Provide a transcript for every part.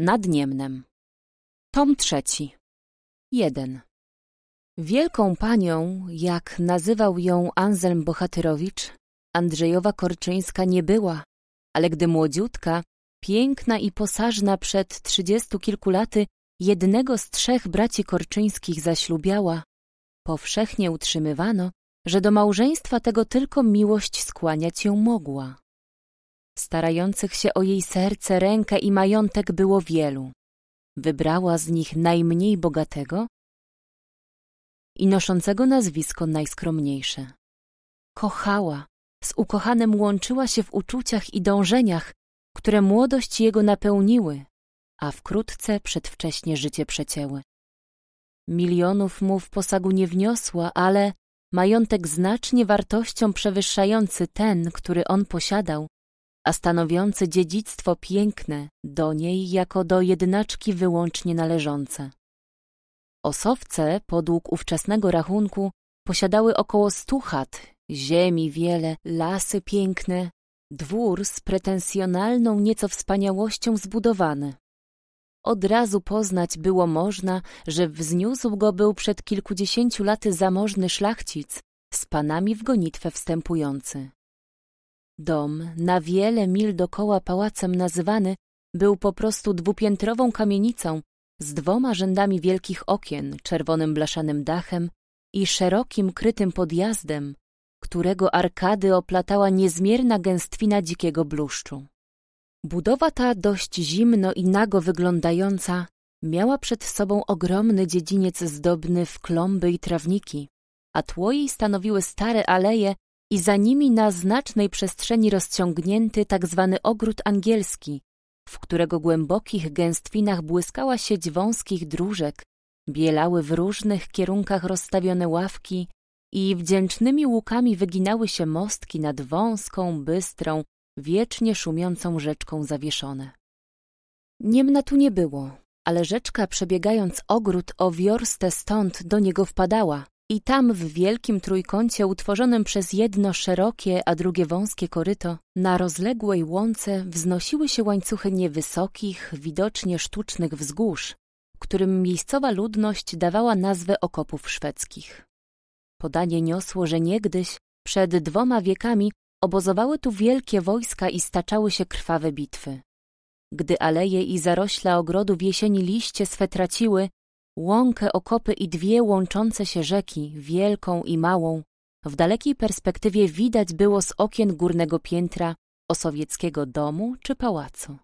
Nad Niemnem. Tom trzeci. Jeden. Wielką panią, jak nazywał ją Anselm Bohatyrowicz, Andrzejowa Korczyńska nie była, ale gdy młodziutka, piękna i posażna przed trzydziestu kilku laty, jednego z trzech braci Korczyńskich zaślubiała, powszechnie utrzymywano, że do małżeństwa tego tylko miłość skłaniać ją mogła. Starających się o jej serce, rękę i majątek było wielu. Wybrała z nich najmniej bogatego i noszącego nazwisko najskromniejsze. Kochała, z ukochanym łączyła się w uczuciach i dążeniach, które młodość jego napełniły, a wkrótce przedwcześnie życie przecięły. Milionów mu w posagu nie wniosła, ale majątek znacznie wartością przewyższający ten, który on posiadał, a stanowiące dziedzictwo piękne do niej jako do jednaczki wyłącznie należące. Osowce, podług ówczesnego rachunku, posiadały około stu chat, ziemi wiele, lasy piękne, dwór z pretensjonalną nieco wspaniałością zbudowany. Od razu poznać było można, że wzniósł go był przed kilkudziesięciu laty zamożny szlachcic, z panami w gonitwę wstępujący. Dom, na wiele mil dokoła pałacem nazywany, był po prostu dwupiętrową kamienicą z dwoma rzędami wielkich okien, czerwonym blaszanym dachem i szerokim, krytym podjazdem, którego arkady oplatała niezmierna gęstwina dzikiego bluszczu. Budowa ta, dość zimno i nago wyglądająca, miała przed sobą ogromny dziedziniec zdobny w klomby i trawniki, a tło jej stanowiły stare aleje i za nimi na znacznej przestrzeni rozciągnięty tak zwany ogród angielski, w którego głębokich gęstwinach błyskała sieć wąskich dróżek, bielały w różnych kierunkach rozstawione ławki i wdzięcznymi łukami wyginały się mostki nad wąską, bystrą, wiecznie szumiącą rzeczką zawieszone. Niemna tu nie było, ale rzeczka przebiegając ogród o wiorstę stąd do niego wpadała, i tam w wielkim trójkącie utworzonym przez jedno szerokie, a drugie wąskie koryto, na rozległej łące wznosiły się łańcuchy niewysokich, widocznie sztucznych wzgórz, którym miejscowa ludność dawała nazwę okopów szwedzkich. Podanie niosło, że niegdyś, przed dwoma wiekami, obozowały tu wielkie wojska i staczały się krwawe bitwy. Gdy aleje i zarośla ogrodu w jesieni liście swe traciły, łąkę, okopy i dwie łączące się rzeki, wielką i małą, w dalekiej perspektywie widać było z okien górnego piętra osowieckiego domu czy pałacu.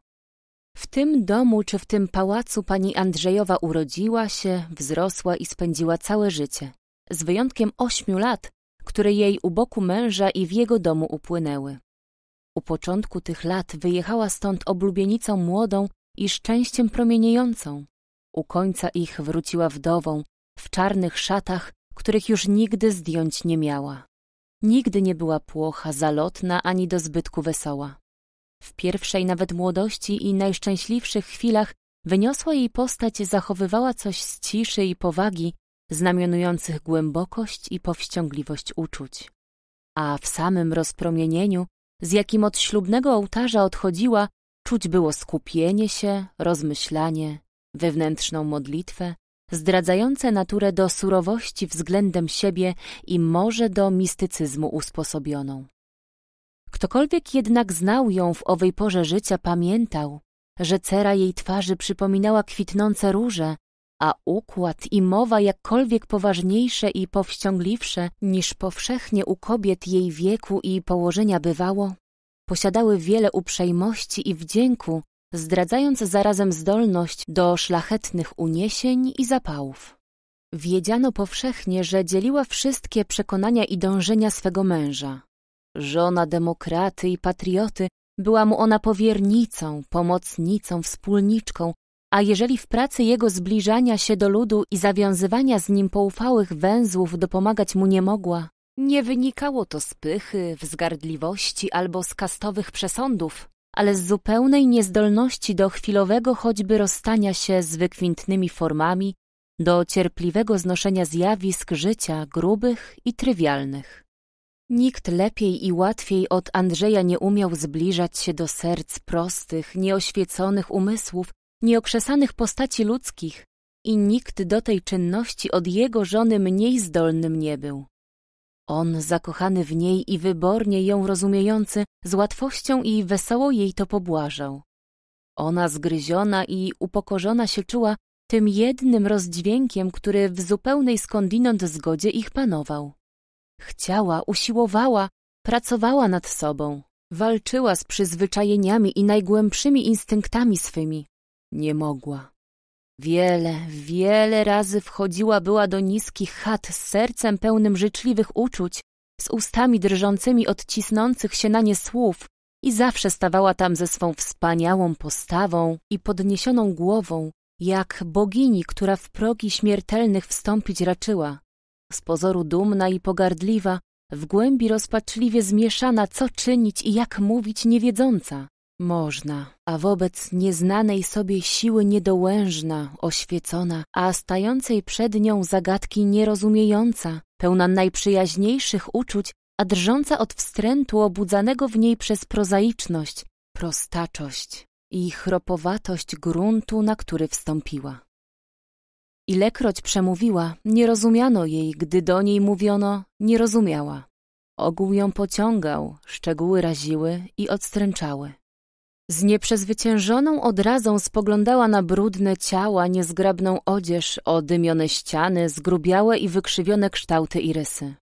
W tym domu czy w tym pałacu pani Andrzejowa urodziła się, wzrosła i spędziła całe życie, z wyjątkiem ośmiu lat, które jej u boku męża i w jego domu upłynęły. U początku tych lat wyjechała stąd oblubienicą młodą i szczęściem promieniejącą, u końca ich wróciła wdową, w czarnych szatach, których już nigdy zdjąć nie miała. Nigdy nie była płocha, zalotna ani do zbytku wesoła. W pierwszej nawet młodości i najszczęśliwszych chwilach wyniosła jej postać zachowywała coś z ciszy i powagi, znamionujących głębokość i powściągliwość uczuć. A w samym rozpromienieniu, z jakim od ślubnego ołtarza odchodziła, czuć było skupienie się, rozmyślanie, wewnętrzną modlitwę, zdradzające naturę do surowości względem siebie i może do mistycyzmu usposobioną. Ktokolwiek jednak znał ją w owej porze życia, pamiętał, że cera jej twarzy przypominała kwitnące róże, a układ i mowa jakkolwiek poważniejsze i powściągliwsze niż powszechnie u kobiet jej wieku i położenia bywało, posiadały wiele uprzejmości i wdzięku zdradzając zarazem zdolność do szlachetnych uniesień i zapałów. Wiedziano powszechnie, że dzieliła wszystkie przekonania i dążenia swego męża. Żona demokraty i patrioty była mu ona powiernicą, pomocnicą, wspólniczką, a jeżeli w pracy jego zbliżania się do ludu i zawiązywania z nim poufałych węzłów dopomagać mu nie mogła, nie wynikało to z pychy, wzgardliwości albo z kastowych przesądów, ale z zupełnej niezdolności do chwilowego choćby rozstania się z wykwintnymi formami, do cierpliwego znoszenia zjawisk życia grubych i trywialnych. Nikt lepiej i łatwiej od Andrzeja nie umiał zbliżać się do serc prostych, nieoświeconych umysłów, nieokrzesanych postaci ludzkich i nikt do tej czynności od jego żony mniej zdolnym nie był. On, zakochany w niej i wybornie ją rozumiejący, z łatwością i wesoło jej to pobłażał. Ona zgryziona i upokorzona się czuła tym jednym rozdźwiękiem, który w zupełnej skądinąd zgodzie ich panował. Chciała, usiłowała, pracowała nad sobą, walczyła z przyzwyczajeniami i najgłębszymi instynktami swymi. Nie mogła. Wiele, wiele razy wchodziła była do niskich chat z sercem pełnym życzliwych uczuć, z ustami drżącymi od cisnących się na nie słów i zawsze stawała tam ze swą wspaniałą postawą i podniesioną głową, jak bogini, która w progi śmiertelnych wstąpić raczyła. Z pozoru dumna i pogardliwa, w głębi rozpaczliwie zmieszana, co czynić i jak mówić niewiedząca. Można, a wobec nieznanej sobie siły niedołężna, oświecona, a stającej przed nią zagadki nierozumiejąca, pełna najprzyjaźniejszych uczuć, a drżąca od wstrętu obudzanego w niej przez prozaiczność, prostaczość i chropowatość gruntu, na który wstąpiła. Ilekroć przemówiła, nie rozumiano jej, gdy do niej mówiono, nie rozumiała. Ogół ją pociągał, szczegóły raziły i odstręczały. Z nieprzezwyciężoną odrazą spoglądała na brudne ciała, niezgrabną odzież, odymione ściany, zgrubiałe i wykrzywione kształty i rysy.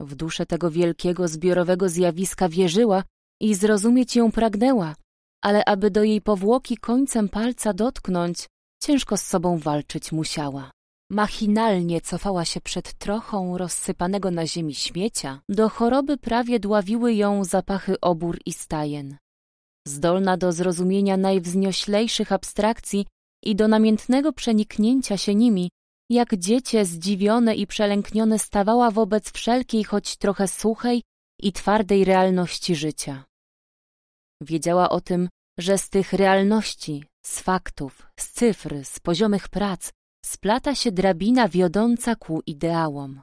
W duszę tego wielkiego, zbiorowego zjawiska wierzyła i zrozumieć ją pragnęła, ale aby do jej powłoki końcem palca dotknąć, ciężko z sobą walczyć musiała. Machinalnie cofała się przed trochą rozsypanego na ziemi śmiecia. Do choroby prawie dławiły ją zapachy obór i stajen zdolna do zrozumienia najwznioślejszych abstrakcji i do namiętnego przeniknięcia się nimi, jak dziecię zdziwione i przelęknione stawała wobec wszelkiej choć trochę suchej i twardej realności życia. Wiedziała o tym, że z tych realności, z faktów, z cyfr, z poziomych prac splata się drabina wiodąca ku ideałom.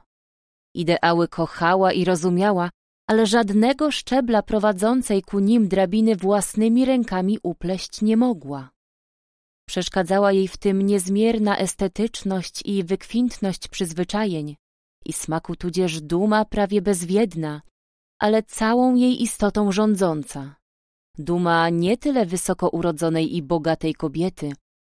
Ideały kochała i rozumiała, ale żadnego szczebla prowadzącej ku nim drabiny własnymi rękami upleść nie mogła. Przeszkadzała jej w tym niezmierna estetyczność i wykwintność przyzwyczajeń i smaku tudzież duma prawie bezwiedna, ale całą jej istotą rządząca. Duma nie tyle wysoko urodzonej i bogatej kobiety,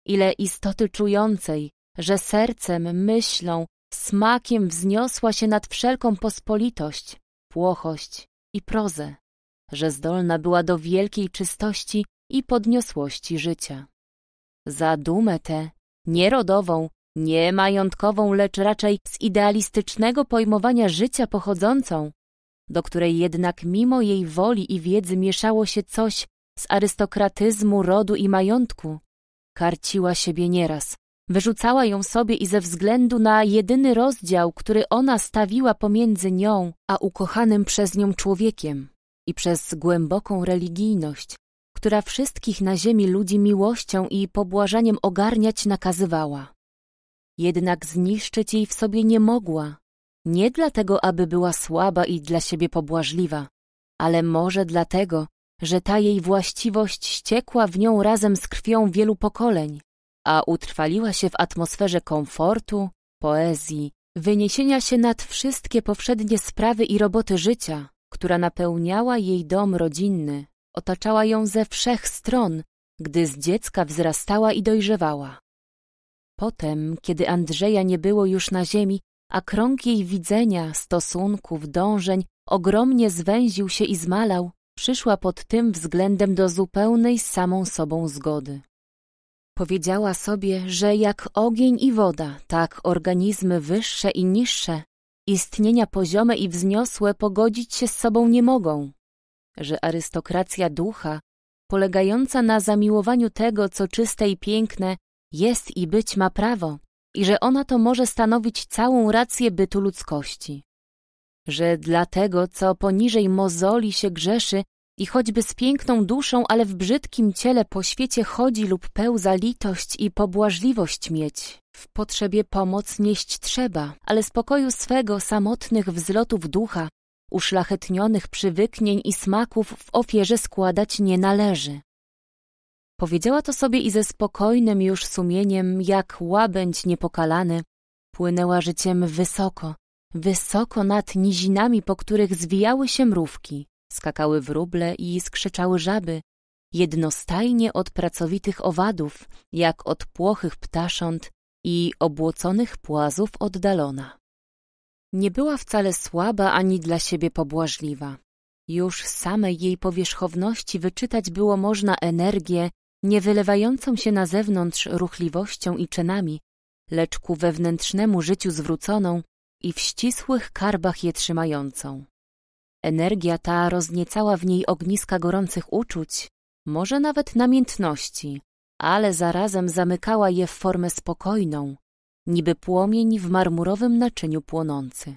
ile istoty czującej, że sercem, myślą, smakiem wzniosła się nad wszelką pospolitość płochość i prozę, że zdolna była do wielkiej czystości i podniosłości życia. Za dumę tę, nierodową, nie majątkową, lecz raczej z idealistycznego pojmowania życia pochodzącą, do której jednak mimo jej woli i wiedzy mieszało się coś z arystokratyzmu, rodu i majątku, karciła siebie nieraz, Wyrzucała ją sobie i ze względu na jedyny rozdział, który ona stawiła pomiędzy nią a ukochanym przez nią człowiekiem i przez głęboką religijność, która wszystkich na ziemi ludzi miłością i pobłażaniem ogarniać nakazywała. Jednak zniszczyć jej w sobie nie mogła, nie dlatego, aby była słaba i dla siebie pobłażliwa, ale może dlatego, że ta jej właściwość ściekła w nią razem z krwią wielu pokoleń a utrwaliła się w atmosferze komfortu, poezji, wyniesienia się nad wszystkie powszednie sprawy i roboty życia, która napełniała jej dom rodzinny, otaczała ją ze wszech stron, gdy z dziecka wzrastała i dojrzewała. Potem, kiedy Andrzeja nie było już na ziemi, a krąg jej widzenia, stosunków, dążeń ogromnie zwęził się i zmalał, przyszła pod tym względem do zupełnej samą sobą zgody. Powiedziała sobie, że jak ogień i woda, tak organizmy wyższe i niższe, istnienia poziome i wzniosłe pogodzić się z sobą nie mogą, że arystokracja ducha, polegająca na zamiłowaniu tego, co czyste i piękne, jest i być ma prawo i że ona to może stanowić całą rację bytu ludzkości. Że dla tego, co poniżej mozoli się grzeszy, i choćby z piękną duszą, ale w brzydkim ciele po świecie chodzi lub pełza litość i pobłażliwość mieć. W potrzebie pomoc nieść trzeba, ale spokoju swego samotnych wzlotów ducha, uszlachetnionych przywyknień i smaków w ofierze składać nie należy. Powiedziała to sobie i ze spokojnym już sumieniem, jak łabędź niepokalany, płynęła życiem wysoko, wysoko nad nizinami, po których zwijały się mrówki skakały wróble i skrzyczały żaby, jednostajnie od pracowitych owadów, jak od płochych ptasząt i obłoconych płazów oddalona. Nie była wcale słaba ani dla siebie pobłażliwa. Już z samej jej powierzchowności wyczytać było można energię, nie wylewającą się na zewnątrz ruchliwością i czynami, lecz ku wewnętrznemu życiu zwróconą i w ścisłych karbach je trzymającą. Energia ta rozniecała w niej ogniska gorących uczuć, może nawet namiętności, ale zarazem zamykała je w formę spokojną, niby płomień w marmurowym naczyniu płonący.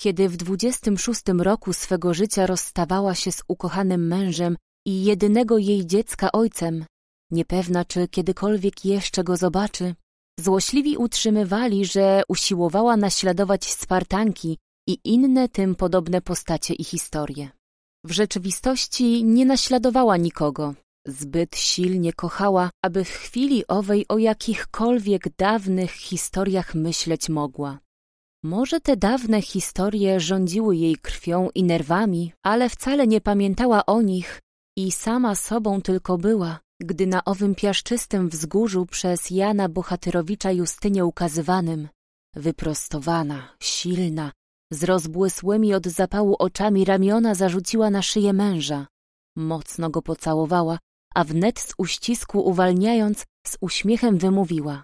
Kiedy w dwudziestym szóstym roku swego życia rozstawała się z ukochanym mężem i jedynego jej dziecka ojcem, niepewna czy kiedykolwiek jeszcze go zobaczy, złośliwi utrzymywali, że usiłowała naśladować Spartanki i inne tym podobne postacie i historie. W rzeczywistości nie naśladowała nikogo, zbyt silnie kochała, aby w chwili owej o jakichkolwiek dawnych historiach myśleć mogła. Może te dawne historie rządziły jej krwią i nerwami, ale wcale nie pamiętała o nich i sama sobą tylko była, gdy na owym piaszczystym wzgórzu przez Jana Bohatyrowicza Justynię ukazywanym, wyprostowana, silna, z rozbłysłymi od zapału oczami ramiona zarzuciła na szyję męża. Mocno go pocałowała, a wnet z uścisku uwalniając, z uśmiechem wymówiła.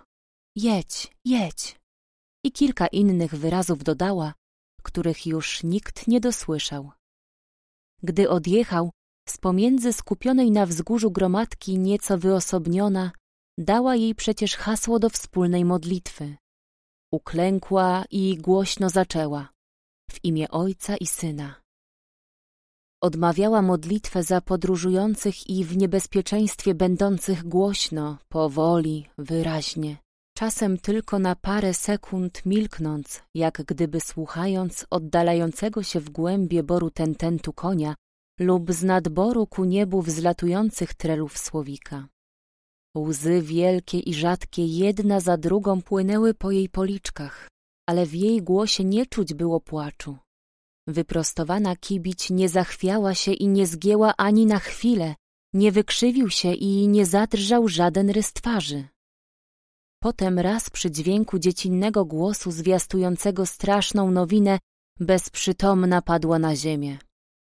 Jedź, jedź. I kilka innych wyrazów dodała, których już nikt nie dosłyszał. Gdy odjechał, z pomiędzy skupionej na wzgórzu gromadki nieco wyosobniona, dała jej przecież hasło do wspólnej modlitwy. Uklękła i głośno zaczęła w imię Ojca i Syna. Odmawiała modlitwę za podróżujących i w niebezpieczeństwie będących głośno, powoli, wyraźnie, czasem tylko na parę sekund milknąc, jak gdyby słuchając oddalającego się w głębie boru tententu konia lub z nadboru ku niebu wzlatujących trelów słowika. Łzy wielkie i rzadkie jedna za drugą płynęły po jej policzkach, ale w jej głosie nie czuć było płaczu. Wyprostowana kibić nie zachwiała się i nie zgięła ani na chwilę, nie wykrzywił się i nie zadrżał żaden rys twarzy. Potem raz przy dźwięku dziecinnego głosu zwiastującego straszną nowinę bezprzytomna padła na ziemię.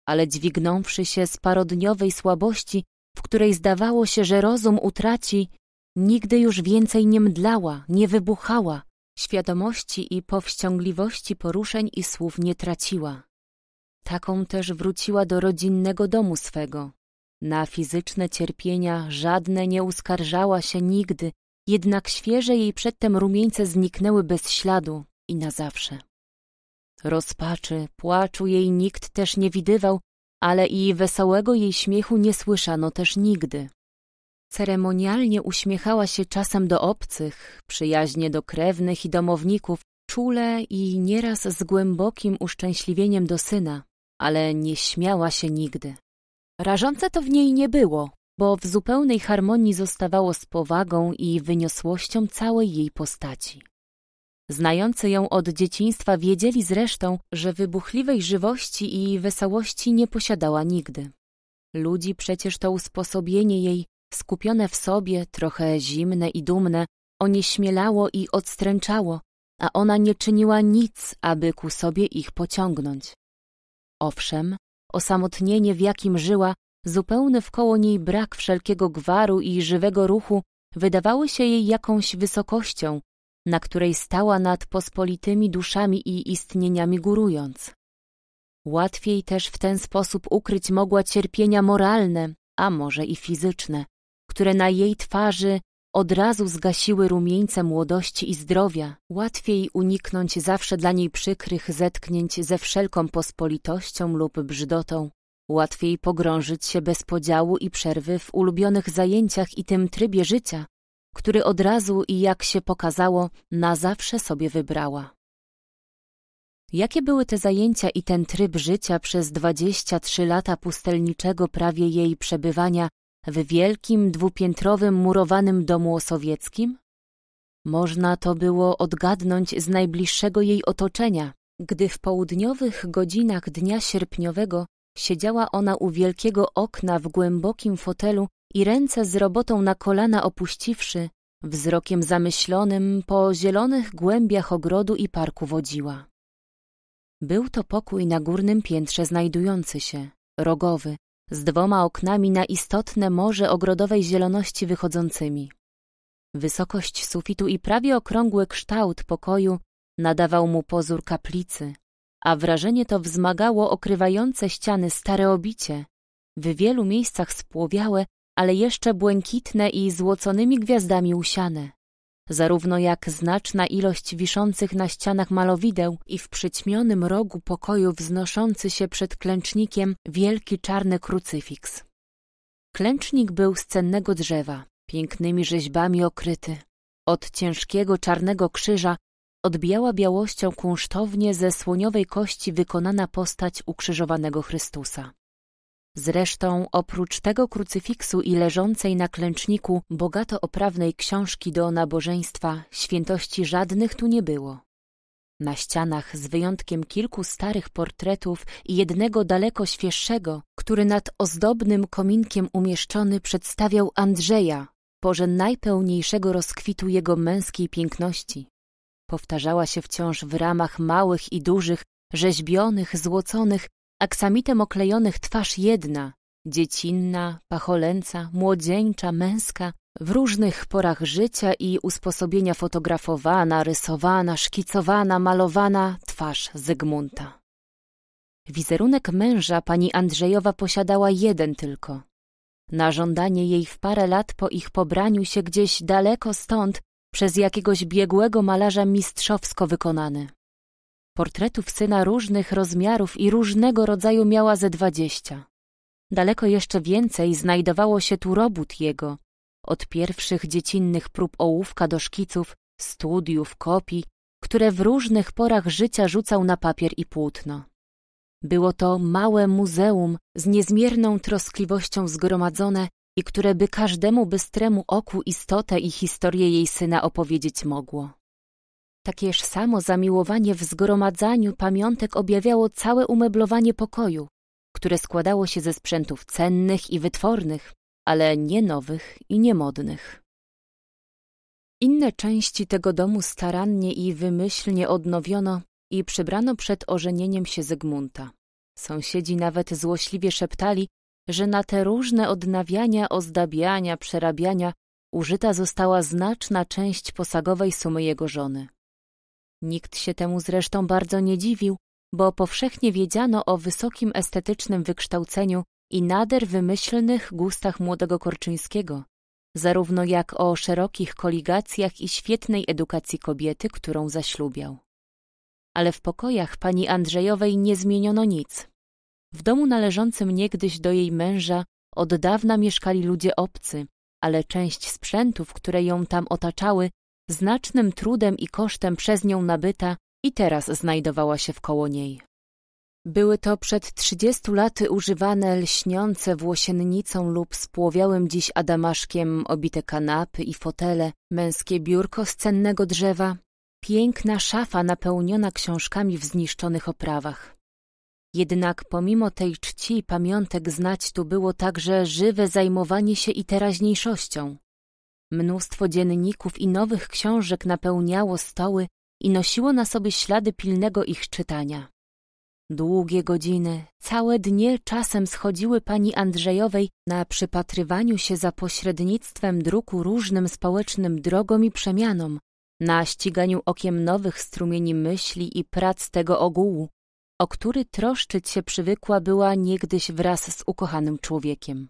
Ale dźwignąwszy się z parodniowej słabości, w której zdawało się, że rozum utraci, nigdy już więcej nie mdlała, nie wybuchała, Świadomości i powściągliwości poruszeń i słów nie traciła. Taką też wróciła do rodzinnego domu swego. Na fizyczne cierpienia żadne nie uskarżała się nigdy, jednak świeże jej przedtem rumieńce zniknęły bez śladu i na zawsze. Rozpaczy, płaczu jej nikt też nie widywał, ale i wesołego jej śmiechu nie słyszano też nigdy. Ceremonialnie uśmiechała się czasem do obcych, przyjaźnie do krewnych i domowników, czule i nieraz z głębokim uszczęśliwieniem do syna, ale nie śmiała się nigdy. Rażące to w niej nie było, bo w zupełnej harmonii zostawało z powagą i wyniosłością całej jej postaci. Znający ją od dzieciństwa wiedzieli zresztą, że wybuchliwej żywości i wesołości nie posiadała nigdy. Ludzi przecież to usposobienie jej Skupione w sobie, trochę zimne i dumne, onieśmielało i odstręczało, a ona nie czyniła nic, aby ku sobie ich pociągnąć. Owszem, osamotnienie, w jakim żyła, zupełny wkoło niej brak wszelkiego gwaru i żywego ruchu, wydawały się jej jakąś wysokością, na której stała nad pospolitymi duszami i istnieniami górując. Łatwiej też w ten sposób ukryć mogła cierpienia moralne, a może i fizyczne, które na jej twarzy od razu zgasiły rumieńce młodości i zdrowia, łatwiej uniknąć zawsze dla niej przykrych zetknięć ze wszelką pospolitością lub brzydotą, łatwiej pogrążyć się bez podziału i przerwy w ulubionych zajęciach i tym trybie życia, który od razu i jak się pokazało, na zawsze sobie wybrała. Jakie były te zajęcia i ten tryb życia przez 23 lata pustelniczego prawie jej przebywania w wielkim dwupiętrowym murowanym domu osowieckim? Można to było odgadnąć z najbliższego jej otoczenia, gdy w południowych godzinach dnia sierpniowego siedziała ona u wielkiego okna w głębokim fotelu i ręce z robotą na kolana opuściwszy, wzrokiem zamyślonym po zielonych głębiach ogrodu i parku wodziła. Był to pokój na górnym piętrze znajdujący się, rogowy, z dwoma oknami na istotne morze ogrodowej zieloności wychodzącymi. Wysokość sufitu i prawie okrągły kształt pokoju nadawał mu pozór kaplicy, a wrażenie to wzmagało okrywające ściany stare obicie, w wielu miejscach spłowiałe, ale jeszcze błękitne i złoconymi gwiazdami usiane zarówno jak znaczna ilość wiszących na ścianach malowideł i w przyćmionym rogu pokoju wznoszący się przed klęcznikiem wielki czarny krucyfiks. Klęcznik był z cennego drzewa, pięknymi rzeźbami okryty. Od ciężkiego czarnego krzyża odbijała białością kunsztownie ze słoniowej kości wykonana postać ukrzyżowanego Chrystusa. Zresztą oprócz tego krucyfiksu i leżącej na klęczniku bogato oprawnej książki do nabożeństwa, świętości żadnych tu nie było. Na ścianach, z wyjątkiem kilku starych portretów i jednego daleko świeższego, który nad ozdobnym kominkiem umieszczony przedstawiał Andrzeja, porze najpełniejszego rozkwitu jego męskiej piękności. Powtarzała się wciąż w ramach małych i dużych, rzeźbionych, złoconych, aksamitem oklejonych twarz jedna, dziecinna, pacholęca, młodzieńcza, męska, w różnych porach życia i usposobienia fotografowana, rysowana, szkicowana, malowana twarz Zygmunta. Wizerunek męża pani Andrzejowa posiadała jeden tylko. Na żądanie jej w parę lat po ich pobraniu się gdzieś daleko stąd przez jakiegoś biegłego malarza mistrzowsko wykonany. Portretów syna różnych rozmiarów i różnego rodzaju miała ze dwadzieścia. Daleko jeszcze więcej znajdowało się tu robót jego, od pierwszych dziecinnych prób ołówka do szkiców, studiów, kopii, które w różnych porach życia rzucał na papier i płótno. Było to małe muzeum z niezmierną troskliwością zgromadzone i które by każdemu bystremu oku istotę i historię jej syna opowiedzieć mogło. Takież samo zamiłowanie w zgromadzaniu pamiątek objawiało całe umeblowanie pokoju, które składało się ze sprzętów cennych i wytwornych, ale nie nowych i niemodnych. Inne części tego domu starannie i wymyślnie odnowiono i przybrano przed ożenieniem się Zygmunta. Sąsiedzi nawet złośliwie szeptali, że na te różne odnawiania, ozdabiania, przerabiania użyta została znaczna część posagowej sumy jego żony. Nikt się temu zresztą bardzo nie dziwił, bo powszechnie wiedziano o wysokim estetycznym wykształceniu i nader wymyślnych gustach młodego Korczyńskiego, zarówno jak o szerokich koligacjach i świetnej edukacji kobiety, którą zaślubiał. Ale w pokojach pani Andrzejowej nie zmieniono nic. W domu należącym niegdyś do jej męża od dawna mieszkali ludzie obcy, ale część sprzętów, które ją tam otaczały, znacznym trudem i kosztem przez nią nabyta i teraz znajdowała się w koło niej. Były to przed trzydziestu laty używane lśniące włosiennicą lub spłowiałym dziś adamaszkiem obite kanapy i fotele, męskie biurko z cennego drzewa, piękna szafa napełniona książkami w zniszczonych oprawach. Jednak pomimo tej czci i pamiątek znać tu było także żywe zajmowanie się i teraźniejszością. Mnóstwo dzienników i nowych książek napełniało stoły i nosiło na sobie ślady pilnego ich czytania. Długie godziny, całe dnie czasem schodziły pani Andrzejowej na przypatrywaniu się za pośrednictwem druku różnym społecznym drogom i przemianom, na ściganiu okiem nowych strumieni myśli i prac tego ogółu, o który troszczyć się przywykła była niegdyś wraz z ukochanym człowiekiem.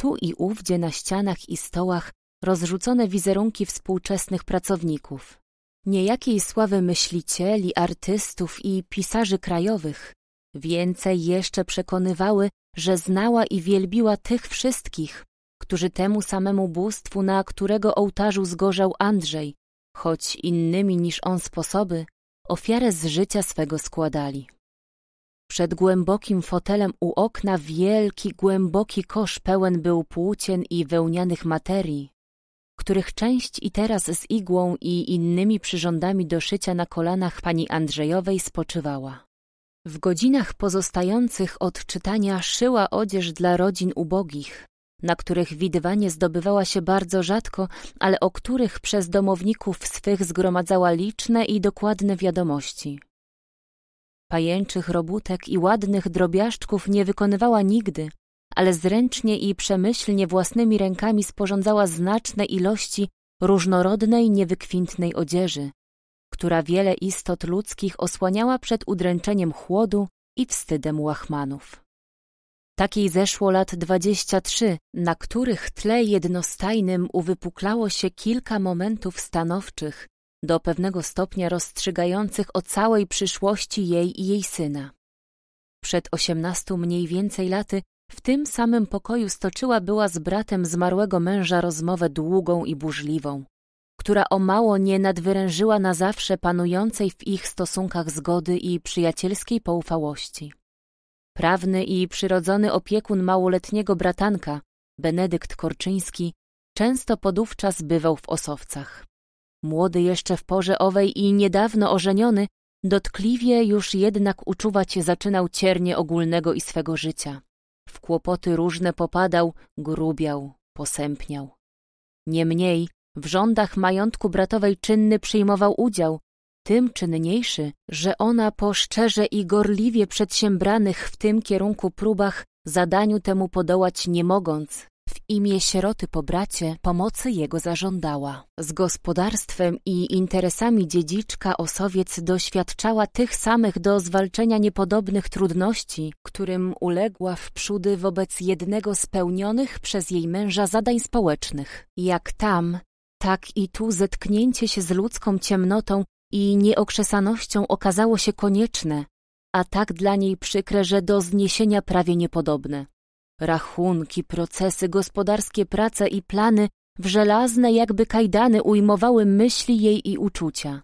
Tu i ówdzie na ścianach i stołach rozrzucone wizerunki współczesnych pracowników. Niejakiej sławy myślicieli, artystów i pisarzy krajowych. Więcej jeszcze przekonywały, że znała i wielbiła tych wszystkich, którzy temu samemu bóstwu, na którego ołtarzu zgorzał Andrzej, choć innymi niż on sposoby, ofiarę z życia swego składali. Przed głębokim fotelem u okna wielki, głęboki kosz pełen był płócien i wełnianych materii, których część i teraz z igłą i innymi przyrządami do szycia na kolanach pani Andrzejowej spoczywała. W godzinach pozostających od czytania szyła odzież dla rodzin ubogich, na których widywanie zdobywała się bardzo rzadko, ale o których przez domowników swych zgromadzała liczne i dokładne wiadomości. Pajęczych robótek i ładnych drobiażdżków nie wykonywała nigdy, ale zręcznie i przemyślnie własnymi rękami sporządzała znaczne ilości różnorodnej, niewykwintnej odzieży, która wiele istot ludzkich osłaniała przed udręczeniem chłodu i wstydem łachmanów. Takiej zeszło lat dwadzieścia trzy, na których tle jednostajnym uwypuklało się kilka momentów stanowczych, do pewnego stopnia rozstrzygających o całej przyszłości jej i jej syna. Przed osiemnastu mniej więcej laty w tym samym pokoju stoczyła była z bratem zmarłego męża rozmowę długą i burzliwą, która o mało nie nadwyrężyła na zawsze panującej w ich stosunkach zgody i przyjacielskiej poufałości. Prawny i przyrodzony opiekun małoletniego bratanka, Benedykt Korczyński, często podówczas bywał w Osowcach. Młody jeszcze w porze owej i niedawno ożeniony, dotkliwie już jednak uczuwać zaczynał ciernie ogólnego i swego życia w kłopoty różne popadał, grubiał, posępniał. Niemniej w rządach majątku bratowej czynny przyjmował udział, tym czynniejszy, że ona po szczerze i gorliwie przedsiębranych w tym kierunku próbach zadaniu temu podołać nie mogąc, w imię sieroty po bracie pomocy jego zażądała. Z gospodarstwem i interesami dziedziczka Osowiec doświadczała tych samych do zwalczenia niepodobnych trudności, którym uległa wprzódy wobec jednego z pełnionych przez jej męża zadań społecznych. Jak tam, tak i tu zetknięcie się z ludzką ciemnotą i nieokrzesanością okazało się konieczne, a tak dla niej przykre, że do zniesienia prawie niepodobne. Rachunki, procesy, gospodarskie prace i plany w żelazne jakby kajdany ujmowały myśli jej i uczucia.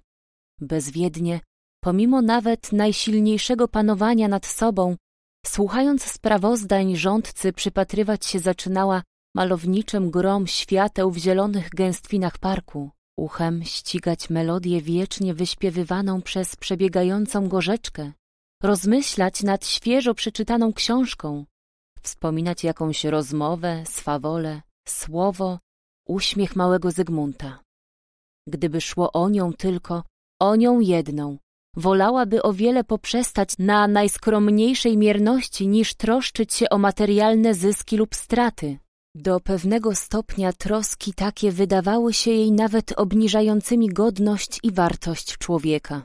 Bezwiednie, pomimo nawet najsilniejszego panowania nad sobą, słuchając sprawozdań rządcy przypatrywać się zaczynała malowniczym grom świateł w zielonych gęstwinach parku, uchem ścigać melodię wiecznie wyśpiewywaną przez przebiegającą gorzeczkę, rozmyślać nad świeżo przeczytaną książką, wspominać jakąś rozmowę, swawolę, słowo, uśmiech małego Zygmunta. Gdyby szło o nią tylko, o nią jedną, wolałaby o wiele poprzestać na najskromniejszej mierności niż troszczyć się o materialne zyski lub straty. Do pewnego stopnia troski takie wydawały się jej nawet obniżającymi godność i wartość człowieka.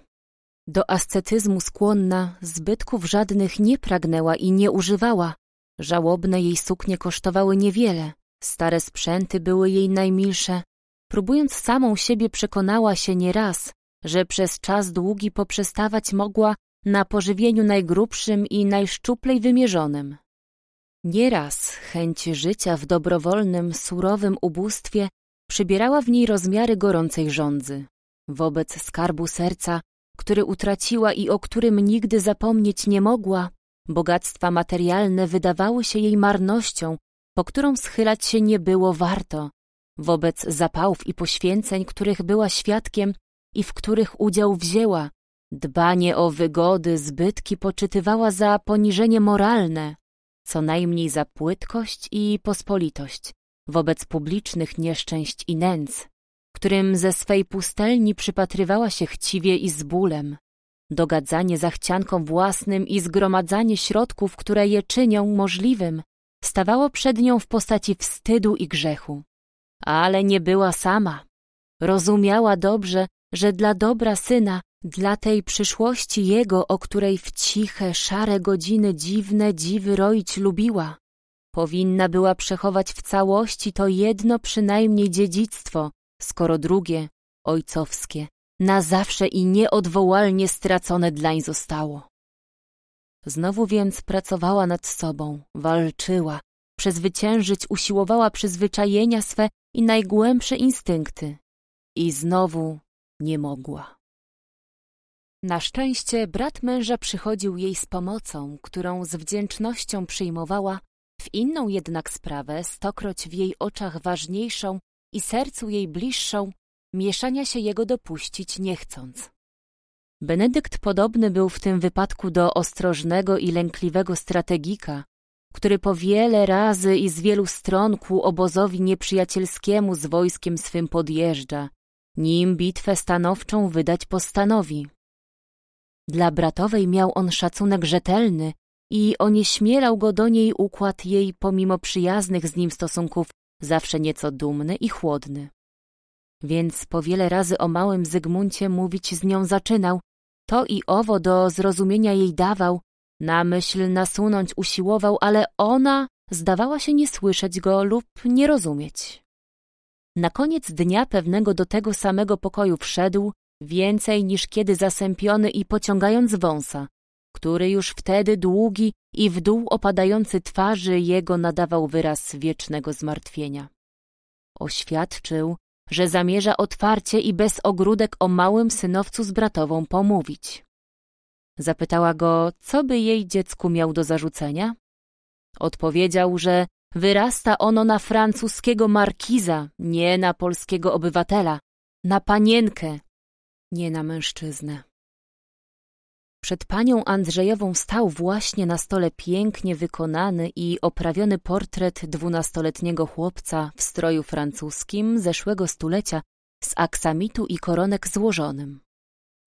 Do ascetyzmu skłonna, zbytków żadnych nie pragnęła i nie używała, Żałobne jej suknie kosztowały niewiele, stare sprzęty były jej najmilsze. Próbując samą siebie przekonała się nieraz, że przez czas długi poprzestawać mogła na pożywieniu najgrubszym i najszczuplej wymierzonym. Nieraz chęć życia w dobrowolnym, surowym ubóstwie przybierała w niej rozmiary gorącej żądzy. Wobec skarbu serca, który utraciła i o którym nigdy zapomnieć nie mogła, Bogactwa materialne wydawały się jej marnością, po którą schylać się nie było warto. Wobec zapałów i poświęceń, których była świadkiem i w których udział wzięła, dbanie o wygody, zbytki poczytywała za poniżenie moralne, co najmniej za płytkość i pospolitość wobec publicznych nieszczęść i nędz, którym ze swej pustelni przypatrywała się chciwie i z bólem. Dogadzanie zachciankom własnym i zgromadzanie środków, które je czynią możliwym, stawało przed nią w postaci wstydu i grzechu. Ale nie była sama. Rozumiała dobrze, że dla dobra syna, dla tej przyszłości jego, o której w ciche, szare godziny dziwne dziwy roić lubiła, powinna była przechować w całości to jedno przynajmniej dziedzictwo, skoro drugie, ojcowskie, na zawsze i nieodwołalnie stracone dlań zostało. Znowu więc pracowała nad sobą, walczyła, przezwyciężyć usiłowała przyzwyczajenia swe i najgłębsze instynkty. I znowu nie mogła. Na szczęście brat męża przychodził jej z pomocą, którą z wdzięcznością przyjmowała, w inną jednak sprawę, stokroć w jej oczach ważniejszą i sercu jej bliższą, mieszania się jego dopuścić nie chcąc. Benedykt podobny był w tym wypadku do ostrożnego i lękliwego strategika, który po wiele razy i z wielu stron ku obozowi nieprzyjacielskiemu z wojskiem swym podjeżdża, nim bitwę stanowczą wydać postanowi. Dla bratowej miał on szacunek rzetelny i onieśmielał go do niej układ jej pomimo przyjaznych z nim stosunków, zawsze nieco dumny i chłodny. Więc po wiele razy o małym Zygmuncie mówić z nią zaczynał, to i owo do zrozumienia jej dawał, na myśl nasunąć usiłował, ale ona zdawała się nie słyszeć go lub nie rozumieć. Na koniec dnia pewnego do tego samego pokoju wszedł, więcej niż kiedy zasępiony i pociągając wąsa, który już wtedy długi i w dół opadający twarzy jego nadawał wyraz wiecznego zmartwienia. Oświadczył, że zamierza otwarcie i bez ogródek o małym synowcu z bratową pomówić. Zapytała go, co by jej dziecku miał do zarzucenia. Odpowiedział, że wyrasta ono na francuskiego markiza, nie na polskiego obywatela, na panienkę, nie na mężczyznę. Przed panią Andrzejową stał właśnie na stole pięknie wykonany i oprawiony portret dwunastoletniego chłopca w stroju francuskim zeszłego stulecia z aksamitu i koronek złożonym,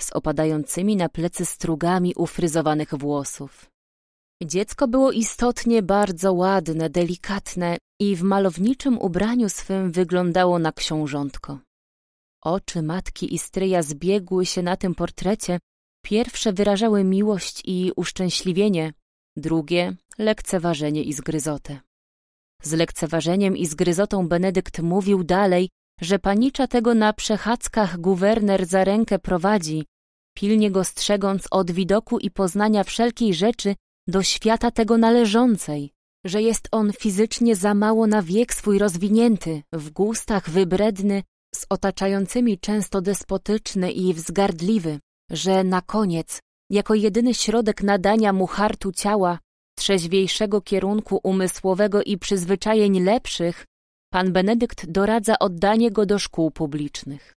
z opadającymi na plecy strugami ufryzowanych włosów. Dziecko było istotnie bardzo ładne, delikatne i w malowniczym ubraniu swym wyglądało na książątko. Oczy matki i stryja zbiegły się na tym portrecie Pierwsze wyrażały miłość i uszczęśliwienie, drugie lekceważenie i zgryzotę. Z lekceważeniem i zgryzotą Benedykt mówił dalej, że panicza tego na przechadzkach guwerner za rękę prowadzi, pilnie go strzegąc od widoku i poznania wszelkiej rzeczy do świata tego należącej, że jest on fizycznie za mało na wiek swój rozwinięty, w gustach wybredny, z otaczającymi często despotyczny i wzgardliwy, że na koniec, jako jedyny środek nadania mu hartu ciała, trzeźwiejszego kierunku umysłowego i przyzwyczajeń lepszych, pan Benedykt doradza oddanie go do szkół publicznych.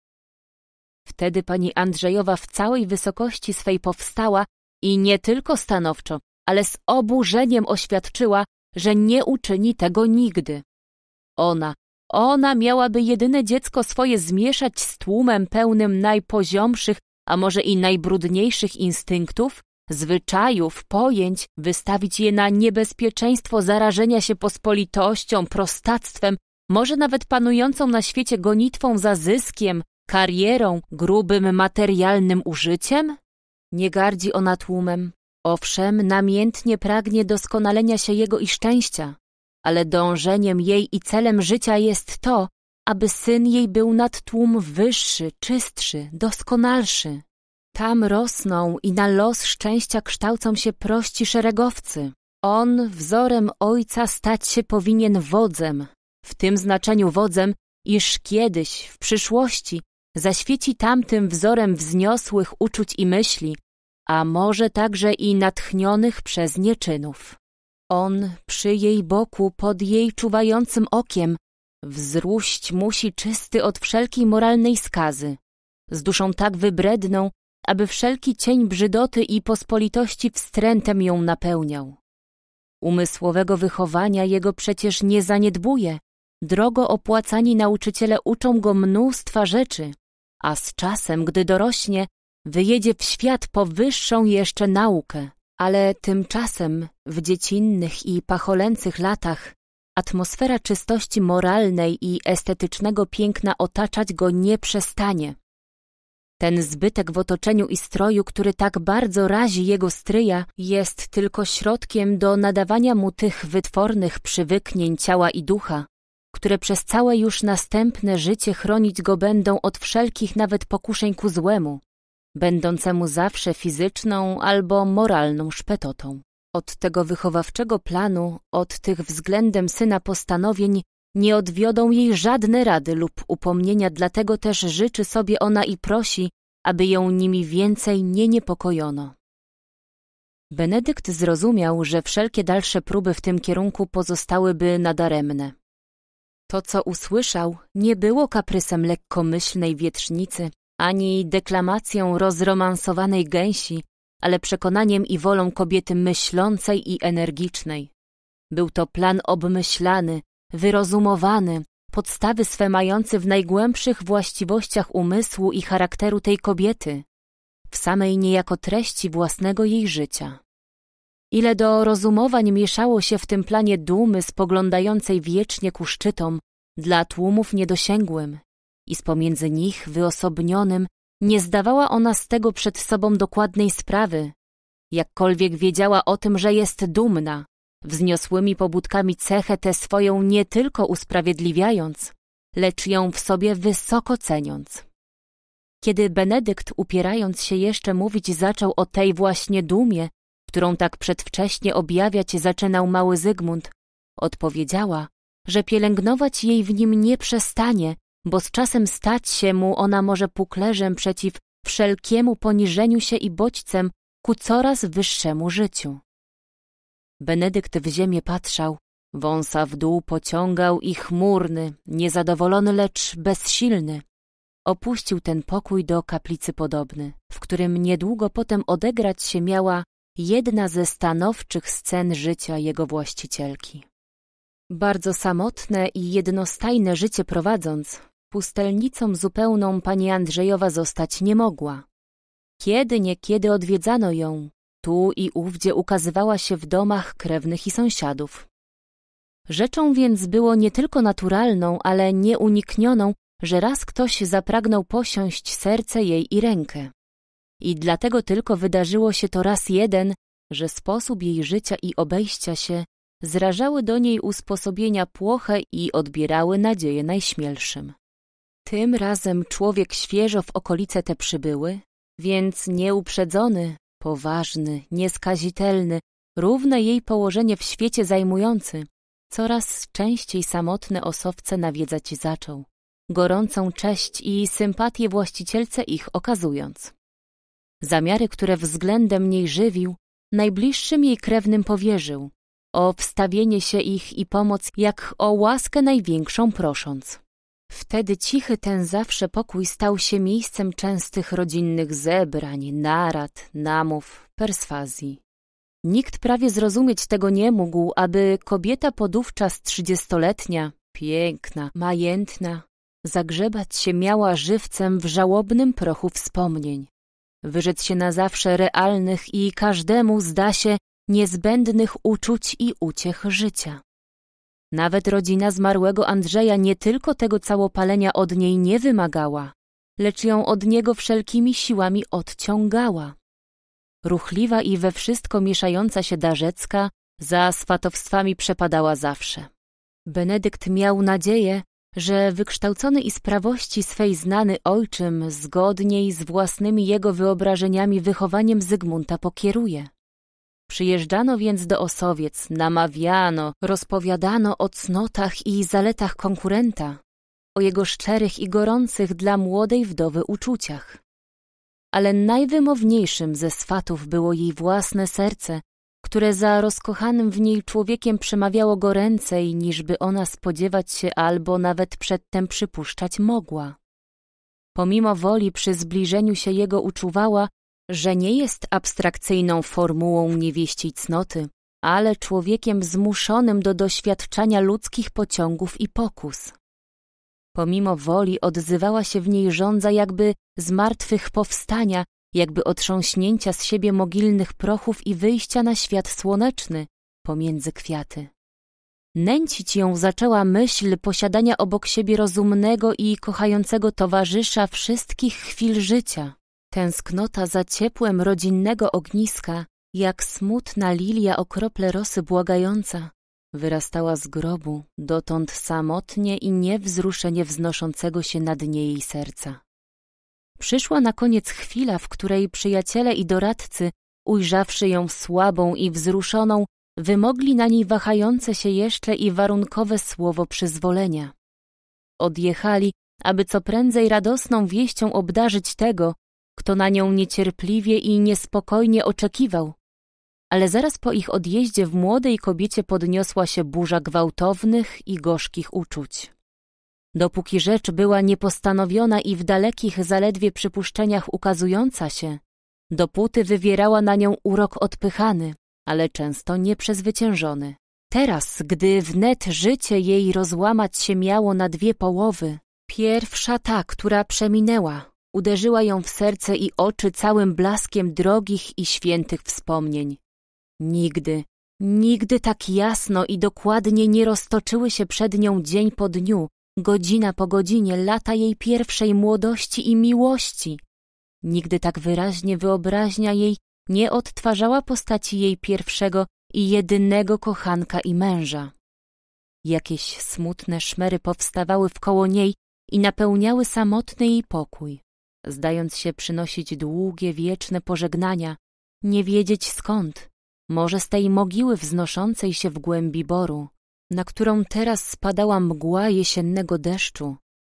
Wtedy pani Andrzejowa w całej wysokości swej powstała i nie tylko stanowczo, ale z oburzeniem oświadczyła, że nie uczyni tego nigdy. Ona, ona miałaby jedyne dziecko swoje zmieszać z tłumem pełnym najpoziomszych a może i najbrudniejszych instynktów, zwyczajów, pojęć, wystawić je na niebezpieczeństwo zarażenia się pospolitością, prostactwem, może nawet panującą na świecie gonitwą za zyskiem, karierą, grubym materialnym użyciem? Nie gardzi ona tłumem. Owszem, namiętnie pragnie doskonalenia się jego i szczęścia, ale dążeniem jej i celem życia jest to, aby syn jej był nad tłum wyższy, czystszy, doskonalszy. Tam rosną i na los szczęścia kształcą się prości szeregowcy. On wzorem ojca stać się powinien wodzem, w tym znaczeniu wodzem, iż kiedyś, w przyszłości, zaświeci tamtym wzorem wzniosłych uczuć i myśli, a może także i natchnionych przez nieczynów. On przy jej boku, pod jej czuwającym okiem, Wzruść musi czysty od wszelkiej moralnej skazy, z duszą tak wybredną, aby wszelki cień brzydoty i pospolitości wstrętem ją napełniał. Umysłowego wychowania jego przecież nie zaniedbuje, drogo opłacani nauczyciele uczą go mnóstwa rzeczy, a z czasem, gdy dorośnie, wyjedzie w świat po wyższą jeszcze naukę. Ale tymczasem w dziecinnych i pacholęcych latach Atmosfera czystości moralnej i estetycznego piękna otaczać go nie przestanie. Ten zbytek w otoczeniu i stroju, który tak bardzo razi jego stryja, jest tylko środkiem do nadawania mu tych wytwornych przywyknień ciała i ducha, które przez całe już następne życie chronić go będą od wszelkich nawet pokuszeń ku złemu, będącemu zawsze fizyczną albo moralną szpetotą. Od tego wychowawczego planu, od tych względem syna postanowień nie odwiodą jej żadne rady lub upomnienia, dlatego też życzy sobie ona i prosi, aby ją nimi więcej nie niepokojono. Benedykt zrozumiał, że wszelkie dalsze próby w tym kierunku pozostałyby nadaremne. To, co usłyszał, nie było kaprysem lekkomyślnej wietrznicy, ani deklamacją rozromansowanej gęsi, ale przekonaniem i wolą kobiety myślącej i energicznej. Był to plan obmyślany, wyrozumowany, podstawy swe mający w najgłębszych właściwościach umysłu i charakteru tej kobiety, w samej niejako treści własnego jej życia. Ile do rozumowań mieszało się w tym planie dumy spoglądającej wiecznie ku szczytom dla tłumów niedosięgłym i z pomiędzy nich wyosobnionym nie zdawała ona z tego przed sobą dokładnej sprawy, jakkolwiek wiedziała o tym, że jest dumna, wzniosłymi pobudkami cechę tę swoją nie tylko usprawiedliwiając, lecz ją w sobie wysoko ceniąc. Kiedy Benedykt, upierając się jeszcze mówić, zaczął o tej właśnie dumie, którą tak przedwcześnie objawiać zaczynał mały Zygmunt, odpowiedziała, że pielęgnować jej w nim nie przestanie bo z czasem stać się mu ona może puklerzem przeciw wszelkiemu poniżeniu się i bodźcem ku coraz wyższemu życiu. Benedykt w ziemię patrzał, wąsa w dół pociągał i chmurny, niezadowolony, lecz bezsilny, opuścił ten pokój do kaplicy podobny, w którym niedługo potem odegrać się miała jedna ze stanowczych scen życia jego właścicielki. Bardzo samotne i jednostajne życie prowadząc, Pustelnicą zupełną pani Andrzejowa zostać nie mogła. Kiedy niekiedy odwiedzano ją, tu i ówdzie ukazywała się w domach krewnych i sąsiadów. Rzeczą więc było nie tylko naturalną, ale nieuniknioną, że raz ktoś zapragnął posiąść serce jej i rękę. I dlatego tylko wydarzyło się to raz jeden, że sposób jej życia i obejścia się zrażały do niej usposobienia płoche i odbierały nadzieje najśmielszym. Tym razem człowiek świeżo w okolice te przybyły, więc nieuprzedzony, poważny, nieskazitelny, równe jej położenie w świecie zajmujący, coraz częściej samotne osowce nawiedzać zaczął, gorącą cześć i sympatię właścicielce ich okazując. Zamiary, które względem niej żywił, najbliższym jej krewnym powierzył, o wstawienie się ich i pomoc, jak o łaskę największą prosząc. Wtedy cichy ten zawsze pokój stał się miejscem częstych rodzinnych zebrań, narad, namów, perswazji. Nikt prawie zrozumieć tego nie mógł, aby kobieta podówczas trzydziestoletnia, piękna, majętna, zagrzebać się miała żywcem w żałobnym prochu wspomnień. Wyrzec się na zawsze realnych i każdemu, zda się, niezbędnych uczuć i uciech życia. Nawet rodzina zmarłego Andrzeja nie tylko tego całopalenia od niej nie wymagała, lecz ją od niego wszelkimi siłami odciągała. Ruchliwa i we wszystko mieszająca się Darzecka za swatowstwami przepadała zawsze. Benedykt miał nadzieję, że wykształcony i sprawości swej znany ojczym zgodniej z własnymi jego wyobrażeniami wychowaniem Zygmunta pokieruje. Przyjeżdżano więc do Osowiec, namawiano, rozpowiadano o cnotach i zaletach konkurenta, o jego szczerych i gorących dla młodej wdowy uczuciach. Ale najwymowniejszym ze swatów było jej własne serce, które za rozkochanym w niej człowiekiem przemawiało goręcej, niżby ona spodziewać się albo nawet przedtem przypuszczać mogła. Pomimo woli przy zbliżeniu się jego uczuwała, że nie jest abstrakcyjną formułą niewieściej cnoty, ale człowiekiem zmuszonym do doświadczania ludzkich pociągów i pokus. Pomimo woli odzywała się w niej żądza jakby z martwych powstania, jakby otrząśnięcia z siebie mogilnych prochów i wyjścia na świat słoneczny pomiędzy kwiaty. Nęcić ją zaczęła myśl posiadania obok siebie rozumnego i kochającego towarzysza wszystkich chwil życia. Tęsknota za ciepłem rodzinnego ogniska, jak smutna lilia o krople rosy błagająca, wyrastała z grobu, dotąd samotnie i niewzruszenie wznoszącego się na dnie jej serca. Przyszła na koniec chwila, w której przyjaciele i doradcy, ujrzawszy ją słabą i wzruszoną, wymogli na niej wahające się jeszcze i warunkowe słowo przyzwolenia. Odjechali, aby co prędzej radosną wieścią obdarzyć tego, kto na nią niecierpliwie i niespokojnie oczekiwał. Ale zaraz po ich odjeździe w młodej kobiecie podniosła się burza gwałtownych i gorzkich uczuć. Dopóki rzecz była niepostanowiona i w dalekich zaledwie przypuszczeniach ukazująca się, dopóty wywierała na nią urok odpychany, ale często nieprzezwyciężony. Teraz, gdy wnet życie jej rozłamać się miało na dwie połowy, pierwsza ta, która przeminęła, uderzyła ją w serce i oczy całym blaskiem drogich i świętych wspomnień. Nigdy, nigdy tak jasno i dokładnie nie roztoczyły się przed nią dzień po dniu, godzina po godzinie, lata jej pierwszej młodości i miłości. Nigdy tak wyraźnie wyobraźnia jej nie odtwarzała postaci jej pierwszego i jedynego kochanka i męża. Jakieś smutne szmery powstawały wkoło niej i napełniały samotny jej pokój zdając się przynosić długie, wieczne pożegnania, nie wiedzieć skąd, może z tej mogiły wznoszącej się w głębi boru, na którą teraz spadała mgła jesiennego deszczu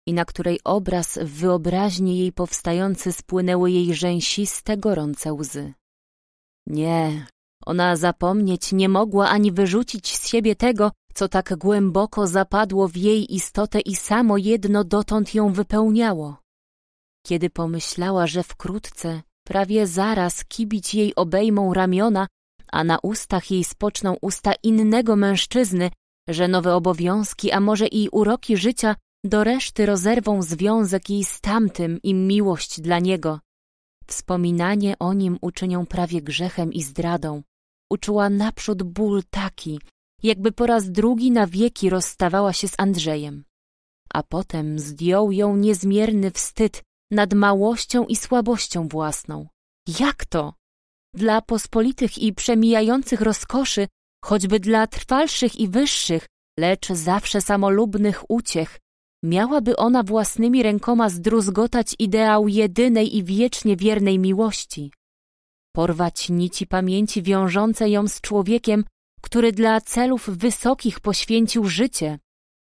i na której obraz w wyobraźni jej powstający spłynęły jej rzęsiste, gorące łzy. Nie, ona zapomnieć nie mogła ani wyrzucić z siebie tego, co tak głęboko zapadło w jej istotę i samo jedno dotąd ją wypełniało. Kiedy pomyślała, że wkrótce, prawie zaraz kibić jej obejmą ramiona, a na ustach jej spoczną usta innego mężczyzny, że nowe obowiązki, a może i uroki życia do reszty rozerwą związek jej z tamtym i miłość dla niego. Wspominanie o nim uczynią prawie grzechem i zdradą. Uczuła naprzód ból taki, jakby po raz drugi na wieki rozstawała się z Andrzejem. A potem zdjął ją niezmierny wstyd, nad małością i słabością własną. Jak to? Dla pospolitych i przemijających rozkoszy, choćby dla trwalszych i wyższych, lecz zawsze samolubnych uciech, miałaby ona własnymi rękoma zdruzgotać ideał jedynej i wiecznie wiernej miłości. Porwać nici pamięci wiążące ją z człowiekiem, który dla celów wysokich poświęcił życie.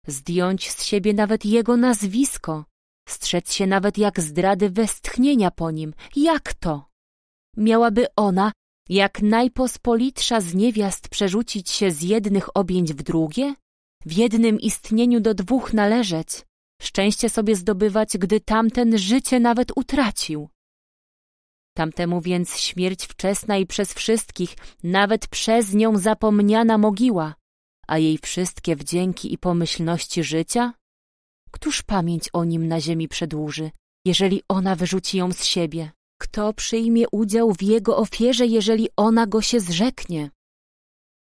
Zdjąć z siebie nawet jego nazwisko. Strzec się nawet jak zdrady westchnienia po nim. Jak to? Miałaby ona, jak najpospolitsza z niewiast, przerzucić się z jednych objęć w drugie? W jednym istnieniu do dwóch należeć? Szczęście sobie zdobywać, gdy tamten życie nawet utracił? Tamtemu więc śmierć wczesna i przez wszystkich, nawet przez nią zapomniana mogiła, a jej wszystkie wdzięki i pomyślności życia? Któż pamięć o nim na ziemi przedłuży, jeżeli ona wyrzuci ją z siebie? Kto przyjmie udział w jego ofierze, jeżeli ona go się zrzeknie?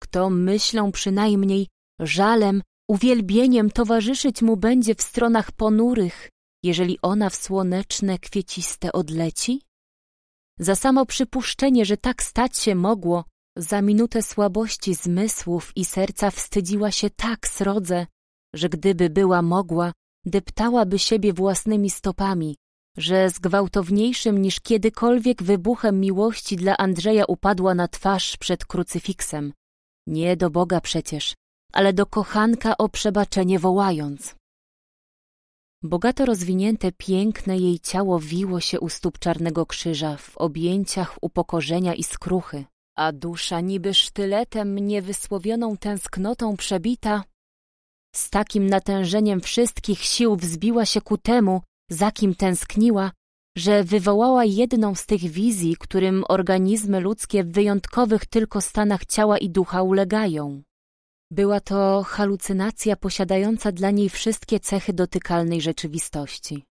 Kto myślą przynajmniej, żalem, uwielbieniem towarzyszyć mu będzie w stronach ponurych, jeżeli ona w słoneczne, kwieciste odleci? Za samo przypuszczenie, że tak stać się mogło, za minutę słabości zmysłów i serca wstydziła się tak srodze, że gdyby była mogła, deptałaby siebie własnymi stopami, że z gwałtowniejszym niż kiedykolwiek wybuchem miłości dla Andrzeja upadła na twarz przed krucyfiksem. Nie do Boga przecież, ale do kochanka o przebaczenie wołając. Bogato rozwinięte, piękne jej ciało wiło się u stóp czarnego krzyża w objęciach upokorzenia i skruchy, a dusza niby sztyletem niewysłowioną tęsknotą przebita z takim natężeniem wszystkich sił wzbiła się ku temu, za kim tęskniła, że wywołała jedną z tych wizji, którym organizmy ludzkie w wyjątkowych tylko stanach ciała i ducha ulegają. Była to halucynacja posiadająca dla niej wszystkie cechy dotykalnej rzeczywistości.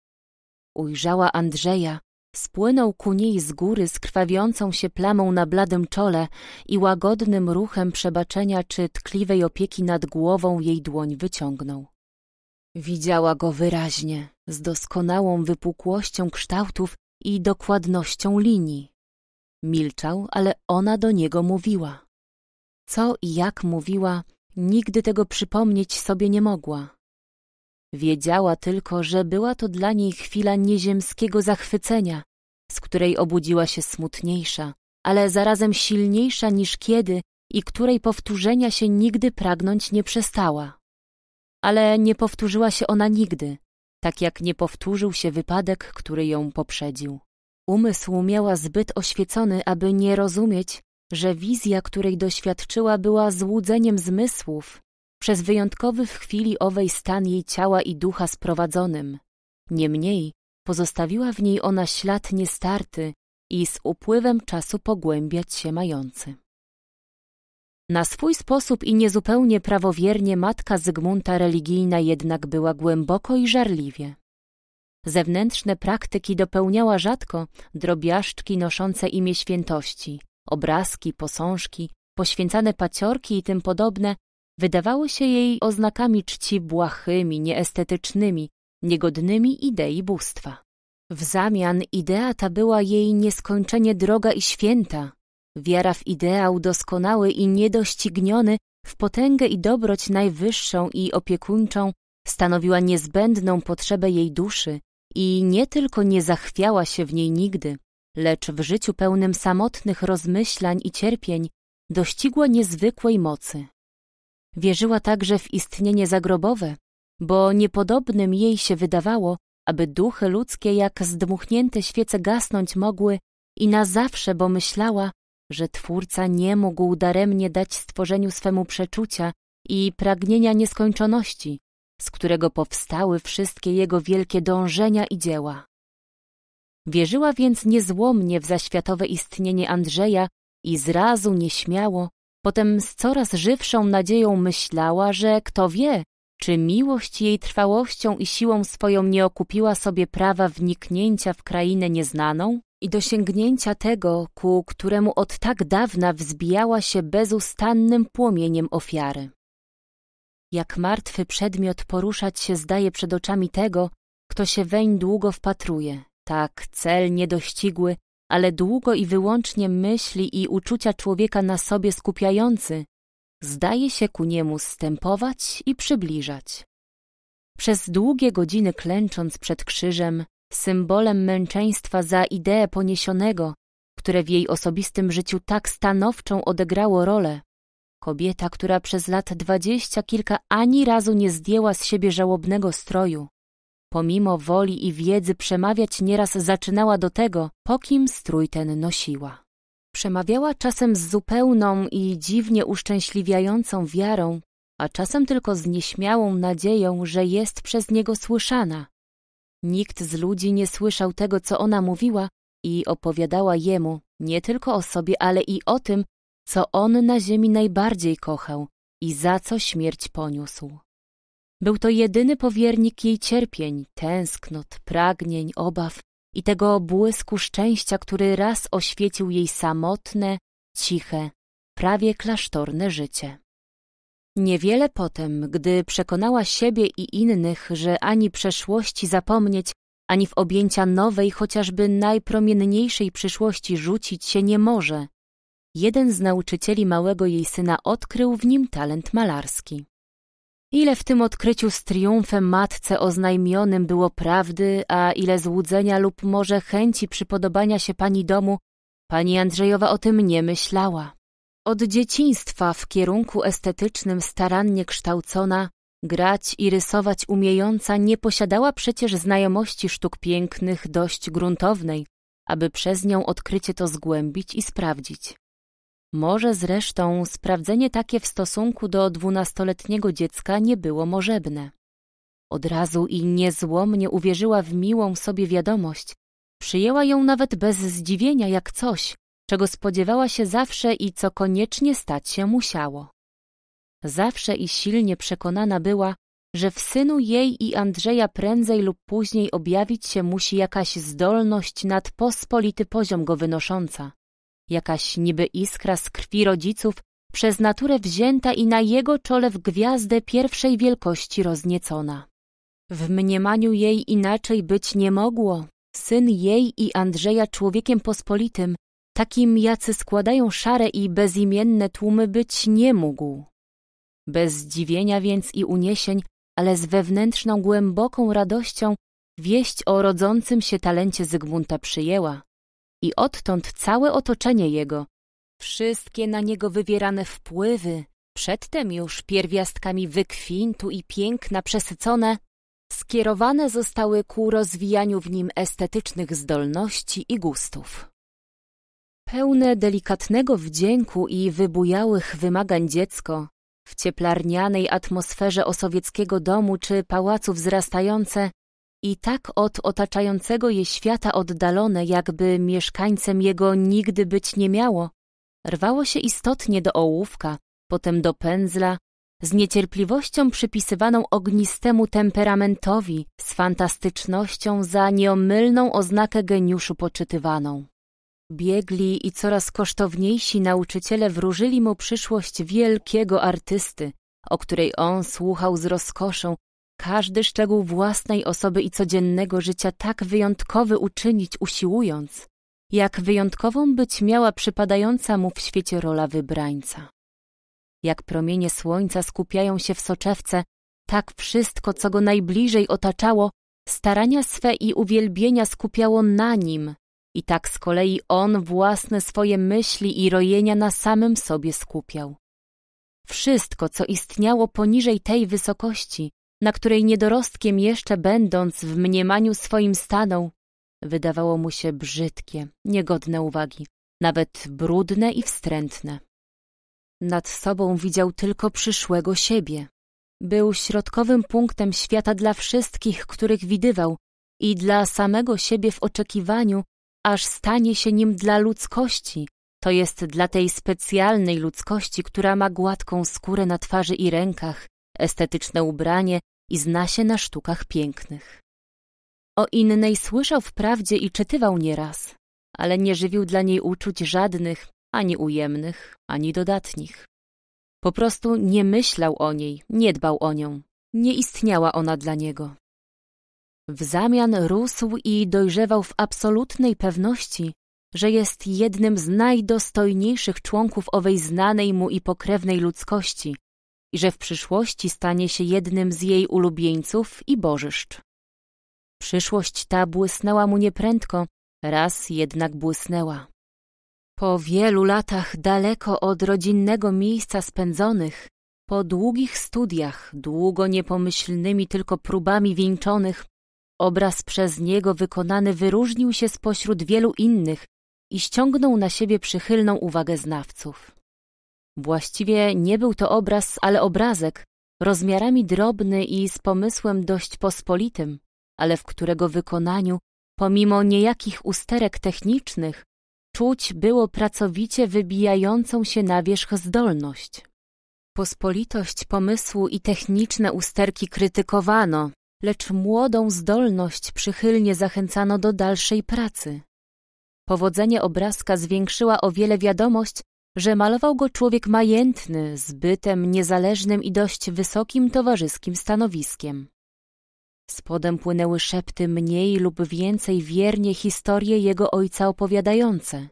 Ujrzała Andrzeja, Spłynął ku niej z góry z krwawiącą się plamą na bladym czole i łagodnym ruchem przebaczenia czy tkliwej opieki nad głową jej dłoń wyciągnął. Widziała go wyraźnie, z doskonałą wypukłością kształtów i dokładnością linii. Milczał, ale ona do niego mówiła. Co i jak mówiła, nigdy tego przypomnieć sobie nie mogła. Wiedziała tylko, że była to dla niej chwila nieziemskiego zachwycenia, z której obudziła się smutniejsza, ale zarazem silniejsza niż kiedy i której powtórzenia się nigdy pragnąć nie przestała. Ale nie powtórzyła się ona nigdy, tak jak nie powtórzył się wypadek, który ją poprzedził. Umysł miała zbyt oświecony, aby nie rozumieć, że wizja, której doświadczyła, była złudzeniem zmysłów przez wyjątkowy w chwili owej stan jej ciała i ducha sprowadzonym. Niemniej pozostawiła w niej ona ślad niestarty i z upływem czasu pogłębiać się mający. Na swój sposób i niezupełnie prawowiernie matka Zygmunta religijna jednak była głęboko i żarliwie. Zewnętrzne praktyki dopełniała rzadko drobiażdżki noszące imię świętości, obrazki, posążki, poświęcane paciorki i tym podobne wydawały się jej oznakami czci błahymi, nieestetycznymi, niegodnymi idei bóstwa. W zamian idea ta była jej nieskończenie droga i święta, wiara w ideał doskonały i niedościgniony, w potęgę i dobroć najwyższą i opiekuńczą stanowiła niezbędną potrzebę jej duszy i nie tylko nie zachwiała się w niej nigdy, lecz w życiu pełnym samotnych rozmyślań i cierpień dościgła niezwykłej mocy. Wierzyła także w istnienie zagrobowe, bo niepodobnym jej się wydawało, aby duchy ludzkie jak zdmuchnięte świece gasnąć mogły i na zawsze, bo myślała, że Twórca nie mógł daremnie dać stworzeniu swemu przeczucia i pragnienia nieskończoności, z którego powstały wszystkie jego wielkie dążenia i dzieła. Wierzyła więc niezłomnie w zaświatowe istnienie Andrzeja i zrazu nieśmiało, Potem z coraz żywszą nadzieją myślała, że kto wie, czy miłość jej trwałością i siłą swoją nie okupiła sobie prawa wniknięcia w krainę nieznaną i dosięgnięcia tego, ku któremu od tak dawna wzbijała się bezustannym płomieniem ofiary. Jak martwy przedmiot poruszać się zdaje przed oczami tego, kto się weń długo wpatruje, tak cel niedościgły ale długo i wyłącznie myśli i uczucia człowieka na sobie skupiający, zdaje się ku niemu stępować i przybliżać. Przez długie godziny klęcząc przed krzyżem, symbolem męczeństwa za ideę poniesionego, które w jej osobistym życiu tak stanowczą odegrało rolę, kobieta, która przez lat dwadzieścia kilka ani razu nie zdjęła z siebie żałobnego stroju, pomimo woli i wiedzy przemawiać nieraz zaczynała do tego, po kim strój ten nosiła. Przemawiała czasem z zupełną i dziwnie uszczęśliwiającą wiarą, a czasem tylko z nieśmiałą nadzieją, że jest przez niego słyszana. Nikt z ludzi nie słyszał tego, co ona mówiła i opowiadała jemu nie tylko o sobie, ale i o tym, co on na ziemi najbardziej kochał i za co śmierć poniósł. Był to jedyny powiernik jej cierpień, tęsknot, pragnień, obaw i tego błysku szczęścia, który raz oświecił jej samotne, ciche, prawie klasztorne życie. Niewiele potem, gdy przekonała siebie i innych, że ani przeszłości zapomnieć, ani w objęcia nowej, chociażby najpromienniejszej przyszłości rzucić się nie może, jeden z nauczycieli małego jej syna odkrył w nim talent malarski. Ile w tym odkryciu z triumfem matce oznajmionym było prawdy, a ile złudzenia lub może chęci przypodobania się pani domu, pani Andrzejowa o tym nie myślała. Od dzieciństwa w kierunku estetycznym starannie kształcona, grać i rysować umiejąca nie posiadała przecież znajomości sztuk pięknych dość gruntownej, aby przez nią odkrycie to zgłębić i sprawdzić. Może zresztą sprawdzenie takie w stosunku do dwunastoletniego dziecka nie było możebne. Od razu i niezłomnie uwierzyła w miłą sobie wiadomość. Przyjęła ją nawet bez zdziwienia jak coś, czego spodziewała się zawsze i co koniecznie stać się musiało. Zawsze i silnie przekonana była, że w synu jej i Andrzeja prędzej lub później objawić się musi jakaś zdolność nad pospolity poziom go wynosząca Jakaś niby iskra z krwi rodziców, przez naturę wzięta i na jego czole w gwiazdę pierwszej wielkości rozniecona. W mniemaniu jej inaczej być nie mogło. Syn jej i Andrzeja człowiekiem pospolitym, takim jacy składają szare i bezimienne tłumy być nie mógł. Bez zdziwienia więc i uniesień, ale z wewnętrzną głęboką radością wieść o rodzącym się talencie Zygmunta przyjęła i odtąd całe otoczenie jego, wszystkie na niego wywierane wpływy, przedtem już pierwiastkami wykwintu i piękna przesycone, skierowane zostały ku rozwijaniu w nim estetycznych zdolności i gustów. Pełne delikatnego wdzięku i wybujałych wymagań dziecko, w cieplarnianej atmosferze osowieckiego domu czy pałacu wzrastające, i tak od otaczającego je świata oddalone, jakby mieszkańcem jego nigdy być nie miało, rwało się istotnie do ołówka, potem do pędzla, z niecierpliwością przypisywaną ognistemu temperamentowi, z fantastycznością za nieomylną oznakę geniuszu poczytywaną. Biegli i coraz kosztowniejsi nauczyciele wróżyli mu przyszłość wielkiego artysty, o której on słuchał z rozkoszą każdy szczegół własnej osoby i codziennego życia tak wyjątkowy uczynić usiłując, jak wyjątkową być miała przypadająca mu w świecie rola wybrańca. Jak promienie słońca skupiają się w soczewce, tak wszystko, co go najbliżej otaczało, starania swe i uwielbienia skupiało na nim i tak z kolei on własne swoje myśli i rojenia na samym sobie skupiał. Wszystko, co istniało poniżej tej wysokości, na której niedorostkiem jeszcze będąc w mniemaniu swoim stanął, wydawało mu się brzydkie, niegodne uwagi, nawet brudne i wstrętne. Nad sobą widział tylko przyszłego siebie. Był środkowym punktem świata dla wszystkich, których widywał i dla samego siebie w oczekiwaniu, aż stanie się nim dla ludzkości, to jest dla tej specjalnej ludzkości, która ma gładką skórę na twarzy i rękach, estetyczne ubranie i zna się na sztukach pięknych. O innej słyszał wprawdzie i czytywał nieraz, ale nie żywił dla niej uczuć żadnych, ani ujemnych, ani dodatnich. Po prostu nie myślał o niej, nie dbał o nią, nie istniała ona dla niego. W zamian rósł i dojrzewał w absolutnej pewności, że jest jednym z najdostojniejszych członków owej znanej mu i pokrewnej ludzkości, i że w przyszłości stanie się jednym z jej ulubieńców i bożyszcz. Przyszłość ta błysnęła mu nieprędko, raz jednak błysnęła. Po wielu latach daleko od rodzinnego miejsca spędzonych, po długich studiach, długo niepomyślnymi tylko próbami wieńczonych, obraz przez niego wykonany wyróżnił się spośród wielu innych i ściągnął na siebie przychylną uwagę znawców. Właściwie nie był to obraz, ale obrazek, rozmiarami drobny i z pomysłem dość pospolitym, ale w którego wykonaniu, pomimo niejakich usterek technicznych, czuć było pracowicie wybijającą się na wierzch zdolność. Pospolitość pomysłu i techniczne usterki krytykowano, lecz młodą zdolność przychylnie zachęcano do dalszej pracy. Powodzenie obrazka zwiększyła o wiele wiadomość, że malował go człowiek majętny, zbytem niezależnym i dość wysokim towarzyskim stanowiskiem. Spodem płynęły szepty mniej lub więcej wiernie historie jego ojca opowiadające.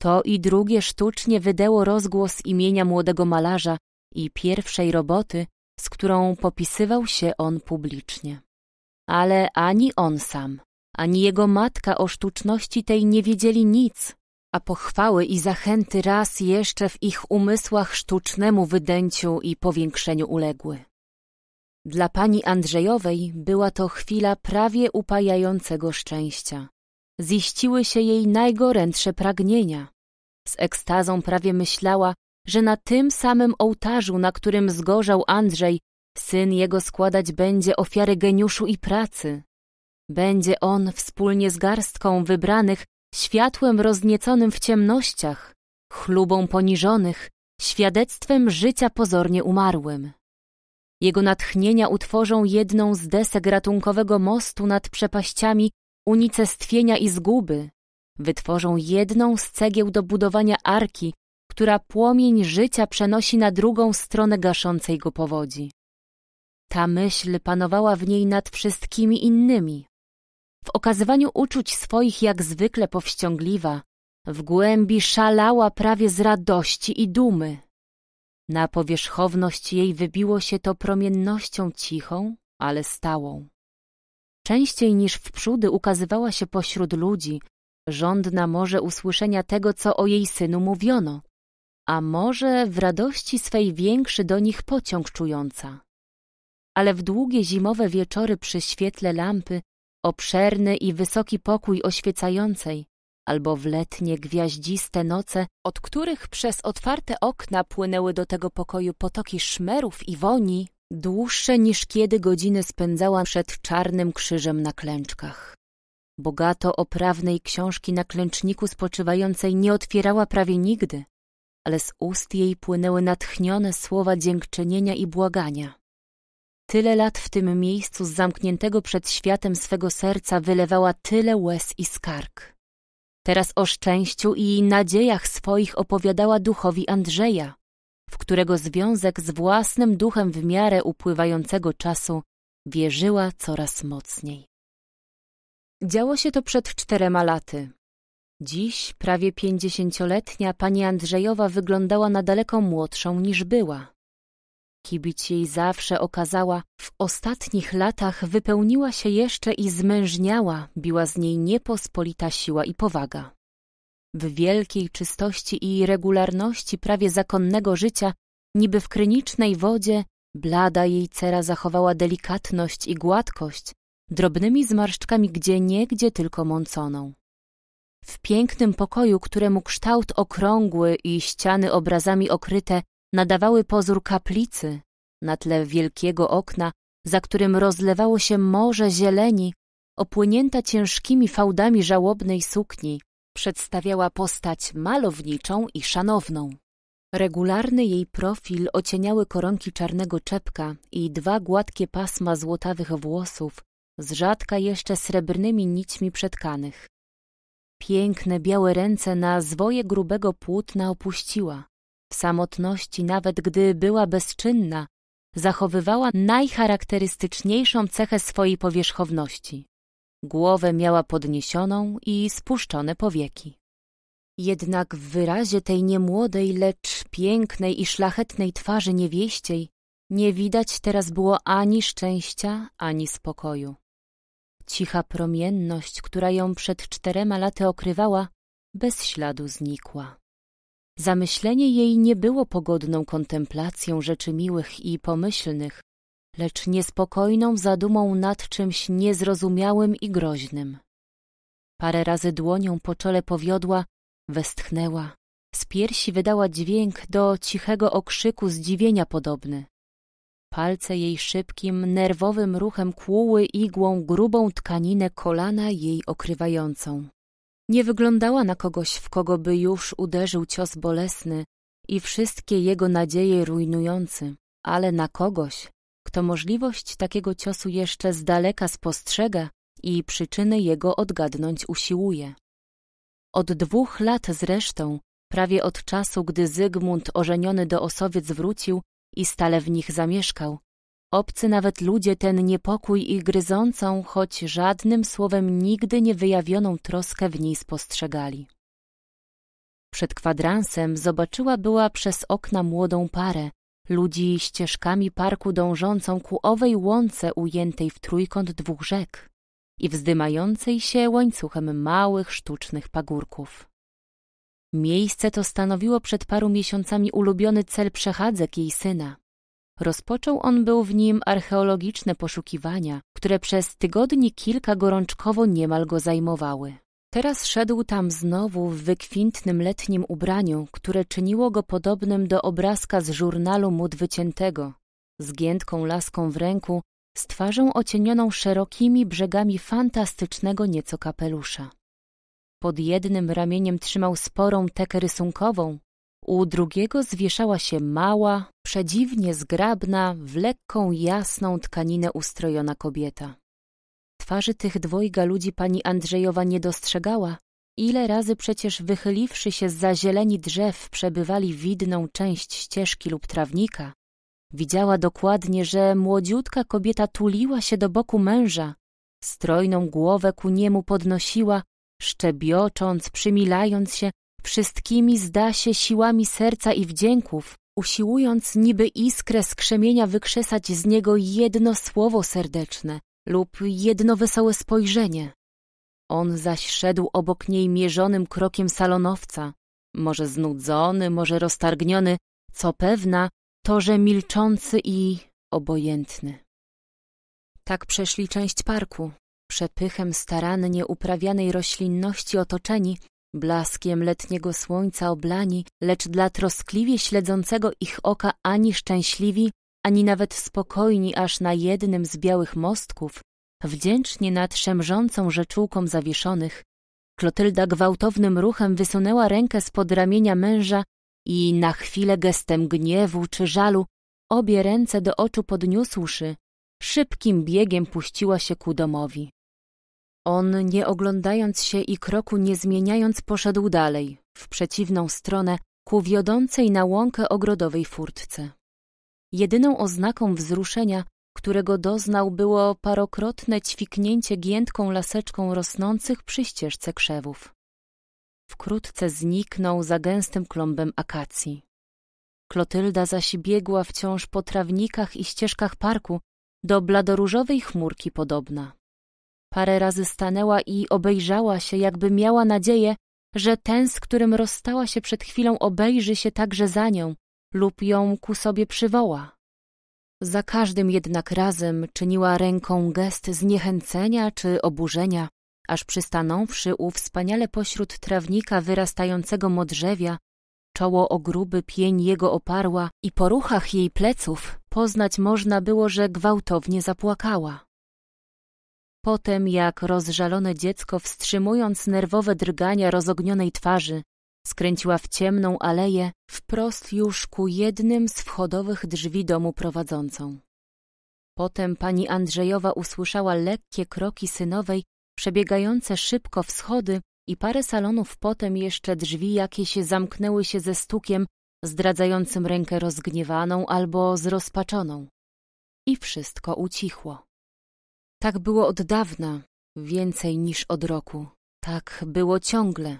To i drugie sztucznie wydeło rozgłos imienia młodego malarza i pierwszej roboty, z którą popisywał się on publicznie. Ale ani on sam, ani jego matka o sztuczności tej nie wiedzieli nic, a pochwały i zachęty raz jeszcze w ich umysłach sztucznemu wydęciu i powiększeniu uległy. Dla pani Andrzejowej była to chwila prawie upajającego szczęścia. Ziściły się jej najgorętsze pragnienia. Z ekstazą prawie myślała, że na tym samym ołtarzu, na którym zgorzał Andrzej, syn jego składać będzie ofiary geniuszu i pracy. Będzie on wspólnie z garstką wybranych światłem roznieconym w ciemnościach, chlubą poniżonych, świadectwem życia pozornie umarłym. Jego natchnienia utworzą jedną z desek ratunkowego mostu nad przepaściami unicestwienia i zguby. Wytworzą jedną z cegieł do budowania arki, która płomień życia przenosi na drugą stronę gaszącej go powodzi. Ta myśl panowała w niej nad wszystkimi innymi. W okazywaniu uczuć swoich jak zwykle powściągliwa, w głębi szalała prawie z radości i dumy. Na powierzchowność jej wybiło się to promiennością cichą, ale stałą. Częściej niż wprzódy ukazywała się pośród ludzi, żądna może usłyszenia tego, co o jej synu mówiono, a może w radości swej większy do nich pociąg czująca. Ale w długie zimowe wieczory przy świetle lampy obszerny i wysoki pokój oświecającej, albo w letnie gwiaździste noce, od których przez otwarte okna płynęły do tego pokoju potoki szmerów i woni, dłuższe niż kiedy godziny spędzała przed czarnym krzyżem na klęczkach. Bogato oprawnej książki na klęczniku spoczywającej nie otwierała prawie nigdy, ale z ust jej płynęły natchnione słowa dziękczynienia i błagania. Tyle lat w tym miejscu z zamkniętego przed światem swego serca wylewała tyle łez i skarg. Teraz o szczęściu i nadziejach swoich opowiadała duchowi Andrzeja, w którego związek z własnym duchem w miarę upływającego czasu wierzyła coraz mocniej. Działo się to przed czterema laty. Dziś prawie pięćdziesięcioletnia pani Andrzejowa wyglądała na daleko młodszą niż była kibić jej zawsze okazała, w ostatnich latach wypełniła się jeszcze i zmężniała, biła z niej niepospolita siła i powaga. W wielkiej czystości i regularności prawie zakonnego życia, niby w krynicznej wodzie, blada jej cera zachowała delikatność i gładkość, drobnymi zmarszczkami gdzie niegdzie tylko mąconą. W pięknym pokoju, któremu kształt okrągły i ściany obrazami okryte nadawały pozór kaplicy na tle wielkiego okna, za którym rozlewało się morze zieleni, opłynięta ciężkimi fałdami żałobnej sukni, przedstawiała postać malowniczą i szanowną. Regularny jej profil ocieniały koronki czarnego czepka i dwa gładkie pasma złotawych włosów, z rzadka jeszcze srebrnymi nićmi przetkanych. Piękne białe ręce na zwoje grubego płótna opuściła. W samotności, nawet gdy była bezczynna, zachowywała najcharakterystyczniejszą cechę swojej powierzchowności. Głowę miała podniesioną i spuszczone powieki. Jednak w wyrazie tej niemłodej, lecz pięknej i szlachetnej twarzy niewieściej nie widać teraz było ani szczęścia, ani spokoju. Cicha promienność, która ją przed czterema laty okrywała, bez śladu znikła. Zamyślenie jej nie było pogodną kontemplacją rzeczy miłych i pomyślnych, lecz niespokojną zadumą nad czymś niezrozumiałym i groźnym. Parę razy dłonią po czole powiodła, westchnęła. Z piersi wydała dźwięk do cichego okrzyku zdziwienia podobny. Palce jej szybkim, nerwowym ruchem kłuły igłą grubą tkaninę kolana jej okrywającą. Nie wyglądała na kogoś, w kogo by już uderzył cios bolesny i wszystkie jego nadzieje rujnujący, ale na kogoś, kto możliwość takiego ciosu jeszcze z daleka spostrzega i przyczyny jego odgadnąć usiłuje. Od dwóch lat zresztą, prawie od czasu, gdy Zygmunt ożeniony do Osowiec wrócił i stale w nich zamieszkał, Obcy nawet ludzie ten niepokój i gryzącą, choć żadnym słowem nigdy nie wyjawioną troskę w niej spostrzegali. Przed kwadransem zobaczyła była przez okna młodą parę, ludzi ścieżkami parku dążącą ku owej łące ujętej w trójkąt dwóch rzek i wzdymającej się łańcuchem małych, sztucznych pagórków. Miejsce to stanowiło przed paru miesiącami ulubiony cel przechadzek jej syna. Rozpoczął on był w nim archeologiczne poszukiwania, które przez tygodnie kilka gorączkowo niemal go zajmowały. Teraz szedł tam znowu w wykwintnym letnim ubraniu, które czyniło go podobnym do obrazka z żurnalu mód wyciętego. Z giętką laską w ręku, z twarzą ocienioną szerokimi brzegami fantastycznego nieco kapelusza. Pod jednym ramieniem trzymał sporą tekę rysunkową, u drugiego zwieszała się mała, przedziwnie zgrabna, w lekką, jasną tkaninę ustrojona kobieta. Twarzy tych dwojga ludzi pani Andrzejowa nie dostrzegała, ile razy przecież wychyliwszy się za zieleni drzew przebywali widną część ścieżki lub trawnika. Widziała dokładnie, że młodziutka kobieta tuliła się do boku męża, strojną głowę ku niemu podnosiła, szczebiocząc, przymilając się, wszystkimi zda się siłami serca i wdzięków, usiłując niby iskrę skrzemienia wykrzesać z niego jedno słowo serdeczne lub jedno wesołe spojrzenie. On zaś szedł obok niej mierzonym krokiem salonowca, może znudzony, może roztargniony, co pewna, to, że milczący i obojętny. Tak przeszli część parku, przepychem starannie uprawianej roślinności otoczeni, blaskiem letniego słońca oblani, lecz dla troskliwie śledzącego ich oka ani szczęśliwi, ani nawet spokojni aż na jednym z białych mostków, wdzięcznie nad szemrzącą rzeczułką zawieszonych, Klotylda gwałtownym ruchem wysunęła rękę spod ramienia męża i na chwilę gestem gniewu czy żalu obie ręce do oczu podniósłszy, szybkim biegiem puściła się ku domowi. On, nie oglądając się i kroku nie zmieniając, poszedł dalej, w przeciwną stronę, ku wiodącej na łąkę ogrodowej furtce. Jedyną oznaką wzruszenia, którego doznał, było parokrotne ćwiknięcie giętką laseczką rosnących przy ścieżce krzewów. Wkrótce zniknął za gęstym klombem akacji. Klotylda zaś biegła wciąż po trawnikach i ścieżkach parku, do bladoróżowej chmurki podobna. Parę razy stanęła i obejrzała się, jakby miała nadzieję, że ten, z którym rozstała się przed chwilą, obejrzy się także za nią lub ją ku sobie przywoła. Za każdym jednak razem czyniła ręką gest zniechęcenia czy oburzenia, aż przystanąwszy u wspaniale pośród trawnika wyrastającego modrzewia, czoło o gruby pień jego oparła i po ruchach jej pleców poznać można było, że gwałtownie zapłakała. Potem jak rozżalone dziecko, wstrzymując nerwowe drgania rozognionej twarzy, skręciła w ciemną aleję, wprost już ku jednym z wchodowych drzwi domu prowadzącą. Potem pani Andrzejowa usłyszała lekkie kroki synowej, przebiegające szybko w schody i parę salonów potem jeszcze drzwi jakie się zamknęły się ze stukiem zdradzającym rękę rozgniewaną albo zrozpaczoną. I wszystko ucichło. Tak było od dawna, więcej niż od roku. Tak było ciągle.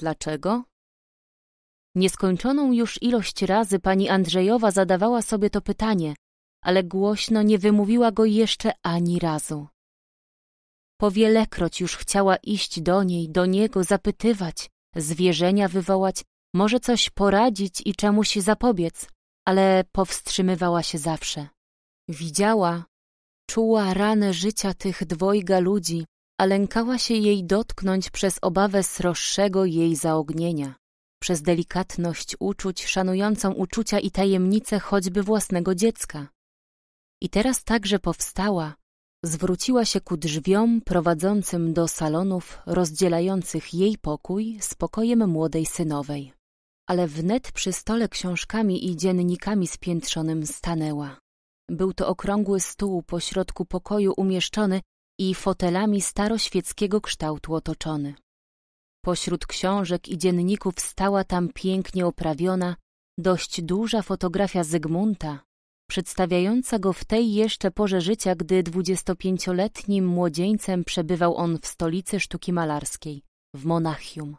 Dlaczego? Nieskończoną już ilość razy pani Andrzejowa zadawała sobie to pytanie, ale głośno nie wymówiła go jeszcze ani razu. Powielekroć już chciała iść do niej, do niego, zapytywać, zwierzenia wywołać, może coś poradzić i czemuś zapobiec, ale powstrzymywała się zawsze. Widziała, Czuła ranę życia tych dwojga ludzi, a lękała się jej dotknąć przez obawę sroższego jej zaognienia, przez delikatność uczuć szanującą uczucia i tajemnice choćby własnego dziecka. I teraz także powstała, zwróciła się ku drzwiom prowadzącym do salonów rozdzielających jej pokój z pokojem młodej synowej. Ale wnet przy stole książkami i dziennikami spiętrzonym stanęła. Był to okrągły stół pośrodku pokoju umieszczony i fotelami staroświeckiego kształtu otoczony. Pośród książek i dzienników stała tam pięknie oprawiona, dość duża fotografia Zygmunta, przedstawiająca go w tej jeszcze porze życia, gdy dwudziestopięcioletnim młodzieńcem przebywał on w stolicy sztuki malarskiej, w Monachium.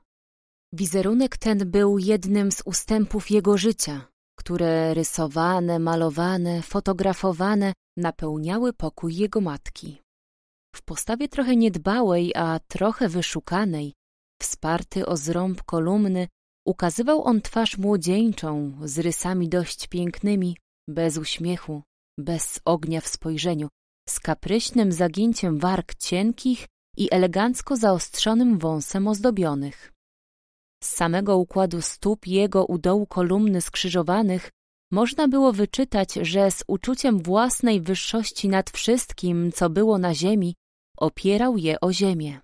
Wizerunek ten był jednym z ustępów jego życia, które rysowane, malowane, fotografowane napełniały pokój jego matki. W postawie trochę niedbałej, a trochę wyszukanej, wsparty o zrąb kolumny, ukazywał on twarz młodzieńczą, z rysami dość pięknymi, bez uśmiechu, bez ognia w spojrzeniu, z kapryśnym zagięciem warg cienkich i elegancko zaostrzonym wąsem ozdobionych. Z samego układu stóp jego u dołu kolumny skrzyżowanych można było wyczytać, że z uczuciem własnej wyższości nad wszystkim, co było na ziemi, opierał je o ziemię.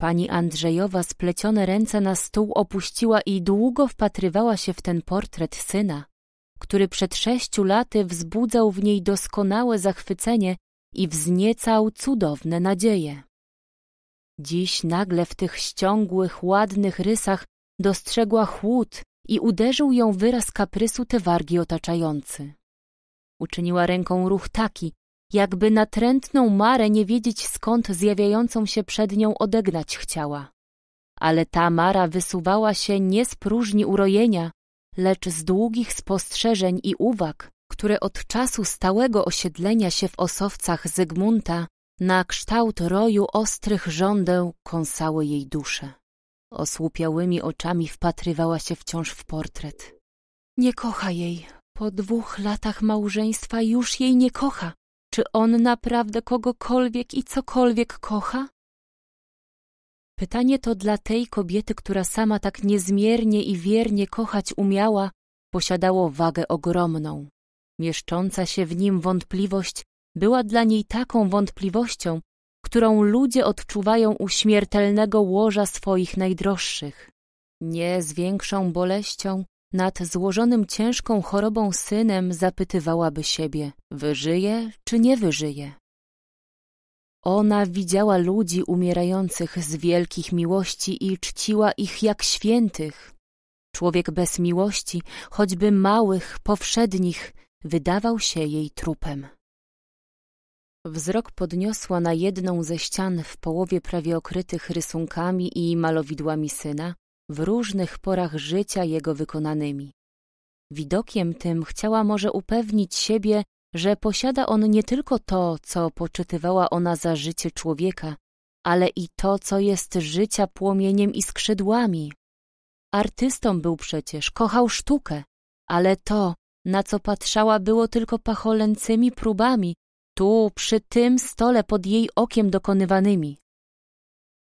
Pani Andrzejowa splecione ręce na stół opuściła i długo wpatrywała się w ten portret syna, który przed sześciu laty wzbudzał w niej doskonałe zachwycenie i wzniecał cudowne nadzieje. Dziś nagle w tych ściągłych, ładnych rysach dostrzegła chłód i uderzył ją wyraz kaprysu te wargi otaczający. Uczyniła ręką ruch taki, jakby natrętną Marę nie wiedzieć skąd zjawiającą się przed nią odegnać chciała. Ale ta Mara wysuwała się nie z próżni urojenia, lecz z długich spostrzeżeń i uwag, które od czasu stałego osiedlenia się w osowcach Zygmunta na kształt roju ostrych żądeł kąsały jej dusze. Osłupiałymi oczami wpatrywała się wciąż w portret. Nie kocha jej. Po dwóch latach małżeństwa już jej nie kocha. Czy on naprawdę kogokolwiek i cokolwiek kocha? Pytanie to dla tej kobiety, która sama tak niezmiernie i wiernie kochać umiała, posiadało wagę ogromną. Mieszcząca się w nim wątpliwość była dla niej taką wątpliwością, którą ludzie odczuwają u śmiertelnego łoża swoich najdroższych. Nie z większą boleścią nad złożonym ciężką chorobą synem zapytywałaby siebie, wyżyje czy nie wyżyje. Ona widziała ludzi umierających z wielkich miłości i czciła ich jak świętych. Człowiek bez miłości, choćby małych, powszednich, wydawał się jej trupem. Wzrok podniosła na jedną ze ścian w połowie prawie okrytych rysunkami i malowidłami syna, w różnych porach życia jego wykonanymi. Widokiem tym chciała może upewnić siebie, że posiada on nie tylko to, co poczytywała ona za życie człowieka, ale i to, co jest życia płomieniem i skrzydłami. Artystą był przecież, kochał sztukę, ale to, na co patrzała, było tylko pacholęcymi próbami, tu, przy tym stole pod jej okiem dokonywanymi.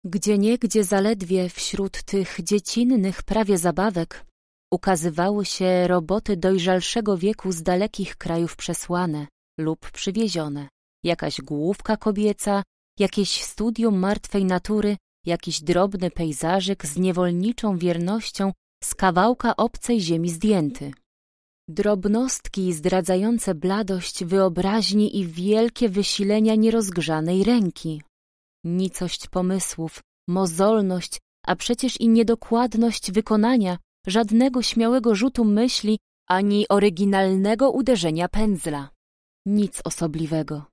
Gdzie niegdzie zaledwie wśród tych dziecinnych prawie zabawek ukazywały się roboty dojrzalszego wieku z dalekich krajów przesłane lub przywiezione, jakaś główka kobieca, jakieś studium martwej natury, jakiś drobny pejzażyk z niewolniczą wiernością z kawałka obcej ziemi zdjęty drobnostki zdradzające bladość wyobraźni i wielkie wysilenia nierozgrzanej ręki. Nicość pomysłów, mozolność, a przecież i niedokładność wykonania, żadnego śmiałego rzutu myśli, ani oryginalnego uderzenia pędzla. Nic osobliwego.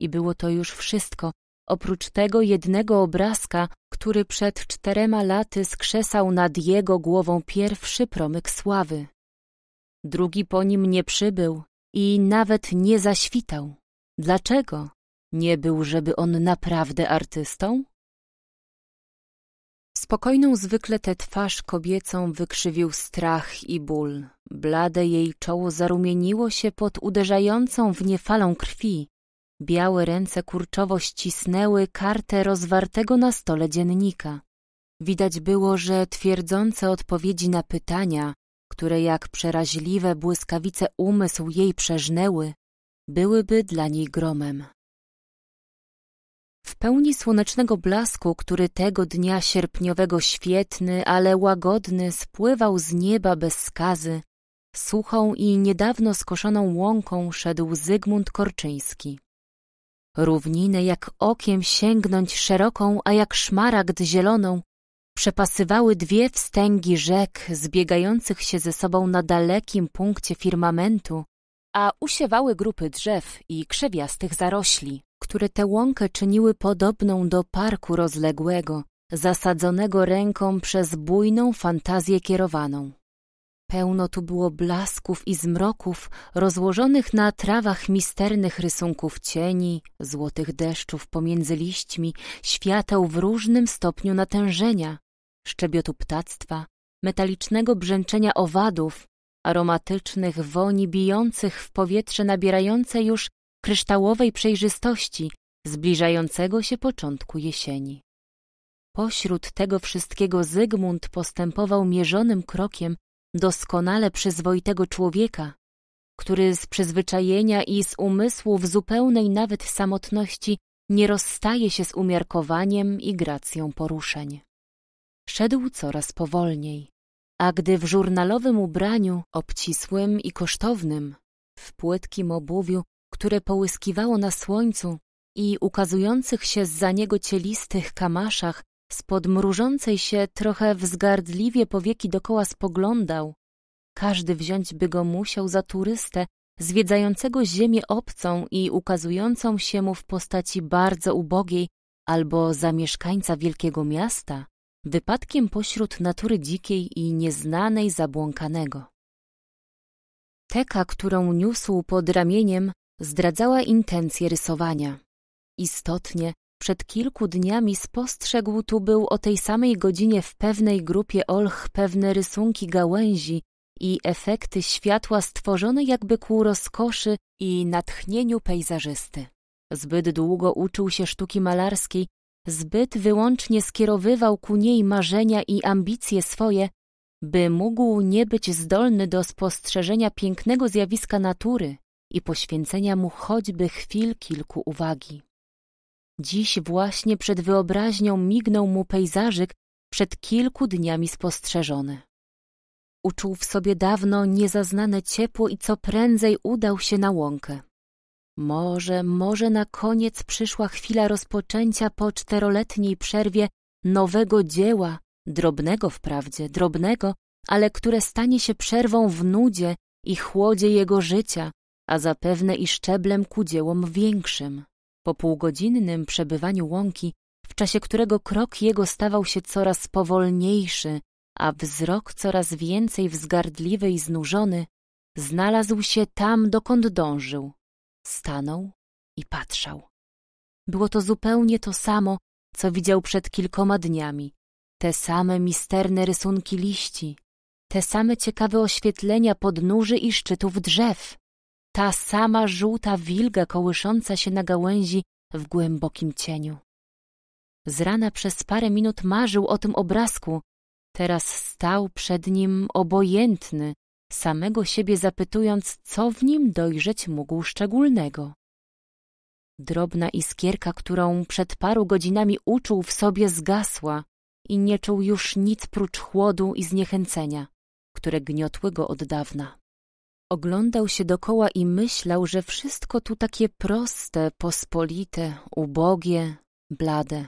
I było to już wszystko, oprócz tego jednego obrazka, który przed czterema laty skrzesał nad jego głową pierwszy promyk sławy. Drugi po nim nie przybył i nawet nie zaświtał. Dlaczego? Nie był, żeby on naprawdę artystą? Spokojną zwykle tę twarz kobiecą wykrzywił strach i ból. Blade jej czoło zarumieniło się pod uderzającą w nie falą krwi. Białe ręce kurczowo ścisnęły kartę rozwartego na stole dziennika. Widać było, że twierdzące odpowiedzi na pytania, które jak przeraźliwe błyskawice umysł jej przeżnęły, byłyby dla niej gromem. W pełni słonecznego blasku, który tego dnia sierpniowego świetny, ale łagodny spływał z nieba bez skazy, suchą i niedawno skoszoną łąką szedł Zygmunt Korczyński. Równinę jak okiem sięgnąć szeroką, a jak szmaragd zieloną, przepasywały dwie wstęgi rzek zbiegających się ze sobą na dalekim punkcie firmamentu, a usiewały grupy drzew i krzewiastych zarośli, które tę łąkę czyniły podobną do parku rozległego, zasadzonego ręką przez bujną fantazję kierowaną. Pełno tu było blasków i zmroków, rozłożonych na trawach misternych rysunków cieni, złotych deszczów pomiędzy liśćmi, świateł w różnym stopniu natężenia, szczebiotu ptactwa, metalicznego brzęczenia owadów, aromatycznych woni bijących w powietrze nabierające już kryształowej przejrzystości zbliżającego się początku jesieni. Pośród tego wszystkiego Zygmunt postępował mierzonym krokiem doskonale przyzwoitego człowieka, który z przyzwyczajenia i z umysłu w zupełnej nawet samotności nie rozstaje się z umiarkowaniem i gracją poruszeń. Szedł coraz powolniej, a gdy w żurnalowym ubraniu, obcisłym i kosztownym, w płytkim obuwiu, które połyskiwało na słońcu i ukazujących się za niego cielistych kamaszach, spod mrużącej się trochę wzgardliwie powieki dokoła spoglądał. Każdy wziąć by go musiał za turystę, zwiedzającego ziemię obcą i ukazującą się mu w postaci bardzo ubogiej albo za mieszkańca wielkiego miasta wypadkiem pośród natury dzikiej i nieznanej zabłąkanego. Teka, którą niósł pod ramieniem, zdradzała intencje rysowania. Istotnie, przed kilku dniami spostrzegł tu był o tej samej godzinie w pewnej grupie olch pewne rysunki gałęzi i efekty światła stworzone jakby ku rozkoszy i natchnieniu pejzażysty. Zbyt długo uczył się sztuki malarskiej zbyt wyłącznie skierowywał ku niej marzenia i ambicje swoje, by mógł nie być zdolny do spostrzeżenia pięknego zjawiska natury i poświęcenia mu choćby chwil kilku uwagi. Dziś właśnie przed wyobraźnią mignął mu pejzażyk przed kilku dniami spostrzeżony. Uczuł w sobie dawno niezaznane ciepło i co prędzej udał się na łąkę. Może, może na koniec przyszła chwila rozpoczęcia po czteroletniej przerwie nowego dzieła, drobnego wprawdzie, drobnego, ale które stanie się przerwą w nudzie i chłodzie jego życia, a zapewne i szczeblem ku dziełom większym. Po półgodzinnym przebywaniu łąki, w czasie którego krok jego stawał się coraz powolniejszy, a wzrok coraz więcej wzgardliwy i znużony, znalazł się tam, dokąd dążył, Stanął i patrzał. Było to zupełnie to samo, co widział przed kilkoma dniami. Te same misterne rysunki liści, te same ciekawe oświetlenia podnóży i szczytów drzew, ta sama żółta wilga kołysząca się na gałęzi w głębokim cieniu. Z rana przez parę minut marzył o tym obrazku, teraz stał przed nim obojętny, samego siebie zapytując, co w nim dojrzeć mógł szczególnego. Drobna iskierka, którą przed paru godzinami uczuł w sobie, zgasła i nie czuł już nic prócz chłodu i zniechęcenia, które gniotły go od dawna. Oglądał się dokoła i myślał, że wszystko tu takie proste, pospolite, ubogie, blade.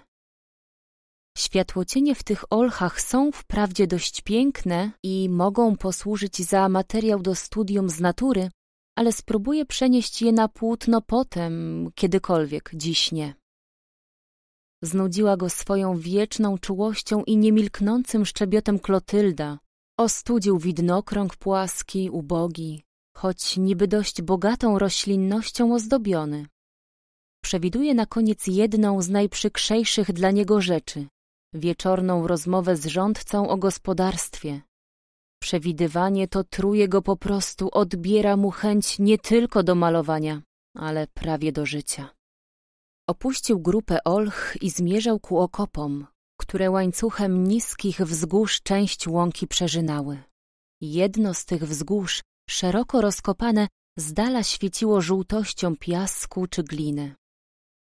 Światłocienie w tych olchach są wprawdzie dość piękne i mogą posłużyć za materiał do studium z natury, ale spróbuję przenieść je na płótno potem, kiedykolwiek, dziś nie. Znudziła go swoją wieczną czułością i niemilknącym szczebiotem Klotylda. Ostudził widnokrąg płaski, ubogi, choć niby dość bogatą roślinnością ozdobiony. Przewiduje na koniec jedną z najprzykrzejszych dla niego rzeczy wieczorną rozmowę z rządcą o gospodarstwie. Przewidywanie to truje go po prostu, odbiera mu chęć nie tylko do malowania, ale prawie do życia. Opuścił grupę olch i zmierzał ku okopom, które łańcuchem niskich wzgórz część łąki przeżynały. Jedno z tych wzgórz, szeroko rozkopane, z dala świeciło żółtością piasku czy gliny.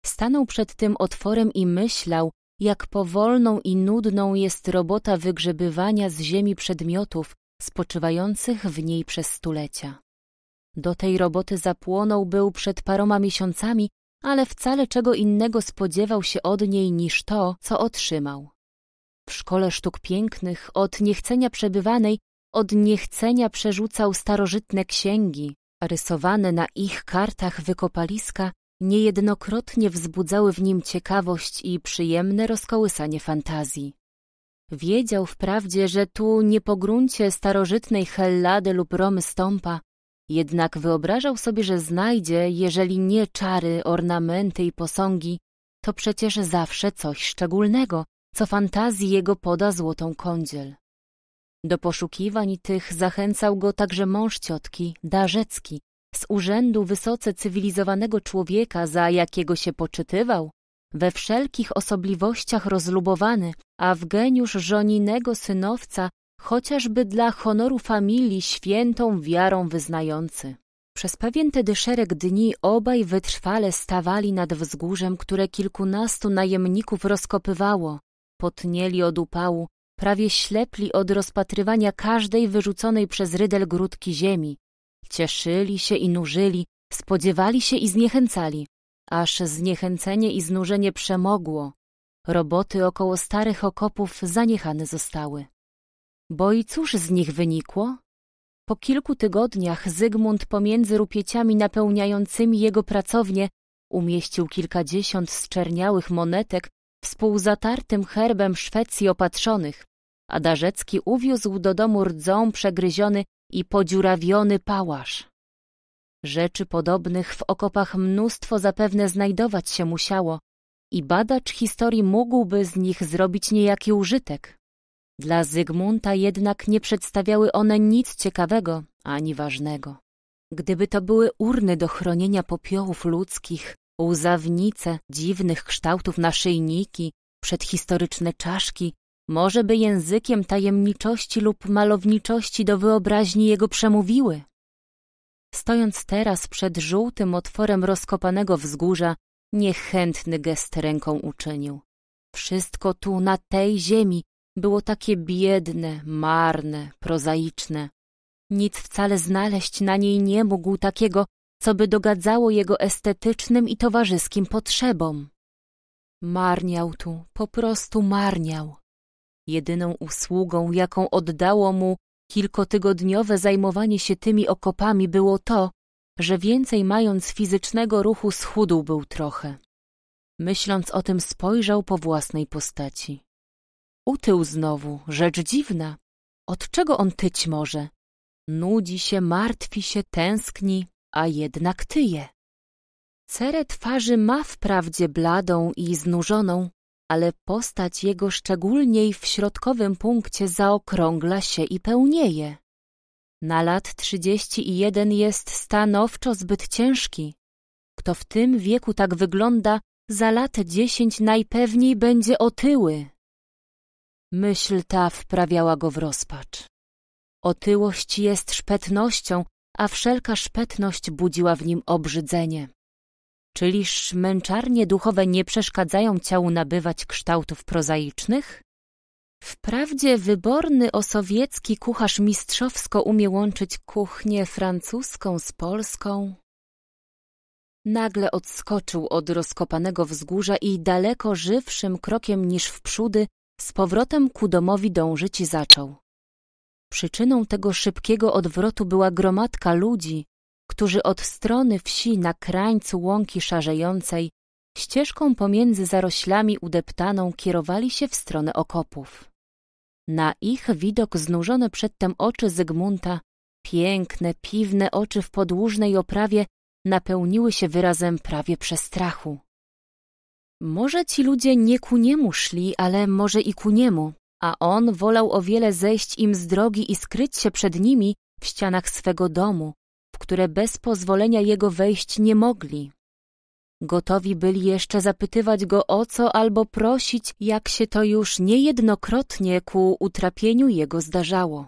Stanął przed tym otworem i myślał, jak powolną i nudną jest robota wygrzebywania z ziemi przedmiotów spoczywających w niej przez stulecia. Do tej roboty zapłonął był przed paroma miesiącami, ale wcale czego innego spodziewał się od niej niż to, co otrzymał. W szkole sztuk pięknych od niechcenia przebywanej, od niechcenia przerzucał starożytne księgi, rysowane na ich kartach wykopaliska niejednokrotnie wzbudzały w nim ciekawość i przyjemne rozkołysanie fantazji. Wiedział wprawdzie, że tu nie po gruncie starożytnej Hellady lub Romy stąpa, jednak wyobrażał sobie, że znajdzie, jeżeli nie czary, ornamenty i posągi, to przecież zawsze coś szczególnego, co fantazji jego poda złotą kądziel. Do poszukiwań tych zachęcał go także mąż ciotki, Darzecki, z urzędu wysoce cywilizowanego człowieka, za jakiego się poczytywał, we wszelkich osobliwościach rozlubowany, a w geniusz żoninego synowca, chociażby dla honoru familii świętą wiarą wyznający. Przez pewien tedy szereg dni obaj wytrwale stawali nad wzgórzem, które kilkunastu najemników rozkopywało. Potnieli od upału, prawie ślepli od rozpatrywania każdej wyrzuconej przez rydel grudki ziemi. Cieszyli się i nużyli, spodziewali się i zniechęcali, aż zniechęcenie i znużenie przemogło. Roboty około starych okopów zaniechane zostały. Bo i cóż z nich wynikło? Po kilku tygodniach Zygmunt pomiędzy rupieciami napełniającymi jego pracownię umieścił kilkadziesiąt zczerniałych monetek współzatartym herbem Szwecji opatrzonych, a Darzecki uwiózł do domu rdzą przegryziony i podziurawiony pałasz. Rzeczy podobnych w okopach mnóstwo zapewne znajdować się musiało i badacz historii mógłby z nich zrobić niejaki użytek. Dla Zygmunta jednak nie przedstawiały one nic ciekawego ani ważnego. Gdyby to były urny do chronienia popiołów ludzkich, łzawnice dziwnych kształtów naszyjniki, przedhistoryczne czaszki, może by językiem tajemniczości lub malowniczości do wyobraźni jego przemówiły. Stojąc teraz przed żółtym otworem rozkopanego wzgórza, niechętny gest ręką uczynił. Wszystko tu, na tej ziemi, było takie biedne, marne, prozaiczne. Nic wcale znaleźć na niej nie mógł takiego, co by dogadzało jego estetycznym i towarzyskim potrzebom. Marniał tu, po prostu marniał. Jedyną usługą, jaką oddało mu kilkotygodniowe zajmowanie się tymi okopami było to, że więcej mając fizycznego ruchu schudł był trochę. Myśląc o tym spojrzał po własnej postaci. Utył znowu, rzecz dziwna. Od czego on tyć może? Nudzi się, martwi się, tęskni, a jednak tyje. Cerę twarzy ma wprawdzie bladą i znużoną, ale postać jego szczególniej w środkowym punkcie zaokrągla się i pełnieje. Na lat trzydzieści i jeden jest stanowczo zbyt ciężki. Kto w tym wieku tak wygląda, za lat dziesięć najpewniej będzie otyły. Myśl ta wprawiała go w rozpacz. Otyłość jest szpetnością, a wszelka szpetność budziła w nim obrzydzenie. Czyliż męczarnie duchowe nie przeszkadzają ciału nabywać kształtów prozaicznych? Wprawdzie wyborny osowiecki kucharz mistrzowsko umie łączyć kuchnię francuską z polską. Nagle odskoczył od rozkopanego wzgórza i daleko żywszym krokiem niż wprzódy z powrotem ku domowi dążyć zaczął. Przyczyną tego szybkiego odwrotu była gromadka ludzi, którzy od strony wsi na krańcu łąki szarzejącej, ścieżką pomiędzy zaroślami udeptaną kierowali się w stronę okopów. Na ich widok znużone przedtem oczy Zygmunta, piękne, piwne oczy w podłużnej oprawie napełniły się wyrazem prawie przestrachu. Może ci ludzie nie ku niemu szli, ale może i ku niemu, a on wolał o wiele zejść im z drogi i skryć się przed nimi w ścianach swego domu, które bez pozwolenia jego wejść nie mogli. Gotowi byli jeszcze zapytywać go o co albo prosić, jak się to już niejednokrotnie ku utrapieniu jego zdarzało.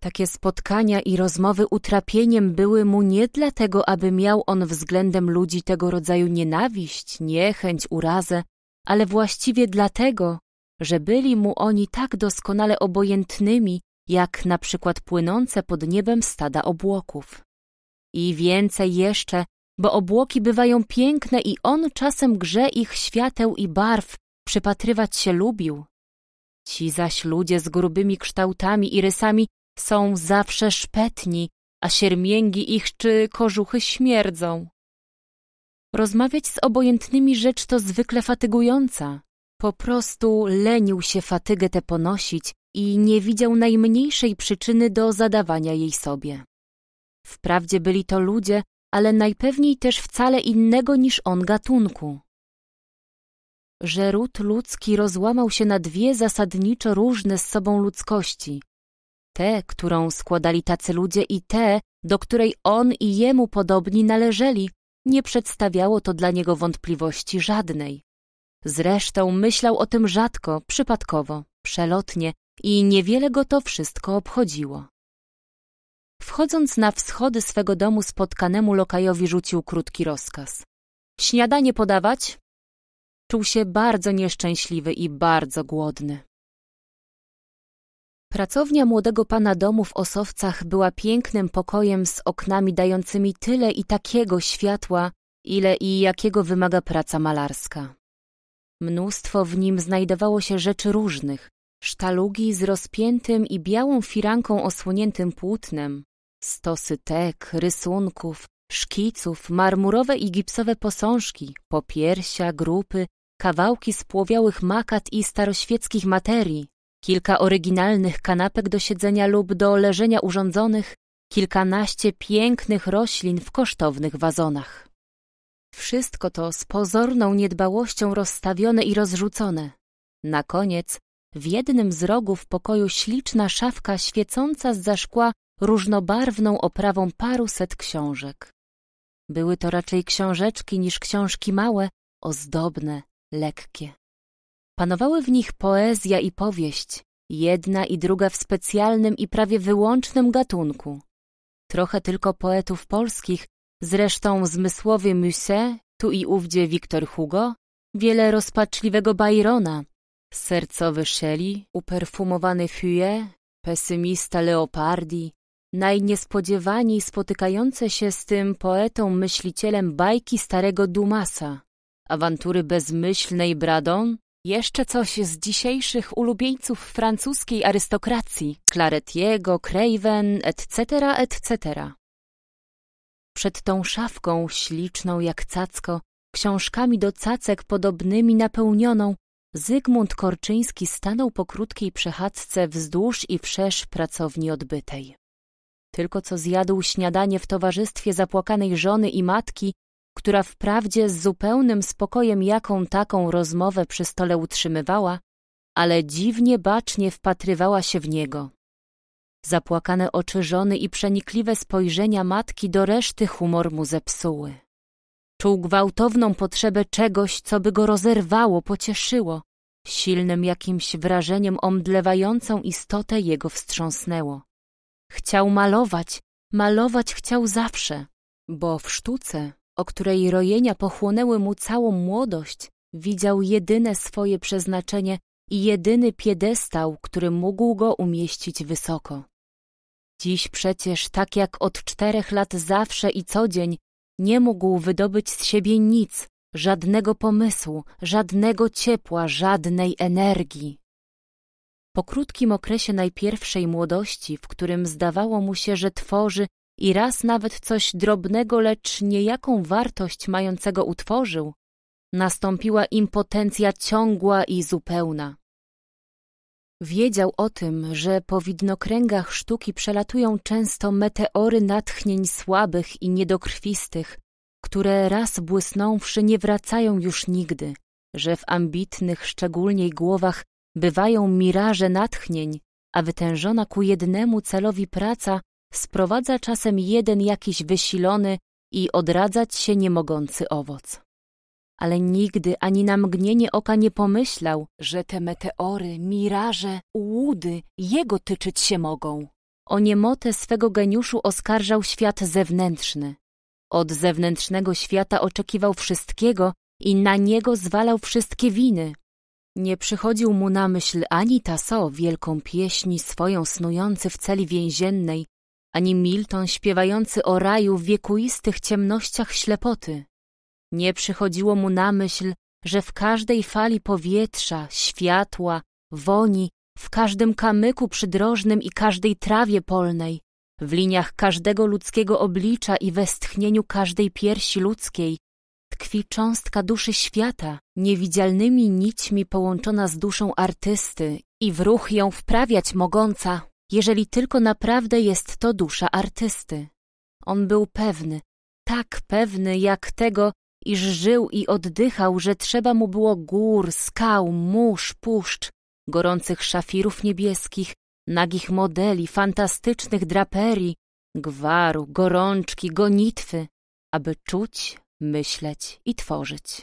Takie spotkania i rozmowy utrapieniem były mu nie dlatego, aby miał on względem ludzi tego rodzaju nienawiść, niechęć, urazę, ale właściwie dlatego, że byli mu oni tak doskonale obojętnymi, jak na przykład płynące pod niebem stada obłoków. I więcej jeszcze, bo obłoki bywają piękne i on czasem grze ich świateł i barw, przypatrywać się lubił. Ci zaś ludzie z grubymi kształtami i rysami są zawsze szpetni, a siermięgi ich czy kożuchy śmierdzą. Rozmawiać z obojętnymi rzecz to zwykle fatygująca. Po prostu lenił się fatygę tę ponosić i nie widział najmniejszej przyczyny do zadawania jej sobie. Wprawdzie byli to ludzie, ale najpewniej też wcale innego niż on gatunku. Że ród ludzki rozłamał się na dwie zasadniczo różne z sobą ludzkości. Tę, którą składali tacy ludzie i tę, do której on i jemu podobni należeli, nie przedstawiało to dla niego wątpliwości żadnej. Zresztą myślał o tym rzadko, przypadkowo, przelotnie i niewiele go to wszystko obchodziło. Wchodząc na wschody swego domu spotkanemu lokajowi rzucił krótki rozkaz. Śniadanie podawać? Czuł się bardzo nieszczęśliwy i bardzo głodny. Pracownia młodego pana domu w Osowcach była pięknym pokojem z oknami dającymi tyle i takiego światła, ile i jakiego wymaga praca malarska. Mnóstwo w nim znajdowało się rzeczy różnych, sztalugi z rozpiętym i białą firanką osłoniętym płótnem, Stosy tek, rysunków, szkiców, marmurowe i gipsowe posążki, popiersia, grupy, kawałki spłowiałych makat i staroświeckich materii, kilka oryginalnych kanapek do siedzenia lub do leżenia urządzonych, kilkanaście pięknych roślin w kosztownych wazonach. Wszystko to z pozorną niedbałością rozstawione i rozrzucone. Na koniec w jednym z rogów pokoju śliczna szafka świecąca z za szkła różnobarwną oprawą paruset książek. Były to raczej książeczki niż książki małe, ozdobne, lekkie. Panowały w nich poezja i powieść, jedna i druga w specjalnym i prawie wyłącznym gatunku. Trochę tylko poetów polskich, zresztą zmysłowy Musset, tu i ówdzie Wiktor Hugo, wiele rozpaczliwego Byrona, sercowy Shelley, uperfumowany Huye, pesymista Leopardi, najniespodziewaniej spotykające się z tym poetą-myślicielem bajki starego Dumasa, awantury bezmyślnej Bradon, jeszcze coś z dzisiejszych ulubieńców francuskiej arystokracji, Claretiego, Craven, etc., etc. Przed tą szafką, śliczną jak cacko, książkami do cacek podobnymi napełnioną, Zygmunt Korczyński stanął po krótkiej przechadzce wzdłuż i wszerz pracowni odbytej. Tylko co zjadł śniadanie w towarzystwie zapłakanej żony i matki, która wprawdzie z zupełnym spokojem jaką taką rozmowę przy stole utrzymywała, ale dziwnie bacznie wpatrywała się w niego. Zapłakane oczy żony i przenikliwe spojrzenia matki do reszty humor mu zepsuły. Czuł gwałtowną potrzebę czegoś, co by go rozerwało, pocieszyło. Silnym jakimś wrażeniem omdlewającą istotę jego wstrząsnęło. Chciał malować, malować chciał zawsze, bo w sztuce, o której rojenia pochłonęły mu całą młodość, widział jedyne swoje przeznaczenie i jedyny piedestał, który mógł go umieścić wysoko. Dziś przecież, tak jak od czterech lat zawsze i codzień, nie mógł wydobyć z siebie nic, żadnego pomysłu, żadnego ciepła, żadnej energii. Po krótkim okresie najpierwszej młodości, w którym zdawało mu się, że tworzy i raz nawet coś drobnego, lecz niejaką wartość mającego utworzył, nastąpiła impotencja ciągła i zupełna. Wiedział o tym, że po widnokręgach sztuki przelatują często meteory natchnień słabych i niedokrwistych, które raz błysnąwszy nie wracają już nigdy, że w ambitnych szczególniej głowach bywają miraże natchnień, a wytężona ku jednemu celowi praca sprowadza czasem jeden jakiś wysilony i odradzać się nie mogący owoc. Ale nigdy ani na mgnienie oka nie pomyślał, że te meteory, miraże, łudy jego tyczyć się mogą. O niemotę swego geniuszu oskarżał świat zewnętrzny. Od zewnętrznego świata oczekiwał wszystkiego i na niego zwalał wszystkie winy, nie przychodził mu na myśl ani Taso, wielką pieśni swoją snujący w celi więziennej, ani Milton śpiewający o raju w wiekuistych ciemnościach ślepoty. Nie przychodziło mu na myśl, że w każdej fali powietrza, światła, woni, w każdym kamyku przydrożnym i każdej trawie polnej, w liniach każdego ludzkiego oblicza i westchnieniu każdej piersi ludzkiej tkwi cząstka duszy świata, niewidzialnymi nićmi połączona z duszą artysty i w ruch ją wprawiać mogąca, jeżeli tylko naprawdę jest to dusza artysty. On był pewny, tak pewny jak tego, iż żył i oddychał, że trzeba mu było gór, skał, mórz, puszcz, gorących szafirów niebieskich, nagich modeli, fantastycznych draperii, gwaru, gorączki, gonitwy, aby czuć, myśleć i tworzyć.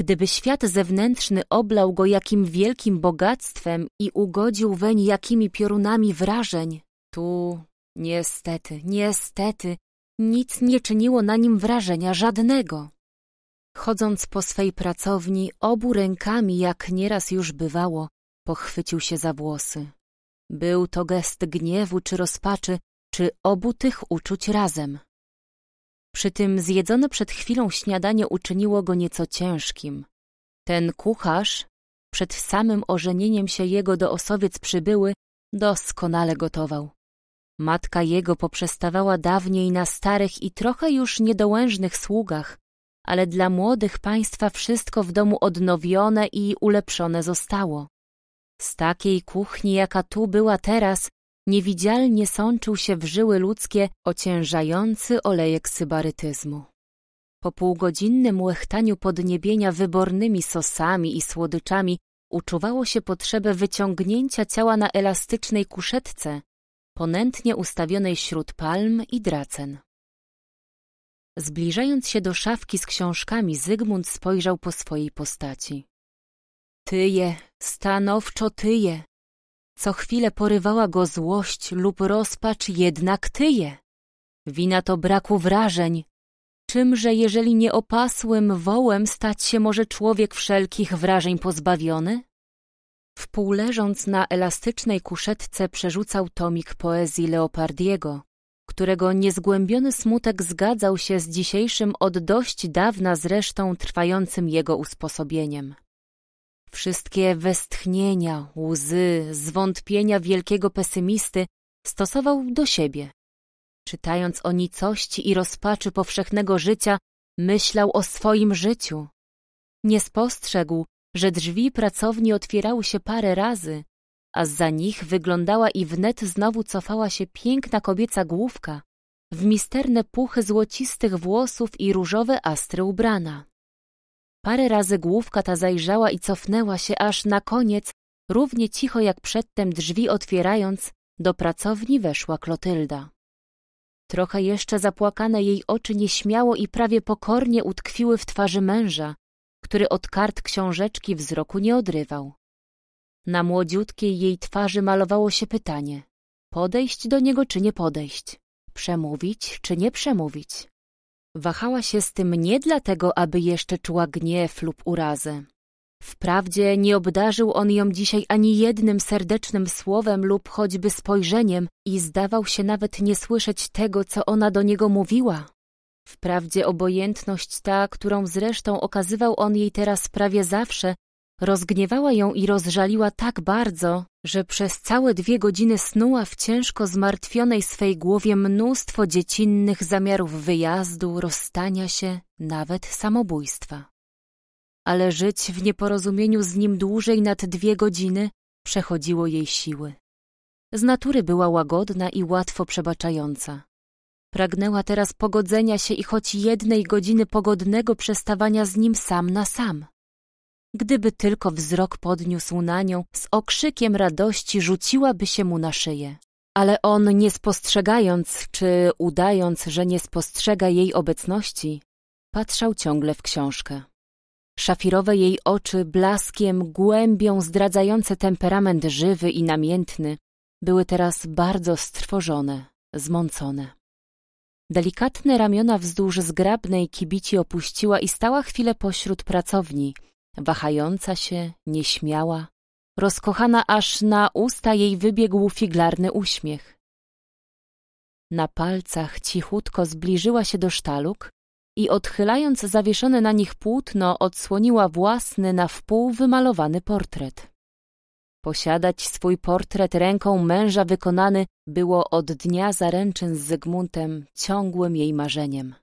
Gdyby świat zewnętrzny oblał go jakim wielkim bogactwem i ugodził weń jakimi piorunami wrażeń, tu niestety, niestety nic nie czyniło na nim wrażenia żadnego. Chodząc po swej pracowni, obu rękami, jak nieraz już bywało, pochwycił się za włosy. Był to gest gniewu czy rozpaczy, czy obu tych uczuć razem. Przy tym zjedzone przed chwilą śniadanie uczyniło go nieco ciężkim. Ten kucharz, przed samym ożenieniem się jego do Osowiec przybyły, doskonale gotował. Matka jego poprzestawała dawniej na starych i trochę już niedołężnych sługach, ale dla młodych państwa wszystko w domu odnowione i ulepszone zostało. Z takiej kuchni, jaka tu była teraz, niewidzialnie sączył się w żyły ludzkie ociężający olejek sybarytyzmu. Po półgodzinnym łechtaniu podniebienia wybornymi sosami i słodyczami uczuwało się potrzebę wyciągnięcia ciała na elastycznej kuszetce, ponętnie ustawionej śród palm i dracen. Zbliżając się do szafki z książkami, Zygmunt spojrzał po swojej postaci. Tyje, stanowczo tyje, co chwilę porywała go złość lub rozpacz, jednak tyje. Wina to braku wrażeń, czymże jeżeli nie opasłym wołem stać się może człowiek wszelkich wrażeń pozbawiony? leżąc na elastycznej kuszetce przerzucał tomik poezji Leopardiego, którego niezgłębiony smutek zgadzał się z dzisiejszym od dość dawna zresztą trwającym jego usposobieniem. Wszystkie westchnienia, łzy, zwątpienia wielkiego pesymisty stosował do siebie. Czytając o nicości i rozpaczy powszechnego życia, myślał o swoim życiu. Nie spostrzegł, że drzwi pracowni otwierały się parę razy, a za nich wyglądała i wnet znowu cofała się piękna kobieca główka, w misterne puchy złocistych włosów i różowe astry ubrana. Parę razy główka ta zajrzała i cofnęła się, aż na koniec, równie cicho jak przedtem drzwi otwierając, do pracowni weszła Klotylda. Trochę jeszcze zapłakane jej oczy nieśmiało i prawie pokornie utkwiły w twarzy męża, który od kart książeczki wzroku nie odrywał. Na młodziutkiej jej twarzy malowało się pytanie: podejść do niego czy nie podejść? Przemówić czy nie przemówić? Wahała się z tym nie dlatego, aby jeszcze czuła gniew lub urazę. Wprawdzie nie obdarzył on ją dzisiaj ani jednym serdecznym słowem lub choćby spojrzeniem i zdawał się nawet nie słyszeć tego, co ona do niego mówiła. Wprawdzie obojętność ta, którą zresztą okazywał on jej teraz prawie zawsze, Rozgniewała ją i rozżaliła tak bardzo, że przez całe dwie godziny snuła w ciężko zmartwionej swej głowie mnóstwo dziecinnych zamiarów wyjazdu, rozstania się, nawet samobójstwa. Ale żyć w nieporozumieniu z nim dłużej nad dwie godziny przechodziło jej siły. Z natury była łagodna i łatwo przebaczająca. Pragnęła teraz pogodzenia się i choć jednej godziny pogodnego przestawania z nim sam na sam. Gdyby tylko wzrok podniósł na nią, z okrzykiem radości rzuciłaby się mu na szyję. Ale on, nie spostrzegając czy udając, że nie spostrzega jej obecności, patrzał ciągle w książkę. Szafirowe jej oczy, blaskiem, głębią zdradzające temperament żywy i namiętny, były teraz bardzo strwożone, zmącone. Delikatne ramiona wzdłuż zgrabnej kibici opuściła i stała chwilę pośród pracowni – wahająca się, nieśmiała, rozkochana aż na usta jej wybiegł figlarny uśmiech. Na palcach cichutko zbliżyła się do sztaluk i odchylając zawieszone na nich płótno odsłoniła własny na wpół wymalowany portret. Posiadać swój portret ręką męża wykonany było od dnia zaręczyn z Zygmuntem ciągłym jej marzeniem.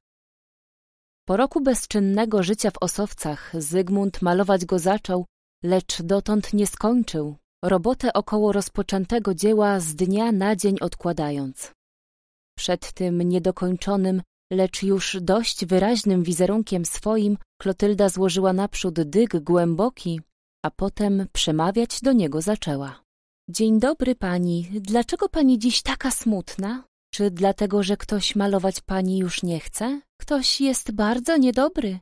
Po roku bezczynnego życia w Osowcach Zygmunt malować go zaczął, lecz dotąd nie skończył, robotę około rozpoczętego dzieła z dnia na dzień odkładając. Przed tym niedokończonym, lecz już dość wyraźnym wizerunkiem swoim Klotylda złożyła naprzód dyg głęboki, a potem przemawiać do niego zaczęła. Dzień dobry pani, dlaczego pani dziś taka smutna? Czy dlatego, że ktoś malować pani już nie chce? Ktoś jest bardzo niedobry.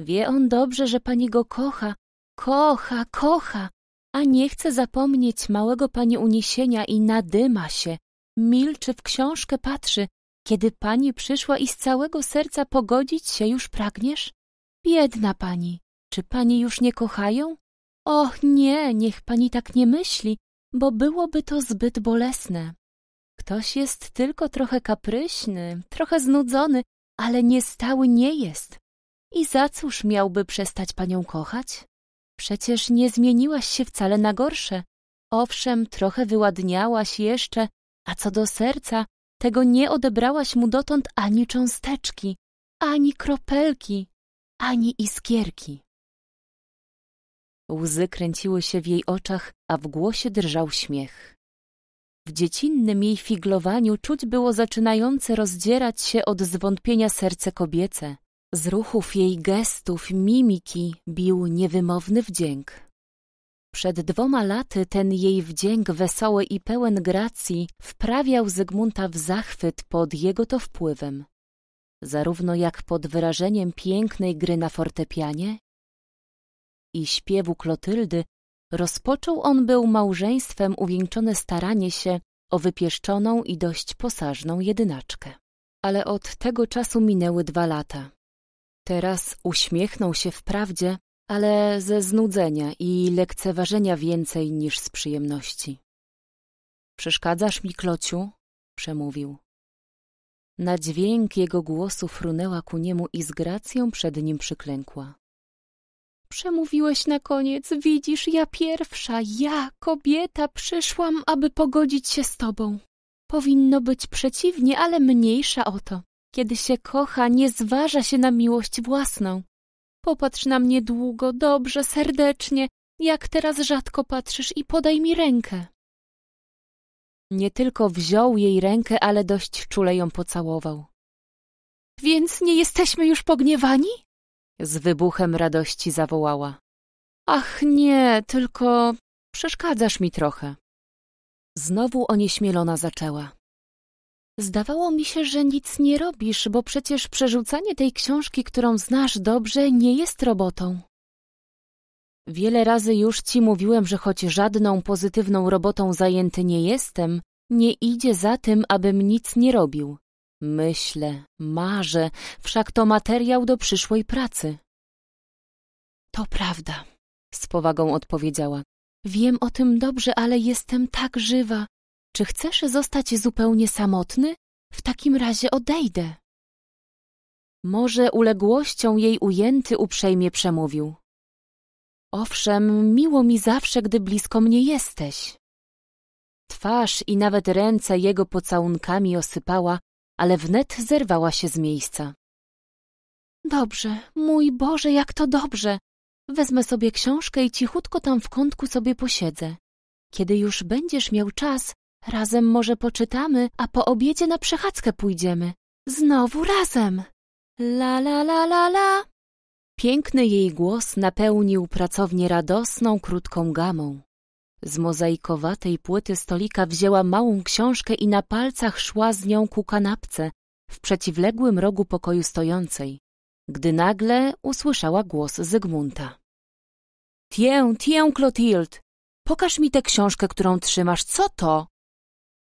Wie on dobrze, że pani go kocha, kocha, kocha, a nie chce zapomnieć małego pani uniesienia i nadyma się. Milczy w książkę patrzy, kiedy pani przyszła i z całego serca pogodzić się już pragniesz? Biedna pani, czy pani już nie kochają? Och nie, niech pani tak nie myśli, bo byłoby to zbyt bolesne. Ktoś jest tylko trochę kapryśny, trochę znudzony, ale niestały nie jest. I za cóż miałby przestać panią kochać? Przecież nie zmieniłaś się wcale na gorsze. Owszem, trochę wyładniałaś jeszcze, a co do serca, tego nie odebrałaś mu dotąd ani cząsteczki, ani kropelki, ani iskierki. Łzy kręciły się w jej oczach, a w głosie drżał śmiech. W dziecinnym jej figlowaniu czuć było zaczynające rozdzierać się od zwątpienia serce kobiece. Z ruchów jej gestów, mimiki bił niewymowny wdzięk. Przed dwoma laty ten jej wdzięk wesoły i pełen gracji wprawiał Zygmunta w zachwyt pod jego to wpływem. Zarówno jak pod wyrażeniem pięknej gry na fortepianie i śpiewu Klotyldy, Rozpoczął on był małżeństwem uwieńczone staranie się o wypieszczoną i dość posażną jedynaczkę. Ale od tego czasu minęły dwa lata. Teraz uśmiechnął się wprawdzie, ale ze znudzenia i lekceważenia więcej niż z przyjemności. Przeszkadzasz mi, Klociu? przemówił. Na dźwięk jego głosu frunęła ku niemu i z gracją przed nim przyklękła. Przemówiłeś na koniec, widzisz, ja pierwsza, ja, kobieta, przyszłam, aby pogodzić się z tobą. Powinno być przeciwnie, ale mniejsza o to. Kiedy się kocha, nie zważa się na miłość własną. Popatrz na mnie długo, dobrze, serdecznie, jak teraz rzadko patrzysz i podaj mi rękę. Nie tylko wziął jej rękę, ale dość czule ją pocałował. Więc nie jesteśmy już pogniewani? Z wybuchem radości zawołała. Ach nie, tylko przeszkadzasz mi trochę. Znowu onieśmielona zaczęła. Zdawało mi się, że nic nie robisz, bo przecież przerzucanie tej książki, którą znasz dobrze, nie jest robotą. Wiele razy już ci mówiłem, że choć żadną pozytywną robotą zajęty nie jestem, nie idzie za tym, abym nic nie robił. Myślę, marzę, wszak to materiał do przyszłej pracy. To prawda, z powagą odpowiedziała. Wiem o tym dobrze, ale jestem tak żywa. Czy chcesz zostać zupełnie samotny? W takim razie odejdę. Może uległością jej ujęty uprzejmie przemówił. Owszem, miło mi zawsze, gdy blisko mnie jesteś. Twarz i nawet ręce jego pocałunkami osypała, ale wnet zerwała się z miejsca. Dobrze, mój Boże, jak to dobrze! Wezmę sobie książkę i cichutko tam w kątku sobie posiedzę. Kiedy już będziesz miał czas, razem może poczytamy, a po obiedzie na przechadzkę pójdziemy. Znowu razem! La la la la la! Piękny jej głos napełnił pracownię radosną, krótką gamą. Z mozaikowatej płyty stolika wzięła małą książkę i na palcach szła z nią ku kanapce w przeciwległym rogu pokoju stojącej, gdy nagle usłyszała głos Zygmunta. Tię, tię, Clotilde! Pokaż mi tę książkę, którą trzymasz. Co to?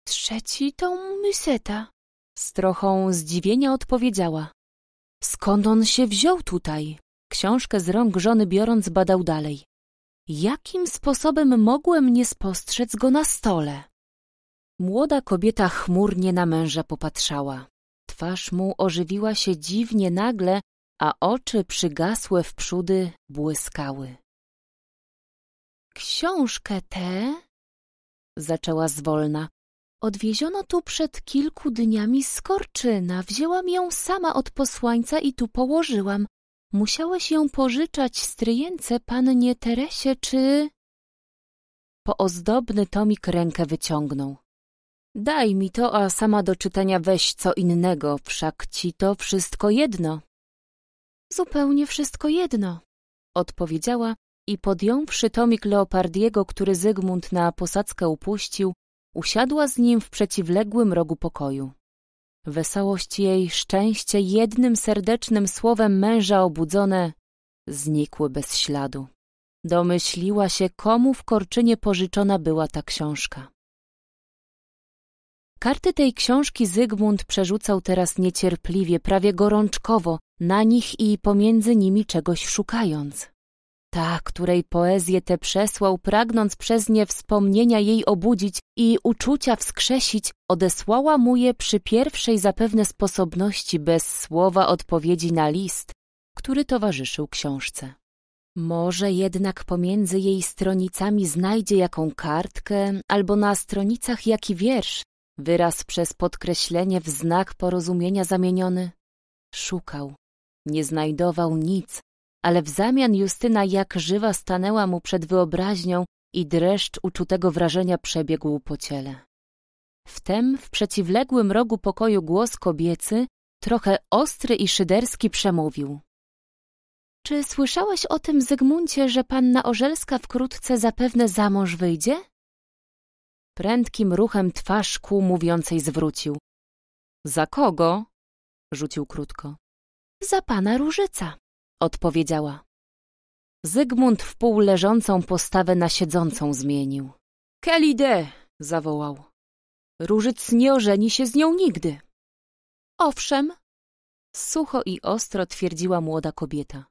Trzeci tom Museta. Z trochą zdziwienia odpowiedziała. Skąd on się wziął tutaj? Książkę z rąk żony biorąc badał dalej. Jakim sposobem mogłem nie spostrzec go na stole? Młoda kobieta chmurnie na męża popatrzała. Twarz mu ożywiła się dziwnie nagle, a oczy przygasłe w przódy błyskały. Książkę tę, zaczęła zwolna, odwieziono tu przed kilku dniami z Wzięłam ją sama od posłańca i tu położyłam. Musiałeś ją pożyczać stryjence pannie Teresie, czy... Poozdobny Tomik rękę wyciągnął. Daj mi to, a sama do czytania weź co innego, wszak ci to wszystko jedno. Zupełnie wszystko jedno, odpowiedziała i podjąwszy tomik Leopardiego, który Zygmunt na posadzkę upuścił, usiadła z nim w przeciwległym rogu pokoju. Wesołość jej, szczęście, jednym serdecznym słowem męża obudzone, znikły bez śladu. Domyśliła się, komu w Korczynie pożyczona była ta książka. Karty tej książki Zygmunt przerzucał teraz niecierpliwie, prawie gorączkowo, na nich i pomiędzy nimi czegoś szukając ta, której poezję tę przesłał, pragnąc przez nie wspomnienia jej obudzić i uczucia wskrzesić, odesłała mu je przy pierwszej zapewne sposobności bez słowa odpowiedzi na list, który towarzyszył książce. Może jednak pomiędzy jej stronicami znajdzie jaką kartkę, albo na stronicach jaki wiersz, wyraz przez podkreślenie w znak porozumienia zamieniony. Szukał, nie znajdował nic, ale w zamian Justyna jak żywa stanęła mu przed wyobraźnią i dreszcz uczutego wrażenia przebiegł po ciele. Wtem w przeciwległym rogu pokoju głos kobiecy, trochę ostry i szyderski, przemówił. Czy słyszałeś o tym, Zygmuncie, że panna Orzelska wkrótce zapewne za mąż wyjdzie? Prędkim ruchem twarz ku mówiącej zwrócił. Za kogo? rzucił krótko. Za pana Różyca odpowiedziała. Zygmunt wpół leżącą postawę na siedzącą zmienił. Kelide! zawołał. Różyc nie ożeni się z nią nigdy. Owszem, sucho i ostro twierdziła młoda kobieta.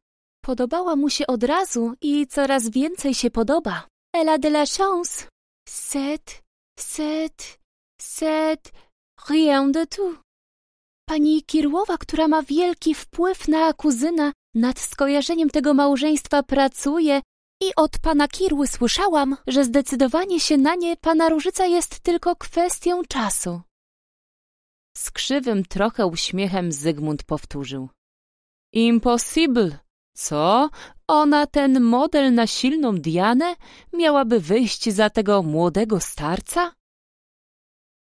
Podobała mu się od razu i coraz więcej się podoba. Ela de la chance. Set, set, set, rien de tout. Pani Kirłowa, która ma wielki wpływ na kuzyna, nad skojarzeniem tego małżeństwa pracuję i od pana Kirły słyszałam, że zdecydowanie się na nie pana Różyca jest tylko kwestią czasu. Z krzywym trochę uśmiechem Zygmunt powtórzył. Impossible! Co? Ona, ten model na silną Dianę, miałaby wyjść za tego młodego starca?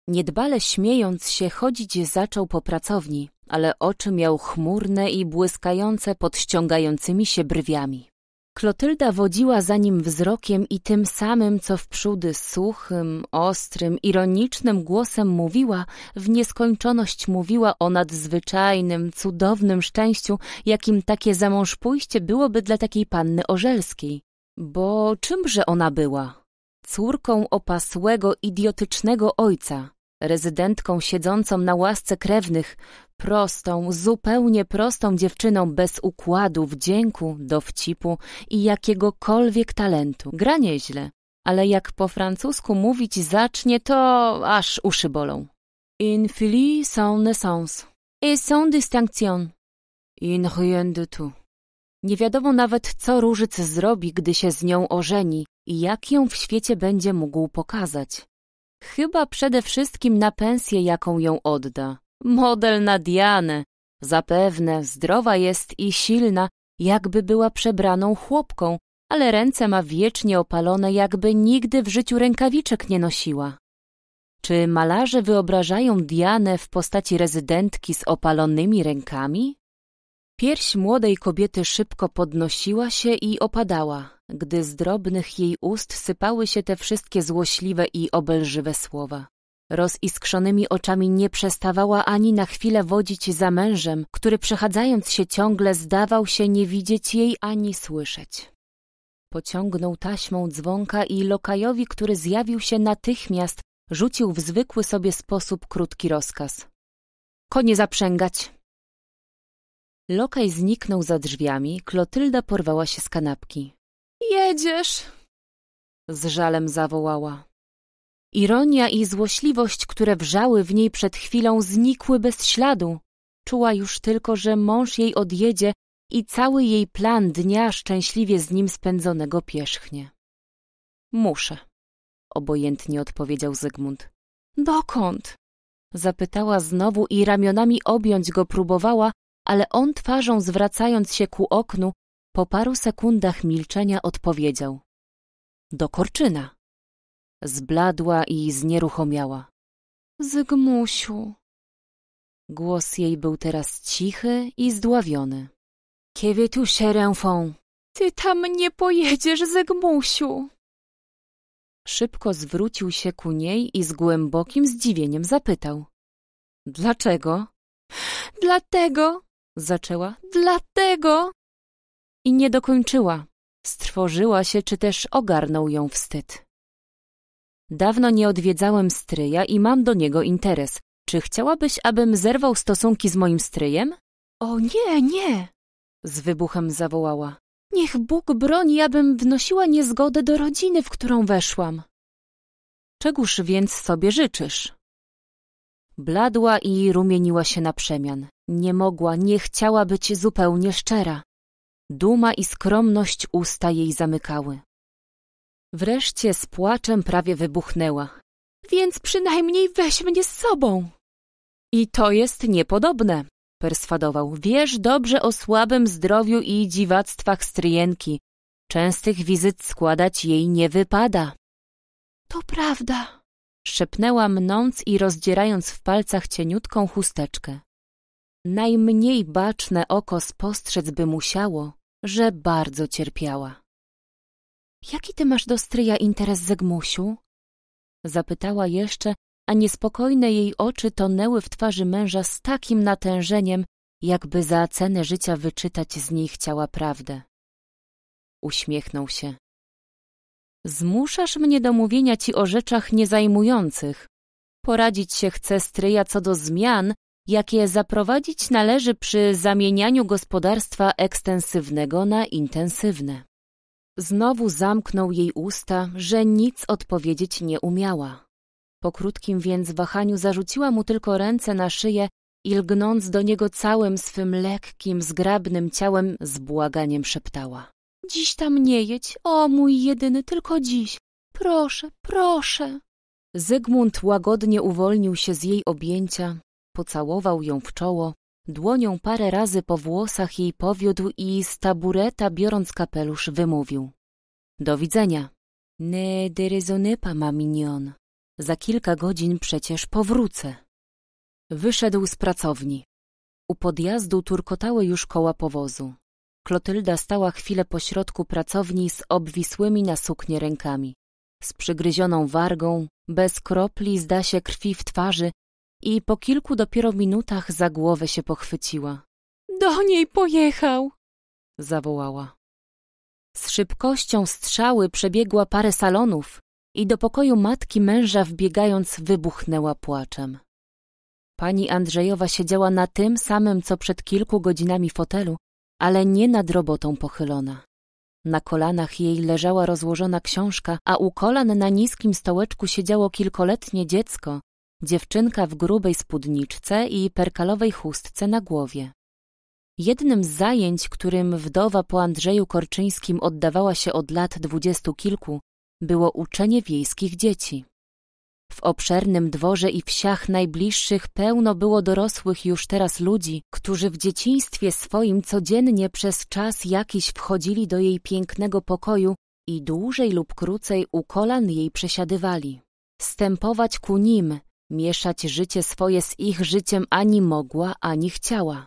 Niedbale śmiejąc się, chodzić zaczął po pracowni, ale oczy miał chmurne i błyskające pod ściągającymi się brwiami. Klotylda wodziła za nim wzrokiem i tym samym, co wprzódy suchym, ostrym, ironicznym głosem mówiła, w nieskończoność mówiła o nadzwyczajnym, cudownym szczęściu, jakim takie zamąż pójście byłoby dla takiej panny Ożelskiej, Bo czymże ona była? Córką opasłego, idiotycznego ojca, rezydentką siedzącą na łasce krewnych, prostą, zupełnie prostą dziewczyną bez układu, wdzięku, dowcipu i jakiegokolwiek talentu. Gra nieźle, ale jak po francusku mówić zacznie, to aż uszy bolą. In filie sans naissance et sans distinction. In rien de tout. Nie wiadomo nawet, co różyc zrobi, gdy się z nią ożeni i jak ją w świecie będzie mógł pokazać. Chyba przede wszystkim na pensję, jaką ją odda. Model na Dianę. Zapewne zdrowa jest i silna, jakby była przebraną chłopką, ale ręce ma wiecznie opalone, jakby nigdy w życiu rękawiczek nie nosiła. Czy malarze wyobrażają Dianę w postaci rezydentki z opalonymi rękami? Pierś młodej kobiety szybko podnosiła się i opadała, gdy z drobnych jej ust sypały się te wszystkie złośliwe i obelżywe słowa. Roziskrzonymi oczami nie przestawała ani na chwilę wodzić za mężem, który przechadzając się ciągle zdawał się nie widzieć jej ani słyszeć. Pociągnął taśmą dzwonka i lokajowi, który zjawił się natychmiast, rzucił w zwykły sobie sposób krótki rozkaz. Konie zaprzęgać! Lokaj zniknął za drzwiami, Klotylda porwała się z kanapki. Jedziesz! Z żalem zawołała. Ironia i złośliwość, które wrzały w niej przed chwilą, znikły bez śladu. Czuła już tylko, że mąż jej odjedzie i cały jej plan dnia szczęśliwie z nim spędzonego pierzchnie. Muszę, obojętnie odpowiedział Zygmunt. Dokąd? Zapytała znowu i ramionami objąć go próbowała, ale on twarzą zwracając się ku oknu, po paru sekundach milczenia odpowiedział. Do Korczyna. Zbladła i znieruchomiała. Zygmusiu. Głos jej był teraz cichy i zdławiony. Kiedy tu się ręfą? Ty tam nie pojedziesz, Zygmusiu. Szybko zwrócił się ku niej i z głębokim zdziwieniem zapytał. Dlaczego? Dlatego, zaczęła dlatego i nie dokończyła. Strwożyła się, czy też ogarnął ją wstyd. Dawno nie odwiedzałem stryja i mam do niego interes. Czy chciałabyś, abym zerwał stosunki z moim stryjem? O nie, nie! Z wybuchem zawołała. Niech Bóg broni, abym wnosiła niezgodę do rodziny, w którą weszłam. Czegóż więc sobie życzysz? Bladła i rumieniła się na przemian. Nie mogła, nie chciała być zupełnie szczera. Duma i skromność usta jej zamykały. Wreszcie z płaczem prawie wybuchnęła. Więc przynajmniej weź mnie z sobą. I to jest niepodobne, perswadował. Wiesz dobrze o słabym zdrowiu i dziwactwach stryjenki. Częstych wizyt składać jej nie wypada. To prawda, szepnęła mnąc i rozdzierając w palcach cieniutką chusteczkę najmniej baczne oko spostrzec by musiało, że bardzo cierpiała. Jaki ty masz do stryja interes, Zegmusiu? Zapytała jeszcze, a niespokojne jej oczy tonęły w twarzy męża z takim natężeniem, jakby za cenę życia wyczytać z niej chciała prawdę. Uśmiechnął się. Zmuszasz mnie do mówienia ci o rzeczach niezajmujących. Poradzić się chcę stryja co do zmian, jakie zaprowadzić należy przy zamienianiu gospodarstwa ekstensywnego na intensywne. Znowu zamknął jej usta, że nic odpowiedzieć nie umiała. Po krótkim więc wahaniu zarzuciła mu tylko ręce na szyję i lgnąc do niego całym swym lekkim, zgrabnym ciałem z błaganiem szeptała. Dziś tam nie jedź, o mój jedyny, tylko dziś. Proszę, proszę. Zygmunt łagodnie uwolnił się z jej objęcia, pocałował ją w czoło, dłonią parę razy po włosach jej powiódł i z tabureta, biorąc kapelusz, wymówił. Do widzenia. Ne deryzonypa, ma minion. Za kilka godzin przecież powrócę. Wyszedł z pracowni. U podjazdu turkotały już koła powozu. Klotylda stała chwilę pośrodku pracowni z obwisłymi na suknie rękami. Z przygryzioną wargą, bez kropli zda się krwi w twarzy, i po kilku dopiero minutach za głowę się pochwyciła. Do niej pojechał! zawołała. Z szybkością strzały przebiegła parę salonów i do pokoju matki męża wbiegając wybuchnęła płaczem. Pani Andrzejowa siedziała na tym samym, co przed kilku godzinami fotelu, ale nie nad robotą pochylona. Na kolanach jej leżała rozłożona książka, a u kolan na niskim stołeczku siedziało kilkoletnie dziecko, dziewczynka w grubej spódniczce i perkalowej chustce na głowie. Jednym z zajęć, którym wdowa po Andrzeju Korczyńskim oddawała się od lat dwudziestu kilku, było uczenie wiejskich dzieci. W obszernym dworze i wsiach najbliższych pełno było dorosłych już teraz ludzi, którzy w dzieciństwie swoim codziennie przez czas jakiś wchodzili do jej pięknego pokoju i dłużej lub krócej u kolan jej przesiadywali. Stępować ku nim, Mieszać życie swoje z ich życiem ani mogła, ani chciała.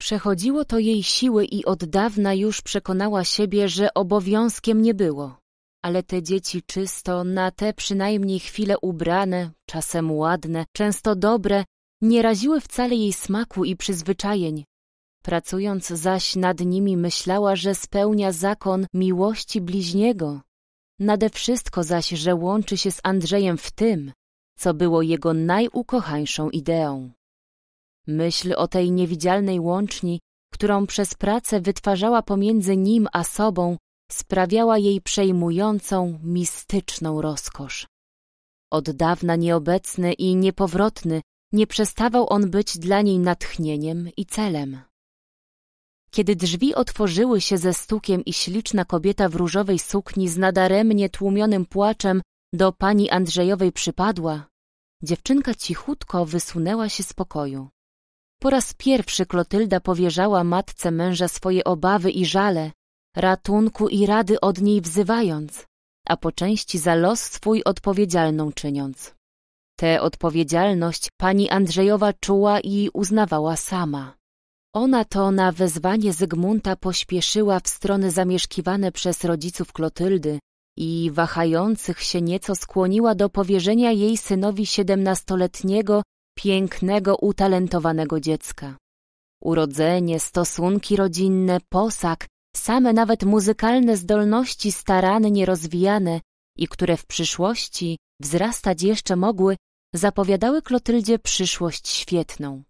Przechodziło to jej siły i od dawna już przekonała siebie, że obowiązkiem nie było. Ale te dzieci czysto, na te przynajmniej chwile ubrane, czasem ładne, często dobre, nie raziły wcale jej smaku i przyzwyczajeń. Pracując zaś nad nimi myślała, że spełnia zakon miłości bliźniego. Nade wszystko zaś, że łączy się z Andrzejem w tym, co było jego najukochańszą ideą. Myśl o tej niewidzialnej łączni, którą przez pracę wytwarzała pomiędzy nim a sobą, sprawiała jej przejmującą, mistyczną rozkosz. Od dawna nieobecny i niepowrotny, nie przestawał on być dla niej natchnieniem i celem. Kiedy drzwi otworzyły się ze stukiem i śliczna kobieta w różowej sukni z nadaremnie tłumionym płaczem do pani Andrzejowej przypadła. Dziewczynka cichutko wysunęła się z pokoju. Po raz pierwszy Klotylda powierzała matce męża swoje obawy i żale, ratunku i rady od niej wzywając, a po części za los swój odpowiedzialną czyniąc. Tę odpowiedzialność pani Andrzejowa czuła i uznawała sama. Ona to na wezwanie Zygmunta pośpieszyła w strony zamieszkiwane przez rodziców Klotyldy, i wahających się nieco skłoniła do powierzenia jej synowi siedemnastoletniego, pięknego, utalentowanego dziecka. Urodzenie, stosunki rodzinne, posag, same nawet muzykalne zdolności starannie rozwijane i które w przyszłości wzrastać jeszcze mogły, zapowiadały Klotyldzie przyszłość świetną.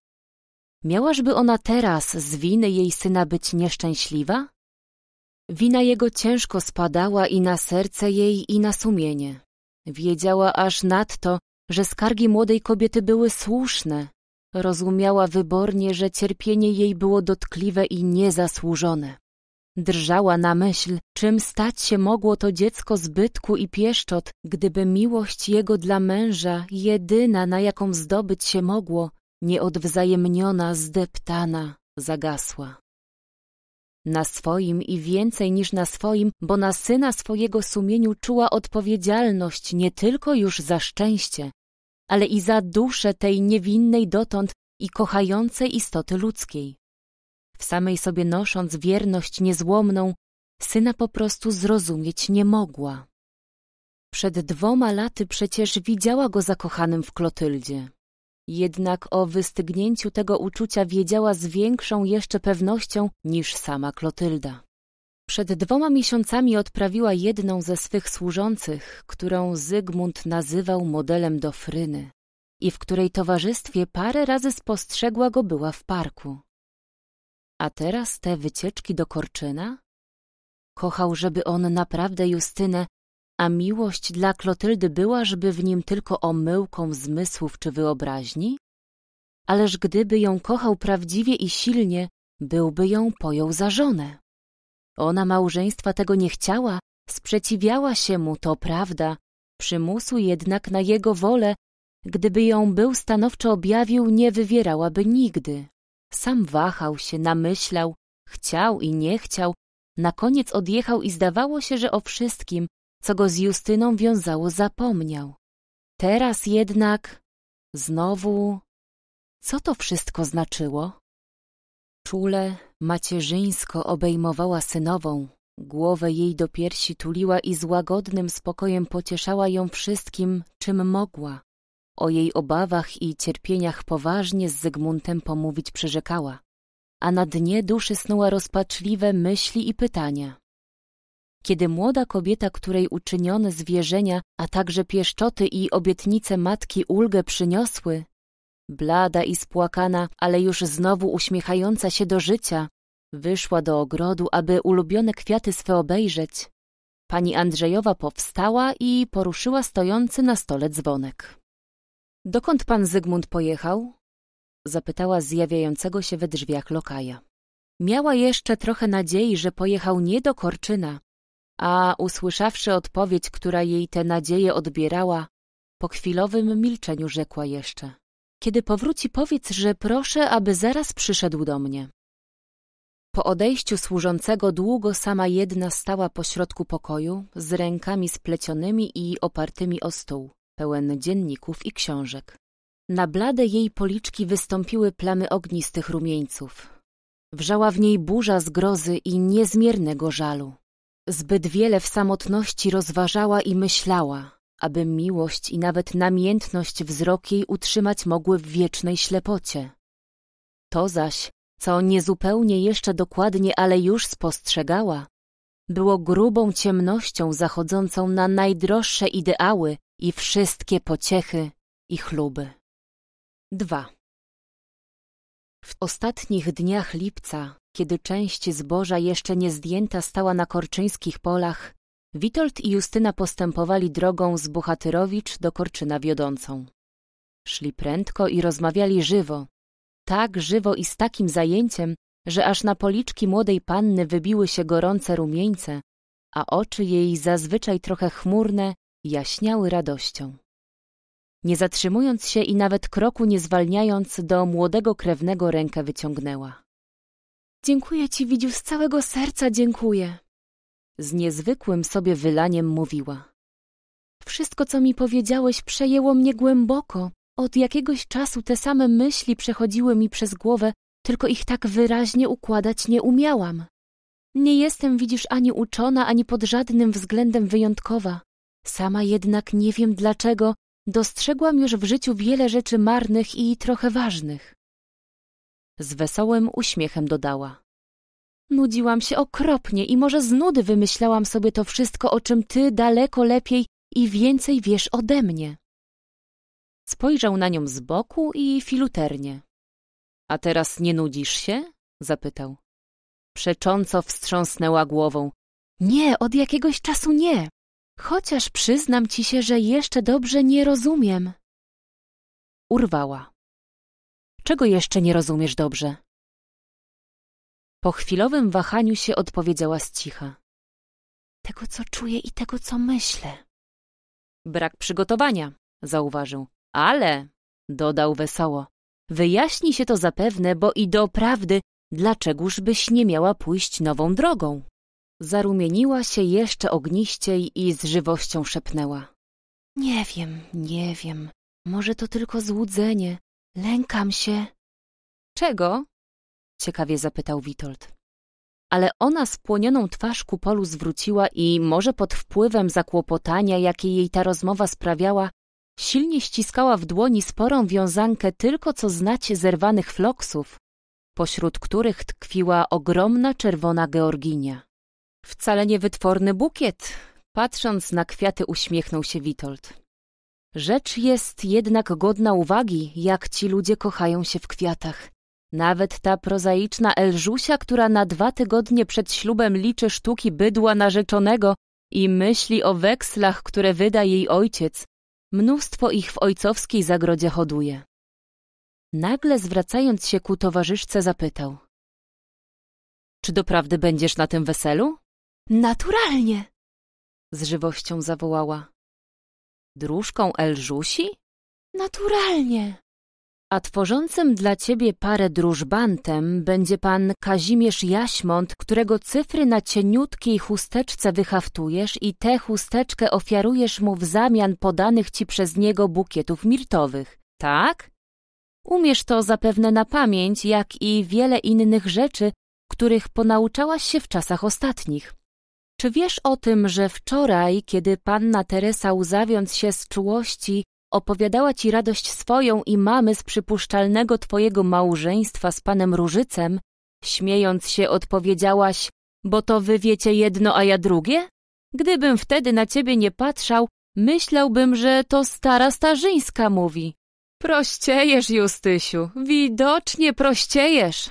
Miałażby ona teraz z winy jej syna być nieszczęśliwa? Wina jego ciężko spadała i na serce jej, i na sumienie. Wiedziała aż nadto, że skargi młodej kobiety były słuszne. Rozumiała wybornie, że cierpienie jej było dotkliwe i niezasłużone. Drżała na myśl, czym stać się mogło to dziecko zbytku i pieszczot, gdyby miłość jego dla męża, jedyna na jaką zdobyć się mogło, nieodwzajemniona, zdeptana, zagasła. Na swoim i więcej niż na swoim, bo na syna swojego sumieniu czuła odpowiedzialność nie tylko już za szczęście, ale i za duszę tej niewinnej dotąd i kochającej istoty ludzkiej. W samej sobie nosząc wierność niezłomną, syna po prostu zrozumieć nie mogła. Przed dwoma laty przecież widziała go zakochanym w Klotyldzie. Jednak o wystygnięciu tego uczucia wiedziała z większą jeszcze pewnością niż sama Klotylda. Przed dwoma miesiącami odprawiła jedną ze swych służących, którą Zygmunt nazywał modelem do fryny i w której towarzystwie parę razy spostrzegła go była w parku. A teraz te wycieczki do Korczyna? Kochał, żeby on naprawdę Justynę a miłość dla Klotyldy była, żeby w nim tylko omyłką zmysłów czy wyobraźni? Ależ gdyby ją kochał prawdziwie i silnie, byłby ją pojął za żonę. Ona małżeństwa tego nie chciała, sprzeciwiała się mu, to prawda, przymusu jednak na jego wolę, gdyby ją był stanowczo objawił, nie wywierałaby nigdy. Sam wahał się, namyślał, chciał i nie chciał, na koniec odjechał i zdawało się, że o wszystkim, co go z Justyną wiązało, zapomniał. Teraz jednak... Znowu... Co to wszystko znaczyło? Czule, macierzyńsko obejmowała synową, głowę jej do piersi tuliła i z łagodnym spokojem pocieszała ją wszystkim, czym mogła. O jej obawach i cierpieniach poważnie z Zygmuntem pomówić przyrzekała, a na dnie duszy snuła rozpaczliwe myśli i pytania kiedy młoda kobieta, której uczynione zwierzenia, a także pieszczoty i obietnice matki ulgę przyniosły, blada i spłakana, ale już znowu uśmiechająca się do życia, wyszła do ogrodu, aby ulubione kwiaty swe obejrzeć. Pani Andrzejowa powstała i poruszyła stojący na stole dzwonek. Dokąd pan Zygmunt pojechał? zapytała zjawiającego się we drzwiach lokaja. Miała jeszcze trochę nadziei, że pojechał nie do Korczyna, a usłyszawszy odpowiedź, która jej te nadzieje odbierała, po chwilowym milczeniu rzekła jeszcze. Kiedy powróci, powiedz, że proszę, aby zaraz przyszedł do mnie. Po odejściu służącego długo sama jedna stała pośrodku pokoju, z rękami splecionymi i opartymi o stół, pełen dzienników i książek. Na blade jej policzki wystąpiły plamy ognistych rumieńców. Wrzała w niej burza zgrozy i niezmiernego żalu. Zbyt wiele w samotności rozważała i myślała, aby miłość i nawet namiętność wzrok jej utrzymać mogły w wiecznej ślepocie. To zaś, co niezupełnie jeszcze dokładnie, ale już spostrzegała, było grubą ciemnością zachodzącą na najdroższe ideały i wszystkie pociechy i chluby. 2. W ostatnich dniach lipca kiedy część zboża jeszcze nie zdjęta stała na korczyńskich polach, Witold i Justyna postępowali drogą z Bohatyrowicz do Korczyna wiodącą. Szli prędko i rozmawiali żywo. Tak żywo i z takim zajęciem, że aż na policzki młodej panny wybiły się gorące rumieńce, a oczy jej zazwyczaj trochę chmurne jaśniały radością. Nie zatrzymując się i nawet kroku nie zwalniając, do młodego krewnego rękę wyciągnęła. Dziękuję ci, Widziu, z całego serca dziękuję. Z niezwykłym sobie wylaniem mówiła. Wszystko, co mi powiedziałeś, przejęło mnie głęboko. Od jakiegoś czasu te same myśli przechodziły mi przez głowę, tylko ich tak wyraźnie układać nie umiałam. Nie jestem, widzisz, ani uczona, ani pod żadnym względem wyjątkowa. Sama jednak nie wiem dlaczego, dostrzegłam już w życiu wiele rzeczy marnych i trochę ważnych. Z wesołym uśmiechem dodała. Nudziłam się okropnie i może z nudy wymyślałam sobie to wszystko, o czym ty daleko lepiej i więcej wiesz ode mnie. Spojrzał na nią z boku i filuternie. A teraz nie nudzisz się? zapytał. Przecząco wstrząsnęła głową. Nie, od jakiegoś czasu nie. Chociaż przyznam ci się, że jeszcze dobrze nie rozumiem. Urwała. Czego jeszcze nie rozumiesz dobrze? Po chwilowym wahaniu się odpowiedziała z cicha. Tego, co czuję i tego, co myślę. Brak przygotowania, zauważył. Ale, dodał wesoło, wyjaśni się to zapewne, bo i doprawdy, dlaczegożbyś nie miała pójść nową drogą? Zarumieniła się jeszcze ogniściej i z żywością szepnęła. Nie wiem, nie wiem. Może to tylko złudzenie, Lękam się. Czego? ciekawie zapytał Witold. Ale ona spłonioną twarz ku polu zwróciła i może pod wpływem zakłopotania, jakie jej ta rozmowa sprawiała, silnie ściskała w dłoni sporą wiązankę tylko co znacie zerwanych floksów, pośród których tkwiła ogromna czerwona georginia. Wcale nie wytworny bukiet, patrząc na kwiaty uśmiechnął się Witold. Rzecz jest jednak godna uwagi, jak ci ludzie kochają się w kwiatach. Nawet ta prozaiczna Elżusia, która na dwa tygodnie przed ślubem liczy sztuki bydła narzeczonego i myśli o wekslach, które wyda jej ojciec, mnóstwo ich w ojcowskiej zagrodzie hoduje. Nagle zwracając się ku towarzyszce zapytał. Czy doprawdy będziesz na tym weselu? Naturalnie! Z żywością zawołała. Dróżką Elżusi? Naturalnie. A tworzącym dla ciebie parę drużbantem będzie pan Kazimierz Jaśmont, którego cyfry na cieniutkiej chusteczce wyhaftujesz i tę chusteczkę ofiarujesz mu w zamian podanych ci przez niego bukietów mirtowych, tak? Umiesz to zapewne na pamięć, jak i wiele innych rzeczy, których ponauczałaś się w czasach ostatnich. Czy wiesz o tym, że wczoraj, kiedy panna Teresa łzawiąc się z czułości, opowiadała ci radość swoją i mamy z przypuszczalnego twojego małżeństwa z panem Różycem, śmiejąc się odpowiedziałaś, bo to wy wiecie jedno, a ja drugie? Gdybym wtedy na ciebie nie patrzał, myślałbym, że to stara starzyńska mówi. Prościejesz, Justysiu, widocznie prościejesz.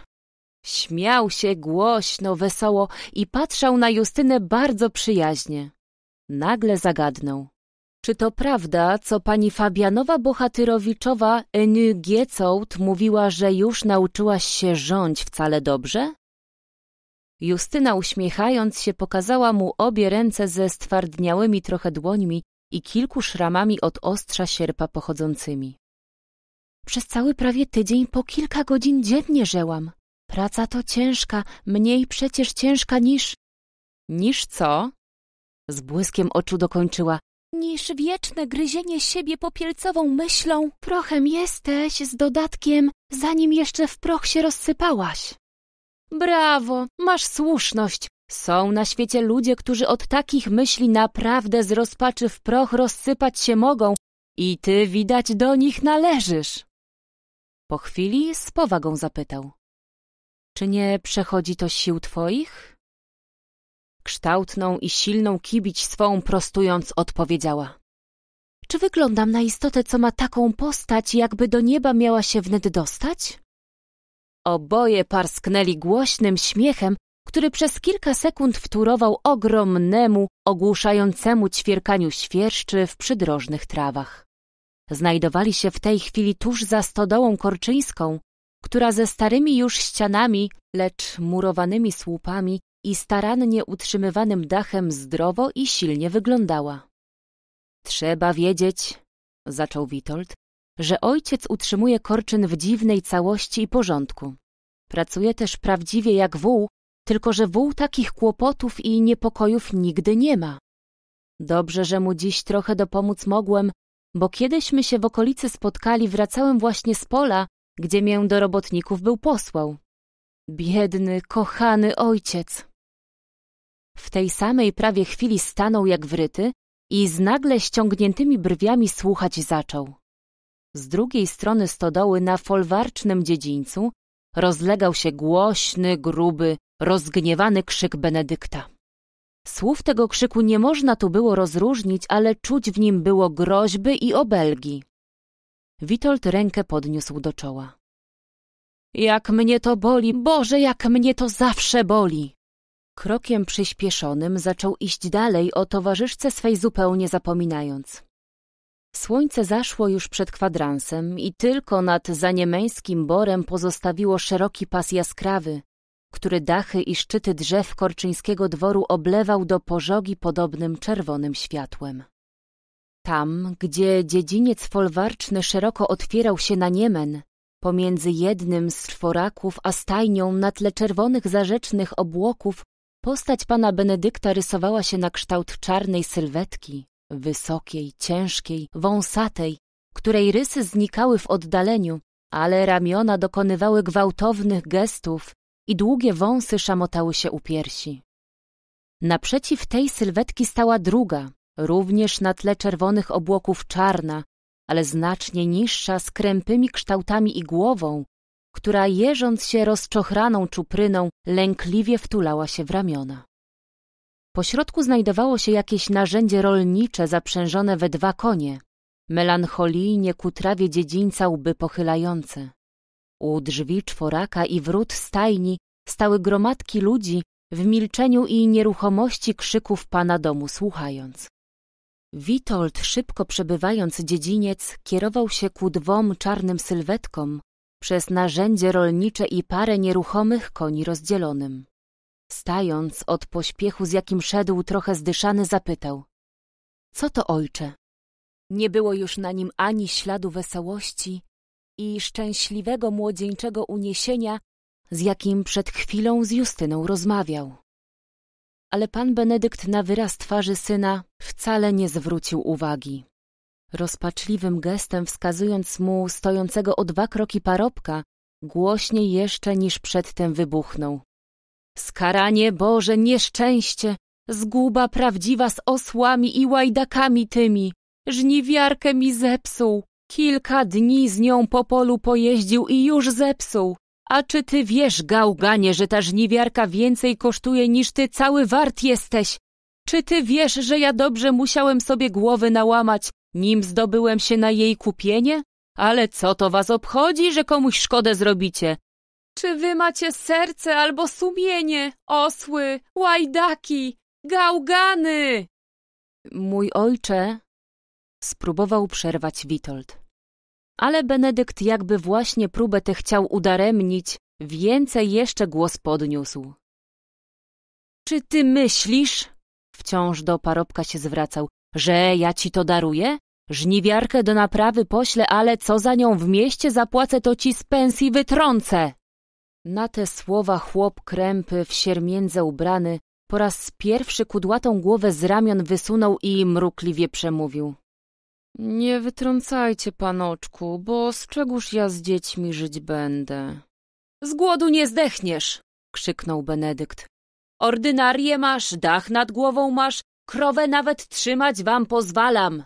Śmiał się głośno, wesoło i patrzał na Justynę bardzo przyjaźnie. Nagle zagadnął. Czy to prawda, co pani Fabianowa Bohatyrowiczowa Ngiecołt mówiła, że już nauczyłaś się rządź wcale dobrze? Justyna uśmiechając się pokazała mu obie ręce ze stwardniałymi trochę dłońmi i kilku szramami od ostrza sierpa pochodzącymi. Przez cały prawie tydzień po kilka godzin dziennie żełam. Praca to ciężka, mniej przecież ciężka niż... Niż co? Z błyskiem oczu dokończyła. Niż wieczne gryzienie siebie popielcową myślą. Prochem jesteś z dodatkiem, zanim jeszcze w proch się rozsypałaś. Brawo, masz słuszność. Są na świecie ludzie, którzy od takich myśli naprawdę z rozpaczy w proch rozsypać się mogą i ty widać do nich należysz. Po chwili z powagą zapytał. Czy nie przechodzi to sił twoich? Kształtną i silną kibić swą prostując odpowiedziała. Czy wyglądam na istotę, co ma taką postać, jakby do nieba miała się wnet dostać? Oboje parsknęli głośnym śmiechem, który przez kilka sekund wturował ogromnemu, ogłuszającemu ćwierkaniu świerszczy w przydrożnych trawach. Znajdowali się w tej chwili tuż za stodołą korczyńską, która ze starymi już ścianami, lecz murowanymi słupami i starannie utrzymywanym dachem zdrowo i silnie wyglądała. Trzeba wiedzieć, zaczął Witold, że ojciec utrzymuje korczyn w dziwnej całości i porządku. Pracuje też prawdziwie jak wół, tylko że wół takich kłopotów i niepokojów nigdy nie ma. Dobrze, że mu dziś trochę dopomóc mogłem, bo kiedyśmy się w okolicy spotkali, wracałem właśnie z pola gdzie mię do robotników był posłał. Biedny, kochany ojciec! W tej samej prawie chwili stanął jak wryty i z nagle ściągniętymi brwiami słuchać zaczął. Z drugiej strony stodoły na folwarcznym dziedzińcu rozlegał się głośny, gruby, rozgniewany krzyk Benedykta. Słów tego krzyku nie można tu było rozróżnić, ale czuć w nim było groźby i obelgi. Witold rękę podniósł do czoła. Jak mnie to boli, Boże, jak mnie to zawsze boli! Krokiem przyspieszonym zaczął iść dalej o towarzyszce swej zupełnie zapominając. Słońce zaszło już przed kwadransem i tylko nad zaniemeńskim borem pozostawiło szeroki pas jaskrawy, który dachy i szczyty drzew korczyńskiego dworu oblewał do pożogi podobnym czerwonym światłem. Tam, gdzie dziedziniec folwarczny szeroko otwierał się na Niemen, pomiędzy jednym z czworaków a stajnią na tle czerwonych zarzecznych obłoków postać pana Benedykta rysowała się na kształt czarnej sylwetki, wysokiej, ciężkiej, wąsatej, której rysy znikały w oddaleniu, ale ramiona dokonywały gwałtownych gestów i długie wąsy szamotały się u piersi. Naprzeciw tej sylwetki stała druga, również na tle czerwonych obłoków czarna, ale znacznie niższa z krępymi kształtami i głową, która jeżąc się rozczochraną czupryną lękliwie wtulała się w ramiona. Pośrodku znajdowało się jakieś narzędzie rolnicze zaprzężone we dwa konie, melancholijnie ku trawie dziedzińca łby pochylające. U drzwi czworaka i wrót stajni stały gromadki ludzi w milczeniu i nieruchomości krzyków pana domu słuchając. Witold, szybko przebywając dziedziniec, kierował się ku dwom czarnym sylwetkom, przez narzędzie rolnicze i parę nieruchomych koni rozdzielonym. Stając od pośpiechu, z jakim szedł trochę zdyszany, zapytał. Co to ojcze? Nie było już na nim ani śladu wesołości i szczęśliwego młodzieńczego uniesienia, z jakim przed chwilą z Justyną rozmawiał ale pan Benedykt na wyraz twarzy syna wcale nie zwrócił uwagi. Rozpaczliwym gestem wskazując mu stojącego o dwa kroki parobka, głośniej jeszcze niż przedtem wybuchnął. Skaranie Boże, nieszczęście, zguba prawdziwa z osłami i łajdakami tymi, żniwiarkę mi zepsuł, kilka dni z nią po polu pojeździł i już zepsuł. A czy ty wiesz, gałganie, że ta żniwiarka więcej kosztuje niż ty cały wart jesteś? Czy ty wiesz, że ja dobrze musiałem sobie głowy nałamać, nim zdobyłem się na jej kupienie? Ale co to was obchodzi, że komuś szkodę zrobicie? Czy wy macie serce albo sumienie, osły, łajdaki, gałgany? Mój ojcze, spróbował przerwać Witold ale Benedykt jakby właśnie próbę tę chciał udaremnić, więcej jeszcze głos podniósł. Czy ty myślisz, wciąż do parobka się zwracał, że ja ci to daruję? Żniwiarkę do naprawy poślę, ale co za nią w mieście zapłacę, to ci z pensji wytrącę. Na te słowa chłop krępy w siermiędze ubrany po raz pierwszy kudłatą głowę z ramion wysunął i mrukliwie przemówił. Nie wytrącajcie, panoczku, bo z czegóż ja z dziećmi żyć będę? Z głodu nie zdechniesz! krzyknął Benedykt. Ordynarię masz, dach nad głową masz, krowę nawet trzymać wam pozwalam.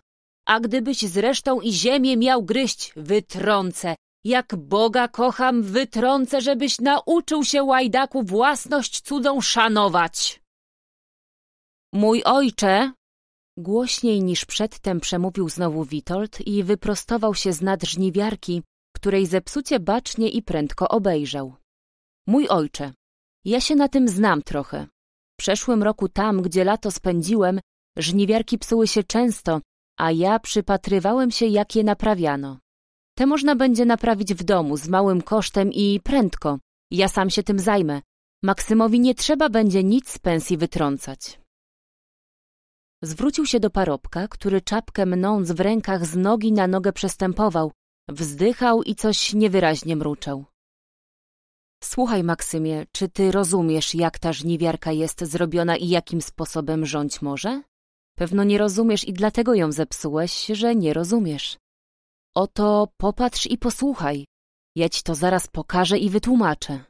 A gdybyś zresztą i ziemię miał gryźć, wytrącę. Jak Boga kocham, wytrącę, żebyś nauczył się, łajdaku, własność cudzą szanować. Mój ojcze, Głośniej niż przedtem przemówił znowu Witold i wyprostował się z nad żniwiarki, której zepsucie bacznie i prędko obejrzał. Mój ojcze, ja się na tym znam trochę. W przeszłym roku tam, gdzie lato spędziłem, żniwiarki psuły się często, a ja przypatrywałem się, jak je naprawiano. Te można będzie naprawić w domu z małym kosztem i prędko. Ja sam się tym zajmę. Maksymowi nie trzeba będzie nic z pensji wytrącać. Zwrócił się do parobka, który czapkę mnąc w rękach z nogi na nogę przestępował, wzdychał i coś niewyraźnie mruczał. Słuchaj, Maksymie, czy ty rozumiesz, jak ta żniwiarka jest zrobiona i jakim sposobem rządź może? Pewno nie rozumiesz i dlatego ją zepsułeś, że nie rozumiesz. Oto popatrz i posłuchaj. Ja ci to zaraz pokażę i wytłumaczę.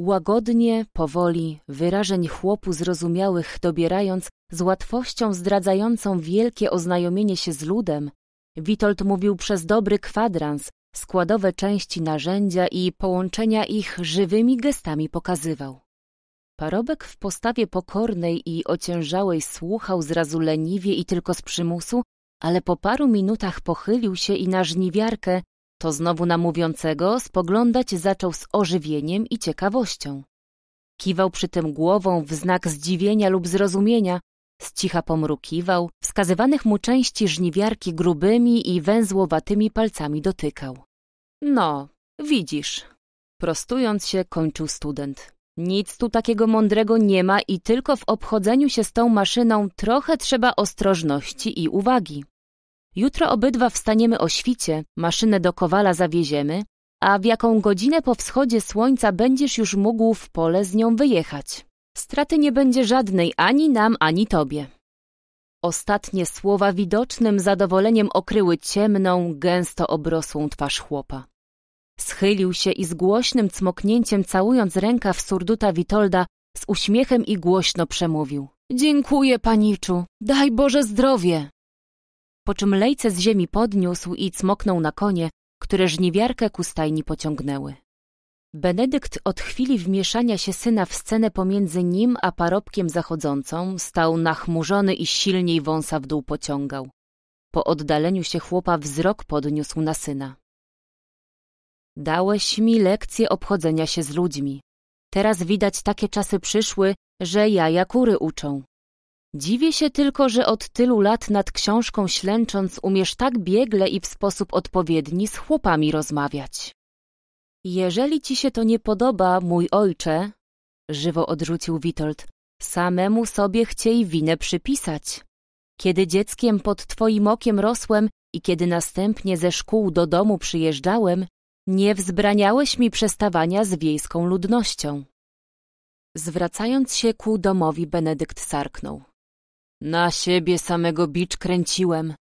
Łagodnie, powoli, wyrażeń chłopu zrozumiałych dobierając, z łatwością zdradzającą wielkie oznajomienie się z ludem, Witold mówił przez dobry kwadrans, składowe części narzędzia i połączenia ich żywymi gestami pokazywał. Parobek w postawie pokornej i ociężałej słuchał zrazu leniwie i tylko z przymusu, ale po paru minutach pochylił się i na żniwiarkę to znowu na mówiącego spoglądać zaczął z ożywieniem i ciekawością. Kiwał przy tym głową w znak zdziwienia lub zrozumienia, z cicha pomrukiwał, wskazywanych mu części żniwiarki grubymi i węzłowatymi palcami dotykał. No, widzisz. Prostując się, kończył student. Nic tu takiego mądrego nie ma i tylko w obchodzeniu się z tą maszyną trochę trzeba ostrożności i uwagi. Jutro obydwa wstaniemy o świcie, maszynę do kowala zawieziemy, a w jaką godzinę po wschodzie słońca będziesz już mógł w pole z nią wyjechać. Straty nie będzie żadnej ani nam, ani tobie. Ostatnie słowa widocznym zadowoleniem okryły ciemną, gęsto obrosłą twarz chłopa. Schylił się i z głośnym cmoknięciem, całując w surduta Witolda, z uśmiechem i głośno przemówił. Dziękuję, paniczu. Daj Boże zdrowie po czym lejce z ziemi podniósł i cmoknął na konie, które żniwiarkę ku stajni pociągnęły. Benedykt od chwili wmieszania się syna w scenę pomiędzy nim a parobkiem zachodzącą stał nachmurzony i silniej wąsa w dół pociągał. Po oddaleniu się chłopa wzrok podniósł na syna. Dałeś mi lekcję obchodzenia się z ludźmi. Teraz widać takie czasy przyszły, że jaja kury uczą, Dziwię się tylko, że od tylu lat nad książką ślęcząc umiesz tak biegle i w sposób odpowiedni z chłopami rozmawiać. Jeżeli ci się to nie podoba, mój ojcze, żywo odrzucił Witold, samemu sobie chciej winę przypisać. Kiedy dzieckiem pod twoim okiem rosłem i kiedy następnie ze szkół do domu przyjeżdżałem, nie wzbraniałeś mi przestawania z wiejską ludnością. Zwracając się ku domowi, Benedykt sarknął. Na siebie samego bicz kręciłem.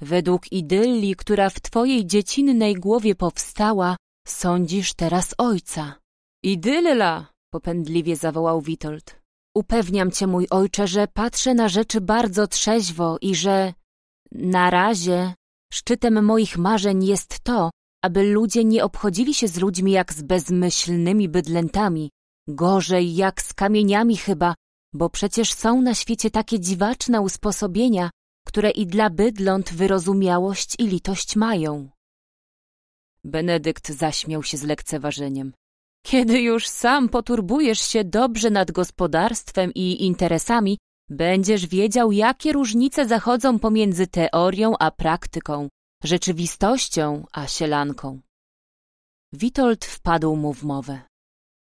Według idylli, która w twojej dziecinnej głowie powstała, sądzisz teraz ojca. Idylla! popędliwie zawołał Witold. Upewniam cię, mój ojcze, że patrzę na rzeczy bardzo trzeźwo i że na razie szczytem moich marzeń jest to, aby ludzie nie obchodzili się z ludźmi jak z bezmyślnymi bydlętami, gorzej jak z kamieniami chyba, bo przecież są na świecie takie dziwaczne usposobienia, które i dla bydląt wyrozumiałość i litość mają. Benedykt zaśmiał się z lekceważeniem. Kiedy już sam poturbujesz się dobrze nad gospodarstwem i interesami, będziesz wiedział, jakie różnice zachodzą pomiędzy teorią a praktyką, rzeczywistością a sielanką. Witold wpadł mu w mowę.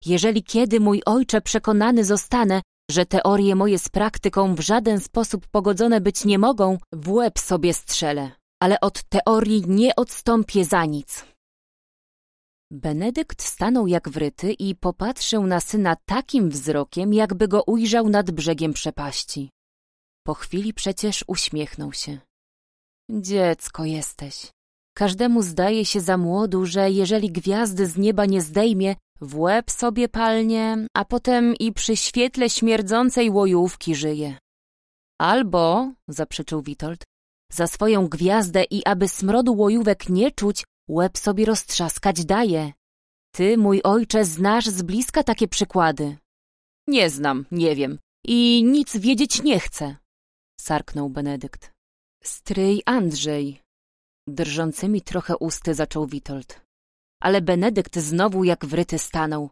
Jeżeli kiedy mój ojcze przekonany zostanę, że teorie moje z praktyką w żaden sposób pogodzone być nie mogą, w łeb sobie strzelę, ale od teorii nie odstąpię za nic. Benedykt stanął jak wryty i popatrzył na syna takim wzrokiem, jakby go ujrzał nad brzegiem przepaści. Po chwili przecież uśmiechnął się. Dziecko jesteś. Każdemu zdaje się za młodu, że jeżeli gwiazdy z nieba nie zdejmie, w łeb sobie palnie, a potem i przy świetle śmierdzącej łojówki żyje. Albo, zaprzeczył Witold, za swoją gwiazdę i aby smrodu łojówek nie czuć, łeb sobie roztrzaskać daje. Ty, mój ojcze, znasz z bliska takie przykłady. Nie znam, nie wiem i nic wiedzieć nie chcę, sarknął Benedykt. Stryj Andrzej, drżącymi trochę usty zaczął Witold ale Benedykt znowu jak wryty stanął.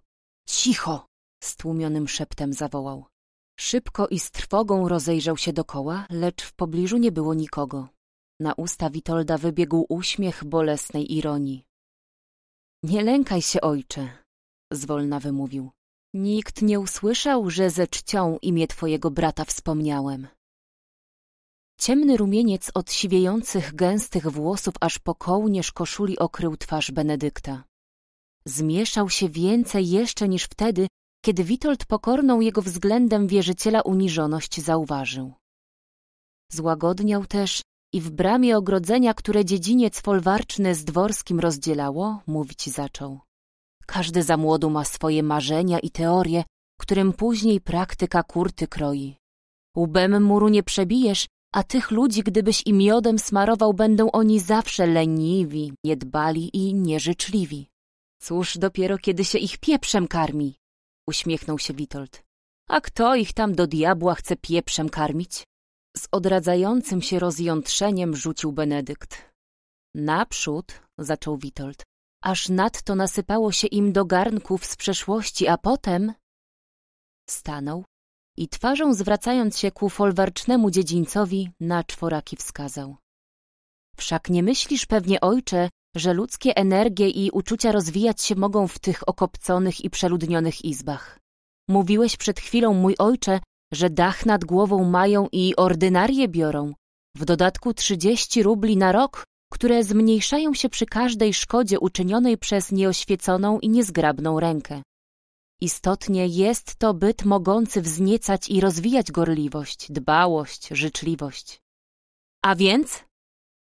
Cicho! stłumionym szeptem zawołał. Szybko i z trwogą rozejrzał się dokoła, lecz w pobliżu nie było nikogo. Na usta Witolda wybiegł uśmiech bolesnej ironii. Nie lękaj się, ojcze, zwolna wymówił. Nikt nie usłyszał, że ze czcią imię twojego brata wspomniałem. Ciemny rumieniec od siwiejących gęstych włosów aż po kołnierz koszuli okrył twarz Benedykta. Zmieszał się więcej jeszcze niż wtedy, kiedy Witold pokorną jego względem wierzyciela uniżoność zauważył. Złagodniał też i w bramie ogrodzenia, które dziedziniec folwarczny z dworskim rozdzielało, mówić zaczął. Każdy za młodu ma swoje marzenia i teorie, którym później praktyka kurty kroi. Łbem muru nie przebijesz, a tych ludzi, gdybyś im miodem smarował, będą oni zawsze leniwi, niedbali i nieżyczliwi. Cóż dopiero, kiedy się ich pieprzem karmi? Uśmiechnął się Witold. A kto ich tam do diabła chce pieprzem karmić? Z odradzającym się rozjątrzeniem rzucił Benedykt. Naprzód, zaczął Witold, aż nadto nasypało się im do garnków z przeszłości, a potem... Stanął, i twarzą zwracając się ku folwarcznemu dziedzińcowi na czworaki wskazał. Wszak nie myślisz pewnie, ojcze, że ludzkie energie i uczucia rozwijać się mogą w tych okopconych i przeludnionych izbach. Mówiłeś przed chwilą, mój ojcze, że dach nad głową mają i ordynarie biorą. W dodatku trzydzieści rubli na rok, które zmniejszają się przy każdej szkodzie uczynionej przez nieoświeconą i niezgrabną rękę. Istotnie jest to byt mogący wzniecać i rozwijać gorliwość, dbałość, życzliwość. A więc?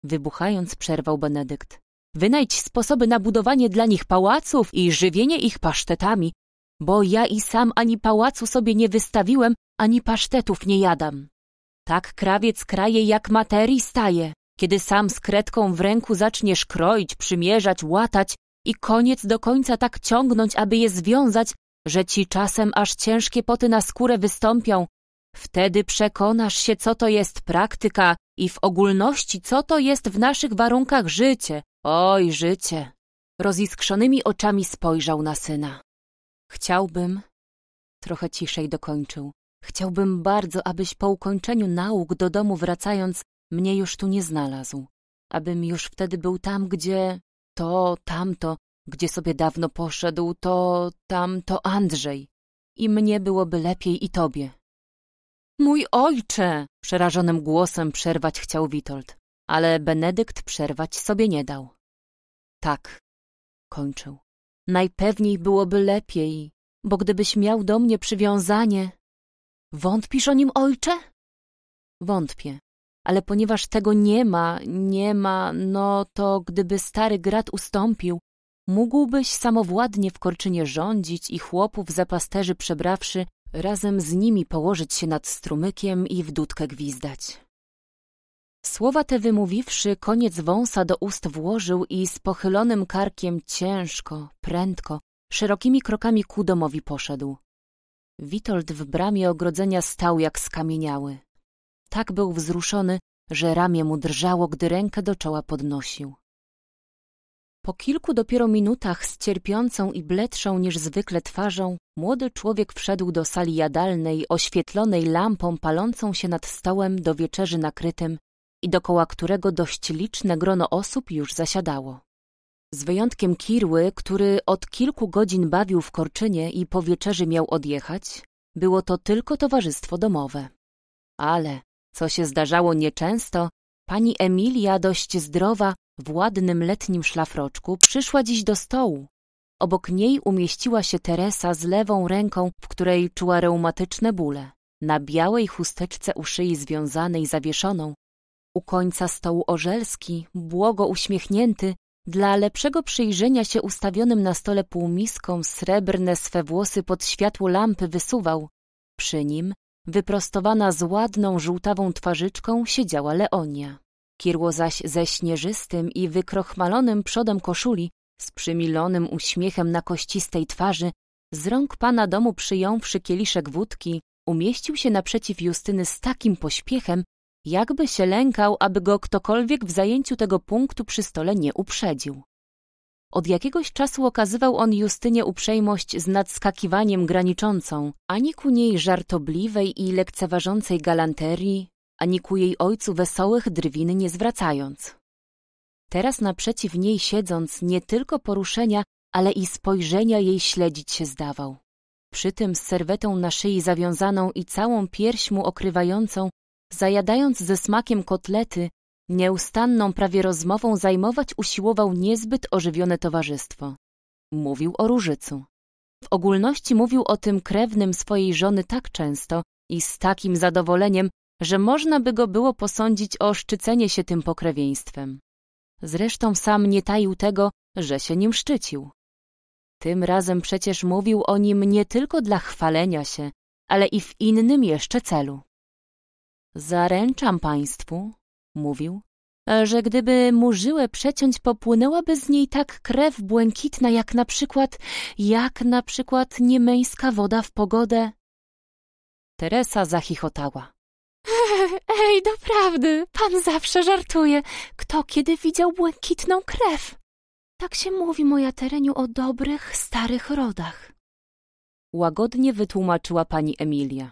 Wybuchając przerwał Benedykt. Wynajdź sposoby na budowanie dla nich pałaców i żywienie ich pasztetami, bo ja i sam ani pałacu sobie nie wystawiłem, ani pasztetów nie jadam. Tak krawiec kraje jak materii staje. Kiedy sam z kredką w ręku zaczniesz kroić, przymierzać, łatać i koniec do końca tak ciągnąć, aby je związać, że ci czasem aż ciężkie poty na skórę wystąpią, wtedy przekonasz się, co to jest praktyka i w ogólności, co to jest w naszych warunkach życie. Oj, życie! Roziskrzonymi oczami spojrzał na syna. Chciałbym, trochę ciszej dokończył, chciałbym bardzo, abyś po ukończeniu nauk do domu wracając mnie już tu nie znalazł, abym już wtedy był tam, gdzie to, tamto, gdzie sobie dawno poszedł, to tam to Andrzej. I mnie byłoby lepiej i tobie. Mój ojcze! Przerażonym głosem przerwać chciał Witold, ale Benedykt przerwać sobie nie dał. Tak, kończył. Najpewniej byłoby lepiej, bo gdybyś miał do mnie przywiązanie... Wątpisz o nim, ojcze? Wątpię, ale ponieważ tego nie ma, nie ma, no to gdyby stary grat ustąpił, Mógłbyś samowładnie w Korczynie rządzić i chłopów za pasterzy przebrawszy, razem z nimi położyć się nad strumykiem i w dudkę gwizdać. Słowa te wymówiwszy, koniec wąsa do ust włożył i z pochylonym karkiem ciężko, prędko, szerokimi krokami ku domowi poszedł. Witold w bramie ogrodzenia stał jak skamieniały. Tak był wzruszony, że ramię mu drżało, gdy rękę do czoła podnosił. Po kilku dopiero minutach z cierpiącą i bledszą niż zwykle twarzą, młody człowiek wszedł do sali jadalnej, oświetlonej lampą palącą się nad stołem do wieczerzy nakrytym i dokoła którego dość liczne grono osób już zasiadało. Z wyjątkiem Kirły, który od kilku godzin bawił w Korczynie i po wieczerzy miał odjechać, było to tylko towarzystwo domowe. Ale, co się zdarzało nieczęsto, Pani Emilia, dość zdrowa, w ładnym letnim szlafroczku, przyszła dziś do stołu. Obok niej umieściła się Teresa z lewą ręką, w której czuła reumatyczne bóle. Na białej chusteczce u szyi związanej zawieszoną, u końca stołu Orzelski, błogo uśmiechnięty, dla lepszego przyjrzenia się ustawionym na stole półmiską srebrne swe włosy pod światło lampy wysuwał. Przy nim Wyprostowana z ładną, żółtawą twarzyczką siedziała Leonia. Kirło zaś ze śnieżystym i wykrochmalonym przodem koszuli, z przymilonym uśmiechem na kościstej twarzy, z rąk pana domu przyjąwszy kieliszek wódki, umieścił się naprzeciw Justyny z takim pośpiechem, jakby się lękał, aby go ktokolwiek w zajęciu tego punktu przy stole nie uprzedził. Od jakiegoś czasu okazywał on Justynie uprzejmość z nadskakiwaniem graniczącą, ani ku niej żartobliwej i lekceważącej galanterii, ani ku jej ojcu wesołych drwin nie zwracając. Teraz naprzeciw niej siedząc nie tylko poruszenia, ale i spojrzenia jej śledzić się zdawał. Przy tym z serwetą na szyi zawiązaną i całą pierś mu okrywającą, zajadając ze smakiem kotlety, Nieustanną prawie rozmową zajmować usiłował niezbyt ożywione towarzystwo. Mówił o różycu. W ogólności mówił o tym krewnym swojej żony tak często i z takim zadowoleniem, że można by go było posądzić o szczycenie się tym pokrewieństwem. Zresztą sam nie taił tego, że się nim szczycił. Tym razem przecież mówił o nim nie tylko dla chwalenia się, ale i w innym jeszcze celu. Zaręczam państwu, mówił, że gdyby mu żyłę przeciąć, popłynęłaby z niej tak krew błękitna, jak na przykład, jak na przykład niemeńska woda w pogodę. Teresa zachichotała. Ej, doprawdy, pan zawsze żartuje. Kto kiedy widział błękitną krew? Tak się mówi, moja Tereniu, o dobrych, starych rodach. Łagodnie wytłumaczyła pani Emilia.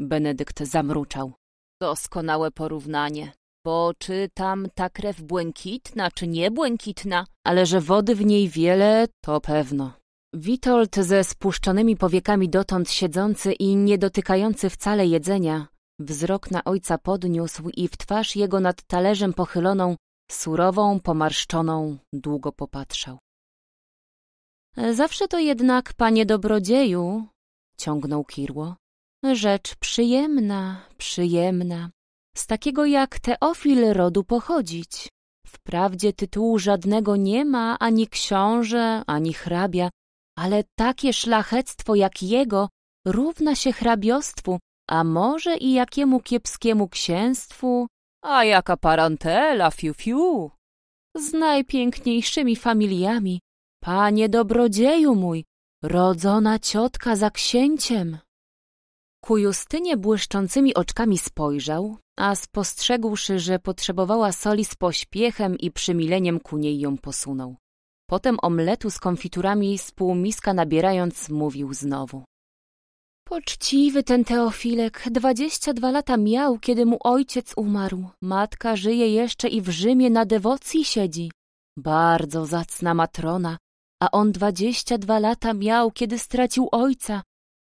Benedykt zamruczał. Doskonałe porównanie bo czy tam ta krew błękitna, czy niebłękitna, ale że wody w niej wiele, to pewno. Witold ze spuszczonymi powiekami dotąd siedzący i nie dotykający wcale jedzenia, wzrok na ojca podniósł i w twarz jego nad talerzem pochyloną, surową, pomarszczoną, długo popatrzał. Zawsze to jednak, panie dobrodzieju, ciągnął Kirło, rzecz przyjemna, przyjemna, z takiego jak Teofil rodu pochodzić. Wprawdzie tytułu żadnego nie ma, ani książę, ani hrabia, ale takie szlachectwo jak jego równa się hrabiostwu, a może i jakiemu kiepskiemu księstwu, a jaka parantela, fiu fiu. Z najpiękniejszymi familiami, panie dobrodzieju mój, rodzona ciotka za księciem. Ku Justynie błyszczącymi oczkami spojrzał, a spostrzegłszy, że potrzebowała soli z pośpiechem i przymileniem ku niej ją posunął. Potem omletu z konfiturami z półmiska nabierając mówił znowu. Poczciwy ten Teofilek, dwadzieścia dwa lata miał, kiedy mu ojciec umarł. Matka żyje jeszcze i w Rzymie na dewocji siedzi. Bardzo zacna matrona, a on dwadzieścia dwa lata miał, kiedy stracił ojca.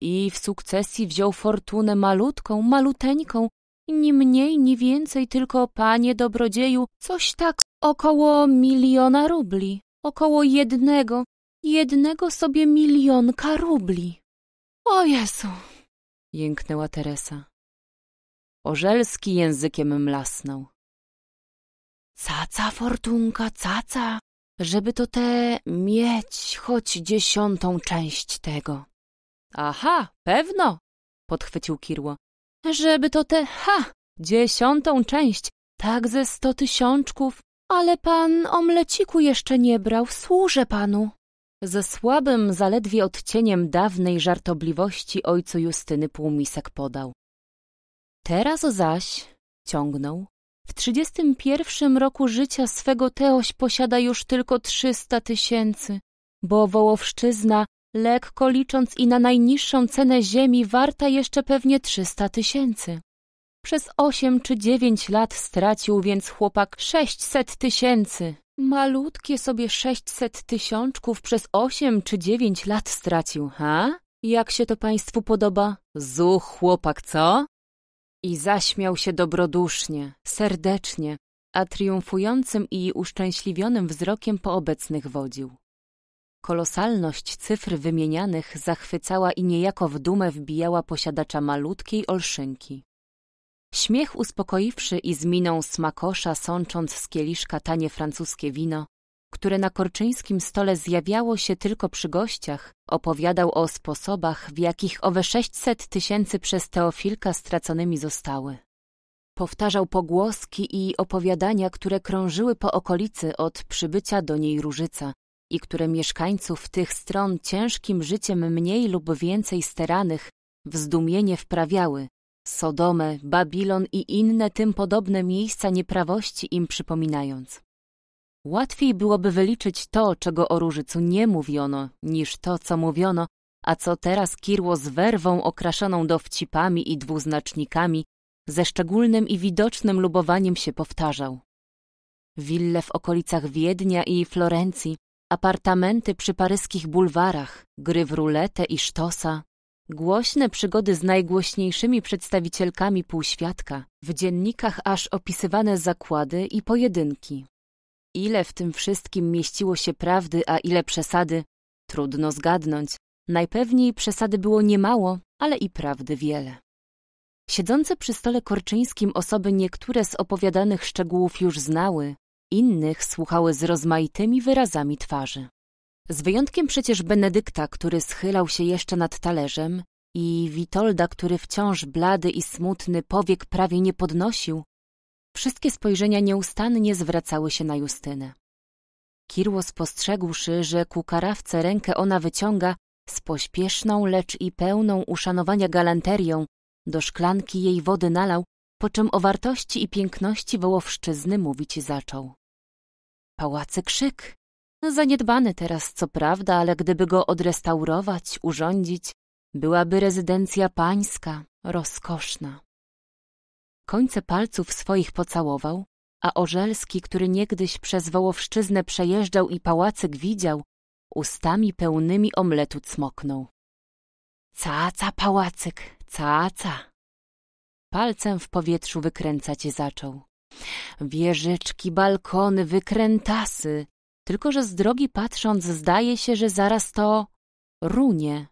I w sukcesji wziął fortunę malutką, maluteńką, Ni mniej, ni więcej, tylko, panie dobrodzieju, coś tak około miliona rubli. Około jednego, jednego sobie milionka rubli. O Jezu! jęknęła Teresa. Orzelski językiem mlasnął. Caca, fortunka, caca, żeby to te mieć choć dziesiątą część tego. Aha, pewno, podchwycił Kirło żeby to te, ha, dziesiątą część, tak ze sto tysiączków. Ale pan omleciku jeszcze nie brał, służę panu. Ze słabym, zaledwie odcieniem dawnej żartobliwości ojcu Justyny półmisek podał. Teraz zaś, ciągnął, w trzydziestym pierwszym roku życia swego Teoś posiada już tylko trzysta tysięcy, bo Wołowszczyzna lekko licząc i na najniższą cenę ziemi warta jeszcze pewnie trzysta tysięcy. Przez osiem czy dziewięć lat stracił więc chłopak sześćset tysięcy. Malutkie sobie sześćset tysiączków przez osiem czy dziewięć lat stracił, ha? Jak się to państwu podoba? Zuch, chłopak, co? I zaśmiał się dobrodusznie, serdecznie, a triumfującym i uszczęśliwionym wzrokiem po obecnych wodził. Kolosalność cyfr wymienianych zachwycała i niejako w dumę wbijała posiadacza malutkiej olszynki. Śmiech uspokoiwszy i z miną smakosza sącząc z kieliszka tanie francuskie wino, które na korczyńskim stole zjawiało się tylko przy gościach, opowiadał o sposobach, w jakich owe 600 tysięcy przez Teofilka straconymi zostały. Powtarzał pogłoski i opowiadania, które krążyły po okolicy od przybycia do niej Różyca, i które mieszkańców tych stron ciężkim życiem mniej lub więcej steranych w zdumienie wprawiały. Sodomę, Babilon i inne tym podobne miejsca nieprawości im przypominając. Łatwiej byłoby wyliczyć to, czego o Różycu nie mówiono, niż to, co mówiono, a co teraz kirło z werwą okraszoną dowcipami i dwuznacznikami, ze szczególnym i widocznym lubowaniem się powtarzał. Wille w okolicach Wiednia i Florencji, apartamenty przy paryskich bulwarach, gry w ruletę i sztosa, głośne przygody z najgłośniejszymi przedstawicielkami półświadka, w dziennikach aż opisywane zakłady i pojedynki. Ile w tym wszystkim mieściło się prawdy, a ile przesady, trudno zgadnąć. Najpewniej przesady było niemało, ale i prawdy wiele. Siedzące przy stole korczyńskim osoby niektóre z opowiadanych szczegółów już znały, Innych słuchały z rozmaitymi wyrazami twarzy. Z wyjątkiem przecież Benedykta, który schylał się jeszcze nad talerzem i Witolda, który wciąż blady i smutny powiek prawie nie podnosił, wszystkie spojrzenia nieustannie zwracały się na Justynę. Kirło spostrzegłszy, że ku karawce rękę ona wyciąga z pośpieszną, lecz i pełną uszanowania galanterią, do szklanki jej wody nalał po czym o wartości i piękności Wołowszczyzny mówić zaczął. Pałace krzyk, zaniedbany teraz co prawda, ale gdyby go odrestaurować, urządzić, byłaby rezydencja pańska, rozkoszna. Końce palców swoich pocałował, a Orzelski, który niegdyś przez Wołowszczyznę przejeżdżał i pałacyk widział, ustami pełnymi omletu cmoknął. Caca pałacyk, caca! palcem w powietrzu wykręcać zaczął. Wieżyczki, balkony, wykrętasy. Tylko, że z drogi patrząc zdaje się, że zaraz to runie.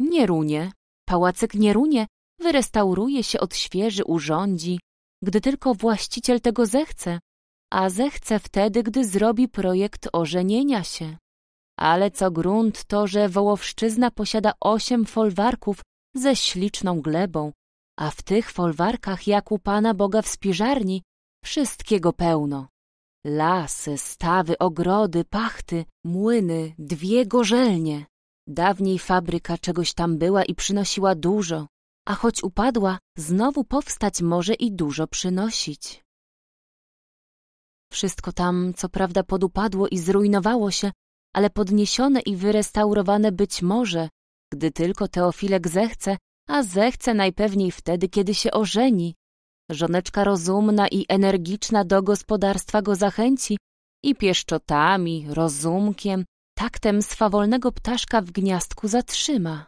Nie runie. Pałacyk nie runie. Wyrestauruje się, odświeży, urządzi, gdy tylko właściciel tego zechce. A zechce wtedy, gdy zrobi projekt ożenienia się. Ale co grunt to, że Wołowszczyzna posiada osiem folwarków ze śliczną glebą, a w tych folwarkach jak u Pana Boga w spiżarni wszystkiego pełno. Lasy, stawy, ogrody, pachty, młyny, dwie gorzelnie. Dawniej fabryka czegoś tam była i przynosiła dużo, a choć upadła, znowu powstać może i dużo przynosić. Wszystko tam, co prawda, podupadło i zrujnowało się, ale podniesione i wyrestaurowane być może, gdy tylko Teofilek zechce, a zechce najpewniej wtedy, kiedy się ożeni. Żoneczka rozumna i energiczna do gospodarstwa go zachęci i pieszczotami, rozumkiem, taktem swawolnego ptaszka w gniazdku zatrzyma.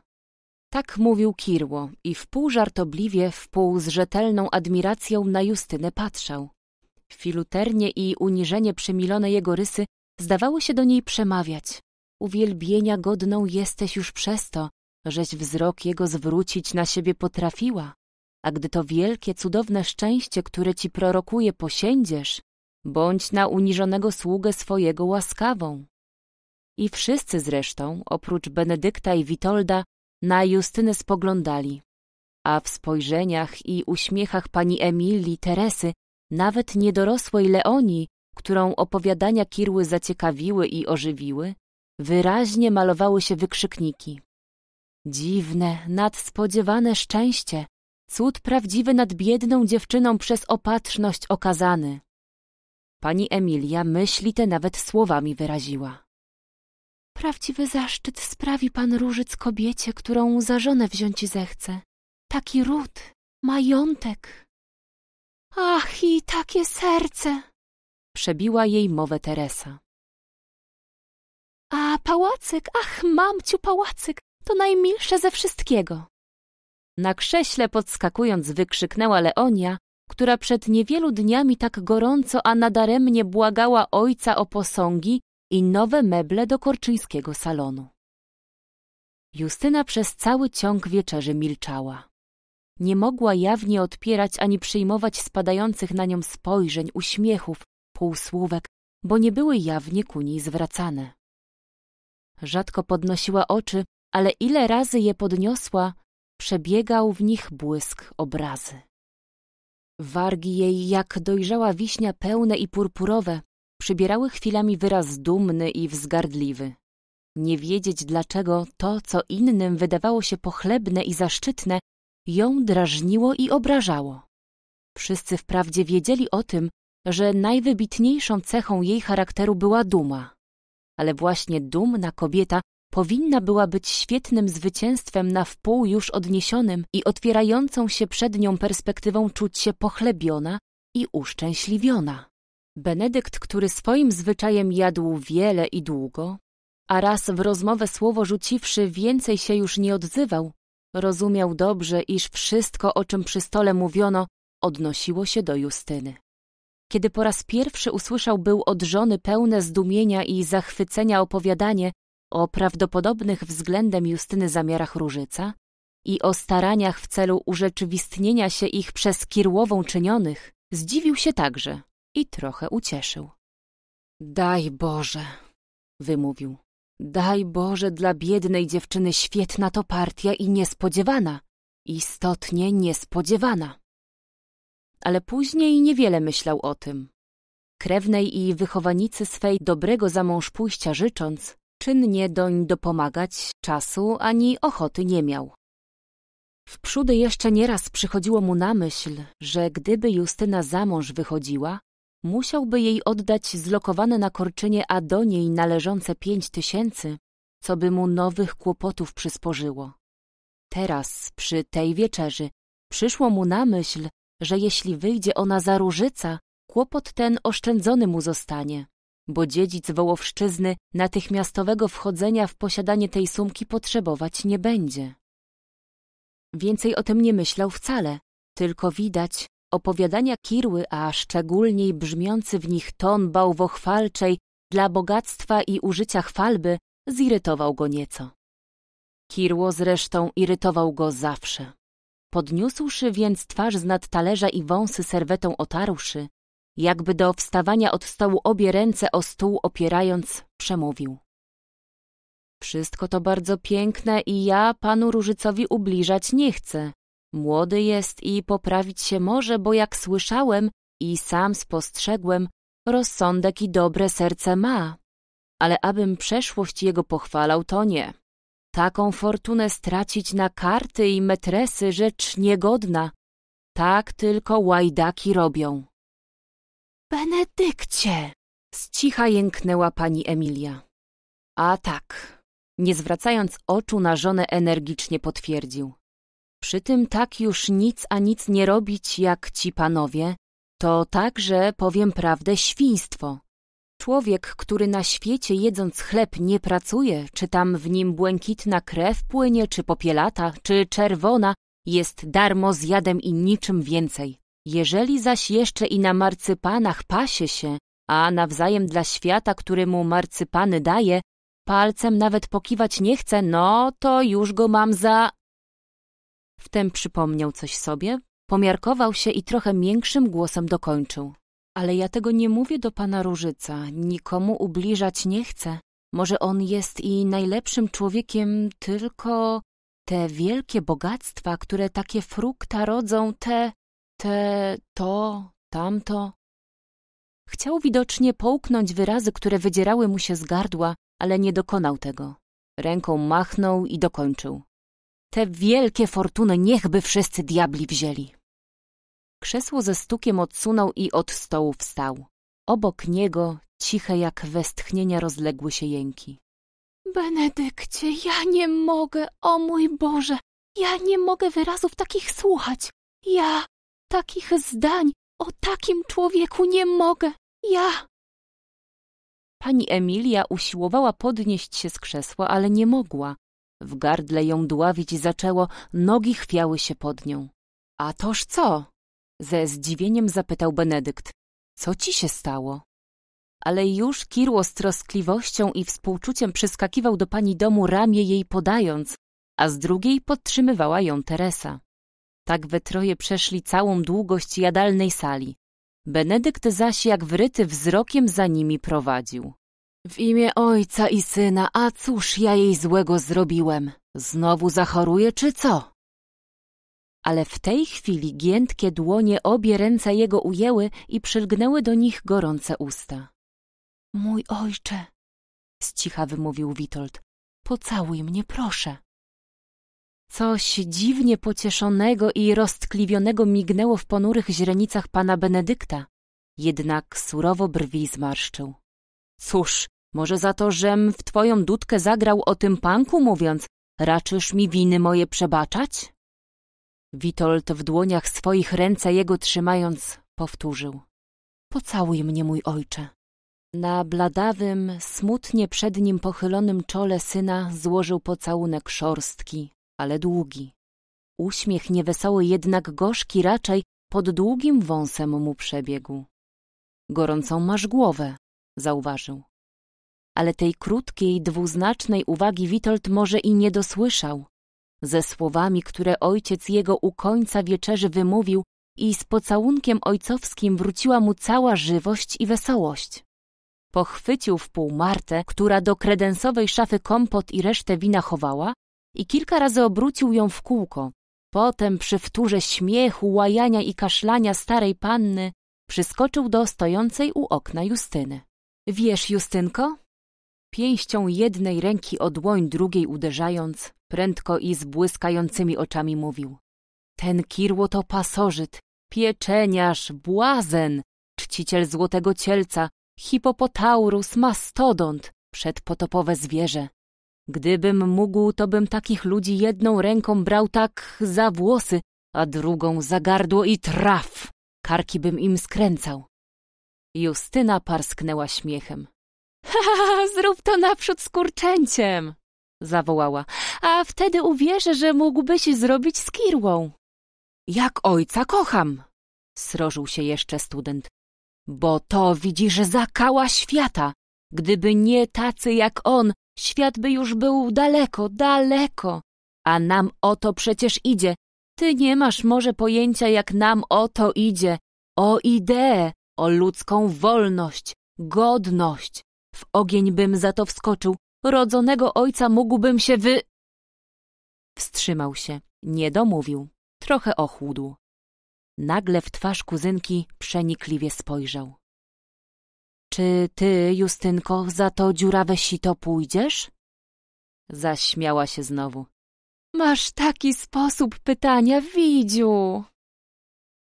Tak mówił Kirło i wpół żartobliwie, wpół z rzetelną admiracją na Justynę patrzał. Filuternie i uniżenie przymilone jego rysy zdawały się do niej przemawiać. Uwielbienia godną jesteś już przez to, żeś wzrok jego zwrócić na siebie potrafiła, a gdy to wielkie, cudowne szczęście, które ci prorokuje, posiędziesz, bądź na uniżonego sługę swojego łaskawą. I wszyscy zresztą, oprócz Benedykta i Witolda, na Justynę spoglądali, a w spojrzeniach i uśmiechach pani Emilii, Teresy, nawet niedorosłej Leonii, którą opowiadania Kirły zaciekawiły i ożywiły, wyraźnie malowały się wykrzykniki. Dziwne, nadspodziewane szczęście, cud prawdziwy nad biedną dziewczyną przez opatrzność okazany. Pani Emilia myśli te nawet słowami wyraziła. Prawdziwy zaszczyt sprawi pan różyc kobiecie, którą za żonę wziąć zechce. Taki ród, majątek. Ach, i takie serce! Przebiła jej mowę Teresa. A pałacyk, ach, mamciu, pałacyk, to najmilsze ze wszystkiego. Na krześle podskakując wykrzyknęła Leonia, która przed niewielu dniami tak gorąco, a nadaremnie błagała ojca o posągi i nowe meble do korczyńskiego salonu. Justyna przez cały ciąg wieczerzy milczała. Nie mogła jawnie odpierać ani przyjmować spadających na nią spojrzeń, uśmiechów, półsłówek, bo nie były jawnie ku niej zwracane. Rzadko podnosiła oczy, ale ile razy je podniosła, przebiegał w nich błysk obrazy. Wargi jej, jak dojrzała wiśnia pełne i purpurowe, przybierały chwilami wyraz dumny i wzgardliwy. Nie wiedzieć dlaczego to, co innym wydawało się pochlebne i zaszczytne, ją drażniło i obrażało. Wszyscy wprawdzie wiedzieli o tym, że najwybitniejszą cechą jej charakteru była duma. Ale właśnie dumna kobieta powinna była być świetnym zwycięstwem na wpół już odniesionym i otwierającą się przed nią perspektywą czuć się pochlebiona i uszczęśliwiona. Benedykt, który swoim zwyczajem jadł wiele i długo, a raz w rozmowę słowo rzuciwszy więcej się już nie odzywał, rozumiał dobrze, iż wszystko, o czym przy stole mówiono, odnosiło się do Justyny. Kiedy po raz pierwszy usłyszał był od żony pełne zdumienia i zachwycenia opowiadanie, o prawdopodobnych względem Justyny zamiarach Różyca i o staraniach w celu urzeczywistnienia się ich przez Kirłową czynionych, zdziwił się także i trochę ucieszył. Daj Boże, wymówił. Daj Boże dla biednej dziewczyny świetna to partia i niespodziewana. Istotnie niespodziewana. Ale później niewiele myślał o tym. Krewnej i wychowanicy swej dobrego za mąż pójścia życząc, czynnie doń dopomagać, czasu ani ochoty nie miał. Wprzódy jeszcze nieraz przychodziło mu na myśl, że gdyby Justyna za mąż wychodziła, musiałby jej oddać zlokowane na korczynie, a do niej należące pięć tysięcy, co by mu nowych kłopotów przysporzyło. Teraz, przy tej wieczerzy, przyszło mu na myśl, że jeśli wyjdzie ona za różyca, kłopot ten oszczędzony mu zostanie bo dziedzic Wołowszczyzny natychmiastowego wchodzenia w posiadanie tej sumki potrzebować nie będzie. Więcej o tym nie myślał wcale, tylko widać, opowiadania Kirły, a szczególniej brzmiący w nich ton bałwochwalczej dla bogactwa i użycia chwalby zirytował go nieco. Kirło zresztą irytował go zawsze. Podniósłszy więc twarz z nad talerza i wąsy serwetą otarłszy, jakby do wstawania od stołu obie ręce o stół opierając, przemówił. Wszystko to bardzo piękne i ja panu Różycowi ubliżać nie chcę. Młody jest i poprawić się może, bo jak słyszałem i sam spostrzegłem, rozsądek i dobre serce ma. Ale abym przeszłość jego pochwalał, to nie. Taką fortunę stracić na karty i metresy rzecz niegodna. Tak tylko łajdaki robią. Benedykcie! Z cicha jęknęła pani Emilia. A tak, nie zwracając oczu na żonę energicznie potwierdził. Przy tym tak już nic a nic nie robić jak ci panowie, to także, powiem prawdę, świństwo. Człowiek, który na świecie jedząc chleb nie pracuje, czy tam w nim błękitna krew płynie, czy popielata, czy czerwona, jest darmo zjadem i niczym więcej. Jeżeli zaś jeszcze i na marcypanach pasie się, a nawzajem dla świata, który mu marcypany daje, palcem nawet pokiwać nie chce, no to już go mam za... Wtem przypomniał coś sobie, pomiarkował się i trochę miększym głosem dokończył. Ale ja tego nie mówię do pana Różyca, nikomu ubliżać nie chcę. Może on jest i najlepszym człowiekiem, tylko te wielkie bogactwa, które takie frukta rodzą, te te, to, tamto. Chciał widocznie połknąć wyrazy, które wydzierały mu się z gardła, ale nie dokonał tego. Ręką machnął i dokończył. Te wielkie fortuny niechby wszyscy diabli wzięli. Krzesło ze stukiem odsunął i od stołu wstał. Obok niego, ciche jak westchnienia, rozległy się jęki. Benedykcie, ja nie mogę, o mój Boże, ja nie mogę wyrazów takich słuchać. Ja, takich zdań o takim człowieku nie mogę. Ja. Pani Emilia usiłowała podnieść się z krzesła, ale nie mogła. W gardle ją dławić zaczęło, nogi chwiały się pod nią. A toż co? Ze zdziwieniem zapytał Benedykt. Co ci się stało? Ale już Kirło z troskliwością i współczuciem przyskakiwał do pani domu ramię jej podając, a z drugiej podtrzymywała ją Teresa. Tak we troje przeszli całą długość jadalnej sali. Benedykt zaś jak wryty wzrokiem za nimi prowadził. W imię ojca i syna, a cóż ja jej złego zrobiłem? Znowu zachoruje czy co? Ale w tej chwili giętkie dłonie obie ręce jego ujęły i przylgnęły do nich gorące usta. Mój ojcze, z cicha wymówił Witold, pocałuj mnie proszę. Coś dziwnie pocieszonego i roztkliwionego mignęło w ponurych źrenicach pana Benedykta. Jednak surowo brwi zmarszczył. Cóż, może za to, żem w twoją dudkę zagrał o tym panku mówiąc, raczysz mi winy moje przebaczać? Witold w dłoniach swoich ręce jego trzymając, powtórzył. Pocałuj mnie, mój ojcze. Na bladawym, smutnie przed nim pochylonym czole syna złożył pocałunek szorstki, ale długi. Uśmiech niewesoły, jednak gorzki raczej, pod długim wąsem mu przebiegł. Gorącą masz głowę, zauważył. Ale tej krótkiej, dwuznacznej uwagi Witold może i nie dosłyszał. Ze słowami, które ojciec jego u końca wieczerzy wymówił i z pocałunkiem ojcowskim wróciła mu cała żywość i wesołość. Pochwycił w pół Martę, która do kredensowej szafy kompot i resztę wina chowała i kilka razy obrócił ją w kółko. Potem przy wtórze śmiechu, łajania i kaszlania starej panny przyskoczył do stojącej u okna Justyny. Wiesz, Justynko? Pięścią jednej ręki o dłoń drugiej uderzając, prędko i z błyskającymi oczami mówił. Ten kirło to pasożyt, pieczeniarz, błazen, czciciel złotego cielca, hipopotaurus, mastodont, przedpotopowe zwierzę. Gdybym mógł, to bym takich ludzi jedną ręką brał tak za włosy, a drugą za gardło i traf! Karki bym im skręcał. Justyna parsknęła śmiechem. Ha, ha, zrób to naprzód z kurczęciem! zawołała. A wtedy uwierzę, że mógłbyś zrobić z kirłą. Jak ojca kocham! srożył się jeszcze student. Bo to widzisz zakała świata. Gdyby nie tacy jak on, Świat by już był daleko, daleko. A nam o to przecież idzie. Ty nie masz może pojęcia, jak nam o to idzie. O ideę, o ludzką wolność, godność. W ogień bym za to wskoczył. Rodzonego ojca mógłbym się wy... Wstrzymał się. Nie domówił. Trochę ochłudł. Nagle w twarz kuzynki przenikliwie spojrzał. Czy ty, Justynko, za to dziurawe sito pójdziesz? Zaśmiała się znowu. Masz taki sposób pytania, Widziu.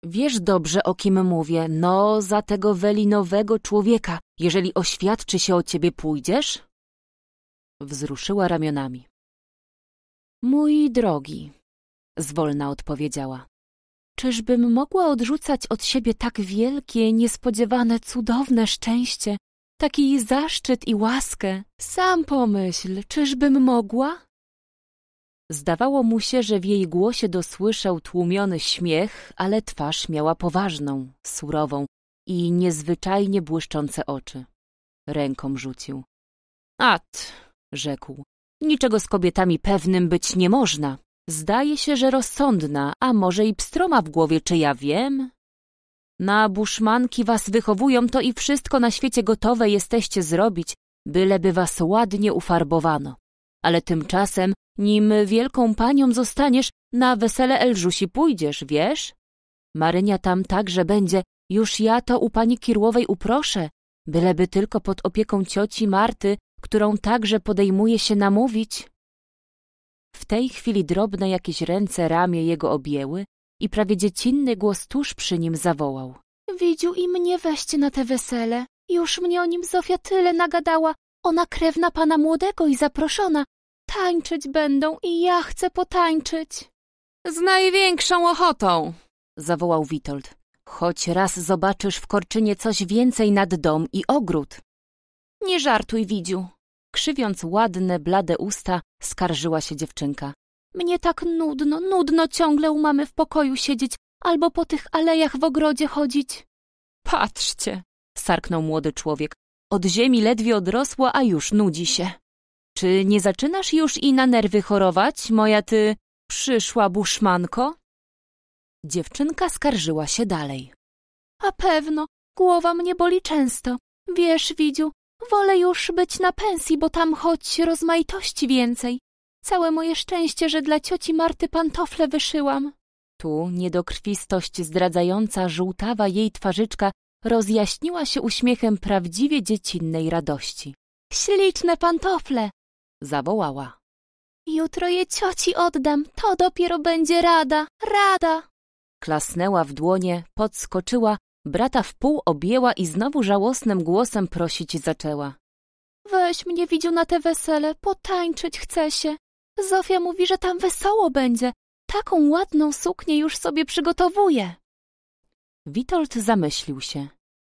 Wiesz dobrze, o kim mówię. No, za tego welinowego człowieka, jeżeli oświadczy się o ciebie, pójdziesz? Wzruszyła ramionami. Mój drogi, zwolna odpowiedziała. Czyżbym mogła odrzucać od siebie tak wielkie, niespodziewane, cudowne szczęście, taki zaszczyt i łaskę? Sam pomyśl, czyżbym mogła? Zdawało mu się, że w jej głosie dosłyszał tłumiony śmiech, ale twarz miała poważną, surową i niezwyczajnie błyszczące oczy. Ręką rzucił. At, rzekł, niczego z kobietami pewnym być nie można. Zdaje się, że rozsądna, a może i pstroma w głowie, czy ja wiem? Na buszmanki was wychowują, to i wszystko na świecie gotowe jesteście zrobić, byleby was ładnie ufarbowano. Ale tymczasem, nim wielką panią zostaniesz, na wesele Elżusi pójdziesz, wiesz? Marynia tam także będzie, już ja to u pani Kirłowej uproszę, byleby tylko pod opieką cioci Marty, którą także podejmuje się namówić. W tej chwili drobne jakieś ręce ramię jego objęły i prawie dziecinny głos tuż przy nim zawołał. Widziu i mnie weźcie na te wesele. Już mnie o nim Zofia tyle nagadała. Ona krewna pana młodego i zaproszona. Tańczyć będą i ja chcę potańczyć. Z największą ochotą, zawołał Witold. Choć raz zobaczysz w Korczynie coś więcej nad dom i ogród. Nie żartuj, Widziu, krzywiąc ładne, blade usta, skarżyła się dziewczynka. Mnie tak nudno, nudno ciągle u mamy w pokoju siedzieć albo po tych alejach w ogrodzie chodzić. Patrzcie, sarknął młody człowiek. Od ziemi ledwie odrosła, a już nudzi się. Czy nie zaczynasz już i na nerwy chorować, moja ty przyszła buszmanko? Dziewczynka skarżyła się dalej. A pewno, głowa mnie boli często. Wiesz, Widziu, Wolę już być na pensji, bo tam choć rozmaitości więcej. Całe moje szczęście, że dla cioci Marty pantofle wyszyłam. Tu niedokrwistość zdradzająca żółtawa jej twarzyczka rozjaśniła się uśmiechem prawdziwie dziecinnej radości. Śliczne pantofle! zawołała. Jutro je cioci oddam, to dopiero będzie rada, rada! Klasnęła w dłonie, podskoczyła Brata wpół objęła i znowu żałosnym głosem prosić zaczęła. Weź mnie, widziu, na te wesele, potańczyć chce się. Zofia mówi, że tam wesoło będzie. Taką ładną suknię już sobie przygotowuje. Witold zamyślił się.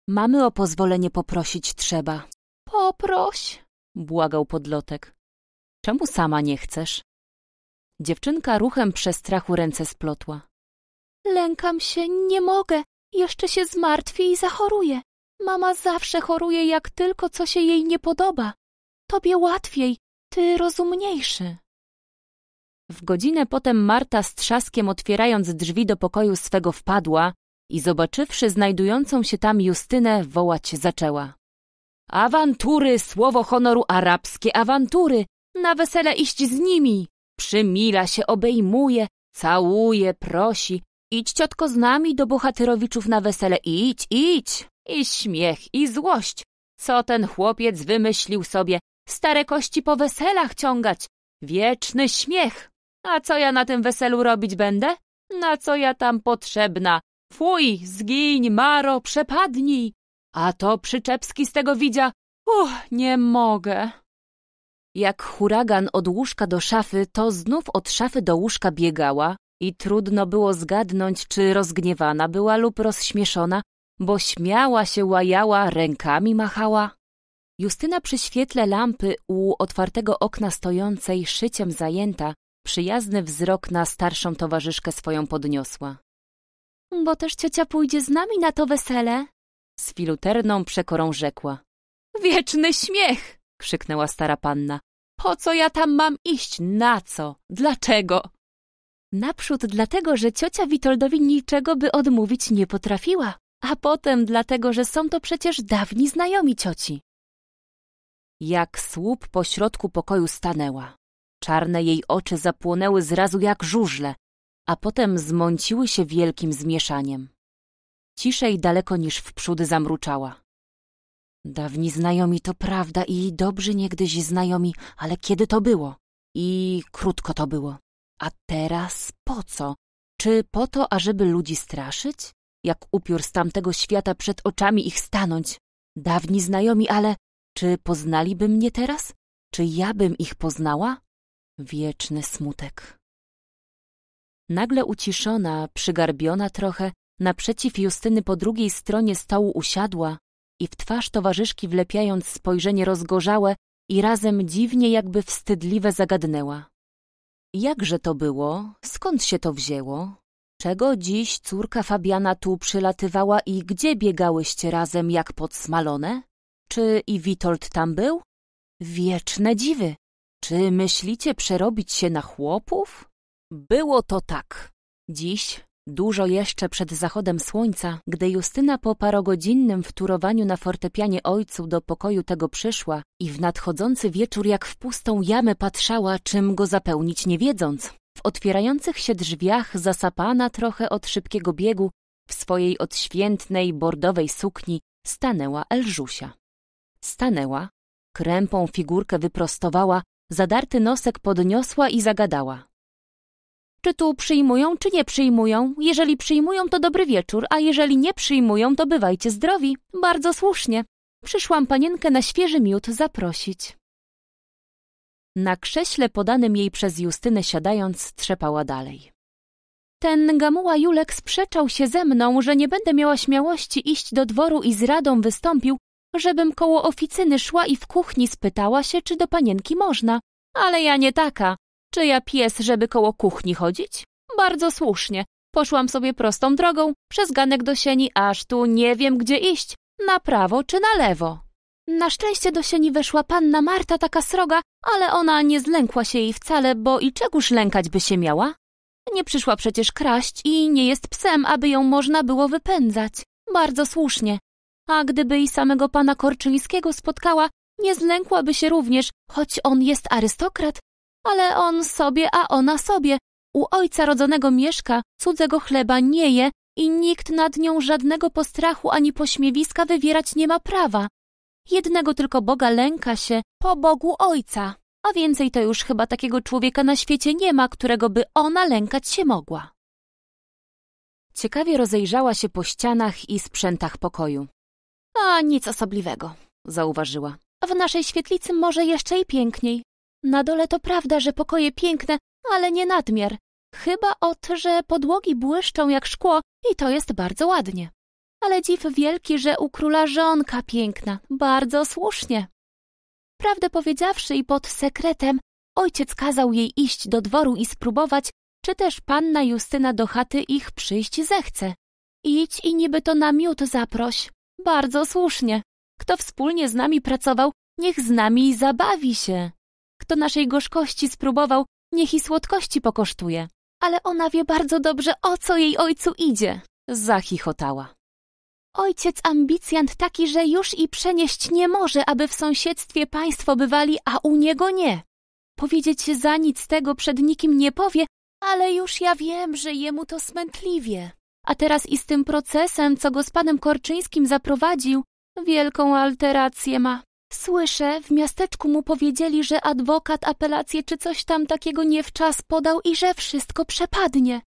Mamy o pozwolenie poprosić trzeba. Poproś, błagał podlotek. Czemu sama nie chcesz? Dziewczynka ruchem przestrachu ręce splotła. Lękam się, nie mogę. Jeszcze się zmartwi i zachoruje. Mama zawsze choruje, jak tylko co się jej nie podoba. Tobie łatwiej, ty rozumniejszy. W godzinę potem Marta z trzaskiem otwierając drzwi do pokoju swego wpadła i zobaczywszy znajdującą się tam Justynę, wołać zaczęła. Awantury, słowo honoru arabskie, awantury! Na wesele iść z nimi! Przymila się, obejmuje, całuje, prosi, Idź, ciotko, z nami do bohaterowiczów na wesele, idź, idź! I śmiech, i złość. Co ten chłopiec wymyślił sobie? Stare kości po weselach ciągać. Wieczny śmiech. A co ja na tym weselu robić będę? Na co ja tam potrzebna? Fuj, zgiń, Maro, przepadnij. A to przyczepski z tego widzia. Uch, nie mogę. Jak huragan od łóżka do szafy, to znów od szafy do łóżka biegała, i trudno było zgadnąć, czy rozgniewana była lub rozśmieszona, bo śmiała się, łajała, rękami machała. Justyna przy świetle lampy u otwartego okna stojącej, szyciem zajęta, przyjazny wzrok na starszą towarzyszkę swoją podniosła. Bo też ciocia pójdzie z nami na to wesele? Z filuterną przekorą rzekła. Wieczny śmiech! krzyknęła stara panna. Po co ja tam mam iść? Na co? Dlaczego? Naprzód dlatego, że ciocia Witoldowi niczego by odmówić nie potrafiła, a potem dlatego, że są to przecież dawni znajomi cioci. Jak słup pośrodku pokoju stanęła. Czarne jej oczy zapłonęły zrazu jak żużle, a potem zmąciły się wielkim zmieszaniem. Ciszej daleko niż przód zamruczała. Dawni znajomi to prawda i dobrzy niegdyś znajomi, ale kiedy to było? I krótko to było. A teraz po co? Czy po to, ażeby ludzi straszyć? Jak upiór z tamtego świata przed oczami ich stanąć? Dawni znajomi, ale czy poznaliby mnie teraz? Czy ja bym ich poznała? Wieczny smutek. Nagle uciszona, przygarbiona trochę, naprzeciw Justyny po drugiej stronie stołu usiadła i w twarz towarzyszki wlepiając spojrzenie rozgorzałe i razem dziwnie jakby wstydliwe zagadnęła. Jakże to było? Skąd się to wzięło? Czego dziś córka Fabiana tu przylatywała i gdzie biegałyście razem jak podsmalone? Czy i Witold tam był? Wieczne dziwy. Czy myślicie przerobić się na chłopów? Było to tak. Dziś Dużo jeszcze przed zachodem słońca, gdy Justyna po parogodzinnym wtórowaniu na fortepianie ojcu do pokoju tego przyszła i w nadchodzący wieczór jak w pustą jamę patrzała, czym go zapełnić nie wiedząc. W otwierających się drzwiach, zasapana trochę od szybkiego biegu, w swojej odświętnej, bordowej sukni stanęła Elżusia. Stanęła, krępą figurkę wyprostowała, zadarty nosek podniosła i zagadała czy tu przyjmują, czy nie przyjmują. Jeżeli przyjmują, to dobry wieczór, a jeżeli nie przyjmują, to bywajcie zdrowi. Bardzo słusznie. Przyszłam panienkę na świeży miód zaprosić. Na krześle podanym jej przez Justynę siadając, trzepała dalej. Ten gamuła Julek sprzeczał się ze mną, że nie będę miała śmiałości iść do dworu i z radą wystąpił, żebym koło oficyny szła i w kuchni spytała się, czy do panienki można. Ale ja nie taka. Czy ja pies, żeby koło kuchni chodzić? Bardzo słusznie. Poszłam sobie prostą drogą, przez ganek do sieni, aż tu nie wiem, gdzie iść, na prawo czy na lewo. Na szczęście do sieni weszła panna Marta taka sroga, ale ona nie zlękła się jej wcale, bo i czegóż lękać by się miała? Nie przyszła przecież kraść i nie jest psem, aby ją można było wypędzać. Bardzo słusznie. A gdyby i samego pana Korczyńskiego spotkała, nie zlękłaby się również, choć on jest arystokrat ale on sobie, a ona sobie. U ojca rodzonego mieszka, cudzego chleba nie je i nikt nad nią żadnego postrachu ani pośmiewiska wywierać nie ma prawa. Jednego tylko Boga lęka się, po Bogu ojca. A więcej to już chyba takiego człowieka na świecie nie ma, którego by ona lękać się mogła. Ciekawie rozejrzała się po ścianach i sprzętach pokoju. A nic osobliwego, zauważyła. W naszej świetlicy może jeszcze i piękniej. Na dole to prawda, że pokoje piękne, ale nie nadmiar. Chyba od, że podłogi błyszczą jak szkło i to jest bardzo ładnie. Ale dziw wielki, że u króla żonka piękna, bardzo słusznie. Prawdę powiedziawszy i pod sekretem, ojciec kazał jej iść do dworu i spróbować, czy też panna Justyna do chaty ich przyjść zechce. Idź i niby to na miód zaproś. Bardzo słusznie. Kto wspólnie z nami pracował, niech z nami zabawi się kto naszej gorzkości spróbował, niech i słodkości pokosztuje. Ale ona wie bardzo dobrze, o co jej ojcu idzie, zachichotała. Ojciec ambicjant taki, że już i przenieść nie może, aby w sąsiedztwie państwo bywali, a u niego nie. Powiedzieć za nic tego przed nikim nie powie, ale już ja wiem, że jemu to smętliwie. A teraz i z tym procesem, co go z panem Korczyńskim zaprowadził, wielką alterację ma. Słyszę, w miasteczku mu powiedzieli, że adwokat apelację czy coś tam takiego nie w czas podał i że wszystko przepadnie.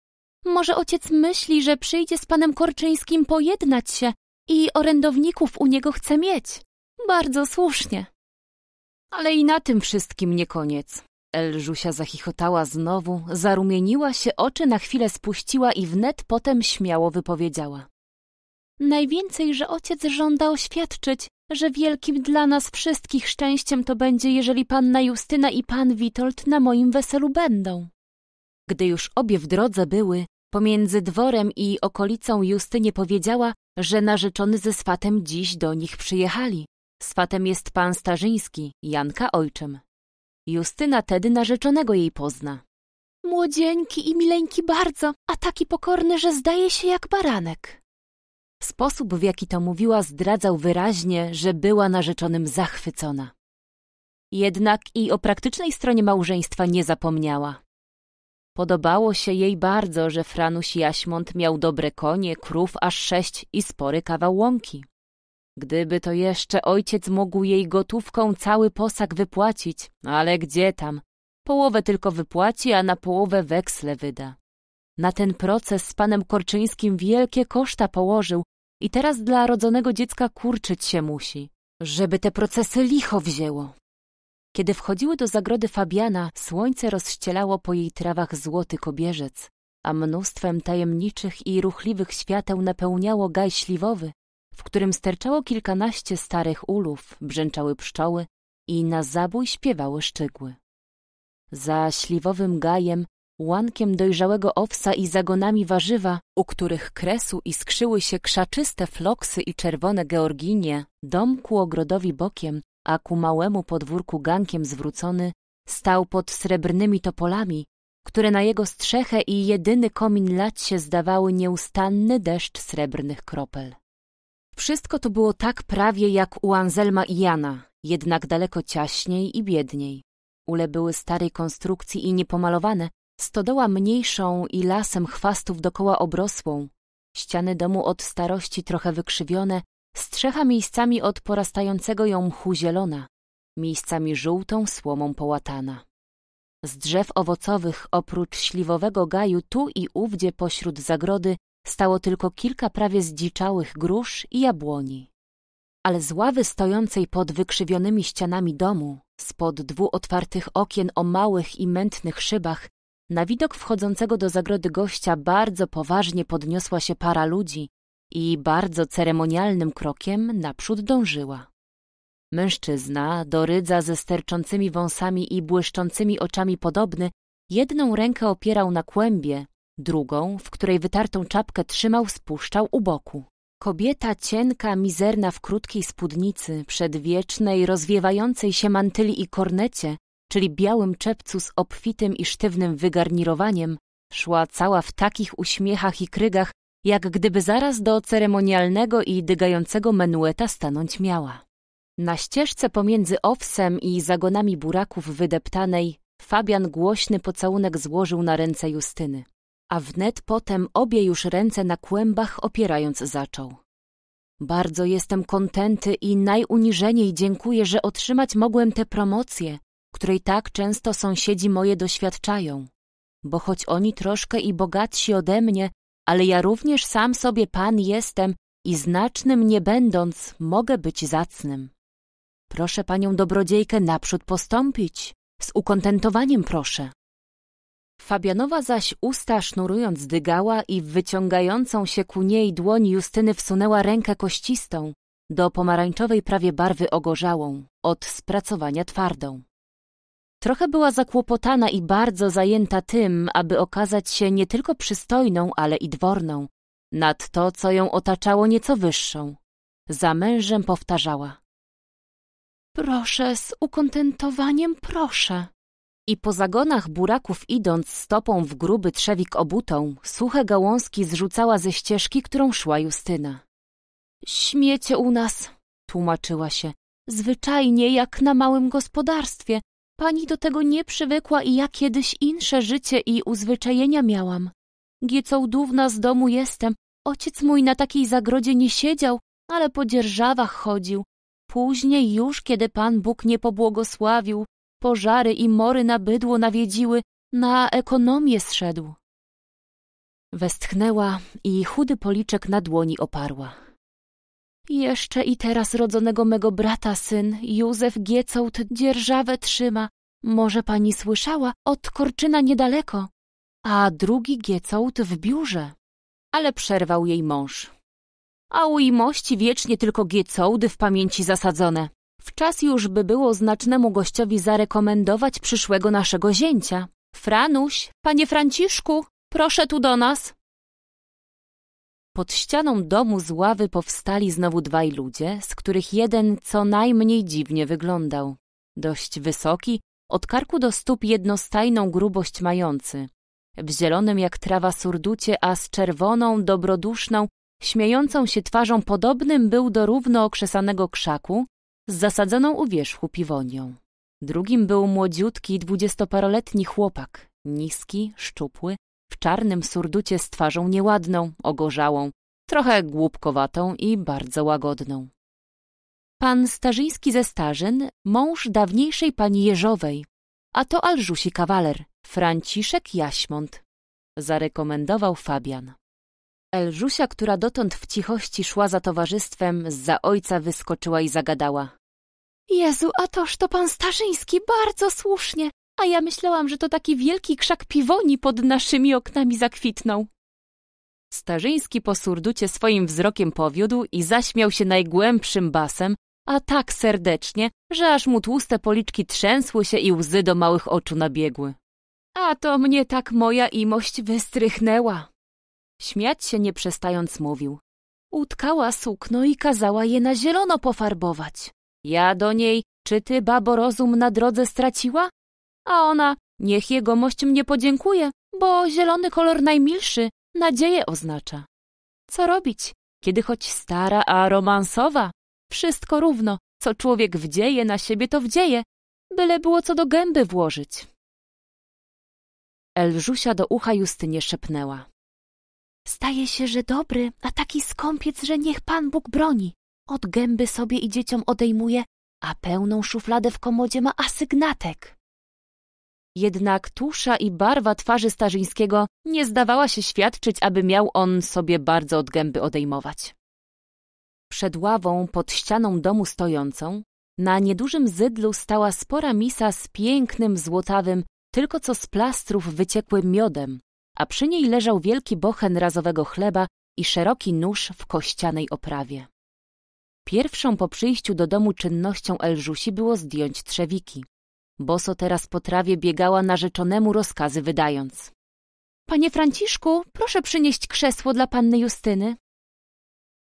Może ojciec myśli, że przyjdzie z panem Korczyńskim pojednać się i orędowników u niego chce mieć. Bardzo słusznie. Ale i na tym wszystkim nie koniec. Elżusia zachichotała znowu, zarumieniła się, oczy na chwilę spuściła i wnet potem śmiało wypowiedziała. Najwięcej, że ojciec żąda oświadczyć, że wielkim dla nas wszystkich szczęściem to będzie, jeżeli panna Justyna i pan Witold na moim weselu będą. Gdy już obie w drodze były, pomiędzy dworem i okolicą Justynie powiedziała, że narzeczony ze swatem dziś do nich przyjechali. Swatem jest pan Starzyński, Janka ojczym. Justyna tedy narzeczonego jej pozna. Młodzieńki i mileńki bardzo, a taki pokorny, że zdaje się jak baranek. Sposób, w jaki to mówiła, zdradzał wyraźnie, że była narzeczonym zachwycona. Jednak i o praktycznej stronie małżeństwa nie zapomniała. Podobało się jej bardzo, że Franuś Jaśmont miał dobre konie, krów aż sześć i spory kawał łąki. Gdyby to jeszcze ojciec mógł jej gotówką cały posag wypłacić, ale gdzie tam? Połowę tylko wypłaci, a na połowę weksle wyda. Na ten proces z panem Korczyńskim wielkie koszta położył, i teraz dla rodzonego dziecka kurczyć się musi, żeby te procesy licho wzięło. Kiedy wchodziły do zagrody Fabiana, słońce rozścielało po jej trawach złoty kobierzec, a mnóstwem tajemniczych i ruchliwych świateł napełniało gaj śliwowy, w którym sterczało kilkanaście starych ulów, brzęczały pszczoły i na zabój śpiewały szczygły. Za śliwowym gajem łankiem dojrzałego owsa i zagonami warzywa, u których kresu iskrzyły się krzaczyste floksy i czerwone georginie, dom ku ogrodowi bokiem, a ku małemu podwórku gankiem zwrócony, stał pod srebrnymi topolami, które na jego strzechę i jedyny komin lać się zdawały nieustanny deszcz srebrnych kropel. Wszystko to było tak prawie jak u Anzelma i Jana, jednak daleko ciaśniej i biedniej. Ule były starej konstrukcji i niepomalowane, Stodoła mniejszą i lasem chwastów dokoła obrosłą, ściany domu od starości trochę wykrzywione, strzecha miejscami od porastającego ją mchu zielona, miejscami żółtą słomą połatana. Z drzew owocowych oprócz śliwowego gaju tu i ówdzie pośród zagrody stało tylko kilka prawie zdziczałych grusz i jabłoni. Ale z ławy stojącej pod wykrzywionymi ścianami domu, spod dwu otwartych okien o małych i mętnych szybach, na widok wchodzącego do zagrody gościa bardzo poważnie podniosła się para ludzi i bardzo ceremonialnym krokiem naprzód dążyła. Mężczyzna, do rydza ze sterczącymi wąsami i błyszczącymi oczami podobny, jedną rękę opierał na kłębie, drugą, w której wytartą czapkę trzymał, spuszczał u boku. Kobieta cienka, mizerna w krótkiej spódnicy, przedwiecznej, rozwiewającej się mantyli i kornecie, czyli białym czepcu z obfitym i sztywnym wygarnirowaniem, szła cała w takich uśmiechach i krygach, jak gdyby zaraz do ceremonialnego i dygającego menueta stanąć miała. Na ścieżce pomiędzy owsem i zagonami buraków wydeptanej Fabian głośny pocałunek złożył na ręce Justyny, a wnet potem obie już ręce na kłębach opierając zaczął. Bardzo jestem kontenty i najuniżeniej dziękuję, że otrzymać mogłem tę promocję, której tak często sąsiedzi moje doświadczają, bo choć oni troszkę i bogatsi ode mnie, ale ja również sam sobie Pan jestem i znacznym nie będąc mogę być zacnym. Proszę Panią dobrodziejkę naprzód postąpić, z ukontentowaniem proszę. Fabianowa zaś usta sznurując dygała i w wyciągającą się ku niej dłoń Justyny wsunęła rękę kościstą, do pomarańczowej prawie barwy ogorzałą, od spracowania twardą. Trochę była zakłopotana i bardzo zajęta tym, aby okazać się nie tylko przystojną, ale i dworną. Nad to, co ją otaczało, nieco wyższą. Za mężem powtarzała. Proszę, z ukontentowaniem proszę. I po zagonach buraków idąc stopą w gruby trzewik obutą, suche gałązki zrzucała ze ścieżki, którą szła Justyna. Śmiecie u nas, tłumaczyła się, zwyczajnie jak na małym gospodarstwie, Pani do tego nie przywykła i ja kiedyś insze życie i uzwyczajenia miałam. Giecołdówna z domu jestem. Ojciec mój na takiej zagrodzie nie siedział, ale po dzierżawach chodził. Później już, kiedy Pan Bóg nie pobłogosławił, pożary i mory na bydło nawiedziły, na ekonomię zszedł. Westchnęła i chudy policzek na dłoni oparła. Jeszcze i teraz rodzonego mego brata syn, Józef Giecołt, dzierżawę trzyma. Może pani słyszała, od Korczyna niedaleko. A drugi Giecołt w biurze. Ale przerwał jej mąż. A ujmości wiecznie tylko Giecołdy w pamięci zasadzone. W czas już by było znacznemu gościowi zarekomendować przyszłego naszego zięcia. Franuś, panie Franciszku, proszę tu do nas. Pod ścianą domu z ławy powstali znowu dwaj ludzie, z których jeden co najmniej dziwnie wyglądał. Dość wysoki, od karku do stóp jednostajną grubość mający. W zielonym jak trawa surducie, a z czerwoną, dobroduszną, śmiejącą się twarzą podobnym był do równo okrzesanego krzaku z zasadzoną u wierzchu piwonią. Drugim był młodziutki, dwudziestoparoletni chłopak, niski, szczupły, w czarnym surducie z twarzą nieładną, ogorzałą, trochę głupkowatą i bardzo łagodną. Pan Starzyński ze Starzyn, mąż dawniejszej pani Jeżowej, a to Alżusi kawaler, Franciszek Jaśmont, zarekomendował Fabian. Elżusia, która dotąd w cichości szła za towarzystwem, za ojca wyskoczyła i zagadała. Jezu, a toż to pan Starzyński, bardzo słusznie. A ja myślałam, że to taki wielki krzak piwoni pod naszymi oknami zakwitnął. Starzyński po surducie swoim wzrokiem powiódł i zaśmiał się najgłębszym basem, a tak serdecznie, że aż mu tłuste policzki trzęsły się i łzy do małych oczu nabiegły. A to mnie tak moja imość wystrychnęła. Śmiać się nie przestając mówił. Utkała sukno i kazała je na zielono pofarbować. Ja do niej, czy ty, babo, rozum na drodze straciła? a ona niech jegomość mnie podziękuje, bo zielony kolor najmilszy nadzieję oznacza. Co robić, kiedy choć stara, a romansowa? Wszystko równo, co człowiek wdzieje na siebie, to wdzieje, byle było co do gęby włożyć. Elżusia do ucha Justynie szepnęła. Staje się, że dobry, a taki skąpiec, że niech Pan Bóg broni. Od gęby sobie i dzieciom odejmuje, a pełną szufladę w komodzie ma asygnatek. Jednak tusza i barwa twarzy Starzyńskiego nie zdawała się świadczyć, aby miał on sobie bardzo od gęby odejmować. Przed ławą pod ścianą domu stojącą, na niedużym zydlu stała spora misa z pięknym, złotawym, tylko co z plastrów wyciekłym miodem, a przy niej leżał wielki bochen razowego chleba i szeroki nóż w kościanej oprawie. Pierwszą po przyjściu do domu czynnością Elżusi było zdjąć trzewiki. Boso teraz po trawie biegała narzeczonemu rozkazy wydając. Panie Franciszku, proszę przynieść krzesło dla panny Justyny.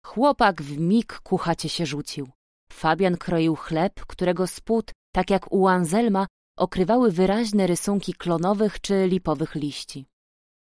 Chłopak w mig ku się rzucił. Fabian kroił chleb, którego spód, tak jak u Anzelma, okrywały wyraźne rysunki klonowych czy lipowych liści.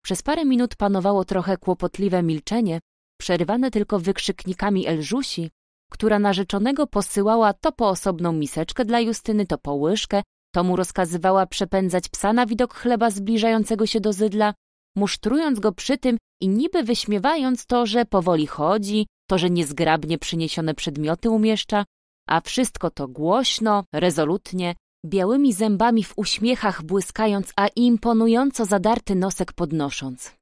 Przez parę minut panowało trochę kłopotliwe milczenie, przerywane tylko wykrzyknikami Elżusi, która narzeczonego posyłała to po osobną miseczkę dla Justyny, to po łyżkę, to mu rozkazywała przepędzać psa na widok chleba zbliżającego się do zydla, musztrując go przy tym i niby wyśmiewając to, że powoli chodzi, to, że niezgrabnie przyniesione przedmioty umieszcza, a wszystko to głośno, rezolutnie, białymi zębami w uśmiechach błyskając, a imponująco zadarty nosek podnosząc.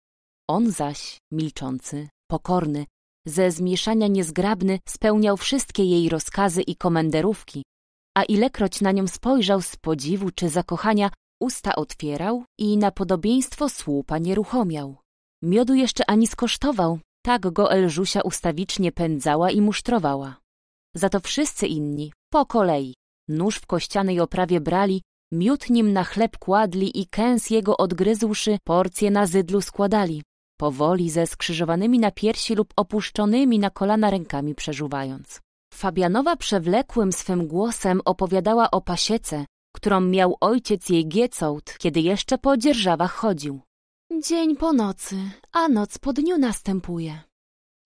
On zaś, milczący, pokorny, ze zmieszania niezgrabny spełniał wszystkie jej rozkazy i komenderówki, a ilekroć na nią spojrzał z podziwu czy zakochania, usta otwierał i na podobieństwo słupa nieruchomiał. Miodu jeszcze ani skosztował, tak go Elżusia ustawicznie pędzała i musztrowała. Za to wszyscy inni, po kolei, nóż w kościanej oprawie brali, miód nim na chleb kładli i kęs jego odgryzłszy porcje na zydlu składali, powoli ze skrzyżowanymi na piersi lub opuszczonymi na kolana rękami przeżuwając. Fabianowa przewlekłym swym głosem opowiadała o pasiece, którą miał ojciec jej Giecołt, kiedy jeszcze po dzierżawach chodził. Dzień po nocy, a noc po dniu następuje,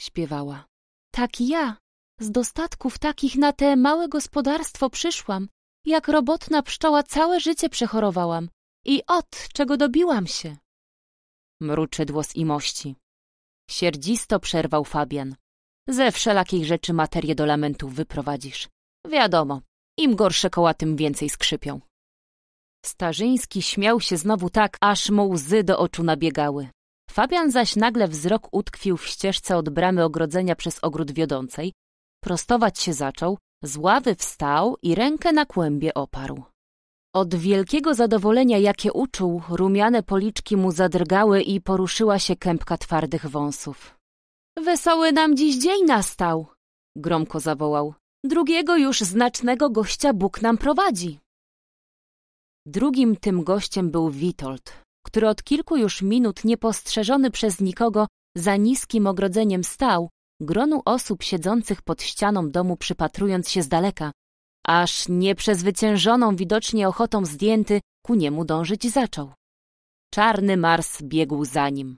śpiewała. Tak ja, z dostatków takich na te małe gospodarstwo przyszłam, jak robotna pszczoła całe życie przechorowałam i od czego dobiłam się. Mruczydło z imości. Sierdzisto przerwał Fabian. Ze wszelakich rzeczy materię do lamentów wyprowadzisz. Wiadomo, im gorsze koła, tym więcej skrzypią. Starzyński śmiał się znowu tak, aż mu łzy do oczu nabiegały. Fabian zaś nagle wzrok utkwił w ścieżce od bramy ogrodzenia przez ogród wiodącej. Prostować się zaczął, z ławy wstał i rękę na kłębie oparł. Od wielkiego zadowolenia, jakie uczuł, rumiane policzki mu zadrgały i poruszyła się kępka twardych wąsów. Wesoły nam dziś dzień nastał, gromko zawołał. Drugiego już znacznego gościa Bóg nam prowadzi. Drugim tym gościem był Witold, który od kilku już minut niepostrzeżony przez nikogo za niskim ogrodzeniem stał, gronu osób siedzących pod ścianą domu przypatrując się z daleka, aż nieprzezwyciężoną widocznie ochotą zdjęty ku niemu dążyć zaczął. Czarny Mars biegł za nim.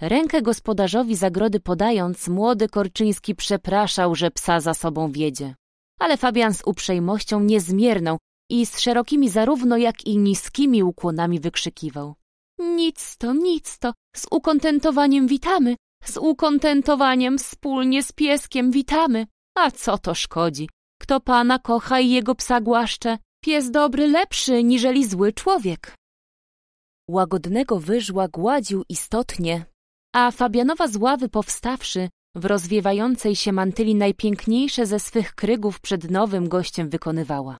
Rękę gospodarzowi zagrody podając, młody Korczyński przepraszał, że psa za sobą wiedzie. Ale Fabian z uprzejmością niezmierną i z szerokimi zarówno jak i niskimi ukłonami wykrzykiwał. Nic to, nic to, z ukontentowaniem witamy, z ukontentowaniem wspólnie z pieskiem witamy. A co to szkodzi? Kto pana kocha i jego psa głaszcze, pies dobry lepszy niżeli zły człowiek. Łagodnego wyżła gładził istotnie, a Fabianowa z ławy powstawszy, w rozwiewającej się mantyli najpiękniejsze ze swych krygów przed nowym gościem wykonywała.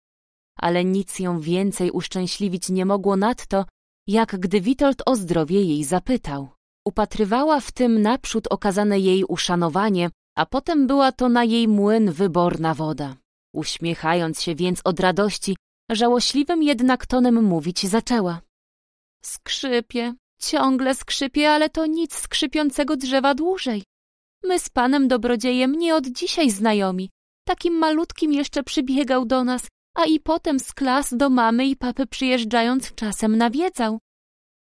Ale nic ją więcej uszczęśliwić nie mogło nadto, jak gdy Witold o zdrowie jej zapytał. Upatrywała w tym naprzód okazane jej uszanowanie, a potem była to na jej młyn wyborna woda. Uśmiechając się więc od radości, żałośliwym jednak tonem mówić zaczęła. Skrzypie, Ciągle skrzypie, ale to nic skrzypiącego drzewa dłużej. My z panem dobrodziejem nie od dzisiaj znajomi. Takim malutkim jeszcze przybiegał do nas, a i potem z klas do mamy i papy przyjeżdżając czasem nawiedzał.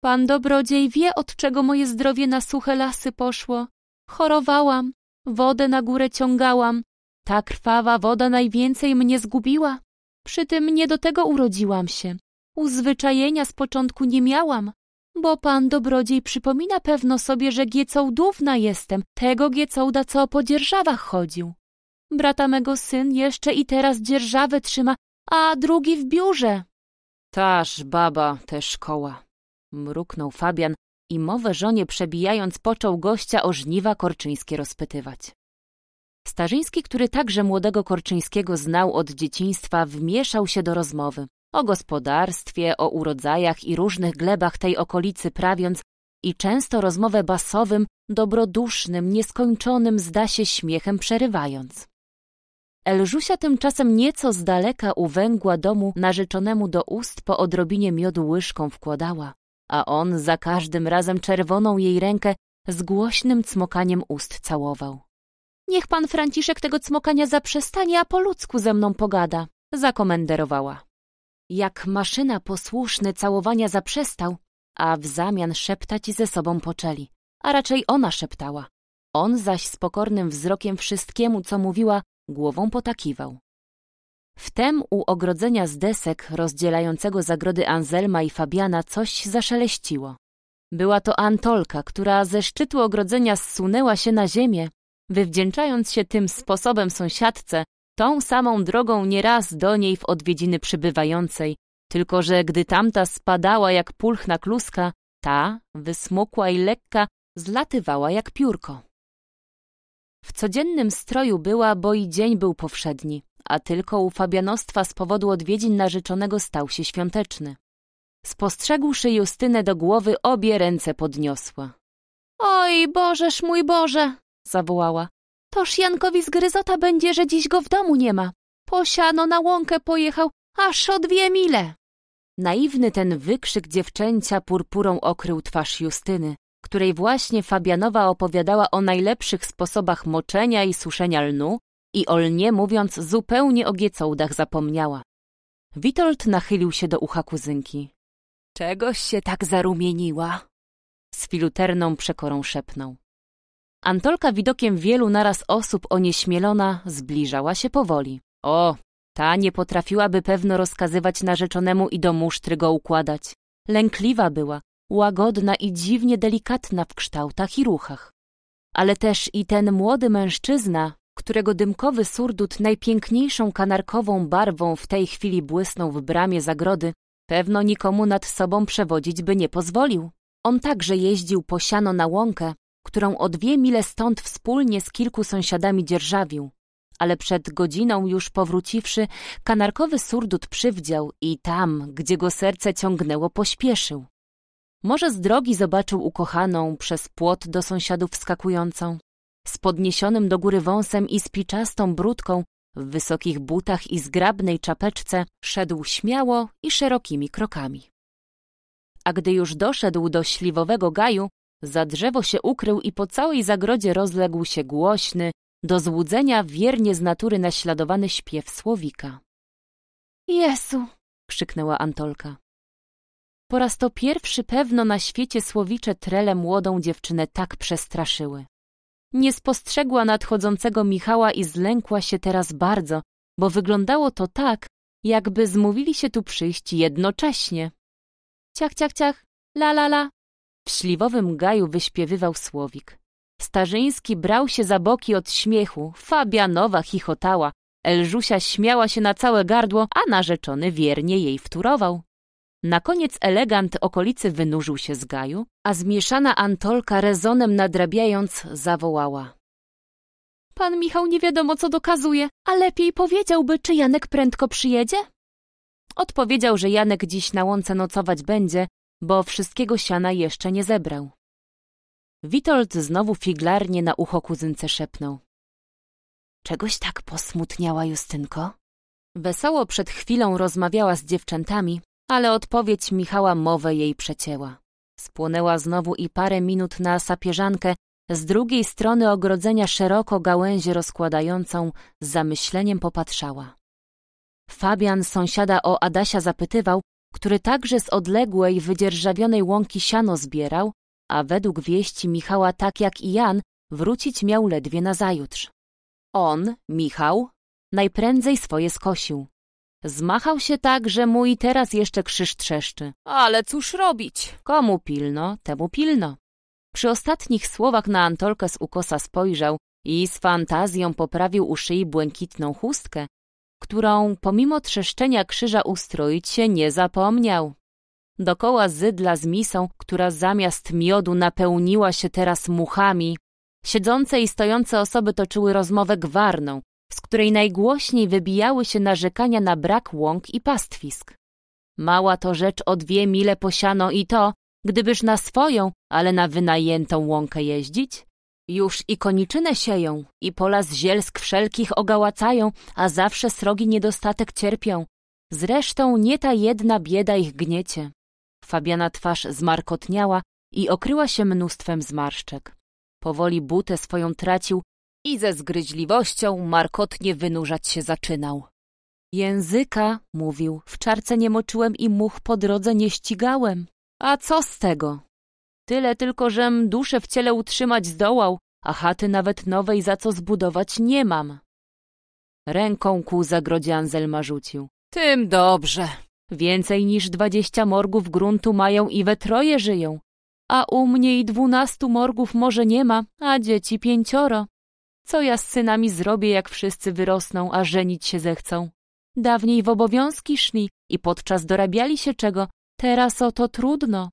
Pan dobrodziej wie, od czego moje zdrowie na suche lasy poszło. Chorowałam, wodę na górę ciągałam. Ta krwawa woda najwięcej mnie zgubiła. Przy tym nie do tego urodziłam się. Uzwyczajenia z początku nie miałam. Bo pan dobrodziej przypomina pewno sobie, że giecołdówna jestem, tego giecołda, co po dzierżawach chodził. Brata mego syn jeszcze i teraz dzierżawę trzyma, a drugi w biurze. Taż, baba, te szkoła. Mruknął Fabian i mowę żonie przebijając począł gościa o żniwa korczyńskie rozpytywać. Starzyński, który także młodego Korczyńskiego znał od dzieciństwa, wmieszał się do rozmowy o gospodarstwie, o urodzajach i różnych glebach tej okolicy prawiąc i często rozmowę basowym, dobrodusznym, nieskończonym zda się śmiechem przerywając. Elżusia tymczasem nieco z daleka u węgła domu narzeczonemu do ust po odrobinie miodu łyżką wkładała, a on za każdym razem czerwoną jej rękę z głośnym cmokaniem ust całował. Niech pan Franciszek tego cmokania zaprzestanie, a po ludzku ze mną pogada, zakomenderowała jak maszyna posłuszny całowania zaprzestał, a w zamian szeptać ze sobą poczęli, a raczej ona szeptała. On zaś z pokornym wzrokiem wszystkiemu, co mówiła, głową potakiwał. Wtem u ogrodzenia z desek rozdzielającego zagrody Anzelma i Fabiana coś zaszeleściło. Była to Antolka, która ze szczytu ogrodzenia zsunęła się na ziemię, wywdzięczając się tym sposobem sąsiadce, tą samą drogą nieraz do niej w odwiedziny przybywającej, tylko że gdy tamta spadała jak pulchna kluska, ta, wysmukła i lekka, zlatywała jak piórko. W codziennym stroju była, bo i dzień był powszedni, a tylko u Fabianostwa z powodu odwiedzin narzeczonego stał się świąteczny. Spostrzegłszy Justynę do głowy, obie ręce podniosła. Oj, Bożeż mój Boże! zawołała. Toż Jankowi zgryzota będzie, że dziś go w domu nie ma. Posiano na łąkę pojechał aż o dwie mile. Naiwny ten wykrzyk dziewczęcia purpurą okrył twarz Justyny, której właśnie Fabianowa opowiadała o najlepszych sposobach moczenia i suszenia lnu i o lnie mówiąc zupełnie o giecołdach zapomniała. Witold nachylił się do ucha kuzynki. Czegoś się tak zarumieniła? Z filuterną przekorą szepnął. Antolka widokiem wielu naraz osób onieśmielona zbliżała się powoli. O, ta nie potrafiłaby pewno rozkazywać narzeczonemu i do musztry go układać. Lękliwa była, łagodna i dziwnie delikatna w kształtach i ruchach. Ale też i ten młody mężczyzna, którego dymkowy surdut najpiękniejszą kanarkową barwą w tej chwili błysnął w bramie zagrody, pewno nikomu nad sobą przewodzić by nie pozwolił. On także jeździł po siano na łąkę którą o dwie mile stąd wspólnie z kilku sąsiadami dzierżawił. Ale przed godziną już powróciwszy, kanarkowy surdut przywdział i tam, gdzie go serce ciągnęło, pośpieszył. Może z drogi zobaczył ukochaną przez płot do sąsiadów wskakującą, z podniesionym do góry wąsem i z bródką, brudką, w wysokich butach i zgrabnej czapeczce szedł śmiało i szerokimi krokami. A gdy już doszedł do śliwowego gaju, za drzewo się ukrył i po całej zagrodzie rozległ się głośny, do złudzenia wiernie z natury naśladowany śpiew słowika. Jezu! krzyknęła Antolka. Po raz to pierwszy pewno na świecie słowicze trele młodą dziewczynę tak przestraszyły. Nie spostrzegła nadchodzącego Michała i zlękła się teraz bardzo, bo wyglądało to tak, jakby zmówili się tu przyjść jednocześnie. Ciach, ciach, ciach, la, la, la, w śliwowym gaju wyśpiewywał słowik. Starzyński brał się za boki od śmiechu, Fabianowa chichotała, Elżusia śmiała się na całe gardło, a narzeczony wiernie jej wturował. Na koniec elegant okolicy wynurzył się z gaju, a zmieszana Antolka rezonem nadrabiając zawołała. Pan Michał nie wiadomo co dokazuje, a lepiej powiedziałby, czy Janek prędko przyjedzie? Odpowiedział, że Janek dziś na łące nocować będzie bo wszystkiego siana jeszcze nie zebrał. Witold znowu figlarnie na ucho kuzynce szepnął. Czegoś tak posmutniała Justynko? Wesoło przed chwilą rozmawiała z dziewczętami, ale odpowiedź Michała mowę jej przecięła. Spłonęła znowu i parę minut na sapieżankę z drugiej strony ogrodzenia szeroko gałęzie rozkładającą z zamyśleniem popatrzała. Fabian sąsiada o Adasia zapytywał, który także z odległej, wydzierżawionej łąki siano zbierał, a według wieści Michała tak jak i Jan wrócić miał ledwie nazajutrz. On, Michał, najprędzej swoje skosił. Zmachał się tak, że mu i teraz jeszcze krzyż trzeszczy. Ale cóż robić? Komu pilno, temu pilno. Przy ostatnich słowach na Antolkę z ukosa spojrzał i z fantazją poprawił u szyi błękitną chustkę, którą pomimo trzeszczenia krzyża ustroić się nie zapomniał. Dokoła zydla z misą, która zamiast miodu napełniła się teraz muchami, siedzące i stojące osoby toczyły rozmowę gwarną, z której najgłośniej wybijały się narzekania na brak łąk i pastwisk. Mała to rzecz o dwie mile posiano i to, gdybyż na swoją, ale na wynajętą łąkę jeździć, już i koniczynę sieją, i pola z zielsk wszelkich ogałacają, a zawsze srogi niedostatek cierpią. Zresztą nie ta jedna bieda ich gniecie. Fabiana twarz zmarkotniała i okryła się mnóstwem zmarszczek. Powoli butę swoją tracił i ze zgryźliwością markotnie wynurzać się zaczynał. Języka, mówił, w czarce nie moczyłem i much po drodze nie ścigałem. A co z tego? Tyle tylko, żem duszę w ciele utrzymać zdołał, a chaty nawet nowej za co zbudować nie mam. Ręką ku zagrodzie Anzelma rzucił. Tym dobrze. Więcej niż dwadzieścia morgów gruntu mają i we troje żyją. A u mnie i dwunastu morgów może nie ma, a dzieci pięcioro. Co ja z synami zrobię, jak wszyscy wyrosną, a żenić się zechcą? Dawniej w obowiązki szli i podczas dorabiali się czego, teraz oto trudno.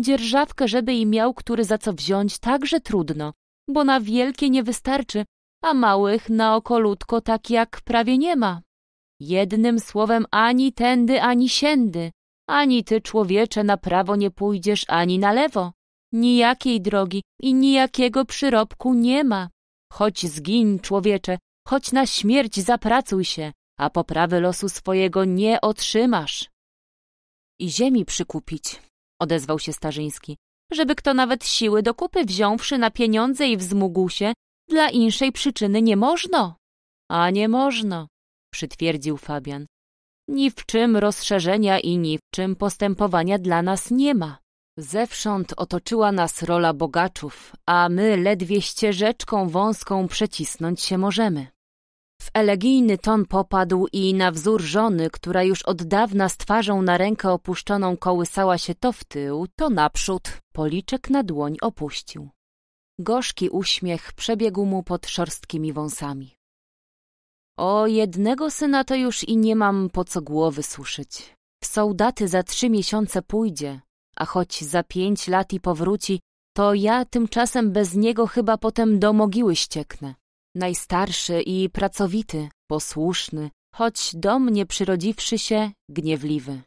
Dzierżawkę, żeby i miał który za co wziąć, także trudno, bo na wielkie nie wystarczy, a małych na okolutko tak jak prawie nie ma. Jednym słowem ani tędy, ani siędy, ani ty, człowiecze, na prawo nie pójdziesz, ani na lewo. Nijakiej drogi i nijakiego przyrobku nie ma. Choć zgiń, człowiecze, choć na śmierć zapracuj się, a poprawy losu swojego nie otrzymasz. I ziemi przykupić odezwał się Starzyński, żeby kto nawet siły do kupy wziąwszy na pieniądze i wzmógł się, dla inszej przyczyny nie można. A nie można, przytwierdził Fabian. Ni w czym rozszerzenia i ni w czym postępowania dla nas nie ma. Zewsząd otoczyła nas rola bogaczów, a my ledwie ścieżeczką wąską przecisnąć się możemy w elegijny ton popadł i na wzór żony, która już od dawna z twarzą na rękę opuszczoną kołysała się to w tył, to naprzód, policzek na dłoń opuścił. Gorzki uśmiech przebiegł mu pod szorstkimi wąsami. O jednego syna to już i nie mam po co głowy suszyć. W sołdaty za trzy miesiące pójdzie, a choć za pięć lat i powróci, to ja tymczasem bez niego chyba potem do mogiły ścieknę. Najstarszy i pracowity, posłuszny, choć do mnie przyrodziwszy się, gniewliwy.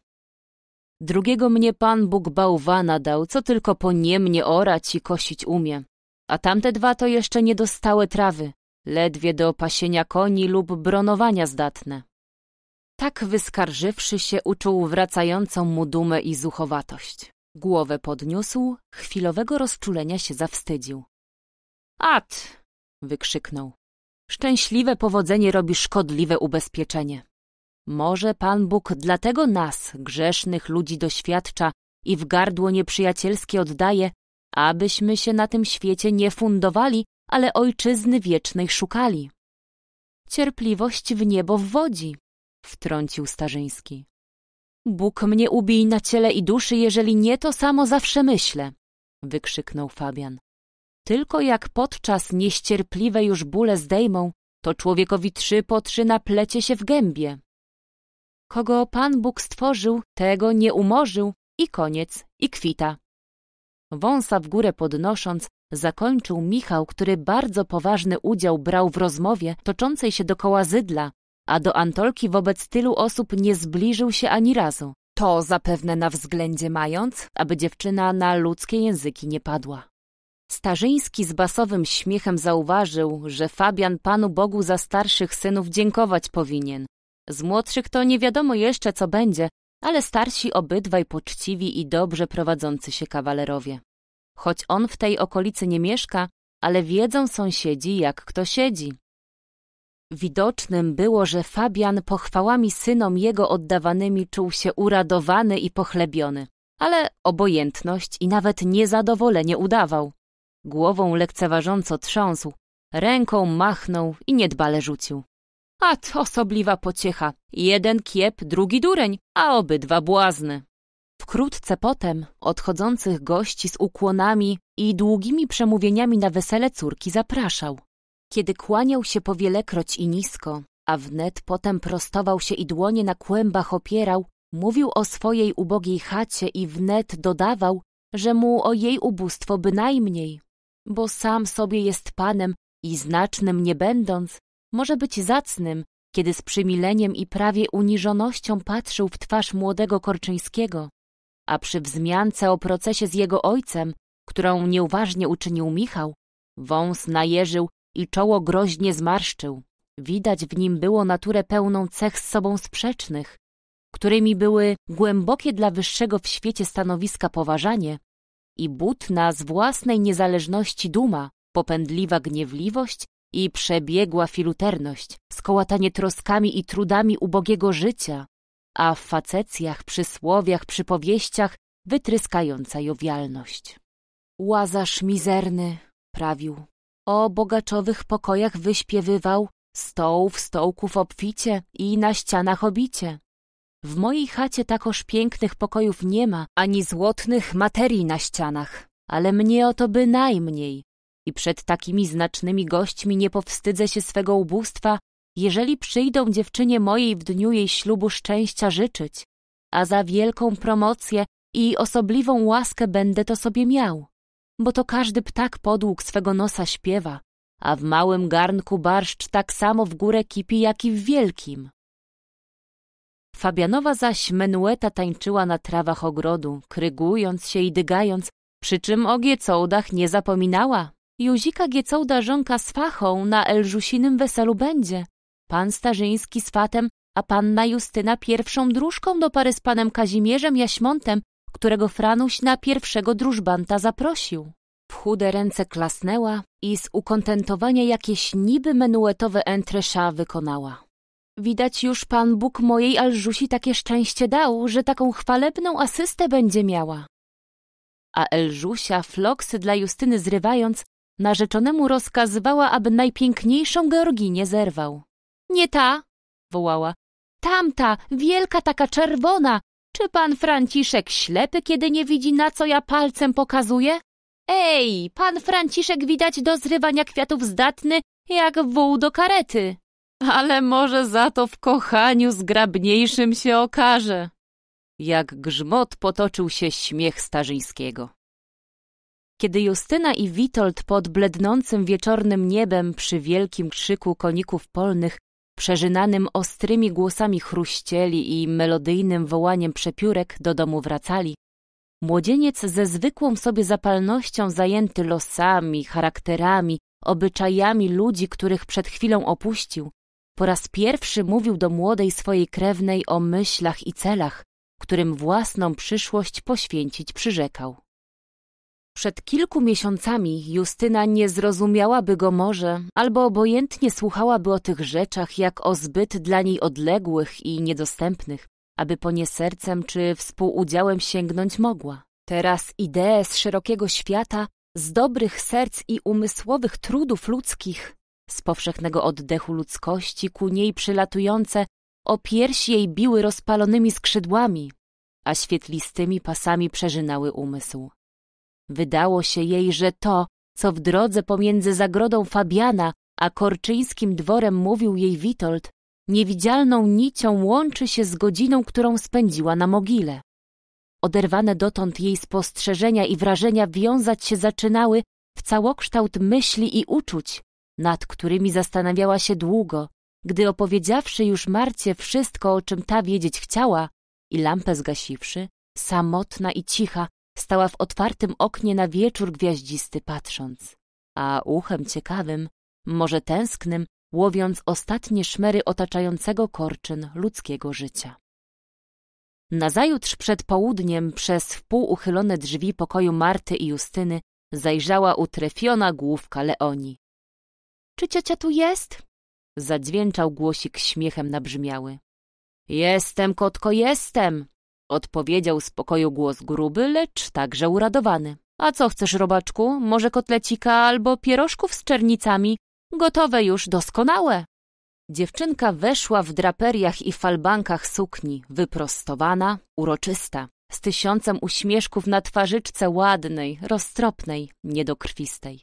Drugiego mnie Pan Bóg bałwana dał, co tylko po niemnie orać i kosić umie. A tamte dwa to jeszcze niedostałe trawy, ledwie do pasienia koni lub bronowania zdatne. Tak wyskarżywszy się, uczuł wracającą mu dumę i zuchowatość. Głowę podniósł, chwilowego rozczulenia się zawstydził. At! wykrzyknął. Szczęśliwe powodzenie robi szkodliwe ubezpieczenie. Może Pan Bóg dlatego nas, grzesznych ludzi, doświadcza i w gardło nieprzyjacielskie oddaje, abyśmy się na tym świecie nie fundowali, ale ojczyzny wiecznej szukali. Cierpliwość w niebo wwodzi, wtrącił Starzyński. Bóg mnie ubij na ciele i duszy, jeżeli nie to samo zawsze myślę, wykrzyknął Fabian. Tylko jak podczas niecierpliwe już bóle zdejmą, to człowiekowi trzy po trzy plecie się w gębie. Kogo Pan Bóg stworzył, tego nie umorzył i koniec, i kwita. Wąsa w górę podnosząc, zakończył Michał, który bardzo poważny udział brał w rozmowie toczącej się dokoła zydla, a do Antolki wobec tylu osób nie zbliżył się ani razu. To zapewne na względzie mając, aby dziewczyna na ludzkie języki nie padła. Starzyński z basowym śmiechem zauważył, że Fabian Panu Bogu za starszych synów dziękować powinien. Z młodszych to nie wiadomo jeszcze, co będzie, ale starsi obydwaj poczciwi i dobrze prowadzący się kawalerowie. Choć on w tej okolicy nie mieszka, ale wiedzą sąsiedzi, jak kto siedzi. Widocznym było, że Fabian pochwałami synom jego oddawanymi czuł się uradowany i pochlebiony, ale obojętność i nawet niezadowolenie udawał. Głową lekceważąco trząsł, ręką machnął i niedbale rzucił. A to osobliwa pociecha. Jeden kiep, drugi dureń, a obydwa błazny. Wkrótce potem odchodzących gości z ukłonami i długimi przemówieniami na wesele córki zapraszał. Kiedy kłaniał się powielekroć i nisko, a wnet potem prostował się i dłonie na kłębach opierał, mówił o swojej ubogiej chacie i wnet dodawał, że mu o jej ubóstwo bynajmniej, bo sam sobie jest Panem i znacznym nie będąc, może być zacnym, kiedy z przymileniem i prawie uniżonością patrzył w twarz młodego Korczyńskiego, a przy wzmiance o procesie z jego ojcem, którą nieuważnie uczynił Michał, wąs najeżył i czoło groźnie zmarszczył. Widać w nim było naturę pełną cech z sobą sprzecznych, którymi były głębokie dla wyższego w świecie stanowiska poważanie i butna z własnej niezależności duma, popędliwa gniewliwość i przebiegła filuterność, skołatanie troskami i trudami ubogiego życia, a w facecjach, przysłowiach, przypowieściach wytryskająca jowialność. Łazarz mizerny, prawił, o bogaczowych pokojach wyśpiewywał, stołów, stołków obficie i na ścianach obicie, w mojej chacie takoż pięknych pokojów nie ma, ani złotnych materii na ścianach, ale mnie o to bynajmniej. I przed takimi znacznymi gośćmi nie powstydzę się swego ubóstwa, jeżeli przyjdą dziewczynie mojej w dniu jej ślubu szczęścia życzyć, a za wielką promocję i osobliwą łaskę będę to sobie miał. Bo to każdy ptak podług swego nosa śpiewa, a w małym garnku barszcz tak samo w górę kipi, jak i w wielkim. Fabianowa zaś menueta tańczyła na trawach ogrodu, krygując się i dygając, przy czym o giecołdach nie zapominała. Juzika giecołda żonka z fachą na Elżusinym weselu będzie. Pan Starzyński z fatem, a panna Justyna pierwszą dróżką do pary z panem Kazimierzem Jaśmontem, którego Franuś na pierwszego drużbanta zaprosił. W chude ręce klasnęła i z ukontentowania jakieś niby menuetowe entresza wykonała. Widać już Pan Bóg mojej Elżusi takie szczęście dał, że taką chwalebną asystę będzie miała. A Elżusia, floksy dla Justyny zrywając, narzeczonemu rozkazywała, aby najpiękniejszą Georginię zerwał. Nie ta, wołała, tamta, wielka taka czerwona. Czy pan Franciszek ślepy, kiedy nie widzi, na co ja palcem pokazuję? Ej, pan Franciszek widać do zrywania kwiatów zdatny, jak wół do karety ale może za to w kochaniu zgrabniejszym się okaże. Jak grzmot potoczył się śmiech Starzyńskiego. Kiedy Justyna i Witold pod blednącym wieczornym niebem przy wielkim krzyku koników polnych, przeżynanym ostrymi głosami chruścieli i melodyjnym wołaniem przepiórek do domu wracali, młodzieniec ze zwykłą sobie zapalnością zajęty losami, charakterami, obyczajami ludzi, których przed chwilą opuścił, po raz pierwszy mówił do młodej swojej krewnej o myślach i celach, którym własną przyszłość poświęcić przyrzekał. Przed kilku miesiącami Justyna nie zrozumiałaby go może, albo obojętnie słuchałaby o tych rzeczach jak o zbyt dla niej odległych i niedostępnych, aby po nie sercem czy współudziałem sięgnąć mogła. Teraz idee z szerokiego świata, z dobrych serc i umysłowych trudów ludzkich z powszechnego oddechu ludzkości ku niej przylatujące o piersi jej biły rozpalonymi skrzydłami, a świetlistymi pasami przeżynały umysł. Wydało się jej, że to, co w drodze pomiędzy zagrodą Fabiana a korczyńskim dworem mówił jej Witold, niewidzialną nicią łączy się z godziną, którą spędziła na mogile. Oderwane dotąd jej spostrzeżenia i wrażenia wiązać się zaczynały w całokształt myśli i uczuć, nad którymi zastanawiała się długo, gdy opowiedziawszy już Marcie wszystko, o czym ta wiedzieć chciała i lampę zgasiwszy, samotna i cicha, stała w otwartym oknie na wieczór gwiaździsty patrząc, a uchem ciekawym, może tęsknym, łowiąc ostatnie szmery otaczającego korczyn ludzkiego życia. Nazajutrz przed południem przez wpół uchylone drzwi pokoju Marty i Justyny zajrzała utrefiona główka Leoni, czy ciocia tu jest? Zadźwięczał głosik śmiechem nabrzmiały. Jestem, kotko, jestem! Odpowiedział z pokoju głos gruby, lecz także uradowany. A co chcesz, robaczku? Może kotlecika albo pierożków z czernicami? Gotowe już, doskonałe! Dziewczynka weszła w draperiach i falbankach sukni, wyprostowana, uroczysta, z tysiącem uśmieszków na twarzyczce ładnej, roztropnej, niedokrwistej.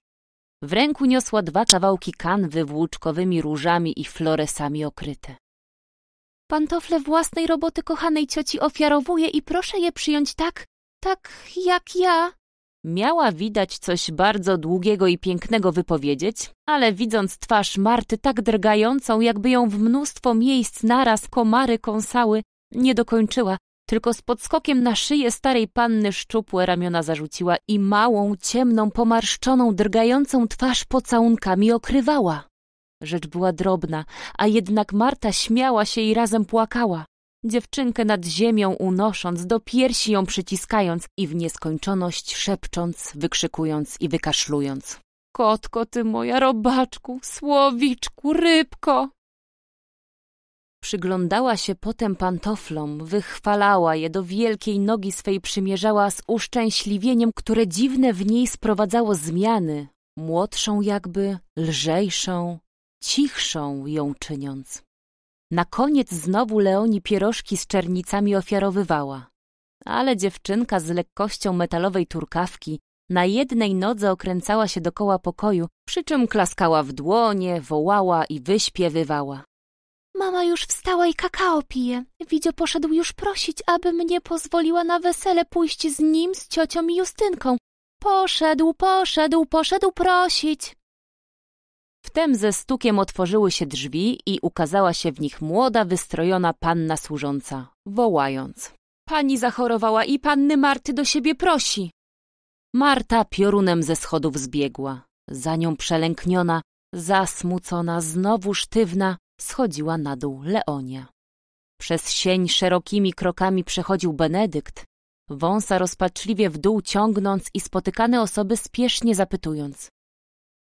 W ręku niosła dwa kawałki kanwy włóczkowymi różami i floresami okryte. Pantofle własnej roboty kochanej cioci ofiarowuję i proszę je przyjąć tak, tak jak ja. Miała widać coś bardzo długiego i pięknego wypowiedzieć, ale widząc twarz Marty tak drgającą, jakby ją w mnóstwo miejsc naraz komary kąsały, nie dokończyła, tylko z podskokiem na szyję starej panny szczupłe ramiona zarzuciła i małą, ciemną, pomarszczoną, drgającą twarz pocałunkami okrywała. Rzecz była drobna, a jednak Marta śmiała się i razem płakała. Dziewczynkę nad ziemią unosząc, do piersi ją przyciskając i w nieskończoność szepcząc, wykrzykując i wykaszlując. Kotko ty moja robaczku, słowiczku, rybko! Przyglądała się potem pantoflom, wychwalała je, do wielkiej nogi swej przymierzała z uszczęśliwieniem, które dziwne w niej sprowadzało zmiany, młodszą jakby, lżejszą, cichszą ją czyniąc. Na koniec znowu Leoni pierożki z czernicami ofiarowywała. Ale dziewczynka z lekkością metalowej turkawki na jednej nodze okręcała się dokoła pokoju, przy czym klaskała w dłonie, wołała i wyśpiewywała. Mama już wstała i kakao pije. Widzio poszedł już prosić, aby mnie pozwoliła na wesele pójść z nim, z ciocią i Justynką. Poszedł, poszedł, poszedł prosić. Wtem ze stukiem otworzyły się drzwi i ukazała się w nich młoda, wystrojona panna służąca, wołając. Pani zachorowała i panny Marty do siebie prosi. Marta piorunem ze schodów zbiegła. Za nią przelękniona, zasmucona, znowu sztywna, schodziła na dół Leonia. Przez sień szerokimi krokami przechodził Benedykt, wąsa rozpaczliwie w dół ciągnąc i spotykane osoby spiesznie zapytując.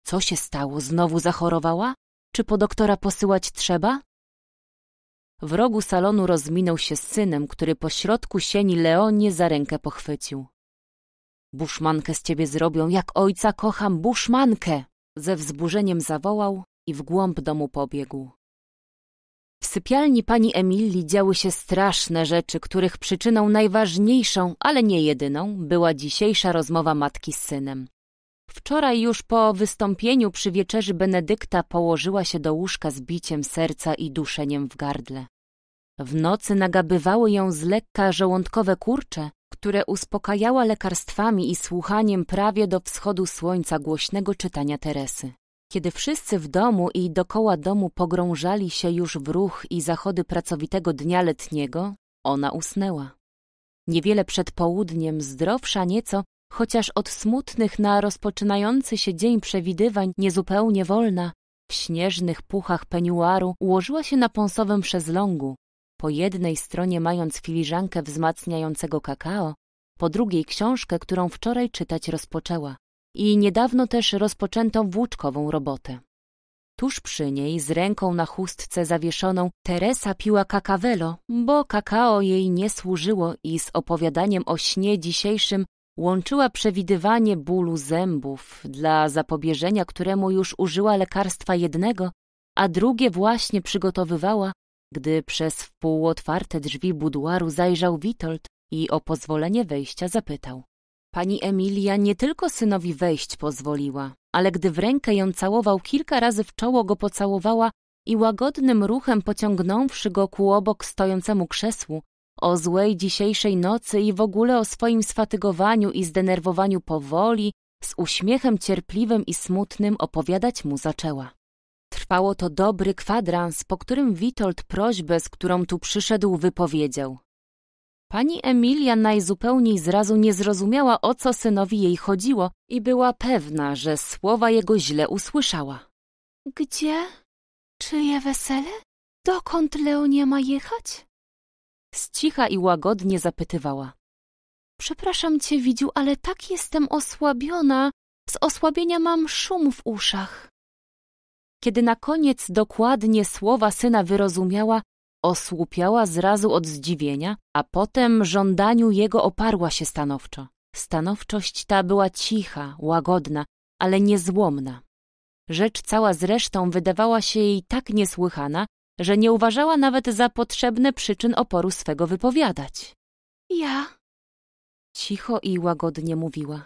Co się stało? Znowu zachorowała? Czy po doktora posyłać trzeba? W rogu salonu rozminął się z synem, który po środku sieni Leonie za rękę pochwycił. Buszmankę z ciebie zrobią, jak ojca kocham buszmankę! Ze wzburzeniem zawołał i w głąb domu pobiegł. W sypialni pani Emilii działy się straszne rzeczy, których przyczyną najważniejszą, ale nie jedyną, była dzisiejsza rozmowa matki z synem. Wczoraj już po wystąpieniu przy wieczerzy Benedykta położyła się do łóżka z biciem serca i duszeniem w gardle. W nocy nagabywały ją z lekka żołądkowe kurcze, które uspokajała lekarstwami i słuchaniem prawie do wschodu słońca głośnego czytania Teresy. Kiedy wszyscy w domu i dokoła domu pogrążali się już w ruch i zachody pracowitego dnia letniego, ona usnęła. Niewiele przed południem, zdrowsza nieco, chociaż od smutnych na rozpoczynający się dzień przewidywań niezupełnie wolna, w śnieżnych puchach peniuaru ułożyła się na pąsowym szezlągu, po jednej stronie mając filiżankę wzmacniającego kakao, po drugiej książkę, którą wczoraj czytać rozpoczęła i niedawno też rozpoczętą włóczkową robotę. Tuż przy niej, z ręką na chustce zawieszoną, Teresa piła kakawelo, bo kakao jej nie służyło i z opowiadaniem o śnie dzisiejszym łączyła przewidywanie bólu zębów, dla zapobieżenia któremu już użyła lekarstwa jednego, a drugie właśnie przygotowywała, gdy przez wpółotwarte drzwi buduaru zajrzał Witold i o pozwolenie wejścia zapytał. Pani Emilia nie tylko synowi wejść pozwoliła, ale gdy w rękę ją całował kilka razy w czoło go pocałowała i łagodnym ruchem pociągnąwszy go ku obok stojącemu krzesłu, o złej dzisiejszej nocy i w ogóle o swoim sfatygowaniu i zdenerwowaniu powoli, z uśmiechem cierpliwym i smutnym opowiadać mu zaczęła. Trwało to dobry kwadrans, po którym Witold prośbę, z którą tu przyszedł, wypowiedział. Pani Emilia najzupełniej zrazu nie zrozumiała, o co synowi jej chodziło i była pewna, że słowa jego źle usłyszała. — Gdzie? Czyje wesele? Dokąd Leonie ma jechać? Z cicha i łagodnie zapytywała. — Przepraszam cię, Widziu, ale tak jestem osłabiona. Z osłabienia mam szum w uszach. Kiedy na koniec dokładnie słowa syna wyrozumiała, Osłupiała zrazu od zdziwienia, a potem żądaniu jego oparła się stanowczo. Stanowczość ta była cicha, łagodna, ale niezłomna. Rzecz cała zresztą wydawała się jej tak niesłychana, że nie uważała nawet za potrzebne przyczyn oporu swego wypowiadać. Ja? Cicho i łagodnie mówiła.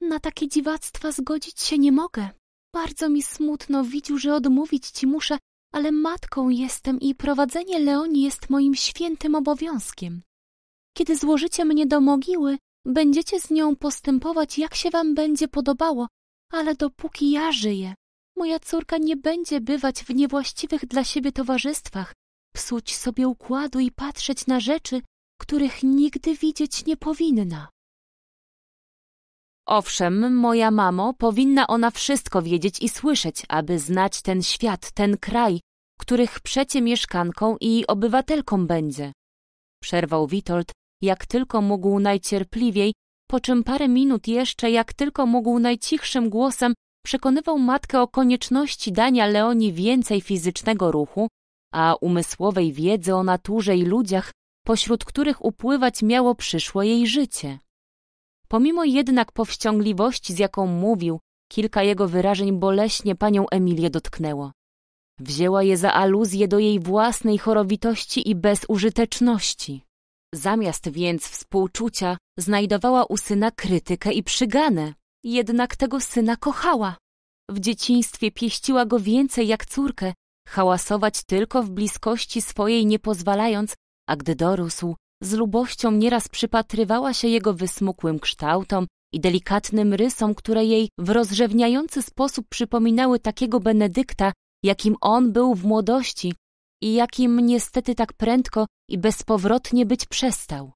Na takie dziwactwa zgodzić się nie mogę. Bardzo mi smutno, widziu, że odmówić ci muszę, ale matką jestem i prowadzenie Leoni jest moim świętym obowiązkiem. Kiedy złożycie mnie do mogiły, będziecie z nią postępować jak się wam będzie podobało, ale dopóki ja żyję, moja córka nie będzie bywać w niewłaściwych dla siebie towarzystwach, psuć sobie układu i patrzeć na rzeczy, których nigdy widzieć nie powinna. Owszem, moja mamo, powinna ona wszystko wiedzieć i słyszeć, aby znać ten świat, ten kraj których przecie mieszkanką i obywatelką będzie. Przerwał Witold, jak tylko mógł najcierpliwiej, po czym parę minut jeszcze, jak tylko mógł najcichszym głosem, przekonywał matkę o konieczności dania Leonie więcej fizycznego ruchu, a umysłowej wiedzy o naturze i ludziach, pośród których upływać miało przyszło jej życie. Pomimo jednak powściągliwości, z jaką mówił, kilka jego wyrażeń boleśnie panią Emilię dotknęło. Wzięła je za aluzję do jej własnej chorowitości i bezużyteczności. Zamiast więc współczucia znajdowała u syna krytykę i przyganę, jednak tego syna kochała. W dzieciństwie pieściła go więcej jak córkę, hałasować tylko w bliskości swojej nie pozwalając, a gdy dorósł, z lubością nieraz przypatrywała się jego wysmukłym kształtom i delikatnym rysom, które jej w rozrzewniający sposób przypominały takiego Benedykta, jakim on był w młodości i jakim niestety tak prędko i bezpowrotnie być przestał.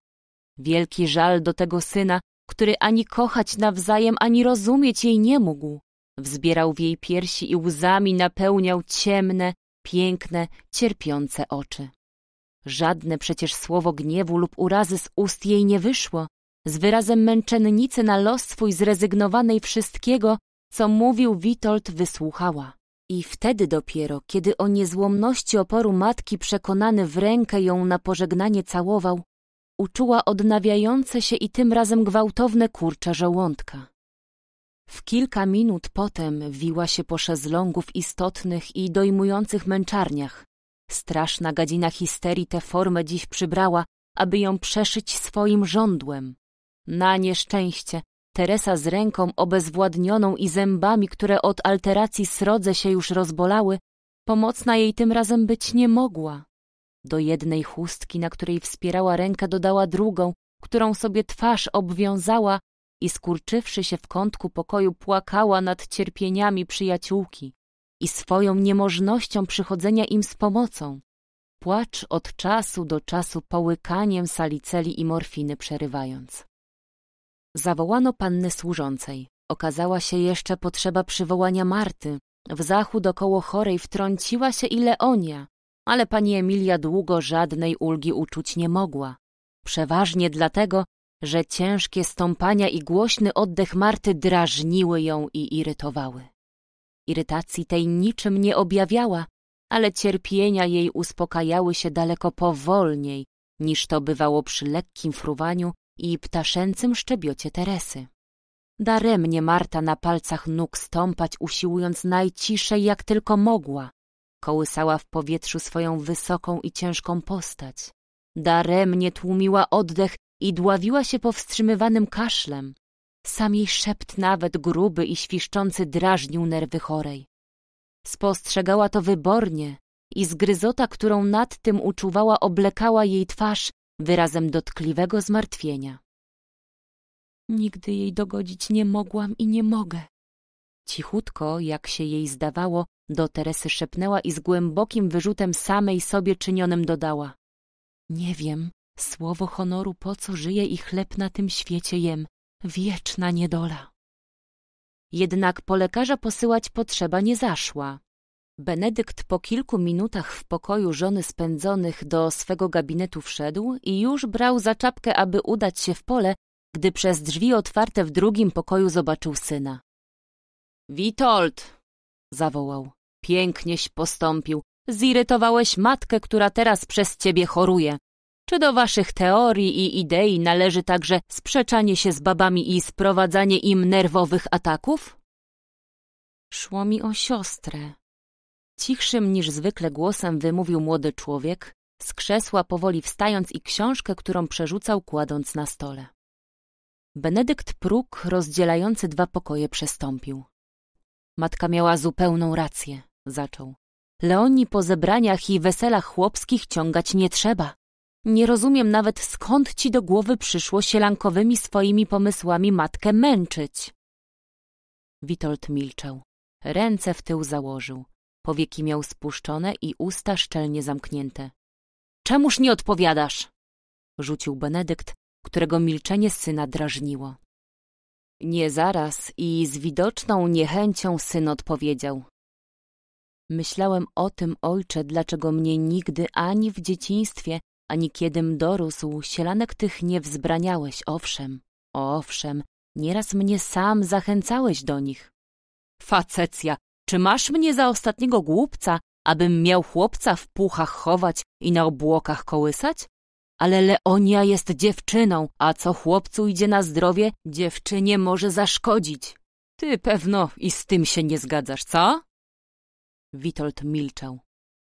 Wielki żal do tego syna, który ani kochać nawzajem, ani rozumieć jej nie mógł. Wzbierał w jej piersi i łzami napełniał ciemne, piękne, cierpiące oczy. Żadne przecież słowo gniewu lub urazy z ust jej nie wyszło, z wyrazem męczennicy na los swój zrezygnowanej wszystkiego, co mówił Witold, wysłuchała. I wtedy dopiero, kiedy o niezłomności oporu matki przekonany w rękę ją na pożegnanie całował, uczuła odnawiające się i tym razem gwałtowne kurcza żołądka. W kilka minut potem wiła się po szezlongów istotnych i dojmujących męczarniach. Straszna gadzina histerii tę formę dziś przybrała, aby ją przeszyć swoim żądłem. Na nieszczęście Teresa z ręką obezwładnioną i zębami, które od alteracji srodze się już rozbolały, pomocna jej tym razem być nie mogła. Do jednej chustki, na której wspierała rękę, dodała drugą, którą sobie twarz obwiązała i skurczywszy się w kątku pokoju płakała nad cierpieniami przyjaciółki i swoją niemożnością przychodzenia im z pomocą. Płacz od czasu do czasu połykaniem saliceli i morfiny przerywając. Zawołano pannę służącej. Okazała się jeszcze potrzeba przywołania Marty. W zachód około chorej wtrąciła się i Leonia, ale pani Emilia długo żadnej ulgi uczuć nie mogła. Przeważnie dlatego, że ciężkie stąpania i głośny oddech Marty drażniły ją i irytowały. Irytacji tej niczym nie objawiała, ale cierpienia jej uspokajały się daleko powolniej niż to bywało przy lekkim fruwaniu i ptaszęcym szczebiocie Teresy. Daremnie Marta na palcach nóg stąpać, usiłując najciszej jak tylko mogła. Kołysała w powietrzu swoją wysoką i ciężką postać. Daremnie tłumiła oddech i dławiła się powstrzymywanym kaszlem. Sam jej szept nawet gruby i świszczący drażnił nerwy chorej. Spostrzegała to wybornie i zgryzota, którą nad tym uczuwała, oblekała jej twarz wyrazem dotkliwego zmartwienia. Nigdy jej dogodzić nie mogłam i nie mogę. Cichutko, jak się jej zdawało, do Teresy szepnęła i z głębokim wyrzutem samej sobie czynionym dodała. Nie wiem, słowo honoru po co żyję i chleb na tym świecie jem, wieczna niedola. Jednak po lekarza posyłać potrzeba nie zaszła. Benedykt po kilku minutach w pokoju żony spędzonych do swego gabinetu wszedł i już brał za czapkę, aby udać się w pole, gdy przez drzwi otwarte w drugim pokoju zobaczył syna. Witold! zawołał. Pięknieś postąpił. Zirytowałeś matkę, która teraz przez ciebie choruje. Czy do waszych teorii i idei należy także sprzeczanie się z babami i sprowadzanie im nerwowych ataków? Szło mi o siostrę, Cichszym niż zwykle głosem wymówił młody człowiek, z krzesła powoli wstając i książkę, którą przerzucał, kładąc na stole. Benedykt próg rozdzielający dwa pokoje przestąpił. Matka miała zupełną rację, zaczął. Leoni po zebraniach i weselach chłopskich ciągać nie trzeba. Nie rozumiem nawet skąd ci do głowy przyszło sielankowymi swoimi pomysłami matkę męczyć. Witold milczał. Ręce w tył założył. Powieki miał spuszczone i usta szczelnie zamknięte. Czemuż nie odpowiadasz? Rzucił Benedykt, którego milczenie syna drażniło. Nie zaraz i z widoczną niechęcią syn odpowiedział. Myślałem o tym, ojcze, dlaczego mnie nigdy ani w dzieciństwie, ani kiedym dorósł, sielanek tych nie wzbraniałeś, owszem, owszem, nieraz mnie sam zachęcałeś do nich. Facecja, czy masz mnie za ostatniego głupca, abym miał chłopca w puchach chować i na obłokach kołysać? Ale Leonia jest dziewczyną, a co chłopcu idzie na zdrowie, dziewczynie może zaszkodzić. Ty pewno i z tym się nie zgadzasz, co? Witold milczał.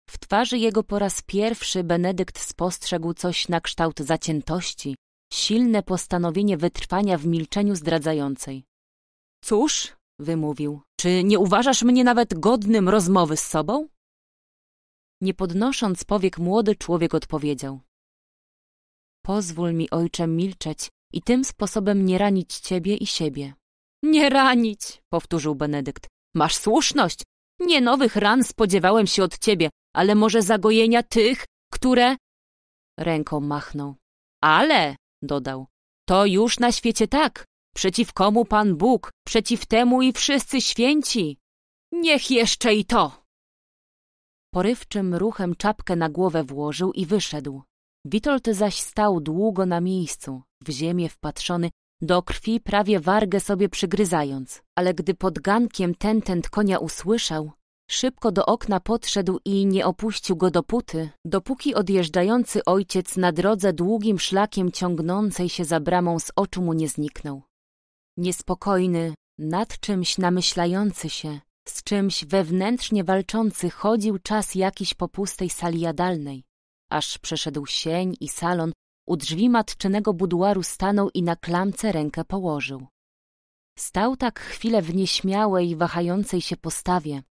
W twarzy jego po raz pierwszy Benedykt spostrzegł coś na kształt zaciętości, silne postanowienie wytrwania w milczeniu zdradzającej. Cóż, wymówił. Czy nie uważasz mnie nawet godnym rozmowy z sobą? Nie podnosząc powiek, młody człowiek odpowiedział. Pozwól mi, ojcze, milczeć i tym sposobem nie ranić ciebie i siebie. Nie ranić, powtórzył Benedykt. Masz słuszność. Nie nowych ran spodziewałem się od ciebie, ale może zagojenia tych, które... Ręką machnął. Ale, dodał, to już na świecie tak przeciw komu Pan Bóg, przeciw temu i wszyscy święci. Niech jeszcze i to! Porywczym ruchem czapkę na głowę włożył i wyszedł. Witold zaś stał długo na miejscu, w ziemię wpatrzony, do krwi prawie wargę sobie przygryzając. Ale gdy pod gankiem tentent konia usłyszał, szybko do okna podszedł i nie opuścił go dopóty, dopóki odjeżdżający ojciec na drodze długim szlakiem ciągnącej się za bramą z oczu mu nie zniknął. Niespokojny, nad czymś namyślający się, z czymś wewnętrznie walczący chodził czas jakiś po pustej sali jadalnej, aż przeszedł sień i salon, u drzwi matczynego buduaru stanął i na klamce rękę położył. Stał tak chwilę w nieśmiałej, wahającej się postawie.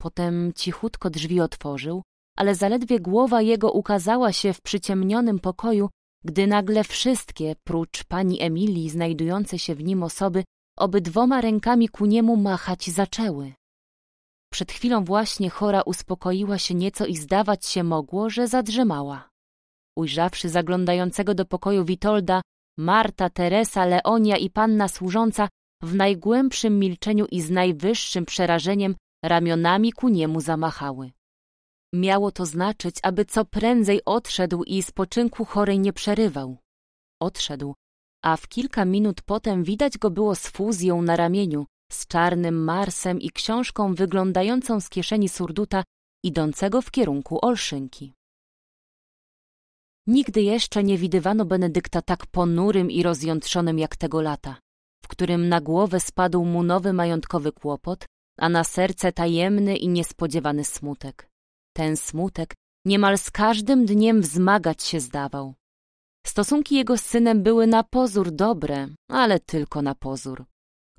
Potem cichutko drzwi otworzył, ale zaledwie głowa jego ukazała się w przyciemnionym pokoju, gdy nagle wszystkie, prócz pani Emilii, znajdujące się w nim osoby, obydwoma rękami ku niemu machać zaczęły. Przed chwilą właśnie chora uspokoiła się nieco i zdawać się mogło, że zadrzemała. Ujrzawszy zaglądającego do pokoju Witolda, Marta, Teresa, Leonia i panna służąca w najgłębszym milczeniu i z najwyższym przerażeniem ramionami ku niemu zamachały. Miało to znaczyć, aby co prędzej odszedł i spoczynku chorej nie przerywał. Odszedł, a w kilka minut potem widać go było z fuzją na ramieniu, z czarnym marsem i książką wyglądającą z kieszeni surduta idącego w kierunku Olszynki. Nigdy jeszcze nie widywano Benedykta tak ponurym i rozjątrzonym jak tego lata, w którym na głowę spadł mu nowy majątkowy kłopot, a na serce tajemny i niespodziewany smutek. Ten smutek niemal z każdym dniem wzmagać się zdawał. Stosunki jego z synem były na pozór dobre, ale tylko na pozór.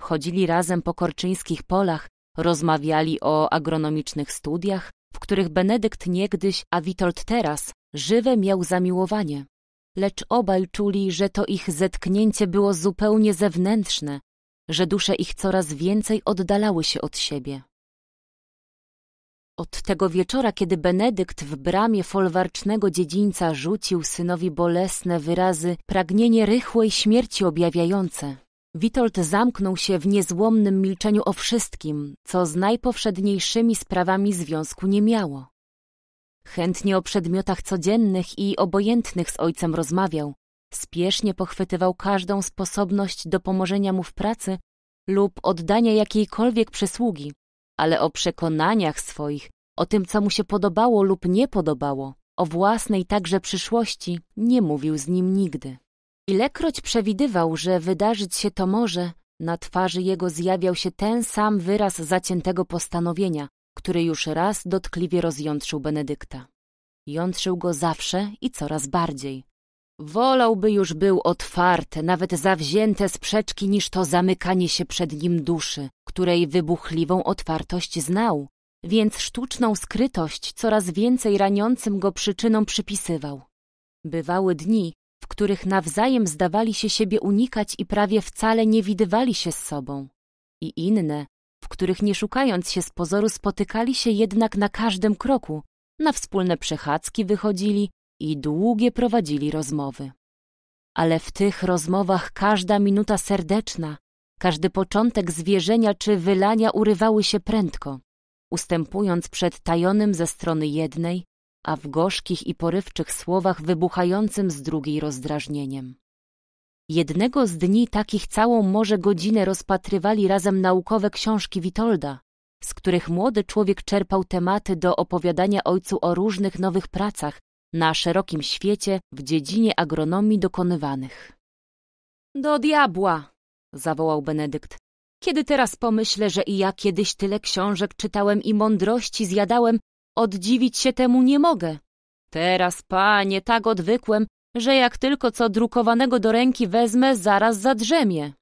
Chodzili razem po korczyńskich polach, rozmawiali o agronomicznych studiach, w których Benedykt niegdyś, a Witold teraz, żywe miał zamiłowanie. Lecz obaj czuli, że to ich zetknięcie było zupełnie zewnętrzne, że dusze ich coraz więcej oddalały się od siebie. Od tego wieczora, kiedy Benedykt w bramie folwarcznego dziedzińca rzucił synowi bolesne wyrazy, pragnienie rychłej śmierci objawiające, Witold zamknął się w niezłomnym milczeniu o wszystkim, co z najpowszedniejszymi sprawami związku nie miało. Chętnie o przedmiotach codziennych i obojętnych z ojcem rozmawiał, spiesznie pochwytywał każdą sposobność do pomożenia mu w pracy lub oddania jakiejkolwiek przysługi, ale o przekonaniach swoich, o tym, co mu się podobało lub nie podobało, o własnej także przyszłości nie mówił z nim nigdy. Ilekroć przewidywał, że wydarzyć się to może, na twarzy jego zjawiał się ten sam wyraz zaciętego postanowienia, który już raz dotkliwie rozjątrzył Benedykta. Jątrzył go zawsze i coraz bardziej. Wolałby już był otwarte, nawet zawzięte sprzeczki, niż to zamykanie się przed nim duszy, której wybuchliwą otwartość znał, więc sztuczną skrytość coraz więcej raniącym go przyczynom przypisywał. Bywały dni, w których nawzajem zdawali się siebie unikać i prawie wcale nie widywali się z sobą. I inne, w których nie szukając się z pozoru spotykali się jednak na każdym kroku, na wspólne przechadzki wychodzili i długie prowadzili rozmowy. Ale w tych rozmowach każda minuta serdeczna, każdy początek zwierzenia czy wylania urywały się prędko, ustępując przed tajonym ze strony jednej, a w gorzkich i porywczych słowach wybuchającym z drugiej rozdrażnieniem. Jednego z dni takich całą może godzinę rozpatrywali razem naukowe książki Witolda, z których młody człowiek czerpał tematy do opowiadania ojcu o różnych nowych pracach na szerokim świecie w dziedzinie agronomii dokonywanych. Do diabła! zawołał Benedykt. Kiedy teraz pomyślę, że i ja kiedyś tyle książek czytałem i mądrości zjadałem, oddziwić się temu nie mogę. Teraz, panie, tak odwykłem, że jak tylko co drukowanego do ręki wezmę, zaraz zadrzemię.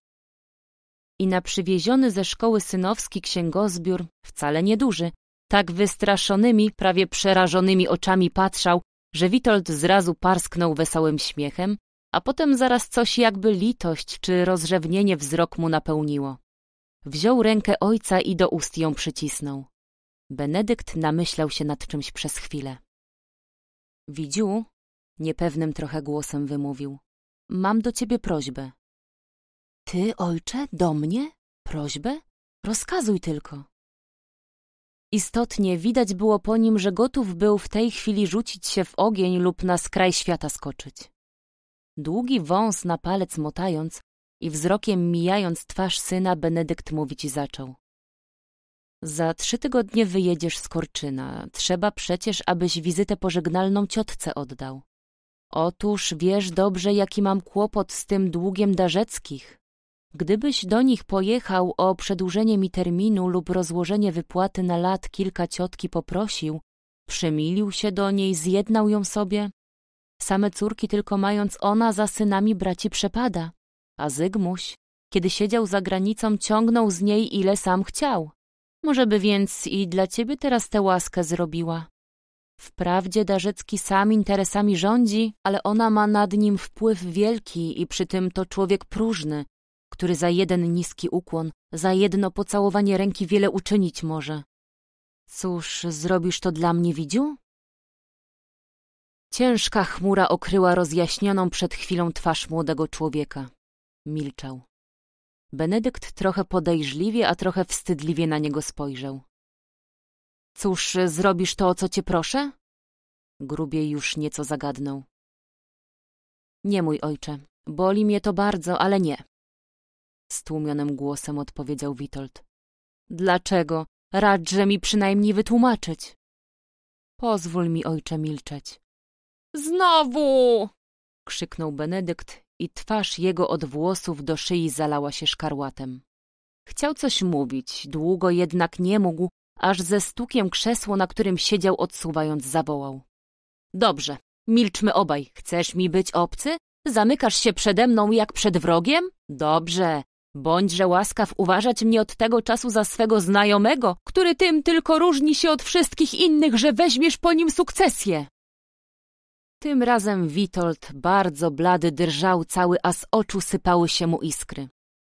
I na przywieziony ze szkoły synowski księgozbiór, wcale nieduży, tak wystraszonymi, prawie przerażonymi oczami patrzał, że Witold zrazu parsknął wesołym śmiechem, a potem zaraz coś jakby litość czy rozrzewnienie wzrok mu napełniło. Wziął rękę ojca i do ust ją przycisnął. Benedykt namyślał się nad czymś przez chwilę. Widziu, niepewnym trochę głosem wymówił. Mam do ciebie prośbę. Ty, ojcze, do mnie? Prośbę? Rozkazuj tylko. Istotnie widać było po nim, że gotów był w tej chwili rzucić się w ogień lub na skraj świata skoczyć. Długi wąs na palec motając i wzrokiem mijając twarz syna, Benedykt mówić i zaczął. Za trzy tygodnie wyjedziesz z Korczyna. Trzeba przecież, abyś wizytę pożegnalną ciotce oddał. Otóż wiesz dobrze, jaki mam kłopot z tym długiem Darzeckich. Gdybyś do nich pojechał o przedłużenie mi terminu lub rozłożenie wypłaty na lat kilka ciotki poprosił, przymilił się do niej, zjednał ją sobie, Same córki tylko mając ona za synami braci przepada. A Zygmuś, kiedy siedział za granicą, ciągnął z niej ile sam chciał. Możeby więc i dla ciebie teraz tę łaskę zrobiła. Wprawdzie Darzecki sam interesami rządzi, ale ona ma nad nim wpływ wielki i przy tym to człowiek próżny, który za jeden niski ukłon, za jedno pocałowanie ręki wiele uczynić może. Cóż, zrobisz to dla mnie, Widziu? Ciężka chmura okryła rozjaśnioną przed chwilą twarz młodego człowieka. Milczał. Benedykt trochę podejrzliwie, a trochę wstydliwie na niego spojrzał. Cóż, zrobisz to, o co cię proszę? Grubiej już nieco zagadnął. Nie, mój ojcze. Boli mnie to bardzo, ale nie. Stłumionym głosem odpowiedział Witold. Dlaczego? Radźże mi przynajmniej wytłumaczyć. Pozwól mi, ojcze, milczeć. Znowu! krzyknął Benedykt i twarz jego od włosów do szyi zalała się szkarłatem. Chciał coś mówić, długo jednak nie mógł, aż ze stukiem krzesło, na którym siedział odsuwając, zawołał. Dobrze, milczmy obaj. Chcesz mi być obcy? Zamykasz się przede mną jak przed wrogiem? Dobrze. Bądźże łaskaw uważać mnie od tego czasu za swego znajomego, który tym tylko różni się od wszystkich innych, że weźmiesz po nim sukcesję. Tym razem Witold, bardzo blady, drżał cały, a z oczu sypały się mu iskry.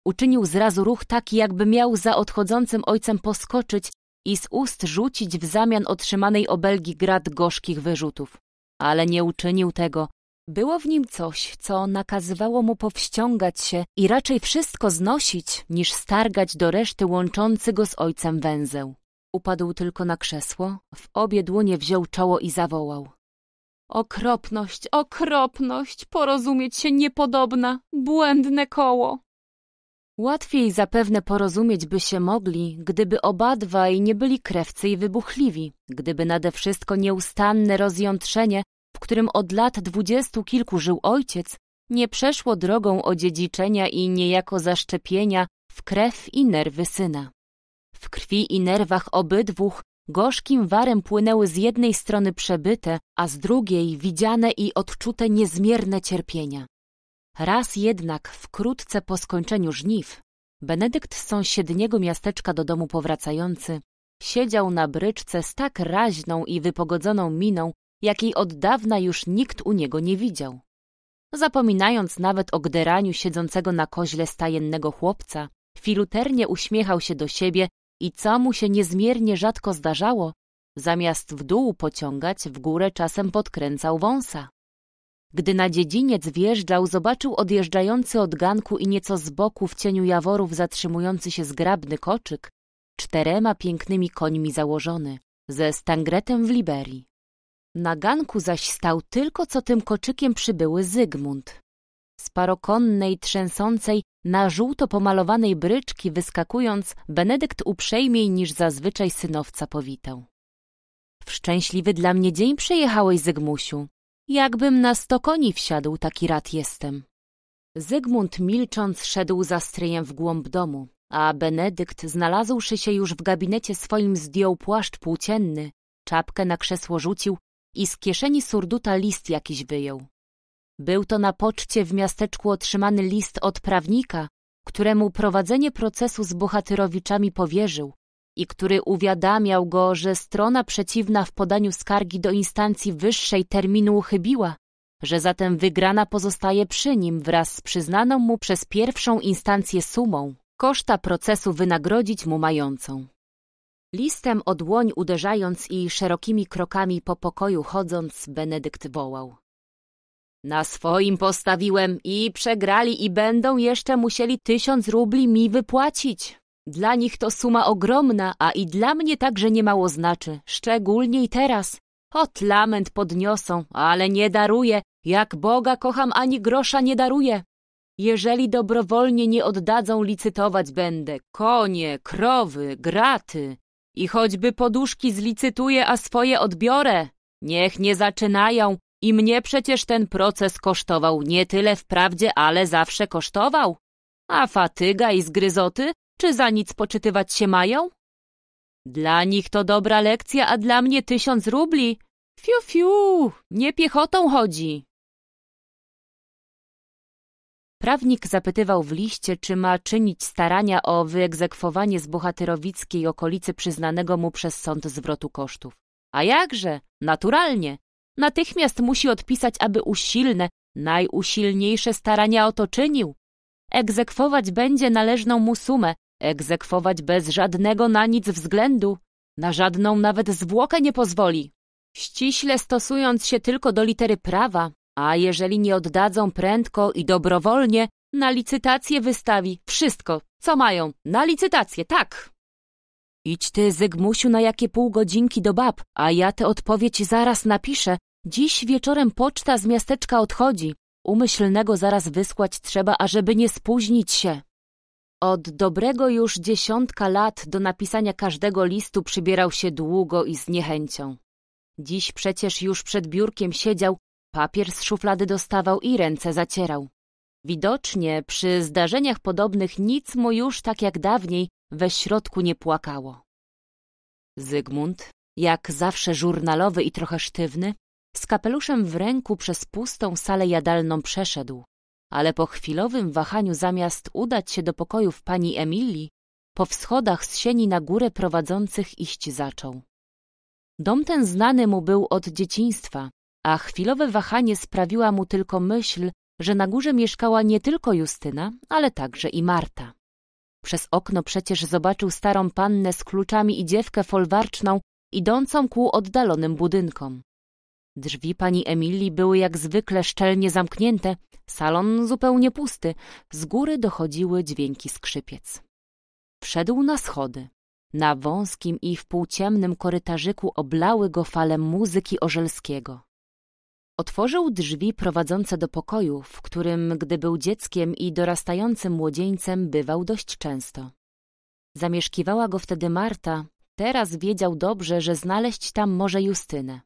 Uczynił zrazu ruch taki, jakby miał za odchodzącym ojcem poskoczyć i z ust rzucić w zamian otrzymanej obelgi grad gorzkich wyrzutów. Ale nie uczynił tego. Było w nim coś, co nakazywało mu powściągać się i raczej wszystko znosić, niż stargać do reszty łączący go z ojcem węzeł. Upadł tylko na krzesło, w obie dłonie wziął czoło i zawołał. Okropność, okropność, porozumieć się niepodobna, błędne koło. Łatwiej zapewne porozumieć by się mogli, gdyby obadwaj nie byli krewcy i wybuchliwi, gdyby nade wszystko nieustanne rozjątrzenie, w którym od lat dwudziestu kilku żył ojciec, nie przeszło drogą odziedziczenia i niejako zaszczepienia w krew i nerwy syna. W krwi i nerwach obydwóch Gorzkim warem płynęły z jednej strony przebyte, a z drugiej widziane i odczute niezmierne cierpienia. Raz jednak, wkrótce po skończeniu żniw, Benedykt z sąsiedniego miasteczka do domu powracający siedział na bryczce z tak raźną i wypogodzoną miną, jakiej od dawna już nikt u niego nie widział. Zapominając nawet o gderaniu siedzącego na koźle stajennego chłopca, filuternie uśmiechał się do siebie i co mu się niezmiernie rzadko zdarzało, zamiast w dół pociągać, w górę czasem podkręcał wąsa. Gdy na dziedziniec wjeżdżał, zobaczył odjeżdżający od ganku i nieco z boku w cieniu jaworów zatrzymujący się zgrabny koczyk, czterema pięknymi końmi założony, ze stangretem w Liberii. Na ganku zaś stał tylko co tym koczykiem przybyły Zygmunt, z parokonnej, trzęsącej, na żółto pomalowanej bryczki wyskakując, Benedykt uprzejmiej niż zazwyczaj synowca powitał. W szczęśliwy dla mnie dzień przyjechałeś, Zygmusiu. Jakbym na sto koni wsiadł, taki rad jestem. Zygmunt milcząc szedł za stryjem w głąb domu, a Benedykt, znalazłszy się już w gabinecie swoim, zdjął płaszcz płócienny, czapkę na krzesło rzucił i z kieszeni surduta list jakiś wyjął. Był to na poczcie w miasteczku otrzymany list od prawnika, któremu prowadzenie procesu z Bohatyrowiczami powierzył i który uwiadamiał go, że strona przeciwna w podaniu skargi do instancji wyższej terminu uchybiła, że zatem wygrana pozostaje przy nim wraz z przyznaną mu przez pierwszą instancję sumą, koszta procesu wynagrodzić mu mającą. Listem o dłoń uderzając i szerokimi krokami po pokoju chodząc, Benedykt wołał. Na swoim postawiłem i przegrali i będą jeszcze musieli tysiąc rubli mi wypłacić. Dla nich to suma ogromna, a i dla mnie także niemało znaczy, szczególnie i teraz. Ot lament podniosą, ale nie daruję, jak Boga kocham ani grosza nie daruję. Jeżeli dobrowolnie nie oddadzą, licytować będę konie, krowy, graty i choćby poduszki zlicytuję, a swoje odbiorę. Niech nie zaczynają, i mnie przecież ten proces kosztował nie tyle wprawdzie, ale zawsze kosztował. A fatyga i zgryzoty, czy za nic poczytywać się mają? Dla nich to dobra lekcja, a dla mnie tysiąc rubli. Fiu, fiu, nie piechotą chodzi. Prawnik zapytywał w liście, czy ma czynić starania o wyegzekwowanie z bohaterowickiej okolicy przyznanego mu przez sąd zwrotu kosztów. A jakże? Naturalnie. Natychmiast musi odpisać, aby usilne, najusilniejsze starania otoczynił. Egzekwować będzie należną mu sumę, egzekwować bez żadnego na nic względu. Na żadną nawet zwłokę nie pozwoli. Ściśle stosując się tylko do litery prawa, a jeżeli nie oddadzą prędko i dobrowolnie, na licytację wystawi wszystko, co mają, na licytację, tak. Idź ty, Zygmusiu, na jakie pół godzinki do bab, a ja tę odpowiedź zaraz napiszę. Dziś wieczorem poczta z miasteczka odchodzi. Umyślnego zaraz wysłać trzeba, ażeby nie spóźnić się. Od dobrego już dziesiątka lat do napisania każdego listu przybierał się długo i z niechęcią. Dziś przecież już przed biurkiem siedział, papier z szuflady dostawał i ręce zacierał. Widocznie przy zdarzeniach podobnych nic mu już tak jak dawniej we środku nie płakało. Zygmunt, jak zawsze żurnalowy i trochę sztywny, z kapeluszem w ręku przez pustą salę jadalną przeszedł, ale po chwilowym wahaniu zamiast udać się do pokojów pani Emilii, po wschodach z sieni na górę prowadzących iść zaczął. Dom ten znany mu był od dzieciństwa, a chwilowe wahanie sprawiła mu tylko myśl, że na górze mieszkała nie tylko Justyna, ale także i Marta. Przez okno przecież zobaczył starą pannę z kluczami i dziewkę folwarczną, idącą ku oddalonym budynkom. Drzwi pani Emilii były jak zwykle szczelnie zamknięte, salon zupełnie pusty, z góry dochodziły dźwięki skrzypiec. Wszedł na schody. Na wąskim i w półciemnym korytarzyku oblały go fale muzyki orzelskiego. Otworzył drzwi prowadzące do pokoju, w którym, gdy był dzieckiem i dorastającym młodzieńcem, bywał dość często. Zamieszkiwała go wtedy Marta, teraz wiedział dobrze, że znaleźć tam może Justynę.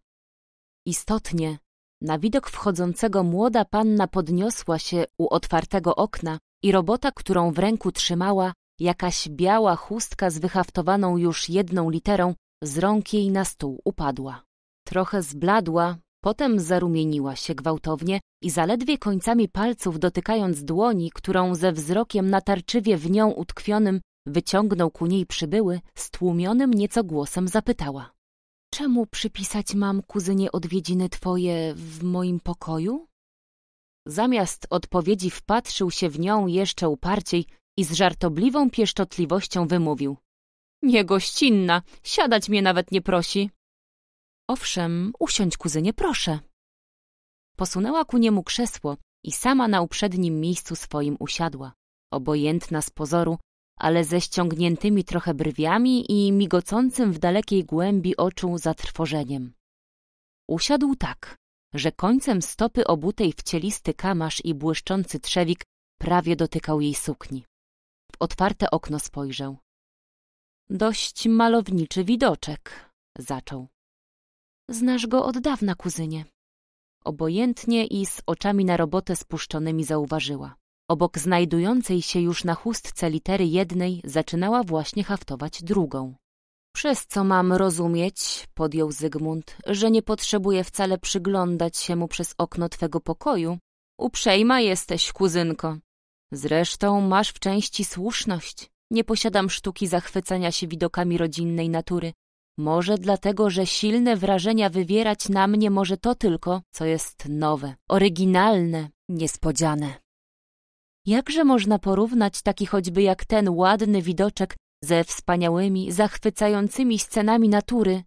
Istotnie, na widok wchodzącego młoda panna podniosła się u otwartego okna i robota, którą w ręku trzymała, jakaś biała chustka z wyhaftowaną już jedną literą, z rąk jej na stół upadła. Trochę zbladła, Potem zarumieniła się gwałtownie i zaledwie końcami palców dotykając dłoni, którą ze wzrokiem natarczywie w nią utkwionym wyciągnął ku niej przybyły, stłumionym nieco głosem zapytała. Czemu przypisać mam kuzynie odwiedziny twoje w moim pokoju? Zamiast odpowiedzi wpatrzył się w nią jeszcze uparciej i z żartobliwą pieszczotliwością wymówił. Niegościnna, siadać mnie nawet nie prosi. Owszem, usiądź, kuzynie, proszę. Posunęła ku niemu krzesło i sama na uprzednim miejscu swoim usiadła, obojętna z pozoru, ale ze ściągniętymi trochę brwiami i migocącym w dalekiej głębi oczu zatrwożeniem. Usiadł tak, że końcem stopy obutej w cielisty kamasz i błyszczący trzewik prawie dotykał jej sukni. W otwarte okno spojrzał. Dość malowniczy widoczek, zaczął. Znasz go od dawna, kuzynie. Obojętnie i z oczami na robotę spuszczonymi zauważyła. Obok znajdującej się już na chustce litery jednej zaczynała właśnie haftować drugą. Przez co mam rozumieć, podjął Zygmunt, że nie potrzebuję wcale przyglądać się mu przez okno twego pokoju. Uprzejma jesteś, kuzynko. Zresztą masz w części słuszność. Nie posiadam sztuki zachwycania się widokami rodzinnej natury, może dlatego, że silne wrażenia wywierać na mnie może to tylko, co jest nowe, oryginalne, niespodziane. Jakże można porównać taki choćby jak ten ładny widoczek ze wspaniałymi, zachwycającymi scenami natury?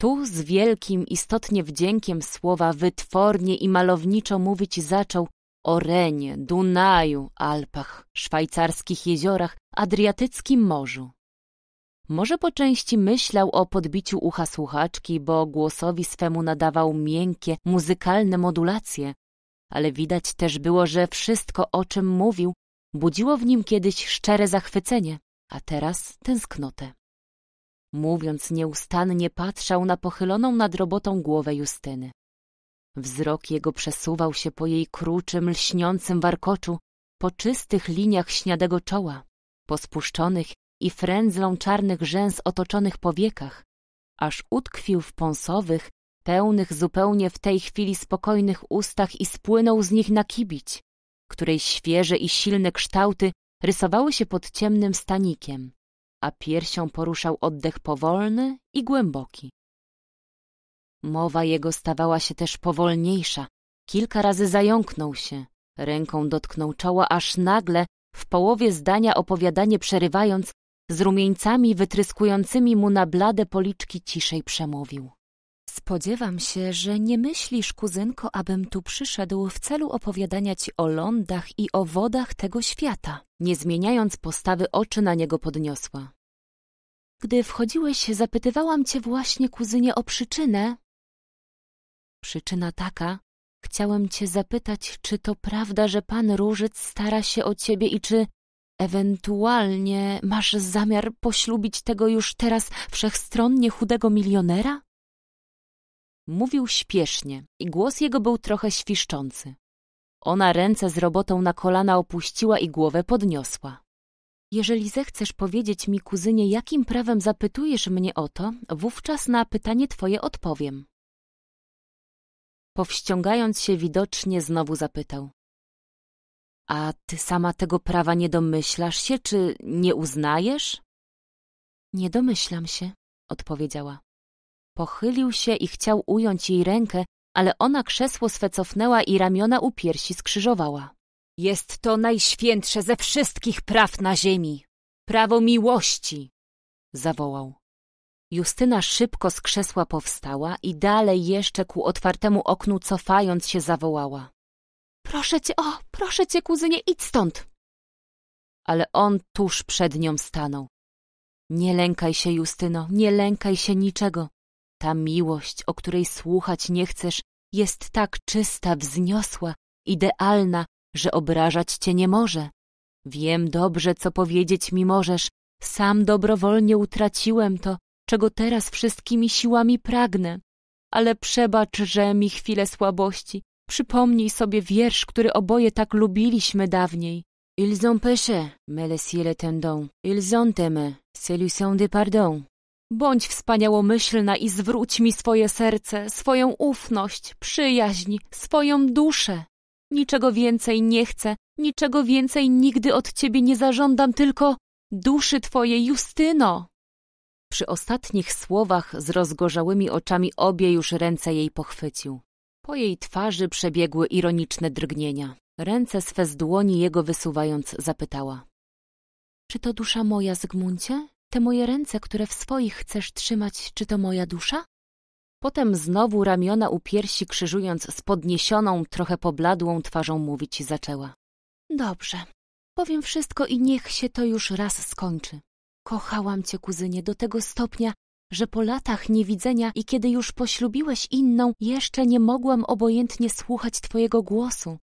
Tu z wielkim, istotnie wdziękiem słowa wytwornie i malowniczo mówić zaczął o Renie, Dunaju, Alpach, szwajcarskich jeziorach, Adriatyckim Morzu. Może po części myślał o podbiciu ucha słuchaczki, bo głosowi swemu nadawał miękkie, muzykalne modulacje, ale widać też było, że wszystko, o czym mówił, budziło w nim kiedyś szczere zachwycenie, a teraz tęsknotę. Mówiąc nieustannie patrzał na pochyloną nad robotą głowę Justyny. Wzrok jego przesuwał się po jej kruczym, lśniącym warkoczu, po czystych liniach śniadego czoła, po spuszczonych, i frędzlą czarnych rzęs otoczonych powiekach, aż utkwił w pąsowych, pełnych zupełnie w tej chwili spokojnych ustach i spłynął z nich na kibić, której świeże i silne kształty rysowały się pod ciemnym stanikiem, a piersią poruszał oddech powolny i głęboki. Mowa jego stawała się też powolniejsza, kilka razy zająknął się, ręką dotknął czoła, aż nagle, w połowie zdania opowiadanie przerywając, z rumieńcami wytryskującymi mu na blade policzki ciszej przemówił. Spodziewam się, że nie myślisz, kuzynko, abym tu przyszedł w celu opowiadania ci o lądach i o wodach tego świata. Nie zmieniając postawy, oczy na niego podniosła. Gdy wchodziłeś, zapytywałam cię właśnie, kuzynie, o przyczynę. Przyczyna taka. Chciałem cię zapytać, czy to prawda, że pan Różyc stara się o ciebie i czy Ewentualnie masz zamiar poślubić tego już teraz wszechstronnie chudego milionera? Mówił śpiesznie i głos jego był trochę świszczący. Ona ręce z robotą na kolana opuściła i głowę podniosła. Jeżeli zechcesz powiedzieć mi, kuzynie, jakim prawem zapytujesz mnie o to, wówczas na pytanie twoje odpowiem. Powściągając się widocznie, znowu zapytał. A ty sama tego prawa nie domyślasz się, czy nie uznajesz? Nie domyślam się, odpowiedziała. Pochylił się i chciał ująć jej rękę, ale ona krzesło swe cofnęła i ramiona u piersi skrzyżowała. Jest to najświętsze ze wszystkich praw na ziemi. Prawo miłości! zawołał. Justyna szybko z krzesła powstała i dalej jeszcze ku otwartemu oknu cofając się zawołała. Proszę cię, o, proszę cię, kuzynie, idź stąd! Ale on tuż przed nią stanął. Nie lękaj się, Justyno, nie lękaj się niczego. Ta miłość, o której słuchać nie chcesz, jest tak czysta, wzniosła, idealna, że obrażać cię nie może. Wiem dobrze, co powiedzieć mi możesz. Sam dobrowolnie utraciłem to, czego teraz wszystkimi siłami pragnę. Ale przebacz, że mi chwilę słabości, Przypomnij sobie wiersz, który oboje tak lubiliśmy dawniej. Ils ont péché, mais le ciel est tendon. Ils ont aimé, son de pardon. Bądź wspaniałomyślna i zwróć mi swoje serce, swoją ufność, przyjaźń, swoją duszę. Niczego więcej nie chcę, niczego więcej nigdy od ciebie nie zażądam, tylko duszy twojej, Justyno. Przy ostatnich słowach z rozgorzałymi oczami obie już ręce jej pochwycił. Po jej twarzy przebiegły ironiczne drgnienia. Ręce swe z dłoni jego wysuwając zapytała. Czy to dusza moja, Zygmuncie? Te moje ręce, które w swoich chcesz trzymać, czy to moja dusza? Potem znowu ramiona u piersi krzyżując z podniesioną, trochę pobladłą twarzą mówić zaczęła. Dobrze, powiem wszystko i niech się to już raz skończy. Kochałam cię, kuzynie, do tego stopnia, że po latach niewidzenia i kiedy już poślubiłeś inną, jeszcze nie mogłam obojętnie słuchać Twojego głosu.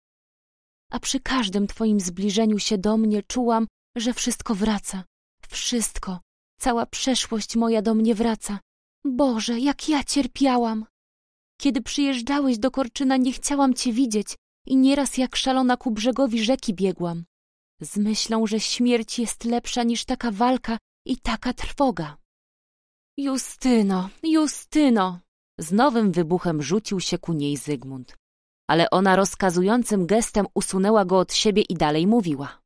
A przy każdym Twoim zbliżeniu się do mnie czułam, że wszystko wraca. Wszystko. Cała przeszłość moja do mnie wraca. Boże, jak ja cierpiałam! Kiedy przyjeżdżałeś do Korczyna, nie chciałam cię widzieć i nieraz jak szalona ku brzegowi rzeki biegłam. Z myślą, że śmierć jest lepsza niż taka walka i taka trwoga. Justyno, Justyno! Z nowym wybuchem rzucił się ku niej Zygmunt. Ale ona rozkazującym gestem usunęła go od siebie i dalej mówiła.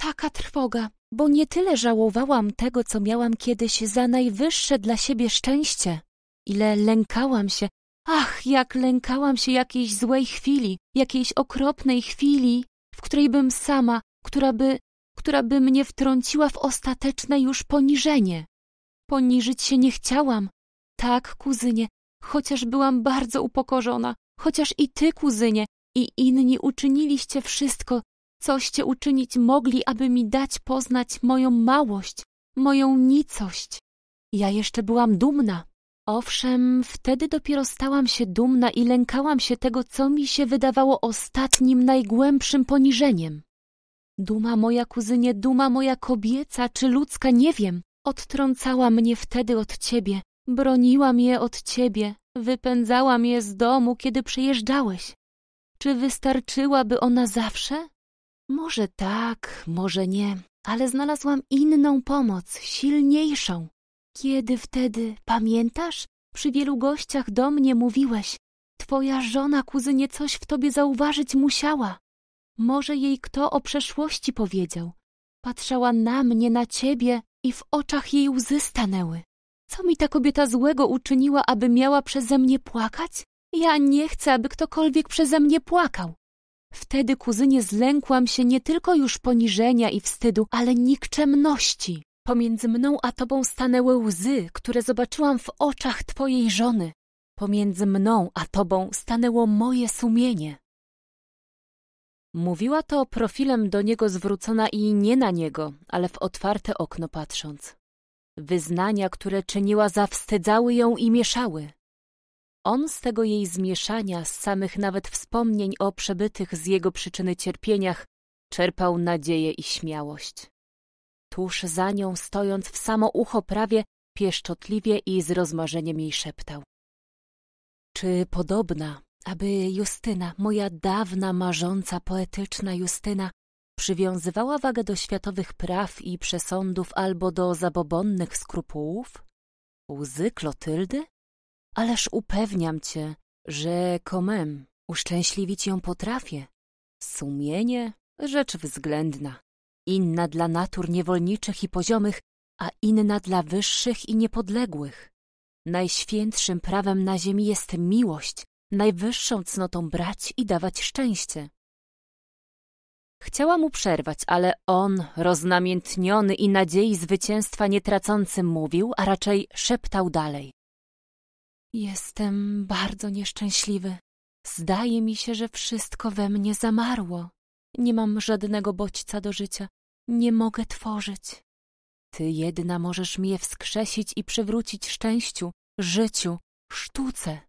Taka trwoga, bo nie tyle żałowałam tego, co miałam kiedyś za najwyższe dla siebie szczęście, ile lękałam się, ach, jak lękałam się jakiejś złej chwili, jakiejś okropnej chwili, w której bym sama, która by, która by mnie wtrąciła w ostateczne już poniżenie. Poniżyć się nie chciałam. Tak, kuzynie, chociaż byłam bardzo upokorzona, chociaż i ty, kuzynie, i inni uczyniliście wszystko, coście uczynić mogli, aby mi dać poznać moją małość, moją nicość. Ja jeszcze byłam dumna. Owszem, wtedy dopiero stałam się dumna i lękałam się tego, co mi się wydawało ostatnim, najgłębszym poniżeniem. Duma moja kuzynie, duma moja kobieca czy ludzka, nie wiem. Odtrącała mnie wtedy od ciebie, broniła mnie od ciebie, wypędzała mnie z domu, kiedy przyjeżdżałeś. Czy wystarczyłaby ona zawsze? Może tak, może nie, ale znalazłam inną pomoc, silniejszą. Kiedy wtedy, pamiętasz? Przy wielu gościach do mnie mówiłeś. Twoja żona, kuzynie, coś w tobie zauważyć musiała. Może jej kto o przeszłości powiedział. Patrzała na mnie, na ciebie i w oczach jej łzy stanęły. Co mi ta kobieta złego uczyniła, aby miała przeze mnie płakać? Ja nie chcę, aby ktokolwiek przeze mnie płakał. Wtedy kuzynie zlękłam się nie tylko już poniżenia i wstydu, ale nikczemności. Pomiędzy mną a tobą stanęły łzy, które zobaczyłam w oczach twojej żony. Pomiędzy mną a tobą stanęło moje sumienie. Mówiła to profilem do niego zwrócona i nie na niego, ale w otwarte okno patrząc. Wyznania, które czyniła, zawstydzały ją i mieszały. On z tego jej zmieszania, z samych nawet wspomnień o przebytych z jego przyczyny cierpieniach, czerpał nadzieję i śmiałość. Tuż za nią, stojąc w samo ucho prawie, pieszczotliwie i z rozmarzeniem jej szeptał. Czy podobna, aby Justyna, moja dawna marząca poetyczna Justyna, przywiązywała wagę do światowych praw i przesądów albo do zabobonnych skrupułów? Łzy Klotyldy? Ależ upewniam cię, że komem uszczęśliwić ją potrafię. Sumienie rzecz względna, inna dla natur niewolniczych i poziomych, a inna dla wyższych i niepodległych. Najświętszym prawem na ziemi jest miłość, najwyższą cnotą brać i dawać szczęście. Chciała mu przerwać, ale on, roznamiętniony i nadziei zwycięstwa nie mówił, a raczej szeptał dalej. Jestem bardzo nieszczęśliwy. Zdaje mi się, że wszystko we mnie zamarło. Nie mam żadnego bodźca do życia. Nie mogę tworzyć. Ty jedna możesz mnie wskrzesić i przywrócić szczęściu, życiu, sztuce.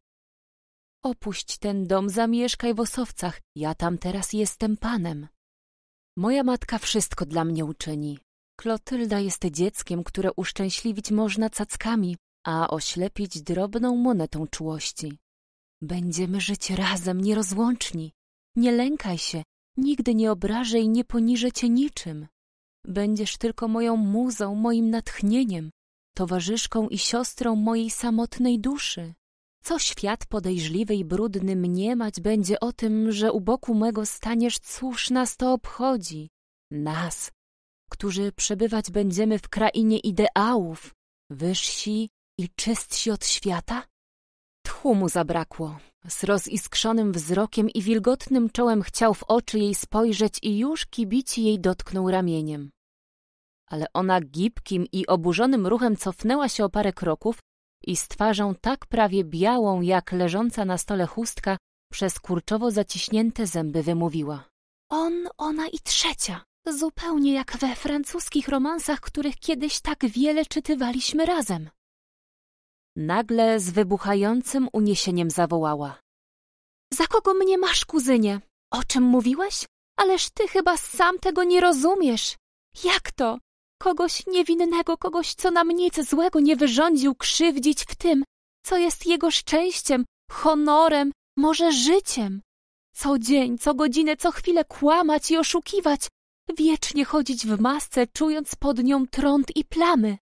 Opuść ten dom, zamieszkaj w Osowcach, ja tam teraz jestem panem. Moja matka wszystko dla mnie uczyni. Klotylda jest dzieckiem, które uszczęśliwić można cackami, a oślepić drobną monetą czułości. Będziemy żyć razem, nierozłączni. Nie lękaj się, nigdy nie obrażę i nie poniżę cię niczym. Będziesz tylko moją muzą, moim natchnieniem, towarzyszką i siostrą mojej samotnej duszy. Co świat podejrzliwy i brudny mniemać będzie o tym, że u boku mego staniesz, cóż nas to obchodzi? Nas, którzy przebywać będziemy w krainie ideałów, wyżsi i czystsi od świata? Tchu mu zabrakło. Z roziskrzonym wzrokiem i wilgotnym czołem chciał w oczy jej spojrzeć i już kibici jej dotknął ramieniem. Ale ona gibkim i oburzonym ruchem cofnęła się o parę kroków i z twarzą tak prawie białą, jak leżąca na stole chustka, przez kurczowo zaciśnięte zęby wymówiła. On, ona i trzecia. Zupełnie jak we francuskich romansach, których kiedyś tak wiele czytywaliśmy razem. Nagle z wybuchającym uniesieniem zawołała. Za kogo mnie masz, kuzynie? O czym mówiłeś? Ależ ty chyba sam tego nie rozumiesz. Jak to? Kogoś niewinnego, kogoś, co nam nic złego nie wyrządził, krzywdzić w tym, co jest jego szczęściem, honorem, może życiem. Co dzień, co godzinę, co chwilę kłamać i oszukiwać, wiecznie chodzić w masce, czując pod nią trąd i plamy.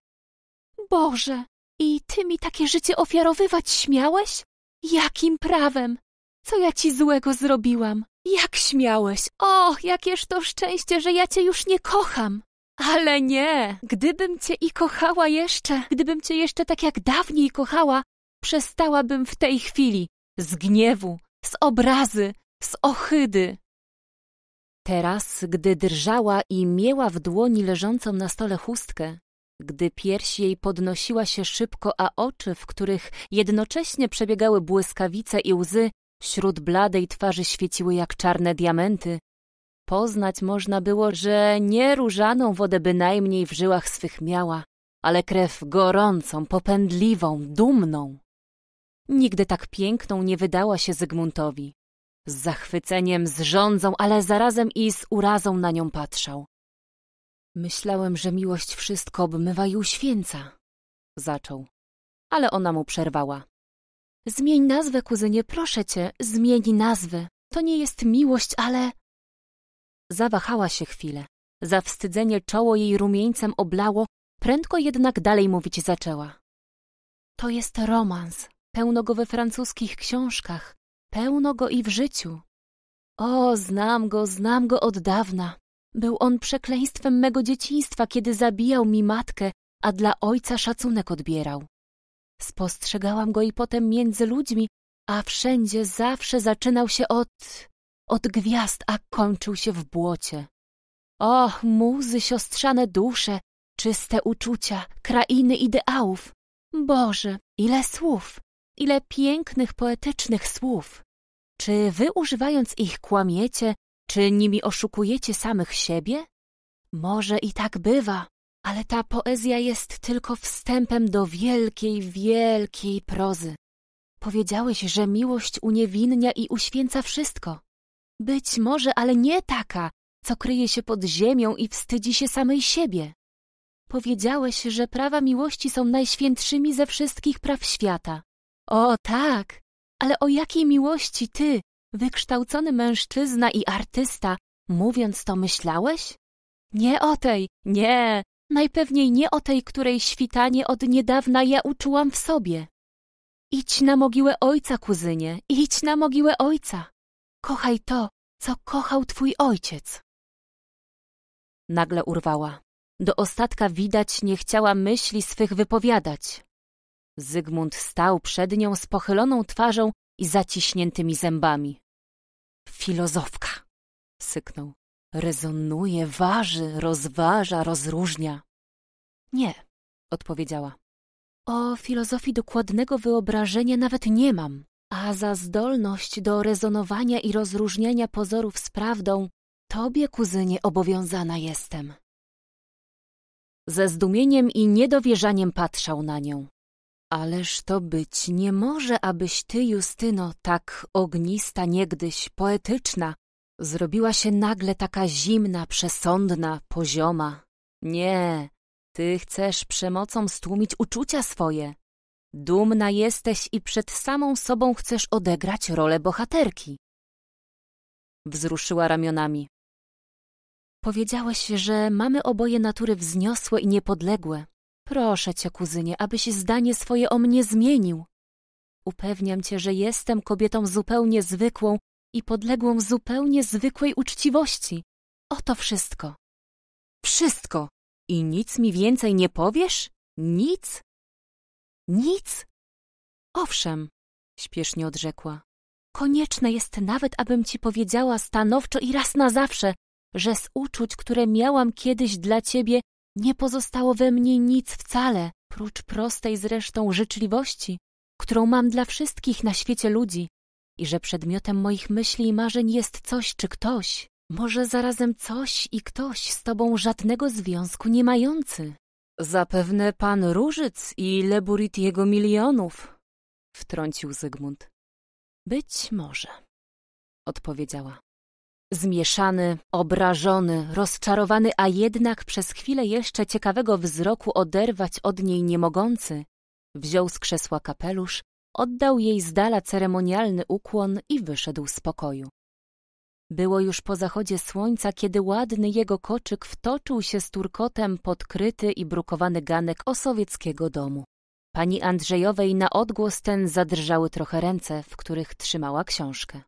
Boże, i ty mi takie życie ofiarowywać śmiałeś? Jakim prawem? Co ja ci złego zrobiłam? Jak śmiałeś? Och, jakież to szczęście, że ja cię już nie kocham! Ale nie! Gdybym cię i kochała jeszcze, gdybym cię jeszcze tak jak dawniej kochała, przestałabym w tej chwili z gniewu, z obrazy, z ohydy. Teraz, gdy drżała i miała w dłoni leżącą na stole chustkę, gdy pierś jej podnosiła się szybko, a oczy, w których jednocześnie przebiegały błyskawice i łzy, wśród bladej twarzy świeciły jak czarne diamenty, Poznać można było, że nie różaną wodę bynajmniej w żyłach swych miała, ale krew gorącą, popędliwą, dumną. Nigdy tak piękną nie wydała się Zygmuntowi. Z zachwyceniem, z rządzą, ale zarazem i z urazą na nią patrzał. Myślałem, że miłość wszystko obmywa i uświęca, zaczął, ale ona mu przerwała. Zmień nazwę, kuzynie, proszę cię, zmień nazwę. To nie jest miłość, ale Zawahała się chwilę. Zawstydzenie czoło jej rumieńcem oblało, prędko jednak dalej mówić zaczęła. To jest romans. Pełno go we francuskich książkach. Pełno go i w życiu. O, znam go, znam go od dawna. Był on przekleństwem mego dzieciństwa, kiedy zabijał mi matkę, a dla ojca szacunek odbierał. Spostrzegałam go i potem między ludźmi, a wszędzie zawsze zaczynał się od od gwiazd, a kończył się w błocie. O, muzy, siostrzane dusze, czyste uczucia, krainy ideałów. Boże, ile słów, ile pięknych, poetycznych słów. Czy wy używając ich kłamiecie, czy nimi oszukujecie samych siebie? Może i tak bywa, ale ta poezja jest tylko wstępem do wielkiej, wielkiej prozy. Powiedziałeś, że miłość uniewinnia i uświęca wszystko. Być może, ale nie taka, co kryje się pod ziemią i wstydzi się samej siebie. Powiedziałeś, że prawa miłości są najświętszymi ze wszystkich praw świata. O tak, ale o jakiej miłości ty, wykształcony mężczyzna i artysta, mówiąc to myślałeś? Nie o tej, nie, najpewniej nie o tej, której świtanie od niedawna ja uczułam w sobie. Idź na mogiłę ojca, kuzynie, idź na mogiłę ojca. Kochaj to, co kochał twój ojciec. Nagle urwała. Do ostatka widać nie chciała myśli swych wypowiadać. Zygmunt stał przed nią z pochyloną twarzą i zaciśniętymi zębami. Filozofka! syknął. Rezonuje, waży, rozważa, rozróżnia. Nie, odpowiedziała. O filozofii dokładnego wyobrażenia nawet nie mam a za zdolność do rezonowania i rozróżniania pozorów z prawdą Tobie, kuzynie, obowiązana jestem. Ze zdumieniem i niedowierzaniem patrzał na nią. Ależ to być nie może, abyś ty, Justyno, tak ognista niegdyś, poetyczna, zrobiła się nagle taka zimna, przesądna, pozioma. Nie, ty chcesz przemocą stłumić uczucia swoje. Dumna jesteś i przed samą sobą chcesz odegrać rolę bohaterki. Wzruszyła ramionami. Powiedziałeś, że mamy oboje natury wzniosłe i niepodległe. Proszę cię, kuzynie, abyś zdanie swoje o mnie zmienił. Upewniam cię, że jestem kobietą zupełnie zwykłą i podległą zupełnie zwykłej uczciwości. Oto wszystko. Wszystko. I nic mi więcej nie powiesz? Nic? Nic? Owszem, śpiesznie odrzekła. Konieczne jest nawet, abym ci powiedziała stanowczo i raz na zawsze, że z uczuć, które miałam kiedyś dla ciebie, nie pozostało we mnie nic wcale, prócz prostej zresztą życzliwości, którą mam dla wszystkich na świecie ludzi, i że przedmiotem moich myśli i marzeń jest coś czy ktoś, może zarazem coś i ktoś z tobą żadnego związku nie mający. Zapewne pan Różyc i Leburit jego milionów, wtrącił Zygmunt. Być może, odpowiedziała. Zmieszany, obrażony, rozczarowany, a jednak przez chwilę jeszcze ciekawego wzroku oderwać od niej nie mogący, wziął z krzesła kapelusz, oddał jej z dala ceremonialny ukłon i wyszedł z pokoju. Było już po zachodzie słońca, kiedy ładny jego koczyk wtoczył się z turkotem pod kryty i brukowany ganek osowieckiego domu. Pani Andrzejowej na odgłos ten zadrżały trochę ręce, w których trzymała książkę.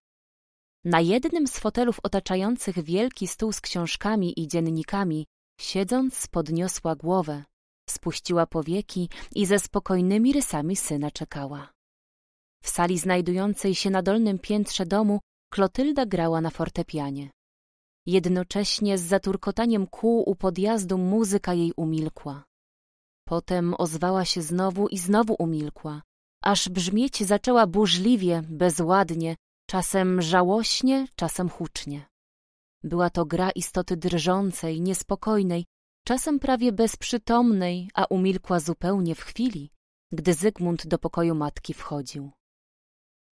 Na jednym z fotelów otaczających wielki stół z książkami i dziennikami, siedząc, podniosła głowę, spuściła powieki i ze spokojnymi rysami syna czekała. W sali znajdującej się na dolnym piętrze domu Klotylda grała na fortepianie. Jednocześnie z zaturkotaniem kół u podjazdu muzyka jej umilkła. Potem ozwała się znowu i znowu umilkła, aż brzmieć zaczęła burzliwie, bezładnie, czasem żałośnie, czasem hucznie. Była to gra istoty drżącej, niespokojnej, czasem prawie bezprzytomnej, a umilkła zupełnie w chwili, gdy Zygmunt do pokoju matki wchodził.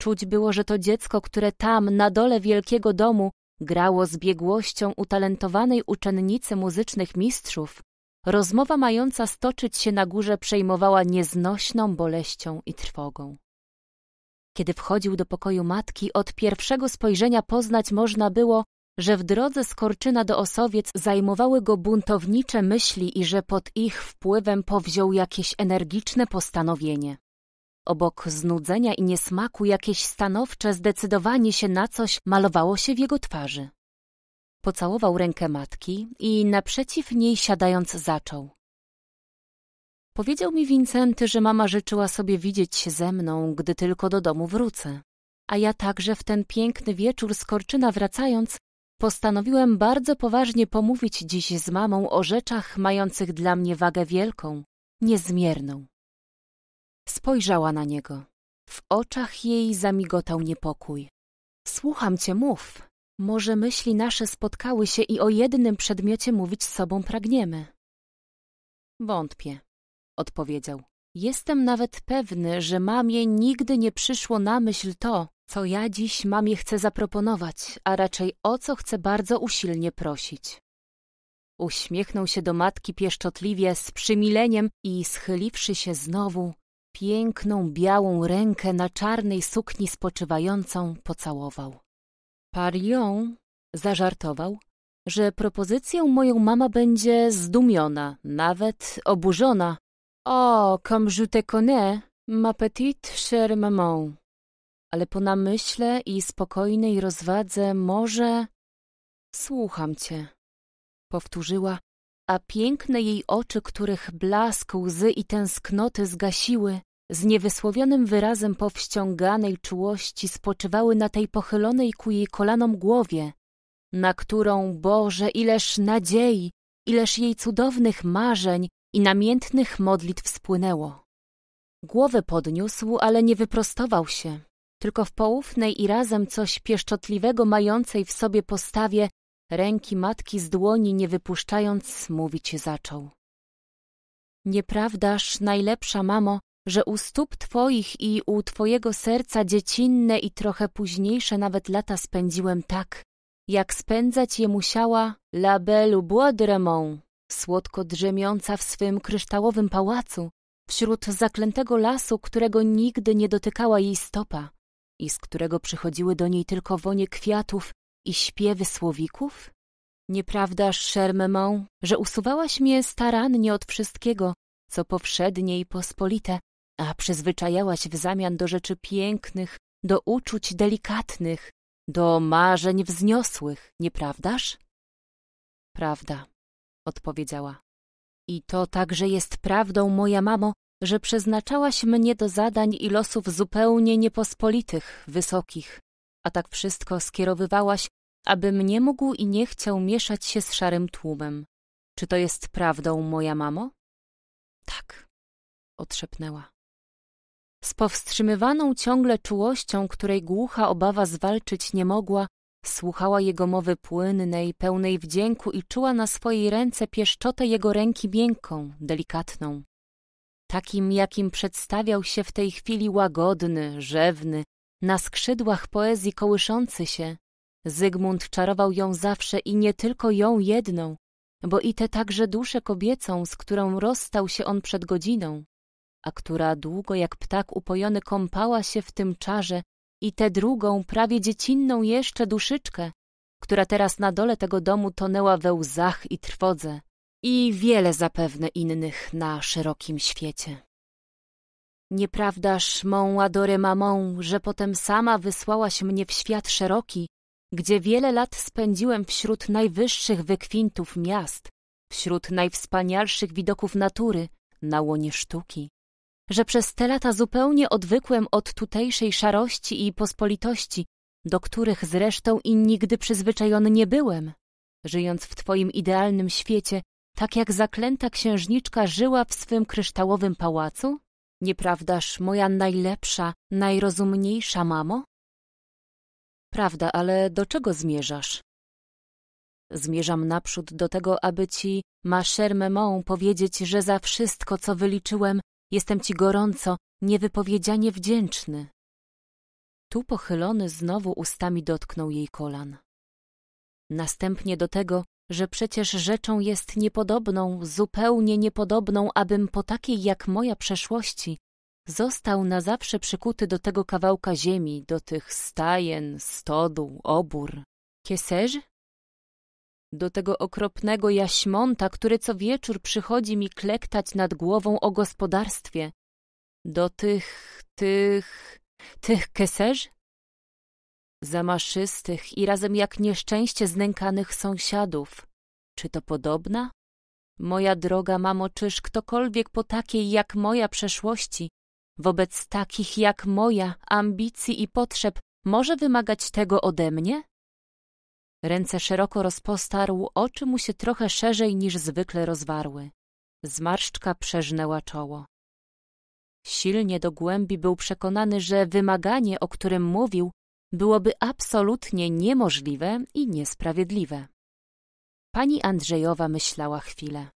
Czuć było, że to dziecko, które tam, na dole wielkiego domu, grało z biegłością utalentowanej uczennicy muzycznych mistrzów, rozmowa mająca stoczyć się na górze przejmowała nieznośną boleścią i trwogą. Kiedy wchodził do pokoju matki, od pierwszego spojrzenia poznać można było, że w drodze z Korczyna do Osowiec zajmowały go buntownicze myśli i że pod ich wpływem powziął jakieś energiczne postanowienie. Obok znudzenia i niesmaku jakieś stanowcze zdecydowanie się na coś malowało się w jego twarzy. Pocałował rękę matki i naprzeciw niej siadając zaczął. Powiedział mi Wincenty, że mama życzyła sobie widzieć się ze mną, gdy tylko do domu wrócę. A ja także w ten piękny wieczór z Korczyna wracając, postanowiłem bardzo poważnie pomówić dziś z mamą o rzeczach mających dla mnie wagę wielką, niezmierną. Spojrzała na niego. W oczach jej zamigotał niepokój. Słucham cię, mów. Może myśli nasze spotkały się i o jednym przedmiocie mówić z sobą pragniemy. Wątpię, odpowiedział. Jestem nawet pewny, że mamie nigdy nie przyszło na myśl to, co ja dziś mamie chcę zaproponować, a raczej o co chcę bardzo usilnie prosić. Uśmiechnął się do matki pieszczotliwie, z przymileniem i schyliwszy się znowu, piękną białą rękę na czarnej sukni spoczywającą pocałował. Parion zażartował, że propozycją moją mama będzie zdumiona, nawet oburzona. O, comme je te connais, ma petite chère maman. Ale po namyśle i spokojnej rozwadze może... Słucham cię, powtórzyła, a piękne jej oczy, których blask łzy i tęsknoty zgasiły, z niewysłowionym wyrazem powściąganej czułości spoczywały na tej pochylonej ku jej kolanom głowie, na którą, Boże, ileż nadziei, ileż jej cudownych marzeń i namiętnych modlitw spłynęło. Głowę podniósł, ale nie wyprostował się, tylko w poufnej i razem coś pieszczotliwego mającej w sobie postawie ręki matki z dłoni nie wypuszczając, mówić zaczął. Nieprawdaż, najlepsza mamo, że u stóp Twoich i u Twojego serca dziecinne i trochę późniejsze nawet lata spędziłem tak, jak spędzać je musiała La Belle Bois słodko drzemiąca w swym kryształowym pałacu, wśród zaklętego lasu, którego nigdy nie dotykała jej stopa i z którego przychodziły do niej tylko wonie kwiatów i śpiewy słowików? Nieprawdaż, Szermemą, że usuwałaś mnie starannie od wszystkiego, co powszednie i pospolite, a przyzwyczajałaś w zamian do rzeczy pięknych, do uczuć delikatnych, do marzeń wzniosłych, nieprawdaż? Prawda, odpowiedziała. I to także jest prawdą, moja mamo, że przeznaczałaś mnie do zadań i losów zupełnie niepospolitych, wysokich, a tak wszystko skierowywałaś, abym nie mógł i nie chciał mieszać się z szarym tłumem. Czy to jest prawdą, moja mamo? Tak, odszepnęła. Z powstrzymywaną ciągle czułością, której głucha obawa zwalczyć nie mogła, słuchała jego mowy płynnej, pełnej wdzięku i czuła na swojej ręce pieszczotę jego ręki miękką, delikatną. Takim, jakim przedstawiał się w tej chwili łagodny, rzewny, na skrzydłach poezji kołyszący się, Zygmunt czarował ją zawsze i nie tylko ją jedną, bo i tę także duszę kobiecą, z którą rozstał się on przed godziną a która długo jak ptak upojony kąpała się w tym czarze i tę drugą, prawie dziecinną jeszcze duszyczkę, która teraz na dole tego domu tonęła we łzach i trwodze i wiele zapewne innych na szerokim świecie. Nieprawdaż, mą adore mamą, że potem sama wysłałaś mnie w świat szeroki, gdzie wiele lat spędziłem wśród najwyższych wykwintów miast, wśród najwspanialszych widoków natury, na łonie sztuki że przez te lata zupełnie odwykłem od tutejszej szarości i pospolitości, do których zresztą i nigdy przyzwyczajony nie byłem. Żyjąc w twoim idealnym świecie, tak jak zaklęta księżniczka żyła w swym kryształowym pałacu? Nieprawdaż, moja najlepsza, najrozumniejsza mamo? Prawda, ale do czego zmierzasz? Zmierzam naprzód do tego, aby ci, ma mą powiedzieć, że za wszystko, co wyliczyłem, Jestem ci gorąco, niewypowiedzianie wdzięczny. Tu pochylony znowu ustami dotknął jej kolan. Następnie do tego, że przecież rzeczą jest niepodobną, zupełnie niepodobną, abym po takiej jak moja przeszłości został na zawsze przykuty do tego kawałka ziemi, do tych stajen, stodół, obór. Kieserzy? do tego okropnego jaśmonta, który co wieczór przychodzi mi klektać nad głową o gospodarstwie, do tych, tych, tych keserz, Zamaszystych i razem jak nieszczęście znękanych sąsiadów. Czy to podobna? Moja droga mamo, czyż ktokolwiek po takiej jak moja przeszłości, wobec takich jak moja ambicji i potrzeb, może wymagać tego ode mnie? Ręce szeroko rozpostarł, oczy mu się trochę szerzej niż zwykle rozwarły. Zmarszczka przeżnęła czoło. Silnie do głębi był przekonany, że wymaganie, o którym mówił, byłoby absolutnie niemożliwe i niesprawiedliwe. Pani Andrzejowa myślała chwilę.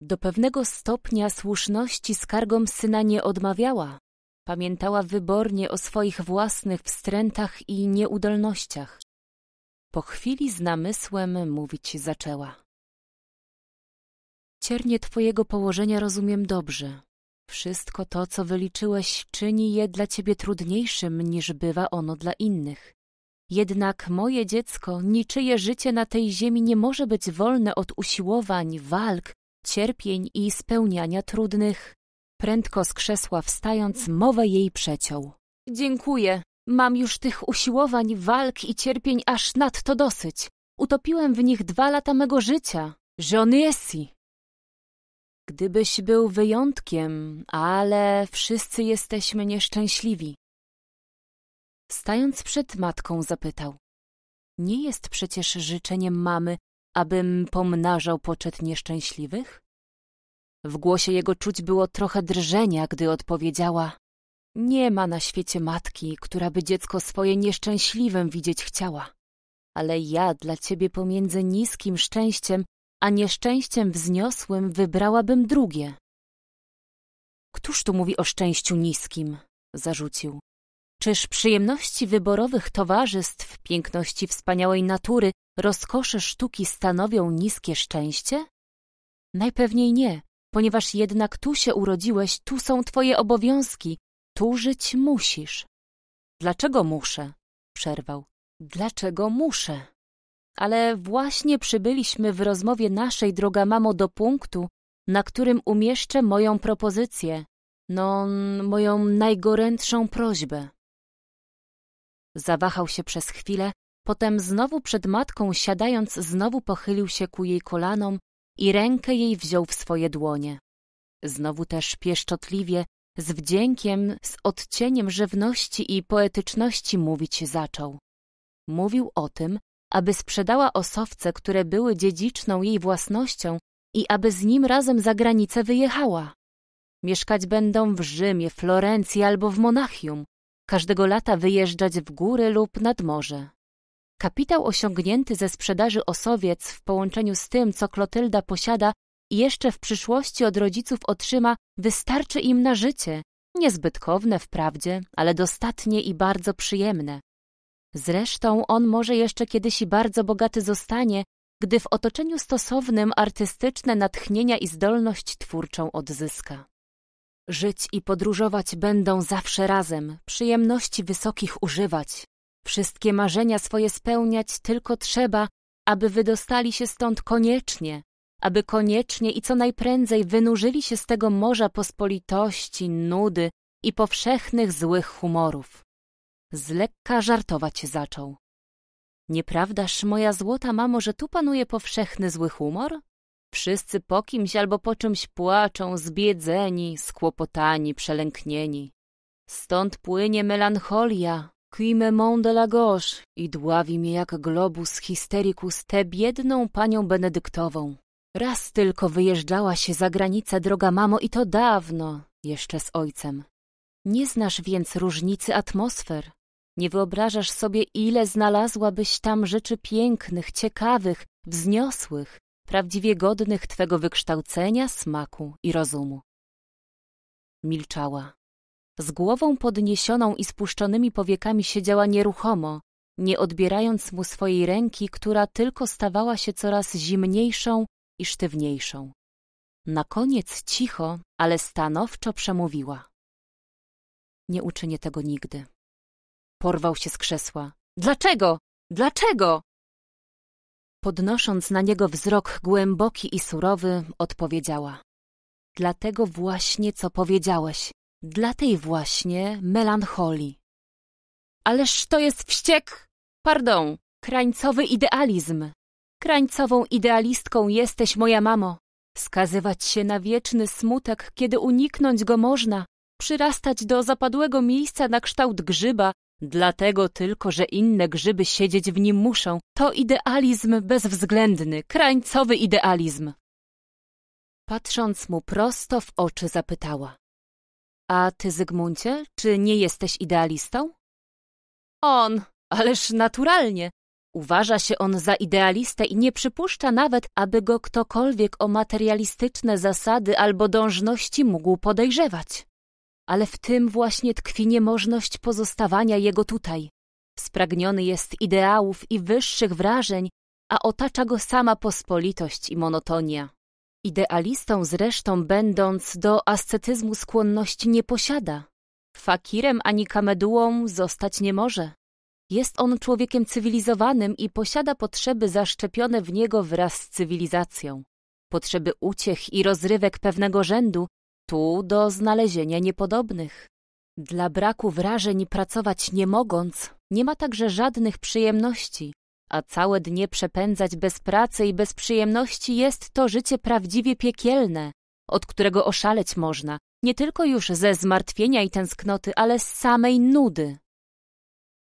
Do pewnego stopnia słuszności skargom syna nie odmawiała. Pamiętała wybornie o swoich własnych wstrętach i nieudolnościach. Po chwili z namysłem mówić zaczęła. Ciernie twojego położenia rozumiem dobrze. Wszystko to, co wyliczyłeś, czyni je dla ciebie trudniejszym niż bywa ono dla innych. Jednak moje dziecko, niczyje życie na tej ziemi nie może być wolne od usiłowań, walk, cierpień i spełniania trudnych. Prędko z krzesła wstając, mowę jej przeciął. Dziękuję, Mam już tych usiłowań, walk i cierpień aż nadto dosyć. Utopiłem w nich dwa lata mego życia. Żony Esi. Gdybyś był wyjątkiem, ale wszyscy jesteśmy nieszczęśliwi. Stając przed matką zapytał. Nie jest przecież życzeniem mamy, abym pomnażał poczet nieszczęśliwych? W głosie jego czuć było trochę drżenia, gdy odpowiedziała nie ma na świecie matki, która by dziecko swoje nieszczęśliwym widzieć chciała. Ale ja dla ciebie pomiędzy niskim szczęściem a nieszczęściem wzniosłym wybrałabym drugie. Któż tu mówi o szczęściu niskim? zarzucił. Czyż przyjemności wyborowych towarzystw, piękności wspaniałej natury, rozkosze sztuki stanowią niskie szczęście? Najpewniej nie, ponieważ jednak tu się urodziłeś, tu są twoje obowiązki, tu żyć musisz. Dlaczego muszę? Przerwał. Dlaczego muszę? Ale właśnie przybyliśmy w rozmowie naszej, droga mamo, do punktu, na którym umieszczę moją propozycję. No, moją najgorętszą prośbę. Zawahał się przez chwilę, potem znowu przed matką siadając znowu pochylił się ku jej kolanom i rękę jej wziął w swoje dłonie. Znowu też pieszczotliwie, z wdziękiem, z odcieniem żywności i poetyczności mówić zaczął. Mówił o tym, aby sprzedała osowce, które były dziedziczną jej własnością i aby z nim razem za granicę wyjechała. Mieszkać będą w Rzymie, Florencji albo w Monachium, każdego lata wyjeżdżać w góry lub nad morze. Kapitał osiągnięty ze sprzedaży osowiec w połączeniu z tym, co Klotylda posiada, jeszcze w przyszłości od rodziców otrzyma, wystarczy im na życie, niezbytkowne wprawdzie, ale dostatnie i bardzo przyjemne. Zresztą on może jeszcze kiedyś i bardzo bogaty zostanie, gdy w otoczeniu stosownym artystyczne natchnienia i zdolność twórczą odzyska. Żyć i podróżować będą zawsze razem, przyjemności wysokich używać. Wszystkie marzenia swoje spełniać tylko trzeba, aby wydostali się stąd koniecznie, aby koniecznie i co najprędzej wynurzyli się z tego morza pospolitości, nudy i powszechnych złych humorów. Z lekka żartować zaczął. Nieprawdaż, moja złota mamo, że tu panuje powszechny zły humor? Wszyscy po kimś albo po czymś płaczą, zbiedzeni, skłopotani, przelęknieni. Stąd płynie melancholia, qui me de la gauche i dławi mnie jak globus histericus tę biedną panią benedyktową. Raz tylko wyjeżdżała się za granicę, droga mamo, i to dawno, jeszcze z ojcem. Nie znasz więc różnicy atmosfer. Nie wyobrażasz sobie, ile znalazłabyś tam rzeczy pięknych, ciekawych, wzniosłych, prawdziwie godnych twego wykształcenia, smaku i rozumu. Milczała. Z głową podniesioną i spuszczonymi powiekami siedziała nieruchomo, nie odbierając mu swojej ręki, która tylko stawała się coraz zimniejszą i sztywniejszą. Na koniec cicho, ale stanowczo przemówiła. Nie uczynię tego nigdy. Porwał się z krzesła. Dlaczego? Dlaczego? Podnosząc na niego wzrok głęboki i surowy, odpowiedziała. Dlatego właśnie, co powiedziałeś. Dla tej właśnie melancholii. Ależ to jest wściek! Pardon, krańcowy idealizm. Krańcową idealistką jesteś, moja mamo. Skazywać się na wieczny smutek, kiedy uniknąć go można, przyrastać do zapadłego miejsca na kształt grzyba, dlatego tylko, że inne grzyby siedzieć w nim muszą, to idealizm bezwzględny, krańcowy idealizm. Patrząc mu prosto w oczy zapytała. A ty, Zygmuncie, czy nie jesteś idealistą? On, ależ naturalnie, Uważa się on za idealistę i nie przypuszcza nawet, aby go ktokolwiek o materialistyczne zasady albo dążności mógł podejrzewać. Ale w tym właśnie tkwi niemożność pozostawania jego tutaj. Spragniony jest ideałów i wyższych wrażeń, a otacza go sama pospolitość i monotonia. Idealistą zresztą będąc do ascetyzmu skłonności nie posiada. Fakirem ani kamedułą zostać nie może. Jest on człowiekiem cywilizowanym i posiada potrzeby zaszczepione w niego wraz z cywilizacją. Potrzeby uciech i rozrywek pewnego rzędu, tu do znalezienia niepodobnych. Dla braku wrażeń pracować nie mogąc, nie ma także żadnych przyjemności, a całe dnie przepędzać bez pracy i bez przyjemności jest to życie prawdziwie piekielne, od którego oszaleć można, nie tylko już ze zmartwienia i tęsknoty, ale z samej nudy.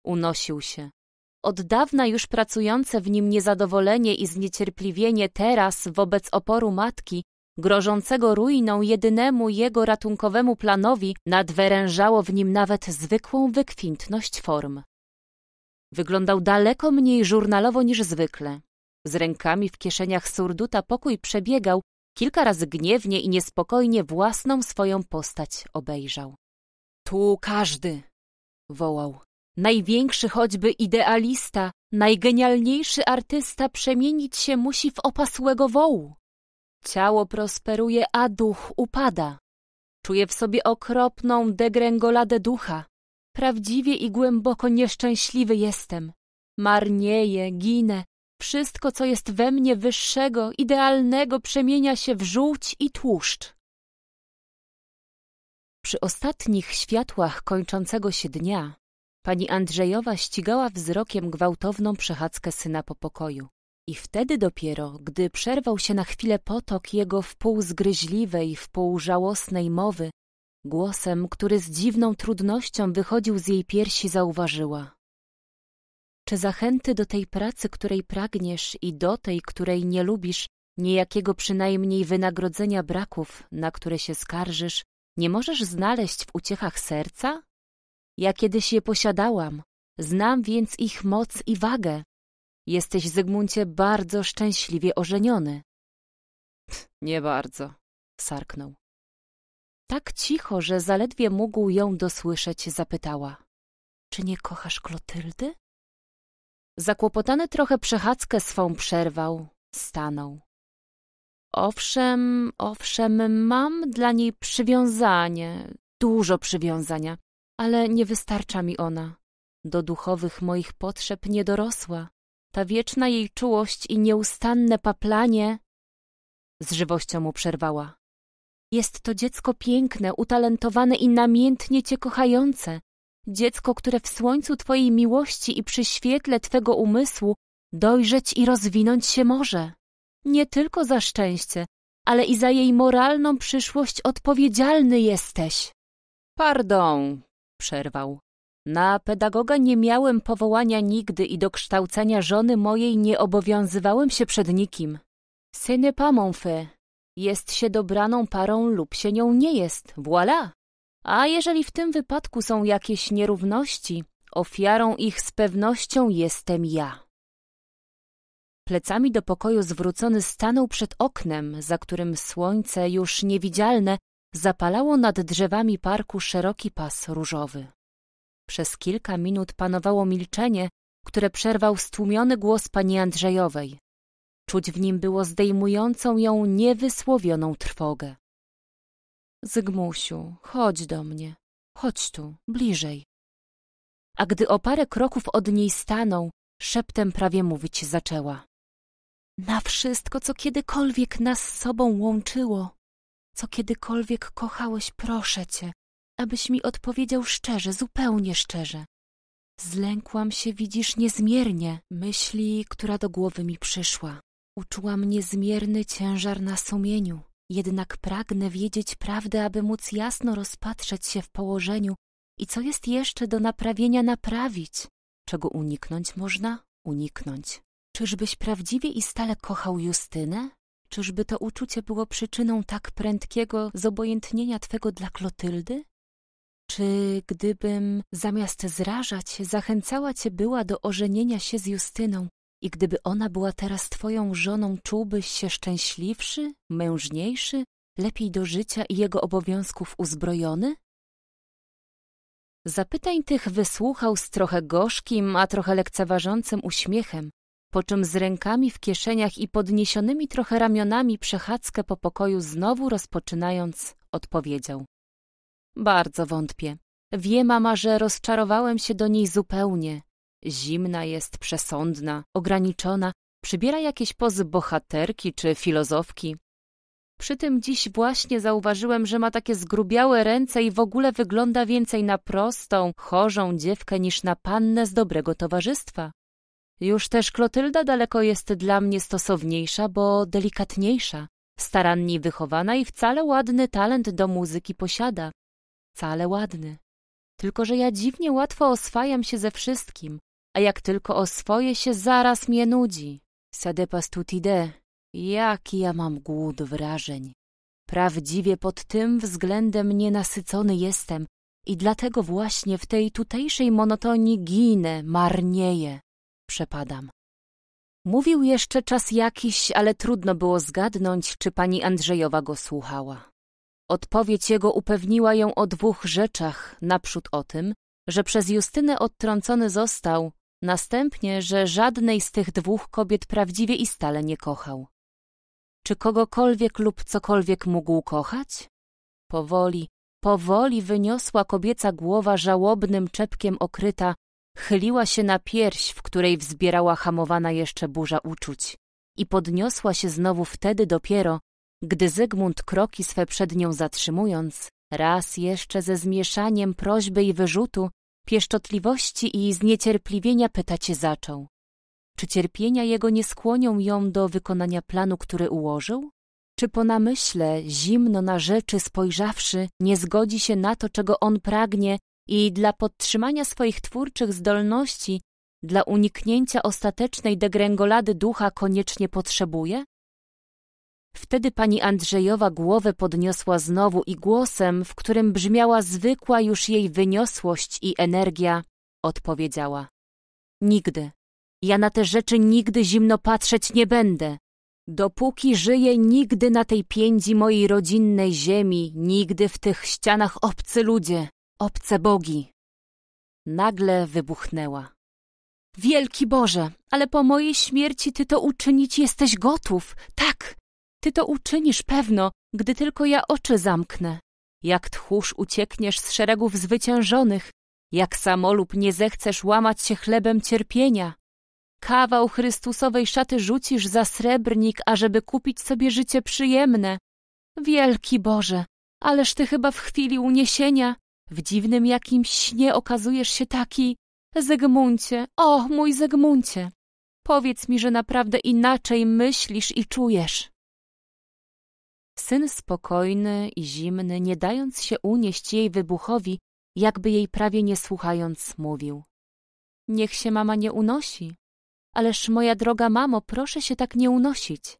Unosił się. Od dawna już pracujące w nim niezadowolenie i zniecierpliwienie teraz wobec oporu matki, grożącego ruiną jedynemu jego ratunkowemu planowi, nadwerężało w nim nawet zwykłą wykwintność form. Wyglądał daleko mniej żurnalowo niż zwykle. Z rękami w kieszeniach surduta pokój przebiegał, kilka razy gniewnie i niespokojnie własną swoją postać obejrzał. Tu każdy! wołał. Największy choćby idealista, najgenialniejszy artysta przemienić się musi w opasłego wołu. Ciało prosperuje, a duch upada. Czuję w sobie okropną degręgoladę ducha. Prawdziwie i głęboko nieszczęśliwy jestem. Marnieję, ginę. Wszystko, co jest we mnie wyższego, idealnego, przemienia się w żółć i tłuszcz. Przy ostatnich światłach kończącego się dnia Pani Andrzejowa ścigała wzrokiem gwałtowną przechadzkę syna po pokoju. I wtedy dopiero, gdy przerwał się na chwilę potok jego wpół zgryźliwej, wpół żałosnej mowy, głosem, który z dziwną trudnością wychodził z jej piersi, zauważyła. Czy zachęty do tej pracy, której pragniesz i do tej, której nie lubisz, niejakiego przynajmniej wynagrodzenia braków, na które się skarżysz, nie możesz znaleźć w uciechach serca? Ja kiedyś je posiadałam, znam więc ich moc i wagę. Jesteś, Zygmuncie, bardzo szczęśliwie ożeniony. Pff, nie bardzo, sarknął. Tak cicho, że zaledwie mógł ją dosłyszeć, zapytała. Czy nie kochasz Klotyldy? Zakłopotany trochę przechadzkę swą przerwał, stanął. Owszem, owszem, mam dla niej przywiązanie, dużo przywiązania ale nie wystarcza mi ona. Do duchowych moich potrzeb nie dorosła. Ta wieczna jej czułość i nieustanne paplanie... Z żywością mu przerwała. Jest to dziecko piękne, utalentowane i namiętnie cię kochające. Dziecko, które w słońcu twojej miłości i przy świetle twego umysłu dojrzeć i rozwinąć się może. Nie tylko za szczęście, ale i za jej moralną przyszłość odpowiedzialny jesteś. Pardon, przerwał. Na pedagoga nie miałem powołania nigdy i do kształcenia żony mojej nie obowiązywałem się przed nikim. Syny pamonfy. Jest się dobraną parą lub się nią nie jest, voilà. A jeżeli w tym wypadku są jakieś nierówności, ofiarą ich z pewnością jestem ja. Plecami do pokoju zwrócony stanął przed oknem, za którym słońce, już niewidzialne, Zapalało nad drzewami parku szeroki pas różowy. Przez kilka minut panowało milczenie, które przerwał stłumiony głos pani Andrzejowej. Czuć w nim było zdejmującą ją niewysłowioną trwogę. Zygmusiu, chodź do mnie. Chodź tu, bliżej. A gdy o parę kroków od niej stanął, szeptem prawie mówić zaczęła. Na wszystko, co kiedykolwiek nas z sobą łączyło, co kiedykolwiek kochałeś, proszę cię, abyś mi odpowiedział szczerze, zupełnie szczerze. Zlękłam się, widzisz, niezmiernie myśli, która do głowy mi przyszła. Uczułam niezmierny ciężar na sumieniu, jednak pragnę wiedzieć prawdę, aby móc jasno rozpatrzeć się w położeniu i co jest jeszcze do naprawienia naprawić. Czego uniknąć można? Uniknąć. Czyżbyś prawdziwie i stale kochał Justynę? Czyżby to uczucie było przyczyną tak prędkiego zobojętnienia twego dla Klotyldy? Czy gdybym zamiast zrażać, zachęcała cię była do ożenienia się z Justyną i gdyby ona była teraz twoją żoną, czułbyś się szczęśliwszy, mężniejszy, lepiej do życia i jego obowiązków uzbrojony? Zapytań tych wysłuchał z trochę gorzkim, a trochę lekceważącym uśmiechem, po czym z rękami w kieszeniach i podniesionymi trochę ramionami przechadzkę po pokoju znowu rozpoczynając, odpowiedział. Bardzo wątpię. Wie mama, że rozczarowałem się do niej zupełnie. Zimna jest, przesądna, ograniczona, przybiera jakieś pozy bohaterki czy filozofki. Przy tym dziś właśnie zauważyłem, że ma takie zgrubiałe ręce i w ogóle wygląda więcej na prostą, chorzą dziewkę niż na pannę z dobrego towarzystwa. Już też Klotylda daleko jest dla mnie stosowniejsza, bo delikatniejsza, starannie wychowana i wcale ładny talent do muzyki posiada. Wcale ładny. Tylko, że ja dziwnie łatwo oswajam się ze wszystkim, a jak tylko oswoję się, zaraz mnie nudzi. Sadepas tutide. Jaki ja mam głód wrażeń. Prawdziwie pod tym względem nienasycony jestem i dlatego właśnie w tej tutejszej monotonii ginę, marnieję przepadam. Mówił jeszcze czas jakiś, ale trudno było zgadnąć, czy pani Andrzejowa go słuchała. Odpowiedź jego upewniła ją o dwóch rzeczach, naprzód o tym, że przez Justynę odtrącony został, następnie, że żadnej z tych dwóch kobiet prawdziwie i stale nie kochał. Czy kogokolwiek lub cokolwiek mógł kochać? Powoli, powoli wyniosła kobieca głowa żałobnym czepkiem okryta, Chyliła się na pierś, w której wzbierała hamowana jeszcze burza uczuć i podniosła się znowu wtedy dopiero, gdy Zygmunt kroki swe przed nią zatrzymując, raz jeszcze ze zmieszaniem prośby i wyrzutu, pieszczotliwości i zniecierpliwienia pytacie zaczął. Czy cierpienia jego nie skłonią ją do wykonania planu, który ułożył? Czy po namyśle, zimno na rzeczy spojrzawszy, nie zgodzi się na to, czego on pragnie i dla podtrzymania swoich twórczych zdolności, dla uniknięcia ostatecznej degręgolady ducha koniecznie potrzebuje? Wtedy pani Andrzejowa głowę podniosła znowu i głosem, w którym brzmiała zwykła już jej wyniosłość i energia, odpowiedziała. Nigdy. Ja na te rzeczy nigdy zimno patrzeć nie będę. Dopóki żyję, nigdy na tej piędzi mojej rodzinnej ziemi, nigdy w tych ścianach obcy ludzie, Obce bogi! Nagle wybuchnęła. Wielki Boże, ale po mojej śmierci Ty to uczynić jesteś gotów, tak! Ty to uczynisz pewno, gdy tylko ja oczy zamknę. Jak tchórz uciekniesz z szeregów zwyciężonych, jak samolub nie zechcesz łamać się chlebem cierpienia. Kawał Chrystusowej szaty rzucisz za srebrnik, ażeby kupić sobie życie przyjemne. Wielki Boże, ależ Ty chyba w chwili uniesienia w dziwnym jakimś śnie okazujesz się taki... Zegmuncie, o mój Zegmuncie, powiedz mi, że naprawdę inaczej myślisz i czujesz. Syn spokojny i zimny, nie dając się unieść jej wybuchowi, jakby jej prawie nie słuchając, mówił. Niech się mama nie unosi. Ależ moja droga mamo, proszę się tak nie unosić.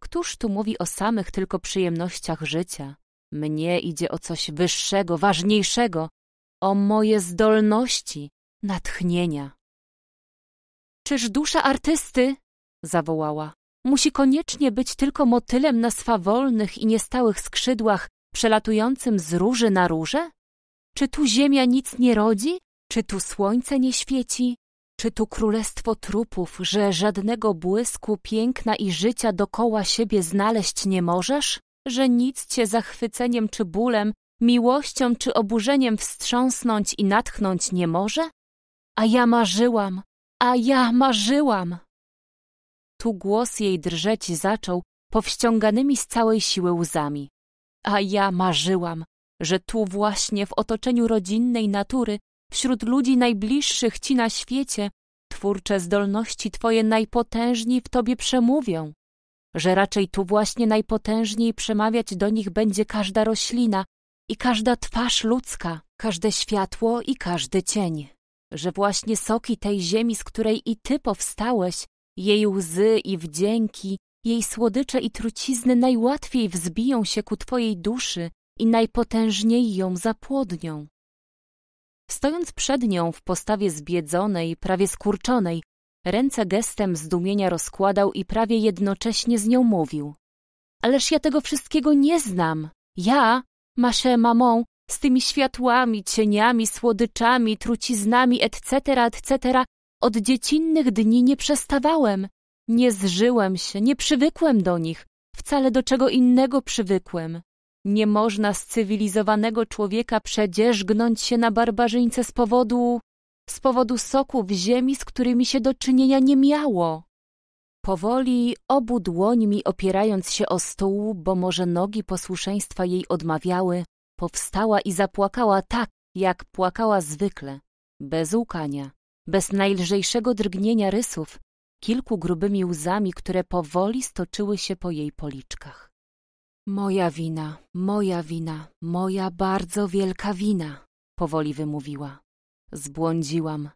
Któż tu mówi o samych tylko przyjemnościach życia? Mnie idzie o coś wyższego, ważniejszego, o moje zdolności, natchnienia. Czyż dusza artysty, zawołała, musi koniecznie być tylko motylem na swawolnych i niestałych skrzydłach, przelatującym z róży na róże? Czy tu ziemia nic nie rodzi? Czy tu słońce nie świeci? Czy tu królestwo trupów, że żadnego błysku piękna i życia dokoła siebie znaleźć nie możesz? że nic cię zachwyceniem czy bólem, miłością czy oburzeniem wstrząsnąć i natchnąć nie może? A ja marzyłam, a ja marzyłam! Tu głos jej drżeć zaczął powściąganymi z całej siły łzami. A ja marzyłam, że tu właśnie w otoczeniu rodzinnej natury, wśród ludzi najbliższych ci na świecie, twórcze zdolności twoje najpotężniej w tobie przemówią że raczej tu właśnie najpotężniej przemawiać do nich będzie każda roślina i każda twarz ludzka, każde światło i każdy cień, że właśnie soki tej ziemi, z której i ty powstałeś, jej łzy i wdzięki, jej słodycze i trucizny najłatwiej wzbiją się ku twojej duszy i najpotężniej ją zapłodnią. Stojąc przed nią w postawie zbiedzonej, prawie skurczonej, Ręce gestem zdumienia rozkładał i prawie jednocześnie z nią mówił. Ależ ja tego wszystkiego nie znam. Ja, maszę mamą, z tymi światłami, cieniami, słodyczami, truciznami, etc., etc., od dziecinnych dni nie przestawałem. Nie zżyłem się, nie przywykłem do nich, wcale do czego innego przywykłem. Nie można z cywilizowanego człowieka przedzierzgnąć się na barbarzyńce z powodu z powodu soków ziemi, z którymi się do czynienia nie miało. Powoli obu dłońmi opierając się o stół, bo może nogi posłuszeństwa jej odmawiały, powstała i zapłakała tak, jak płakała zwykle, bez łkania, bez najlżejszego drgnienia rysów, kilku grubymi łzami, które powoli stoczyły się po jej policzkach. Moja wina, moja wina, moja bardzo wielka wina, powoli wymówiła zbłądziłam.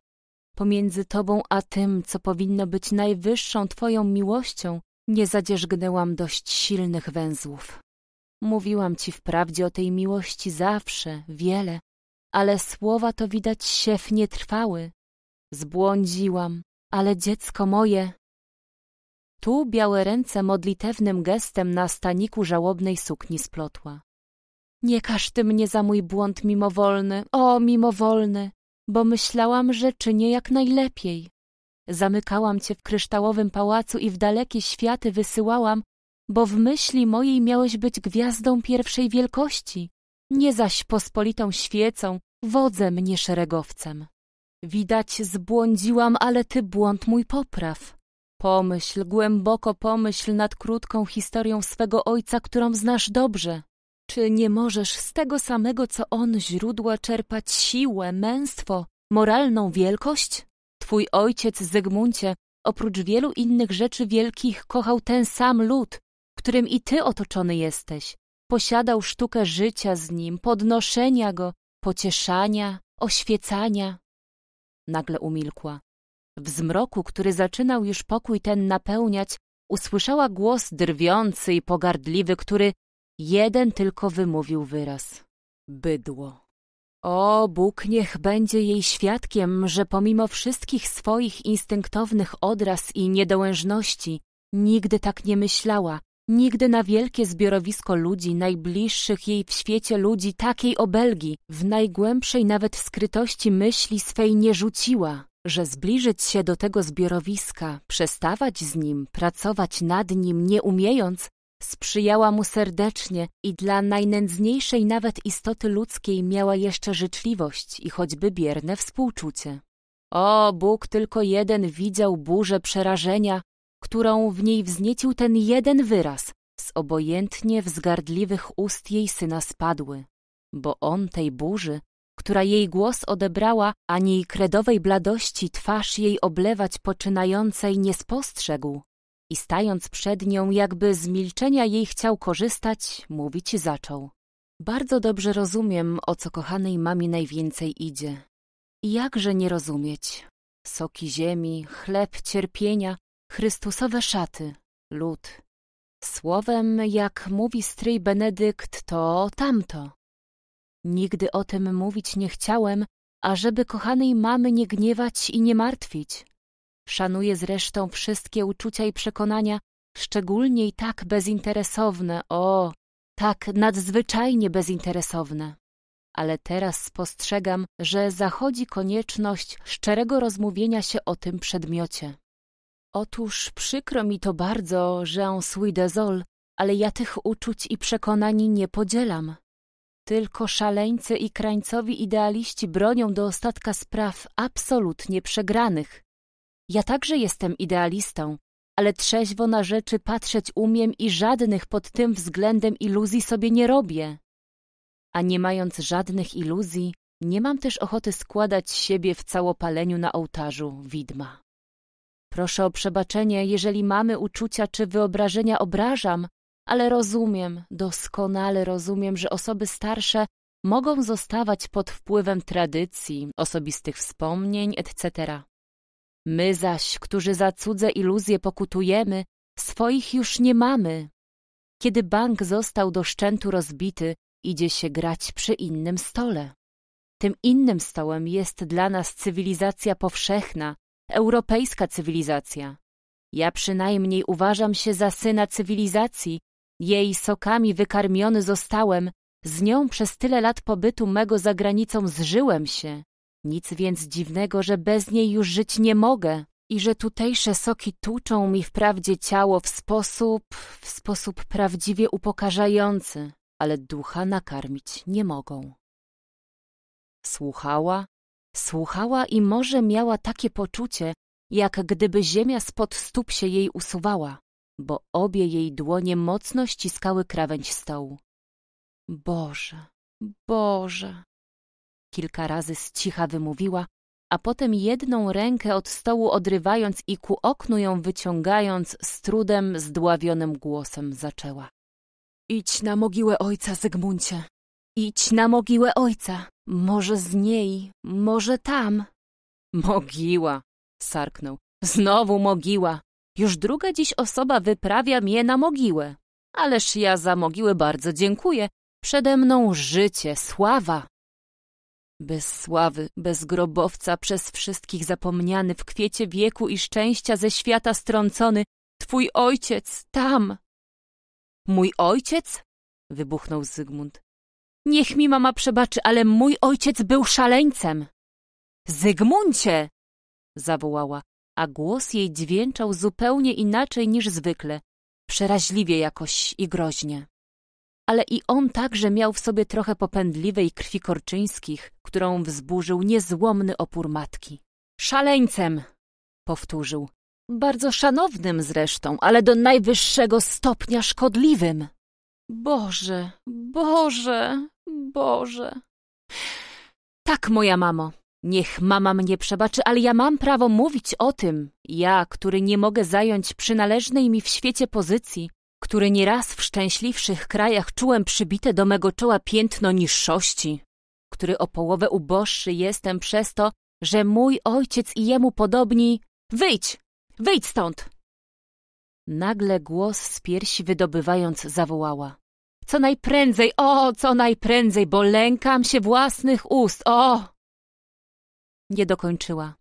Pomiędzy Tobą a tym, co powinno być najwyższą Twoją miłością, nie zadzierzgnęłam dość silnych węzłów. Mówiłam Ci wprawdzie o tej miłości zawsze, wiele, ale słowa to widać siew nie trwały. Zbłądziłam, ale dziecko moje... Tu białe ręce modlitewnym gestem na staniku żałobnej sukni splotła. Nie każ ty mnie za mój błąd mimowolny, o mimowolny! bo myślałam, że czynię jak najlepiej. Zamykałam cię w kryształowym pałacu i w dalekie światy wysyłałam, bo w myśli mojej miałeś być gwiazdą pierwszej wielkości, nie zaś pospolitą świecą, wodzem, nie szeregowcem. Widać zbłądziłam, ale ty błąd mój popraw. Pomyśl, głęboko pomyśl nad krótką historią swego ojca, którą znasz dobrze. Czy nie możesz z tego samego co on źródła czerpać siłę, męstwo, moralną wielkość? Twój ojciec Zygmuncie, oprócz wielu innych rzeczy wielkich, kochał ten sam lud, którym i ty otoczony jesteś. Posiadał sztukę życia z nim, podnoszenia go, pocieszania, oświecania. Nagle umilkła. W zmroku, który zaczynał już pokój ten napełniać, usłyszała głos drwiący i pogardliwy, który Jeden tylko wymówił wyraz. Bydło. O, Bóg niech będzie jej świadkiem, że pomimo wszystkich swoich instynktownych odraz i niedołężności, nigdy tak nie myślała, nigdy na wielkie zbiorowisko ludzi, najbliższych jej w świecie ludzi, takiej obelgi, w najgłębszej nawet skrytości myśli swej nie rzuciła, że zbliżyć się do tego zbiorowiska, przestawać z nim, pracować nad nim nie umiejąc, Sprzyjała mu serdecznie i dla najnędzniejszej nawet istoty ludzkiej miała jeszcze życzliwość i choćby bierne współczucie. O, Bóg tylko jeden widział burzę przerażenia, którą w niej wzniecił ten jeden wyraz, z obojętnie wzgardliwych ust jej syna spadły, bo on tej burzy, która jej głos odebrała, ani kredowej bladości twarz jej oblewać poczynającej nie spostrzegł, i stając przed nią, jakby z milczenia jej chciał korzystać, mówić zaczął. Bardzo dobrze rozumiem, o co kochanej mami najwięcej idzie. I jakże nie rozumieć? Soki ziemi, chleb cierpienia, chrystusowe szaty, lód. Słowem, jak mówi stryj Benedykt, to tamto. Nigdy o tym mówić nie chciałem, ażeby kochanej mamy nie gniewać i nie martwić. Szanuje zresztą wszystkie uczucia i przekonania, szczególnie i tak bezinteresowne, o, tak nadzwyczajnie bezinteresowne. Ale teraz spostrzegam, że zachodzi konieczność szczerego rozmówienia się o tym przedmiocie. Otóż przykro mi to bardzo, Jean Suidezol, ale ja tych uczuć i przekonań nie podzielam. Tylko szaleńcy i krańcowi idealiści bronią do ostatka spraw absolutnie przegranych, ja także jestem idealistą, ale trzeźwo na rzeczy patrzeć umiem i żadnych pod tym względem iluzji sobie nie robię. A nie mając żadnych iluzji, nie mam też ochoty składać siebie w całopaleniu na ołtarzu widma. Proszę o przebaczenie, jeżeli mamy uczucia czy wyobrażenia obrażam, ale rozumiem, doskonale rozumiem, że osoby starsze mogą zostawać pod wpływem tradycji, osobistych wspomnień, etc. My zaś, którzy za cudze iluzje pokutujemy, swoich już nie mamy. Kiedy bank został do szczętu rozbity, idzie się grać przy innym stole. Tym innym stołem jest dla nas cywilizacja powszechna, europejska cywilizacja. Ja przynajmniej uważam się za syna cywilizacji, jej sokami wykarmiony zostałem, z nią przez tyle lat pobytu mego za granicą zżyłem się. Nic więc dziwnego, że bez niej już żyć nie mogę i że tutejsze soki tłuczą mi wprawdzie ciało w sposób, w sposób prawdziwie upokarzający, ale ducha nakarmić nie mogą. Słuchała, słuchała i może miała takie poczucie, jak gdyby ziemia spod stóp się jej usuwała, bo obie jej dłonie mocno ściskały krawędź stołu. Boże, Boże, Kilka razy z cicha wymówiła, a potem jedną rękę od stołu odrywając i ku oknu ją wyciągając, z trudem zdławionym głosem zaczęła. Idź na mogiłę ojca, Zygmuncie. Idź na mogiłę ojca. Może z niej, może tam. Mogiła, sarknął. Znowu mogiła. Już druga dziś osoba wyprawia mnie na mogiłę. Ależ ja za mogiłę bardzo dziękuję. Przede mną życie, sława, bez sławy, bez grobowca, przez wszystkich zapomniany, w kwiecie wieku i szczęścia ze świata strącony, twój ojciec tam. Mój ojciec? wybuchnął Zygmunt. Niech mi mama przebaczy, ale mój ojciec był szaleńcem. Zygmuncie! zawołała, a głos jej dźwięczał zupełnie inaczej niż zwykle, przeraźliwie jakoś i groźnie ale i on także miał w sobie trochę popędliwej krwi korczyńskich, którą wzburzył niezłomny opór matki. Szaleńcem! powtórzył. Bardzo szanownym zresztą, ale do najwyższego stopnia szkodliwym. Boże, Boże, Boże. Tak, moja mamo. Niech mama mnie przebaczy, ale ja mam prawo mówić o tym. Ja, który nie mogę zająć przynależnej mi w świecie pozycji, który nieraz w szczęśliwszych krajach czułem przybite do mego czoła piętno niższości, który o połowę uboższy jestem przez to, że mój ojciec i jemu podobni Wyjdź! Wyjdź stąd! Nagle głos z piersi wydobywając zawołała. Co najprędzej, o, co najprędzej, bo lękam się własnych ust, o! Nie dokończyła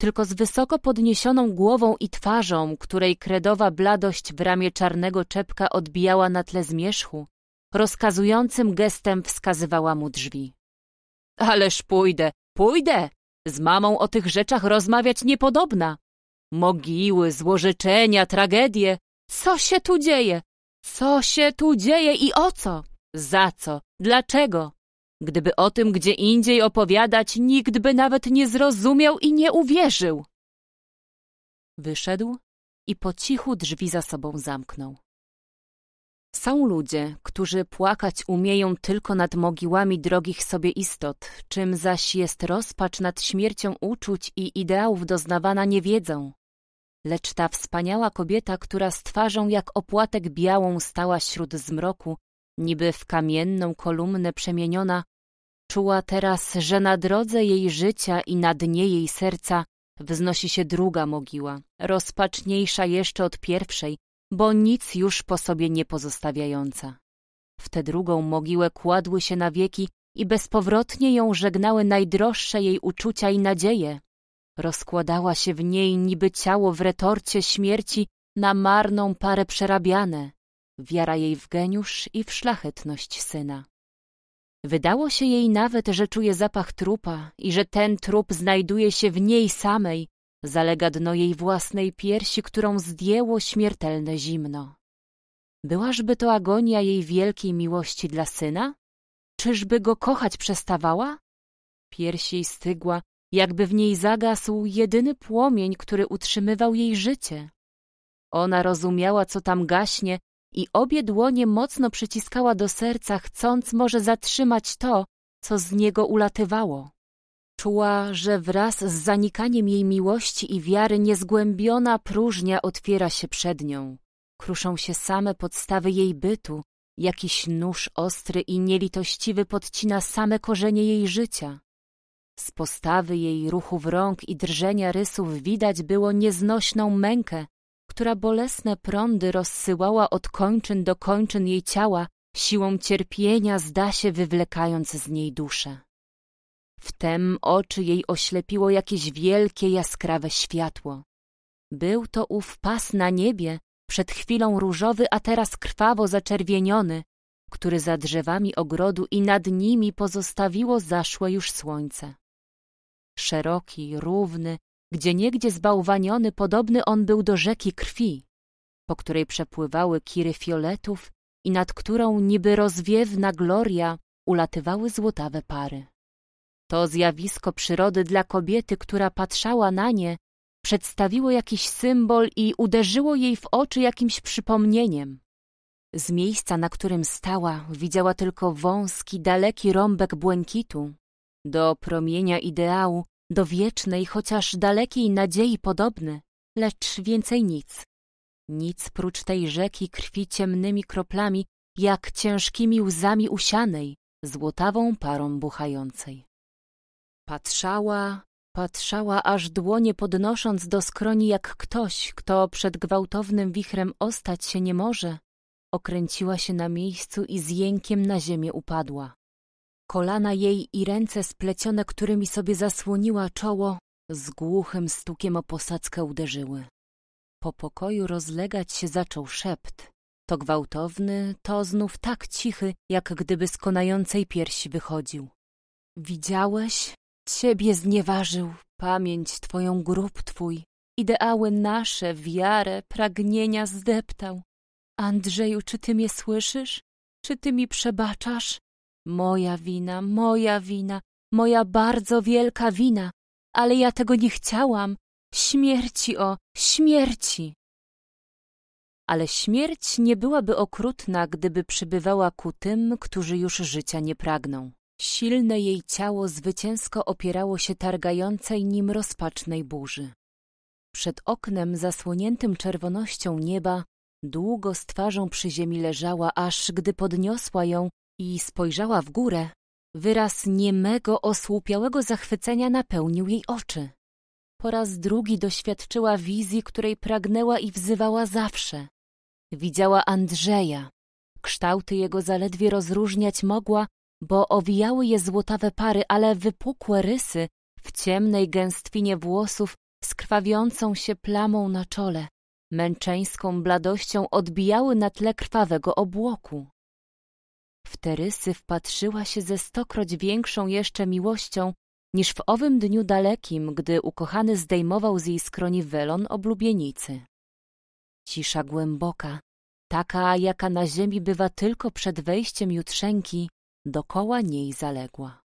tylko z wysoko podniesioną głową i twarzą, której kredowa bladość w ramie czarnego czepka odbijała na tle zmierzchu, rozkazującym gestem wskazywała mu drzwi. Ależ pójdę, pójdę! Z mamą o tych rzeczach rozmawiać niepodobna. Mogiły, złożyczenia, tragedie. Co się tu dzieje? Co się tu dzieje i o co? Za co? Dlaczego? Gdyby o tym gdzie indziej opowiadać, nikt by nawet nie zrozumiał i nie uwierzył. Wyszedł i po cichu drzwi za sobą zamknął. Są ludzie, którzy płakać umieją tylko nad mogiłami drogich sobie istot, czym zaś jest rozpacz nad śmiercią uczuć i ideałów doznawana niewiedzą. Lecz ta wspaniała kobieta, która z twarzą jak opłatek białą stała śród zmroku, niby w kamienną kolumnę przemieniona, czuła teraz, że na drodze jej życia i na dnie jej serca wznosi się druga mogiła, rozpaczniejsza jeszcze od pierwszej, bo nic już po sobie nie pozostawiająca. W tę drugą mogiłę kładły się na wieki i bezpowrotnie ją żegnały najdroższe jej uczucia i nadzieje. Rozkładała się w niej niby ciało w retorcie śmierci na marną parę przerabiane wiara jej w geniusz i w szlachetność syna. Wydało się jej nawet, że czuje zapach trupa i że ten trup znajduje się w niej samej, zalega dno jej własnej piersi, którą zdjęło śmiertelne zimno. Byłażby to agonia jej wielkiej miłości dla syna? Czyżby go kochać przestawała? Piersi stygła, jakby w niej zagasł jedyny płomień, który utrzymywał jej życie. Ona rozumiała, co tam gaśnie i obie dłonie mocno przyciskała do serca, chcąc może zatrzymać to, co z niego ulatywało. Czuła, że wraz z zanikaniem jej miłości i wiary niezgłębiona próżnia otwiera się przed nią. Kruszą się same podstawy jej bytu, jakiś nóż ostry i nielitościwy podcina same korzenie jej życia. Z postawy jej, ruchów rąk i drżenia rysów widać było nieznośną mękę, która bolesne prądy rozsyłała od kończyn do kończyn jej ciała, siłą cierpienia zda się wywlekając z niej duszę. Wtem oczy jej oślepiło jakieś wielkie, jaskrawe światło. Był to ów pas na niebie, przed chwilą różowy, a teraz krwawo zaczerwieniony, który za drzewami ogrodu i nad nimi pozostawiło zaszłe już słońce. Szeroki, równy, gdzie niegdzie zbałwaniony podobny on był do rzeki krwi, po której przepływały kiry fioletów i nad którą niby rozwiewna gloria ulatywały złotawe pary. To zjawisko przyrody dla kobiety, która patrzała na nie, przedstawiło jakiś symbol i uderzyło jej w oczy jakimś przypomnieniem. Z miejsca, na którym stała, widziała tylko wąski, daleki rąbek błękitu. Do promienia ideału do wiecznej, chociaż dalekiej nadziei podobny, lecz więcej nic. Nic prócz tej rzeki krwi ciemnymi kroplami, jak ciężkimi łzami usianej, złotawą parą buchającej. Patrzała, patrzała, aż dłonie podnosząc do skroni jak ktoś, kto przed gwałtownym wichrem ostać się nie może, okręciła się na miejscu i z jękiem na ziemię upadła. Kolana jej i ręce splecione, którymi sobie zasłoniła czoło, z głuchym stukiem o posadzkę uderzyły. Po pokoju rozlegać się zaczął szept, to gwałtowny, to znów tak cichy, jak gdyby z konającej piersi wychodził. Widziałeś? Ciebie znieważył, pamięć twoją grób twój, ideały nasze, wiarę, pragnienia zdeptał. Andrzeju, czy ty mnie słyszysz? Czy ty mi przebaczasz? Moja wina, moja wina, moja bardzo wielka wina, ale ja tego nie chciałam. Śmierci o, śmierci! Ale śmierć nie byłaby okrutna, gdyby przybywała ku tym, którzy już życia nie pragną. Silne jej ciało zwycięsko opierało się targającej nim rozpacznej burzy. Przed oknem zasłoniętym czerwonością nieba długo z twarzą przy ziemi leżała, aż gdy podniosła ją, i spojrzała w górę, wyraz niemego, osłupiałego zachwycenia napełnił jej oczy. Po raz drugi doświadczyła wizji, której pragnęła i wzywała zawsze. Widziała Andrzeja. Kształty jego zaledwie rozróżniać mogła, bo owijały je złotawe pary, ale wypukłe rysy w ciemnej gęstwinie włosów z krwawiącą się plamą na czole, męczeńską bladością odbijały na tle krwawego obłoku. W Terysy wpatrzyła się ze stokroć większą jeszcze miłością niż w owym dniu dalekim, gdy ukochany zdejmował z jej skroni welon oblubienicy. Cisza głęboka, taka jaka na ziemi bywa tylko przed wejściem jutrzenki, dokoła niej zaległa.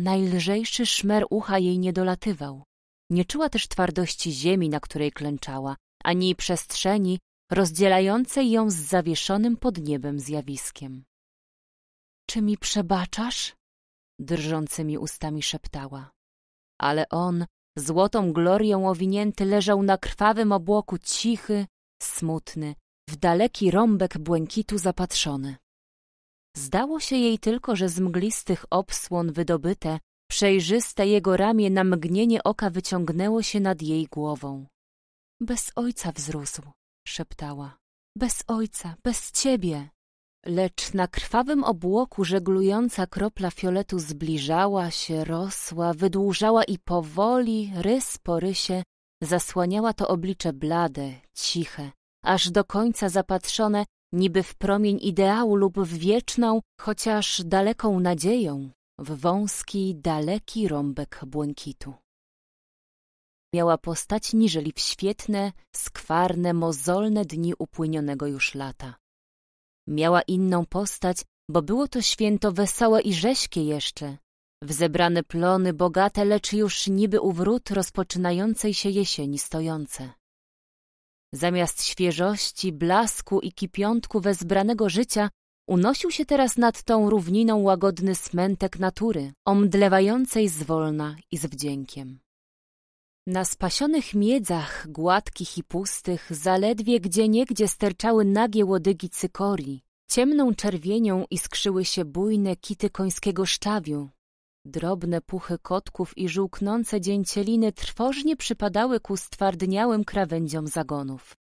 Najlżejszy szmer ucha jej nie dolatywał. Nie czuła też twardości ziemi, na której klęczała, ani przestrzeni rozdzielającej ją z zawieszonym pod niebem zjawiskiem. Czy mi przebaczasz? drżącymi ustami szeptała. Ale on, złotą glorią owinięty, leżał na krwawym obłoku cichy, smutny, w daleki rąbek błękitu zapatrzony. Zdało się jej tylko, że z mglistych obsłon wydobyte, przejrzyste jego ramię na mgnienie oka wyciągnęło się nad jej głową. Bez ojca wzrósł, szeptała. Bez ojca, bez ciebie. Lecz na krwawym obłoku żeglująca kropla fioletu zbliżała się, rosła, wydłużała i powoli, rys po rysie, zasłaniała to oblicze blade, ciche, aż do końca zapatrzone, niby w promień ideału lub w wieczną, chociaż daleką nadzieją, w wąski, daleki rąbek błękitu. Miała postać niżeli w świetne, skwarne, mozolne dni upłynionego już lata. Miała inną postać, bo było to święto wesołe i rześkie jeszcze. W zebrane plony bogate, lecz już niby u wrót rozpoczynającej się jesieni stojące. Zamiast świeżości, blasku i kipiątku wezbranego życia unosił się teraz nad tą równiną łagodny smętek natury, omdlewającej zwolna i z wdziękiem. Na spasionych miedzach, gładkich i pustych, zaledwie gdzie niegdzie sterczały nagie łodygi cykori. Ciemną czerwienią iskrzyły się bujne kity końskiego szczawiu. Drobne puchy kotków i żółknące dzięcieliny trwożnie przypadały ku stwardniałym krawędziom zagonów.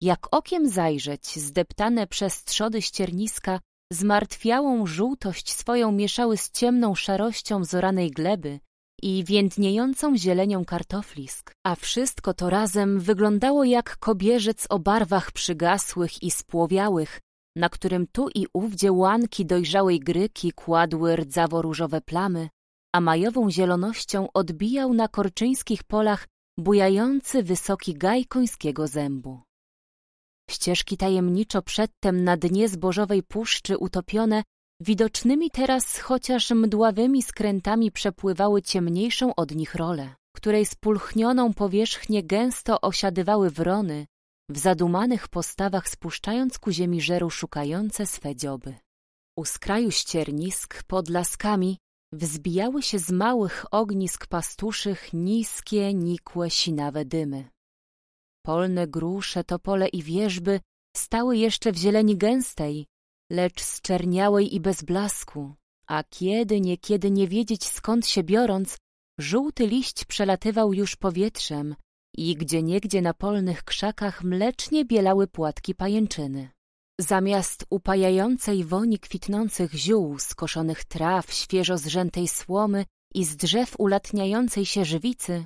Jak okiem zajrzeć, zdeptane przez trzody ścierniska, zmartwiałą żółtość swoją mieszały z ciemną szarością zoranej gleby, i więdniejącą zielenią kartoflisk, a wszystko to razem wyglądało jak kobierzec o barwach przygasłych i spłowiałych, na którym tu i ówdzie łanki dojrzałej gryki kładły rdzawo-różowe plamy, a majową zielonością odbijał na korczyńskich polach bujający wysoki gaj końskiego zębu. Ścieżki tajemniczo przedtem na dnie zbożowej puszczy utopione Widocznymi teraz chociaż mdławymi skrętami przepływały ciemniejszą od nich rolę, której spulchnioną powierzchnię gęsto osiadywały wrony, w zadumanych postawach spuszczając ku ziemi żeru szukające swe dzioby. U skraju ściernisk pod laskami wzbijały się z małych ognisk pastuszych niskie, nikłe, sinawe dymy. Polne grusze, topole i wierzby stały jeszcze w zieleni gęstej, lecz zczerniałej i bez blasku, a kiedy niekiedy nie wiedzieć skąd się biorąc, żółty liść przelatywał już powietrzem i gdzieniegdzie na polnych krzakach mlecznie bielały płatki pajęczyny. Zamiast upajającej woni kwitnących ziół, skoszonych traw, świeżo zrzętej słomy i z drzew ulatniającej się żywicy,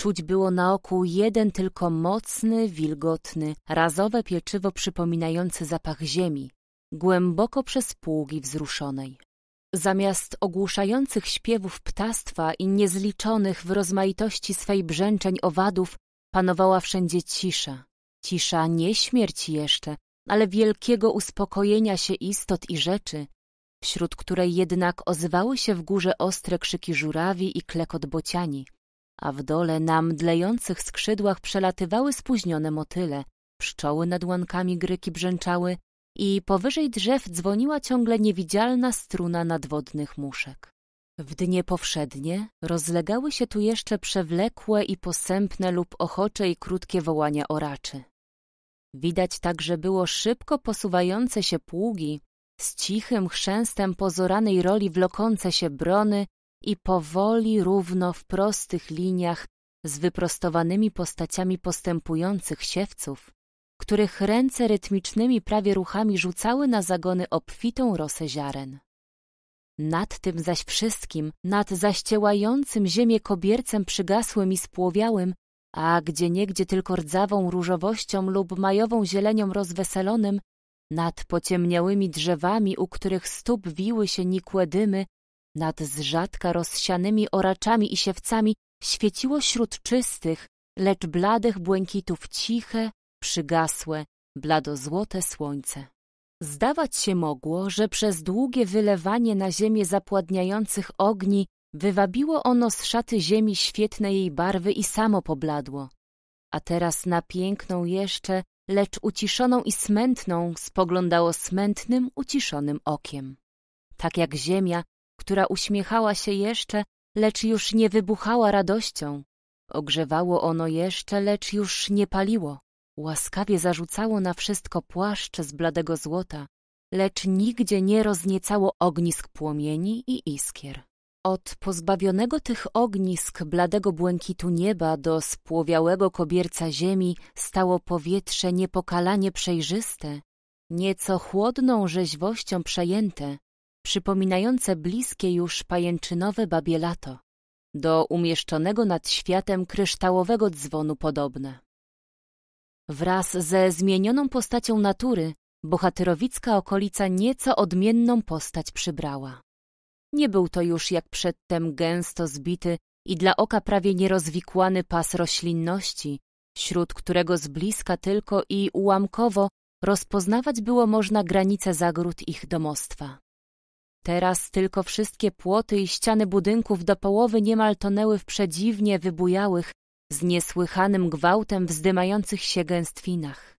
czuć było na oku jeden tylko mocny, wilgotny, razowe pieczywo przypominający zapach ziemi, głęboko przez pługi wzruszonej. Zamiast ogłuszających śpiewów ptastwa i niezliczonych w rozmaitości swej brzęczeń owadów panowała wszędzie cisza. Cisza nie śmierci jeszcze, ale wielkiego uspokojenia się istot i rzeczy, wśród której jednak ozywały się w górze ostre krzyki żurawi i klekot bociani, a w dole na mdlejących skrzydłach przelatywały spóźnione motyle, pszczoły nad łankami gryki brzęczały, i powyżej drzew dzwoniła ciągle niewidzialna struna nadwodnych muszek. W dnie powszednie rozlegały się tu jeszcze przewlekłe i posępne lub ochocze i krótkie wołania oraczy. Widać także było szybko posuwające się pługi, z cichym chrzęstem pozoranej roli wlokące się brony i powoli równo w prostych liniach z wyprostowanymi postaciami postępujących siewców, których ręce rytmicznymi prawie ruchami rzucały na zagony obfitą rosę ziaren. Nad tym zaś wszystkim, nad zaściełającym ziemię kobiercem przygasłym i spłowiałym, a gdzie niegdzie tylko rdzawą różowością lub majową zielenią rozweselonym, nad pociemniałymi drzewami, u których stóp wiły się nikłe dymy, nad zrzadka rozsianymi oraczami i siewcami świeciło śród czystych, lecz bladych błękitów ciche, przygasłe, bladozłote słońce. Zdawać się mogło, że przez długie wylewanie na ziemię zapładniających ogni wywabiło ono z szaty ziemi świetne jej barwy i samo pobladło. A teraz na piękną jeszcze, lecz uciszoną i smętną spoglądało smętnym, uciszonym okiem. Tak jak ziemia, która uśmiechała się jeszcze, lecz już nie wybuchała radością. Ogrzewało ono jeszcze, lecz już nie paliło. Łaskawie zarzucało na wszystko płaszcze z bladego złota, lecz nigdzie nie rozniecało ognisk płomieni i iskier. Od pozbawionego tych ognisk bladego błękitu nieba do spłowiałego kobierca ziemi stało powietrze niepokalanie przejrzyste, nieco chłodną rzeźwością przejęte, przypominające bliskie już pajęczynowe babie lato, do umieszczonego nad światem kryształowego dzwonu podobne. Wraz ze zmienioną postacią natury, bohaterowicka okolica nieco odmienną postać przybrała. Nie był to już jak przedtem gęsto zbity i dla oka prawie nierozwikłany pas roślinności, śród którego z bliska tylko i ułamkowo rozpoznawać było można granice zagród ich domostwa. Teraz tylko wszystkie płoty i ściany budynków do połowy niemal tonęły w przedziwnie wybujałych, z niesłychanym gwałtem wzdymających się gęstwinach.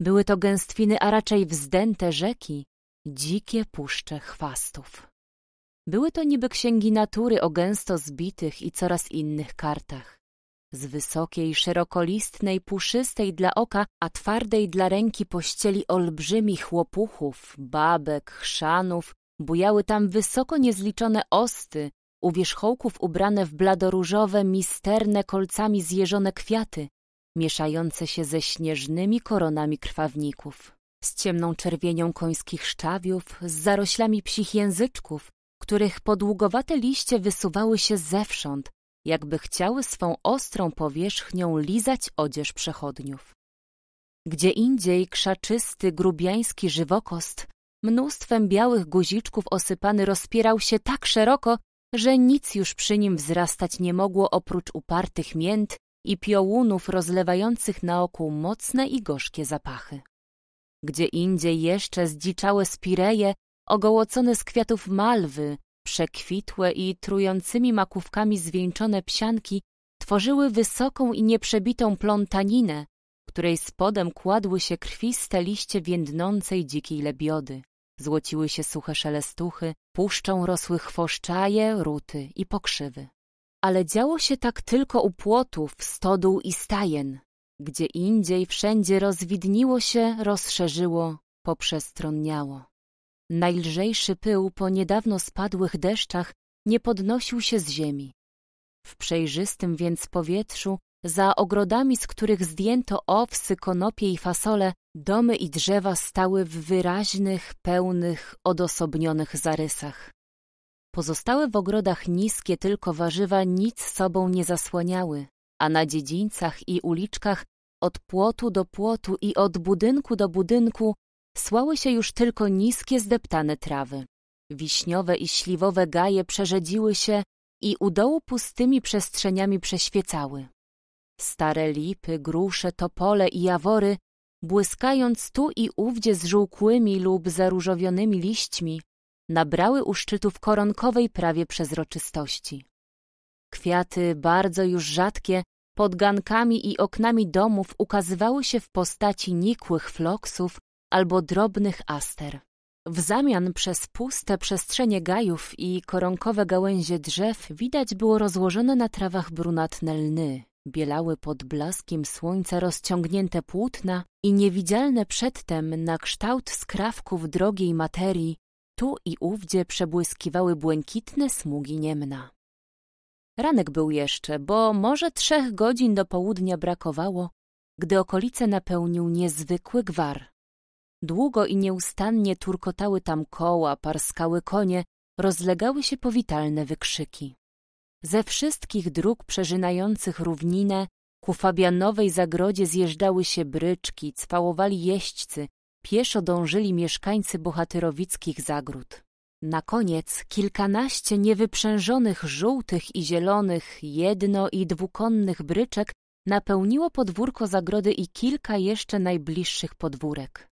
Były to gęstwiny, a raczej wzdęte rzeki, dzikie puszcze chwastów. Były to niby księgi natury o gęsto zbitych i coraz innych kartach. Z wysokiej, szerokolistnej, puszystej dla oka, a twardej dla ręki pościeli olbrzymich łopuchów, babek, chrzanów, bujały tam wysoko niezliczone osty, u wierzchołków ubrane w bladoróżowe, misterne kolcami zjeżone kwiaty, mieszające się ze śnieżnymi koronami krwawników, z ciemną czerwienią końskich szczawiów, z zaroślami psich języczków, których podługowate liście wysuwały się zewsząd, jakby chciały swą ostrą powierzchnią lizać odzież przechodniów. Gdzie indziej krzaczysty, grubiański żywokost, mnóstwem białych guziczków osypany rozpierał się tak szeroko, że nic już przy nim wzrastać nie mogło oprócz upartych mięt i piołunów rozlewających naokół mocne i gorzkie zapachy. Gdzie indziej jeszcze zdziczałe spireje, ogołocone z kwiatów malwy, przekwitłe i trującymi makówkami zwieńczone psianki tworzyły wysoką i nieprzebitą plątaninę, której spodem kładły się krwiste liście więdnącej dzikiej lebiody. Złociły się suche szelestuchy, puszczą rosły chwoszczaje, ruty i pokrzywy. Ale działo się tak tylko u płotów, stodół i stajen. Gdzie indziej wszędzie rozwidniło się, rozszerzyło, poprzestronniało. Najlżejszy pył po niedawno spadłych deszczach nie podnosił się z ziemi. W przejrzystym więc powietrzu za ogrodami, z których zdjęto owsy, konopie i fasole, domy i drzewa stały w wyraźnych, pełnych, odosobnionych zarysach. Pozostałe w ogrodach niskie tylko warzywa nic sobą nie zasłaniały, a na dziedzińcach i uliczkach od płotu do płotu i od budynku do budynku słały się już tylko niskie zdeptane trawy. Wiśniowe i śliwowe gaje przerzedziły się i u dołu pustymi przestrzeniami przeświecały. Stare lipy, grusze, topole i jawory, błyskając tu i ówdzie żółkłymi lub zaróżowionymi liśćmi, nabrały u szczytów koronkowej prawie przezroczystości. Kwiaty, bardzo już rzadkie, pod gankami i oknami domów ukazywały się w postaci nikłych floksów albo drobnych aster. W zamian przez puste przestrzenie gajów i koronkowe gałęzie drzew widać było rozłożone na trawach brunatne lny, Bielały pod blaskiem słońca rozciągnięte płótna i niewidzialne przedtem na kształt skrawków drogiej materii, tu i ówdzie przebłyskiwały błękitne smugi niemna. Ranek był jeszcze, bo może trzech godzin do południa brakowało, gdy okolice napełnił niezwykły gwar. Długo i nieustannie turkotały tam koła, parskały konie, rozlegały się powitalne wykrzyki. Ze wszystkich dróg przeżynających równinę ku Fabianowej zagrodzie zjeżdżały się bryczki, cwałowali jeźdźcy, pieszo dążyli mieszkańcy bohatyrowickich zagród. Na koniec kilkanaście niewyprzężonych żółtych i zielonych, jedno i dwukonnych bryczek napełniło podwórko zagrody i kilka jeszcze najbliższych podwórek.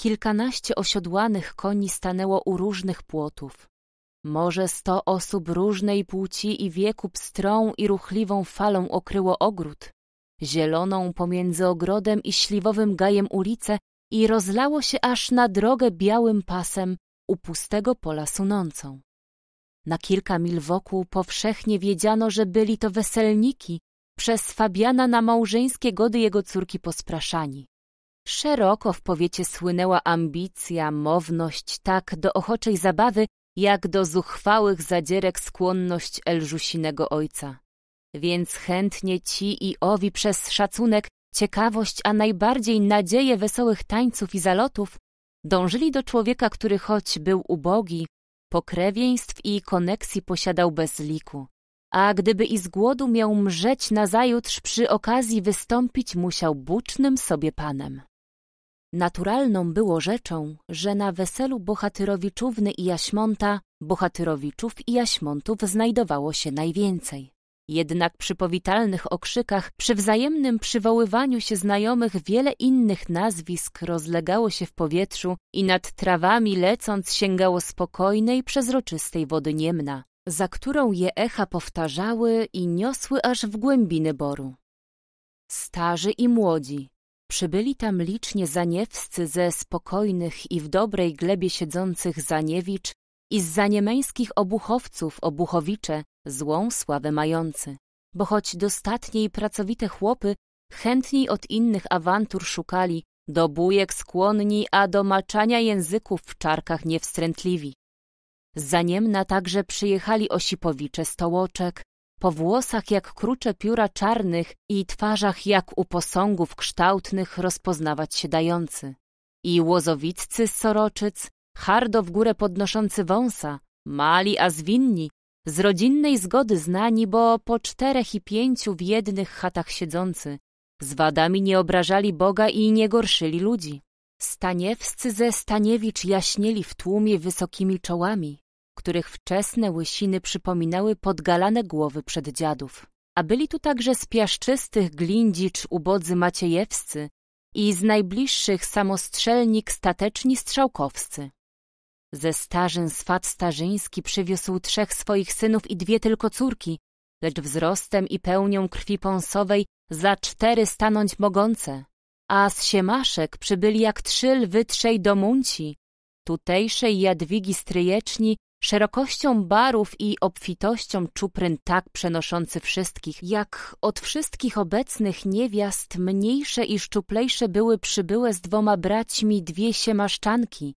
Kilkanaście osiodłanych koni stanęło u różnych płotów. Może sto osób różnej płci i wieku pstrą i ruchliwą falą okryło ogród, zieloną pomiędzy ogrodem i śliwowym gajem ulicę i rozlało się aż na drogę białym pasem u pustego pola sunącą. Na kilka mil wokół powszechnie wiedziano, że byli to weselniki, przez Fabiana na małżeńskie gody jego córki pospraszani. Szeroko w powiecie słynęła ambicja, mowność tak do ochoczej zabawy, jak do zuchwałych zadzierek skłonność Elżusinego ojca. Więc chętnie ci i owi przez szacunek, ciekawość, a najbardziej nadzieję wesołych tańców i zalotów dążyli do człowieka, który choć był ubogi, pokrewieństw i koneksji posiadał bez liku. A gdyby i z głodu miał mrzeć nazajutrz, przy okazji wystąpić musiał bucznym sobie panem. Naturalną było rzeczą, że na weselu Bohatyrowiczówny i Jaśmonta Bohatyrowiczów i Jaśmontów znajdowało się najwięcej. Jednak przy powitalnych okrzykach, przy wzajemnym przywoływaniu się znajomych wiele innych nazwisk rozlegało się w powietrzu i nad trawami lecąc sięgało spokojnej, przezroczystej wody Niemna, za którą je echa powtarzały i niosły aż w głębiny boru. Starzy i młodzi, Przybyli tam licznie zaniewscy ze spokojnych i w dobrej glebie siedzących zaniewicz i z zaniemeńskich obuchowców obuchowicze, złą sławę mający. Bo choć dostatnie i pracowite chłopy, chętniej od innych awantur szukali, do bujek skłonni, a do maczania języków w czarkach niewstrętliwi. Zaniemna także przyjechali osipowicze stołoczek, po włosach jak krucze pióra czarnych i twarzach jak u posągów kształtnych rozpoznawać się dający. I łozowiccy z Soroczyc, hardo w górę podnoszący wąsa, mali a zwinni, z rodzinnej zgody znani, bo po czterech i pięciu w jednych chatach siedzący, z wadami nie obrażali Boga i nie gorszyli ludzi. Staniewscy ze Staniewicz jaśnieli w tłumie wysokimi czołami, których wczesne łysiny przypominały podgalane głowy dziadów. A byli tu także z piaszczystych glindicz ubodzy maciejewscy i z najbliższych samostrzelnik stateczni strzałkowscy. Ze starzyn swat starzyński przywiózł trzech swoich synów i dwie tylko córki, lecz wzrostem i pełnią krwi pąsowej za cztery stanąć mogące. A z siemaszek przybyli jak trzy lwy trzej do Munci, tutejszej Jadwigi Stryjeczni szerokością barów i obfitością czupryn tak przenoszący wszystkich, jak od wszystkich obecnych niewiast mniejsze i szczuplejsze były przybyłe z dwoma braćmi dwie siemaszczanki,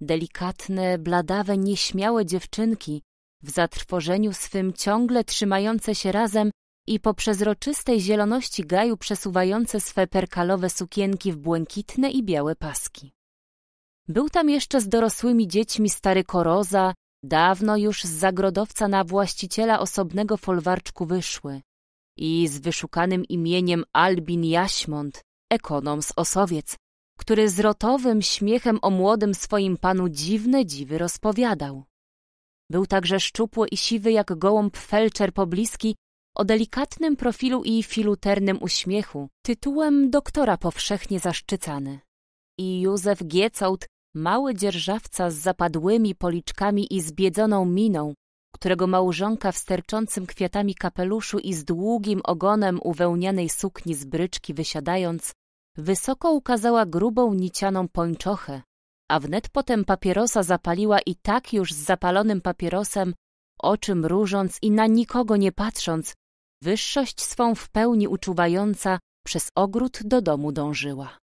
delikatne, bladawe, nieśmiałe dziewczynki, w zatrwożeniu swym ciągle trzymające się razem i po przezroczystej zieloności gaju przesuwające swe perkalowe sukienki w błękitne i białe paski. Był tam jeszcze z dorosłymi dziećmi stary Koroza, Dawno już z zagrodowca na właściciela osobnego folwarczku wyszły i z wyszukanym imieniem Albin Jaśmont, ekonom z Osowiec, który z rotowym śmiechem o młodym swoim panu dziwne dziwy rozpowiadał. Był także szczupły i siwy jak gołąb felczer pobliski, o delikatnym profilu i filuternym uśmiechu, tytułem doktora powszechnie zaszczycany. I Józef Giecołt Mały dzierżawca z zapadłymi policzkami i zbiedzoną miną, którego małżonka w sterczącym kwiatami kapeluszu i z długim ogonem u wełnianej sukni z bryczki wysiadając, wysoko ukazała grubą nicianą pończochę, a wnet potem papierosa zapaliła i tak już z zapalonym papierosem, oczy mrużąc i na nikogo nie patrząc, wyższość swą w pełni uczuwająca, przez ogród do domu dążyła.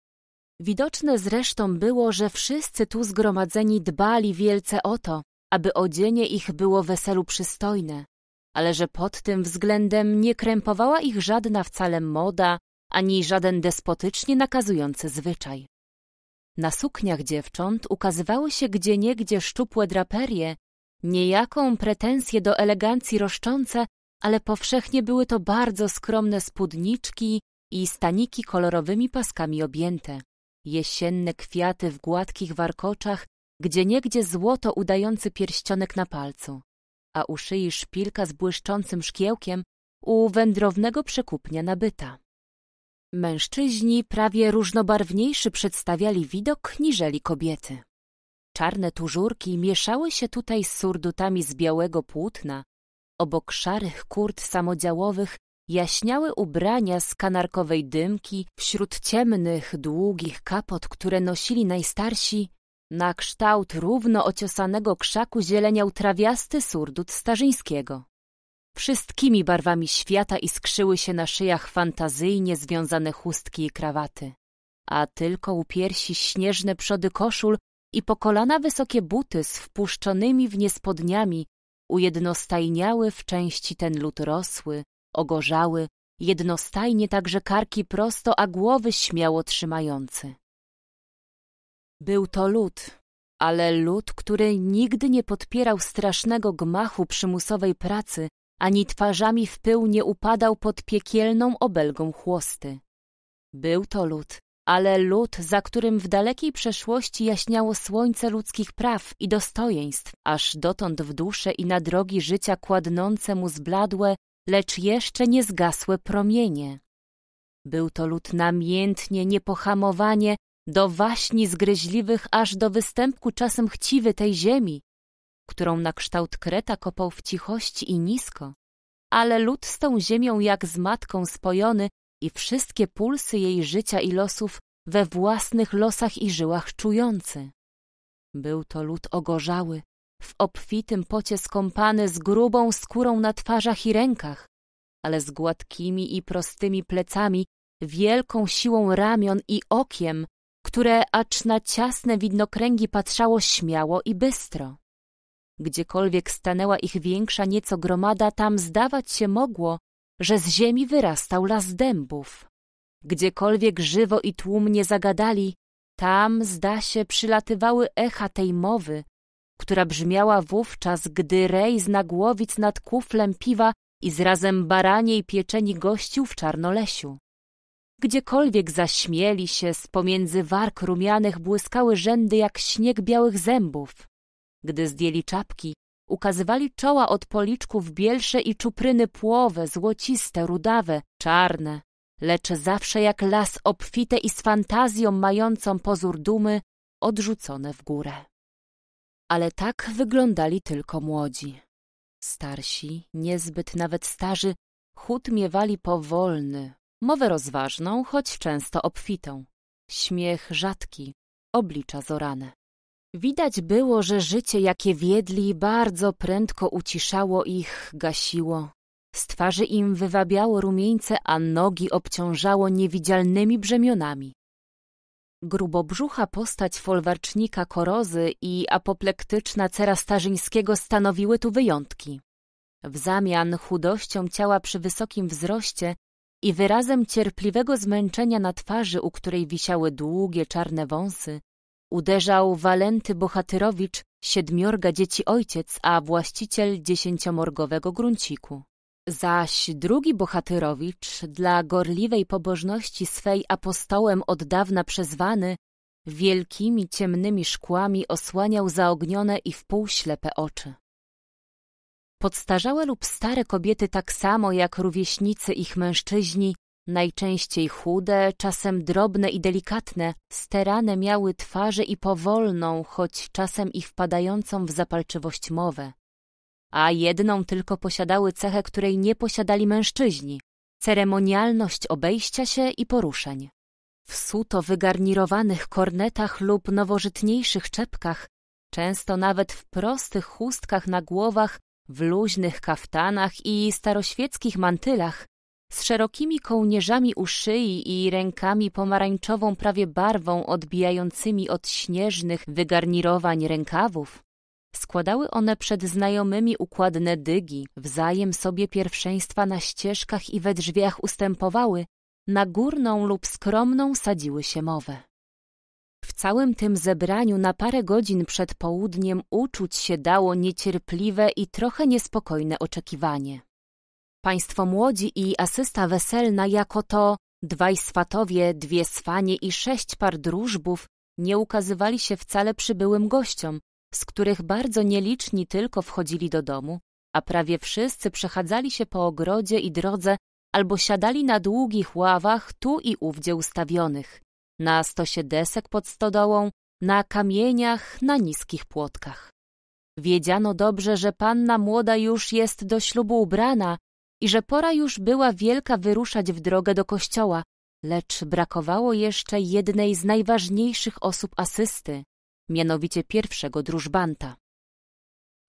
Widoczne zresztą było, że wszyscy tu zgromadzeni dbali wielce o to, aby odzienie ich było weselu przystojne, ale że pod tym względem nie krępowała ich żadna wcale moda, ani żaden despotycznie nakazujący zwyczaj. Na sukniach dziewcząt ukazywały się gdzieniegdzie szczupłe draperie, niejaką pretensję do elegancji roszczące, ale powszechnie były to bardzo skromne spódniczki i staniki kolorowymi paskami objęte jesienne kwiaty w gładkich warkoczach, gdzie niegdzie złoto udający pierścionek na palcu, a u szyi szpilka z błyszczącym szkiełkiem u wędrownego przekupnia nabyta. Mężczyźni prawie różnobarwniejszy przedstawiali widok niżeli kobiety. Czarne tużurki mieszały się tutaj z surdutami z białego płótna, obok szarych kurt samodziałowych Jaśniały ubrania z kanarkowej dymki wśród ciemnych, długich kapot, które nosili najstarsi, na kształt równo ociosanego krzaku zieleniał trawiasty surdut starzyńskiego. Wszystkimi barwami świata iskrzyły się na szyjach fantazyjnie związane chustki i krawaty, a tylko u piersi śnieżne przody koszul i po kolana wysokie buty z wpuszczonymi w nie spodniami ujednostajniały w części ten lud rosły, ogorzały, jednostajnie także karki prosto, a głowy śmiało trzymający. Był to lud, ale lud, który nigdy nie podpierał strasznego gmachu przymusowej pracy, ani twarzami w pył nie upadał pod piekielną obelgą chłosty. Był to lud, ale lud, za którym w dalekiej przeszłości jaśniało słońce ludzkich praw i dostojeństw, aż dotąd w duszę i na drogi życia kładnące mu zbladłe, lecz jeszcze nie zgasłe promienie. Był to lud namiętnie, niepohamowanie, do waśni zgryźliwych aż do występku czasem chciwy tej ziemi, którą na kształt kreta kopał w cichości i nisko, ale lud z tą ziemią jak z matką spojony i wszystkie pulsy jej życia i losów we własnych losach i żyłach czujący. Był to lud ogorzały, w obfitym pocie skąpany, z grubą skórą na twarzach i rękach, ale z gładkimi i prostymi plecami, wielką siłą ramion i okiem, które acz na ciasne widnokręgi patrzało śmiało i bystro. Gdziekolwiek stanęła ich większa nieco gromada, tam zdawać się mogło, że z ziemi wyrastał las dębów. Gdziekolwiek żywo i tłumnie zagadali, tam, zda się, przylatywały echa tej mowy, która brzmiała wówczas, gdy rej z nagłowic nad kuflem piwa i zrazem baraniej pieczeni gościł w Czarnolesiu. Gdziekolwiek zaśmieli się, z pomiędzy warg rumianych błyskały rzędy jak śnieg białych zębów. Gdy zdjęli czapki, ukazywali czoła od policzków bielsze i czupryny płowe, złociste, rudawe, czarne, lecz zawsze jak las obfite i z fantazją mającą pozór dumy, odrzucone w górę ale tak wyglądali tylko młodzi. Starsi, niezbyt nawet starzy, chód miewali powolny, mowę rozważną, choć często obfitą, śmiech rzadki, oblicza zorane. Widać było, że życie, jakie wiedli, bardzo prędko uciszało ich, gasiło. Z twarzy im wywabiało rumieńce, a nogi obciążało niewidzialnymi brzemionami. Grubobrzucha postać folwarcznika Korozy i apoplektyczna cera Starzyńskiego stanowiły tu wyjątki. W zamian chudością ciała przy wysokim wzroście i wyrazem cierpliwego zmęczenia na twarzy, u której wisiały długie czarne wąsy, uderzał Walenty Bohatyrowicz, siedmiorga dzieci ojciec, a właściciel dziesięciomorgowego grunciku. Zaś drugi Bohatyrowicz, dla gorliwej pobożności swej apostołem od dawna przezwany, wielkimi ciemnymi szkłami osłaniał zaognione i wpółślepe oczy. Podstarzałe lub stare kobiety tak samo jak rówieśnicy ich mężczyźni, najczęściej chude, czasem drobne i delikatne, sterane miały twarze i powolną, choć czasem i wpadającą w zapalczywość mowę a jedną tylko posiadały cechę, której nie posiadali mężczyźni ceremonialność obejścia się i poruszeń. W suto wygarnirowanych kornetach lub nowożytniejszych czepkach, często nawet w prostych chustkach na głowach, w luźnych kaftanach i staroświeckich mantylach, z szerokimi kołnierzami u szyi i rękami pomarańczową prawie barwą odbijającymi od śnieżnych wygarnirowań rękawów, Składały one przed znajomymi układne dygi, wzajem sobie pierwszeństwa na ścieżkach i we drzwiach ustępowały, na górną lub skromną sadziły się mowę. W całym tym zebraniu na parę godzin przed południem uczuć się dało niecierpliwe i trochę niespokojne oczekiwanie. Państwo młodzi i asysta weselna jako to dwaj swatowie, dwie swanie i sześć par drużbów nie ukazywali się wcale przybyłym gościom, z których bardzo nieliczni tylko wchodzili do domu, a prawie wszyscy przechadzali się po ogrodzie i drodze albo siadali na długich ławach tu i ówdzie ustawionych, na stosie desek pod stodołą, na kamieniach, na niskich płotkach. Wiedziano dobrze, że panna młoda już jest do ślubu ubrana i że pora już była wielka wyruszać w drogę do kościoła, lecz brakowało jeszcze jednej z najważniejszych osób asysty, mianowicie pierwszego drużbanta.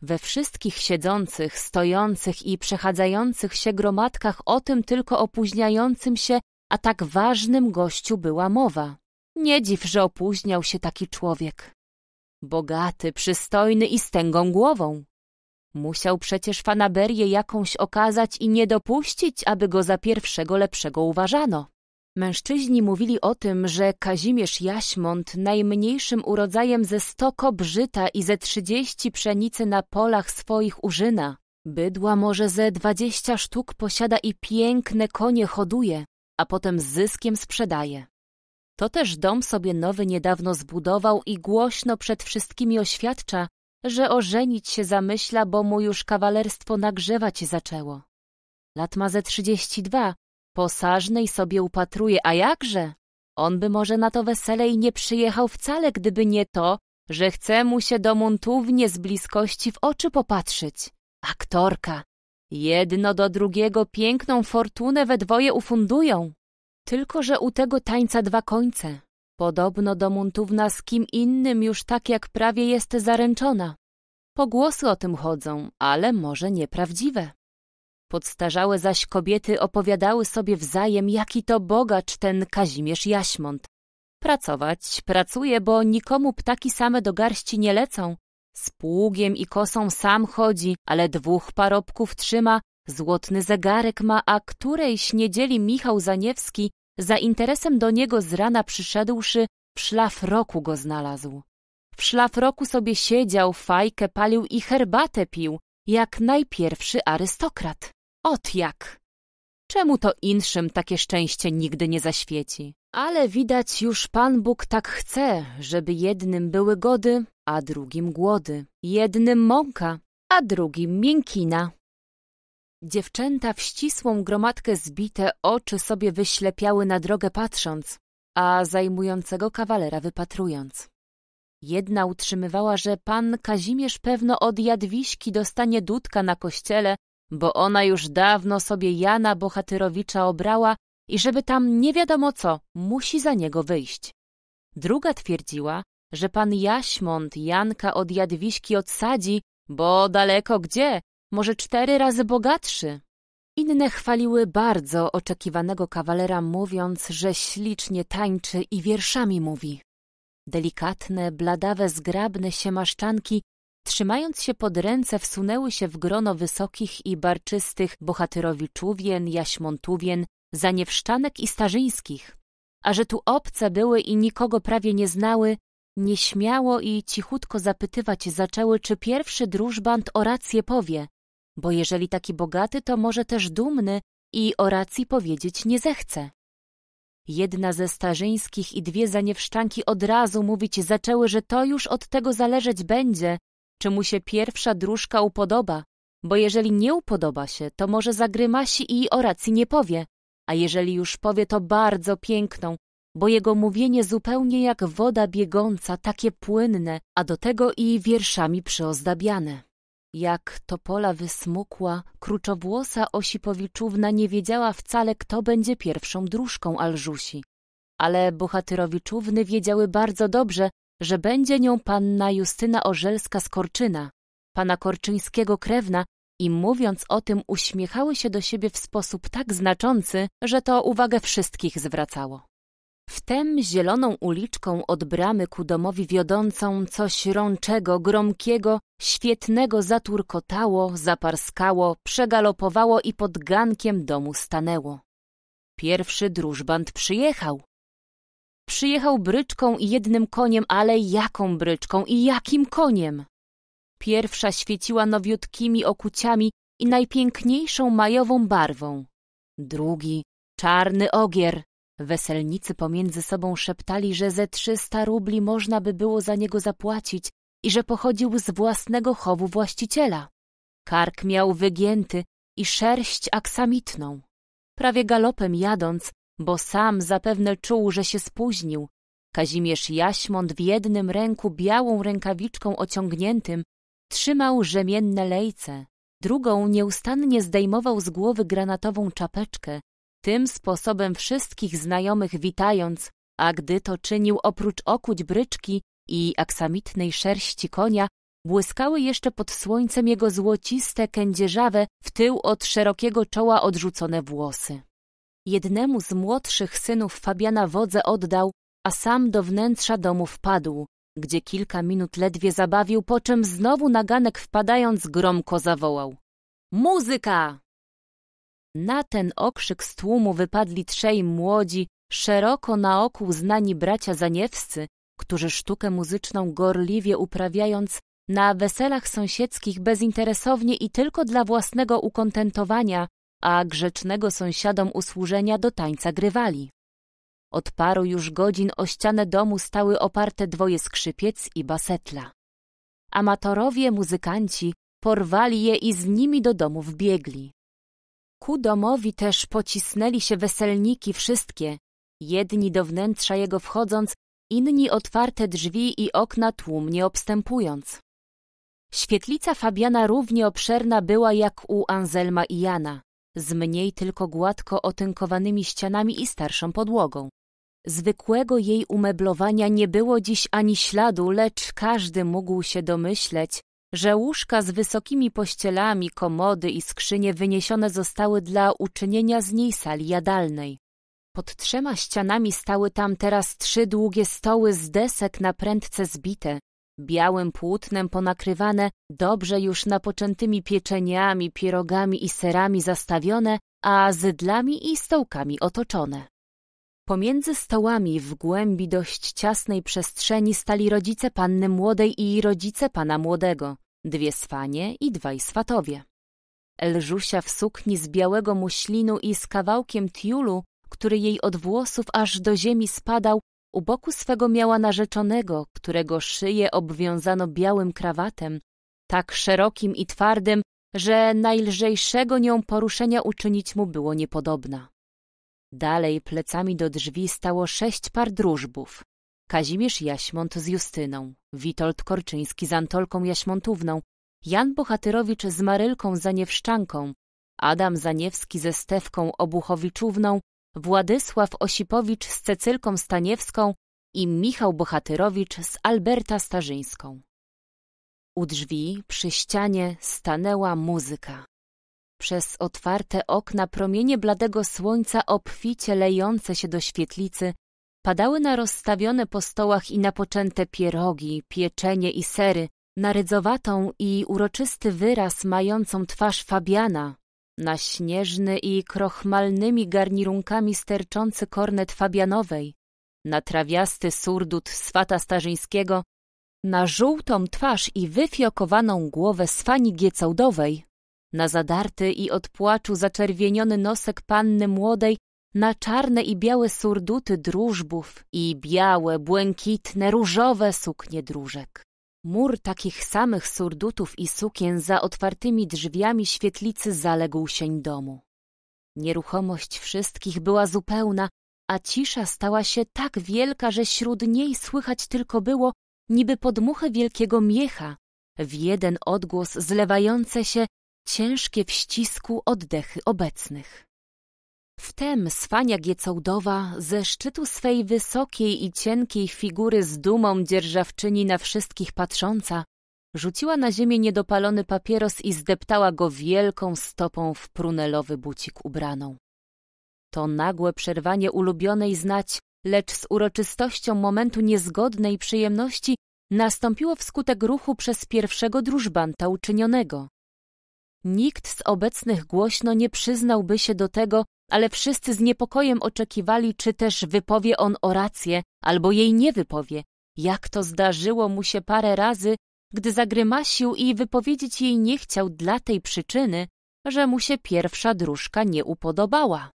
We wszystkich siedzących, stojących i przechadzających się gromadkach o tym tylko opóźniającym się, a tak ważnym gościu była mowa. Nie dziw, że opóźniał się taki człowiek. Bogaty, przystojny i z tęgą głową. Musiał przecież fanaberię jakąś okazać i nie dopuścić, aby go za pierwszego lepszego uważano. Mężczyźni mówili o tym, że Kazimierz Jaśmont, najmniejszym urodzajem ze sto kobrzyta i ze trzydzieści pszenicy na polach swoich użyna. Bydła może ze dwadzieścia sztuk posiada i piękne konie hoduje, a potem z zyskiem sprzedaje. To też dom sobie nowy niedawno zbudował i głośno przed wszystkimi oświadcza, że ożenić się zamyśla, bo mu już kawalerstwo nagrzewać zaczęło. Lat ma ze trzydzieści dwa, Posażnej sobie upatruje, a jakże? On by może na to wesele i nie przyjechał wcale, gdyby nie to, że chce mu się domontównie z bliskości w oczy popatrzeć. Aktorka. Jedno do drugiego piękną fortunę we dwoje ufundują. Tylko, że u tego tańca dwa końce. Podobno domontówna z kim innym już tak jak prawie jest zaręczona. Pogłosy o tym chodzą, ale może nieprawdziwe. Podstarzałe zaś kobiety opowiadały sobie wzajem, jaki to bogacz ten Kazimierz Jaśmont. Pracować pracuje, bo nikomu ptaki same do garści nie lecą. Z pługiem i kosą sam chodzi, ale dwóch parobków trzyma, złotny zegarek ma, a którejś niedzieli Michał Zaniewski za interesem do niego z rana przyszedłszy, w szlafroku go znalazł. W szlafroku sobie siedział, fajkę palił i herbatę pił, jak najpierwszy arystokrat. Ot jak! Czemu to inszym takie szczęście nigdy nie zaświeci? Ale widać już Pan Bóg tak chce, żeby jednym były gody, a drugim głody, jednym mąka, a drugim miękina. Dziewczęta w ścisłą gromadkę zbite oczy sobie wyślepiały na drogę patrząc, a zajmującego kawalera wypatrując. Jedna utrzymywała, że pan Kazimierz pewno od Jadwiśki dostanie dudka na kościele bo ona już dawno sobie Jana Bohatyrowicza obrała i żeby tam nie wiadomo co, musi za niego wyjść. Druga twierdziła, że pan Jaśmont Janka od Jadwiśki odsadzi, bo daleko gdzie, może cztery razy bogatszy. Inne chwaliły bardzo oczekiwanego kawalera, mówiąc, że ślicznie tańczy i wierszami mówi. Delikatne, bladawe, zgrabne siemaszczanki Trzymając się pod ręce, wsunęły się w grono wysokich i barczystych bohatyrowiczówien, jaśmontówien, zaniewszczanek i starzyńskich. A że tu obce były i nikogo prawie nie znały, nieśmiało i cichutko zapytywać zaczęły, czy pierwszy drużband o rację powie, bo jeżeli taki bogaty, to może też dumny i o racji powiedzieć nie zechce. Jedna ze starzyńskich i dwie zaniewszczanki od razu mówić zaczęły, że to już od tego zależeć będzie, czy mu się pierwsza dróżka upodoba, bo jeżeli nie upodoba się, to może zagrymasi i o racji nie powie, a jeżeli już powie, to bardzo piękną, bo jego mówienie zupełnie jak woda biegąca, takie płynne, a do tego i wierszami przyozdabiane. Jak topola wysmukła, kruczowłosa Osipowiczówna nie wiedziała wcale, kto będzie pierwszą dróżką Alżusi. Ale bohaterowiczówny wiedziały bardzo dobrze, że będzie nią panna Justyna Orzelska z Korczyna, pana Korczyńskiego krewna i mówiąc o tym uśmiechały się do siebie w sposób tak znaczący, że to uwagę wszystkich zwracało. Wtem zieloną uliczką od bramy ku domowi wiodącą coś rączego, gromkiego, świetnego zaturkotało, zaparskało, przegalopowało i pod gankiem domu stanęło. Pierwszy drużband przyjechał, Przyjechał bryczką i jednym koniem, ale jaką bryczką i jakim koniem? Pierwsza świeciła nowiutkimi okuciami i najpiękniejszą majową barwą. Drugi, czarny ogier. Weselnicy pomiędzy sobą szeptali, że ze trzysta rubli można by było za niego zapłacić i że pochodził z własnego chowu właściciela. Kark miał wygięty i sierść aksamitną. Prawie galopem jadąc, bo sam zapewne czuł, że się spóźnił. Kazimierz Jaśmont w jednym ręku białą rękawiczką ociągniętym trzymał rzemienne lejce, drugą nieustannie zdejmował z głowy granatową czapeczkę, tym sposobem wszystkich znajomych witając, a gdy to czynił oprócz okuć bryczki i aksamitnej szerści konia, błyskały jeszcze pod słońcem jego złociste, kędzierzawe, w tył od szerokiego czoła odrzucone włosy jednemu z młodszych synów Fabiana wodze oddał, a sam do wnętrza domu wpadł, gdzie kilka minut ledwie zabawił, po czym znowu naganek wpadając gromko zawołał. Muzyka! Na ten okrzyk z tłumu wypadli trzej młodzi, szeroko naokół znani bracia Zaniewscy, którzy sztukę muzyczną gorliwie uprawiając, na weselach sąsiedzkich bezinteresownie i tylko dla własnego ukontentowania a grzecznego sąsiadom usłużenia do tańca grywali. Od paru już godzin o ścianę domu stały oparte dwoje skrzypiec i basetla. Amatorowie, muzykanci porwali je i z nimi do domu wbiegli. Ku domowi też pocisnęli się weselniki wszystkie, jedni do wnętrza jego wchodząc, inni otwarte drzwi i okna tłumnie obstępując. Świetlica Fabiana równie obszerna była jak u Anzelma i Jana z mniej tylko gładko otynkowanymi ścianami i starszą podłogą. Zwykłego jej umeblowania nie było dziś ani śladu, lecz każdy mógł się domyśleć, że łóżka z wysokimi pościelami, komody i skrzynie wyniesione zostały dla uczynienia z niej sali jadalnej. Pod trzema ścianami stały tam teraz trzy długie stoły z desek na prędce zbite, białym płótnem ponakrywane, dobrze już napoczętymi pieczeniami, pierogami i serami zastawione, a zydlami i stołkami otoczone. Pomiędzy stołami w głębi dość ciasnej przestrzeni stali rodzice panny młodej i rodzice pana młodego, dwie swanie i dwaj swatowie. Elżusia w sukni z białego muślinu i z kawałkiem tiulu, który jej od włosów aż do ziemi spadał, u boku swego miała narzeczonego, którego szyję obwiązano białym krawatem, tak szerokim i twardym, że najlżejszego nią poruszenia uczynić mu było niepodobna. Dalej plecami do drzwi stało sześć par drużbów. Kazimierz Jaśmont z Justyną, Witold Korczyński z Antolką Jaśmontówną, Jan Bohatyrowicz z Marylką Zaniewszczanką, Adam Zaniewski ze Stewką Obuchowiczówną Władysław Osipowicz z Cecylką Staniewską i Michał Bohatyrowicz z Alberta Starzyńską. U drzwi, przy ścianie, stanęła muzyka. Przez otwarte okna promienie bladego słońca obficie lejące się do świetlicy padały na rozstawione po stołach i napoczęte pierogi, pieczenie i sery, na rydzowatą i uroczysty wyraz mającą twarz Fabiana, na śnieżny i krochmalnymi garnirunkami sterczący kornet Fabianowej, na trawiasty surdut swata Starzyńskiego, na żółtą twarz i wyfiokowaną głowę sfani Giecałdowej, na zadarty i od płaczu zaczerwieniony nosek panny młodej, na czarne i białe surduty drużbów i białe, błękitne, różowe suknie dróżek. Mur takich samych surdutów i sukien za otwartymi drzwiami świetlicy zaległ sień domu. Nieruchomość wszystkich była zupełna, a cisza stała się tak wielka, że śród niej słychać tylko było niby podmuchy wielkiego miecha, w jeden odgłos zlewające się ciężkie w ścisku oddechy obecnych. Wtem Swania Giecałdowa ze szczytu swej wysokiej i cienkiej figury z dumą dzierżawczyni na wszystkich patrząca, rzuciła na ziemię niedopalony papieros i zdeptała go wielką stopą w prunelowy bucik ubraną. To nagłe przerwanie ulubionej znać, lecz z uroczystością momentu niezgodnej przyjemności nastąpiło wskutek ruchu przez pierwszego drużbanta uczynionego. Nikt z obecnych głośno nie przyznałby się do tego, ale wszyscy z niepokojem oczekiwali, czy też wypowie on orację, albo jej nie wypowie. Jak to zdarzyło mu się parę razy, gdy zagrymasił i wypowiedzieć jej nie chciał dla tej przyczyny, że mu się pierwsza dróżka nie upodobała.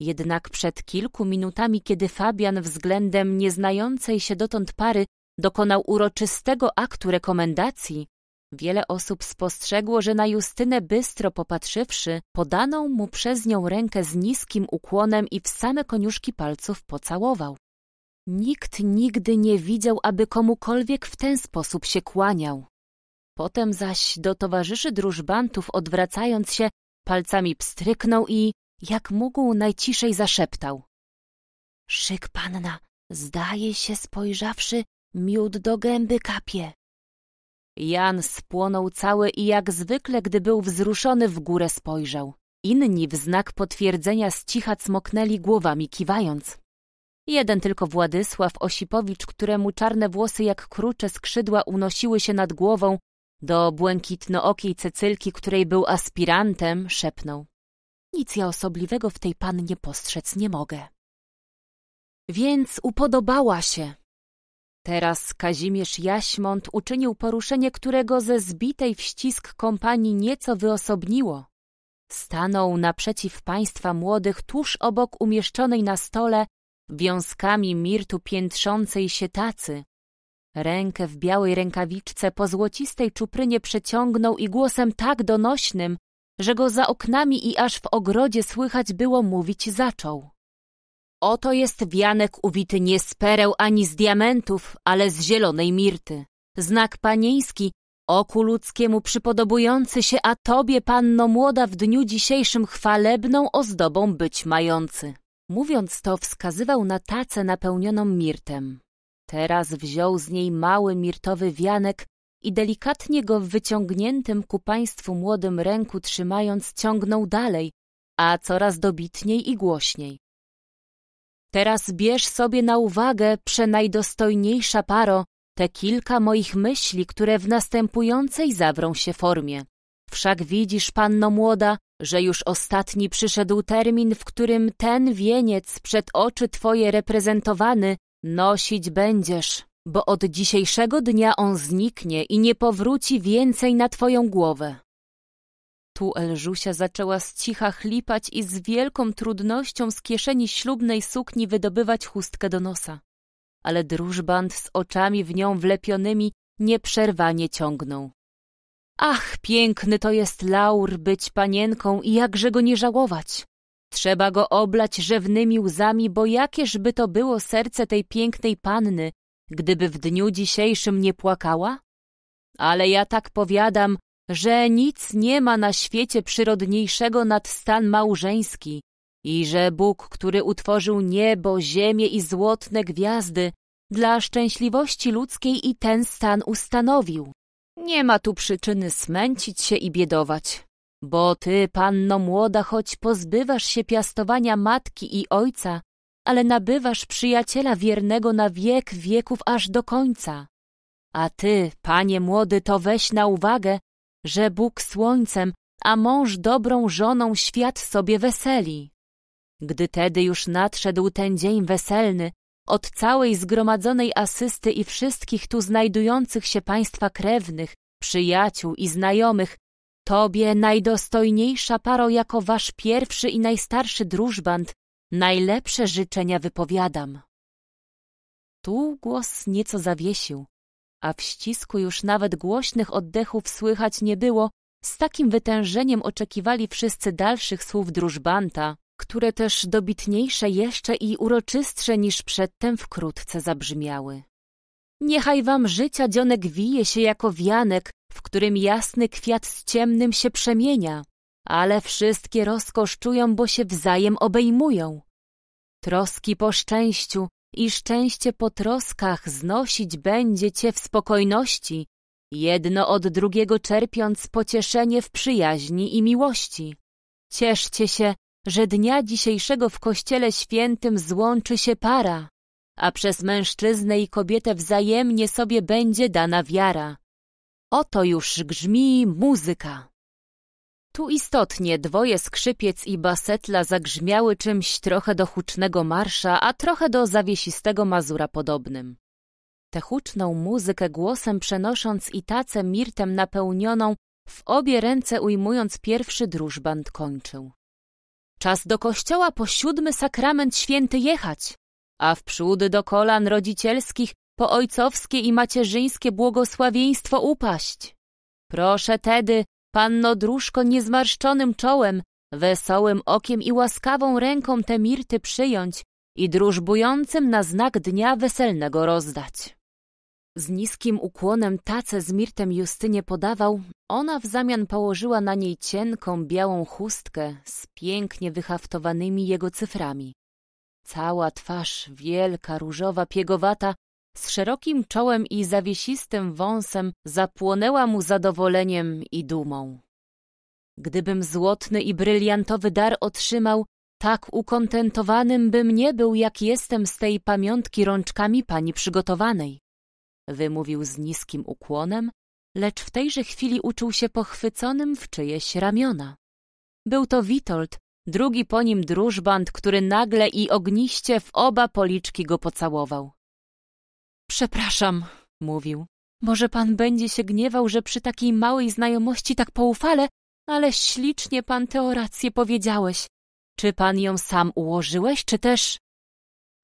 Jednak przed kilku minutami, kiedy Fabian względem nieznającej się dotąd pary dokonał uroczystego aktu rekomendacji, Wiele osób spostrzegło, że na Justynę bystro popatrzywszy, podaną mu przez nią rękę z niskim ukłonem i w same koniuszki palców pocałował. Nikt nigdy nie widział, aby komukolwiek w ten sposób się kłaniał. Potem zaś do towarzyszy drużbantów odwracając się, palcami pstryknął i, jak mógł, najciszej zaszeptał. Szyk panna, zdaje się spojrzawszy, miód do gęby kapie. Jan spłonął cały i jak zwykle, gdy był wzruszony, w górę spojrzał. Inni w znak potwierdzenia z cicha cmoknęli głowami, kiwając. Jeden tylko Władysław Osipowicz, któremu czarne włosy jak krucze skrzydła unosiły się nad głową, do błękitnookiej Cecylki, której był aspirantem, szepnął. Nic ja osobliwego w tej pannie postrzec nie mogę. Więc upodobała się, Teraz Kazimierz Jaśmont uczynił poruszenie, którego ze zbitej w ścisk kompanii nieco wyosobniło. Stanął naprzeciw państwa młodych tuż obok umieszczonej na stole wiązkami mirtu piętrzącej się tacy. Rękę w białej rękawiczce po złocistej czuprynie przeciągnął i głosem tak donośnym, że go za oknami i aż w ogrodzie słychać było mówić zaczął. Oto jest wianek uwity nie z pereł ani z diamentów, ale z zielonej mirty. Znak panieński, oku ludzkiemu przypodobujący się, a tobie, panno młoda, w dniu dzisiejszym chwalebną ozdobą być mający. Mówiąc to, wskazywał na tacę napełnioną mirtem. Teraz wziął z niej mały mirtowy wianek i delikatnie go w wyciągniętym ku państwu młodym ręku trzymając ciągnął dalej, a coraz dobitniej i głośniej. Teraz bierz sobie na uwagę, przenajdostojniejsza paro, te kilka moich myśli, które w następującej zawrą się formie. Wszak widzisz, panno młoda, że już ostatni przyszedł termin, w którym ten wieniec przed oczy twoje reprezentowany nosić będziesz, bo od dzisiejszego dnia on zniknie i nie powróci więcej na twoją głowę. Tu Elżusia zaczęła z cicha chlipać i z wielką trudnością z kieszeni ślubnej sukni wydobywać chustkę do nosa. Ale drużband z oczami w nią wlepionymi nieprzerwanie ciągnął. Ach, piękny to jest laur być panienką i jakże go nie żałować. Trzeba go oblać rzewnymi łzami, bo jakieżby to było serce tej pięknej panny, gdyby w dniu dzisiejszym nie płakała? Ale ja tak powiadam, że nic nie ma na świecie przyrodniejszego nad stan małżeński i że Bóg, który utworzył niebo, ziemię i złotne gwiazdy, dla szczęśliwości ludzkiej i ten stan ustanowił. Nie ma tu przyczyny smęcić się i biedować, bo ty, panno młoda, choć pozbywasz się piastowania matki i ojca, ale nabywasz przyjaciela wiernego na wiek wieków aż do końca. A ty, panie młody, to weź na uwagę, że Bóg słońcem, a mąż dobrą żoną świat sobie weseli. Gdy tedy już nadszedł ten dzień weselny, od całej zgromadzonej asysty i wszystkich tu znajdujących się państwa krewnych, przyjaciół i znajomych, Tobie, najdostojniejsza paro, jako wasz pierwszy i najstarszy drużband, najlepsze życzenia wypowiadam. Tu głos nieco zawiesił, a w ścisku już nawet głośnych oddechów słychać nie było, z takim wytężeniem oczekiwali wszyscy dalszych słów drużbanta, które też dobitniejsze jeszcze i uroczystsze niż przedtem wkrótce zabrzmiały. Niechaj wam życia dzionek wije się jako wianek, w którym jasny kwiat z ciemnym się przemienia, ale wszystkie rozkosz czują, bo się wzajem obejmują. Troski po szczęściu, i szczęście po troskach znosić będzie cię w spokojności, jedno od drugiego czerpiąc pocieszenie w przyjaźni i miłości. Cieszcie się, że dnia dzisiejszego w Kościele Świętym złączy się para, a przez mężczyznę i kobietę wzajemnie sobie będzie dana wiara. Oto już grzmi muzyka. Tu istotnie dwoje skrzypiec i basetla zagrzmiały czymś trochę do hucznego marsza, a trochę do zawiesistego mazura podobnym. Tę huczną muzykę głosem przenosząc i tacę mirtem napełnioną, w obie ręce ujmując pierwszy drużband kończył. Czas do kościoła po siódmy sakrament święty jechać, a przód do kolan rodzicielskich po ojcowskie i macierzyńskie błogosławieństwo upaść. Proszę tedy, Panno Dróżko niezmarszczonym czołem, wesołym okiem i łaskawą ręką te mirty przyjąć i drużbującym na znak dnia weselnego rozdać. Z niskim ukłonem tace z mirtem Justynie podawał, ona w zamian położyła na niej cienką, białą chustkę z pięknie wyhaftowanymi jego cyframi. Cała twarz, wielka, różowa, piegowata, z szerokim czołem i zawiesistym wąsem zapłonęła mu zadowoleniem i dumą. Gdybym złotny i brylantowy dar otrzymał, tak ukontentowanym bym nie był, jak jestem z tej pamiątki rączkami pani przygotowanej. Wymówił z niskim ukłonem, lecz w tejże chwili uczuł się pochwyconym w czyjeś ramiona. Był to Witold, drugi po nim drużband, który nagle i ogniście w oba policzki go pocałował. Przepraszam, mówił. Może pan będzie się gniewał, że przy takiej małej znajomości tak poufale, ale ślicznie pan tę rację powiedziałeś. Czy pan ją sam ułożyłeś, czy też...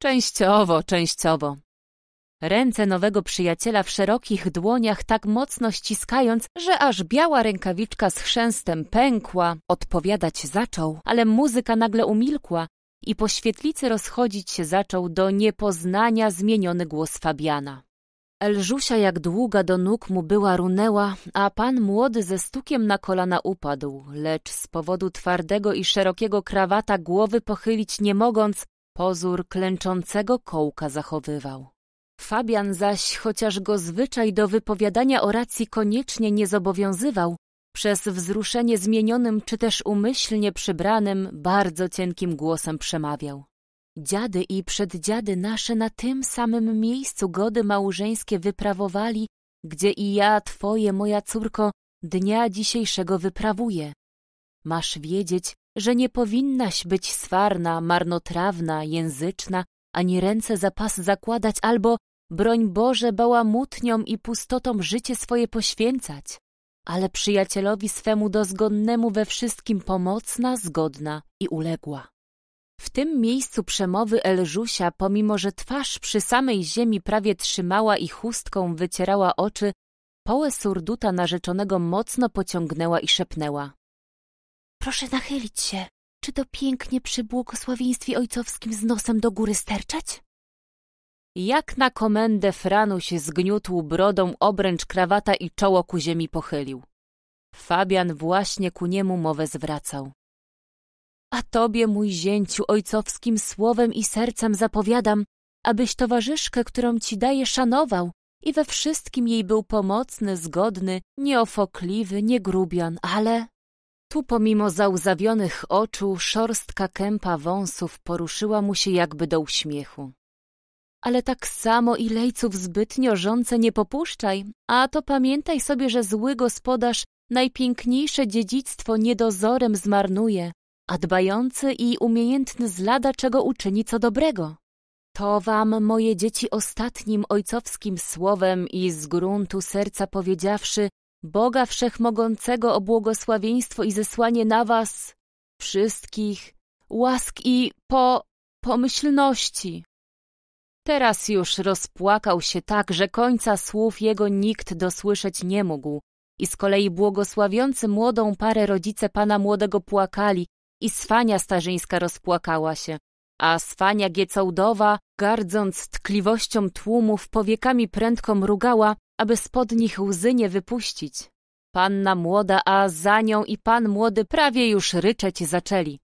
Częściowo, częściowo. Ręce nowego przyjaciela w szerokich dłoniach tak mocno ściskając, że aż biała rękawiczka z chrzęstem pękła, odpowiadać zaczął, ale muzyka nagle umilkła, i po świetlicy rozchodzić się zaczął do niepoznania zmieniony głos Fabiana. Elżusia jak długa do nóg mu była runęła, a pan młody ze stukiem na kolana upadł, lecz z powodu twardego i szerokiego krawata głowy pochylić nie mogąc, pozór klęczącego kołka zachowywał. Fabian zaś, chociaż go zwyczaj do wypowiadania oracji koniecznie nie zobowiązywał, przez wzruszenie zmienionym czy też umyślnie przybranym, bardzo cienkim głosem przemawiał. Dziady i przeddziady nasze na tym samym miejscu gody małżeńskie wyprawowali, gdzie i ja, twoje, moja córko, dnia dzisiejszego wyprawuję. Masz wiedzieć, że nie powinnaś być swarna, marnotrawna, języczna, ani ręce za pas zakładać, albo, broń Boże, bałamutniom i pustotom życie swoje poświęcać ale przyjacielowi swemu dozgodnemu we wszystkim pomocna, zgodna i uległa. W tym miejscu przemowy Elżusia, pomimo że twarz przy samej ziemi prawie trzymała i chustką wycierała oczy, połę surduta narzeczonego mocno pociągnęła i szepnęła. Proszę nachylić się. Czy to pięknie przy błogosławieństwie ojcowskim z nosem do góry sterczać? Jak na komendę Franuś zgniótł brodą obręcz krawata i czoło ku ziemi pochylił. Fabian właśnie ku niemu mowę zwracał. A tobie, mój zięciu, ojcowskim słowem i sercem zapowiadam, abyś towarzyszkę, którą ci daję, szanował i we wszystkim jej był pomocny, zgodny, nieofokliwy, niegrubian, ale... Tu pomimo załzawionych oczu szorstka kępa wąsów poruszyła mu się jakby do uśmiechu ale tak samo i lejców zbytnio żące nie popuszczaj, a to pamiętaj sobie, że zły gospodarz najpiękniejsze dziedzictwo niedozorem zmarnuje, a dbający i umiejętny z lada czego uczyni co dobrego. To wam, moje dzieci, ostatnim ojcowskim słowem i z gruntu serca powiedziawszy Boga Wszechmogącego o błogosławieństwo i zesłanie na was wszystkich łask i po pomyślności. Teraz już rozpłakał się tak, że końca słów jego nikt dosłyszeć nie mógł i z kolei błogosławiący młodą parę rodzice pana młodego płakali i Sfania Starzyńska rozpłakała się, a Sfania Giecałdowa, gardząc tkliwością tłumów, powiekami prędko mrugała, aby spod nich łzy nie wypuścić. Panna młoda, a za nią i pan młody prawie już ryczeć zaczęli.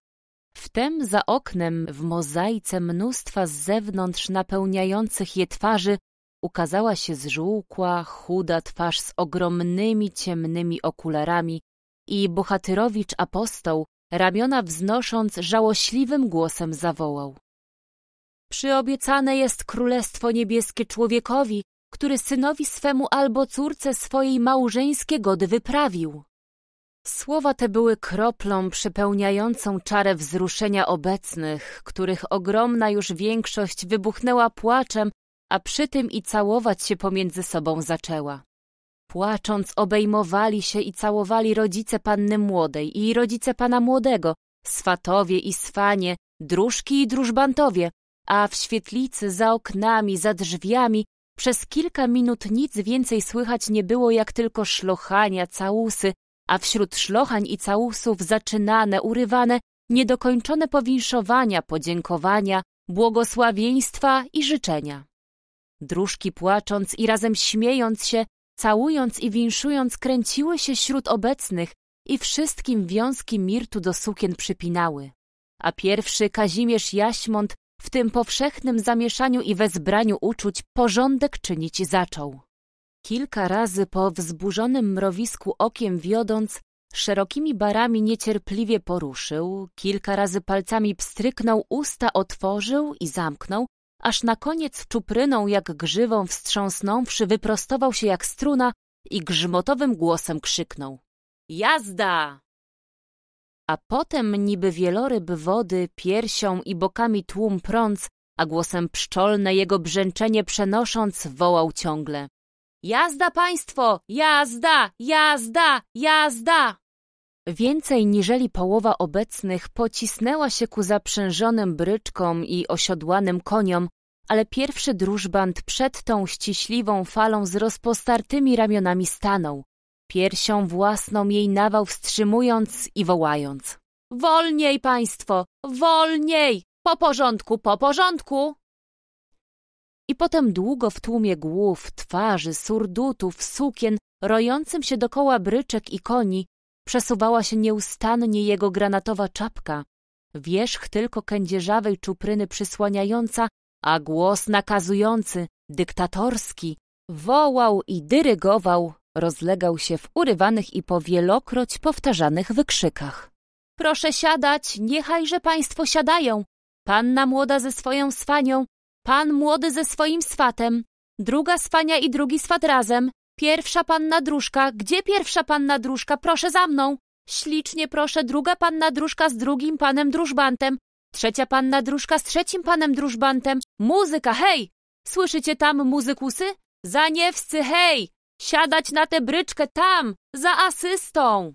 Wtem za oknem, w mozaice mnóstwa z zewnątrz napełniających je twarzy, ukazała się zżółkła, chuda twarz z ogromnymi ciemnymi okularami i bohatyrowicz apostoł, ramiona wznosząc, żałośliwym głosem zawołał. Przyobiecane jest Królestwo Niebieskie człowiekowi, który synowi swemu albo córce swojej małżeńskie gody wyprawił. Słowa te były kroplą przepełniającą czarę wzruszenia obecnych, których ogromna już większość wybuchnęła płaczem, a przy tym i całować się pomiędzy sobą zaczęła. Płacząc obejmowali się i całowali rodzice panny młodej i rodzice pana młodego, swatowie i swanie, dróżki i drużbantowie, a w świetlicy za oknami, za drzwiami przez kilka minut nic więcej słychać nie było jak tylko szlochania, całusy, a wśród szlochań i całusów zaczynane, urywane, niedokończone powinszowania, podziękowania, błogosławieństwa i życzenia. Dróżki płacząc i razem śmiejąc się, całując i winszując, kręciły się śród obecnych i wszystkim wiązki mirtu do sukien przypinały. A pierwszy Kazimierz Jaśmont w tym powszechnym zamieszaniu i wezbraniu uczuć porządek czynić zaczął. Kilka razy po wzburzonym mrowisku okiem wiodąc, szerokimi barami niecierpliwie poruszył, kilka razy palcami pstryknął, usta otworzył i zamknął, aż na koniec czupryną jak grzywą wstrząsnąwszy wyprostował się jak struna i grzmotowym głosem krzyknął. Jazda! A potem niby wieloryb wody piersią i bokami tłum prąc, a głosem pszczolne jego brzęczenie przenosząc wołał ciągle. Jazda państwo! Jazda! Jazda! Jazda! Więcej niżeli połowa obecnych pocisnęła się ku zaprzężonym bryczkom i osiodłanym koniom, ale pierwszy drużband przed tą ściśliwą falą z rozpostartymi ramionami stanął, piersią własną jej nawał wstrzymując i wołając. Wolniej państwo! Wolniej! Po porządku, po porządku! I potem długo w tłumie głów, twarzy, surdutów, sukien, rojącym się dokoła bryczek i koni, przesuwała się nieustannie jego granatowa czapka, wierzch tylko kędzierzawej czupryny przysłaniająca, a głos nakazujący, dyktatorski, wołał i dyrygował, rozlegał się w urywanych i powielokroć powtarzanych wykrzykach. Proszę siadać, niechajże państwo siadają. Panna młoda ze swoją swanią, Pan młody ze swoim swatem, druga swania i drugi swat razem, pierwsza panna dróżka, gdzie pierwsza panna dróżka, proszę za mną! Ślicznie proszę, druga panna dróżka z drugim panem drużbantem, trzecia panna dróżka z trzecim panem drużbantem, muzyka, hej! Słyszycie tam muzykusy? Zaniewscy, hej! Siadać na tę bryczkę tam, za asystą!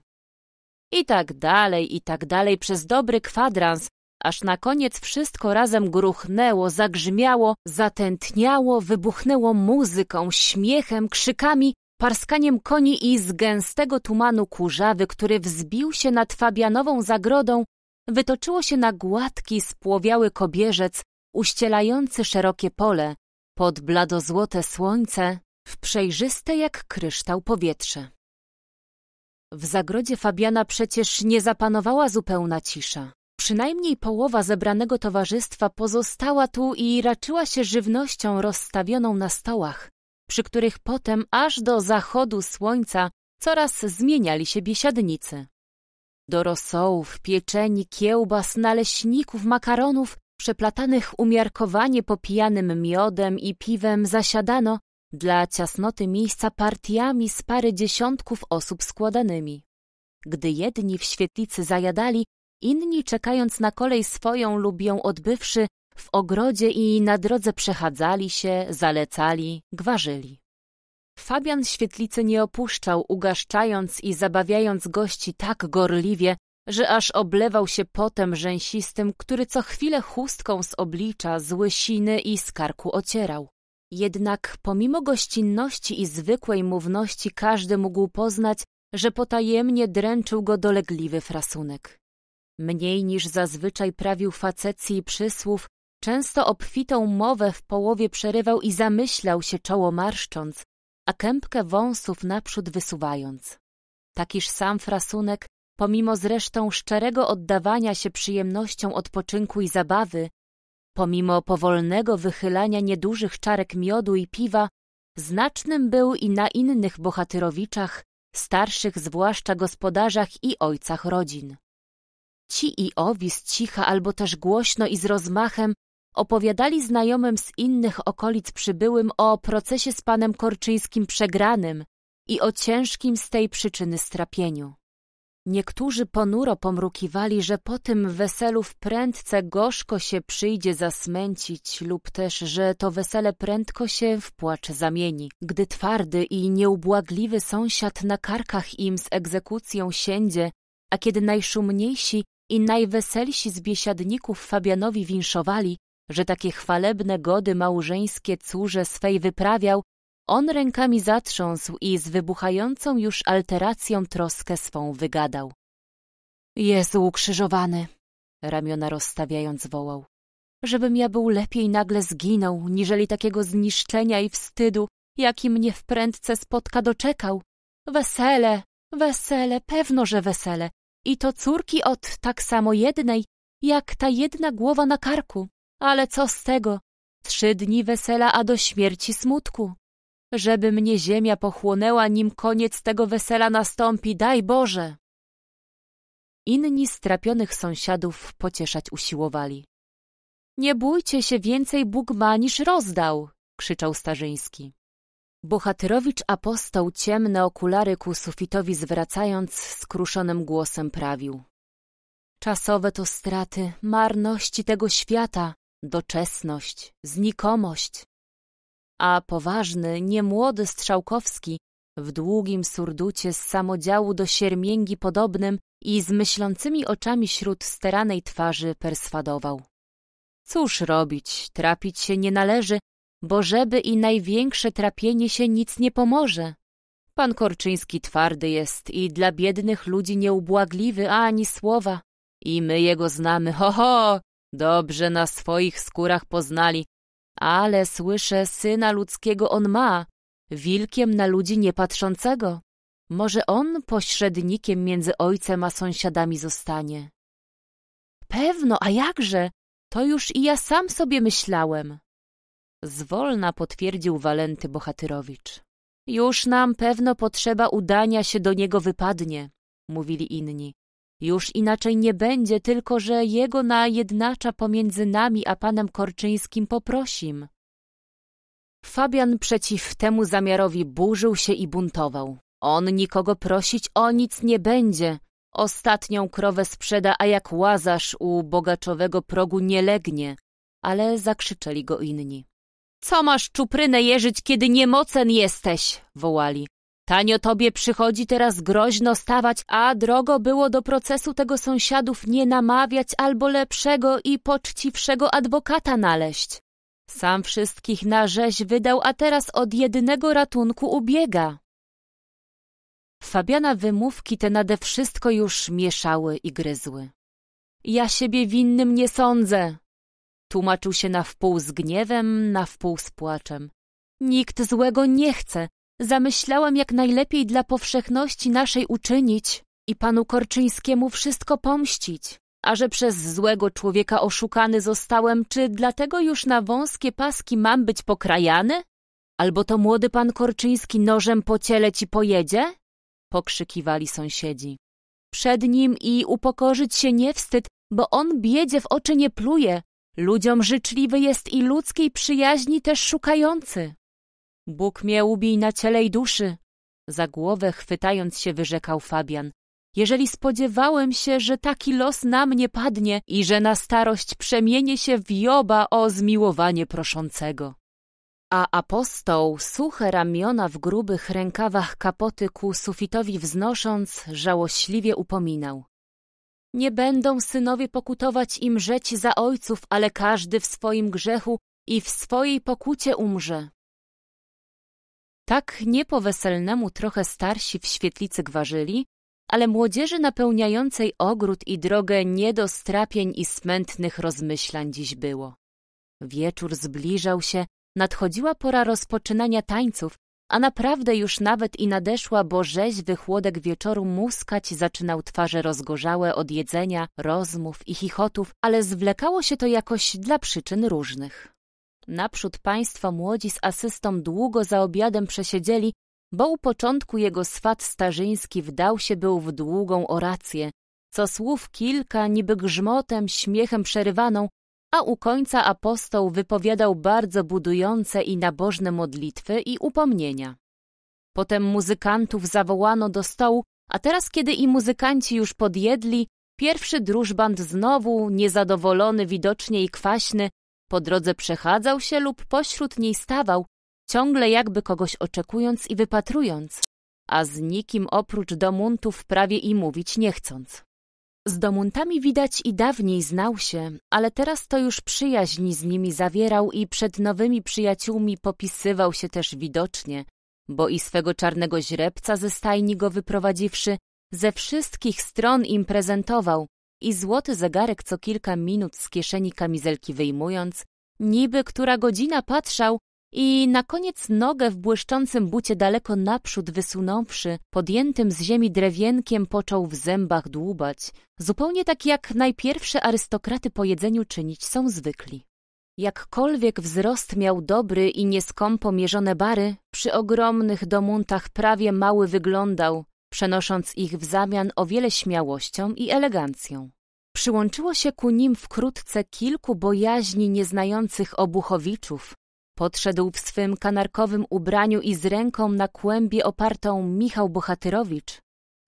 I tak dalej, i tak dalej przez dobry kwadrans, aż na koniec wszystko razem gruchnęło, zagrzmiało, zatętniało, wybuchnęło muzyką, śmiechem, krzykami, parskaniem koni i z gęstego tumanu kurzawy, który wzbił się nad Fabianową zagrodą, wytoczyło się na gładki, spłowiały kobierzec, uścielający szerokie pole, pod bladozłote słońce, w przejrzyste jak kryształ powietrze. W zagrodzie Fabiana przecież nie zapanowała zupełna cisza. Przynajmniej połowa zebranego towarzystwa pozostała tu i raczyła się żywnością rozstawioną na stołach, przy których potem aż do zachodu słońca coraz zmieniali się biesiadnicy. Do rosołów, pieczeni, kiełbas, naleśników, makaronów, przeplatanych umiarkowanie popijanym miodem i piwem zasiadano dla ciasnoty miejsca partiami z pary dziesiątków osób składanymi. Gdy jedni w świetlicy zajadali, Inni czekając na kolej swoją lub ją odbywszy, w ogrodzie i na drodze przechadzali się, zalecali, gwarzyli. Fabian świetlicy nie opuszczał, ugaszczając i zabawiając gości tak gorliwie, że aż oblewał się potem rzęsistym, który co chwilę chustką z oblicza, z łysiny i skarku ocierał. Jednak pomimo gościnności i zwykłej mówności każdy mógł poznać, że potajemnie dręczył go dolegliwy frasunek. Mniej niż zazwyczaj prawił facecji i przysłów, często obfitą mowę w połowie przerywał i zamyślał się czoło marszcząc, a kępkę wąsów naprzód wysuwając. Takiż sam frasunek, pomimo zresztą szczerego oddawania się przyjemnościom odpoczynku i zabawy, pomimo powolnego wychylania niedużych czarek miodu i piwa, znacznym był i na innych bohaterowiczach, starszych zwłaszcza gospodarzach i ojcach rodzin. Ci i owi z cicha albo też głośno i z rozmachem opowiadali znajomym z innych okolic przybyłym o procesie z panem Korczyńskim przegranym i o ciężkim z tej przyczyny strapieniu. Niektórzy ponuro pomrukiwali, że po tym weselu w prędce gorzko się przyjdzie zasmęcić lub też, że to wesele prędko się w płacz zamieni, gdy twardy i nieubłagliwy sąsiad na karkach im z egzekucją siędzie, a kiedy najszumniejsi i najweselsi z biesiadników Fabianowi winszowali, że takie chwalebne gody małżeńskie córze swej wyprawiał, on rękami zatrząsł i z wybuchającą już alteracją troskę swą wygadał. Jezu ukrzyżowany, ramiona rozstawiając wołał, żebym ja był lepiej nagle zginął, niżeli takiego zniszczenia i wstydu, jaki mnie prędce spotka doczekał. Wesele, wesele, pewno, że wesele, i to córki od tak samo jednej, jak ta jedna głowa na karku. Ale co z tego? Trzy dni wesela, a do śmierci smutku. Żeby mnie ziemia pochłonęła, nim koniec tego wesela nastąpi, daj Boże! Inni strapionych sąsiadów pocieszać usiłowali. Nie bójcie się, więcej Bóg ma niż rozdał, krzyczał Starzyński. Bohatyrowicz apostoł ciemne okulary ku sufitowi zwracając, skruszonym głosem prawił. Czasowe to straty, marności tego świata, doczesność, znikomość. A poważny, niemłody Strzałkowski, w długim surducie z samodziału do siermięgi podobnym i z myślącymi oczami śród steranej twarzy perswadował. Cóż robić, trapić się nie należy, bo żeby i największe trapienie się nic nie pomoże. Pan Korczyński twardy jest i dla biednych ludzi nieubłagliwy ani słowa. I my jego znamy, ho, ho, dobrze na swoich skórach poznali. Ale słyszę, syna ludzkiego on ma, wilkiem na ludzi niepatrzącego. Może on pośrednikiem między ojcem a sąsiadami zostanie. Pewno, a jakże? To już i ja sam sobie myślałem. Zwolna potwierdził Walenty Bohatyrowicz. Już nam pewno potrzeba udania się do niego wypadnie, mówili inni. Już inaczej nie będzie, tylko że jego najednacza pomiędzy nami a panem Korczyńskim poprosim. Fabian przeciw temu zamiarowi burzył się i buntował. On nikogo prosić o nic nie będzie. Ostatnią krowę sprzeda, a jak łazarz u bogaczowego progu nie legnie. Ale zakrzyczeli go inni. Co masz czuprynę jeżyć, kiedy niemocen jesteś? wołali. Tanio tobie przychodzi teraz groźno stawać, a drogo było do procesu tego sąsiadów nie namawiać albo lepszego i poczciwszego adwokata naleść. Sam wszystkich na rzeź wydał, a teraz od jednego ratunku ubiega. Fabiana wymówki te nade wszystko już mieszały i gryzły. Ja siebie winnym nie sądzę, Tłumaczył się na wpół z gniewem, na wpół z płaczem. Nikt złego nie chce. Zamyślałem, jak najlepiej dla powszechności naszej uczynić i panu Korczyńskiemu wszystko pomścić. A że przez złego człowieka oszukany zostałem, czy dlatego już na wąskie paski mam być pokrajany? Albo to młody pan Korczyński nożem po ciele ci pojedzie? Pokrzykiwali sąsiedzi. Przed nim i upokorzyć się nie wstyd, bo on biedzie w oczy nie pluje, Ludziom życzliwy jest i ludzkiej przyjaźni też szukający. Bóg mnie ubij na ciele i duszy, za głowę chwytając się wyrzekał Fabian. Jeżeli spodziewałem się, że taki los na mnie padnie i że na starość przemienię się w Joba o zmiłowanie proszącego. A apostoł, suche ramiona w grubych rękawach kapoty ku sufitowi wznosząc, żałośliwie upominał. Nie będą synowie pokutować i mrzeć za ojców, ale każdy w swoim grzechu i w swojej pokucie umrze. Tak nie po weselnemu trochę starsi w świetlicy gwarzyli, ale młodzieży napełniającej ogród i drogę nie do strapień i smętnych rozmyślań dziś było. Wieczór zbliżał się, nadchodziła pora rozpoczynania tańców, a naprawdę już nawet i nadeszła, bo rzeźwy chłodek wieczoru muskać zaczynał twarze rozgorzałe od jedzenia, rozmów i chichotów, ale zwlekało się to jakoś dla przyczyn różnych. Naprzód państwa młodzi z asystą długo za obiadem przesiedzieli, bo u początku jego swat starzyński wdał się był w długą orację, co słów kilka, niby grzmotem, śmiechem przerywaną, a u końca apostoł wypowiadał bardzo budujące i nabożne modlitwy i upomnienia. Potem muzykantów zawołano do stołu, a teraz kiedy i muzykanci już podjedli, pierwszy drużband znowu, niezadowolony widocznie i kwaśny, po drodze przechadzał się lub pośród niej stawał, ciągle jakby kogoś oczekując i wypatrując, a z nikim oprócz domuntów prawie i mówić nie chcąc. Z Domuntami widać i dawniej znał się, ale teraz to już przyjaźń z nimi zawierał i przed nowymi przyjaciółmi popisywał się też widocznie, bo i swego czarnego źrebca ze stajni go wyprowadziwszy, ze wszystkich stron im prezentował i złoty zegarek co kilka minut z kieszeni kamizelki wyjmując, niby która godzina patrzał, i na koniec nogę w błyszczącym bucie daleko naprzód wysunąwszy, podjętym z ziemi drewienkiem począł w zębach dłubać, zupełnie tak jak najpierwsze arystokraty po jedzeniu czynić są zwykli. Jakkolwiek wzrost miał dobry i nieskąpo mierzone bary, przy ogromnych domuntach prawie mały wyglądał, przenosząc ich w zamian o wiele śmiałością i elegancją. Przyłączyło się ku nim wkrótce kilku bojaźni nieznających obuchowiczów, Podszedł w swym kanarkowym ubraniu i z ręką na kłębie opartą Michał Bohatyrowicz.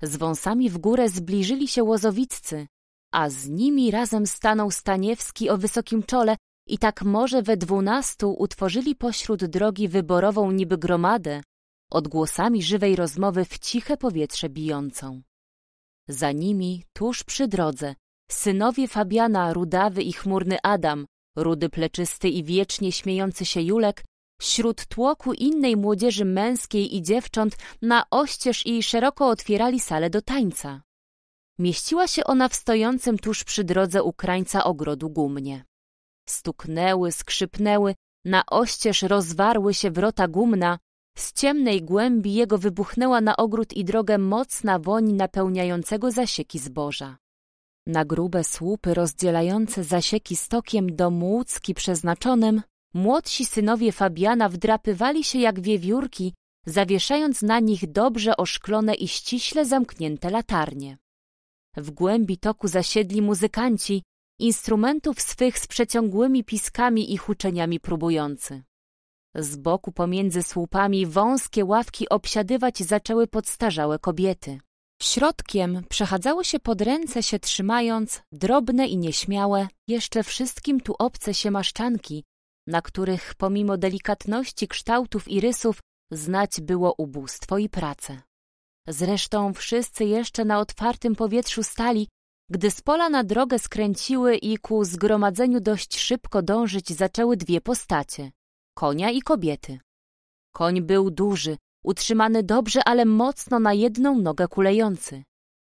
Z wąsami w górę zbliżyli się łozowiccy, a z nimi razem stanął Staniewski o wysokim czole i tak może we dwunastu utworzyli pośród drogi wyborową niby gromadę, odgłosami żywej rozmowy w ciche powietrze bijącą. Za nimi, tuż przy drodze, synowie Fabiana, Rudawy i chmurny Adam, Rudy pleczysty i wiecznie śmiejący się Julek wśród tłoku innej młodzieży męskiej i dziewcząt na oścież i szeroko otwierali salę do tańca. Mieściła się ona w stojącym tuż przy drodze Ukraińca ogrodu gumnie. Stuknęły, skrzypnęły, na oścież rozwarły się wrota gumna, z ciemnej głębi jego wybuchnęła na ogród i drogę mocna woń napełniającego zasieki zboża. Na grube słupy rozdzielające zasieki stokiem do młódzki przeznaczonym, młodsi synowie Fabiana wdrapywali się jak wiewiórki, zawieszając na nich dobrze oszklone i ściśle zamknięte latarnie. W głębi toku zasiedli muzykanci, instrumentów swych z przeciągłymi piskami i huczeniami próbujący. Z boku pomiędzy słupami wąskie ławki obsiadywać zaczęły podstarzałe kobiety. Środkiem przechadzały się pod ręce się trzymając, drobne i nieśmiałe, jeszcze wszystkim tu obce siemaszczanki, na których pomimo delikatności kształtów i rysów znać było ubóstwo i pracę. Zresztą wszyscy jeszcze na otwartym powietrzu stali, gdy z pola na drogę skręciły i ku zgromadzeniu dość szybko dążyć zaczęły dwie postacie – konia i kobiety. Koń był duży, utrzymany dobrze, ale mocno na jedną nogę kulejący.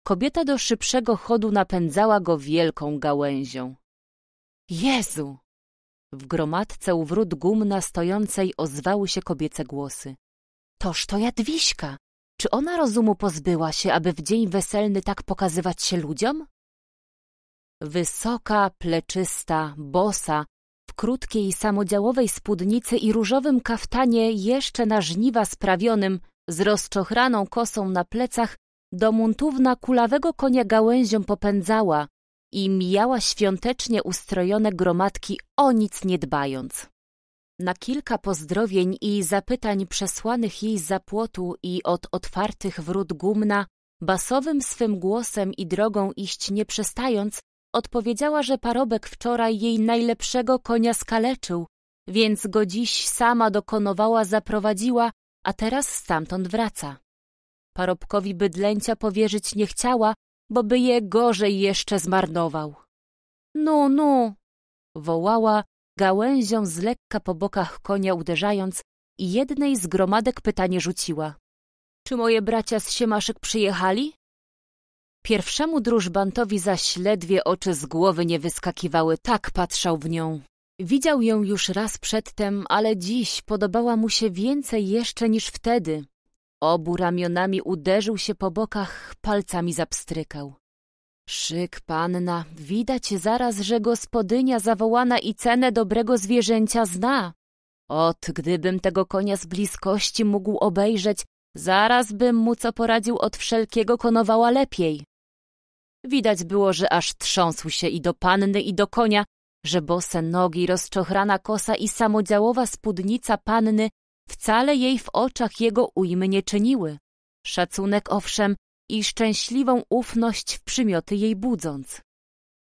Kobieta do szybszego chodu napędzała go wielką gałęzią. Jezu! W gromadce u wrót gumna stojącej ozwały się kobiece głosy. Toż to Jadwiśka! Czy ona rozumu pozbyła się, aby w dzień weselny tak pokazywać się ludziom? Wysoka, pleczysta, bosa, krótkiej samodziałowej spódnicy i różowym kaftanie jeszcze na żniwa sprawionym, z rozczochraną kosą na plecach, do muntówna kulawego konia gałęzią popędzała i mijała świątecznie ustrojone gromadki o nic nie dbając. Na kilka pozdrowień i zapytań przesłanych jej za płotu i od otwartych wrót gumna, basowym swym głosem i drogą iść nie przestając, Odpowiedziała, że parobek wczoraj jej najlepszego konia skaleczył, więc go dziś sama dokonowała, zaprowadziła, a teraz stamtąd wraca. Parobkowi bydlęcia powierzyć nie chciała, bo by je gorzej jeszcze zmarnował. Nu, nu! wołała, gałęzią z lekka po bokach konia uderzając i jednej z gromadek pytanie rzuciła. Czy moje bracia z Siemaszyk przyjechali? Pierwszemu drużbantowi zaś ledwie oczy z głowy nie wyskakiwały, tak patrzał w nią. Widział ją już raz przedtem, ale dziś podobała mu się więcej jeszcze niż wtedy. Obu ramionami uderzył się po bokach, palcami zapstrykał. Szyk, panna, widać zaraz, że gospodynia zawołana i cenę dobrego zwierzęcia zna. Ot, gdybym tego konia z bliskości mógł obejrzeć, zaraz bym mu co poradził od wszelkiego konowała lepiej. Widać było, że aż trząsł się i do panny, i do konia, że bose nogi, rozczochrana kosa i samodziałowa spódnica panny wcale jej w oczach jego ujmy nie czyniły. Szacunek owszem i szczęśliwą ufność w przymioty jej budząc.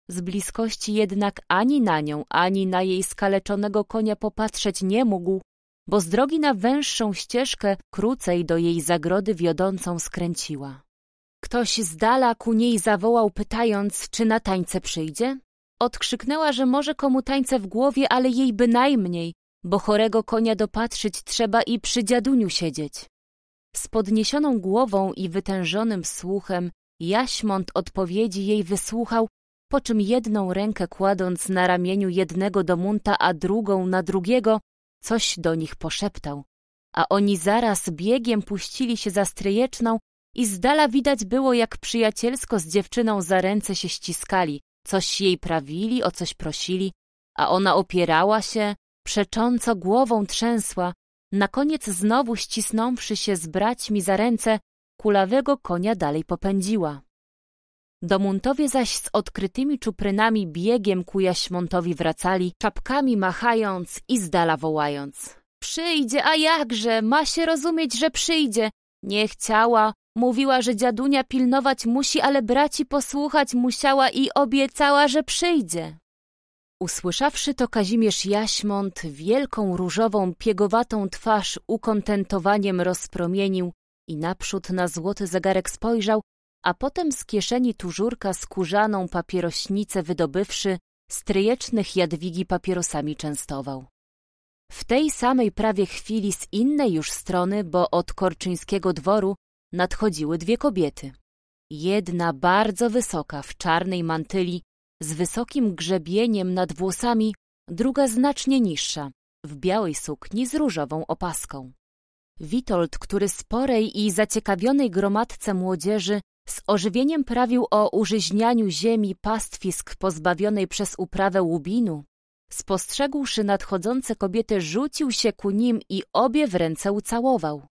Z bliskości jednak ani na nią, ani na jej skaleczonego konia popatrzeć nie mógł, bo z drogi na węższą ścieżkę krócej do jej zagrody wiodącą skręciła. Ktoś z dala ku niej zawołał, pytając, czy na tańce przyjdzie? Odkrzyknęła, że może komu tańce w głowie, ale jej bynajmniej, bo chorego konia dopatrzyć trzeba i przy dziaduniu siedzieć. Z podniesioną głową i wytężonym słuchem Jaśmont odpowiedzi jej wysłuchał, po czym jedną rękę kładąc na ramieniu jednego domunta, a drugą na drugiego, coś do nich poszeptał. A oni zaraz biegiem puścili się za stryjeczną, i z dala widać było, jak przyjacielsko z dziewczyną za ręce się ściskali, coś jej prawili, o coś prosili, a ona opierała się, przecząco głową trzęsła, na koniec znowu ścisnąwszy się z braćmi za ręce, kulawego konia dalej popędziła. Domuntowie zaś z odkrytymi czuprynami biegiem ku Jaśmontowi wracali, czapkami machając i z dala wołając. Przyjdzie, a jakże, ma się rozumieć, że przyjdzie. Nie chciała, Mówiła, że dziadunia pilnować musi, ale braci posłuchać musiała i obiecała, że przyjdzie. Usłyszawszy to, Kazimierz Jaśmont wielką różową, piegowatą twarz ukontentowaniem rozpromienił i naprzód na złoty zegarek spojrzał, a potem z kieszeni tużurka skórzaną papierośnicę wydobywszy, stryjecznych Jadwigi papierosami częstował. W tej samej prawie chwili z innej już strony, bo od Korczyńskiego dworu, nadchodziły dwie kobiety. Jedna bardzo wysoka, w czarnej mantyli, z wysokim grzebieniem nad włosami, druga znacznie niższa, w białej sukni z różową opaską. Witold, który sporej i zaciekawionej gromadce młodzieży z ożywieniem prawił o użyźnianiu ziemi pastwisk pozbawionej przez uprawę łubinu, spostrzegłszy nadchodzące kobiety, rzucił się ku nim i obie w ręce ucałował.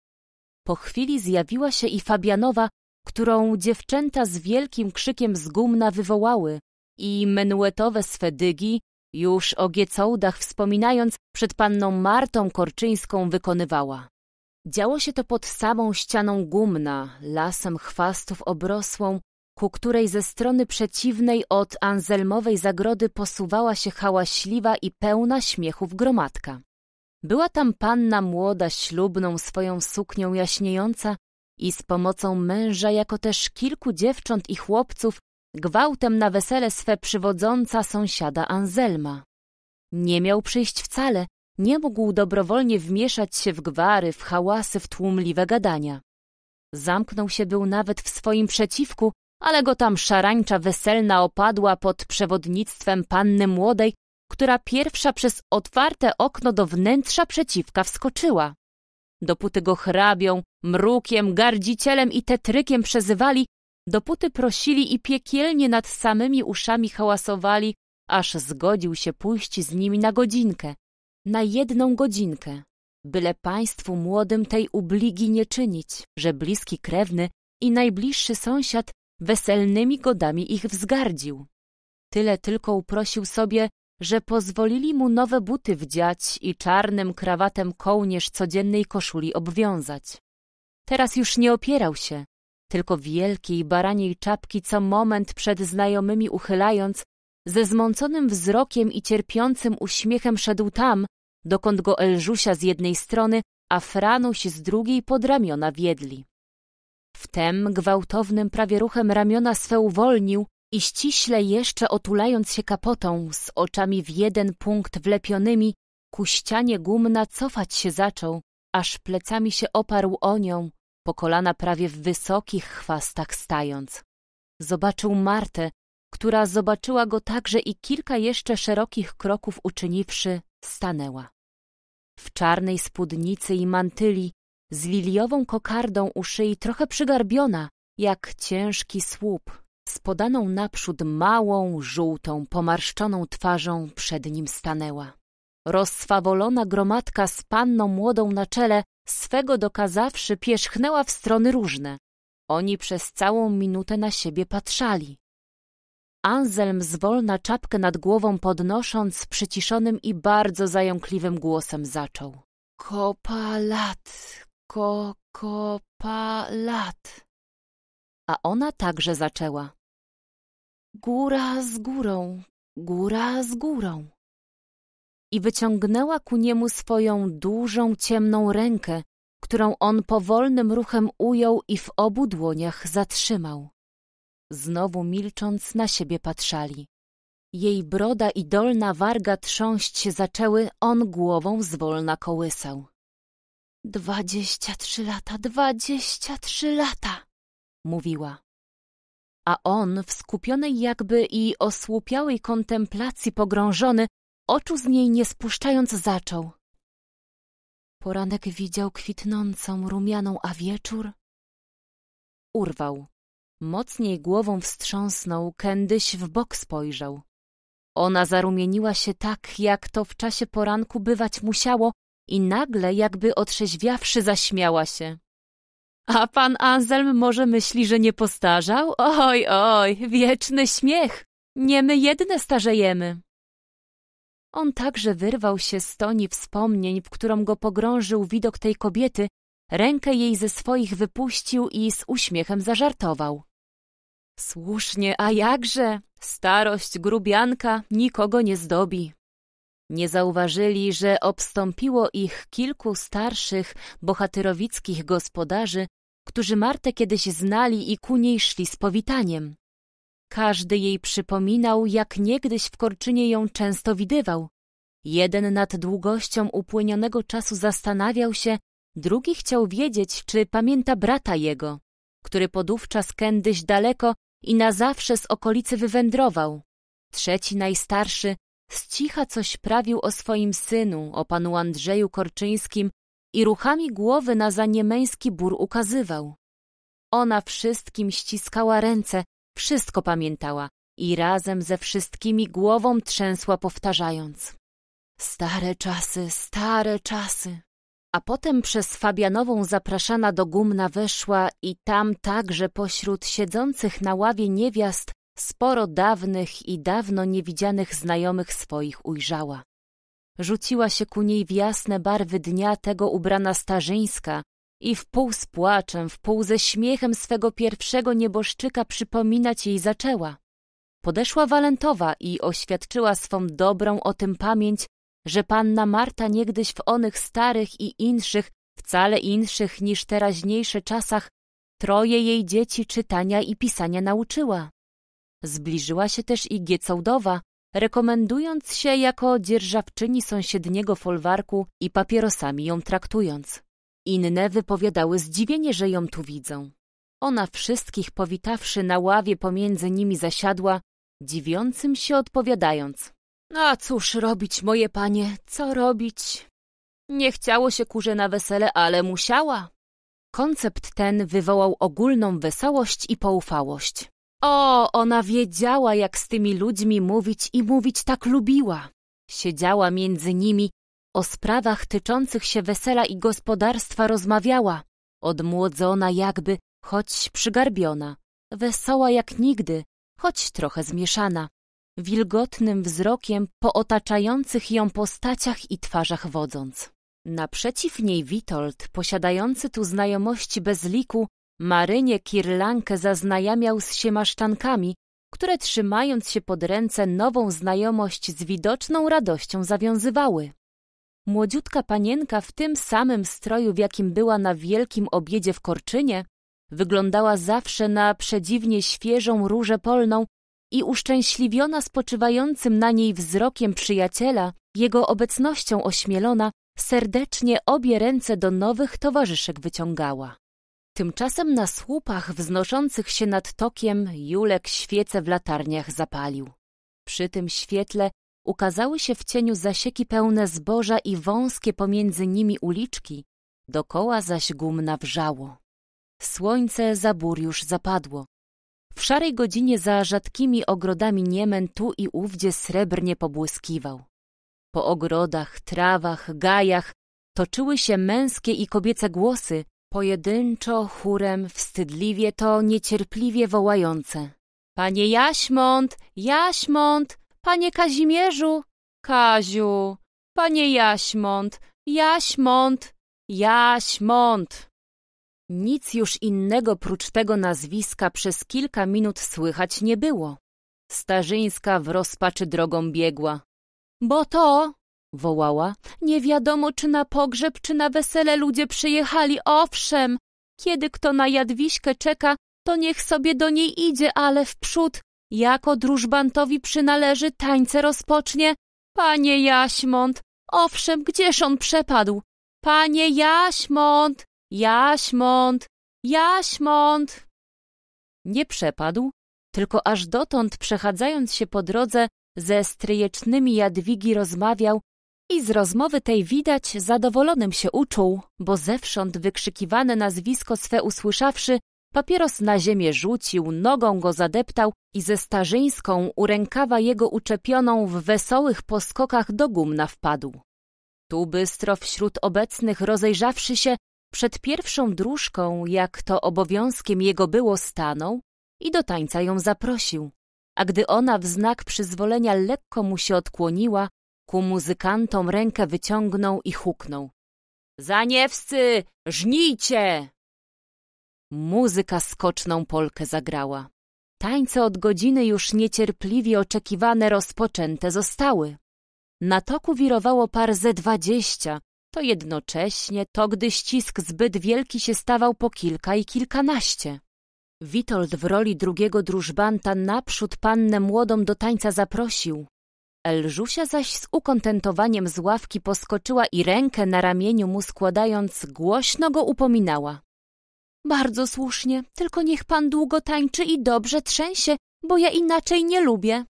Po chwili zjawiła się i Fabianowa, którą dziewczęta z wielkim krzykiem z gumna wywołały i menuetowe swedygi, już o Giecołdach wspominając, przed panną Martą Korczyńską wykonywała. Działo się to pod samą ścianą gumna, lasem chwastów obrosłą, ku której ze strony przeciwnej od Anzelmowej zagrody posuwała się hałaśliwa i pełna śmiechów gromadka. Była tam panna młoda, ślubną swoją suknią jaśniejąca i z pomocą męża, jako też kilku dziewcząt i chłopców, gwałtem na wesele swe przywodząca sąsiada Anzelma. Nie miał przyjść wcale, nie mógł dobrowolnie wmieszać się w gwary, w hałasy, w tłumliwe gadania. Zamknął się był nawet w swoim przeciwku, ale go tam szarańcza weselna opadła pod przewodnictwem panny młodej która pierwsza przez otwarte okno do wnętrza przeciwka wskoczyła. Dopóty go hrabią, mrukiem, gardzicielem i tetrykiem przezywali, dopóty prosili i piekielnie nad samymi uszami hałasowali, aż zgodził się pójść z nimi na godzinkę, na jedną godzinkę, byle państwu młodym tej ubligi nie czynić, że bliski krewny i najbliższy sąsiad weselnymi godami ich wzgardził. Tyle tylko uprosił sobie, że pozwolili mu nowe buty wdziać i czarnym krawatem kołnierz codziennej koszuli obwiązać. Teraz już nie opierał się, tylko wielkiej baraniej czapki co moment przed znajomymi uchylając, ze zmąconym wzrokiem i cierpiącym uśmiechem szedł tam, dokąd go Elżusia z jednej strony, a Franuś z drugiej pod ramiona wiedli. Wtem gwałtownym prawie ruchem ramiona swe uwolnił i ściśle jeszcze otulając się kapotą, z oczami w jeden punkt wlepionymi, ku ścianie gumna cofać się zaczął, aż plecami się oparł o nią, po kolana prawie w wysokich chwastach stając. Zobaczył Martę, która zobaczyła go także i kilka jeszcze szerokich kroków uczyniwszy, stanęła. W czarnej spódnicy i mantyli, z liliową kokardą u szyi trochę przygarbiona, jak ciężki słup, podaną naprzód małą, żółtą, pomarszczoną twarzą przed nim stanęła. Rozswawolona gromadka z panną młodą na czele, swego dokazawszy, pierzchnęła w strony różne. Oni przez całą minutę na siebie patrzali. Anselm zwolna czapkę nad głową podnosząc, przyciszonym i bardzo zająkliwym głosem zaczął. Kopalat, ko, lat A ona także zaczęła. Góra z górą, góra z górą. I wyciągnęła ku niemu swoją dużą, ciemną rękę, którą on powolnym ruchem ujął i w obu dłoniach zatrzymał. Znowu milcząc na siebie patrzali. Jej broda i dolna warga trząść się zaczęły, on głową zwolna kołysał. Dwadzieścia trzy lata, dwadzieścia trzy lata, mówiła a on, w skupionej jakby i osłupiałej kontemplacji pogrążony, oczu z niej nie spuszczając zaczął. Poranek widział kwitnącą, rumianą, a wieczór... Urwał. Mocniej głową wstrząsnął, kędyś w bok spojrzał. Ona zarumieniła się tak, jak to w czasie poranku bywać musiało i nagle, jakby otrzeźwiawszy, zaśmiała się. A pan Anselm może myśli, że nie postarzał? Oj, oj, wieczny śmiech! Nie my jedne starzejemy. On także wyrwał się z toni wspomnień, w którą go pogrążył widok tej kobiety, rękę jej ze swoich wypuścił i z uśmiechem zażartował. Słusznie, a jakże? Starość grubianka nikogo nie zdobi. Nie zauważyli, że obstąpiło ich kilku starszych, bohatyrowickich gospodarzy, którzy Martę kiedyś znali i ku niej szli z powitaniem. Każdy jej przypominał, jak niegdyś w Korczynie ją często widywał. Jeden nad długością upłynionego czasu zastanawiał się, drugi chciał wiedzieć, czy pamięta brata jego, który podówczas kędyś daleko i na zawsze z okolicy wywędrował. Trzeci najstarszy z cicha coś prawił o swoim synu, o panu Andrzeju Korczyńskim i ruchami głowy na zaniemeński bór ukazywał. Ona wszystkim ściskała ręce, wszystko pamiętała i razem ze wszystkimi głową trzęsła powtarzając. Stare czasy, stare czasy. A potem przez Fabianową zapraszana do gumna weszła i tam także pośród siedzących na ławie niewiast Sporo dawnych i dawno niewidzianych znajomych swoich ujrzała. Rzuciła się ku niej w jasne barwy dnia tego ubrana starzyńska i wpół z płaczem, wpół ze śmiechem swego pierwszego nieboszczyka przypominać jej zaczęła. Podeszła Walentowa i oświadczyła swą dobrą o tym pamięć, że panna Marta niegdyś w onych starych i inszych, wcale inszych niż teraźniejsze czasach, troje jej dzieci czytania i pisania nauczyła. Zbliżyła się też i Giecałdowa, rekomendując się jako dzierżawczyni sąsiedniego folwarku i papierosami ją traktując. Inne wypowiadały zdziwienie, że ją tu widzą. Ona wszystkich powitawszy na ławie pomiędzy nimi zasiadła, dziwiącym się odpowiadając. A no cóż robić, moje panie, co robić? Nie chciało się kurze na wesele, ale musiała. Koncept ten wywołał ogólną wesołość i poufałość. O, ona wiedziała, jak z tymi ludźmi mówić i mówić tak lubiła. Siedziała między nimi, o sprawach tyczących się wesela i gospodarstwa rozmawiała, odmłodzona jakby, choć przygarbiona, wesoła jak nigdy, choć trochę zmieszana, wilgotnym wzrokiem po otaczających ją postaciach i twarzach wodząc. Naprzeciw niej Witold, posiadający tu znajomości bez liku, Marynie Kirlankę zaznajamiał z siemaszczankami, które trzymając się pod ręce nową znajomość z widoczną radością zawiązywały. Młodziutka panienka w tym samym stroju, w jakim była na wielkim obiedzie w Korczynie, wyglądała zawsze na przedziwnie świeżą różę polną i uszczęśliwiona spoczywającym na niej wzrokiem przyjaciela, jego obecnością ośmielona, serdecznie obie ręce do nowych towarzyszek wyciągała. Tymczasem na słupach wznoszących się nad tokiem Julek świece w latarniach zapalił. Przy tym świetle ukazały się w cieniu zasieki pełne zboża i wąskie pomiędzy nimi uliczki, dokoła zaś gumna wrzało. Słońce za bór już zapadło. W szarej godzinie za rzadkimi ogrodami Niemen tu i ówdzie srebrnie pobłyskiwał. Po ogrodach, trawach, gajach toczyły się męskie i kobiece głosy, Pojedynczo, chórem, wstydliwie to niecierpliwie wołające. Panie Jaśmont, Jaśmont, panie Kazimierzu, Kaziu, panie Jaśmont, Jaśmont, Jaśmont. Nic już innego prócz tego nazwiska przez kilka minut słychać nie było. Starzyńska w rozpaczy drogą biegła. Bo to, wołała. Nie wiadomo, czy na pogrzeb, czy na wesele ludzie przyjechali, owszem. Kiedy kto na Jadwiśkę czeka, to niech sobie do niej idzie, ale wprzód, jako drużbantowi przynależy, tańce rozpocznie. Panie Jaśmont, owszem, gdzież on przepadł? Panie Jaśmont, Jaśmont, Jaśmont. Nie przepadł, tylko aż dotąd przechadzając się po drodze ze stryjecznymi Jadwigi rozmawiał i z rozmowy tej widać zadowolonym się uczuł, bo zewsząd wykrzykiwane nazwisko swe usłyszawszy, papieros na ziemię rzucił, nogą go zadeptał i ze starzyńską u rękawa jego uczepioną w wesołych poskokach do gumna wpadł. Tu bystro wśród obecnych rozejrzawszy się, przed pierwszą dróżką, jak to obowiązkiem jego było, stanął i do tańca ją zaprosił. A gdy ona w znak przyzwolenia lekko mu się odkłoniła, ku muzykantom rękę wyciągnął i huknął. Zaniewscy, żnijcie! Muzyka skoczną polkę zagrała. Tańce od godziny już niecierpliwie oczekiwane rozpoczęte zostały. Na toku wirowało par ze dwadzieścia, to jednocześnie, to gdy ścisk zbyt wielki się stawał po kilka i kilkanaście. Witold w roli drugiego drużbanta naprzód pannę młodą do tańca zaprosił. Elżusia zaś z ukontentowaniem z ławki poskoczyła i rękę na ramieniu mu składając, głośno go upominała. Bardzo słusznie, tylko niech pan długo tańczy i dobrze trzęsie, bo ja inaczej nie lubię.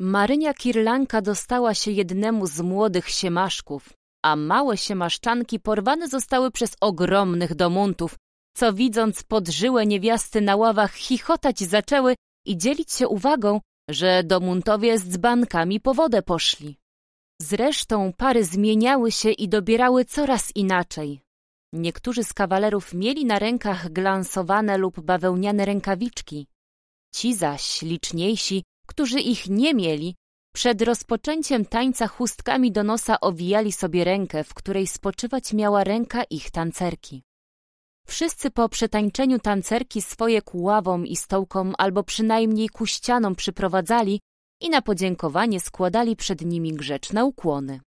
Marynia Kirlanka dostała się jednemu z młodych siemaszków, a małe siemaszczanki porwane zostały przez ogromnych domuntów, co widząc podżyłe niewiasty na ławach chichotać zaczęły i dzielić się uwagą, że Domuntowie z dzbankami po wodę poszli. Zresztą pary zmieniały się i dobierały coraz inaczej. Niektórzy z kawalerów mieli na rękach glansowane lub bawełniane rękawiczki. Ci zaś, liczniejsi, którzy ich nie mieli, przed rozpoczęciem tańca chustkami do nosa owijali sobie rękę, w której spoczywać miała ręka ich tancerki. Wszyscy po przetańczeniu tancerki swoje ławom i stołkom albo przynajmniej ku ścianom przyprowadzali i na podziękowanie składali przed nimi grzeczne ukłony.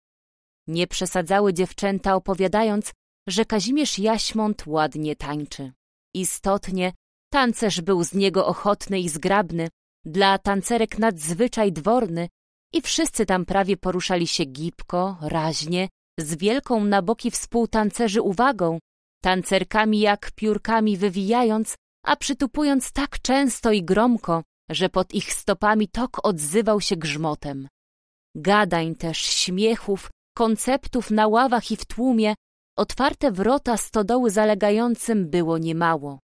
Nie przesadzały dziewczęta opowiadając, że Kazimierz Jaśmont ładnie tańczy. Istotnie, tancerz był z niego ochotny i zgrabny, dla tancerek nadzwyczaj dworny i wszyscy tam prawie poruszali się gibko, raźnie, z wielką na boki współtancerzy uwagą, tancerkami jak piórkami wywijając, a przytupując tak często i gromko, że pod ich stopami tok odzywał się grzmotem. Gadań też, śmiechów, konceptów na ławach i w tłumie, otwarte wrota stodoły zalegającym było niemało.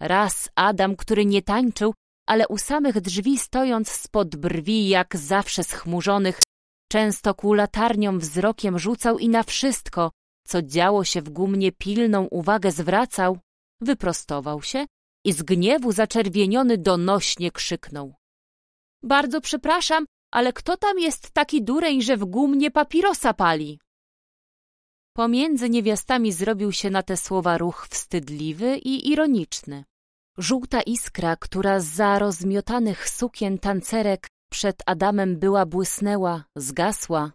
Raz Adam, który nie tańczył, ale u samych drzwi stojąc spod brwi jak zawsze schmurzonych, często ku latarniom wzrokiem rzucał i na wszystko, co działo się w gumnie pilną uwagę zwracał, wyprostował się i z gniewu zaczerwieniony donośnie krzyknął. Bardzo przepraszam, ale kto tam jest taki dureń, że w gumnie papirosa pali? Pomiędzy niewiastami zrobił się na te słowa ruch wstydliwy i ironiczny. Żółta iskra, która za rozmiotanych sukien tancerek przed Adamem była błysnęła, zgasła,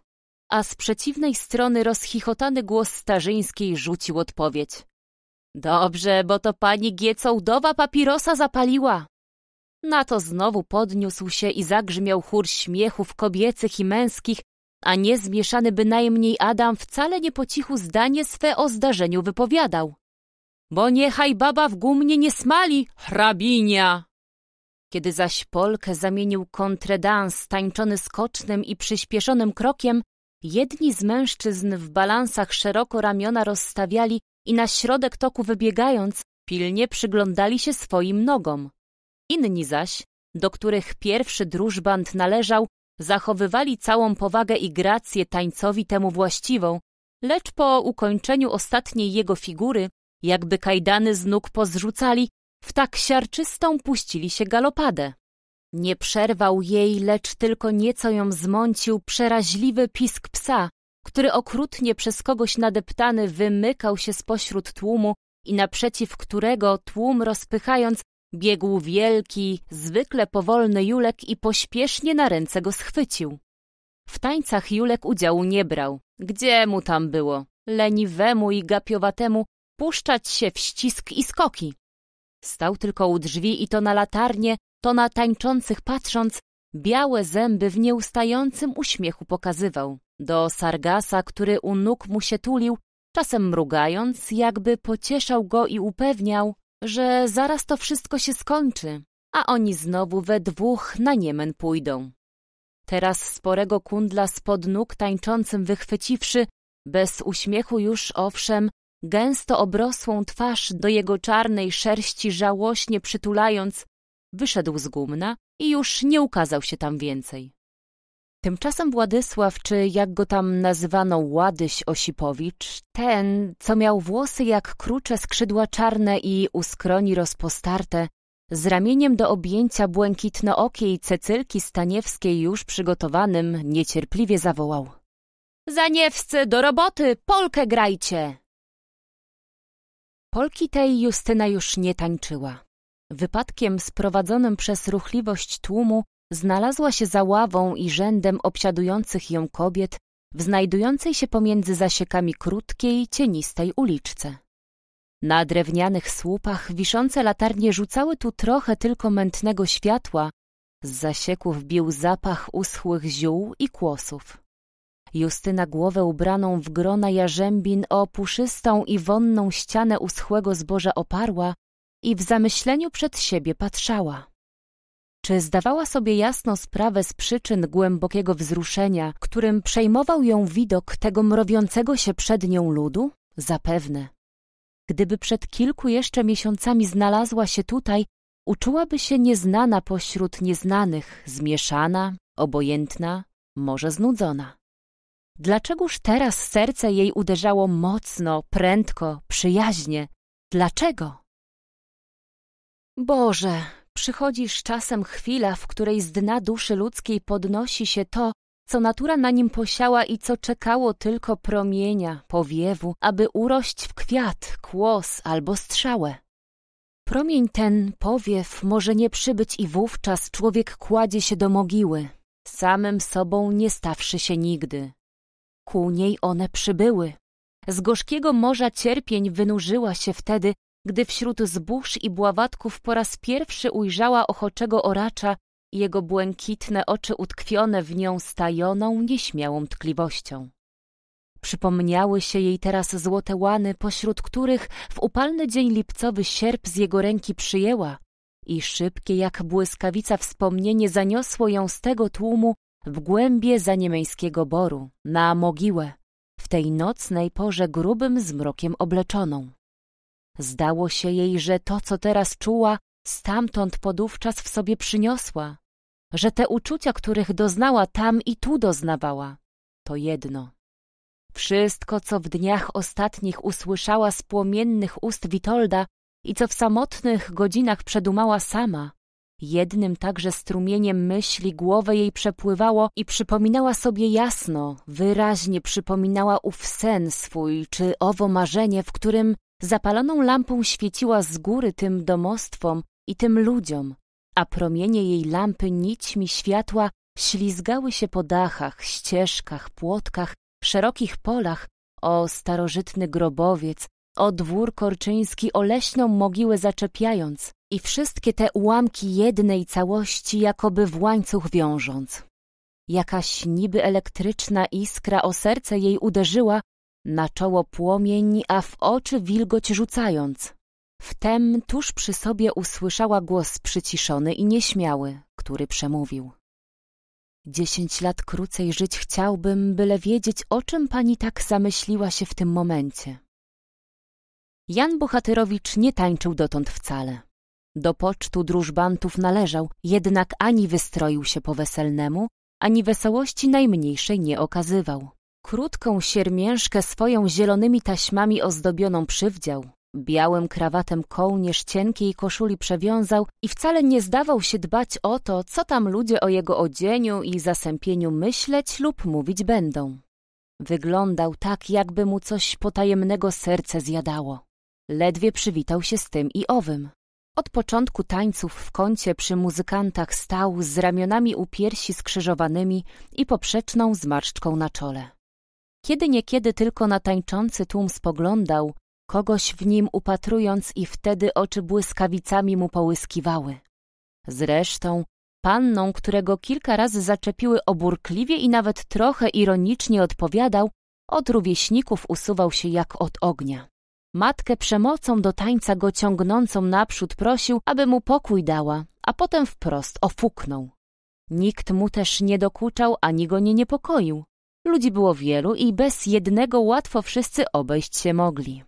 a z przeciwnej strony rozchichotany głos Starzyńskiej rzucił odpowiedź. Dobrze, bo to pani Giecołdowa papirosa zapaliła. Na to znowu podniósł się i zagrzmiał chór śmiechów kobiecych i męskich, a niezmieszany bynajmniej Adam wcale nie po cichu zdanie swe o zdarzeniu wypowiadał. Bo niechaj baba w gumnie nie smali, hrabinia! Kiedy zaś Polkę zamienił kontredans tańczony skocznym i przyspieszonym krokiem, Jedni z mężczyzn w balansach szeroko ramiona rozstawiali i na środek toku wybiegając, pilnie przyglądali się swoim nogom. Inni zaś, do których pierwszy drużband należał, zachowywali całą powagę i grację tańcowi temu właściwą, lecz po ukończeniu ostatniej jego figury, jakby kajdany z nóg pozrzucali, w tak siarczystą puścili się galopadę. Nie przerwał jej, lecz tylko nieco ją zmącił przeraźliwy pisk psa, który okrutnie przez kogoś nadeptany wymykał się spośród tłumu i naprzeciw którego tłum rozpychając biegł wielki, zwykle powolny Julek i pośpiesznie na ręce go schwycił. W tańcach Julek udziału nie brał. Gdzie mu tam było? Leniwemu i gapiowatemu puszczać się w ścisk i skoki. Stał tylko u drzwi i to na latarnie to na tańczących patrząc, białe zęby w nieustającym uśmiechu pokazywał. Do Sargasa, który u nóg mu się tulił, czasem mrugając, jakby pocieszał go i upewniał, że zaraz to wszystko się skończy, a oni znowu we dwóch na Niemen pójdą. Teraz sporego kundla spod nóg tańczącym wychwyciwszy, bez uśmiechu już owszem, gęsto obrosłą twarz do jego czarnej szerści żałośnie przytulając, wyszedł z gumna i już nie ukazał się tam więcej. Tymczasem Władysław, czy jak go tam nazywano Ładyś Osipowicz, ten, co miał włosy jak krucze skrzydła czarne i u skroni rozpostarte, z ramieniem do objęcia błękitnookiej Cecylki Staniewskiej już przygotowanym, niecierpliwie zawołał. Zaniewscy, do roboty, Polkę grajcie! Polki tej Justyna już nie tańczyła. Wypadkiem sprowadzonym przez ruchliwość tłumu znalazła się za ławą i rzędem obsiadujących ją kobiet w znajdującej się pomiędzy zasiekami krótkiej, cienistej uliczce. Na drewnianych słupach wiszące latarnie rzucały tu trochę tylko mętnego światła, z zasieków bił zapach uschłych ziół i kłosów. Justyna głowę ubraną w grona jarzębin o puszystą i wonną ścianę uschłego zboża oparła i w zamyśleniu przed siebie patrzała. Czy zdawała sobie jasno sprawę z przyczyn głębokiego wzruszenia, którym przejmował ją widok tego mrowiącego się przed nią ludu? Zapewne. Gdyby przed kilku jeszcze miesiącami znalazła się tutaj, uczułaby się nieznana pośród nieznanych, zmieszana, obojętna, może znudzona. Dlaczegoż teraz serce jej uderzało mocno, prędko, przyjaźnie? Dlaczego? Boże, przychodzisz czasem chwila, w której z dna duszy ludzkiej podnosi się to, co natura na nim posiała i co czekało tylko promienia, powiewu, aby urość w kwiat, kłos albo strzałę. Promień ten, powiew, może nie przybyć i wówczas człowiek kładzie się do mogiły, samym sobą nie stawszy się nigdy. Ku niej one przybyły. Z gorzkiego morza cierpień wynurzyła się wtedy, gdy wśród zbóż i bławatków po raz pierwszy ujrzała ochoczego oracza i jego błękitne oczy utkwione w nią stajoną, nieśmiałą tkliwością. Przypomniały się jej teraz złote łany, pośród których w upalny dzień lipcowy sierp z jego ręki przyjęła i szybkie jak błyskawica wspomnienie zaniosło ją z tego tłumu w głębie zaniemeńskiego boru, na mogiłę, w tej nocnej porze grubym zmrokiem obleczoną. Zdało się jej, że to, co teraz czuła, stamtąd podówczas w sobie przyniosła, że te uczucia, których doznała tam i tu doznawała, to jedno. Wszystko, co w dniach ostatnich usłyszała z płomiennych ust Witolda i co w samotnych godzinach przedumała sama, jednym także strumieniem myśli głowę jej przepływało i przypominała sobie jasno, wyraźnie przypominała ów sen swój czy owo marzenie, w którym Zapaloną lampą świeciła z góry tym domostwom i tym ludziom, a promienie jej lampy nićmi światła ślizgały się po dachach, ścieżkach, płotkach, szerokich polach, o starożytny grobowiec, o dwór korczyński, o leśną mogiłę zaczepiając i wszystkie te ułamki jednej całości jakoby w łańcuch wiążąc. Jakaś niby elektryczna iskra o serce jej uderzyła na czoło płomień, a w oczy wilgoć rzucając. Wtem tuż przy sobie usłyszała głos przyciszony i nieśmiały, który przemówił. Dziesięć lat krócej żyć chciałbym, byle wiedzieć, o czym pani tak zamyśliła się w tym momencie. Jan Bohaterowicz nie tańczył dotąd wcale. Do pocztu drużbantów należał, jednak ani wystroił się po weselnemu, ani wesołości najmniejszej nie okazywał. Krótką siermiężkę swoją zielonymi taśmami ozdobioną przywdział. Białym krawatem kołnierz cienkiej koszuli przewiązał i wcale nie zdawał się dbać o to, co tam ludzie o jego odzieniu i zasępieniu myśleć lub mówić będą. Wyglądał tak, jakby mu coś potajemnego serce zjadało. Ledwie przywitał się z tym i owym. Od początku tańców w kącie przy muzykantach stał z ramionami u piersi skrzyżowanymi i poprzeczną zmarszczką na czole. Kiedy niekiedy tylko na tańczący tłum spoglądał, kogoś w nim upatrując i wtedy oczy błyskawicami mu połyskiwały. Zresztą panną, którego kilka razy zaczepiły oburkliwie i nawet trochę ironicznie odpowiadał, od rówieśników usuwał się jak od ognia. Matkę przemocą do tańca go ciągnącą naprzód prosił, aby mu pokój dała, a potem wprost ofuknął. Nikt mu też nie dokuczał ani go nie niepokoił. Ludzi było wielu i bez jednego łatwo wszyscy obejść się mogli.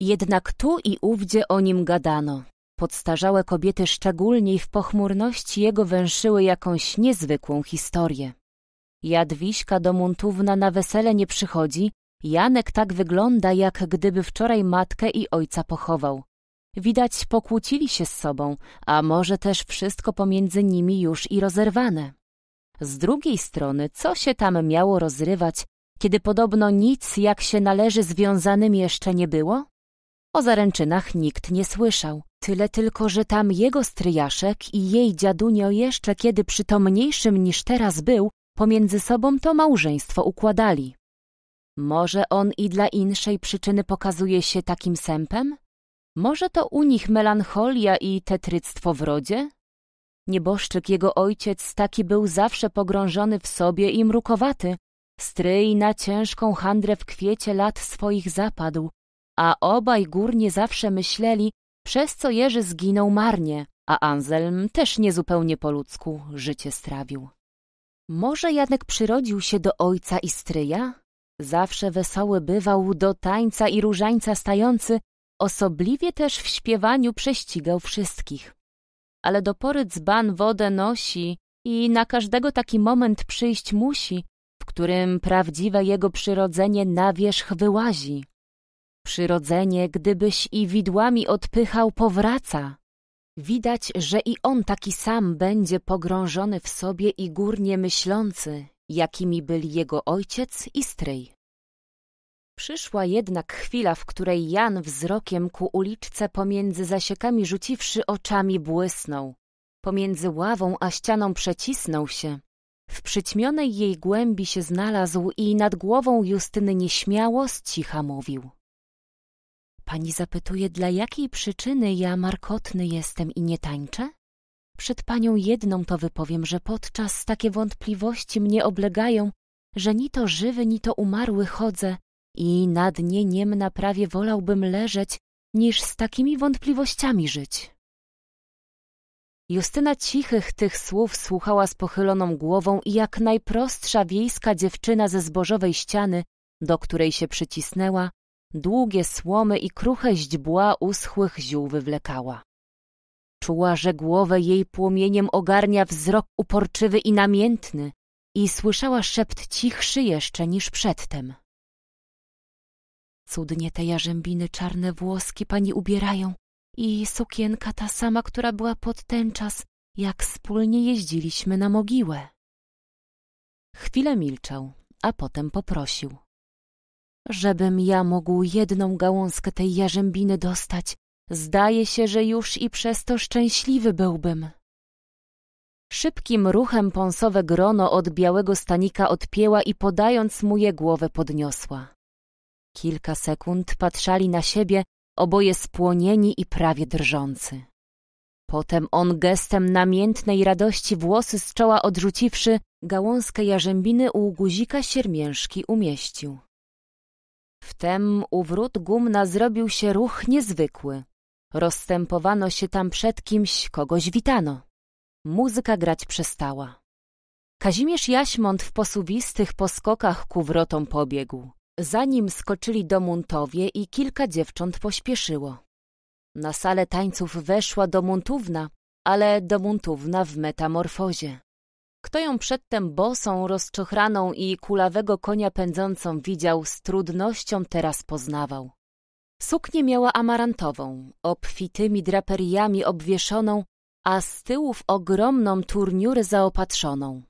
Jednak tu i ówdzie o nim gadano. Podstarzałe kobiety szczególniej w pochmurności jego węszyły jakąś niezwykłą historię. Jadwiśka do Muntówna na wesele nie przychodzi, Janek tak wygląda, jak gdyby wczoraj matkę i ojca pochował. Widać pokłócili się z sobą, a może też wszystko pomiędzy nimi już i rozerwane. Z drugiej strony, co się tam miało rozrywać, kiedy podobno nic jak się należy związanym jeszcze nie było? O zaręczynach nikt nie słyszał. Tyle tylko, że tam jego stryjaszek i jej dziadunio jeszcze kiedy przytomniejszym niż teraz był, pomiędzy sobą to małżeństwo układali. Może on i dla inszej przyczyny pokazuje się takim sępem? Może to u nich melancholia i tetryctwo w rodzie? Nieboszczyk jego ojciec taki był zawsze pogrążony w sobie i mrukowaty. Stryj na ciężką handrę w kwiecie lat swoich zapadł, a obaj górnie zawsze myśleli, przez co Jerzy zginął marnie, a Anselm też niezupełnie po ludzku życie strawił. Może Janek przyrodził się do ojca i stryja? Zawsze wesoły bywał, do tańca i różańca stający, osobliwie też w śpiewaniu prześcigał wszystkich ale pory dzban wodę nosi i na każdego taki moment przyjść musi, w którym prawdziwe jego przyrodzenie na wierzch wyłazi. Przyrodzenie, gdybyś i widłami odpychał, powraca. Widać, że i on taki sam będzie pogrążony w sobie i górnie myślący, jakimi byli jego ojciec i stryj. Przyszła jednak chwila, w której Jan wzrokiem ku uliczce pomiędzy zasiekami rzuciwszy oczami błysnął. Pomiędzy ławą a ścianą przecisnął się. W przyćmionej jej głębi się znalazł i nad głową Justyny nieśmiało z cicha mówił. Pani zapytuje, dla jakiej przyczyny ja markotny jestem i nie tańczę? Przed panią jedną to wypowiem, że podczas takie wątpliwości mnie oblegają, że ni to żywy, ni to umarły chodzę, i na dnie niemna prawie wolałbym leżeć, niż z takimi wątpliwościami żyć. Justyna cichych tych słów słuchała z pochyloną głową i jak najprostsza wiejska dziewczyna ze zbożowej ściany, do której się przycisnęła, długie słomy i kruche źdźbła uschłych ziół wywlekała. Czuła, że głowę jej płomieniem ogarnia wzrok uporczywy i namiętny i słyszała szept cichszy jeszcze niż przedtem. Cudnie te jarzębiny czarne włoski pani ubierają i sukienka ta sama, która była pod ten czas, jak wspólnie jeździliśmy na mogiłę. Chwilę milczał, a potem poprosił. Żebym ja mógł jedną gałązkę tej jarzębiny dostać, zdaje się, że już i przez to szczęśliwy byłbym. Szybkim ruchem pąsowe grono od białego stanika odpięła i podając mu je głowę podniosła. Kilka sekund patrzali na siebie, oboje spłonieni i prawie drżący. Potem on gestem namiętnej radości włosy z czoła odrzuciwszy, gałązkę jarzębiny u guzika siermiężki umieścił. Wtem u wrót gumna zrobił się ruch niezwykły. Rozstępowano się tam przed kimś, kogoś witano. Muzyka grać przestała. Kazimierz Jaśmont w posuwistych poskokach ku wrotom pobiegł. Za nim skoczyli Domuntowie i kilka dziewcząt pośpieszyło. Na salę tańców weszła Domuntówna, ale Domuntówna w metamorfozie. Kto ją przedtem bosą, rozczochraną i kulawego konia pędzącą widział, z trudnością teraz poznawał. Suknię miała amarantową, obfitymi draperiami obwieszoną, a z w ogromną turniurę zaopatrzoną.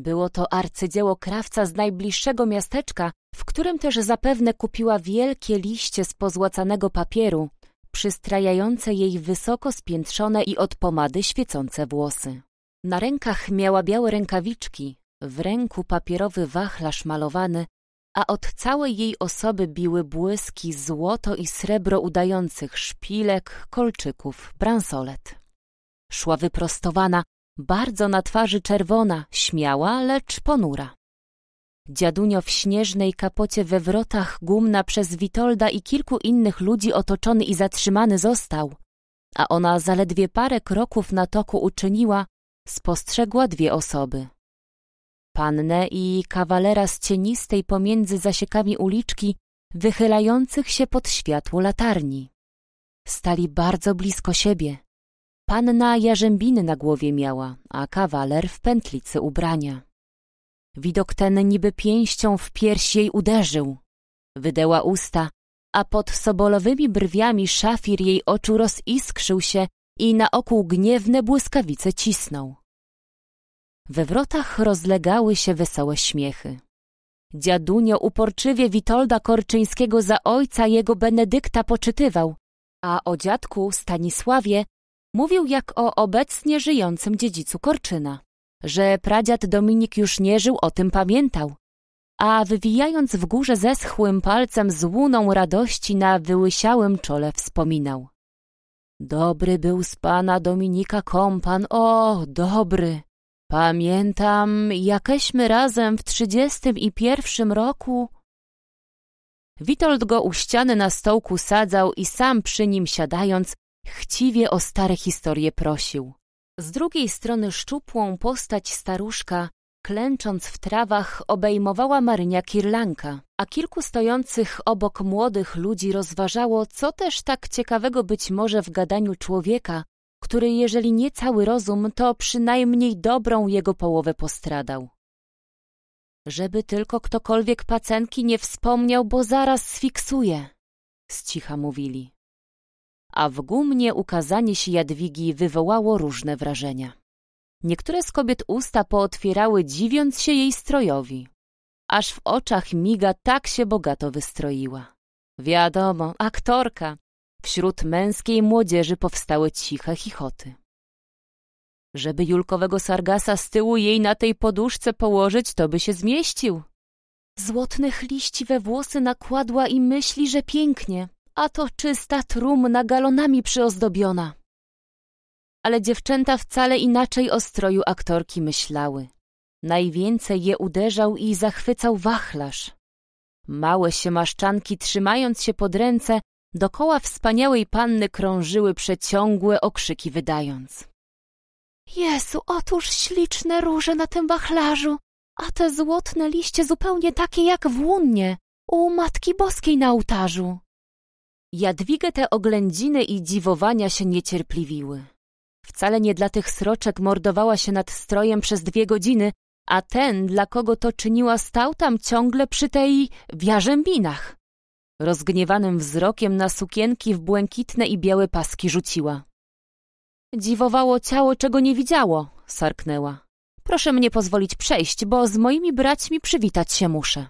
Było to arcydzieło krawca z najbliższego miasteczka, w którym też zapewne kupiła wielkie liście z pozłacanego papieru, przystrajające jej wysoko spiętrzone i od pomady świecące włosy. Na rękach miała białe rękawiczki, w ręku papierowy wachlarz malowany, a od całej jej osoby biły błyski złoto i srebro udających szpilek, kolczyków, bransolet. Szła wyprostowana, bardzo na twarzy czerwona, śmiała, lecz ponura. Dziadunio w śnieżnej kapocie we wrotach gumna przez Witolda i kilku innych ludzi otoczony i zatrzymany został, a ona zaledwie parę kroków na toku uczyniła, spostrzegła dwie osoby. Pannę i kawalera z cienistej pomiędzy zasiekami uliczki, wychylających się pod światło latarni. Stali bardzo blisko siebie. Panna jarzębiny na głowie miała, a kawaler w pętlicy ubrania. Widok ten niby pięścią w piersi jej uderzył. Wydeła usta, a pod sobolowymi brwiami szafir jej oczu roziskrzył się i na oku gniewne błyskawice cisnął. We wrotach rozlegały się wesołe śmiechy. Dziadunio uporczywie Witolda Korczyńskiego za ojca jego Benedykta poczytywał, a o dziadku Stanisławie Mówił jak o obecnie żyjącym dziedzicu Korczyna. Że pradziad Dominik już nie żył, o tym pamiętał. A wywijając w górze zeschłym palcem z łuną radości na wyłysiałym czole wspominał. Dobry był z pana Dominika kompan, o, dobry. Pamiętam, jakeśmy razem w trzydziestym i pierwszym roku... Witold go u ściany na stołku sadzał i sam przy nim siadając Chciwie o stare historie prosił. Z drugiej strony szczupłą postać staruszka, klęcząc w trawach, obejmowała Marynia Kirlanka, a kilku stojących obok młodych ludzi rozważało, co też tak ciekawego być może w gadaniu człowieka, który jeżeli nie cały rozum, to przynajmniej dobrą jego połowę postradał. Żeby tylko ktokolwiek pacenki nie wspomniał, bo zaraz sfiksuje, z cicha mówili a w gumnie ukazanie się Jadwigi wywołało różne wrażenia. Niektóre z kobiet usta pootwierały, dziwiąc się jej strojowi. Aż w oczach miga tak się bogato wystroiła. Wiadomo, aktorka. Wśród męskiej młodzieży powstały ciche chichoty. Żeby julkowego sargasa z tyłu jej na tej poduszce położyć, to by się zmieścił. Złotnych liści we włosy nakładła i myśli, że pięknie a to czysta trumna galonami przyozdobiona. Ale dziewczęta wcale inaczej o stroju aktorki myślały. Najwięcej je uderzał i zachwycał wachlarz. Małe siemaszczanki, trzymając się pod ręce, dokoła wspaniałej panny krążyły przeciągłe okrzyki wydając. Jezu, otóż śliczne róże na tym wachlarzu, a te złotne liście zupełnie takie jak w łunnie, u Matki Boskiej na ołtarzu. Jadwigę te oględziny i dziwowania się niecierpliwiły. Wcale nie dla tych sroczek mordowała się nad strojem przez dwie godziny, a ten, dla kogo to czyniła, stał tam ciągle przy tej wiarzębinach. Rozgniewanym wzrokiem na sukienki w błękitne i białe paski rzuciła. Dziwowało ciało, czego nie widziało, sarknęła. Proszę mnie pozwolić przejść, bo z moimi braćmi przywitać się muszę.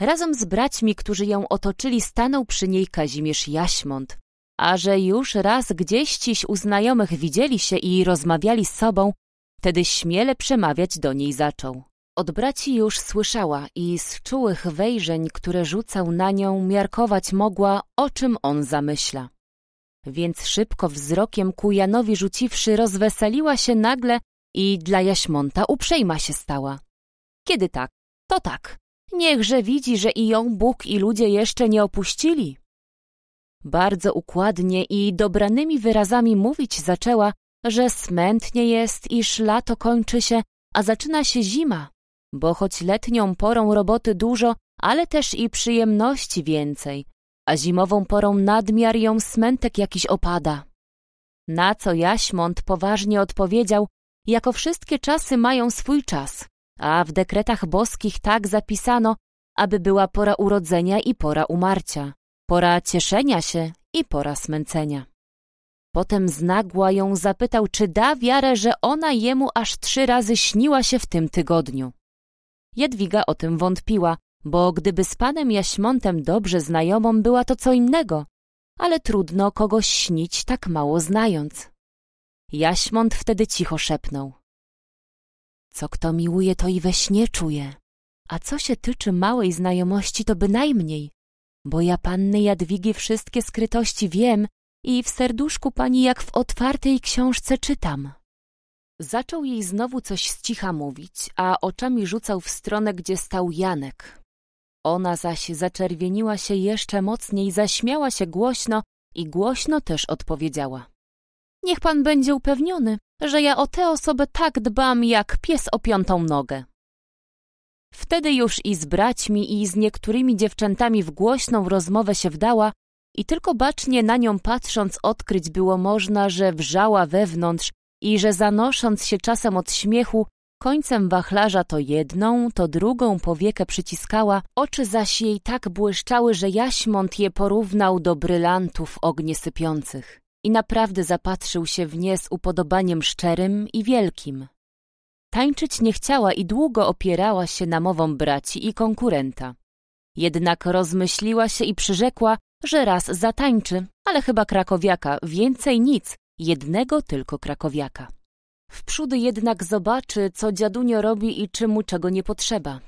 Razem z braćmi, którzy ją otoczyli, stanął przy niej Kazimierz Jaśmont. A że już raz gdzieś ciś u znajomych widzieli się i rozmawiali z sobą, wtedy śmiele przemawiać do niej zaczął. Od braci już słyszała i z czułych wejrzeń, które rzucał na nią, miarkować mogła, o czym on zamyśla. Więc szybko wzrokiem ku Janowi rzuciwszy, rozweseliła się nagle i dla Jaśmonta uprzejma się stała. Kiedy tak, to tak, Niechże widzi, że i ją Bóg i ludzie jeszcze nie opuścili. Bardzo układnie i dobranymi wyrazami mówić zaczęła, że smętnie jest, iż lato kończy się, a zaczyna się zima, bo choć letnią porą roboty dużo, ale też i przyjemności więcej, a zimową porą nadmiar ją smętek jakiś opada. Na co Jaśmont poważnie odpowiedział, jako wszystkie czasy mają swój czas a w dekretach boskich tak zapisano, aby była pora urodzenia i pora umarcia, pora cieszenia się i pora smęcenia. Potem znagła ją zapytał, czy da wiarę, że ona jemu aż trzy razy śniła się w tym tygodniu. Jadwiga o tym wątpiła, bo gdyby z panem Jaśmontem dobrze znajomą była to co innego, ale trudno kogoś śnić tak mało znając. Jaśmont wtedy cicho szepnął. Co kto miłuje, to i we śnie czuje. A co się tyczy małej znajomości, to bynajmniej, bo ja panny Jadwigi wszystkie skrytości wiem i w serduszku pani jak w otwartej książce czytam. Zaczął jej znowu coś z cicha mówić, a oczami rzucał w stronę, gdzie stał Janek. Ona zaś zaczerwieniła się jeszcze mocniej, zaśmiała się głośno i głośno też odpowiedziała. Niech pan będzie upewniony, że ja o tę osobę tak dbam jak pies o piątą nogę. Wtedy już i z braćmi i z niektórymi dziewczętami w głośną rozmowę się wdała i tylko bacznie na nią patrząc odkryć było można, że wrzała wewnątrz i że zanosząc się czasem od śmiechu, końcem wachlarza to jedną, to drugą powiekę przyciskała, oczy zaś jej tak błyszczały, że Jaśmont je porównał do brylantów ognie sypiących i naprawdę zapatrzył się w nie z upodobaniem szczerym i wielkim. Tańczyć nie chciała i długo opierała się na mową braci i konkurenta. Jednak rozmyśliła się i przyrzekła, że raz zatańczy, ale chyba krakowiaka, więcej nic, jednego tylko krakowiaka. Wprzód jednak zobaczy, co dziadunio robi i czy mu czego nie potrzeba.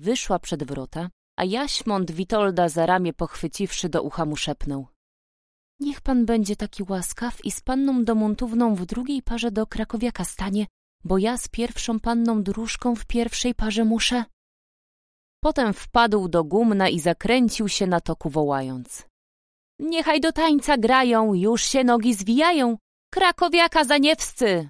Wyszła przed wrota, a Jaśmont Witolda za ramię pochwyciwszy do ucha mu szepnął. Niech pan będzie taki łaskaw i z panną Domontówną w drugiej parze do Krakowiaka stanie, bo ja z pierwszą panną Dróżką w pierwszej parze muszę. Potem wpadł do gumna i zakręcił się na toku wołając. Niechaj do tańca grają, już się nogi zwijają, Krakowiaka zaniewscy!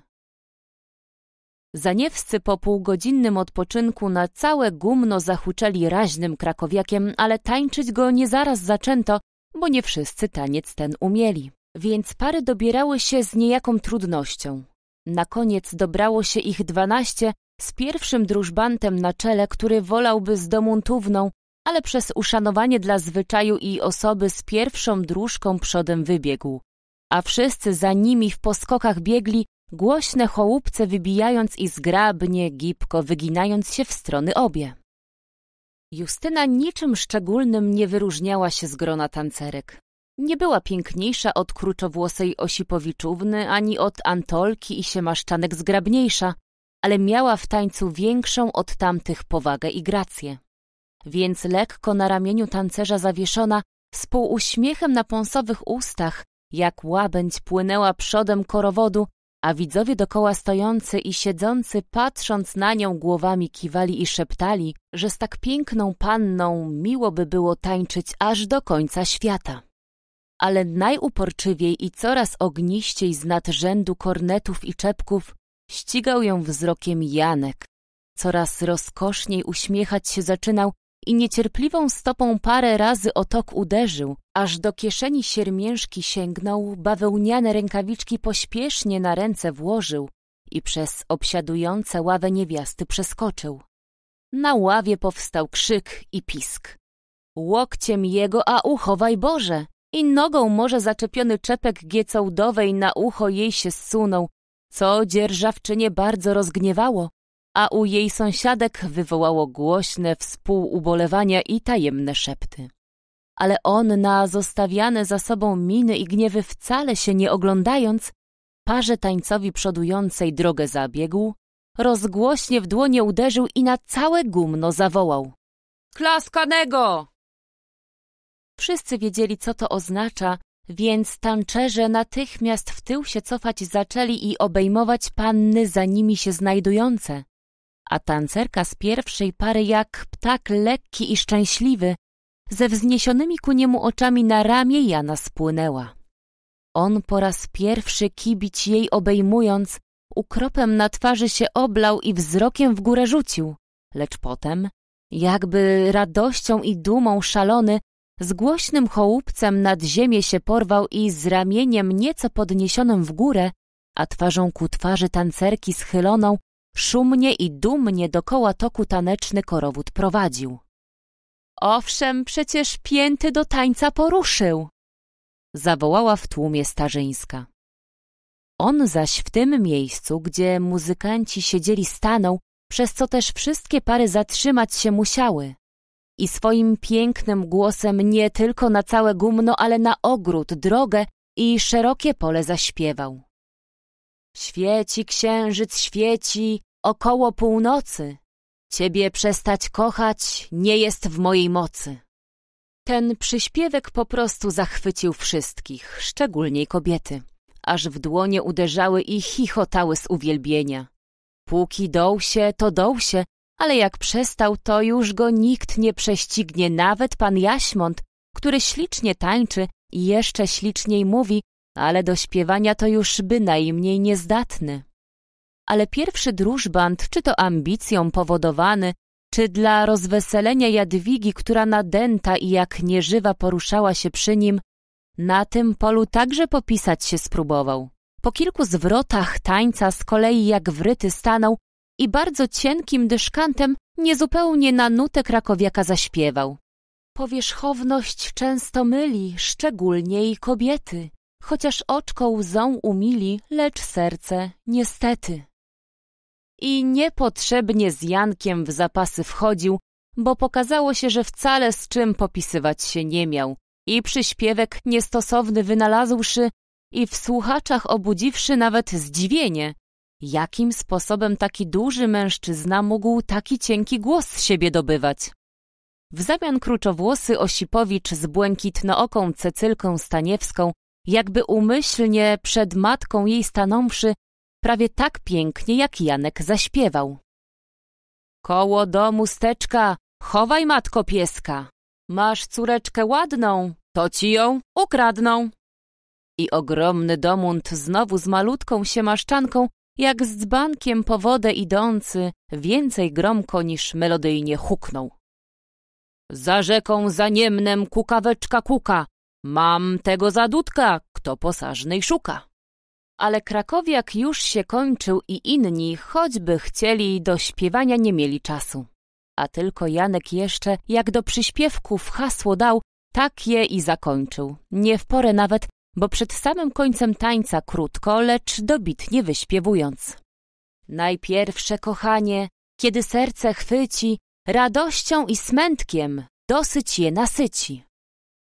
Zaniewscy po półgodzinnym odpoczynku na całe gumno zahuczeli raźnym krakowiakiem, ale tańczyć go nie zaraz zaczęto, bo nie wszyscy taniec ten umieli. Więc pary dobierały się z niejaką trudnością. Na koniec dobrało się ich dwanaście z pierwszym drużbantem na czele, który wolałby z domu tuwną, ale przez uszanowanie dla zwyczaju i osoby z pierwszą dróżką przodem wybiegł. A wszyscy za nimi w poskokach biegli, głośne chołupce wybijając i zgrabnie, gipko wyginając się w strony obie. Justyna niczym szczególnym nie wyróżniała się z grona tancerek. Nie była piękniejsza od kruczowłosej Osipowiczówny, ani od Antolki i Siemaszczanek zgrabniejsza, ale miała w tańcu większą od tamtych powagę i grację. Więc lekko na ramieniu tancerza zawieszona, z półuśmiechem na pąsowych ustach, jak łabędź płynęła przodem korowodu, a widzowie dokoła stojący i siedzący, patrząc na nią głowami, kiwali i szeptali, że z tak piękną panną miło by było tańczyć aż do końca świata. Ale najuporczywiej i coraz ogniściej z nadrzędu kornetów i czepków ścigał ją wzrokiem Janek. Coraz rozkoszniej uśmiechać się zaczynał i niecierpliwą stopą parę razy o tok uderzył, aż do kieszeni siermiężki sięgnął, bawełniane rękawiczki pośpiesznie na ręce włożył i przez obsiadujące ławę niewiasty przeskoczył. Na ławie powstał krzyk i pisk. Łokciem jego, a uchowaj Boże! I nogą może zaczepiony czepek giecołdowej na ucho jej się zsunął, co dzierżawczynie bardzo rozgniewało, a u jej sąsiadek wywołało głośne współubolewania i tajemne szepty ale on na zostawiane za sobą miny i gniewy wcale się nie oglądając, parze tańcowi przodującej drogę zabiegł, rozgłośnie w dłonie uderzył i na całe gumno zawołał. Klaskanego! Wszyscy wiedzieli, co to oznacza, więc tancerze natychmiast w tył się cofać zaczęli i obejmować panny za nimi się znajdujące. A tancerka z pierwszej pary jak ptak lekki i szczęśliwy ze wzniesionymi ku niemu oczami na ramię Jana spłynęła. On po raz pierwszy kibić jej obejmując, ukropem na twarzy się oblał i wzrokiem w górę rzucił, lecz potem, jakby radością i dumą szalony, z głośnym chołupcem nad ziemię się porwał i z ramieniem nieco podniesionym w górę, a twarzą ku twarzy tancerki schyloną, szumnie i dumnie dokoła toku taneczny korowód prowadził. Owszem, przecież pięty do tańca poruszył! Zawołała w tłumie Starzyńska. On zaś w tym miejscu, gdzie muzykanci siedzieli stanął, przez co też wszystkie pary zatrzymać się musiały. I swoim pięknym głosem nie tylko na całe gumno, ale na ogród, drogę i szerokie pole zaśpiewał. Świeci księżyc, świeci około północy. Ciebie przestać kochać nie jest w mojej mocy. Ten przyśpiewek po prostu zachwycił wszystkich, szczególnie kobiety. Aż w dłonie uderzały i chichotały z uwielbienia. Póki doł się, to doł się, ale jak przestał, to już go nikt nie prześcignie, nawet pan Jaśmont, który ślicznie tańczy i jeszcze śliczniej mówi, ale do śpiewania to już bynajmniej niezdatny ale pierwszy drużband, czy to ambicją powodowany, czy dla rozweselenia Jadwigi, która nadęta i jak nieżywa poruszała się przy nim, na tym polu także popisać się spróbował. Po kilku zwrotach tańca z kolei jak wryty stanął i bardzo cienkim dyszkantem niezupełnie na nutę krakowiaka zaśpiewał. Powierzchowność często myli, szczególnie i kobiety, chociaż oczko łzą umili, lecz serce niestety i niepotrzebnie z Jankiem w zapasy wchodził, bo pokazało się, że wcale z czym popisywać się nie miał i przyśpiewek niestosowny wynalazłszy i w słuchaczach obudziwszy nawet zdziwienie, jakim sposobem taki duży mężczyzna mógł taki cienki głos z siebie dobywać. W zamian kruczowłosy Osipowicz z błękitnooką Cecylką Staniewską, jakby umyślnie przed matką jej stanąwszy, prawie tak pięknie, jak Janek zaśpiewał. Koło domu steczka, chowaj matko pieska. Masz córeczkę ładną, to ci ją ukradną. I ogromny domund znowu z malutką siemaszczanką, jak z dzbankiem po wodę idący, więcej gromko niż melodyjnie huknął. Za rzeką, za niemnem kukaweczka kuka, mam tego zadutka, kto posażnej szuka ale krakowiak już się kończył i inni, choćby chcieli, do śpiewania nie mieli czasu. A tylko Janek jeszcze, jak do przyśpiewków hasło dał, tak je i zakończył. Nie w porę nawet, bo przed samym końcem tańca krótko, lecz dobitnie wyśpiewując. Najpierwsze kochanie, kiedy serce chwyci, radością i smętkiem dosyć je nasyci.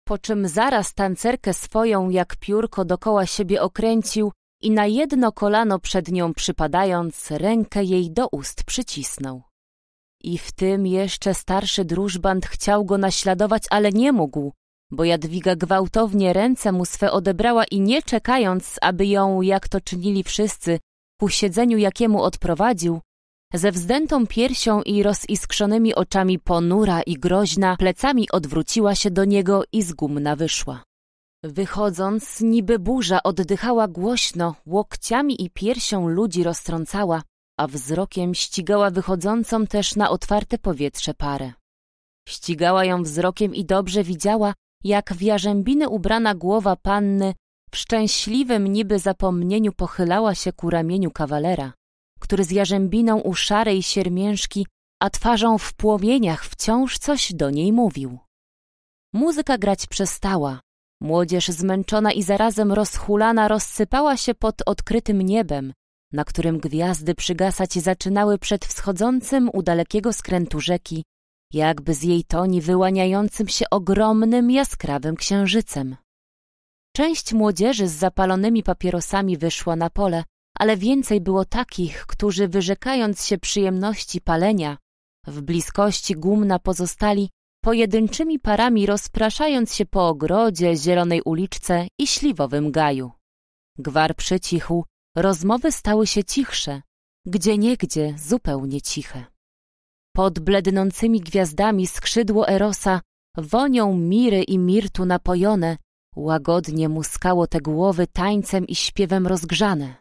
Po czym zaraz tancerkę swoją jak piórko dokoła siebie okręcił, i na jedno kolano przed nią przypadając, rękę jej do ust przycisnął. I w tym jeszcze starszy drużband chciał go naśladować, ale nie mógł, bo Jadwiga gwałtownie ręce mu swe odebrała i nie czekając, aby ją, jak to czynili wszyscy, ku siedzeniu jakiemu odprowadził, ze wzdętą piersią i roziskrzonymi oczami ponura i groźna plecami odwróciła się do niego i z gumna wyszła. Wychodząc, niby burza oddychała głośno, łokciami i piersią ludzi roztrącała, a wzrokiem ścigała wychodzącą też na otwarte powietrze parę. Ścigała ją wzrokiem i dobrze widziała, jak w jarzębiny ubrana głowa panny w szczęśliwym niby zapomnieniu pochylała się ku ramieniu kawalera, który z jarzębiną u szarej siermiężki, a twarzą w płomieniach wciąż coś do niej mówił. Muzyka grać przestała, Młodzież zmęczona i zarazem rozhulana rozsypała się pod odkrytym niebem, na którym gwiazdy przygasać zaczynały przed wschodzącym u dalekiego skrętu rzeki, jakby z jej toni wyłaniającym się ogromnym, jaskrawym księżycem. Część młodzieży z zapalonymi papierosami wyszła na pole, ale więcej było takich, którzy wyrzekając się przyjemności palenia, w bliskości gumna pozostali pojedynczymi parami rozpraszając się po ogrodzie, zielonej uliczce i śliwowym gaju. Gwar przycichł, rozmowy stały się cichsze, gdzie niegdzie zupełnie ciche. Pod blednącymi gwiazdami skrzydło Erosa, wonią miry i mirtu napojone, łagodnie muskało te głowy tańcem i śpiewem rozgrzane.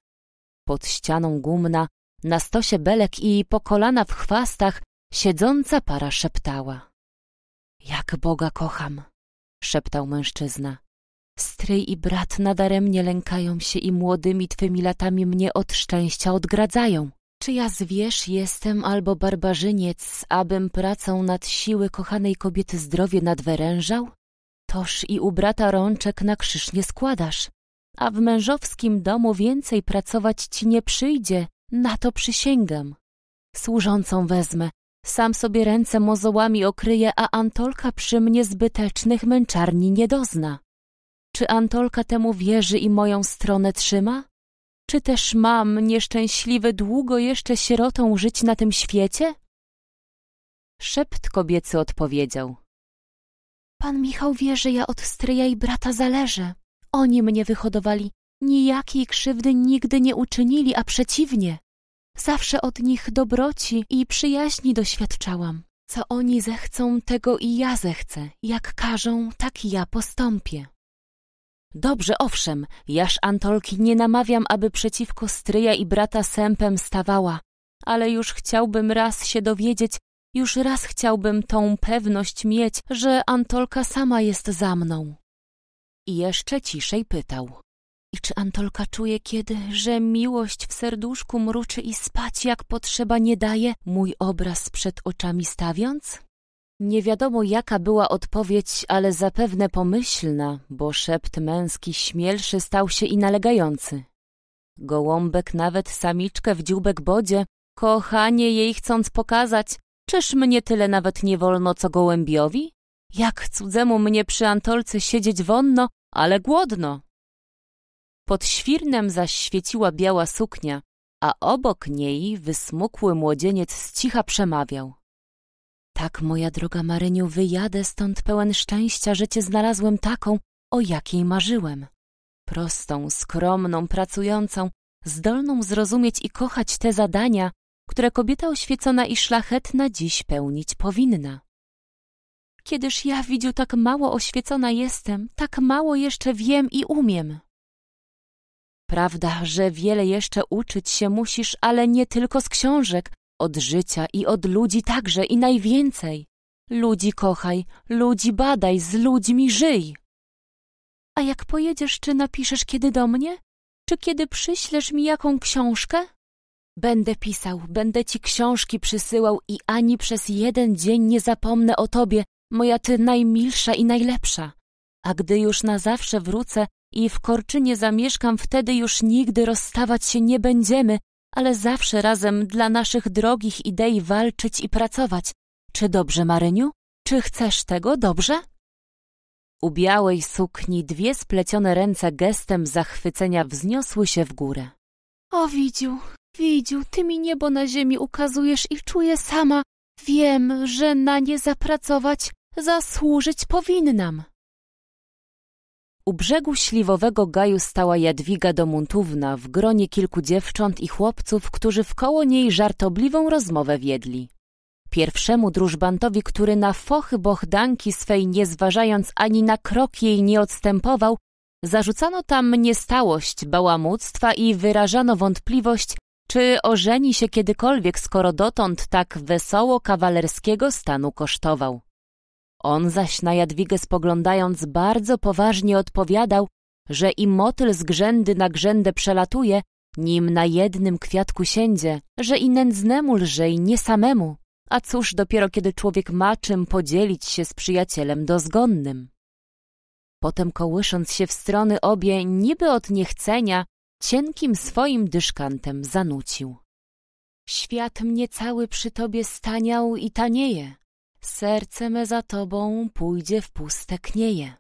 Pod ścianą gumna, na stosie belek i po kolana w chwastach, siedząca para szeptała. Jak Boga kocham, szeptał mężczyzna. Stryj i brat nadaremnie lękają się i młodymi twymi latami mnie od szczęścia odgradzają. Czy ja zwierz jestem albo barbarzyniec, abym pracą nad siły kochanej kobiety zdrowie nadwerężał? Toż i u brata rączek na krzyż nie składasz, a w mężowskim domu więcej pracować ci nie przyjdzie, na to przysięgam. Służącą wezmę, sam sobie ręce mozołami okryję, a Antolka przy mnie zbytecznych męczarni nie dozna. Czy Antolka temu wierzy i moją stronę trzyma? Czy też mam, nieszczęśliwy, długo jeszcze sierotą żyć na tym świecie? Szept kobiecy odpowiedział. Pan Michał wie, że ja od stryja i brata zależę. Oni mnie wyhodowali. Nijakiej krzywdy nigdy nie uczynili, a przeciwnie. Zawsze od nich dobroci i przyjaźni doświadczałam. Co oni zechcą, tego i ja zechcę. Jak każą, tak ja postąpię. Dobrze, owszem, jaż Antolki nie namawiam, aby przeciwko stryja i brata sępem stawała, ale już chciałbym raz się dowiedzieć, już raz chciałbym tą pewność mieć, że Antolka sama jest za mną. I jeszcze ciszej pytał. I czy Antolka czuje kiedy, że miłość w serduszku mruczy i spać jak potrzeba nie daje, mój obraz przed oczami stawiąc? Nie wiadomo jaka była odpowiedź, ale zapewne pomyślna, bo szept męski śmielszy stał się i nalegający. Gołąbek nawet samiczkę w dziubek bodzie, kochanie jej chcąc pokazać, czyż mnie tyle nawet nie wolno co gołębiowi? Jak cudzemu mnie przy Antolce siedzieć wonno, ale głodno? Pod świrnem zaś świeciła biała suknia, a obok niej wysmukły młodzieniec z cicha przemawiał. Tak, moja droga Maryniu, wyjadę stąd pełen szczęścia, że cię znalazłem taką, o jakiej marzyłem. Prostą, skromną, pracującą, zdolną zrozumieć i kochać te zadania, które kobieta oświecona i szlachetna dziś pełnić powinna. Kiedyż ja, widziu, tak mało oświecona jestem, tak mało jeszcze wiem i umiem. Prawda, że wiele jeszcze uczyć się musisz, ale nie tylko z książek, od życia i od ludzi także i najwięcej. Ludzi kochaj, ludzi badaj, z ludźmi żyj. A jak pojedziesz, czy napiszesz kiedy do mnie? Czy kiedy przyślesz mi jaką książkę? Będę pisał, będę ci książki przysyłał i ani przez jeden dzień nie zapomnę o tobie, moja ty najmilsza i najlepsza. A gdy już na zawsze wrócę, i w Korczynie zamieszkam, wtedy już nigdy rozstawać się nie będziemy, ale zawsze razem dla naszych drogich idei walczyć i pracować. Czy dobrze, Maryniu? Czy chcesz tego dobrze? U białej sukni dwie splecione ręce gestem zachwycenia wzniosły się w górę. O, Widziu, Widziu, ty mi niebo na ziemi ukazujesz i czuję sama. Wiem, że na nie zapracować, zasłużyć powinnam. U brzegu śliwowego gaju stała Jadwiga Domuntówna w gronie kilku dziewcząt i chłopców, którzy wkoło niej żartobliwą rozmowę wiedli. Pierwszemu drużbantowi, który na fochy bochdanki swej nie zważając ani na krok jej nie odstępował, zarzucano tam niestałość, bałamuctwa i wyrażano wątpliwość, czy ożeni się kiedykolwiek, skoro dotąd tak wesoło kawalerskiego stanu kosztował. On zaś na Jadwigę spoglądając bardzo poważnie odpowiadał, że i motyl z grzędy na grzędę przelatuje, nim na jednym kwiatku siędzie, że i nędznemu lżej, nie samemu. A cóż dopiero kiedy człowiek ma czym podzielić się z przyjacielem dozgonnym. Potem kołysząc się w strony obie, niby od niechcenia, cienkim swoim dyszkantem zanucił. Świat mnie cały przy tobie staniał i tanieje serce me za tobą pójdzie w puste knieje.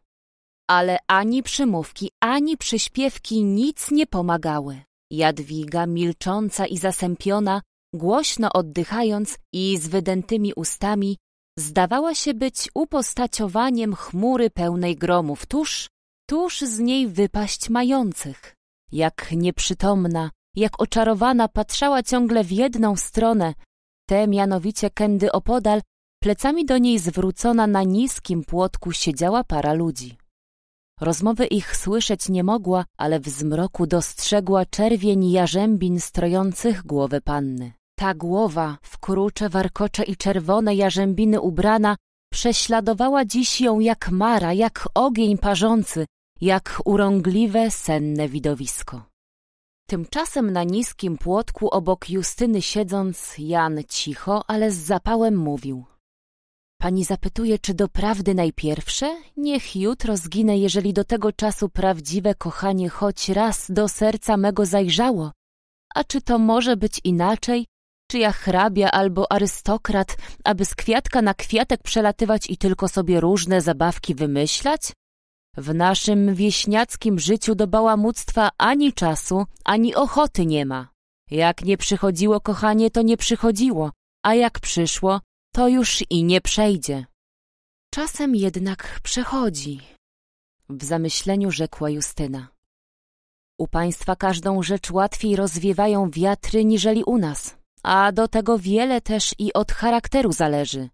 Ale ani przymówki, ani przyśpiewki nic nie pomagały. Jadwiga, milcząca i zasępiona, głośno oddychając i z wydętymi ustami, zdawała się być upostaciowaniem chmury pełnej gromów tuż, tuż z niej wypaść mających. Jak nieprzytomna, jak oczarowana patrzała ciągle w jedną stronę, tę mianowicie kędy opodal, Plecami do niej zwrócona na niskim płotku siedziała para ludzi. Rozmowy ich słyszeć nie mogła, ale w zmroku dostrzegła czerwień jarzębin strojących głowę panny. Ta głowa, w krucze, warkocze i czerwone jarzębiny ubrana, prześladowała dziś ją jak mara, jak ogień parzący, jak urągliwe, senne widowisko. Tymczasem na niskim płotku obok Justyny siedząc, Jan cicho, ale z zapałem mówił. Pani zapytuje, czy doprawdy najpierwsze? Niech jutro zginę, jeżeli do tego czasu prawdziwe kochanie choć raz do serca mego zajrzało. A czy to może być inaczej? Czy ja hrabia albo arystokrat, aby z kwiatka na kwiatek przelatywać i tylko sobie różne zabawki wymyślać? W naszym wieśniackim życiu do bałamuctwa ani czasu, ani ochoty nie ma. Jak nie przychodziło kochanie, to nie przychodziło, a jak przyszło, to już i nie przejdzie. Czasem jednak przechodzi, w zamyśleniu rzekła Justyna. U państwa każdą rzecz łatwiej rozwiewają wiatry niżeli u nas, a do tego wiele też i od charakteru zależy.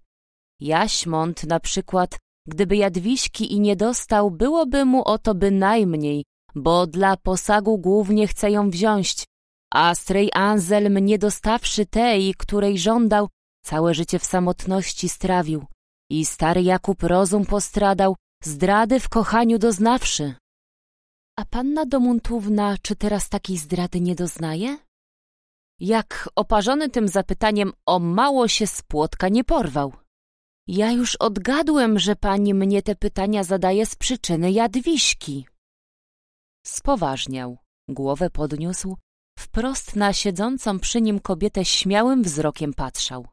Jaśmont na przykład, gdyby Jadwiśki i nie dostał, byłoby mu o to bynajmniej, bo dla posagu głównie chce ją wziąć, a strej Anselm nie dostawszy tej, której żądał, Całe życie w samotności strawił i stary Jakub rozum postradał, zdrady w kochaniu doznawszy. A panna Domuntówna czy teraz takiej zdrady nie doznaje? Jak oparzony tym zapytaniem o mało się z płotka nie porwał. Ja już odgadłem, że pani mnie te pytania zadaje z przyczyny Jadwiśki. Spoważniał, głowę podniósł, wprost na siedzącą przy nim kobietę śmiałym wzrokiem patrzał.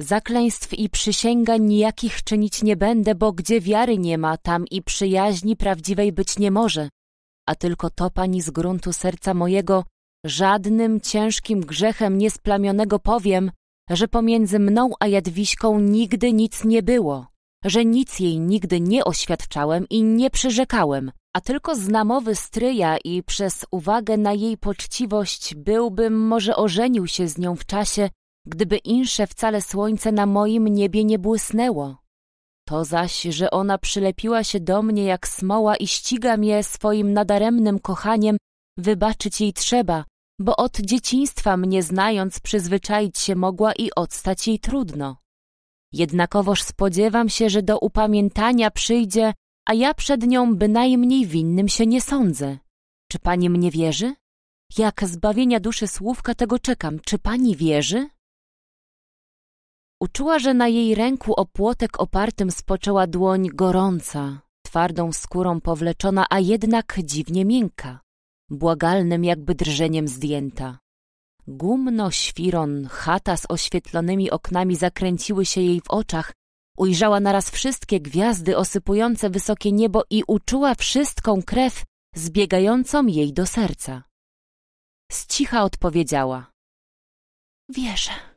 Zakleństw i przysięgań nijakich czynić nie będę, bo gdzie wiary nie ma, tam i przyjaźni prawdziwej być nie może. A tylko to, Pani, z gruntu serca mojego, żadnym ciężkim grzechem niesplamionego powiem, że pomiędzy mną a Jadwiśką nigdy nic nie było, że nic jej nigdy nie oświadczałem i nie przyrzekałem, a tylko znamowy stryja i przez uwagę na jej poczciwość byłbym może ożenił się z nią w czasie, gdyby insze wcale słońce na moim niebie nie błysnęło. To zaś, że ona przylepiła się do mnie jak smoła i ściga mnie swoim nadaremnym kochaniem, wybaczyć jej trzeba, bo od dzieciństwa mnie znając przyzwyczaić się mogła i odstać jej trudno. Jednakowoż spodziewam się, że do upamiętania przyjdzie, a ja przed nią bynajmniej winnym się nie sądzę. Czy pani mnie wierzy? Jak zbawienia duszy słówka tego czekam, czy pani wierzy? Uczuła, że na jej ręku o płotek opartym spoczęła dłoń gorąca, twardą skórą powleczona, a jednak dziwnie miękka, błagalnym jakby drżeniem zdjęta. Gumno, świron, chata z oświetlonymi oknami zakręciły się jej w oczach, ujrzała naraz wszystkie gwiazdy osypujące wysokie niebo i uczuła wszystką krew zbiegającą jej do serca. Z cicha odpowiedziała. Wierzę.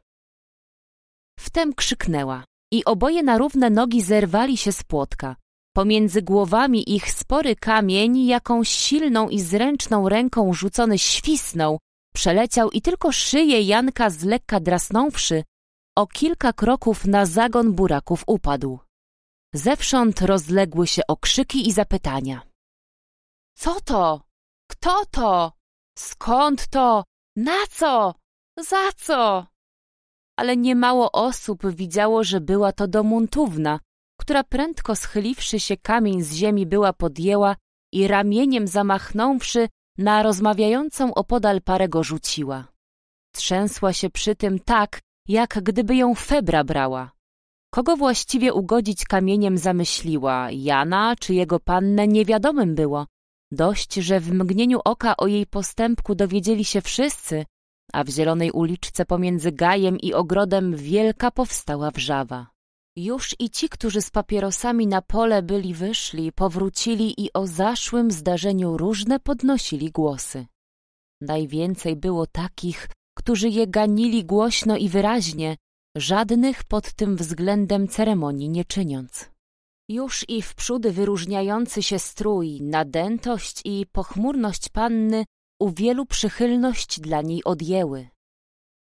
Wtem krzyknęła i oboje na równe nogi zerwali się z płotka. Pomiędzy głowami ich spory kamień, jakąś silną i zręczną ręką rzucony świsnął, przeleciał i tylko szyję Janka z lekka drasnąwszy, o kilka kroków na zagon buraków upadł. Zewsząd rozległy się okrzyki i zapytania. Co to? Kto to? Skąd to? Na co? Za co? ale niemało osób widziało, że była to domuntówna, która prędko schyliwszy się kamień z ziemi była podjęła i ramieniem zamachnąwszy na rozmawiającą opodal parę go rzuciła. Trzęsła się przy tym tak, jak gdyby ją febra brała. Kogo właściwie ugodzić kamieniem zamyśliła, Jana czy jego pannę niewiadomym było. Dość, że w mgnieniu oka o jej postępku dowiedzieli się wszyscy, a w zielonej uliczce pomiędzy gajem i ogrodem wielka powstała wrzawa. Już i ci, którzy z papierosami na pole byli wyszli, powrócili i o zaszłym zdarzeniu różne podnosili głosy. Najwięcej było takich, którzy je ganili głośno i wyraźnie, żadnych pod tym względem ceremonii nie czyniąc. Już i wprzód wyróżniający się strój, nadętość i pochmurność panny u wielu przychylność dla niej odjęły.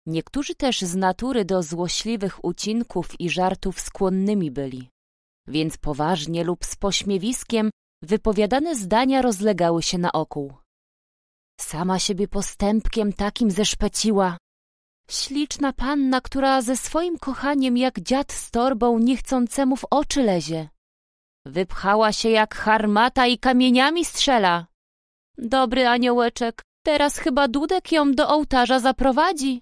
Niektórzy też z natury do złośliwych ucinków i żartów skłonnymi byli, więc poważnie lub z pośmiewiskiem wypowiadane zdania rozlegały się naokół. Sama siebie postępkiem takim zeszpeciła. Śliczna panna, która ze swoim kochaniem jak dziad z torbą niechcącemu w oczy lezie. Wypchała się jak harmata i kamieniami strzela. Dobry aniołeczek, teraz chyba Dudek ją do ołtarza zaprowadzi.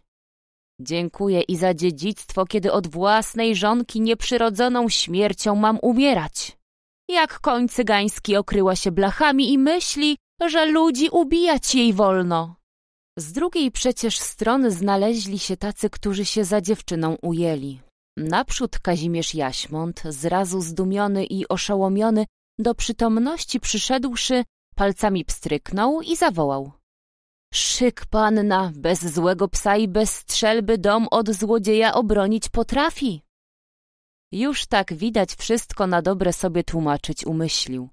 Dziękuję i za dziedzictwo, kiedy od własnej żonki nieprzyrodzoną śmiercią mam umierać. Jak koń cygański okryła się blachami i myśli, że ludzi ubijać jej wolno. Z drugiej przecież strony znaleźli się tacy, którzy się za dziewczyną ujęli. Naprzód Kazimierz Jaśmont, zrazu zdumiony i oszołomiony, do przytomności przyszedłszy, Palcami pstryknął i zawołał. Szyk panna, bez złego psa i bez strzelby dom od złodzieja obronić potrafi. Już tak widać wszystko na dobre sobie tłumaczyć umyślił.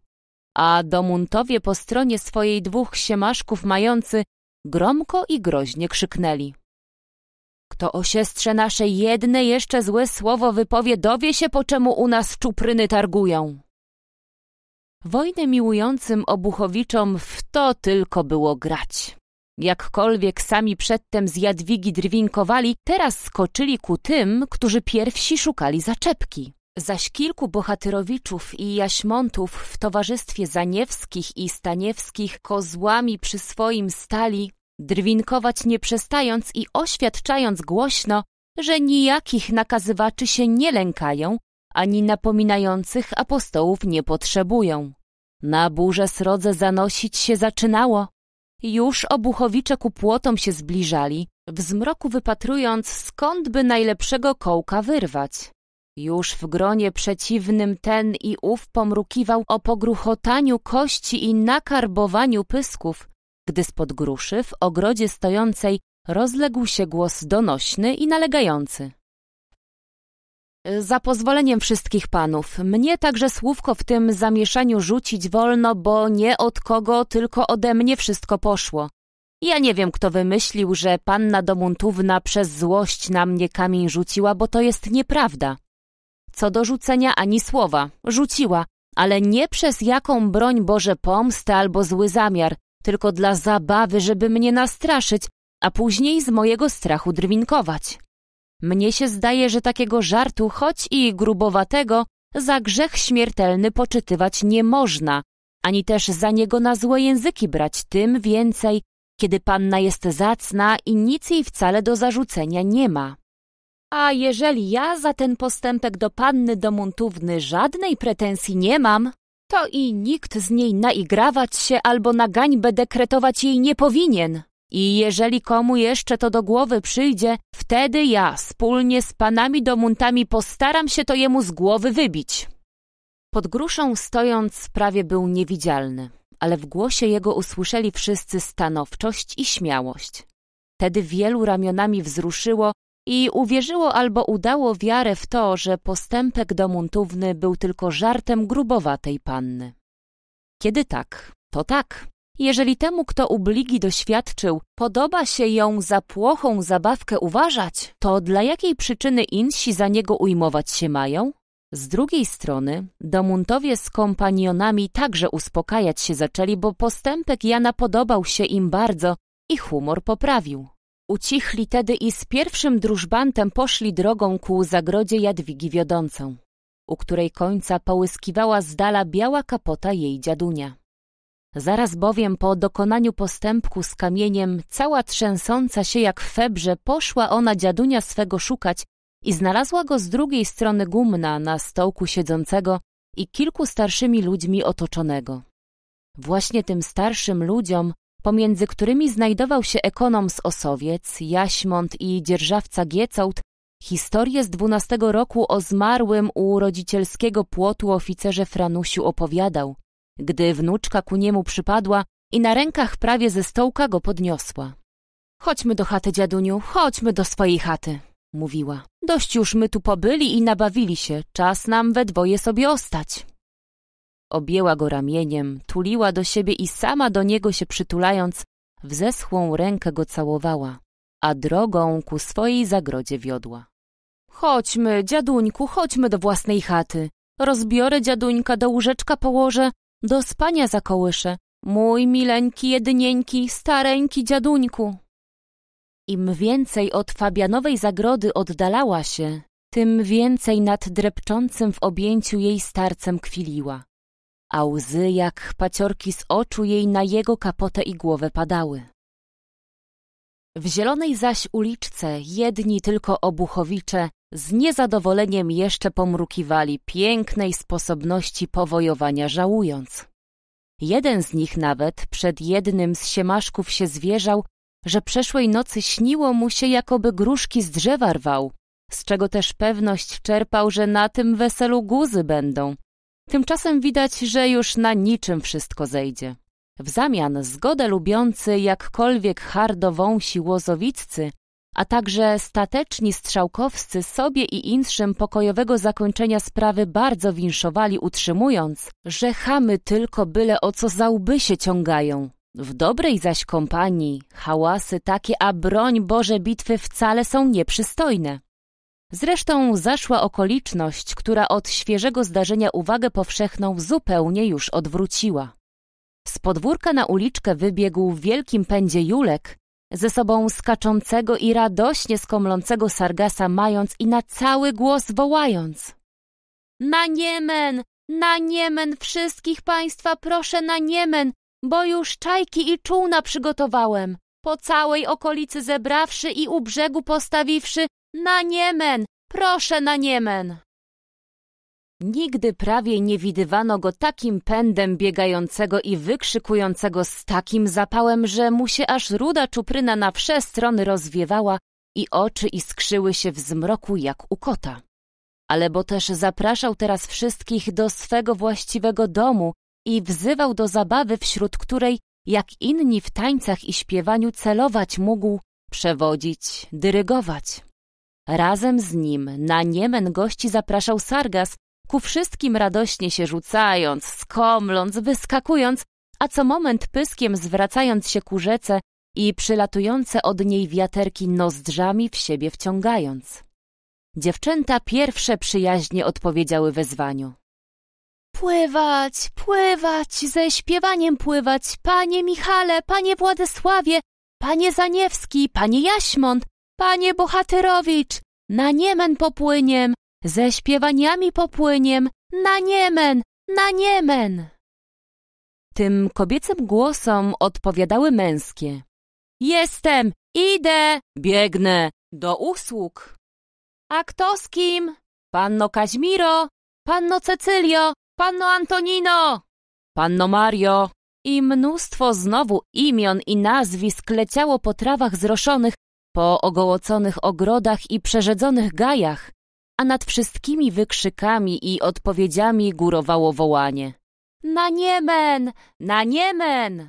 A Domuntowie po stronie swojej dwóch siemaszków mający gromko i groźnie krzyknęli. Kto o nasze naszej jedne jeszcze złe słowo wypowie, dowie się, po czemu u nas czupryny targują. Wojnę miłującym obuchowiczom w to tylko było grać. Jakkolwiek sami przedtem z Jadwigi drwinkowali, teraz skoczyli ku tym, którzy pierwsi szukali zaczepki. Zaś kilku bohaterowiczów i jaśmontów w towarzystwie Zaniewskich i Staniewskich kozłami przy swoim stali, drwinkować nie przestając i oświadczając głośno, że nijakich nakazywaczy się nie lękają ani napominających apostołów nie potrzebują. Na burze srodze zanosić się zaczynało. Już obuchowicze ku płotom się zbliżali, w zmroku wypatrując, skąd by najlepszego kołka wyrwać. Już w gronie przeciwnym ten i ów pomrukiwał o pogruchotaniu kości i nakarbowaniu pysków, gdy spod gruszy w ogrodzie stojącej rozległ się głos donośny i nalegający. E, za pozwoleniem wszystkich panów. Mnie także słówko w tym zamieszaniu rzucić wolno, bo nie od kogo, tylko ode mnie wszystko poszło. Ja nie wiem, kto wymyślił, że panna Domuntówna przez złość na mnie kamień rzuciła, bo to jest nieprawda. Co do rzucenia ani słowa. Rzuciła, ale nie przez jaką broń Boże pomstę albo zły zamiar, tylko dla zabawy, żeby mnie nastraszyć, a później z mojego strachu drwinkować. Mnie się zdaje, że takiego żartu, choć i grubowatego, za grzech śmiertelny poczytywać nie można, ani też za niego na złe języki brać, tym więcej, kiedy panna jest zacna i nic jej wcale do zarzucenia nie ma. A jeżeli ja za ten postępek do panny Domuntówny żadnej pretensji nie mam, to i nikt z niej naigrawać się albo na gańbę dekretować jej nie powinien. I jeżeli komu jeszcze to do głowy przyjdzie, wtedy ja wspólnie z panami domuntami postaram się to jemu z głowy wybić. Pod gruszą stojąc prawie był niewidzialny, ale w głosie jego usłyszeli wszyscy stanowczość i śmiałość. Tedy wielu ramionami wzruszyło i uwierzyło albo udało wiarę w to, że postępek domuntowny był tylko żartem grubowatej panny. Kiedy tak, to tak, jeżeli temu, kto ubligi doświadczył, podoba się ją za płochą zabawkę uważać, to dla jakiej przyczyny insi za niego ujmować się mają? Z drugiej strony, Domuntowie z kompanionami także uspokajać się zaczęli, bo postępek Jana podobał się im bardzo i humor poprawił. Ucichli tedy i z pierwszym drużbantem poszli drogą ku zagrodzie Jadwigi Wiodącą, u której końca połyskiwała z dala biała kapota jej dziadunia. Zaraz bowiem po dokonaniu postępku z kamieniem, cała trzęsąca się jak w febrze, poszła ona dziadunia swego szukać i znalazła go z drugiej strony gumna na stołku siedzącego i kilku starszymi ludźmi otoczonego. Właśnie tym starszym ludziom, pomiędzy którymi znajdował się ekonom z Osowiec, Jaśmont i dzierżawca Giecołt, historię z dwunastego roku o zmarłym u rodzicielskiego płotu oficerze Franusiu opowiadał, gdy wnuczka ku niemu przypadła i na rękach prawie ze stołka go podniosła. Chodźmy do chaty, dziaduniu, chodźmy do swojej chaty, mówiła. Dość już my tu pobyli i nabawili się, czas nam we dwoje sobie ostać. Objęła go ramieniem, tuliła do siebie i sama do niego się przytulając, w zeschłą rękę go całowała, a drogą ku swojej zagrodzie wiodła. Chodźmy, dziaduńku, chodźmy do własnej chaty. Rozbiorę dziaduńka, do łóżeczka położę, do spania zakołyszę. Mój mileńki, jedynieńki, stareńki dziaduńku. Im więcej od Fabianowej zagrody oddalała się, tym więcej nad drepczącym w objęciu jej starcem kwiliła, a łzy jak paciorki z oczu jej na jego kapotę i głowę padały. W zielonej zaś uliczce jedni tylko obuchowicze z niezadowoleniem jeszcze pomrukiwali pięknej sposobności powojowania żałując. Jeden z nich nawet przed jednym z siemaszków się zwierzał, że przeszłej nocy śniło mu się, jakoby gruszki z drzewa rwał, z czego też pewność czerpał, że na tym weselu guzy będą. Tymczasem widać, że już na niczym wszystko zejdzie. W zamian zgodę lubiący jakkolwiek hardo wąsi łozowiccy a także stateczni strzałkowscy sobie i inszym pokojowego zakończenia sprawy bardzo winszowali, utrzymując, że chamy tylko byle o co za łby się ciągają. W dobrej zaś kompanii hałasy takie, a broń Boże bitwy wcale są nieprzystojne. Zresztą zaszła okoliczność, która od świeżego zdarzenia uwagę powszechną zupełnie już odwróciła. Z podwórka na uliczkę wybiegł w wielkim pędzie Julek, ze sobą skaczącego i radośnie skomlącego Sargasa mając i na cały głos wołając. Na Niemen! Na Niemen! Wszystkich państwa proszę na Niemen, bo już czajki i czółna przygotowałem. Po całej okolicy zebrawszy i u brzegu postawiwszy, na Niemen! Proszę na Niemen! Nigdy prawie nie widywano go takim pędem biegającego i wykrzykującego z takim zapałem, że mu się aż ruda czupryna na wsze strony rozwiewała i oczy iskrzyły się w zmroku jak u kota. Ale bo też zapraszał teraz wszystkich do swego właściwego domu i wzywał do zabawy, wśród której, jak inni w tańcach i śpiewaniu, celować mógł, przewodzić, dyrygować. Razem z nim na Niemen gości zapraszał Sargas, Ku wszystkim radośnie się rzucając, skomląc, wyskakując, a co moment pyskiem zwracając się ku rzece i przylatujące od niej wiaterki nozdrzami w siebie wciągając. Dziewczęta pierwsze przyjaźnie odpowiedziały wezwaniu. Pływać, pływać, ze śpiewaniem pływać, panie Michale, panie Władysławie, panie Zaniewski, panie Jaśmont, panie Bohaterowicz, na Niemen popłyniem, ze śpiewaniami popłyniem na Niemen, na Niemen. Tym kobiecym głosom odpowiadały męskie. Jestem, idę, biegnę, do usług. A kto z kim? Panno Kaźmiro, panno Cecylio, panno Antonino, panno Mario. I mnóstwo znowu imion i nazwisk leciało po trawach zroszonych, po ogołoconych ogrodach i przerzedzonych gajach, a nad wszystkimi wykrzykami i odpowiedziami górowało wołanie. Na Niemen! Na Niemen!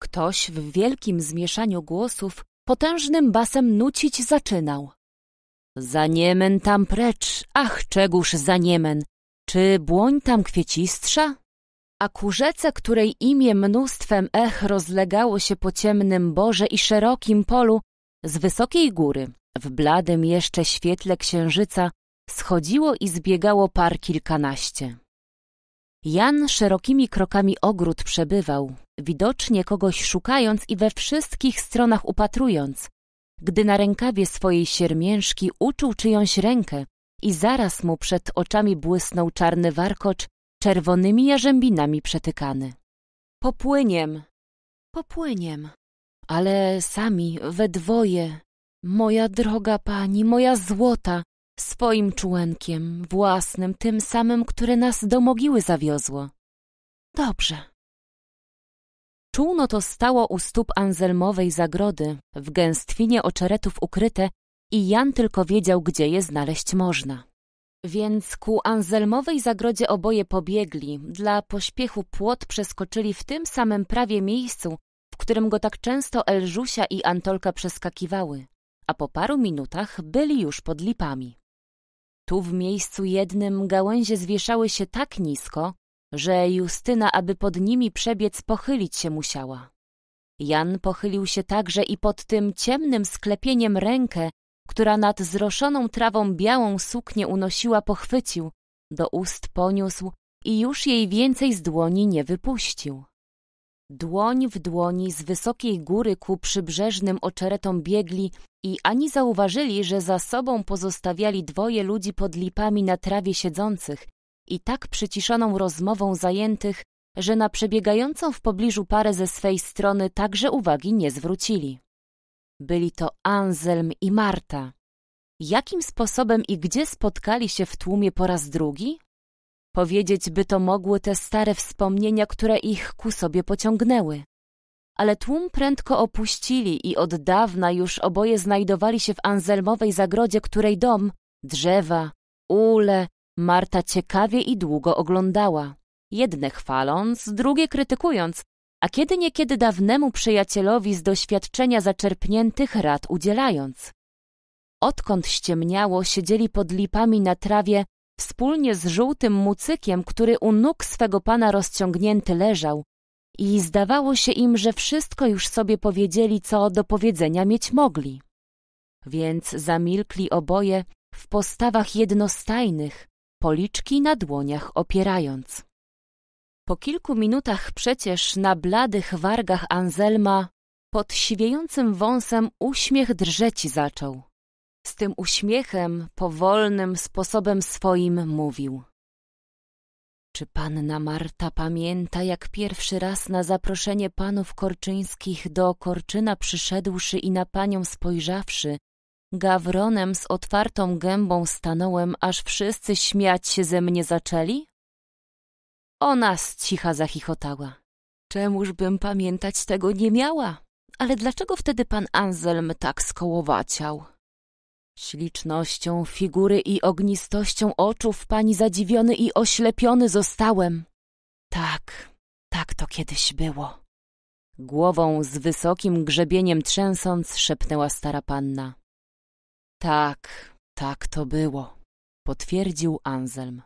Ktoś w wielkim zmieszaniu głosów potężnym basem nucić zaczynał. Za Niemen tam precz, ach, czegóż za Niemen! Czy błoń tam kwiecistrza? A ku rzece, której imię mnóstwem ech rozlegało się po ciemnym borze i szerokim polu, z wysokiej góry, w bladym jeszcze świetle księżyca schodziło i zbiegało par kilkanaście. Jan szerokimi krokami ogród przebywał, widocznie kogoś szukając i we wszystkich stronach upatrując, gdy na rękawie swojej siermiężki uczuł czyjąś rękę i zaraz mu przed oczami błysnął czarny warkocz, czerwonymi jarzębinami przetykany. Popłyniem, popłyniem, ale sami, we dwoje, Moja droga pani, moja złota, swoim członkiem, własnym, tym samym, które nas do mogiły zawiozło. Dobrze. Czółno to stało u stóp Anzelmowej zagrody, w gęstwinie oczeretów ukryte i Jan tylko wiedział, gdzie je znaleźć można. Więc ku Anzelmowej zagrodzie oboje pobiegli, dla pośpiechu płot przeskoczyli w tym samym prawie miejscu, w którym go tak często Elżusia i Antolka przeskakiwały a po paru minutach byli już pod lipami. Tu w miejscu jednym gałęzie zwieszały się tak nisko, że Justyna, aby pod nimi przebiec, pochylić się musiała. Jan pochylił się także i pod tym ciemnym sklepieniem rękę, która nad zroszoną trawą białą suknię unosiła, pochwycił, do ust poniósł i już jej więcej z dłoni nie wypuścił. Dłoń w dłoni z wysokiej góry ku przybrzeżnym oczeretom biegli i ani zauważyli, że za sobą pozostawiali dwoje ludzi pod lipami na trawie siedzących i tak przyciszoną rozmową zajętych, że na przebiegającą w pobliżu parę ze swej strony także uwagi nie zwrócili. Byli to Anselm i Marta. Jakim sposobem i gdzie spotkali się w tłumie po raz drugi? Powiedzieć by to mogły te stare wspomnienia, które ich ku sobie pociągnęły. Ale tłum prędko opuścili i od dawna już oboje znajdowali się w Anselmowej zagrodzie, której dom, drzewa, ule, Marta ciekawie i długo oglądała. Jedne chwaląc, drugie krytykując, a kiedy niekiedy dawnemu przyjacielowi z doświadczenia zaczerpniętych rad udzielając. Odkąd ściemniało, siedzieli pod lipami na trawie, wspólnie z żółtym mucykiem, który u nóg swego pana rozciągnięty leżał, i zdawało się im, że wszystko już sobie powiedzieli, co do powiedzenia mieć mogli. Więc zamilkli oboje w postawach jednostajnych, policzki na dłoniach opierając. Po kilku minutach przecież na bladych wargach Anzelma pod siwiejącym wąsem uśmiech drżeć zaczął. Z tym uśmiechem, powolnym sposobem swoim mówił. Czy panna Marta pamięta, jak pierwszy raz na zaproszenie panów Korczyńskich do Korczyna przyszedłszy i na panią spojrzawszy, gawronem z otwartą gębą stanąłem, aż wszyscy śmiać się ze mnie zaczęli? Ona z cicha zachichotała. Czemuż bym pamiętać tego nie miała? Ale dlaczego wtedy pan Anselm tak skołowaciał? Ślicznością figury i ognistością oczów pani zadziwiony i oślepiony zostałem. Tak, tak to kiedyś było. Głową z wysokim grzebieniem trzęsąc szepnęła stara panna. Tak, tak to było, potwierdził Anselm.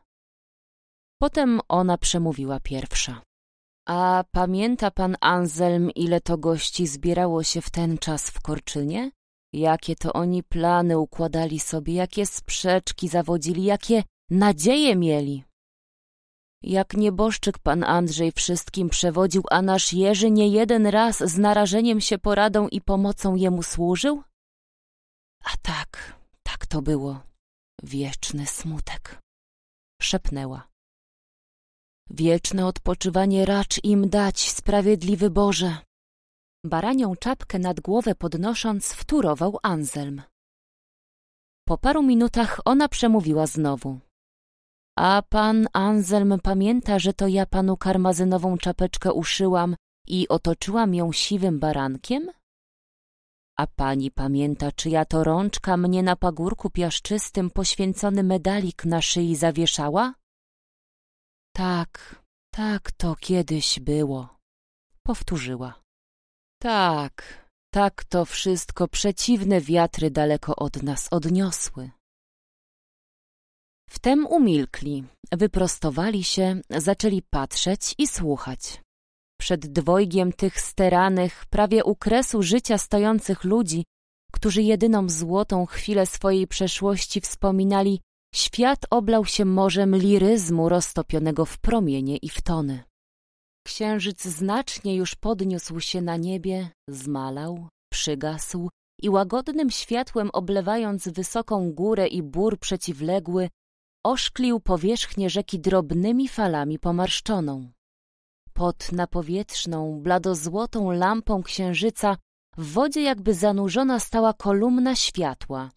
Potem ona przemówiła pierwsza. A pamięta pan Anselm, ile to gości zbierało się w ten czas w Korczynie? Jakie to oni plany układali sobie, jakie sprzeczki zawodzili, jakie nadzieje mieli. Jak nieboszczyk pan Andrzej wszystkim przewodził, a nasz Jerzy nie jeden raz z narażeniem się poradą i pomocą jemu służył? A tak, tak to było. Wieczny smutek. Szepnęła. Wieczne odpoczywanie racz im dać, sprawiedliwy Boże. Baranią czapkę nad głowę podnosząc wtórował Anselm. Po paru minutach ona przemówiła znowu. A pan Anselm pamięta, że to ja panu karmazynową czapeczkę uszyłam i otoczyłam ją siwym barankiem? A pani pamięta, czy ja to rączka mnie na pagórku piaszczystym poświęcony medalik na szyi zawieszała? Tak, tak to kiedyś było, powtórzyła. Tak, tak to wszystko przeciwne wiatry daleko od nas odniosły. Wtem umilkli, wyprostowali się, zaczęli patrzeć i słuchać. Przed dwojgiem tych steranych, prawie u kresu życia stojących ludzi, którzy jedyną złotą chwilę swojej przeszłości wspominali, świat oblał się morzem liryzmu roztopionego w promienie i w tony. Księżyc znacznie już podniósł się na niebie, zmalał, przygasł i łagodnym światłem oblewając wysoką górę i bór przeciwległy, oszklił powierzchnię rzeki drobnymi falami pomarszczoną. Pod napowietrzną, bladozłotą lampą księżyca w wodzie jakby zanurzona stała kolumna światła,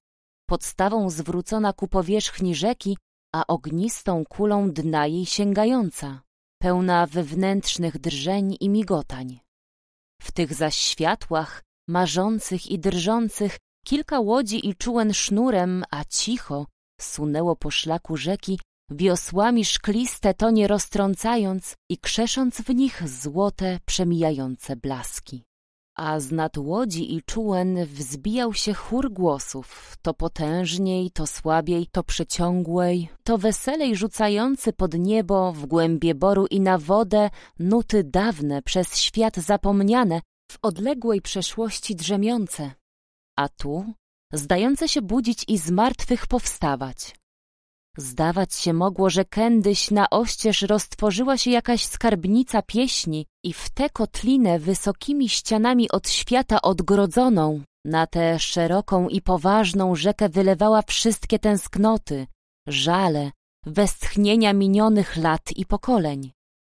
podstawą zwrócona ku powierzchni rzeki, a ognistą kulą dna jej sięgająca pełna wewnętrznych drżeń i migotań. W tych zaś światłach, marzących i drżących, kilka łodzi i czułen sznurem, a cicho, sunęło po szlaku rzeki, wiosłami szkliste tonie roztrącając i krzesząc w nich złote, przemijające blaski a z nad łodzi i czułen wzbijał się chór głosów, to potężniej, to słabiej, to przeciągłej, to weselej rzucający pod niebo, w głębie boru i na wodę nuty dawne, przez świat zapomniane, w odległej przeszłości drzemiące, a tu zdające się budzić i z martwych powstawać. Zdawać się mogło, że kędyś na oścież roztworzyła się jakaś skarbnica pieśni i w tę kotlinę wysokimi ścianami od świata odgrodzoną, na tę szeroką i poważną rzekę wylewała wszystkie tęsknoty, żale, westchnienia minionych lat i pokoleń.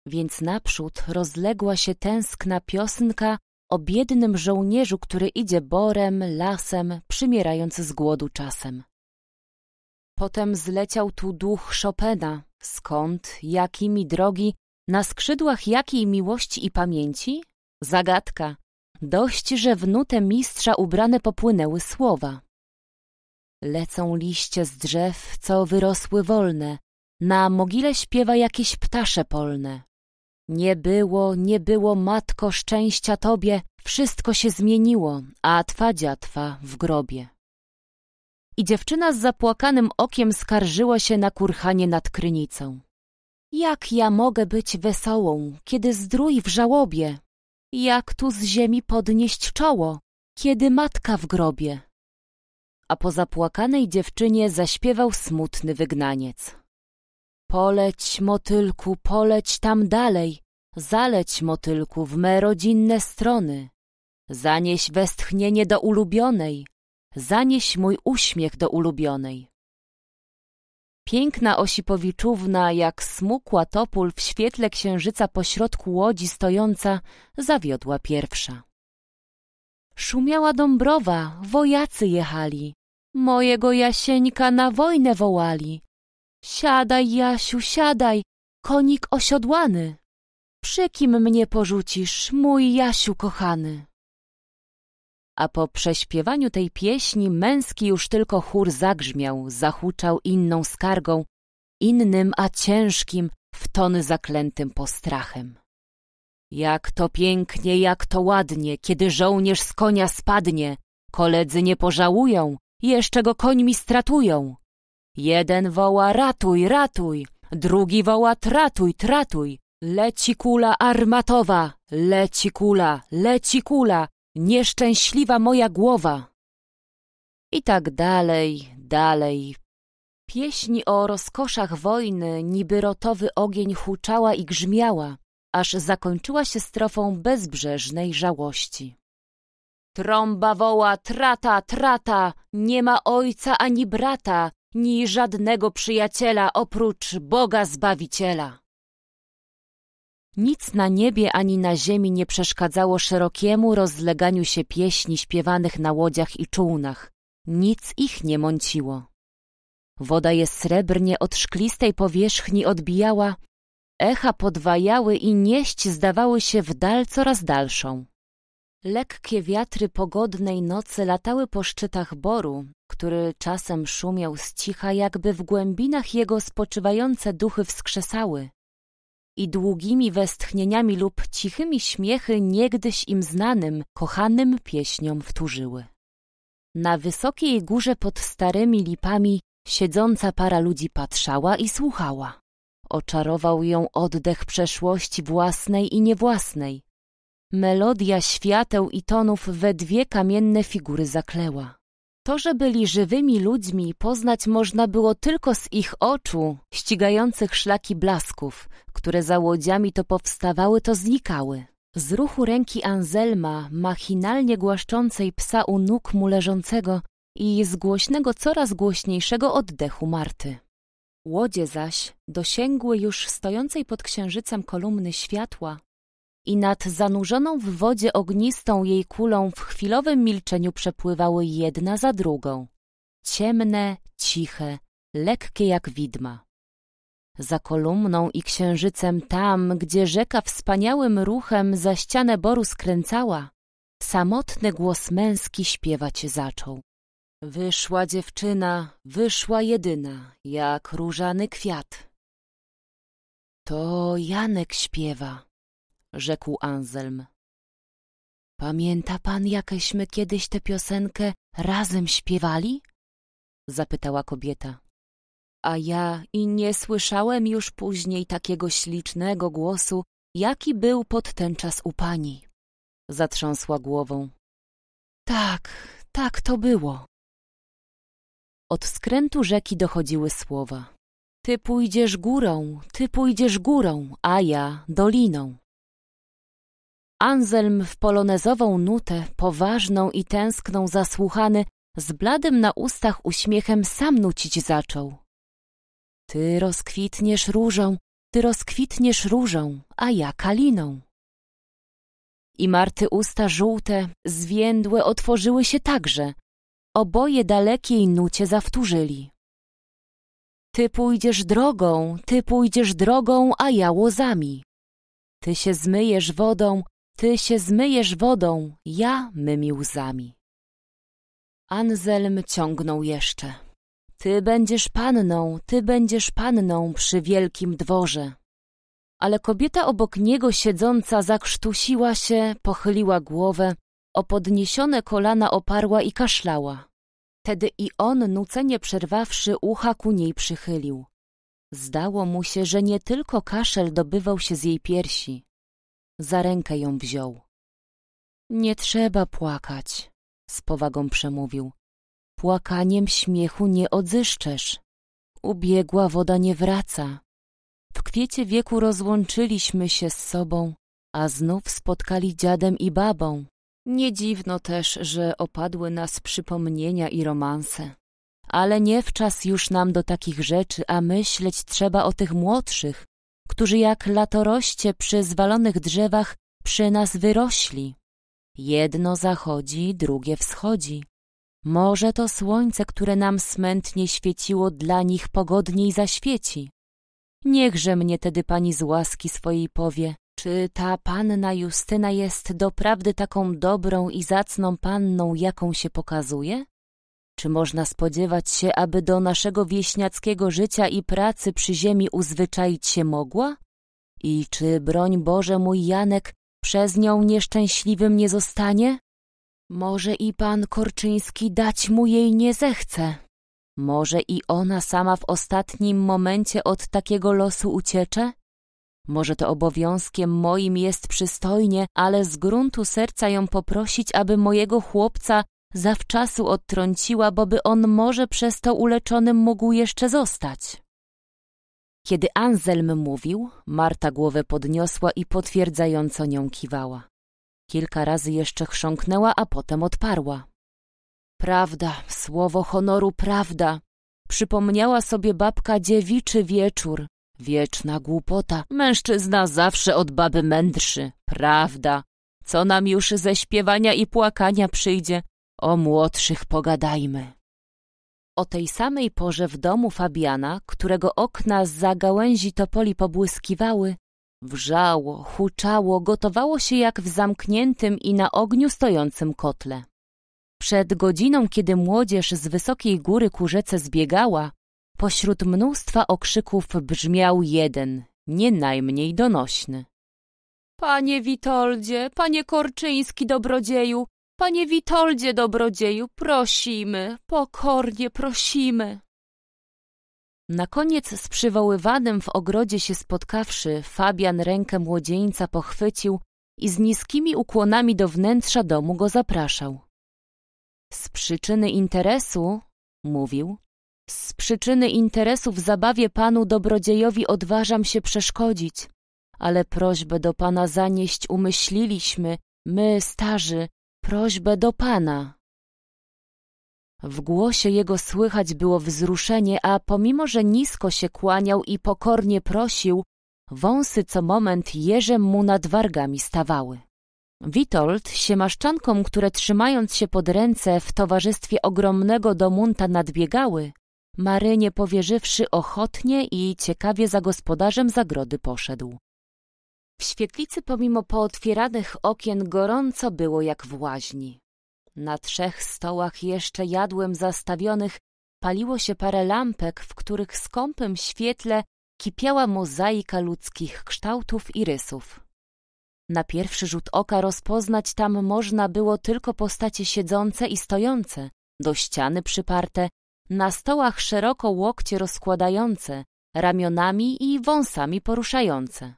Więc naprzód rozległa się tęskna piosnka o biednym żołnierzu, który idzie borem, lasem, przymierając z głodu czasem. Potem zleciał tu duch Chopina. Skąd, jakimi drogi, na skrzydłach jakiej miłości i pamięci? Zagadka. Dość, że wnute mistrza ubrane popłynęły słowa. Lecą liście z drzew, co wyrosły wolne. Na mogile śpiewa jakieś ptasze polne. Nie było, nie było, matko, szczęścia tobie, wszystko się zmieniło, a twa dziatwa w grobie i dziewczyna z zapłakanym okiem skarżyła się na kurchanie nad krynicą. Jak ja mogę być wesołą, kiedy zdrój w żałobie? Jak tu z ziemi podnieść czoło, kiedy matka w grobie? A po zapłakanej dziewczynie zaśpiewał smutny wygnaniec. Poleć, motylku, poleć tam dalej, zaleć, motylku, w me rodzinne strony. Zanieś westchnienie do ulubionej, Zanieś mój uśmiech do ulubionej. Piękna Osipowiczówna, jak smukła topól w świetle księżyca pośrodku łodzi stojąca, zawiodła pierwsza. Szumiała Dąbrowa, wojacy jechali. Mojego Jasieńka na wojnę wołali. Siadaj, Jasiu, siadaj, konik osiodłany. Przy kim mnie porzucisz, mój Jasiu kochany? A po prześpiewaniu tej pieśni męski już tylko chór zagrzmiał, zahuczał inną skargą, innym, a ciężkim, w ton zaklętym postrachem. Jak to pięknie, jak to ładnie, kiedy żołnierz z konia spadnie, koledzy nie pożałują, jeszcze go końmi stratują. Jeden woła ratuj, ratuj, drugi woła tratuj, tratuj. Leci kula armatowa, leci kula, leci kula, nieszczęśliwa moja głowa. I tak dalej, dalej. Pieśni o rozkoszach wojny niby rotowy ogień huczała i grzmiała, aż zakończyła się strofą bezbrzeżnej żałości. Trąba woła trata, trata, nie ma ojca ani brata, ni żadnego przyjaciela oprócz Boga Zbawiciela. Nic na niebie ani na ziemi nie przeszkadzało szerokiemu rozleganiu się pieśni śpiewanych na łodziach i czółnach. Nic ich nie mąciło. Woda je srebrnie od szklistej powierzchni odbijała, echa podwajały i nieść zdawały się w dal coraz dalszą. Lekkie wiatry pogodnej nocy latały po szczytach boru, który czasem szumiał z cicha, jakby w głębinach jego spoczywające duchy wskrzesały i długimi westchnieniami lub cichymi śmiechy niegdyś im znanym, kochanym pieśniom wtórzyły. Na wysokiej górze pod starymi lipami siedząca para ludzi patrzała i słuchała. Oczarował ją oddech przeszłości własnej i niewłasnej. Melodia świateł i tonów we dwie kamienne figury zakleła. To, że byli żywymi ludźmi, poznać można było tylko z ich oczu, ścigających szlaki blasków, które za łodziami to powstawały, to znikały. Z ruchu ręki Anzelma, machinalnie głaszczącej psa u nóg mu leżącego i z głośnego, coraz głośniejszego oddechu Marty. Łodzie zaś dosięgły już stojącej pod księżycem kolumny światła, i nad zanurzoną w wodzie ognistą jej kulą w chwilowym milczeniu przepływały jedna za drugą. Ciemne, ciche, lekkie jak widma. Za kolumną i księżycem tam, gdzie rzeka wspaniałym ruchem za ścianę boru skręcała, samotny głos męski śpiewać zaczął. Wyszła dziewczyna, wyszła jedyna, jak różany kwiat. To Janek śpiewa rzekł Anselm. Pamięta pan, jakeśmy kiedyś tę piosenkę razem śpiewali? zapytała kobieta. A ja i nie słyszałem już później takiego ślicznego głosu, jaki był pod ten czas u pani. Zatrząsła głową. Tak, tak to było. Od skrętu rzeki dochodziły słowa. Ty pójdziesz górą, ty pójdziesz górą, a ja doliną. Anselm w polonezową nutę, poważną i tęskną zasłuchany, z bladym na ustach uśmiechem sam nucić zaczął. Ty rozkwitniesz różą, ty rozkwitniesz różą, a ja kaliną. I Marty usta żółte, zwiędłe otworzyły się także. Oboje dalekiej nucie zawtórzyli. Ty pójdziesz drogą, ty pójdziesz drogą, a ja łozami. Ty się zmyjesz wodą, ty się zmyjesz wodą, ja mymi łzami. Anzelm ciągnął jeszcze. Ty będziesz panną, ty będziesz panną przy wielkim dworze. Ale kobieta obok niego siedząca zakrztusiła się, pochyliła głowę, o podniesione kolana oparła i kaszlała. Tedy i on, nucenie przerwawszy, ucha ku niej przychylił. Zdało mu się, że nie tylko kaszel dobywał się z jej piersi, za rękę ją wziął. Nie trzeba płakać, z powagą przemówił. Płakaniem śmiechu nie odzyszczesz. Ubiegła woda nie wraca. W kwiecie wieku rozłączyliśmy się z sobą, a znów spotkali dziadem i babą. Nie dziwno też, że opadły nas przypomnienia i romanse. Ale nie wczas już nam do takich rzeczy, a myśleć trzeba o tych młodszych, którzy jak latoroście przy zwalonych drzewach przy nas wyrośli. Jedno zachodzi, drugie wschodzi. Może to słońce, które nam smętnie świeciło, dla nich pogodniej zaświeci. Niechże mnie tedy pani z łaski swojej powie, czy ta panna Justyna jest doprawdy taką dobrą i zacną panną, jaką się pokazuje? Czy można spodziewać się, aby do naszego wieśniackiego życia i pracy przy ziemi uzwyczaić się mogła? I czy, broń Boże, mój Janek przez nią nieszczęśliwym nie zostanie? Może i pan Korczyński dać mu jej nie zechce. Może i ona sama w ostatnim momencie od takiego losu uciecze? Może to obowiązkiem moim jest przystojnie, ale z gruntu serca ją poprosić, aby mojego chłopca zawczasu odtrąciła, boby on może przez to uleczonym mógł jeszcze zostać. Kiedy Anselm mówił, Marta głowę podniosła i potwierdzająco nią kiwała. Kilka razy jeszcze chrząknęła, a potem odparła. Prawda, słowo honoru prawda. Przypomniała sobie babka dziewiczy wieczór. Wieczna głupota. Mężczyzna zawsze od baby mędrzy, Prawda. Co nam już ze śpiewania i płakania przyjdzie, o młodszych pogadajmy. O tej samej porze w domu Fabiana, którego okna za gałęzi topoli pobłyskiwały, wrzało, huczało, gotowało się jak w zamkniętym i na ogniu stojącym kotle. Przed godziną, kiedy młodzież z wysokiej góry ku rzece zbiegała, pośród mnóstwa okrzyków brzmiał jeden, nie najmniej donośny. Panie Witoldzie, panie Korczyński dobrodzieju, Panie Witoldzie Dobrodzieju, prosimy, pokornie prosimy. Na koniec z przywoływanym w ogrodzie się spotkawszy, Fabian rękę młodzieńca pochwycił i z niskimi ukłonami do wnętrza domu go zapraszał. Z przyczyny interesu, mówił, z przyczyny interesu w zabawie panu dobrodziejowi odważam się przeszkodzić, ale prośbę do pana zanieść umyśliliśmy, my, starzy, prośbę do Pana. W głosie jego słychać było wzruszenie, a pomimo, że nisko się kłaniał i pokornie prosił, wąsy co moment jeżem mu nad wargami stawały. Witold, siemaszczankom, które trzymając się pod ręce w towarzystwie ogromnego domunta nadbiegały, Marynie powierzywszy ochotnie i ciekawie za gospodarzem zagrody poszedł. W świetlicy pomimo pootwieranych okien gorąco było jak w łaźni. Na trzech stołach jeszcze jadłem zastawionych paliło się parę lampek, w których skąpym świetle kipiała mozaika ludzkich kształtów i rysów. Na pierwszy rzut oka rozpoznać tam można było tylko postacie siedzące i stojące, do ściany przyparte, na stołach szeroko łokcie rozkładające, ramionami i wąsami poruszające.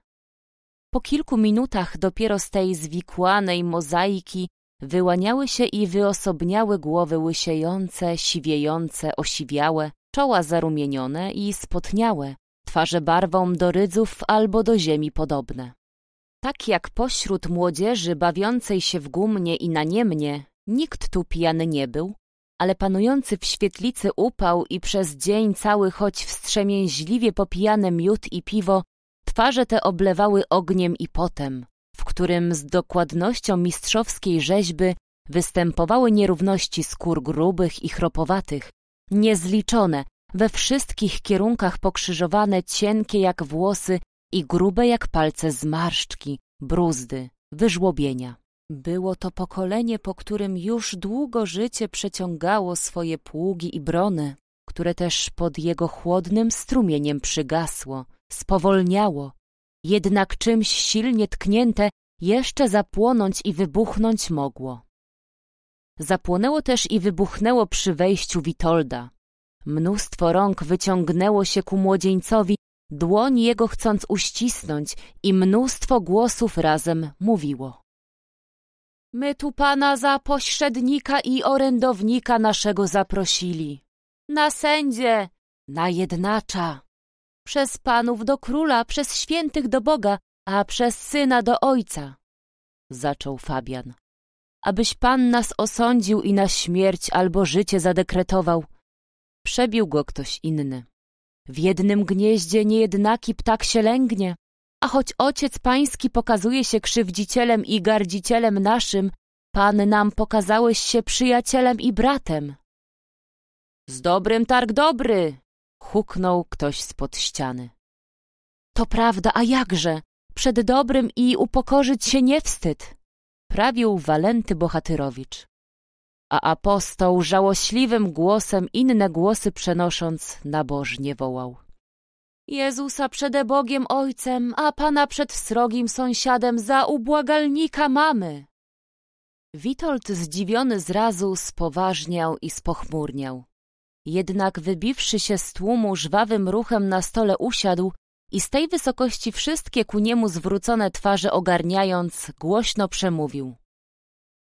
Po kilku minutach dopiero z tej zwikłanej mozaiki wyłaniały się i wyosobniały głowy łysiejące, siwiejące, osiwiałe, czoła zarumienione i spotniałe, twarze barwą do rydzów albo do ziemi podobne. Tak jak pośród młodzieży bawiącej się w gumnie i na niemnie, nikt tu pijany nie był, ale panujący w świetlicy upał i przez dzień cały choć wstrzemięźliwie popijane miód i piwo Twarze te oblewały ogniem i potem, w którym z dokładnością mistrzowskiej rzeźby występowały nierówności skór grubych i chropowatych, niezliczone, we wszystkich kierunkach pokrzyżowane, cienkie jak włosy i grube jak palce zmarszczki, bruzdy, wyżłobienia. Było to pokolenie, po którym już długo życie przeciągało swoje pługi i brony, które też pod jego chłodnym strumieniem przygasło, spowolniało, jednak czymś silnie tknięte jeszcze zapłonąć i wybuchnąć mogło. Zapłonęło też i wybuchnęło przy wejściu Witolda. Mnóstwo rąk wyciągnęło się ku młodzieńcowi, dłoń jego chcąc uścisnąć i mnóstwo głosów razem mówiło. My tu pana za pośrednika i orędownika naszego zaprosili. Na sędzie, na jednacza przez panów do króla, przez świętych do Boga, a przez syna do ojca, zaczął Fabian. Abyś pan nas osądził i na śmierć albo życie zadekretował. Przebił go ktoś inny. W jednym gnieździe niejednaki ptak się lęgnie, a choć ojciec pański pokazuje się krzywdzicielem i gardzicielem naszym, pan nam pokazałeś się przyjacielem i bratem. Z dobrym targ dobry, huknął ktoś spod ściany. To prawda, a jakże? Przed dobrym i upokorzyć się nie wstyd, prawił Walenty Bohatyrowicz. A apostoł żałośliwym głosem inne głosy przenosząc nabożnie wołał. Jezusa przede Bogiem Ojcem, a Pana przed srogim sąsiadem za ubłagalnika mamy. Witold zdziwiony zrazu spoważniał i spochmurniał. Jednak wybiwszy się z tłumu, żwawym ruchem na stole usiadł i z tej wysokości wszystkie ku niemu zwrócone twarze ogarniając, głośno przemówił.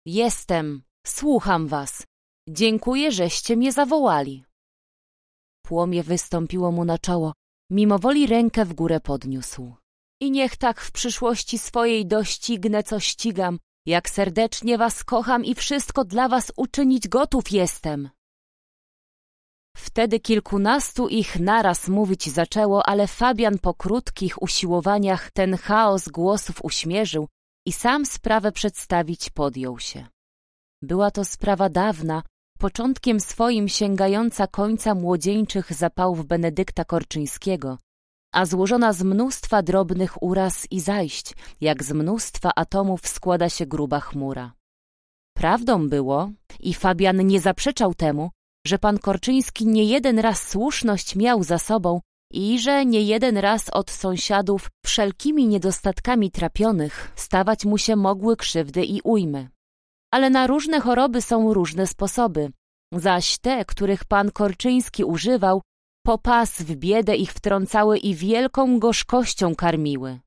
Jestem, słucham was. Dziękuję, żeście mnie zawołali. Płomie wystąpiło mu na czoło, mimowoli rękę w górę podniósł. I niech tak w przyszłości swojej doścignę, co ścigam, jak serdecznie was kocham i wszystko dla was uczynić gotów jestem. Wtedy kilkunastu ich naraz mówić zaczęło, ale Fabian po krótkich usiłowaniach ten chaos głosów uśmierzył i sam sprawę przedstawić podjął się. Była to sprawa dawna, początkiem swoim sięgająca końca młodzieńczych zapałów Benedykta Korczyńskiego, a złożona z mnóstwa drobnych uraz i zajść, jak z mnóstwa atomów składa się gruba chmura. Prawdą było, i Fabian nie zaprzeczał temu, że pan Korczyński nie jeden raz słuszność miał za sobą i że nie jeden raz od sąsiadów wszelkimi niedostatkami trapionych stawać mu się mogły krzywdy i ujmy. Ale na różne choroby są różne sposoby, zaś te, których pan Korczyński używał, po pas w biedę ich wtrącały i wielką gorzkością karmiły.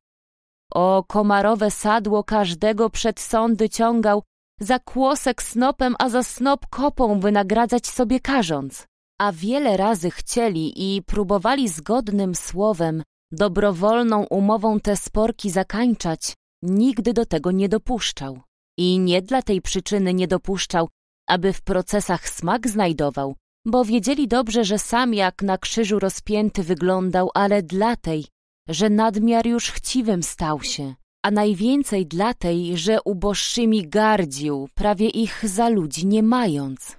O komarowe sadło każdego przed sądy ciągał za kłosek snopem, a za snop kopą wynagradzać sobie każąc. A wiele razy chcieli i próbowali zgodnym słowem, dobrowolną umową te sporki zakańczać, nigdy do tego nie dopuszczał. I nie dla tej przyczyny nie dopuszczał, aby w procesach smak znajdował, bo wiedzieli dobrze, że sam jak na krzyżu rozpięty wyglądał, ale dla tej, że nadmiar już chciwym stał się a najwięcej dla tej, że uboższymi gardził, prawie ich za ludzi nie mając.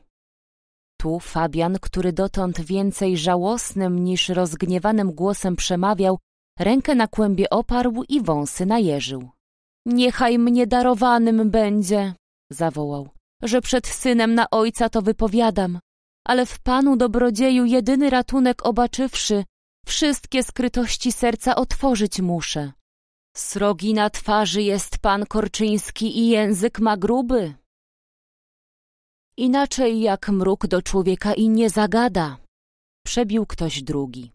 Tu Fabian, który dotąd więcej żałosnym niż rozgniewanym głosem przemawiał, rękę na kłębie oparł i wąsy najeżył. Niechaj mnie darowanym będzie, zawołał, że przed synem na ojca to wypowiadam, ale w panu dobrodzieju jedyny ratunek obaczywszy, wszystkie skrytości serca otworzyć muszę. Srogi na twarzy jest pan Korczyński i język ma gruby. Inaczej jak mruk do człowieka i nie zagada. Przebił ktoś drugi.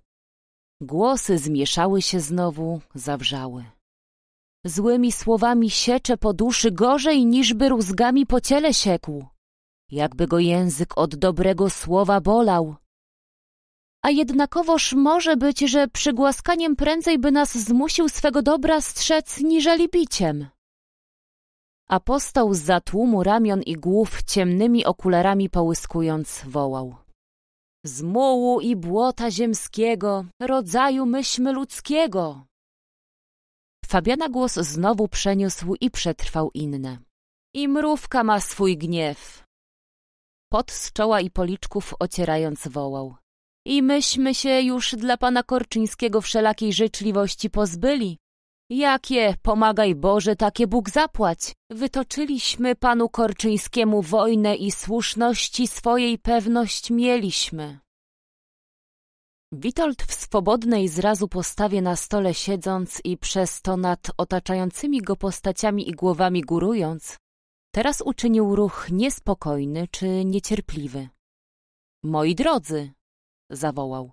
Głosy zmieszały się znowu, zawrzały. Złymi słowami siecze po duszy gorzej, niżby rózgami po ciele siekł. Jakby go język od dobrego słowa bolał, a jednakowoż może być, że przygłaskaniem prędzej by nas zmusił swego dobra strzec niżeli biciem. Apostoł za tłumu ramion i głów ciemnymi okularami połyskując wołał. Z mułu i błota ziemskiego, rodzaju myśmy ludzkiego. Fabiana głos znowu przeniósł i przetrwał inne. I mrówka ma swój gniew. Pot z czoła i policzków ocierając wołał. I myśmy się już dla pana Korczyńskiego wszelakiej życzliwości pozbyli. Jakie, pomagaj Boże, takie Bóg zapłać. Wytoczyliśmy panu Korczyńskiemu wojnę i słuszności swojej pewność mieliśmy. Witold w swobodnej zrazu postawie na stole siedząc i przez to nad otaczającymi go postaciami i głowami górując, teraz uczynił ruch niespokojny czy niecierpliwy. Moi drodzy, zawołał.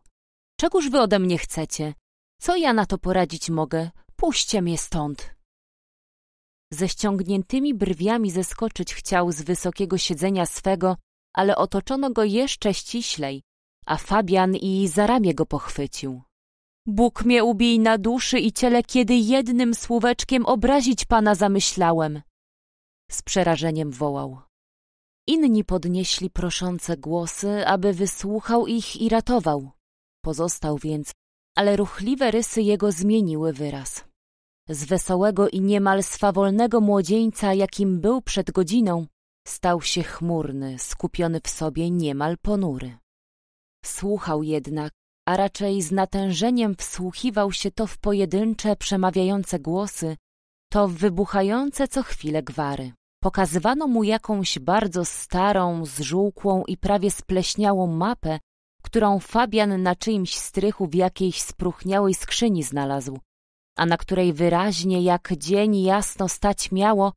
Czegóż wy ode mnie chcecie? Co ja na to poradzić mogę? Puśćcie mnie stąd! Ze ściągniętymi brwiami zeskoczyć chciał z wysokiego siedzenia swego, ale otoczono go jeszcze ściślej, a Fabian i za ramię go pochwycił. Bóg mnie ubij na duszy i ciele, kiedy jednym słóweczkiem obrazić pana zamyślałem. Z przerażeniem wołał. Inni podnieśli proszące głosy, aby wysłuchał ich i ratował. Pozostał więc, ale ruchliwe rysy jego zmieniły wyraz. Z wesołego i niemal swawolnego młodzieńca, jakim był przed godziną, stał się chmurny, skupiony w sobie niemal ponury. Słuchał jednak, a raczej z natężeniem wsłuchiwał się to w pojedyncze, przemawiające głosy, to w wybuchające co chwilę gwary. Pokazywano mu jakąś bardzo starą, zżółkłą i prawie spleśniałą mapę, którą Fabian na czyimś strychu w jakiejś spruchniałej skrzyni znalazł, a na której wyraźnie jak dzień jasno stać miało,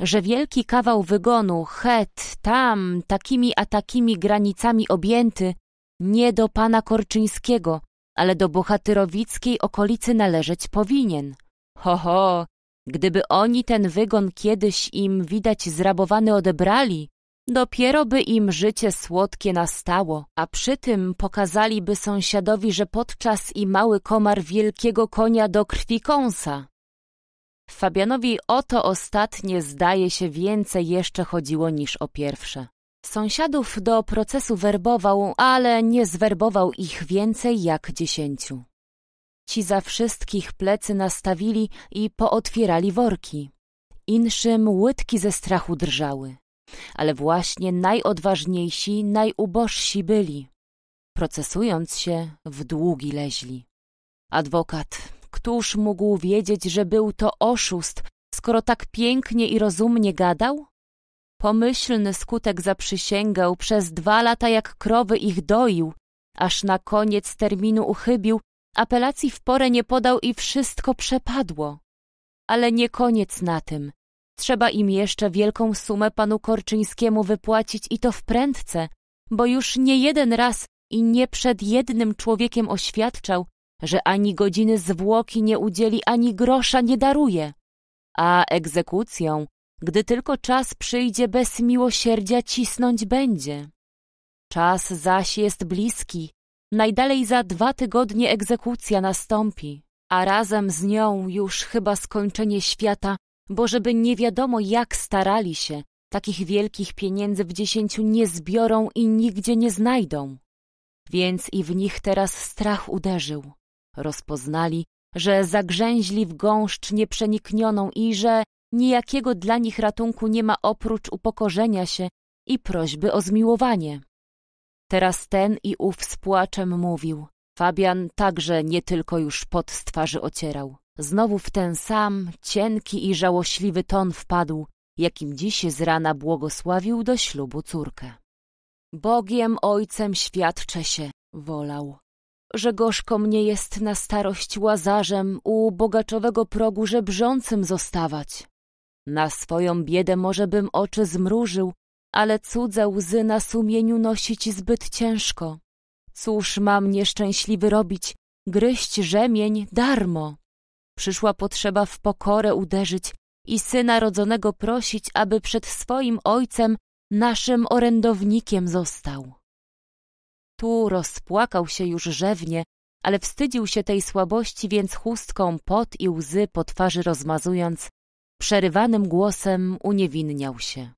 że wielki kawał wygonu, het, tam, takimi a takimi granicami objęty, nie do pana Korczyńskiego, ale do bohatyrowickiej okolicy należeć powinien. Ho, ho, Gdyby oni ten wygon kiedyś im widać zrabowany odebrali, dopiero by im życie słodkie nastało, a przy tym pokazaliby sąsiadowi, że podczas i mały komar wielkiego konia do krwi kąsa. Fabianowi o to ostatnie zdaje się więcej jeszcze chodziło niż o pierwsze. Sąsiadów do procesu werbował, ale nie zwerbował ich więcej jak dziesięciu. Ci za wszystkich plecy nastawili i pootwierali worki. Inszym łydki ze strachu drżały. Ale właśnie najodważniejsi, najubożsi byli. Procesując się, w długi leźli. Adwokat, któż mógł wiedzieć, że był to oszust, skoro tak pięknie i rozumnie gadał? Pomyślny skutek zaprzysięgał, przez dwa lata jak krowy ich doił, aż na koniec terminu uchybił Apelacji w porę nie podał i wszystko przepadło. Ale nie koniec na tym. Trzeba im jeszcze wielką sumę panu Korczyńskiemu wypłacić i to wprędce, bo już nie jeden raz i nie przed jednym człowiekiem oświadczał, że ani godziny zwłoki nie udzieli, ani grosza nie daruje. A egzekucją, gdy tylko czas przyjdzie, bez miłosierdzia cisnąć będzie. Czas zaś jest bliski Najdalej za dwa tygodnie egzekucja nastąpi, a razem z nią już chyba skończenie świata, bo żeby nie wiadomo jak starali się, takich wielkich pieniędzy w dziesięciu nie zbiorą i nigdzie nie znajdą. Więc i w nich teraz strach uderzył. Rozpoznali, że zagrzęźli w gąszcz nieprzeniknioną i że nijakiego dla nich ratunku nie ma oprócz upokorzenia się i prośby o zmiłowanie. Teraz ten i ów z płaczem mówił. Fabian także nie tylko już pot z twarzy ocierał. Znowu w ten sam, cienki i żałośliwy ton wpadł, jakim dziś z rana błogosławił do ślubu córkę. Bogiem ojcem świadcze się, wolał, że gorzko mnie jest na starość łazarzem u bogaczowego progu żebrzącym zostawać. Na swoją biedę może bym oczy zmrużył, ale cudze łzy na sumieniu nosić zbyt ciężko. Cóż mam nieszczęśliwy robić, gryźć rzemień darmo. Przyszła potrzeba w pokorę uderzyć i syna rodzonego prosić, aby przed swoim ojcem naszym orędownikiem został. Tu rozpłakał się już rzewnie, ale wstydził się tej słabości, więc chustką pot i łzy po twarzy rozmazując, przerywanym głosem uniewinniał się.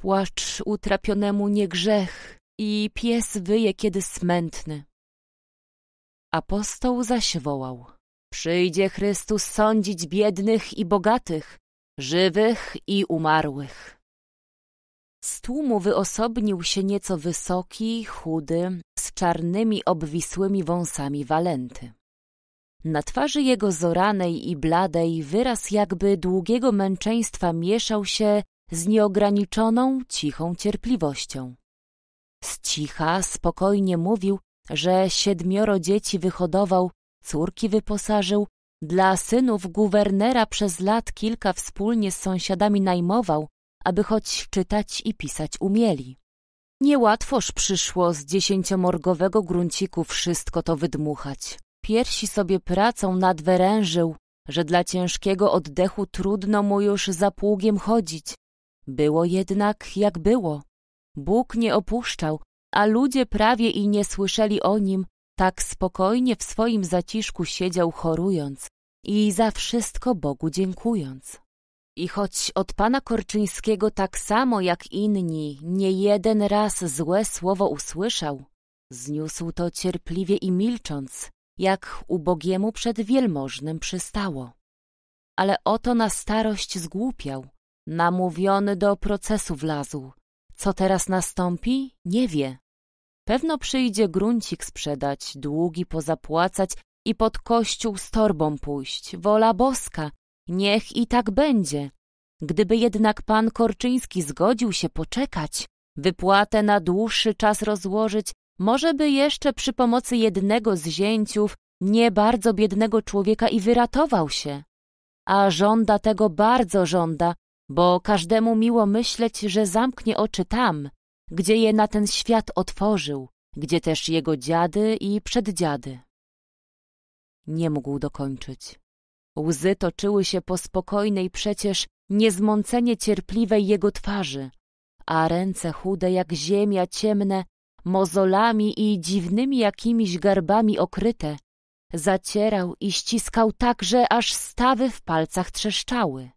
Płacz utrapionemu nie grzech i pies wyje, kiedy smętny. Apostoł zaś wołał. Przyjdzie Chrystus sądzić biednych i bogatych, żywych i umarłych. Z tłumu wyosobnił się nieco wysoki, chudy, z czarnymi, obwisłymi wąsami walenty. Na twarzy jego zoranej i bladej wyraz jakby długiego męczeństwa mieszał się z nieograniczoną, cichą cierpliwością. Z cicha spokojnie mówił, że siedmioro dzieci wyhodował, córki wyposażył, dla synów guwernera przez lat kilka wspólnie z sąsiadami najmował, aby choć czytać i pisać umieli. Niełatwoż przyszło z dziesięciomorgowego grunciku wszystko to wydmuchać. Piersi sobie pracą nadwerężył, że dla ciężkiego oddechu trudno mu już za pługiem chodzić, było jednak jak było. Bóg nie opuszczał, a ludzie prawie i nie słyszeli o nim, tak spokojnie w swoim zaciszku siedział chorując i za wszystko Bogu dziękując. I choć od pana Korczyńskiego tak samo jak inni nie jeden raz złe słowo usłyszał, zniósł to cierpliwie i milcząc, jak ubogiemu przed wielmożnym przystało. Ale oto na starość zgłupiał, Namówiony do procesu wlazł. Co teraz nastąpi, nie wie. Pewno przyjdzie gruncik sprzedać, długi pozapłacać i pod kościół z torbą pójść. Wola boska, niech i tak będzie. Gdyby jednak pan Korczyński zgodził się poczekać, wypłatę na dłuższy czas rozłożyć, może by jeszcze przy pomocy jednego z zięciów nie bardzo biednego człowieka i wyratował się. A żąda tego bardzo żąda, bo każdemu miło myśleć, że zamknie oczy tam, gdzie je na ten świat otworzył, gdzie też jego dziady i przeddziady. Nie mógł dokończyć. Łzy toczyły się po spokojnej przecież niezmącenie cierpliwej jego twarzy, a ręce chude jak ziemia ciemne, mozolami i dziwnymi jakimiś garbami okryte, zacierał i ściskał tak, że aż stawy w palcach trzeszczały.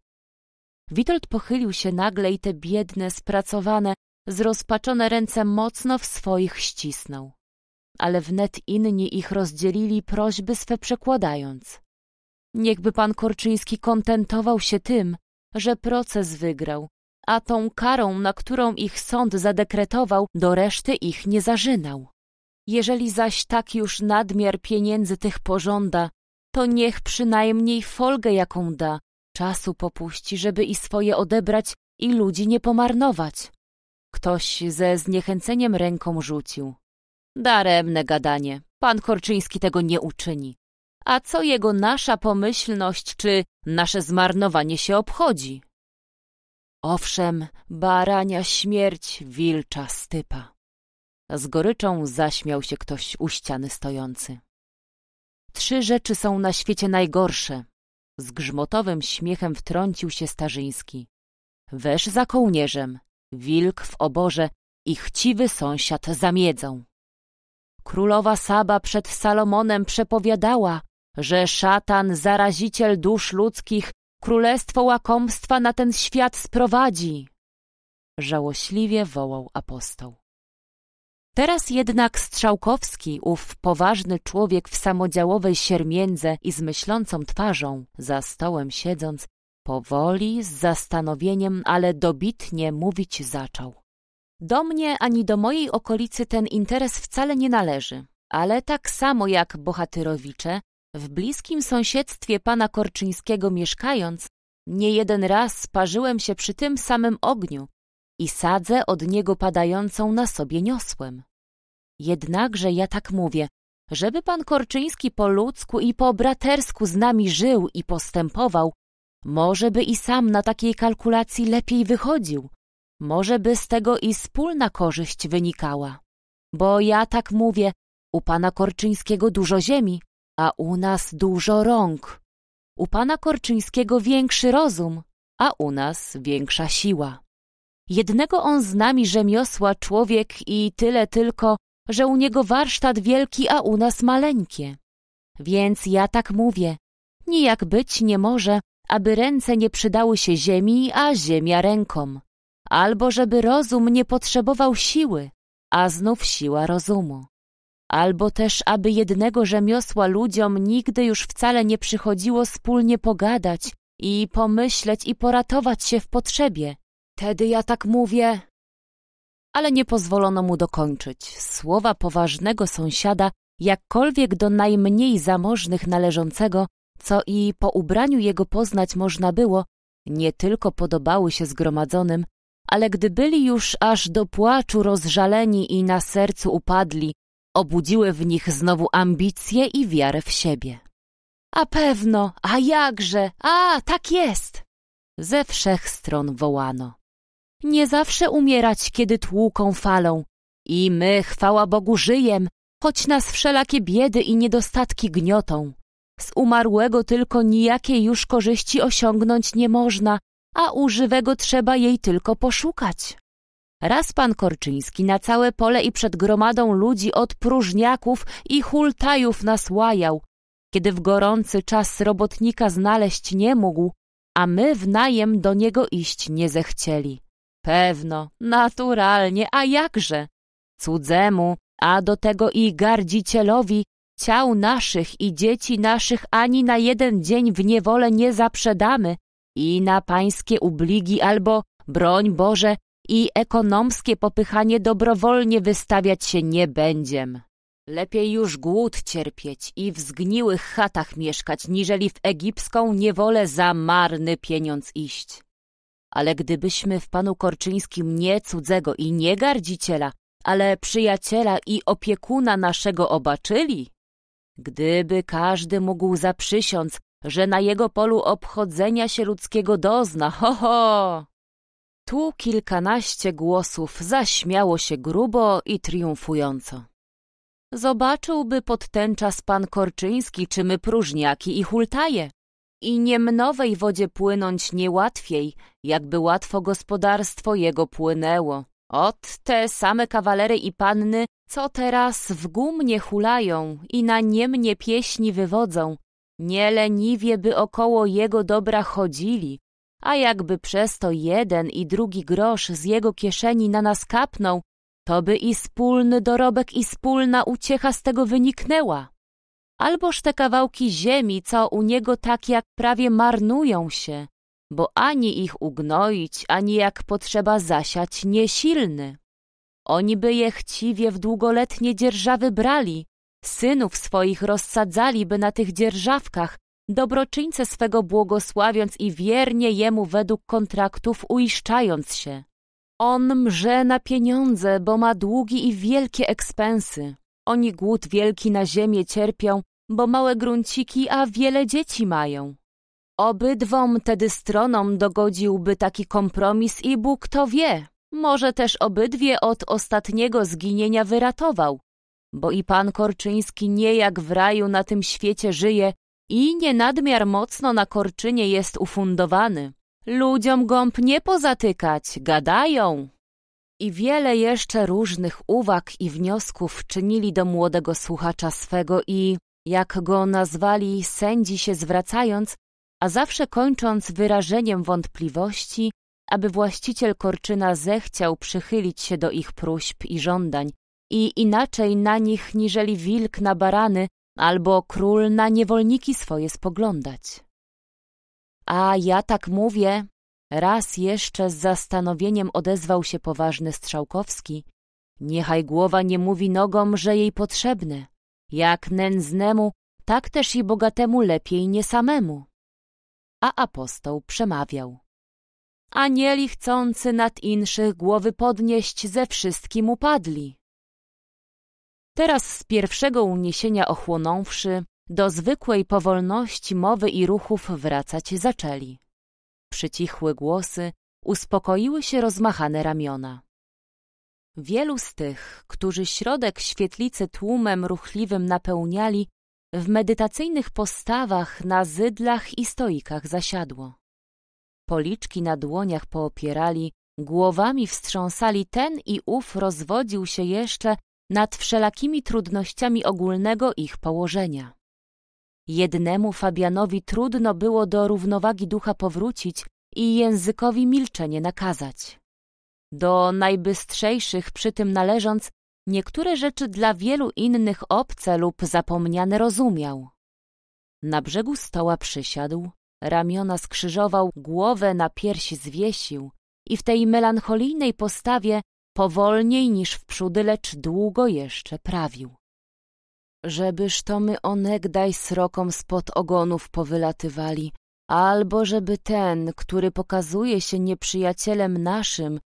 Witold pochylił się nagle i te biedne, spracowane, zrozpaczone ręce mocno w swoich ścisnął. Ale wnet inni ich rozdzielili prośby swe przekładając. Niechby pan Korczyński kontentował się tym, że proces wygrał, a tą karą, na którą ich sąd zadekretował, do reszty ich nie zarzynał. Jeżeli zaś tak już nadmiar pieniędzy tych pożąda, to niech przynajmniej folgę jaką da, Czasu popuści, żeby i swoje odebrać, i ludzi nie pomarnować. Ktoś ze zniechęceniem ręką rzucił. Daremne gadanie. Pan Korczyński tego nie uczyni. A co jego nasza pomyślność czy nasze zmarnowanie się obchodzi? Owszem, barania śmierć, wilcza stypa. Z goryczą zaśmiał się ktoś u ściany stojący. Trzy rzeczy są na świecie najgorsze, z grzmotowym śmiechem wtrącił się Starzyński. Wesz za kołnierzem, wilk w oborze i chciwy sąsiad za miedzą. Królowa Saba przed Salomonem przepowiadała, że szatan, zaraziciel dusz ludzkich, królestwo łakomstwa na ten świat sprowadzi. Żałośliwie wołał apostoł. Teraz jednak Strzałkowski, ów poważny człowiek w samodziałowej siermiędze i z myślącą twarzą, za stołem siedząc, powoli, z zastanowieniem, ale dobitnie mówić zaczął. Do mnie ani do mojej okolicy ten interes wcale nie należy, ale tak samo jak Bohatyrowicze, w bliskim sąsiedztwie pana Korczyńskiego mieszkając, nie jeden raz parzyłem się przy tym samym ogniu, i sadzę od niego padającą na sobie niosłem. Jednakże ja tak mówię, żeby pan Korczyński po ludzku i po bratersku z nami żył i postępował, może by i sam na takiej kalkulacji lepiej wychodził, może by z tego i wspólna korzyść wynikała. Bo ja tak mówię, u pana Korczyńskiego dużo ziemi, a u nas dużo rąk. U pana Korczyńskiego większy rozum, a u nas większa siła. Jednego on z nami rzemiosła człowiek i tyle tylko, że u niego warsztat wielki, a u nas maleńkie. Więc ja tak mówię, nijak być nie może, aby ręce nie przydały się ziemi, a ziemia rękom, albo żeby rozum nie potrzebował siły, a znów siła rozumu. Albo też, aby jednego rzemiosła ludziom nigdy już wcale nie przychodziło wspólnie pogadać i pomyśleć i poratować się w potrzebie, Wtedy ja tak mówię. Ale nie pozwolono mu dokończyć. Słowa poważnego sąsiada, jakkolwiek do najmniej zamożnych należącego, co i po ubraniu jego poznać można było, nie tylko podobały się zgromadzonym, ale gdy byli już aż do płaczu rozżaleni i na sercu upadli, obudziły w nich znowu ambicje i wiarę w siebie. A pewno, a jakże, a tak jest! Ze wszech stron wołano. Nie zawsze umierać, kiedy tłuką falą. I my, chwała Bogu, żyjem, choć nas wszelakie biedy i niedostatki gniotą. Z umarłego tylko nijakiej już korzyści osiągnąć nie można, a u żywego trzeba jej tylko poszukać. Raz pan Korczyński na całe pole i przed gromadą ludzi od próżniaków i hultajów nas łajał. Kiedy w gorący czas robotnika znaleźć nie mógł, a my w najem do niego iść nie zechcieli pewno, naturalnie, a jakże? Cudzemu, a do tego i gardzicielowi, ciał naszych i dzieci naszych ani na jeden dzień w niewolę nie zaprzedamy i na pańskie ubligi albo, broń Boże, i ekonomskie popychanie dobrowolnie wystawiać się nie będziem. Lepiej już głód cierpieć i w zgniłych chatach mieszkać, niżeli w egipską niewolę za marny pieniądz iść. Ale gdybyśmy w panu Korczyńskim nie cudzego i nie gardziciela, ale przyjaciela i opiekuna naszego obaczyli, gdyby każdy mógł zaprzysiąc, że na jego polu obchodzenia się ludzkiego dozna, ho, ho! Tu kilkanaście głosów zaśmiało się grubo i triumfująco. Zobaczyłby pod ten czas pan Korczyński, czy my próżniaki i hultaje i niemnowej wodzie płynąć niełatwiej, jakby łatwo gospodarstwo jego płynęło. Ot te same kawalery i panny, co teraz w gumnie hulają i na niemnie pieśni wywodzą, nie leniwie by około jego dobra chodzili, a jakby przez to jeden i drugi grosz z jego kieszeni na nas kapnął, to by i wspólny dorobek i wspólna uciecha z tego wyniknęła alboż te kawałki ziemi, co u niego tak jak prawie marnują się, bo ani ich ugnoić, ani jak potrzeba zasiać, niesilny. Oni by je chciwie w długoletnie dzierżawy brali, synów swoich rozsadzali by na tych dzierżawkach, dobroczyńce swego błogosławiąc i wiernie jemu według kontraktów uiszczając się. On mrze na pieniądze, bo ma długi i wielkie ekspensy. Oni głód wielki na ziemię cierpią bo małe grunciki, a wiele dzieci mają. Obydwom tedy stronom dogodziłby taki kompromis i Bóg to wie. Może też obydwie od ostatniego zginienia wyratował, bo i pan Korczyński nie jak w raju na tym świecie żyje i nie nadmiar mocno na Korczynie jest ufundowany. Ludziom gąb nie pozatykać, gadają. I wiele jeszcze różnych uwag i wniosków czynili do młodego słuchacza swego i jak go nazwali, sędzi się zwracając, a zawsze kończąc wyrażeniem wątpliwości, aby właściciel Korczyna zechciał przychylić się do ich próśb i żądań i inaczej na nich niżeli wilk na barany albo król na niewolniki swoje spoglądać. A ja tak mówię, raz jeszcze z zastanowieniem odezwał się poważny Strzałkowski, niechaj głowa nie mówi nogom, że jej potrzebne. Jak nędznemu, tak też i bogatemu lepiej nie samemu. A apostoł przemawiał. Anieli chcący nad inszych głowy podnieść ze wszystkim upadli. Teraz z pierwszego uniesienia ochłonąwszy, do zwykłej powolności mowy i ruchów wracać zaczęli. Przycichły głosy, uspokoiły się rozmachane ramiona. Wielu z tych, którzy środek świetlicy tłumem ruchliwym napełniali, w medytacyjnych postawach na zydlach i stoikach zasiadło. Policzki na dłoniach poopierali, głowami wstrząsali ten i ów rozwodził się jeszcze nad wszelakimi trudnościami ogólnego ich położenia. Jednemu Fabianowi trudno było do równowagi ducha powrócić i językowi milczenie nakazać. Do najbystrzejszych przy tym należąc, niektóre rzeczy dla wielu innych obce lub zapomniane rozumiał. Na brzegu stoła przysiadł, ramiona skrzyżował, głowę na piersi zwiesił i w tej melancholijnej postawie powolniej niż wprzódy, lecz długo jeszcze prawił. Żebyż to my onegdaj srokom spod ogonów powylatywali, albo żeby ten, który pokazuje się nieprzyjacielem naszym,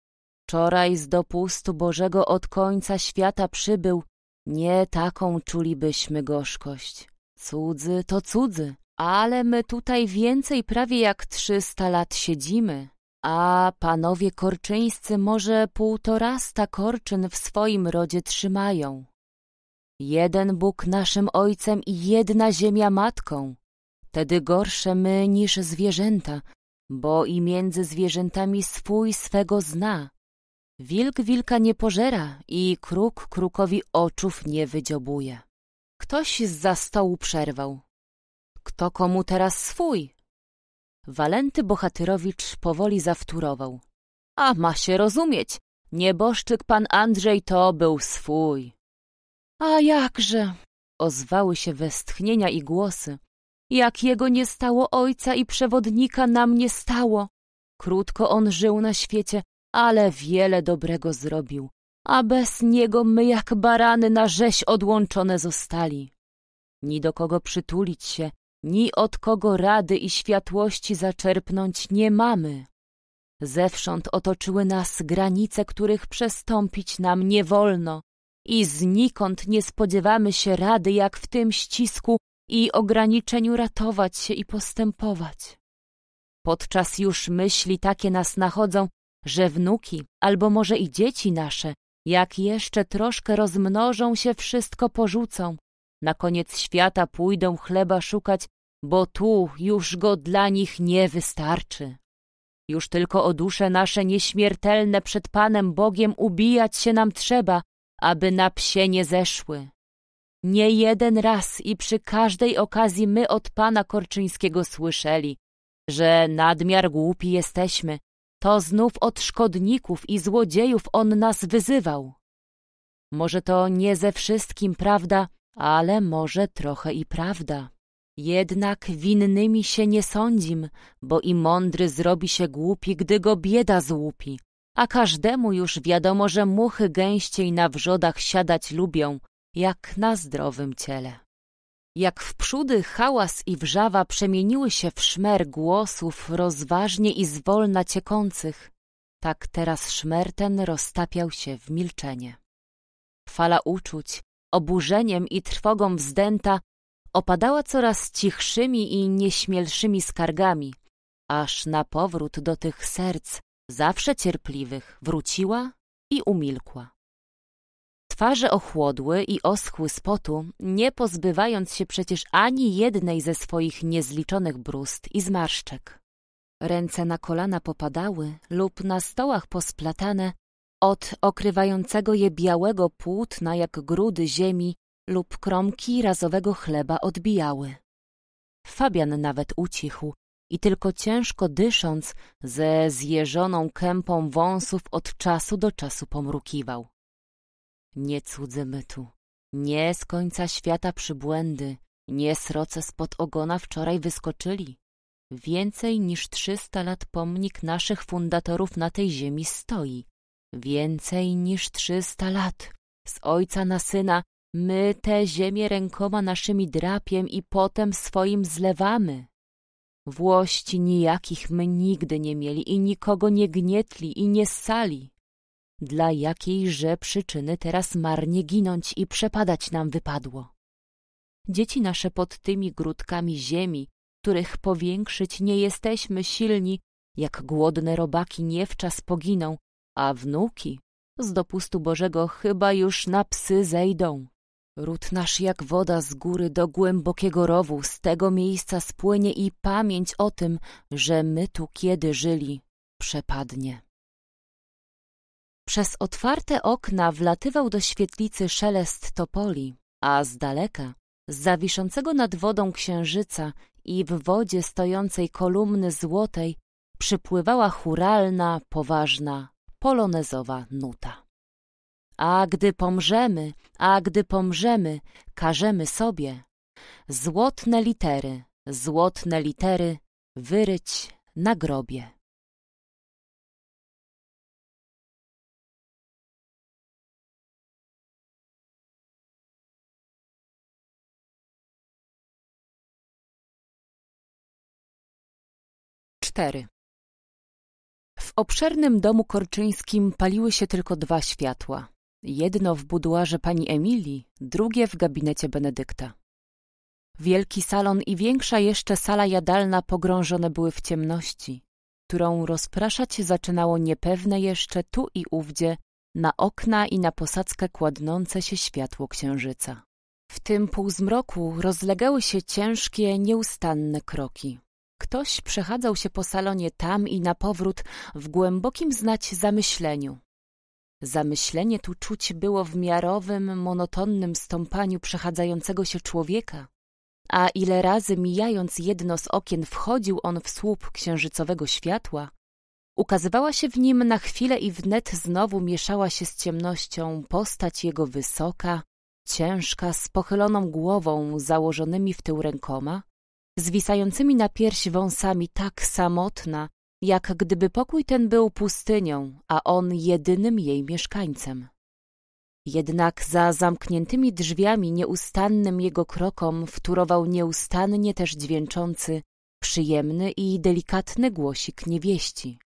Wczoraj z dopustu Bożego od końca świata przybył. Nie taką czulibyśmy gorzkość. Cudzy to cudzy, ale my tutaj więcej prawie jak trzysta lat siedzimy. A panowie korczyńscy może półtorasta korczyn w swoim rodzie trzymają. Jeden Bóg naszym ojcem i jedna ziemia matką. Tedy gorsze my niż zwierzęta, bo i między zwierzętami swój swego zna, Wilk wilka nie pożera i kruk krukowi oczów nie wydziobuje. Ktoś z za stołu przerwał. Kto komu teraz swój? Walenty Bohatyrowicz powoli zawtórował. A ma się rozumieć, nieboszczyk pan Andrzej to był swój. A jakże, ozwały się westchnienia i głosy. Jak jego nie stało ojca i przewodnika nam nie stało. Krótko on żył na świecie, ale wiele dobrego zrobił, a bez niego my jak barany na rzeź odłączone zostali. Ni do kogo przytulić się, ni od kogo rady i światłości zaczerpnąć nie mamy. Zewsząd otoczyły nas granice, których przestąpić nam nie wolno i znikąd nie spodziewamy się rady, jak w tym ścisku i ograniczeniu ratować się i postępować. Podczas już myśli takie nas nachodzą, że wnuki, albo może i dzieci nasze, jak jeszcze troszkę rozmnożą się, wszystko porzucą. Na koniec świata pójdą chleba szukać, bo tu już go dla nich nie wystarczy. Już tylko o dusze nasze nieśmiertelne przed Panem Bogiem ubijać się nam trzeba, aby na psie nie zeszły. Nie jeden raz i przy każdej okazji my od pana Korczyńskiego słyszeli, że nadmiar głupi jesteśmy, to znów od szkodników i złodziejów on nas wyzywał. Może to nie ze wszystkim prawda, ale może trochę i prawda. Jednak winnymi się nie sądzim, bo i mądry zrobi się głupi, gdy go bieda złupi. A każdemu już wiadomo, że muchy gęściej na wrzodach siadać lubią, jak na zdrowym ciele. Jak w przódy hałas i wrzawa przemieniły się w szmer głosów rozważnie i zwolna ciekących, tak teraz szmer ten roztapiał się w milczenie. Fala uczuć, oburzeniem i trwogą wzdęta opadała coraz cichszymi i nieśmielszymi skargami, aż na powrót do tych serc, zawsze cierpliwych, wróciła i umilkła. Twarze ochłodły i oschły z potu, nie pozbywając się przecież ani jednej ze swoich niezliczonych brust i zmarszczek. Ręce na kolana popadały lub na stołach posplatane od okrywającego je białego płótna jak grudy ziemi lub kromki razowego chleba odbijały. Fabian nawet ucichł i tylko ciężko dysząc ze zjeżoną kępą wąsów od czasu do czasu pomrukiwał nie cudze tu, nie z końca świata przybłędy, nie sroce spod ogona wczoraj wyskoczyli. Więcej niż trzysta lat pomnik naszych fundatorów na tej ziemi stoi. Więcej niż trzysta lat. Z ojca na syna my tę ziemię rękoma naszymi drapiem i potem swoim zlewamy. Włości nijakich my nigdy nie mieli i nikogo nie gnietli i nie sali dla jakiejże przyczyny teraz marnie ginąć i przepadać nam wypadło. Dzieci nasze pod tymi grudkami ziemi, których powiększyć nie jesteśmy silni, jak głodne robaki nie poginą, a wnuki z dopustu Bożego chyba już na psy zejdą. Ród nasz jak woda z góry do głębokiego rowu, z tego miejsca spłynie i pamięć o tym, że my tu kiedy żyli, przepadnie. Przez otwarte okna wlatywał do świetlicy szelest topoli, a z daleka, z zawiszącego nad wodą księżyca i w wodzie stojącej kolumny złotej, przypływała churalna, poważna, polonezowa nuta. A gdy pomrzemy, a gdy pomrzemy, każemy sobie złotne litery, złotne litery wyryć na grobie. W obszernym domu korczyńskim paliły się tylko dwa światła. Jedno w buduarze pani Emilii, drugie w gabinecie Benedykta. Wielki salon i większa jeszcze sala jadalna pogrążone były w ciemności, którą rozpraszać zaczynało niepewne jeszcze tu i ówdzie na okna i na posadzkę kładnące się światło księżyca. W tym półzmroku rozlegały się ciężkie, nieustanne kroki. Ktoś przechadzał się po salonie tam i napowrót w głębokim znać zamyśleniu. Zamyślenie tu czuć było w miarowym, monotonnym stąpaniu przechadzającego się człowieka, a ile razy mijając jedno z okien wchodził on w słup księżycowego światła, ukazywała się w nim na chwilę i wnet znowu mieszała się z ciemnością postać jego wysoka, ciężka, z pochyloną głową, założonymi w tył rękoma, zwisającymi na pierś wąsami tak samotna, jak gdyby pokój ten był pustynią, a on jedynym jej mieszkańcem. Jednak za zamkniętymi drzwiami nieustannym jego krokom wturował nieustannie też dźwięczący, przyjemny i delikatny głosik niewieści.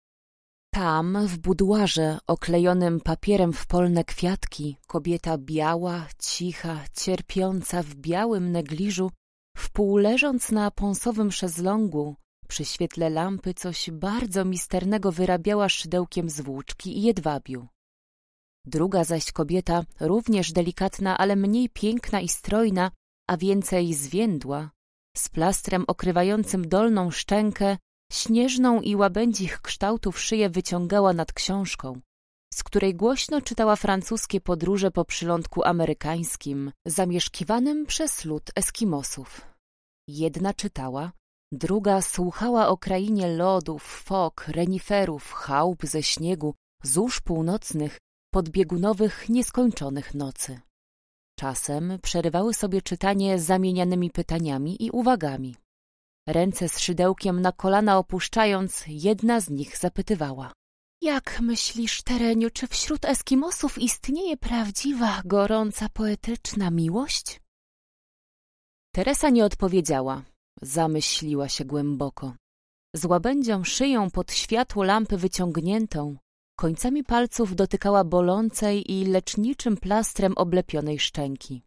Tam, w buduarze, oklejonym papierem w polne kwiatki, kobieta biała, cicha, cierpiąca w białym negliżu, Wpół leżąc na pąsowym szezlągu, przy świetle lampy coś bardzo misternego wyrabiała szydełkiem z włóczki i jedwabiu. Druga zaś kobieta, również delikatna, ale mniej piękna i strojna, a więcej zwiędła, z plastrem okrywającym dolną szczękę, śnieżną i łabędzich kształtów szyję wyciągała nad książką, z której głośno czytała francuskie podróże po przylądku amerykańskim, zamieszkiwanym przez lud Eskimosów. Jedna czytała, druga słuchała o krainie lodów, fok, reniferów, chałup ze śniegu, złóż północnych, podbiegunowych, nieskończonych nocy. Czasem przerywały sobie czytanie zamienianymi pytaniami i uwagami. Ręce z szydełkiem na kolana opuszczając, jedna z nich zapytywała. Jak myślisz, Tereniu, czy wśród Eskimosów istnieje prawdziwa, gorąca, poetyczna miłość? Teresa nie odpowiedziała. Zamyśliła się głęboko. Z łabędzią szyją pod światło lampy wyciągniętą, końcami palców dotykała bolącej i leczniczym plastrem oblepionej szczęki.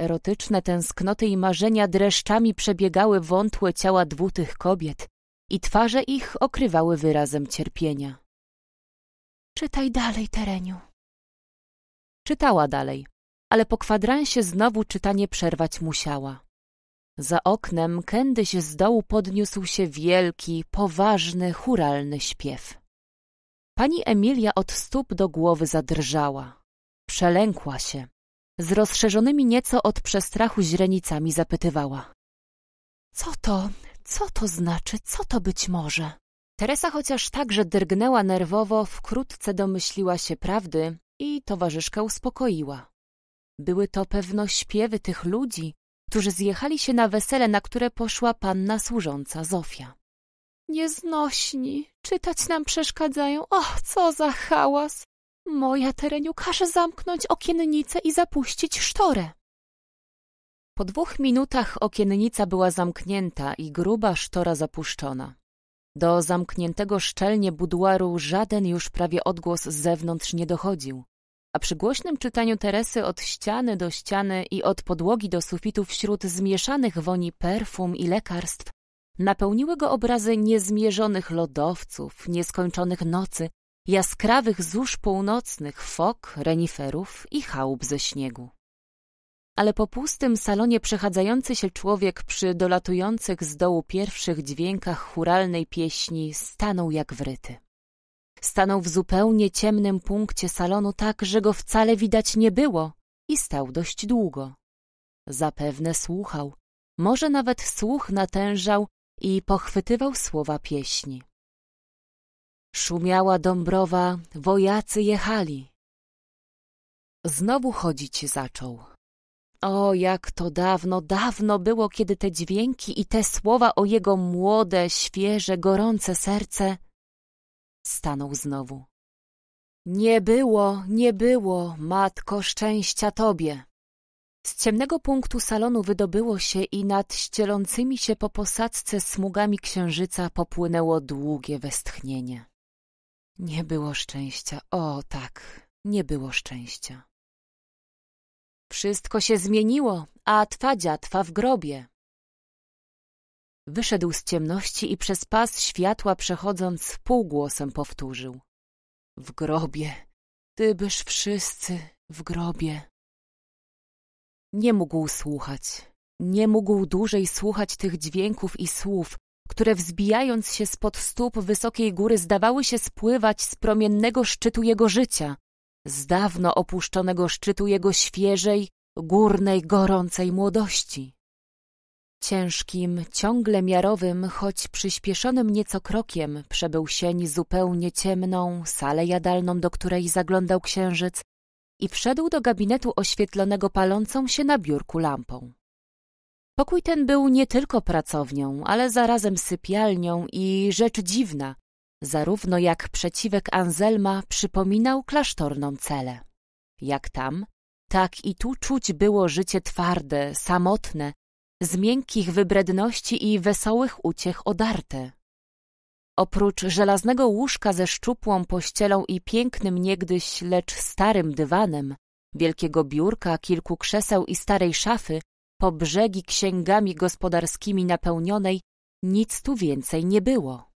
Erotyczne tęsknoty i marzenia dreszczami przebiegały wątłe ciała dwóch tych kobiet i twarze ich okrywały wyrazem cierpienia. Czytaj dalej, Tereniu. Czytała dalej, ale po kwadransie znowu czytanie przerwać musiała. Za oknem kędyś z dołu podniósł się wielki, poważny, churalny śpiew. Pani Emilia od stóp do głowy zadrżała. Przelękła się. Z rozszerzonymi nieco od przestrachu źrenicami zapytywała. Co to? Co to znaczy? Co to być może? Teresa chociaż także drgnęła nerwowo, wkrótce domyśliła się prawdy i towarzyszkę uspokoiła. Były to pewno śpiewy tych ludzi, którzy zjechali się na wesele, na które poszła panna służąca Zofia. Nieznośni, czytać nam przeszkadzają. O, co za hałas! Moja tereniu każe zamknąć okiennicę i zapuścić sztorę. Po dwóch minutach okiennica była zamknięta i gruba sztora zapuszczona. Do zamkniętego szczelnie buduaru żaden już prawie odgłos z zewnątrz nie dochodził, a przy głośnym czytaniu Teresy od ściany do ściany i od podłogi do sufitu wśród zmieszanych woni perfum i lekarstw napełniły go obrazy niezmierzonych lodowców, nieskończonych nocy, jaskrawych złóż północnych, fok, reniferów i chałup ze śniegu ale po pustym salonie przechadzający się człowiek przy dolatujących z dołu pierwszych dźwiękach churalnej pieśni stanął jak wryty. Stanął w zupełnie ciemnym punkcie salonu tak, że go wcale widać nie było i stał dość długo. Zapewne słuchał, może nawet słuch natężał i pochwytywał słowa pieśni. Szumiała Dąbrowa, wojacy jechali. Znowu chodzić zaczął. O, jak to dawno, dawno było, kiedy te dźwięki i te słowa o jego młode, świeże, gorące serce. Stanął znowu. Nie było, nie było, matko, szczęścia tobie. Z ciemnego punktu salonu wydobyło się i nad ścielącymi się po posadzce smugami księżyca popłynęło długie westchnienie. Nie było szczęścia, o tak, nie było szczęścia. Wszystko się zmieniło, a twa dziatwa w grobie. Wyszedł z ciemności i przez pas światła przechodząc półgłosem powtórzył. W grobie, ty wszyscy w grobie. Nie mógł słuchać, nie mógł dłużej słuchać tych dźwięków i słów, które wzbijając się spod stóp wysokiej góry zdawały się spływać z promiennego szczytu jego życia, z dawno opuszczonego szczytu jego świeżej, górnej, gorącej młodości. Ciężkim, ciągle miarowym, choć przyspieszonym nieco krokiem przebył sień zupełnie ciemną, salę jadalną, do której zaglądał księżyc i wszedł do gabinetu oświetlonego palącą się na biurku lampą. Pokój ten był nie tylko pracownią, ale zarazem sypialnią i rzecz dziwna, zarówno jak przeciwek Anzelma przypominał klasztorną celę. Jak tam, tak i tu czuć było życie twarde, samotne, z miękkich wybredności i wesołych uciech odarte. Oprócz żelaznego łóżka ze szczupłą pościelą i pięknym niegdyś, lecz starym dywanem, wielkiego biurka, kilku krzeseł i starej szafy, po brzegi księgami gospodarskimi napełnionej, nic tu więcej nie było.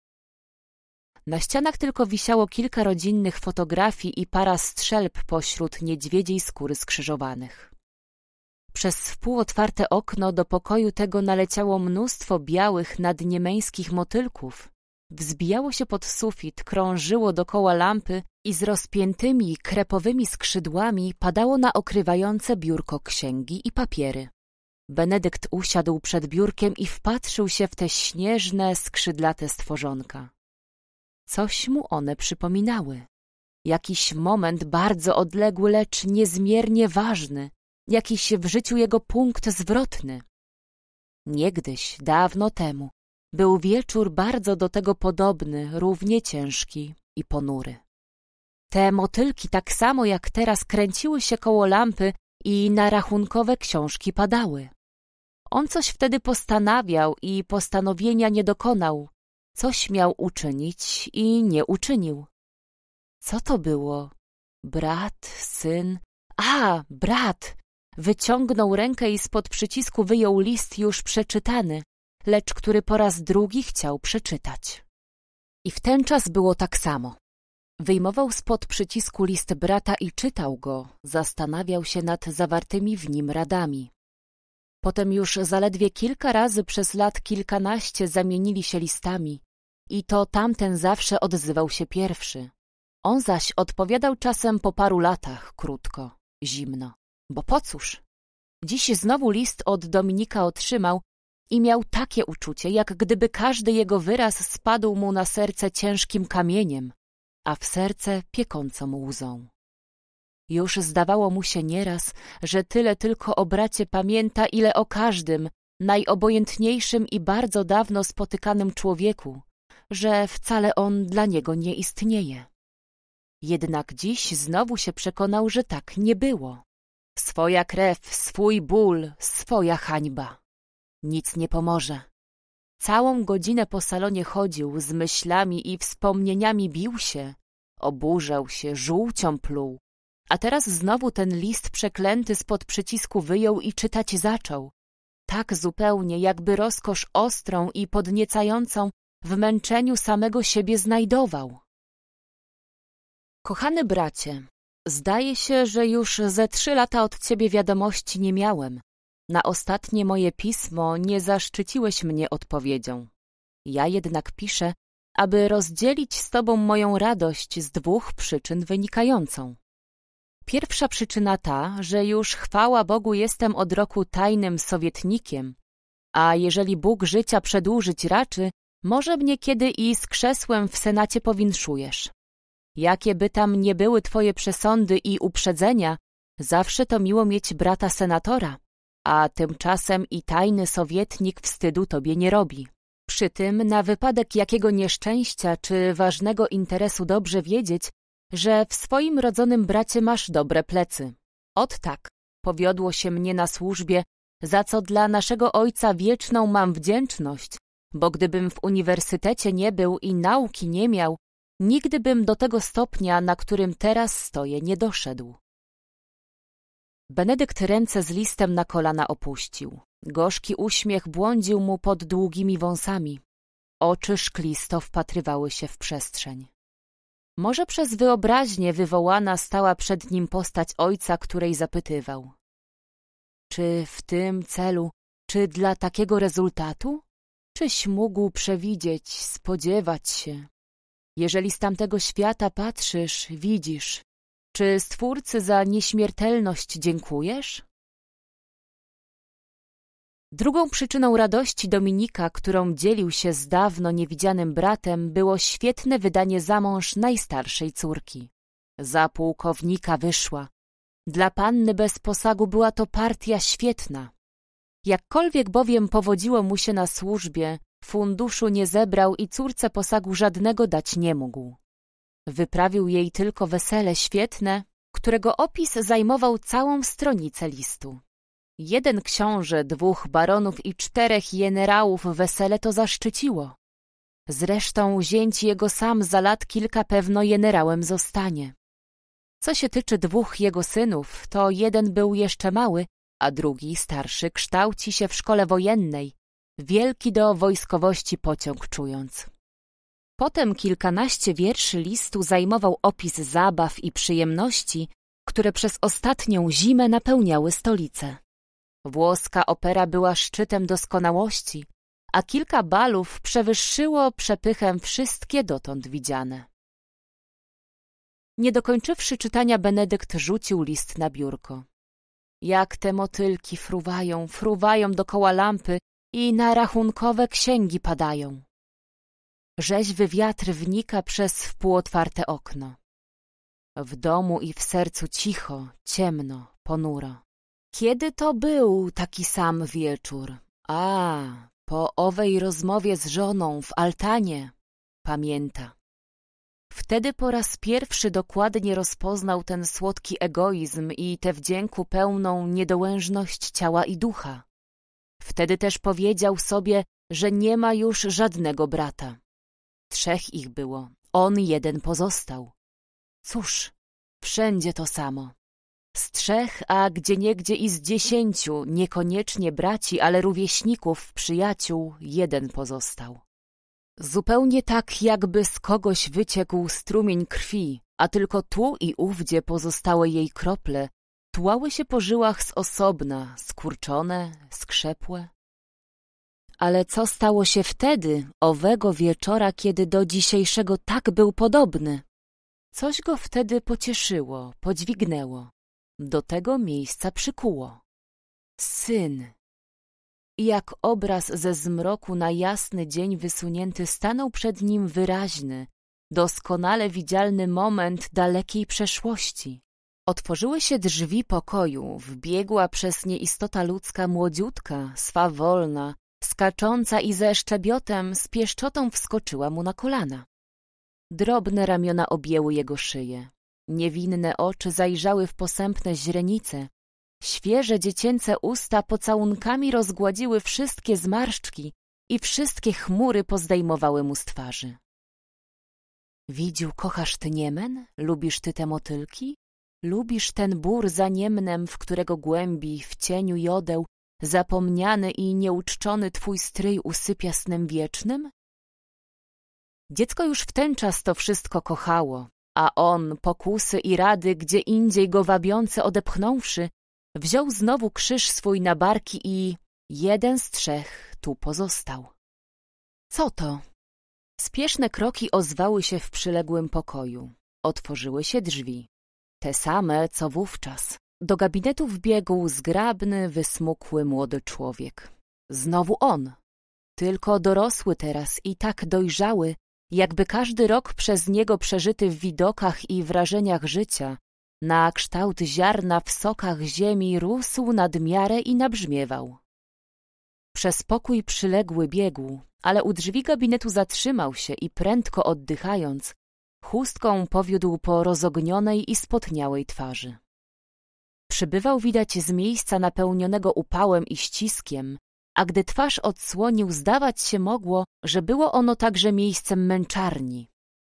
Na ścianach tylko wisiało kilka rodzinnych fotografii i para strzelb pośród niedźwiedziej skóry skrzyżowanych. Przez wpółotwarte okno do pokoju tego naleciało mnóstwo białych nadniemeńskich motylków. Wzbijało się pod sufit, krążyło dokoła lampy i z rozpiętymi, krepowymi skrzydłami padało na okrywające biurko księgi i papiery. Benedykt usiadł przed biurkiem i wpatrzył się w te śnieżne, skrzydlate stworzonka. Coś mu one przypominały. Jakiś moment bardzo odległy, lecz niezmiernie ważny, jakiś w życiu jego punkt zwrotny. Niegdyś, dawno temu, był wieczór bardzo do tego podobny, równie ciężki i ponury. Te motylki tak samo jak teraz kręciły się koło lampy i na rachunkowe książki padały. On coś wtedy postanawiał i postanowienia nie dokonał, Coś miał uczynić i nie uczynił. Co to było? Brat, syn... A, brat! Wyciągnął rękę i spod przycisku wyjął list już przeczytany, lecz który po raz drugi chciał przeczytać. I w ten czas było tak samo. Wyjmował spod przycisku list brata i czytał go, zastanawiał się nad zawartymi w nim radami. Potem już zaledwie kilka razy przez lat kilkanaście zamienili się listami, i to tamten zawsze odzywał się pierwszy. On zaś odpowiadał czasem po paru latach krótko, zimno. Bo po cóż? Dziś znowu list od Dominika otrzymał i miał takie uczucie, jak gdyby każdy jego wyraz spadł mu na serce ciężkim kamieniem, a w serce piekącą łzą. Już zdawało mu się nieraz, że tyle tylko o bracie pamięta, ile o każdym, najobojętniejszym i bardzo dawno spotykanym człowieku, że wcale on dla niego nie istnieje. Jednak dziś znowu się przekonał, że tak nie było. Swoja krew, swój ból, swoja hańba. Nic nie pomoże. Całą godzinę po salonie chodził, z myślami i wspomnieniami bił się. Oburzał się, żółcią pluł. A teraz znowu ten list przeklęty spod przycisku wyjął i czytać zaczął. Tak zupełnie, jakby rozkosz ostrą i podniecającą w męczeniu samego siebie znajdował. Kochany bracie, zdaje się, że już ze trzy lata od ciebie wiadomości nie miałem. Na ostatnie moje pismo nie zaszczyciłeś mnie odpowiedzią. Ja jednak piszę, aby rozdzielić z tobą moją radość z dwóch przyczyn wynikającą. Pierwsza przyczyna ta, że już chwała Bogu jestem od roku tajnym sowietnikiem, a jeżeli Bóg życia przedłużyć raczy, może mnie kiedy i z krzesłem w Senacie powinszujesz. Jakie by tam nie były twoje przesądy i uprzedzenia, zawsze to miło mieć brata senatora, a tymczasem i tajny sowietnik wstydu tobie nie robi. Przy tym na wypadek jakiego nieszczęścia czy ważnego interesu dobrze wiedzieć, że w swoim rodzonym bracie masz dobre plecy. Ot tak, powiodło się mnie na służbie, za co dla naszego ojca wieczną mam wdzięczność, bo gdybym w uniwersytecie nie był i nauki nie miał, nigdy bym do tego stopnia, na którym teraz stoję, nie doszedł. Benedykt ręce z listem na kolana opuścił. Gorzki uśmiech błądził mu pod długimi wąsami. Oczy szklisto wpatrywały się w przestrzeń. Może przez wyobraźnię wywołana stała przed nim postać ojca, której zapytywał. Czy w tym celu, czy dla takiego rezultatu? Czyś mógł przewidzieć, spodziewać się? Jeżeli z tamtego świata patrzysz, widzisz, czy Stwórcy za nieśmiertelność dziękujesz? Drugą przyczyną radości Dominika, którą dzielił się z dawno niewidzianym bratem, było świetne wydanie za mąż najstarszej córki. Za pułkownika wyszła. Dla panny bez posagu była to partia świetna. Jakkolwiek bowiem powodziło mu się na służbie, funduszu nie zebrał i córce posagu żadnego dać nie mógł. Wyprawił jej tylko wesele świetne, którego opis zajmował całą stronicę listu. Jeden książę, dwóch baronów i czterech jenerałów wesele to zaszczyciło. Zresztą zięć jego sam za lat kilka pewno jenerałem zostanie. Co się tyczy dwóch jego synów, to jeden był jeszcze mały, a drugi, starszy, kształci się w szkole wojennej, wielki do wojskowości pociąg czując. Potem kilkanaście wierszy listu zajmował opis zabaw i przyjemności, które przez ostatnią zimę napełniały stolicę. Włoska opera była szczytem doskonałości, a kilka balów przewyższyło przepychem wszystkie dotąd widziane. Nie dokończywszy czytania, Benedykt rzucił list na biurko jak te motylki fruwają, fruwają dokoła lampy i na rachunkowe księgi padają. Rzeźwy wiatr wnika przez wpółotwarte okno. W domu i w sercu cicho, ciemno, ponuro. Kiedy to był taki sam wieczór? A, po owej rozmowie z żoną w altanie. Pamięta. Wtedy po raz pierwszy dokładnie rozpoznał ten słodki egoizm i tę wdzięku pełną niedołężność ciała i ducha. Wtedy też powiedział sobie, że nie ma już żadnego brata. Trzech ich było, on jeden pozostał. Cóż, wszędzie to samo. Z trzech, a gdzieniegdzie i z dziesięciu, niekoniecznie braci, ale rówieśników, przyjaciół, jeden pozostał. Zupełnie tak, jakby z kogoś wyciekł strumień krwi, a tylko tu i ówdzie pozostałe jej krople tłały się po żyłach z osobna, skurczone, skrzepłe. Ale co stało się wtedy, owego wieczora, kiedy do dzisiejszego tak był podobny? Coś go wtedy pocieszyło, podźwignęło. Do tego miejsca przykuło. Syn, jak obraz ze zmroku na jasny dzień wysunięty stanął przed nim wyraźny, doskonale widzialny moment dalekiej przeszłości. Otworzyły się drzwi pokoju, wbiegła przez nie istota ludzka młodziutka, swawolna, skacząca i ze szczebiotem z pieszczotą wskoczyła mu na kolana. Drobne ramiona objęły jego szyję. Niewinne oczy zajrzały w posępne źrenice, Świeże dziecięce usta pocałunkami rozgładziły wszystkie zmarszczki i wszystkie chmury pozdejmowały mu z twarzy. Widziu, kochasz ty Niemen? Lubisz ty te motylki? Lubisz ten bór za Niemnem, w którego głębi, w cieniu jodeł, zapomniany i nieuczczony twój stryj usypia snem wiecznym? Dziecko już w ten czas to wszystko kochało, a on, pokusy i rady, gdzie indziej go wabiące odepchnąwszy, Wziął znowu krzyż swój na barki i jeden z trzech tu pozostał. Co to? Spieszne kroki ozwały się w przyległym pokoju. Otworzyły się drzwi. Te same, co wówczas. Do gabinetu wbiegł zgrabny, wysmukły młody człowiek. Znowu on. Tylko dorosły teraz i tak dojrzały, jakby każdy rok przez niego przeżyty w widokach i wrażeniach życia na kształt ziarna w sokach ziemi rósł nad miarę i nabrzmiewał. Przez pokój przyległy biegł, ale u drzwi gabinetu zatrzymał się i prędko oddychając, chustką powiódł po rozognionej i spotniałej twarzy. Przybywał widać z miejsca napełnionego upałem i ściskiem, a gdy twarz odsłonił, zdawać się mogło, że było ono także miejscem męczarni.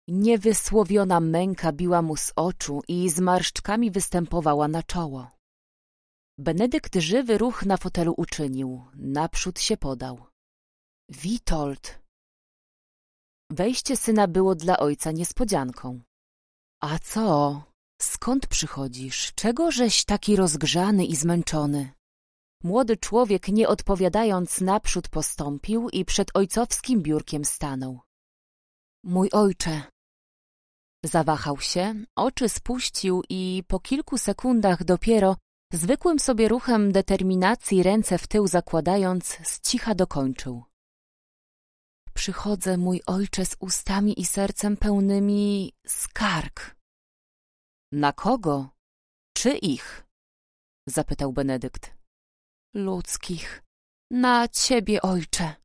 Niewysłowiona męka biła mu z oczu i z marszczkami występowała na czoło. Benedykt żywy ruch na fotelu uczynił, naprzód się podał. Witold! Wejście syna było dla ojca niespodzianką. A co? Skąd przychodzisz? Czego żeś taki rozgrzany i zmęczony? Młody człowiek, nie odpowiadając, naprzód postąpił i przed ojcowskim biurkiem stanął. Mój ojcze, Zawahał się, oczy spuścił i po kilku sekundach dopiero, zwykłym sobie ruchem determinacji ręce w tył zakładając, z cicha dokończył. Przychodzę, mój ojcze, z ustami i sercem pełnymi skarg. Na kogo? Czy ich? zapytał Benedykt. Ludzkich. Na ciebie, ojcze.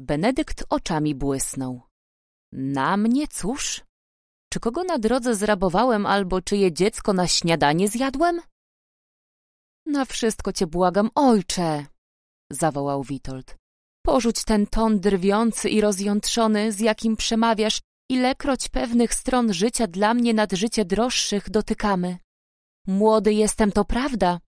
Benedykt oczami błysnął. Na mnie cóż? Czy kogo na drodze zrabowałem albo czyje dziecko na śniadanie zjadłem? Na wszystko cię błagam, ojcze! zawołał Witold. Porzuć ten ton drwiący i rozjątrzony, z jakim przemawiasz, ilekroć pewnych stron życia dla mnie nad życie droższych dotykamy. Młody jestem, to prawda,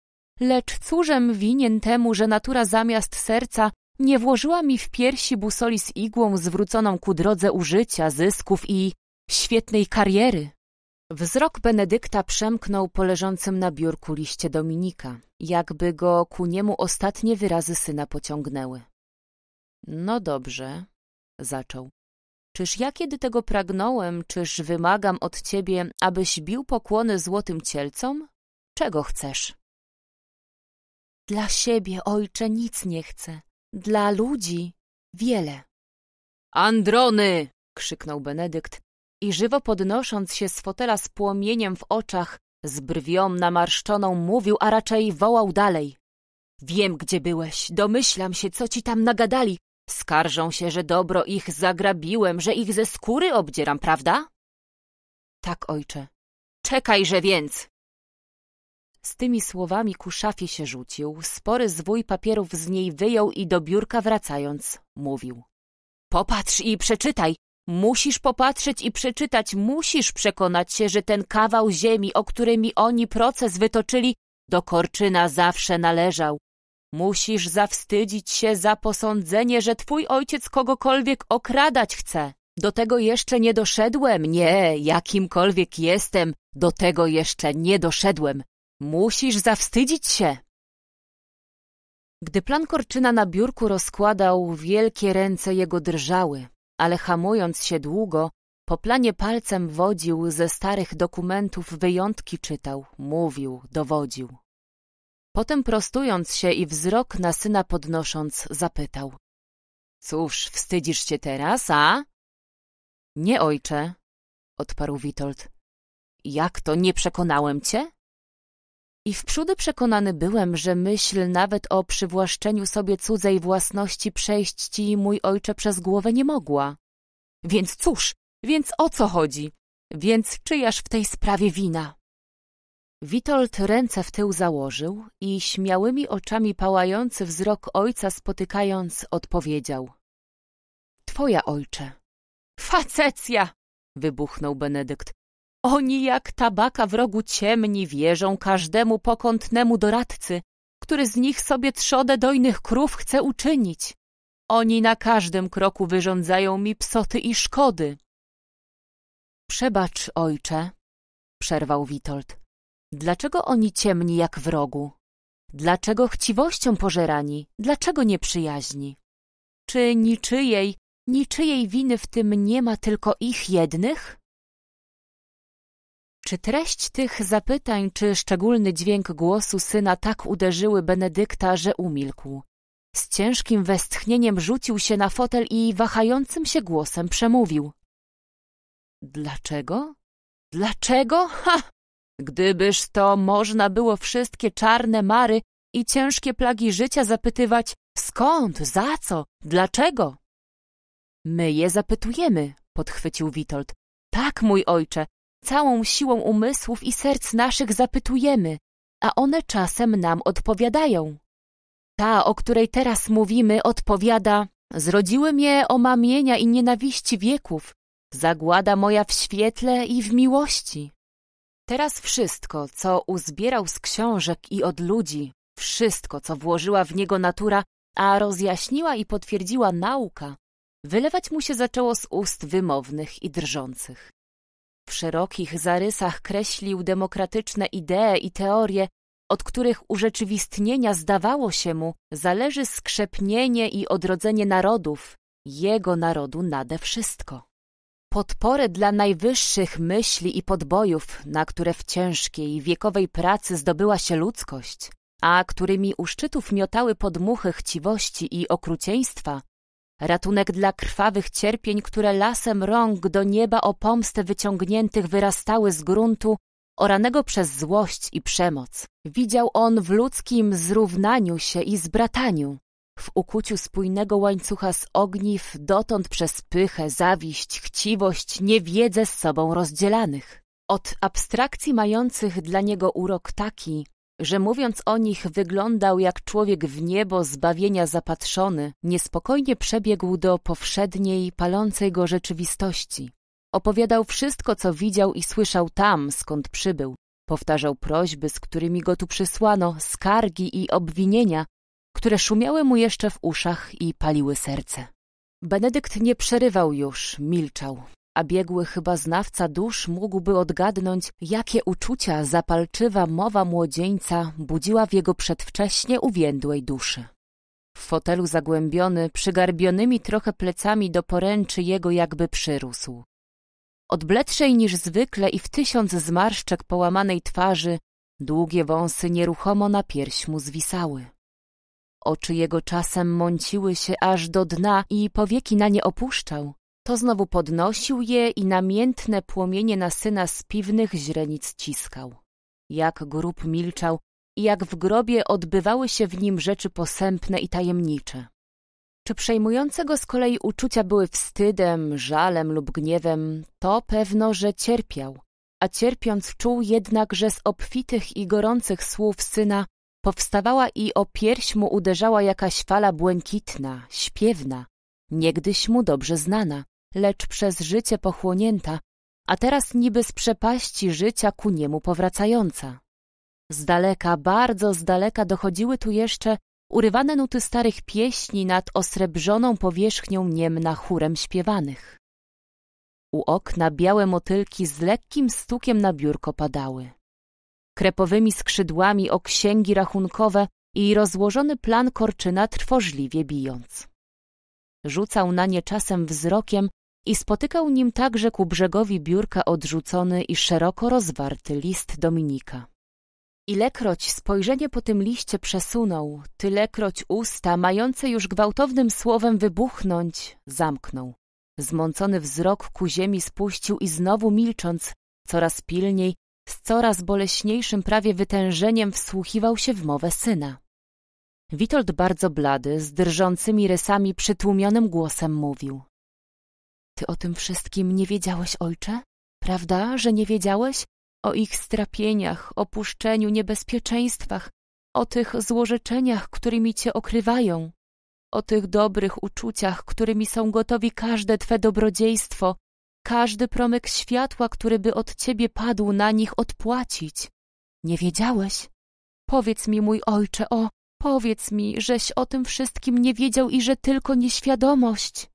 lecz cóżem winien temu, że natura zamiast serca nie włożyła mi w piersi busoli z igłą zwróconą ku drodze użycia, zysków i świetnej kariery. Wzrok Benedykta przemknął po leżącym na biurku liście Dominika, jakby go ku niemu ostatnie wyrazy syna pociągnęły. No dobrze, zaczął. Czyż ja kiedy tego pragnąłem, czyż wymagam od ciebie, abyś bił pokłony złotym cielcom? Czego chcesz? Dla siebie, ojcze, nic nie chcę. Dla ludzi wiele. Androny! krzyknął Benedykt i żywo podnosząc się z fotela z płomieniem w oczach, z brwią namarszczoną mówił, a raczej wołał dalej. Wiem, gdzie byłeś, domyślam się, co ci tam nagadali. Skarżą się, że dobro ich zagrabiłem, że ich ze skóry obdzieram, prawda? Tak, ojcze. Czekajże więc! Z tymi słowami ku szafie się rzucił, spory zwój papierów z niej wyjął i do biurka wracając mówił. Popatrz i przeczytaj, Musisz popatrzeć i przeczytać, musisz przekonać się, że ten kawał ziemi, o którymi oni proces wytoczyli, do Korczyna zawsze należał. Musisz zawstydzić się za posądzenie, że twój ojciec kogokolwiek okradać chce. Do tego jeszcze nie doszedłem, nie, jakimkolwiek jestem, do tego jeszcze nie doszedłem. Musisz zawstydzić się! Gdy plan Korczyna na biurku rozkładał, wielkie ręce jego drżały, ale hamując się długo, po planie palcem wodził, ze starych dokumentów wyjątki czytał, mówił, dowodził. Potem prostując się i wzrok na syna podnosząc, zapytał. Cóż, wstydzisz się teraz, a? Nie, ojcze, odparł Witold. Jak to, nie przekonałem cię? I wprzódy przekonany byłem, że myśl nawet o przywłaszczeniu sobie cudzej własności przejść ci, mój ojcze, przez głowę nie mogła. Więc cóż, więc o co chodzi? Więc czyjaż w tej sprawie wina? Witold ręce w tył założył i śmiałymi oczami pałający wzrok ojca spotykając odpowiedział. Twoja ojcze. Facecja! wybuchnął Benedykt. Oni jak tabaka w rogu ciemni wierzą każdemu pokątnemu doradcy, który z nich sobie trzodę dojnych krów chce uczynić. Oni na każdym kroku wyrządzają mi psoty i szkody. Przebacz, ojcze, przerwał Witold. Dlaczego oni ciemni jak wrogu? Dlaczego chciwością pożerani? Dlaczego nieprzyjaźni? Czy niczyjej, niczyjej winy w tym nie ma tylko ich jednych? Czy treść tych zapytań, czy szczególny dźwięk głosu syna tak uderzyły Benedykta, że umilkł? Z ciężkim westchnieniem rzucił się na fotel i wahającym się głosem przemówił. Dlaczego? Dlaczego? Ha! Gdybyż to można było wszystkie czarne mary i ciężkie plagi życia zapytywać skąd, za co, dlaczego? My je zapytujemy, podchwycił Witold. Tak, mój ojcze, Całą siłą umysłów i serc naszych zapytujemy, a one czasem nam odpowiadają. Ta, o której teraz mówimy, odpowiada Zrodziły mnie omamienia i nienawiści wieków, zagłada moja w świetle i w miłości. Teraz wszystko, co uzbierał z książek i od ludzi, wszystko, co włożyła w niego natura, a rozjaśniła i potwierdziła nauka, wylewać mu się zaczęło z ust wymownych i drżących. W szerokich zarysach kreślił demokratyczne idee i teorie, od których urzeczywistnienia zdawało się mu zależy skrzepnienie i odrodzenie narodów, jego narodu nade wszystko. Podporę dla najwyższych myśli i podbojów, na które w ciężkiej, wiekowej pracy zdobyła się ludzkość, a którymi u szczytów miotały podmuchy chciwości i okrucieństwa, ratunek dla krwawych cierpień, które lasem rąk do nieba o pomstę wyciągniętych wyrastały z gruntu, oranego przez złość i przemoc. Widział on w ludzkim zrównaniu się i zbrataniu, w ukuciu spójnego łańcucha z ogniw, dotąd przez pychę, zawiść, chciwość, niewiedzę z sobą rozdzielanych. Od abstrakcji mających dla niego urok taki, że mówiąc o nich wyglądał jak człowiek w niebo zbawienia zapatrzony, niespokojnie przebiegł do powszedniej, palącej go rzeczywistości. Opowiadał wszystko, co widział i słyszał tam, skąd przybył. Powtarzał prośby, z którymi go tu przysłano, skargi i obwinienia, które szumiały mu jeszcze w uszach i paliły serce. Benedykt nie przerywał już, milczał a biegły chyba znawca dusz mógłby odgadnąć, jakie uczucia zapalczywa mowa młodzieńca budziła w jego przedwcześnie uwiędłej duszy. W fotelu zagłębiony, przygarbionymi trochę plecami do poręczy jego jakby przyrósł. bledszej niż zwykle i w tysiąc zmarszczek połamanej twarzy, długie wąsy nieruchomo na pierś mu zwisały. Oczy jego czasem mąciły się aż do dna i powieki na nie opuszczał, to znowu podnosił je i namiętne płomienie na syna z piwnych źrenic ciskał. Jak grób milczał i jak w grobie odbywały się w nim rzeczy posępne i tajemnicze. Czy przejmujące go z kolei uczucia były wstydem, żalem lub gniewem, to pewno, że cierpiał, a cierpiąc czuł jednak, że z obfitych i gorących słów syna powstawała i o pierś mu uderzała jakaś fala błękitna, śpiewna, niegdyś mu dobrze znana, lecz przez życie pochłonięta, a teraz niby z przepaści życia ku niemu powracająca. Z daleka, bardzo z daleka dochodziły tu jeszcze urywane nuty starych pieśni nad osrebrzoną powierzchnią niemna chórem śpiewanych. U okna białe motylki z lekkim stukiem na biurko padały. Krepowymi skrzydłami o księgi rachunkowe i rozłożony plan korczyna trwożliwie bijąc. Rzucał na nie czasem wzrokiem, i spotykał nim także ku brzegowi biurka odrzucony i szeroko rozwarty list Dominika. Ilekroć spojrzenie po tym liście przesunął, tylekroć usta, mające już gwałtownym słowem wybuchnąć, zamknął. Zmącony wzrok ku ziemi spuścił i znowu milcząc, coraz pilniej, z coraz boleśniejszym prawie wytężeniem wsłuchiwał się w mowę syna. Witold bardzo blady, z drżącymi rysami przytłumionym głosem mówił. Ty o tym wszystkim nie wiedziałeś, ojcze? Prawda, że nie wiedziałeś? O ich strapieniach, opuszczeniu, niebezpieczeństwach, o tych złorzeczeniach, którymi cię okrywają, o tych dobrych uczuciach, którymi są gotowi każde twe dobrodziejstwo, każdy promyk światła, który by od ciebie padł na nich odpłacić. Nie wiedziałeś? Powiedz mi, mój ojcze, o, powiedz mi, żeś o tym wszystkim nie wiedział i że tylko nieświadomość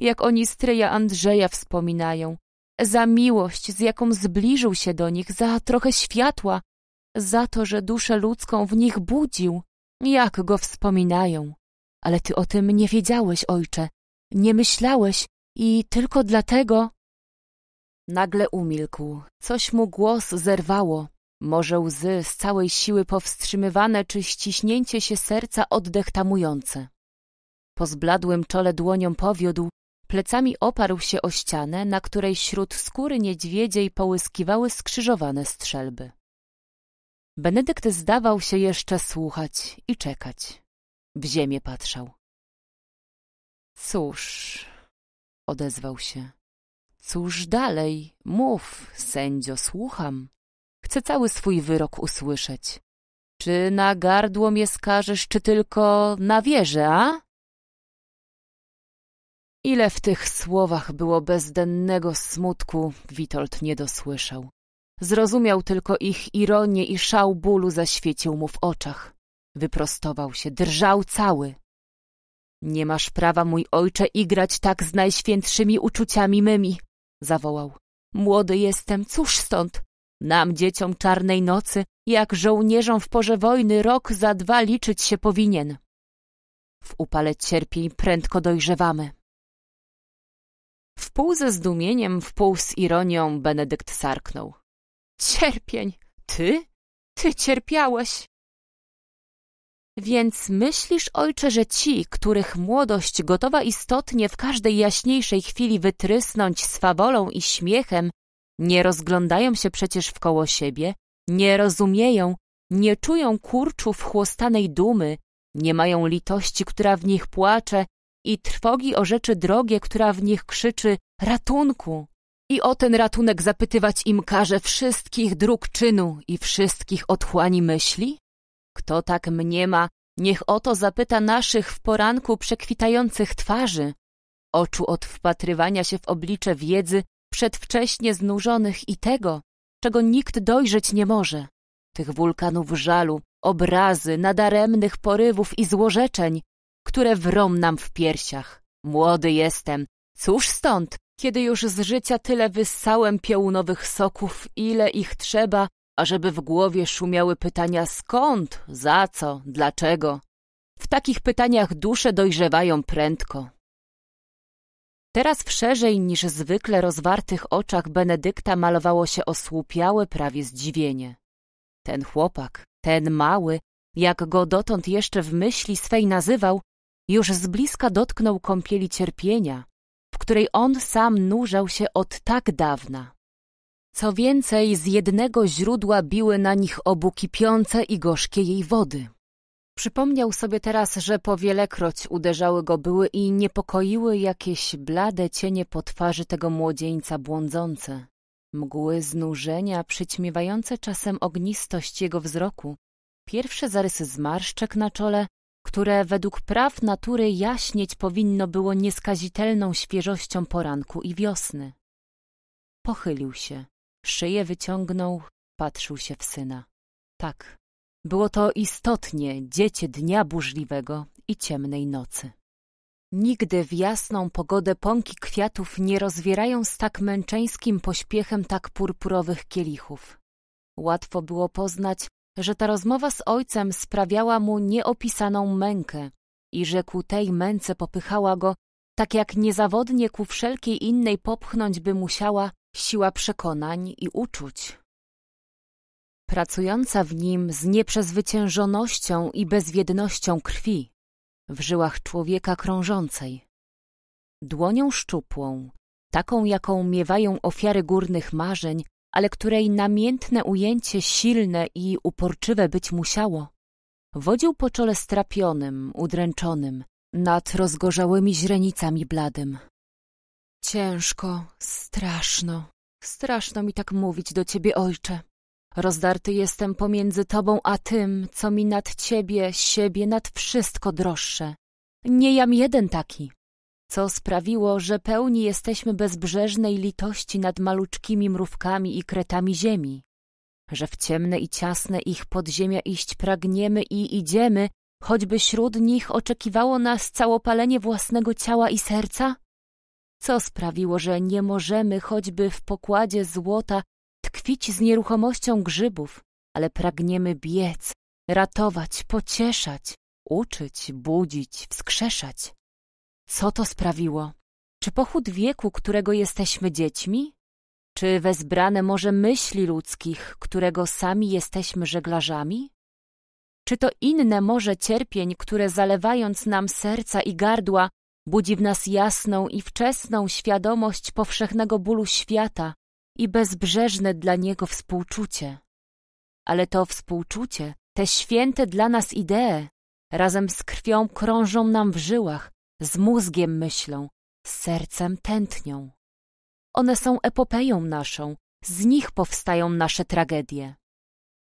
jak oni stryja Andrzeja wspominają, za miłość, z jaką zbliżył się do nich, za trochę światła, za to, że duszę ludzką w nich budził, jak go wspominają. Ale ty o tym nie wiedziałeś, ojcze, nie myślałeś i tylko dlatego... Nagle umilkł, coś mu głos zerwało. Może łzy z całej siły powstrzymywane, czy ściśnięcie się serca oddech tamujące. Po zbladłym czole dłonią powiódł, Plecami oparł się o ścianę, na której śród skóry niedźwiedziej połyskiwały skrzyżowane strzelby. Benedykt zdawał się jeszcze słuchać i czekać. W ziemię patrzał. Cóż, odezwał się. Cóż dalej? Mów, sędzio, słucham. Chcę cały swój wyrok usłyszeć. Czy na gardło mnie skażesz, czy tylko na wieżę, a? Ile w tych słowach było bezdennego smutku, Witold nie dosłyszał. Zrozumiał tylko ich ironię i szał bólu zaświecił mu w oczach. Wyprostował się, drżał cały. Nie masz prawa, mój ojcze, igrać tak z najświętszymi uczuciami mymi, zawołał. Młody jestem, cóż stąd? Nam, dzieciom czarnej nocy, jak żołnierzom w porze wojny, rok za dwa liczyć się powinien. W upale cierpień prędko dojrzewamy. Wpół ze zdumieniem, wpół z ironią Benedykt sarknął. Cierpień! Ty? Ty cierpiałeś! Więc myślisz, ojcze, że ci, których młodość gotowa istotnie w każdej jaśniejszej chwili wytrysnąć swawolą i śmiechem, nie rozglądają się przecież wkoło siebie, nie rozumieją, nie czują kurczu wchłostanej dumy, nie mają litości, która w nich płacze i trwogi o rzeczy drogie, która w nich krzyczy ratunku. I o ten ratunek zapytywać im każe wszystkich dróg czynu i wszystkich otchłani myśli? Kto tak mniema, niech o to zapyta naszych w poranku przekwitających twarzy, oczu od wpatrywania się w oblicze wiedzy przedwcześnie znużonych i tego, czego nikt dojrzeć nie może, tych wulkanów żalu, obrazy, nadaremnych porywów i złorzeczeń, które wrą nam w piersiach. Młody jestem. Cóż stąd, kiedy już z życia tyle wyssałem piołunowych soków, ile ich trzeba, ażeby w głowie szumiały pytania skąd, za co, dlaczego. W takich pytaniach dusze dojrzewają prędko. Teraz w szerzej niż zwykle rozwartych oczach Benedykta malowało się osłupiałe prawie zdziwienie. Ten chłopak, ten mały, jak go dotąd jeszcze w myśli swej nazywał, już z bliska dotknął kąpieli cierpienia, w której on sam nurzał się od tak dawna. Co więcej, z jednego źródła biły na nich obu kipiące i gorzkie jej wody. Przypomniał sobie teraz, że powielekroć uderzały go były i niepokoiły jakieś blade cienie po twarzy tego młodzieńca błądzące. Mgły znużenia, przyćmiewające czasem ognistość jego wzroku, pierwsze zarysy zmarszczek na czole, które według praw natury jaśnieć powinno było nieskazitelną świeżością poranku i wiosny. Pochylił się, szyję wyciągnął, patrzył się w syna. Tak, było to istotnie dziecię dnia burzliwego i ciemnej nocy. Nigdy w jasną pogodę pąki kwiatów nie rozwierają z tak męczeńskim pośpiechem tak purpurowych kielichów. Łatwo było poznać, że ta rozmowa z ojcem sprawiała mu nieopisaną mękę i że ku tej męce popychała go, tak jak niezawodnie ku wszelkiej innej popchnąć by musiała siła przekonań i uczuć. Pracująca w nim z nieprzezwyciężonością i bezwiednością krwi w żyłach człowieka krążącej. Dłonią szczupłą, taką jaką miewają ofiary górnych marzeń, ale której namiętne ujęcie silne i uporczywe być musiało. Wodził po czole strapionym, udręczonym, nad rozgorzałymi źrenicami bladym. Ciężko, straszno, straszno mi tak mówić do ciebie, ojcze. Rozdarty jestem pomiędzy tobą a tym, co mi nad ciebie, siebie, nad wszystko droższe. Nie jam jeden taki co sprawiło, że pełni jesteśmy bezbrzeżnej litości nad maluczkimi mrówkami i kretami ziemi, że w ciemne i ciasne ich podziemia iść pragniemy i idziemy, choćby śród nich oczekiwało nas całopalenie własnego ciała i serca? Co sprawiło, że nie możemy choćby w pokładzie złota tkwić z nieruchomością grzybów, ale pragniemy biec, ratować, pocieszać, uczyć, budzić, wskrzeszać? Co to sprawiło? Czy pochód wieku, którego jesteśmy dziećmi? Czy wezbrane może myśli ludzkich, którego sami jesteśmy żeglarzami? Czy to inne morze cierpień, które zalewając nam serca i gardła, budzi w nas jasną i wczesną świadomość powszechnego bólu świata i bezbrzeżne dla niego współczucie? Ale to współczucie, te święte dla nas idee, razem z krwią krążą nam w żyłach, z mózgiem myślą, z sercem tętnią. One są epopeją naszą, z nich powstają nasze tragedie.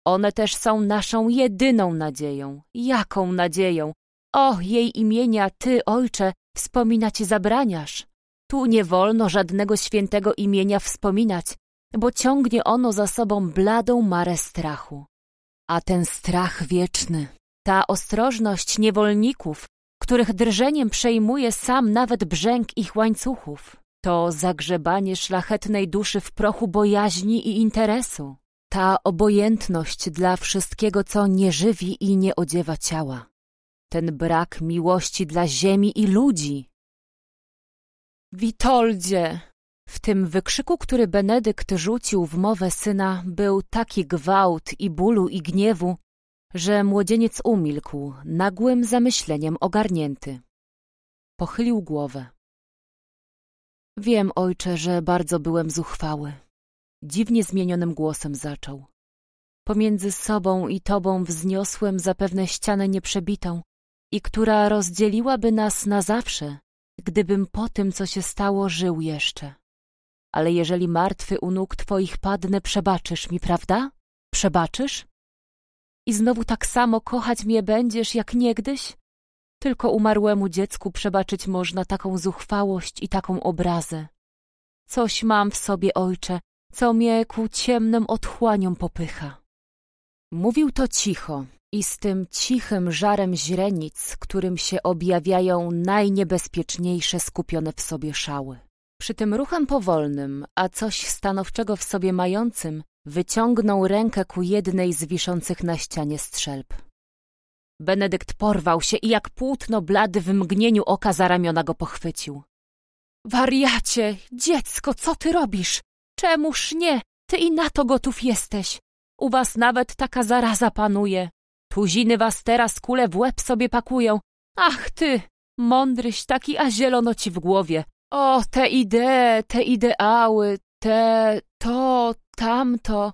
One też są naszą jedyną nadzieją. Jaką nadzieją? O, jej imienia ty, ojcze, wspominać zabraniasz. Tu nie wolno żadnego świętego imienia wspominać, bo ciągnie ono za sobą bladą marę strachu. A ten strach wieczny, ta ostrożność niewolników, których drżeniem przejmuje sam nawet brzęk ich łańcuchów. To zagrzebanie szlachetnej duszy w prochu bojaźni i interesu. Ta obojętność dla wszystkiego, co nie żywi i nie odziewa ciała. Ten brak miłości dla ziemi i ludzi. Witoldzie! W tym wykrzyku, który Benedykt rzucił w mowę syna, był taki gwałt i bólu i gniewu, że młodzieniec umilkł, nagłym zamyśleniem ogarnięty. Pochylił głowę. Wiem, ojcze, że bardzo byłem zuchwały. Dziwnie zmienionym głosem zaczął. Pomiędzy sobą i tobą wzniosłem zapewne ścianę nieprzebitą i która rozdzieliłaby nas na zawsze, gdybym po tym, co się stało, żył jeszcze. Ale jeżeli martwy u nóg twoich padnę, przebaczysz mi, prawda? Przebaczysz? i znowu tak samo kochać mnie będziesz jak niegdyś? Tylko umarłemu dziecku przebaczyć można taką zuchwałość i taką obrazę. Coś mam w sobie, ojcze, co mnie ku ciemnym otchłaniom popycha. Mówił to cicho i z tym cichym żarem źrenic, którym się objawiają najniebezpieczniejsze skupione w sobie szały. Przy tym ruchem powolnym, a coś stanowczego w sobie mającym, Wyciągnął rękę ku jednej z wiszących na ścianie strzelb. Benedykt porwał się i jak płótno blady w mgnieniu oka za ramiona go pochwycił. Wariacie, dziecko, co ty robisz? Czemuż nie? Ty i na to gotów jesteś. U was nawet taka zaraza panuje. Tuziny was teraz kule w łeb sobie pakują. Ach ty, mądryś taki, a zielono ci w głowie. O, te idee, te ideały, te, to, tamto,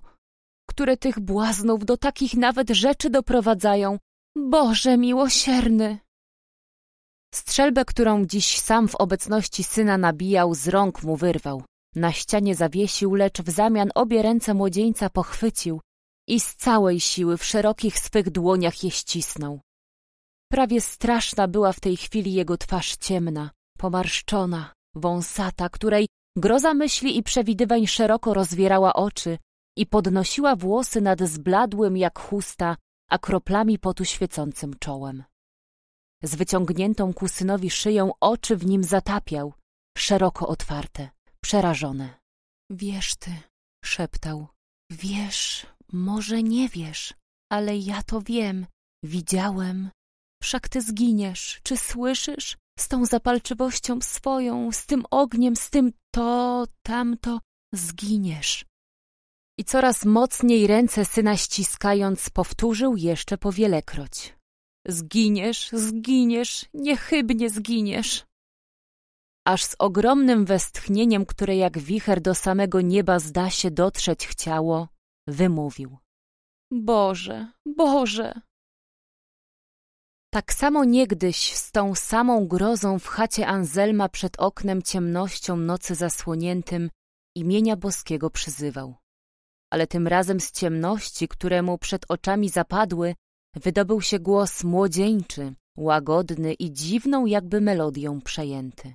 które tych błaznów do takich nawet rzeczy doprowadzają. Boże miłosierny! Strzelbę, którą dziś sam w obecności syna nabijał, z rąk mu wyrwał. Na ścianie zawiesił, lecz w zamian obie ręce młodzieńca pochwycił i z całej siły w szerokich swych dłoniach je ścisnął. Prawie straszna była w tej chwili jego twarz ciemna, pomarszczona, wąsata, której Groza myśli i przewidywań szeroko rozwierała oczy i podnosiła włosy nad zbladłym jak chusta, a kroplami potu świecącym czołem. Z wyciągniętą ku synowi szyją oczy w nim zatapiał, szeroko otwarte, przerażone. Wiesz ty, szeptał. Wiesz, może nie wiesz, ale ja to wiem. Widziałem. Wszak ty zginiesz, czy słyszysz? z tą zapalczywością swoją, z tym ogniem, z tym to, tamto, zginiesz. I coraz mocniej ręce syna ściskając, powtórzył jeszcze powielekroć. Zginiesz, zginiesz, niechybnie zginiesz. Aż z ogromnym westchnieniem, które jak wicher do samego nieba zda się dotrzeć chciało, wymówił. Boże, Boże! Tak samo niegdyś z tą samą grozą w chacie Anzelma przed oknem ciemnością nocy zasłoniętym imienia boskiego przyzywał. Ale tym razem z ciemności, któremu przed oczami zapadły, wydobył się głos młodzieńczy, łagodny i dziwną jakby melodią przejęty.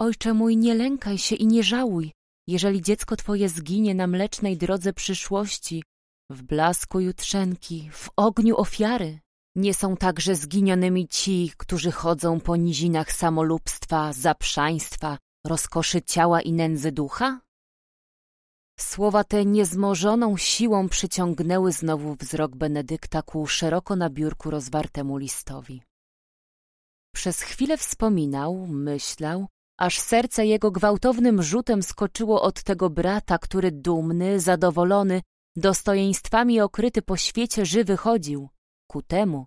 Ojcze mój, nie lękaj się i nie żałuj, jeżeli dziecko twoje zginie na mlecznej drodze przyszłości, w blasku jutrzenki, w ogniu ofiary. Nie są także zginionymi ci, którzy chodzą po nizinach samolubstwa, zaprzaństwa, rozkoszy ciała i nędzy ducha? Słowa te niezmożoną siłą przyciągnęły znowu wzrok Benedykta ku szeroko na biurku rozwartemu listowi. Przez chwilę wspominał, myślał, aż serce jego gwałtownym rzutem skoczyło od tego brata, który dumny, zadowolony, dostojeństwami okryty po świecie żywy chodził, ku temu,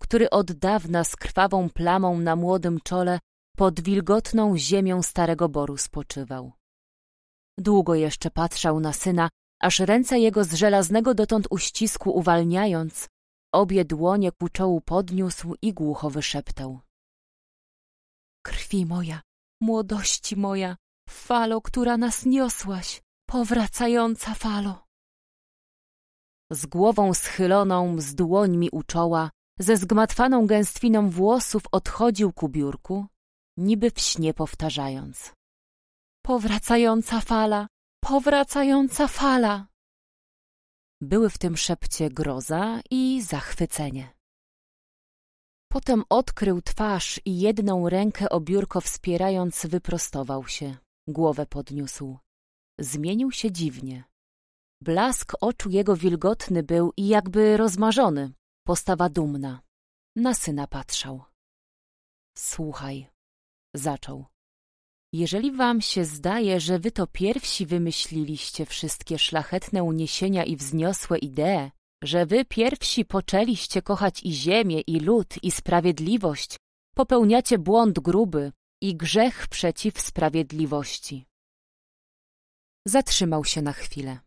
który od dawna z krwawą plamą na młodym czole pod wilgotną ziemią starego boru spoczywał. Długo jeszcze patrzał na syna, aż ręce jego z żelaznego dotąd uścisku uwalniając, obie dłonie ku czołu podniósł i głucho wyszeptał. Krwi moja, młodości moja, falo, która nas niosłaś, powracająca falo z głową schyloną, z dłońmi u czoła, ze zgmatwaną gęstwiną włosów odchodził ku biurku, niby w śnie powtarzając. Powracająca fala, powracająca fala. Były w tym szepcie groza i zachwycenie. Potem odkrył twarz i jedną rękę o biurko wspierając wyprostował się, głowę podniósł. Zmienił się dziwnie. Blask oczu jego wilgotny był i jakby rozmarzony, postawa dumna. Na syna patrzał. Słuchaj, zaczął. Jeżeli wam się zdaje, że wy to pierwsi wymyśliliście wszystkie szlachetne uniesienia i wzniosłe idee, że wy pierwsi poczęliście kochać i ziemię, i lud, i sprawiedliwość, popełniacie błąd gruby i grzech przeciw sprawiedliwości. Zatrzymał się na chwilę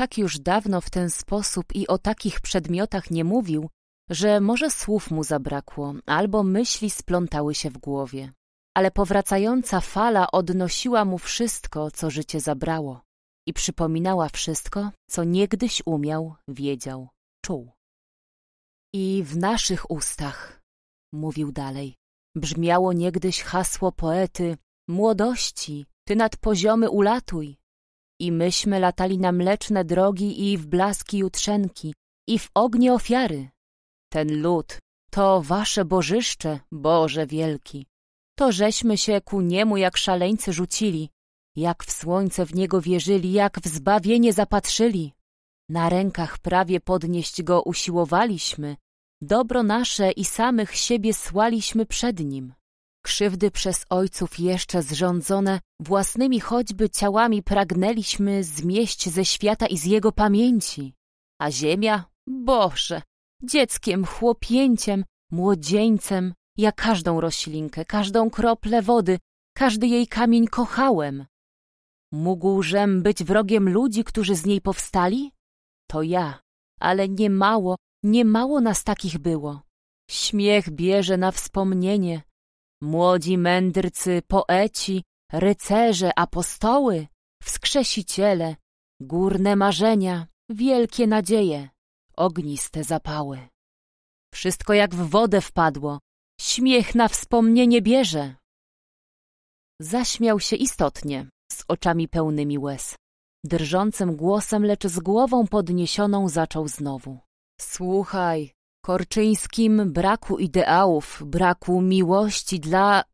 tak już dawno w ten sposób i o takich przedmiotach nie mówił, że może słów mu zabrakło, albo myśli splątały się w głowie. Ale powracająca fala odnosiła mu wszystko, co życie zabrało i przypominała wszystko, co niegdyś umiał, wiedział, czuł. I w naszych ustach, mówił dalej, brzmiało niegdyś hasło poety młodości, ty nad poziomy ulatuj, i myśmy latali na mleczne drogi i w blaski jutrzenki, i w ognie ofiary. Ten lud to wasze bożyszcze, Boże wielki. To żeśmy się ku niemu jak szaleńcy rzucili, jak w słońce w niego wierzyli, jak w zbawienie zapatrzyli. Na rękach prawie podnieść go usiłowaliśmy, dobro nasze i samych siebie słaliśmy przed nim. Krzywdy przez ojców jeszcze zrządzone, własnymi choćby ciałami pragnęliśmy zmieść ze świata i z jego pamięci. A ziemia, Boże, dzieckiem, chłopięciem, młodzieńcem, ja każdą roślinkę, każdą kroplę wody, każdy jej kamień kochałem. Mógłżem być wrogiem ludzi, którzy z niej powstali? To ja, ale niemało, niemało nas takich było. Śmiech bierze na wspomnienie, Młodzi mędrcy, poeci, rycerze, apostoły, wskrzesiciele, górne marzenia, wielkie nadzieje, ogniste zapały. Wszystko jak w wodę wpadło, śmiech na wspomnienie bierze. Zaśmiał się istotnie, z oczami pełnymi łez. Drżącym głosem, lecz z głową podniesioną zaczął znowu. Słuchaj, Korczyńskim braku ideałów, braku miłości dla...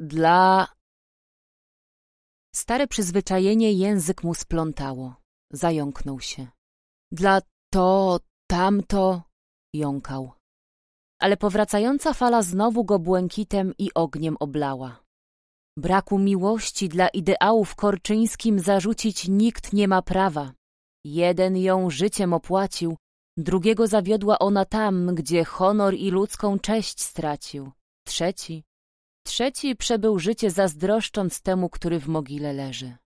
dla... Stare przyzwyczajenie język mu splątało. Zająknął się. Dla to, tamto... jąkał. Ale powracająca fala znowu go błękitem i ogniem oblała. Braku miłości dla ideałów Korczyńskim zarzucić nikt nie ma prawa. Jeden ją życiem opłacił, Drugiego zawiodła ona tam, gdzie honor i ludzką cześć stracił. Trzeci. Trzeci przebył życie zazdroszcząc temu, który w mogile leży.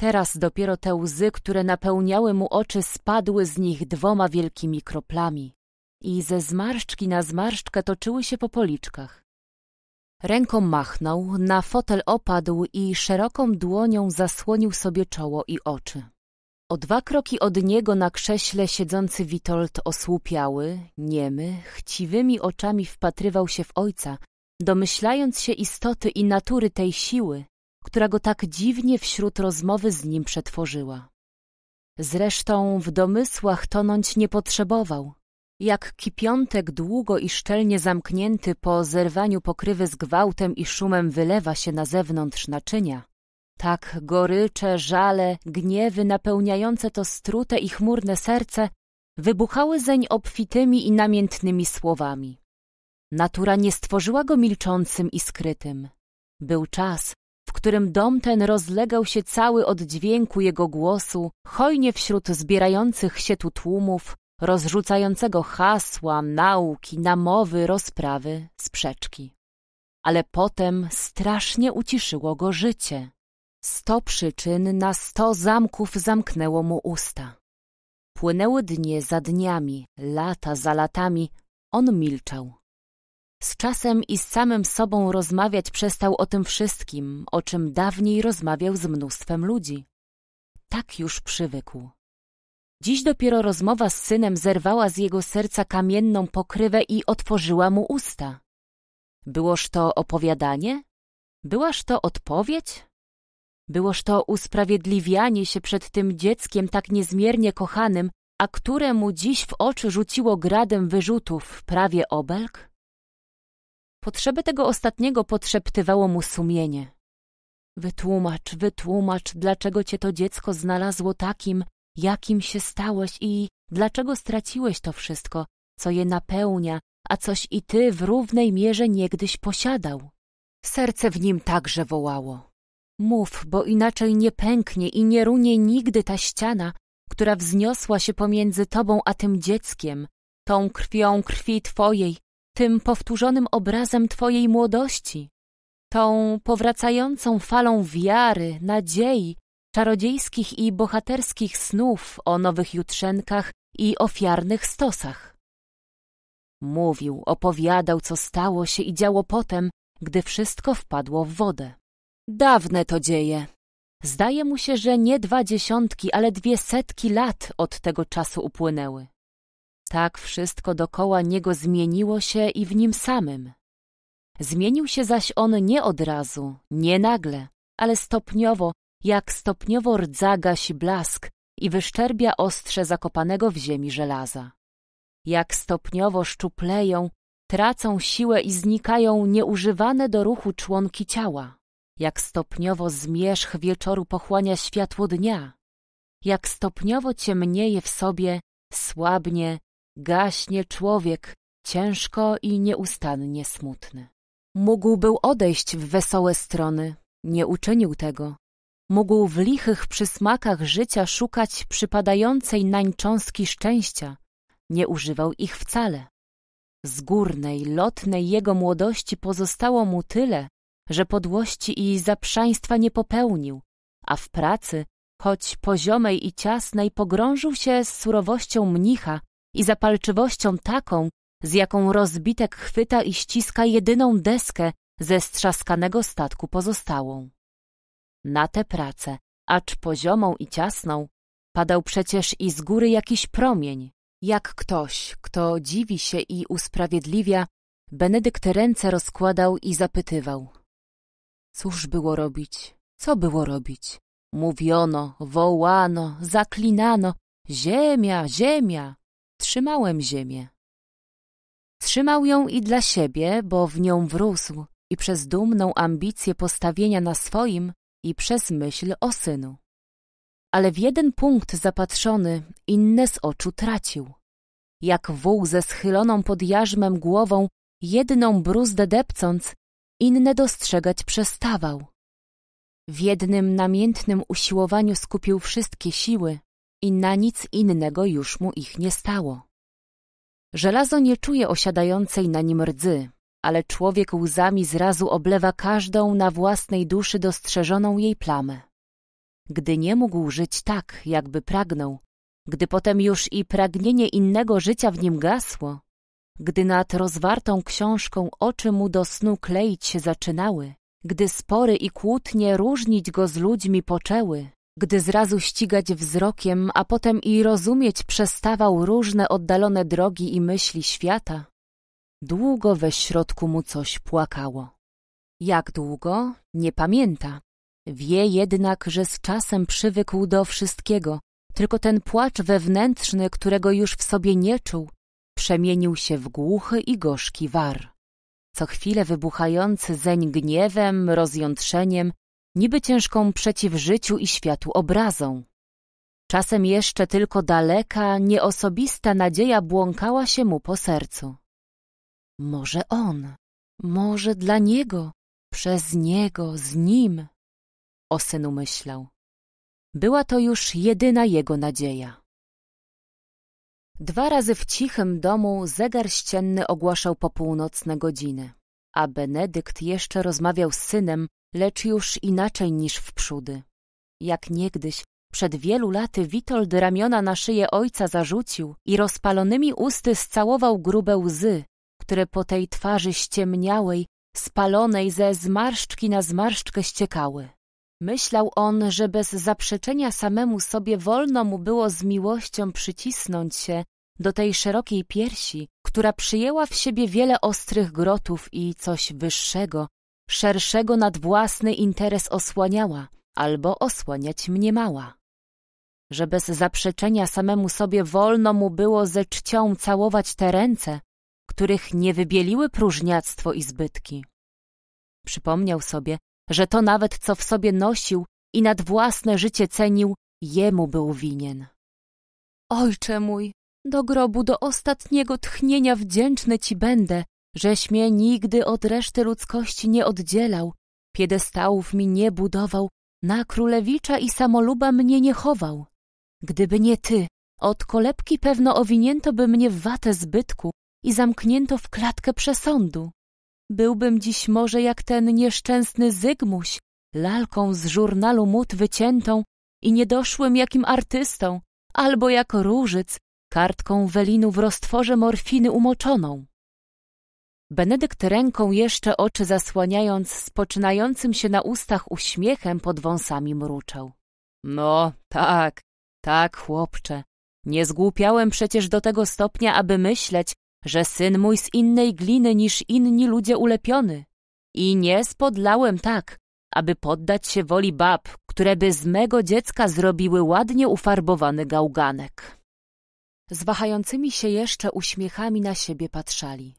Teraz dopiero te łzy, które napełniały mu oczy, spadły z nich dwoma wielkimi kroplami i ze zmarszczki na zmarszczkę toczyły się po policzkach. Ręką machnął, na fotel opadł i szeroką dłonią zasłonił sobie czoło i oczy. O dwa kroki od niego na krześle siedzący Witold osłupiały, niemy, chciwymi oczami wpatrywał się w ojca, domyślając się istoty i natury tej siły, która go tak dziwnie wśród rozmowy z nim przetworzyła. Zresztą w domysłach tonąć nie potrzebował. Jak kipiątek długo i szczelnie zamknięty po zerwaniu pokrywy z gwałtem i szumem wylewa się na zewnątrz naczynia, tak gorycze, żale, gniewy napełniające to strute i chmurne serce wybuchały zeń obfitymi i namiętnymi słowami. Natura nie stworzyła go milczącym i skrytym. Był czas, w którym dom ten rozlegał się cały od dźwięku jego głosu, hojnie wśród zbierających się tu tłumów, rozrzucającego hasła, nauki, namowy, rozprawy, sprzeczki. Ale potem strasznie uciszyło go życie. Sto przyczyn na sto zamków zamknęło mu usta. Płynęły dnie za dniami, lata za latami, on milczał. Z czasem i z samym sobą rozmawiać przestał o tym wszystkim, o czym dawniej rozmawiał z mnóstwem ludzi. Tak już przywykł. Dziś dopiero rozmowa z synem zerwała z jego serca kamienną pokrywę i otworzyła mu usta. Byłoż to opowiadanie? Byłaż to odpowiedź? Byłoż to usprawiedliwianie się przed tym dzieckiem tak niezmiernie kochanym, a któremu dziś w oczy rzuciło gradem wyrzutów prawie obelg? Potrzeby tego ostatniego podszeptywało mu sumienie. Wytłumacz, wytłumacz, dlaczego cię to dziecko znalazło takim, jakim się stałeś i dlaczego straciłeś to wszystko, co je napełnia, a coś i ty w równej mierze niegdyś posiadał. Serce w nim także wołało. Mów, bo inaczej nie pęknie i nie runie nigdy ta ściana, która wzniosła się pomiędzy tobą a tym dzieckiem, tą krwią krwi twojej, tym powtórzonym obrazem twojej młodości, tą powracającą falą wiary, nadziei, czarodziejskich i bohaterskich snów o nowych jutrzenkach i ofiarnych stosach. Mówił, opowiadał, co stało się i działo potem, gdy wszystko wpadło w wodę. Dawne to dzieje. Zdaje mu się, że nie dwa dziesiątki, ale dwie setki lat od tego czasu upłynęły. Tak wszystko dokoła niego zmieniło się i w nim samym. Zmienił się zaś on nie od razu, nie nagle, ale stopniowo, jak stopniowo rdza gasi blask i wyszczerbia ostrze zakopanego w ziemi żelaza. Jak stopniowo szczupleją, tracą siłę i znikają nieużywane do ruchu członki ciała jak stopniowo zmierzch wieczoru pochłania światło dnia, jak stopniowo ciemnieje w sobie, słabnie, gaśnie człowiek, ciężko i nieustannie smutny. Mógł był odejść w wesołe strony, nie uczynił tego. Mógł w lichych przysmakach życia szukać przypadającej nań cząstki szczęścia, nie używał ich wcale. Z górnej, lotnej jego młodości pozostało mu tyle, że podłości i zaprzaństwa nie popełnił, a w pracy, choć poziomej i ciasnej, pogrążył się z surowością mnicha i zapalczywością taką, z jaką rozbitek chwyta i ściska jedyną deskę ze strzaskanego statku pozostałą. Na tę pracę, acz poziomą i ciasną, padał przecież i z góry jakiś promień, jak ktoś, kto dziwi się i usprawiedliwia, Benedykt ręce rozkładał i zapytywał – Cóż było robić? Co było robić? Mówiono, wołano, zaklinano. Ziemia, ziemia! Trzymałem ziemię. Trzymał ją i dla siebie, bo w nią wrósł i przez dumną ambicję postawienia na swoim i przez myśl o synu. Ale w jeden punkt zapatrzony inne z oczu tracił. Jak wół ze schyloną pod jarzmem głową, jedną bruzdę depcąc, inne dostrzegać przestawał. W jednym namiętnym usiłowaniu skupił wszystkie siły i na nic innego już mu ich nie stało. Żelazo nie czuje osiadającej na nim rdzy, ale człowiek łzami zrazu oblewa każdą na własnej duszy dostrzeżoną jej plamę. Gdy nie mógł żyć tak, jakby pragnął, gdy potem już i pragnienie innego życia w nim gasło, gdy nad rozwartą książką oczy mu do snu kleić się zaczynały, gdy spory i kłótnie różnić go z ludźmi poczęły, gdy zrazu ścigać wzrokiem, a potem i rozumieć przestawał różne oddalone drogi i myśli świata, długo we środku mu coś płakało. Jak długo? Nie pamięta. Wie jednak, że z czasem przywykł do wszystkiego, tylko ten płacz wewnętrzny, którego już w sobie nie czuł, przemienił się w głuchy i gorzki war. Co chwilę wybuchający zeń gniewem, rozjątrzeniem, niby ciężką przeciw życiu i światu obrazą. Czasem jeszcze tylko daleka, nieosobista nadzieja błąkała się mu po sercu. Może on, może dla niego, przez niego, z nim, o synu myślał. Była to już jedyna jego nadzieja. Dwa razy w cichym domu zegar ścienny ogłaszał północne godziny, a Benedykt jeszcze rozmawiał z synem, lecz już inaczej niż wprzódy. Jak niegdyś, przed wielu laty Witold ramiona na szyję ojca zarzucił i rozpalonymi usty scałował grube łzy, które po tej twarzy ściemniałej, spalonej ze zmarszczki na zmarszczkę ściekały. Myślał on, że bez zaprzeczenia samemu sobie wolno mu było z miłością przycisnąć się do tej szerokiej piersi, która przyjęła w siebie wiele ostrych grotów i coś wyższego, szerszego nad własny interes osłaniała albo osłaniać mniemała. Że bez zaprzeczenia samemu sobie wolno mu było ze czcią całować te ręce, których nie wybieliły próżniactwo i zbytki. Przypomniał sobie, że to nawet co w sobie nosił i nad własne życie cenił, jemu był winien. Ojcze mój, do grobu do ostatniego tchnienia wdzięczny ci będę, żeś mnie nigdy od reszty ludzkości nie oddzielał, piedestałów mi nie budował, na królewicza i samoluba mnie nie chował. Gdyby nie ty, od kolebki pewno owinięto by mnie w watę zbytku i zamknięto w klatkę przesądu. Byłbym dziś może jak ten nieszczęsny Zygmuś, lalką z żurnalu Mut wyciętą i niedoszłym jakim artystą, albo jak różyc, kartką welinu w roztworze morfiny umoczoną. Benedykt ręką jeszcze oczy zasłaniając, spoczynającym się na ustach uśmiechem pod wąsami mruczał. No, tak, tak, chłopcze. Nie zgłupiałem przecież do tego stopnia, aby myśleć, że syn mój z innej gliny niż inni ludzie ulepiony i nie spodlałem tak, aby poddać się woli bab, które by z mego dziecka zrobiły ładnie ufarbowany gałganek. Z wahającymi się jeszcze uśmiechami na siebie patrzali.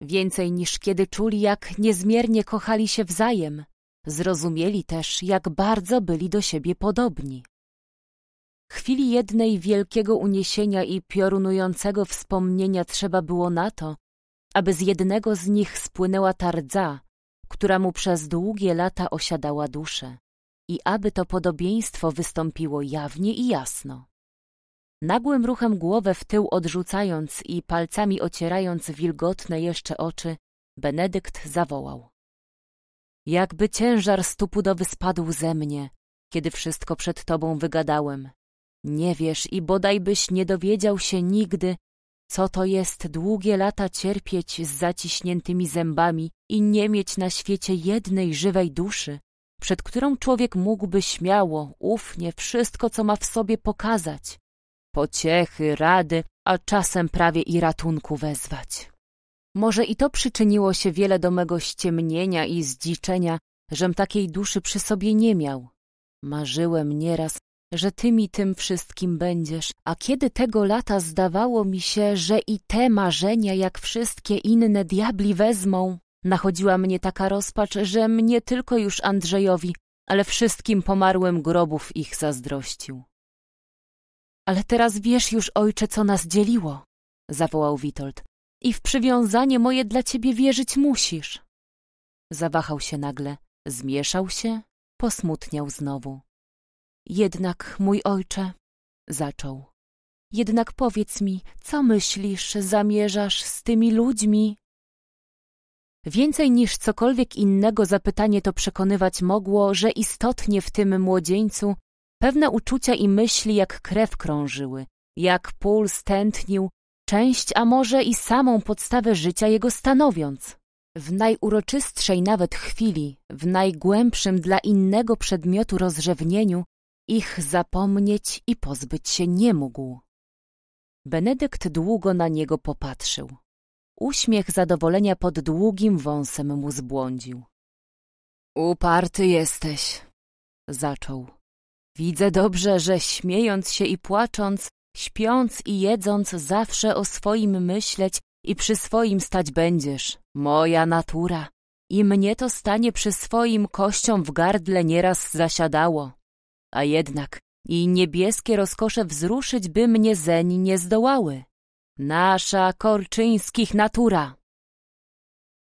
Więcej niż kiedy czuli, jak niezmiernie kochali się wzajem, zrozumieli też, jak bardzo byli do siebie podobni. Chwili jednej wielkiego uniesienia i piorunującego wspomnienia trzeba było na to, aby z jednego z nich spłynęła tardza, która mu przez długie lata osiadała duszę i aby to podobieństwo wystąpiło jawnie i jasno. Nagłym ruchem głowę w tył odrzucając i palcami ocierając wilgotne jeszcze oczy, Benedykt zawołał. Jakby ciężar stupudowy spadł ze mnie, kiedy wszystko przed tobą wygadałem. Nie wiesz i bodajbyś nie dowiedział się nigdy, co to jest długie lata cierpieć z zaciśniętymi zębami i nie mieć na świecie jednej żywej duszy, przed którą człowiek mógłby śmiało, ufnie wszystko, co ma w sobie pokazać. Pociechy, rady, a czasem prawie i ratunku wezwać. Może i to przyczyniło się wiele do mego ściemnienia i zdziczenia, żem takiej duszy przy sobie nie miał. Marzyłem nieraz, że ty mi tym wszystkim będziesz. A kiedy tego lata zdawało mi się, że i te marzenia, jak wszystkie inne, diabli wezmą, nachodziła mnie taka rozpacz, że mnie tylko już Andrzejowi, ale wszystkim pomarłym grobów ich zazdrościł. Ale teraz wiesz już, ojcze, co nas dzieliło, zawołał Witold. I w przywiązanie moje dla ciebie wierzyć musisz. Zawahał się nagle, zmieszał się, posmutniał znowu. Jednak, mój ojcze, zaczął. Jednak powiedz mi, co myślisz, zamierzasz z tymi ludźmi? Więcej niż cokolwiek innego zapytanie to przekonywać mogło, że istotnie w tym młodzieńcu pewne uczucia i myśli jak krew krążyły, jak puls tętnił, część, a może i samą podstawę życia jego stanowiąc. W najuroczystszej nawet chwili, w najgłębszym dla innego przedmiotu rozrzewnieniu, ich zapomnieć i pozbyć się nie mógł. Benedykt długo na niego popatrzył. Uśmiech zadowolenia pod długim wąsem mu zbłądził. Uparty jesteś, zaczął. Widzę dobrze, że śmiejąc się i płacząc, śpiąc i jedząc, zawsze o swoim myśleć i przy swoim stać będziesz. Moja natura. I mnie to stanie przy swoim kością w gardle nieraz zasiadało. A jednak i niebieskie rozkosze wzruszyć by mnie zeń nie zdołały. Nasza korczyńskich natura!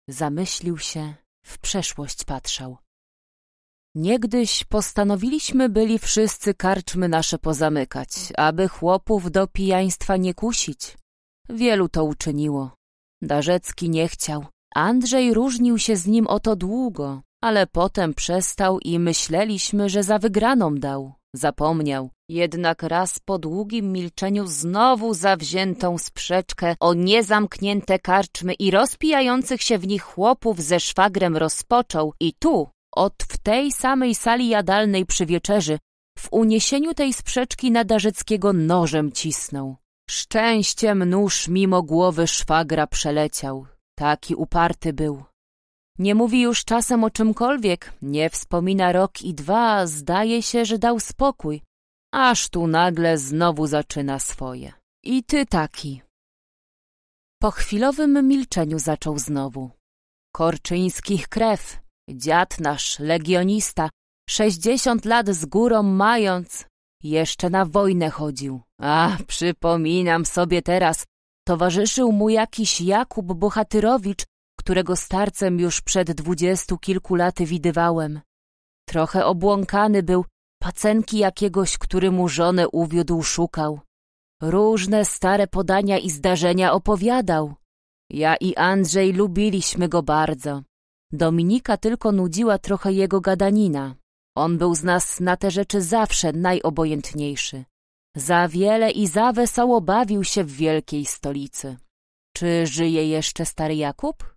Zamyślił się, w przeszłość patrzał. Niegdyś postanowiliśmy byli wszyscy karczmy nasze pozamykać, aby chłopów do pijaństwa nie kusić. Wielu to uczyniło. Darzecki nie chciał. Andrzej różnił się z nim oto długo, ale potem przestał i myśleliśmy, że za wygraną dał. Zapomniał. Jednak raz po długim milczeniu znowu zawziętą sprzeczkę o niezamknięte karczmy i rozpijających się w nich chłopów ze szwagrem rozpoczął i tu, od w tej samej sali jadalnej przy wieczerzy, w uniesieniu tej sprzeczki Nadarzeckiego nożem cisnął. Szczęściem nóż mimo głowy szwagra przeleciał. Taki uparty był. Nie mówi już czasem o czymkolwiek, nie wspomina rok i dwa, zdaje się, że dał spokój. Aż tu nagle znowu zaczyna swoje. I ty taki. Po chwilowym milczeniu zaczął znowu. Korczyńskich krew, dziad nasz, legionista, sześćdziesiąt lat z górą mając, jeszcze na wojnę chodził. A, przypominam sobie teraz, towarzyszył mu jakiś Jakub Bohatyrowicz, którego starcem już przed dwudziestu kilku laty widywałem. Trochę obłąkany był, pacenki jakiegoś, który mu żonę uwiódł, szukał. Różne stare podania i zdarzenia opowiadał. Ja i Andrzej lubiliśmy go bardzo. Dominika tylko nudziła trochę jego gadanina. On był z nas na te rzeczy zawsze najobojętniejszy. Za wiele i za wesoło bawił się w wielkiej stolicy. Czy żyje jeszcze stary Jakub?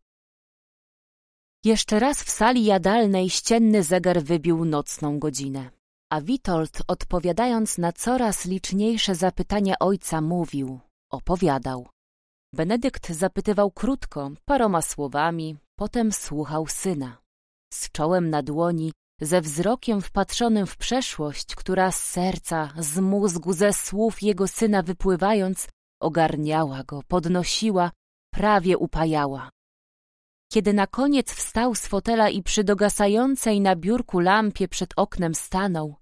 Jeszcze raz w sali jadalnej ścienny zegar wybił nocną godzinę. A Witold, odpowiadając na coraz liczniejsze zapytania ojca, mówił, opowiadał. Benedykt zapytywał krótko, paroma słowami, potem słuchał syna. Z czołem na dłoni, ze wzrokiem wpatrzonym w przeszłość, która z serca, z mózgu, ze słów jego syna wypływając, ogarniała go, podnosiła, prawie upajała. Kiedy na koniec wstał z fotela i przy dogasającej na biurku lampie przed oknem stanął,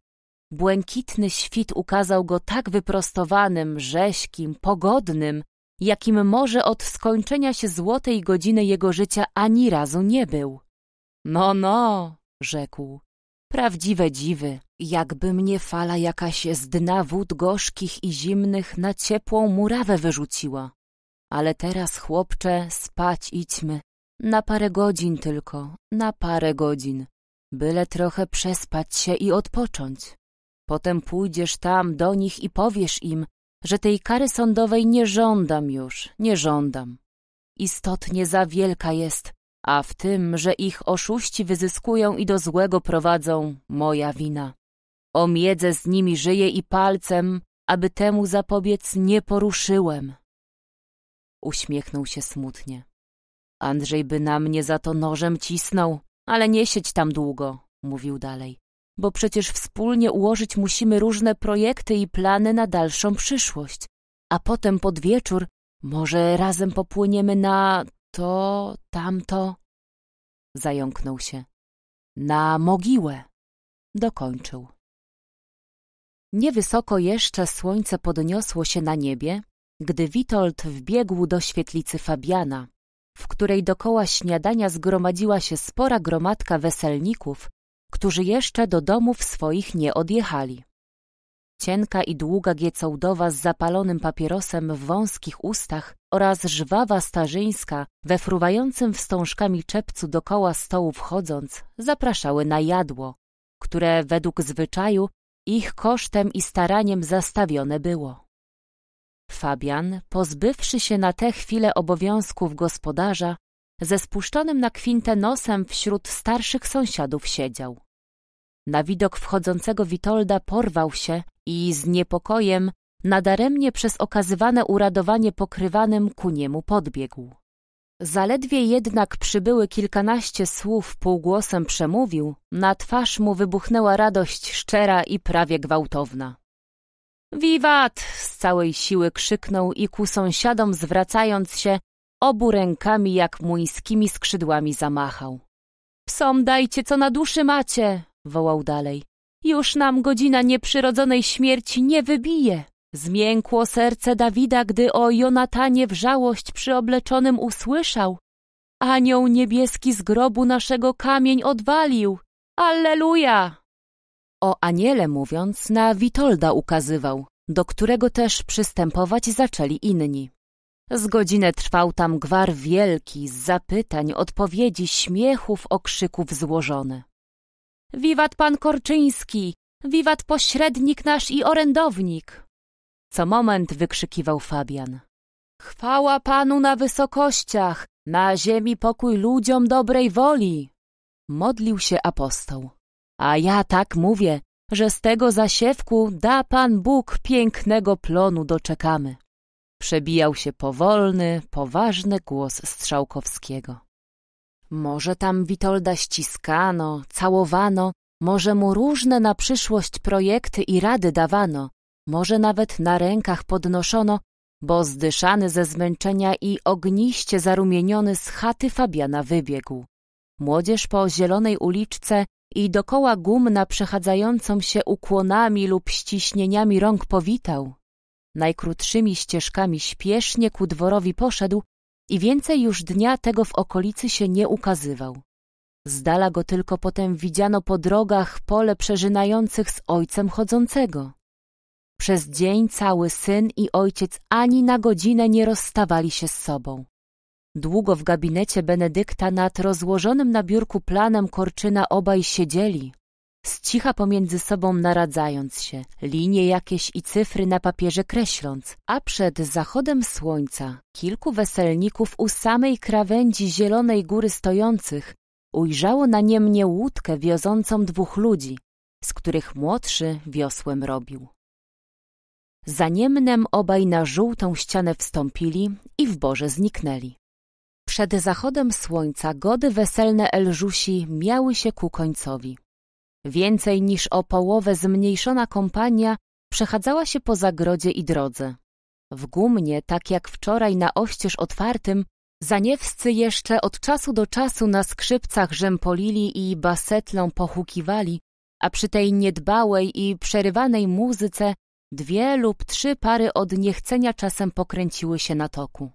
błękitny świt ukazał go tak wyprostowanym, rześkim, pogodnym, jakim może od skończenia się złotej godziny jego życia ani razu nie był. No, no, rzekł, prawdziwe dziwy, jakby mnie fala jakaś z dna wód gorzkich i zimnych na ciepłą murawę wyrzuciła. Ale teraz, chłopcze, spać idźmy, na parę godzin tylko, na parę godzin, byle trochę przespać się i odpocząć. Potem pójdziesz tam do nich i powiesz im, że tej kary sądowej nie żądam już, nie żądam. Istotnie za wielka jest, a w tym, że ich oszuści wyzyskują i do złego prowadzą, moja wina. O Omiedzę z nimi żyję i palcem, aby temu zapobiec nie poruszyłem. Uśmiechnął się smutnie. Andrzej by na mnie za to nożem cisnął, ale nie siedź tam długo, mówił dalej, bo przecież wspólnie ułożyć musimy różne projekty i plany na dalszą przyszłość, a potem pod wieczór może razem popłyniemy na to, tamto. Zająknął się. Na mogiłę. Dokończył. Niewysoko jeszcze słońce podniosło się na niebie, gdy Witold wbiegł do świetlicy Fabiana, w której dokoła śniadania zgromadziła się spora gromadka weselników, którzy jeszcze do domów swoich nie odjechali. Cienka i długa giecałdowa z zapalonym papierosem w wąskich ustach oraz żwawa starzyńska we fruwającym wstążkami czepcu dokoła stołu wchodząc zapraszały na jadło, które według zwyczaju ich kosztem i staraniem zastawione było. Fabian, pozbywszy się na tę chwilę obowiązków gospodarza, ze spuszczonym na kwintę nosem wśród starszych sąsiadów siedział. Na widok wchodzącego Witolda porwał się i z niepokojem, nadaremnie przez okazywane uradowanie pokrywanym ku niemu podbiegł. Zaledwie jednak przybyły kilkanaście słów półgłosem przemówił, na twarz mu wybuchnęła radość szczera i prawie gwałtowna. Wiwat! z całej siły krzyknął i ku sąsiadom zwracając się, obu rękami jak muńskimi skrzydłami zamachał. Psom dajcie, co na duszy macie! wołał dalej. Już nam godzina nieprzyrodzonej śmierci nie wybije. Zmiękło serce Dawida, gdy o Jonatanie wrzałość przyobleczonym usłyszał. Anioł niebieski z grobu naszego kamień odwalił. Alleluja! O aniele mówiąc, na Witolda ukazywał, do którego też przystępować zaczęli inni. Z godzinę trwał tam gwar wielki, z zapytań, odpowiedzi, śmiechów, okrzyków złożony. Wiwat pan Korczyński! Wiwat pośrednik nasz i orędownik! Co moment wykrzykiwał Fabian. Chwała panu na wysokościach, na ziemi pokój ludziom dobrej woli! Modlił się apostoł. A ja tak mówię, że z tego zasiewku da Pan Bóg pięknego plonu doczekamy. Przebijał się powolny, poważny głos Strzałkowskiego. Może tam Witolda ściskano, całowano, może mu różne na przyszłość projekty i rady dawano, może nawet na rękach podnoszono, bo zdyszany ze zmęczenia i ogniście zarumieniony z chaty Fabiana wybiegł. Młodzież po zielonej uliczce i dokoła gumna przechadzającą się ukłonami lub ściśnieniami rąk powitał. Najkrótszymi ścieżkami śpiesznie ku dworowi poszedł i więcej już dnia tego w okolicy się nie ukazywał. Zdala go tylko potem widziano po drogach pole przeżynających z ojcem chodzącego. Przez dzień cały syn i ojciec ani na godzinę nie rozstawali się z sobą. Długo w gabinecie Benedykta nad rozłożonym na biurku planem Korczyna obaj siedzieli, z cicha pomiędzy sobą naradzając się, linie jakieś i cyfry na papierze kreśląc, a przed zachodem słońca kilku weselników u samej krawędzi Zielonej Góry stojących ujrzało na niemnie łódkę wiozącą dwóch ludzi, z których młodszy wiosłem robił. Za Niemnem obaj na żółtą ścianę wstąpili i w Boże zniknęli. Przed zachodem słońca gody weselne Elżusi miały się ku końcowi. Więcej niż o połowę zmniejszona kompania przechadzała się po zagrodzie i drodze. W gumnie, tak jak wczoraj na oścież otwartym, zaniewscy jeszcze od czasu do czasu na skrzypcach rzempolili i basetlą pohukiwali, a przy tej niedbałej i przerywanej muzyce dwie lub trzy pary od niechcenia czasem pokręciły się na toku.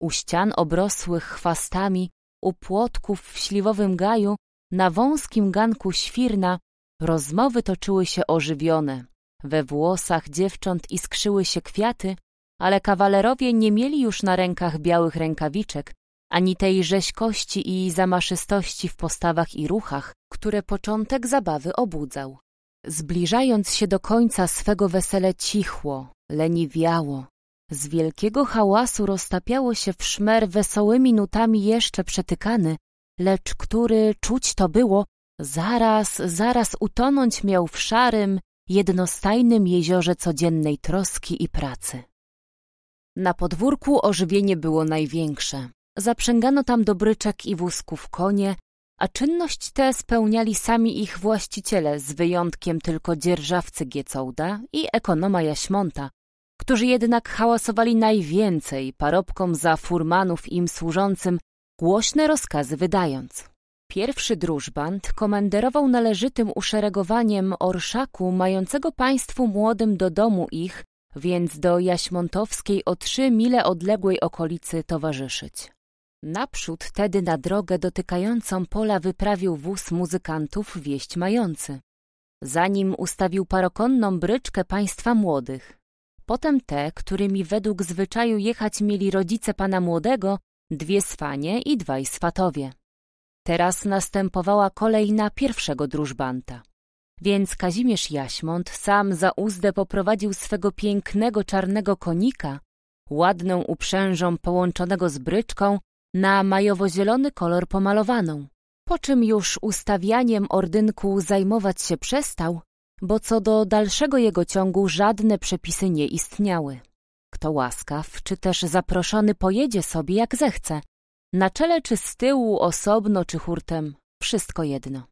U ścian obrosłych chwastami, u płotków w śliwowym gaju, na wąskim ganku świrna, rozmowy toczyły się ożywione. We włosach dziewcząt iskrzyły się kwiaty, ale kawalerowie nie mieli już na rękach białych rękawiczek, ani tej rzeźkości i zamaszystości w postawach i ruchach, które początek zabawy obudzał. Zbliżając się do końca swego wesele cichło, leniwiało, z wielkiego hałasu roztapiało się w szmer wesołymi nutami jeszcze przetykany, lecz który, czuć to było, zaraz, zaraz utonąć miał w szarym, jednostajnym jeziorze codziennej troski i pracy. Na podwórku ożywienie było największe. Zaprzęgano tam dobryczek i wózków konie, a czynność tę spełniali sami ich właściciele, z wyjątkiem tylko dzierżawcy Giecołda i ekonoma Jaśmonta, którzy jednak hałasowali najwięcej parobkom za furmanów im służącym, głośne rozkazy wydając. Pierwszy drużband komenderował należytym uszeregowaniem orszaku mającego państwu młodym do domu ich, więc do jaśmontowskiej o trzy mile odległej okolicy towarzyszyć. Naprzód tedy na drogę dotykającą pola wyprawił wóz muzykantów wieść mający. Za nim ustawił parokonną bryczkę państwa młodych. Potem te, którymi według zwyczaju jechać mieli rodzice pana młodego, dwie swanie i dwaj swatowie. Teraz następowała kolej na pierwszego drużbanta. Więc Kazimierz Jaśmont sam za uzdę poprowadził swego pięknego czarnego konika, ładną uprzężą połączonego z bryczką, na majowo-zielony kolor pomalowaną. Po czym już ustawianiem ordynku zajmować się przestał, bo co do dalszego jego ciągu żadne przepisy nie istniały. Kto łaskaw, czy też zaproszony pojedzie sobie jak zechce, na czele czy z tyłu, osobno czy hurtem, wszystko jedno.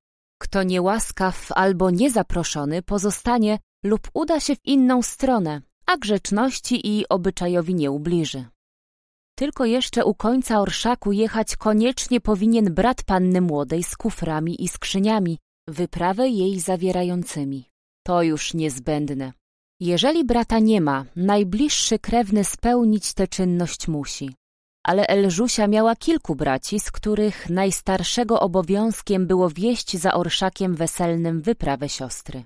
Kto niełaskaw albo niezaproszony pozostanie lub uda się w inną stronę, a grzeczności i obyczajowi nie ubliży. Tylko jeszcze u końca orszaku jechać koniecznie powinien brat panny młodej z kuframi i skrzyniami, wyprawę jej zawierającymi. To już niezbędne. Jeżeli brata nie ma, najbliższy krewny spełnić tę czynność musi. Ale Elżusia miała kilku braci, z których najstarszego obowiązkiem było wieść za orszakiem weselnym wyprawę siostry.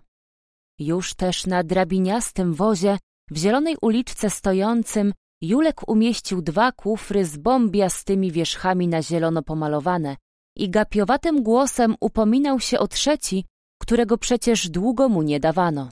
Już też na drabiniastym wozie, w zielonej uliczce stojącym, Julek umieścił dwa kufry z bombiastymi wierzchami na zielono pomalowane i gapiowatym głosem upominał się o trzeci, którego przecież długo mu nie dawano.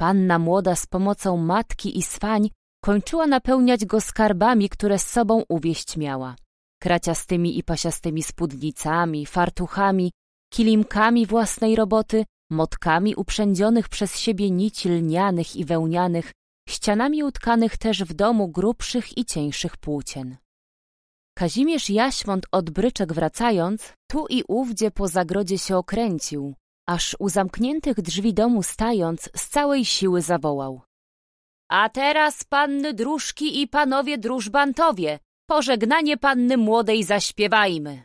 Panna młoda z pomocą matki i swań kończyła napełniać go skarbami, które z sobą uwieść miała. Kraciastymi i pasiastymi spódnicami, fartuchami, kilimkami własnej roboty, motkami uprzędzionych przez siebie nici lnianych i wełnianych, ścianami utkanych też w domu grubszych i cieńszych płócien. Kazimierz Jaśmont od bryczek wracając, tu i ówdzie po zagrodzie się okręcił, aż u zamkniętych drzwi domu stając z całej siły zawołał. A teraz, panny dróżki i panowie drużbantowie, pożegnanie panny młodej zaśpiewajmy.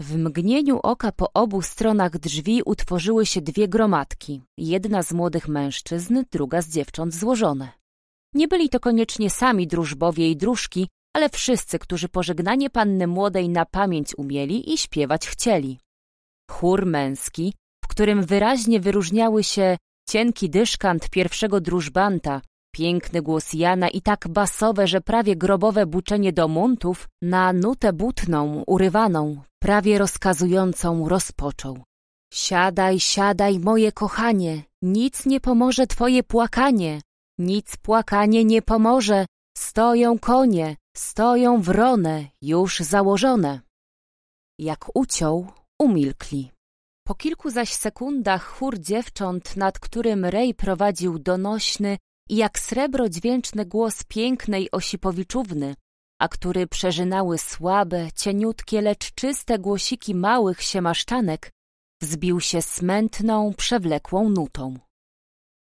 W mgnieniu oka po obu stronach drzwi utworzyły się dwie gromadki, jedna z młodych mężczyzn, druga z dziewcząt złożone. Nie byli to koniecznie sami drużbowie i dróżki, ale wszyscy, którzy pożegnanie panny młodej na pamięć umieli i śpiewać chcieli. Chór męski, w którym wyraźnie wyróżniały się cienki dyszkant pierwszego drużbanta, piękny głos Jana i tak basowe, że prawie grobowe buczenie do muntów na nutę butną, urywaną, prawie rozkazującą rozpoczął. Siadaj, siadaj, moje kochanie, nic nie pomoże twoje płakanie, nic płakanie nie pomoże, stoją konie, stoją wrone, już założone. Jak uciął, Umilkli. Po kilku zaś sekundach chór dziewcząt, nad którym Rej prowadził donośny i jak srebro dźwięczny głos pięknej Osipowiczówny, a który przeżynały słabe, cieniutkie, lecz czyste głosiki małych siemaszczanek, wzbił się smętną, przewlekłą nutą.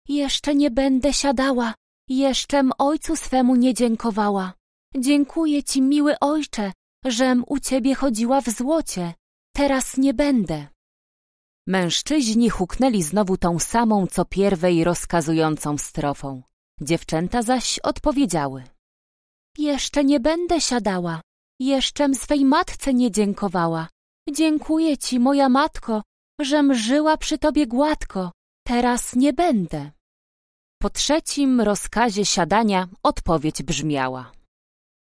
Jeszcze nie będę siadała, jeszczem ojcu swemu nie dziękowała. Dziękuję ci, miły ojcze, żem u ciebie chodziła w złocie Teraz nie będę. Mężczyźni huknęli znowu tą samą, co pierwej rozkazującą strofą. Dziewczęta zaś odpowiedziały. Jeszcze nie będę siadała. Jeszczem swej matce nie dziękowała. Dziękuję ci, moja matko, żem żyła przy tobie gładko. Teraz nie będę. Po trzecim rozkazie siadania odpowiedź brzmiała.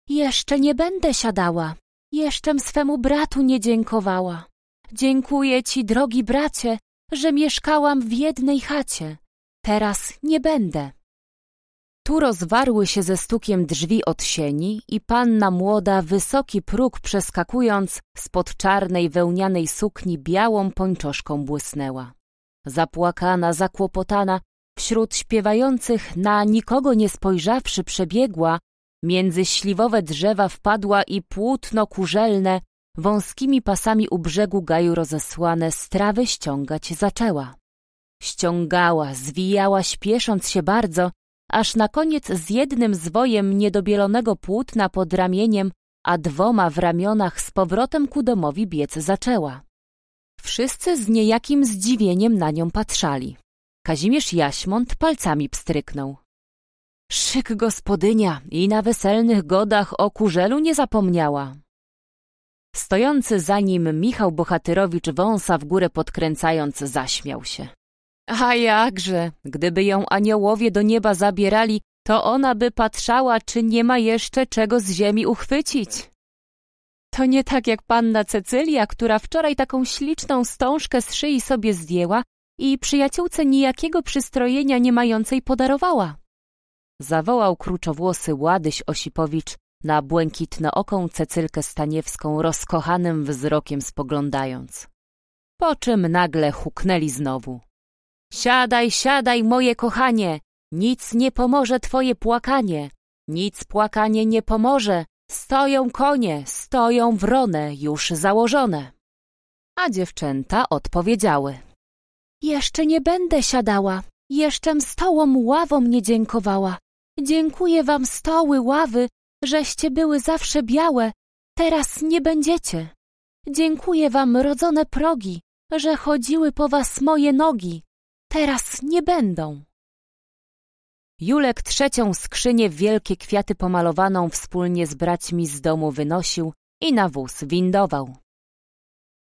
Jeszcze nie będę siadała. Jeszczem swemu bratu nie dziękowała. Dziękuję ci, drogi bracie, że mieszkałam w jednej chacie. Teraz nie będę. Tu rozwarły się ze stukiem drzwi od sieni i panna młoda wysoki próg przeskakując spod czarnej wełnianej sukni białą pończoszką błysnęła. Zapłakana, zakłopotana, wśród śpiewających na nikogo nie spojrzawszy przebiegła Między śliwowe drzewa wpadła i płótno kurzelne, wąskimi pasami u brzegu gaju rozesłane, strawy ściągać zaczęła. Ściągała, zwijała, śpiesząc się bardzo, aż na koniec z jednym zwojem niedobielonego płótna pod ramieniem, a dwoma w ramionach z powrotem ku domowi biec zaczęła. Wszyscy z niejakim zdziwieniem na nią patrzali. Kazimierz Jaśmont palcami pstryknął. Szyk gospodynia i na weselnych godach o kurżelu nie zapomniała. Stojący za nim Michał Bohatyrowicz wąsa w górę podkręcając zaśmiał się. A jakże, gdyby ją aniołowie do nieba zabierali, to ona by patrzała, czy nie ma jeszcze czego z ziemi uchwycić. To nie tak jak panna Cecylia, która wczoraj taką śliczną stążkę z szyi sobie zdjęła i przyjaciółce nijakiego przystrojenia nie mającej podarowała zawołał kruczowłosy Ładyś Osipowicz na błękitnooką Cecylkę Staniewską rozkochanym wzrokiem spoglądając. Po czym nagle huknęli znowu. Siadaj, siadaj, moje kochanie, nic nie pomoże twoje płakanie, nic płakanie nie pomoże, stoją konie, stoją wrone już założone. A dziewczęta odpowiedziały. Jeszcze nie będę siadała, Jeszczem stołom ławom nie dziękowała. Dziękuję wam stoły, ławy, żeście były zawsze białe, teraz nie będziecie. Dziękuję wam rodzone progi, że chodziły po was moje nogi, teraz nie będą. Julek trzecią skrzynię w wielkie kwiaty pomalowaną wspólnie z braćmi z domu wynosił i na wóz windował.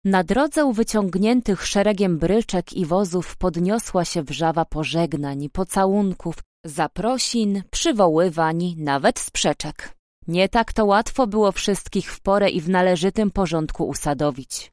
Na drodze wyciągniętych szeregiem bryczek i wozów podniosła się wrzawa pożegnań, pocałunków, zaprosin, przywoływań, nawet sprzeczek. Nie tak to łatwo było wszystkich w porę i w należytym porządku usadowić.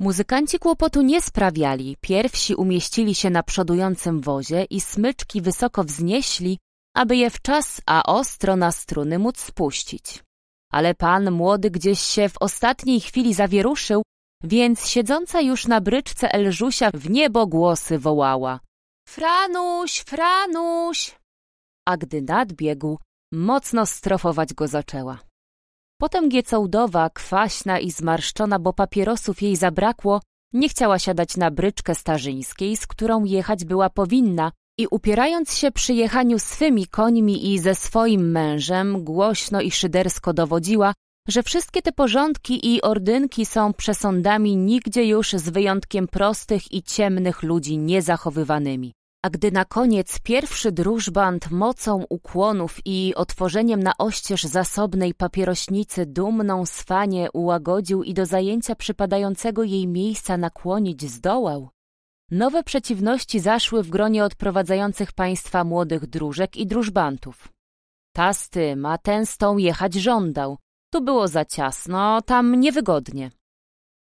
Muzykanci kłopotu nie sprawiali, pierwsi umieścili się na przodującym wozie i smyczki wysoko wznieśli, aby je w czas, a ostro na struny móc spuścić. Ale pan młody gdzieś się w ostatniej chwili zawieruszył więc siedząca już na bryczce Elżusia w niebo głosy wołała. Franuś, Franuś! A gdy nadbiegł, mocno strofować go zaczęła. Potem giecołdowa, kwaśna i zmarszczona, bo papierosów jej zabrakło, nie chciała siadać na bryczkę starzyńskiej, z którą jechać była powinna i upierając się przy jechaniu swymi końmi i ze swoim mężem, głośno i szydersko dowodziła, że wszystkie te porządki i ordynki są przesądami nigdzie już z wyjątkiem prostych i ciemnych ludzi niezachowywanymi. A gdy na koniec pierwszy drużband mocą ukłonów i otworzeniem na oścież zasobnej papierośnicy dumną swanie ułagodził i do zajęcia przypadającego jej miejsca nakłonić zdołał, nowe przeciwności zaszły w gronie odprowadzających państwa młodych dróżek i drużbantów. Ta z tym, a ten z tą jechać żądał, tu było za ciasno, tam niewygodnie.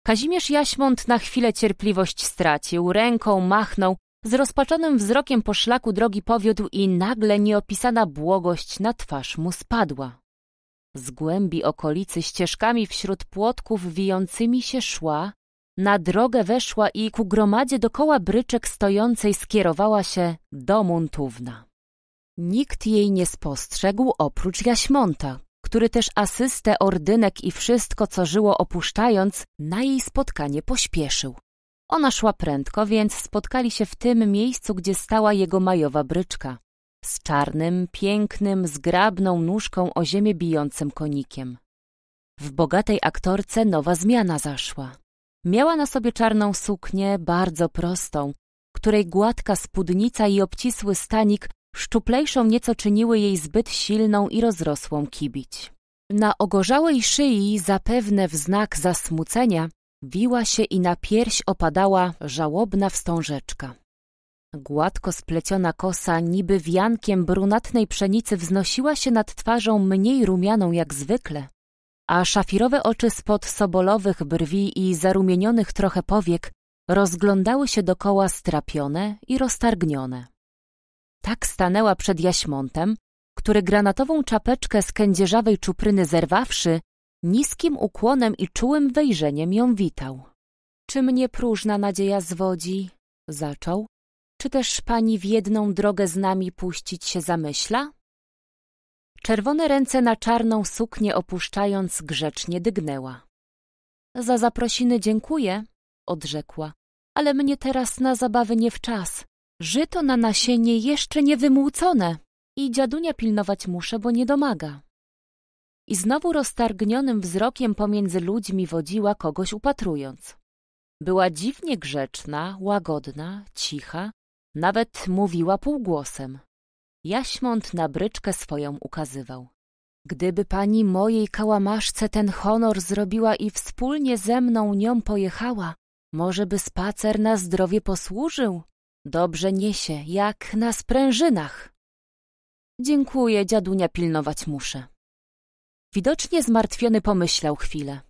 Kazimierz Jaśmont na chwilę cierpliwość stracił, ręką machnął, z rozpaczonym wzrokiem po szlaku drogi powiódł i nagle nieopisana błogość na twarz mu spadła. Z głębi okolicy ścieżkami wśród płotków wijącymi się szła, na drogę weszła i ku gromadzie dokoła bryczek stojącej skierowała się do Muntówna. Nikt jej nie spostrzegł oprócz Jaśmonta, który też asystę, ordynek i wszystko, co żyło opuszczając, na jej spotkanie pośpieszył. Ona szła prędko, więc spotkali się w tym miejscu, gdzie stała jego majowa bryczka. Z czarnym, pięknym, zgrabną nóżką o ziemię bijącym konikiem. W bogatej aktorce nowa zmiana zaszła. Miała na sobie czarną suknię, bardzo prostą, której gładka spódnica i obcisły stanik Szczuplejszą nieco czyniły jej zbyt silną i rozrosłą kibić. Na ogorzałej szyi, zapewne w znak zasmucenia, wiła się i na pierś opadała żałobna wstążeczka. Gładko spleciona kosa, niby wiankiem brunatnej pszenicy, wznosiła się nad twarzą mniej rumianą jak zwykle, a szafirowe oczy spod sobolowych brwi i zarumienionych trochę powiek rozglądały się dokoła strapione i roztargnione. Tak stanęła przed Jaśmątem, który granatową czapeczkę z kędzierzawej czupryny zerwawszy, niskim ukłonem i czułym wejrzeniem ją witał. Czy mnie próżna nadzieja zwodzi? Zaczął. Czy też pani w jedną drogę z nami puścić się zamyśla? Czerwone ręce na czarną suknię opuszczając grzecznie dygnęła. Za zaprosiny dziękuję, odrzekła, ale mnie teraz na zabawy nie w czas. Żyto na nasienie jeszcze nie wymłócone i dziadunia pilnować muszę, bo nie domaga. I znowu roztargnionym wzrokiem pomiędzy ludźmi wodziła kogoś upatrując. Była dziwnie grzeczna, łagodna, cicha, nawet mówiła półgłosem. Jaśmąt na bryczkę swoją ukazywał. Gdyby pani mojej kałamaszce ten honor zrobiła i wspólnie ze mną nią pojechała, może by spacer na zdrowie posłużył, Dobrze niesie, jak na sprężynach. Dziękuję, dziadunia pilnować muszę. Widocznie zmartwiony pomyślał chwilę.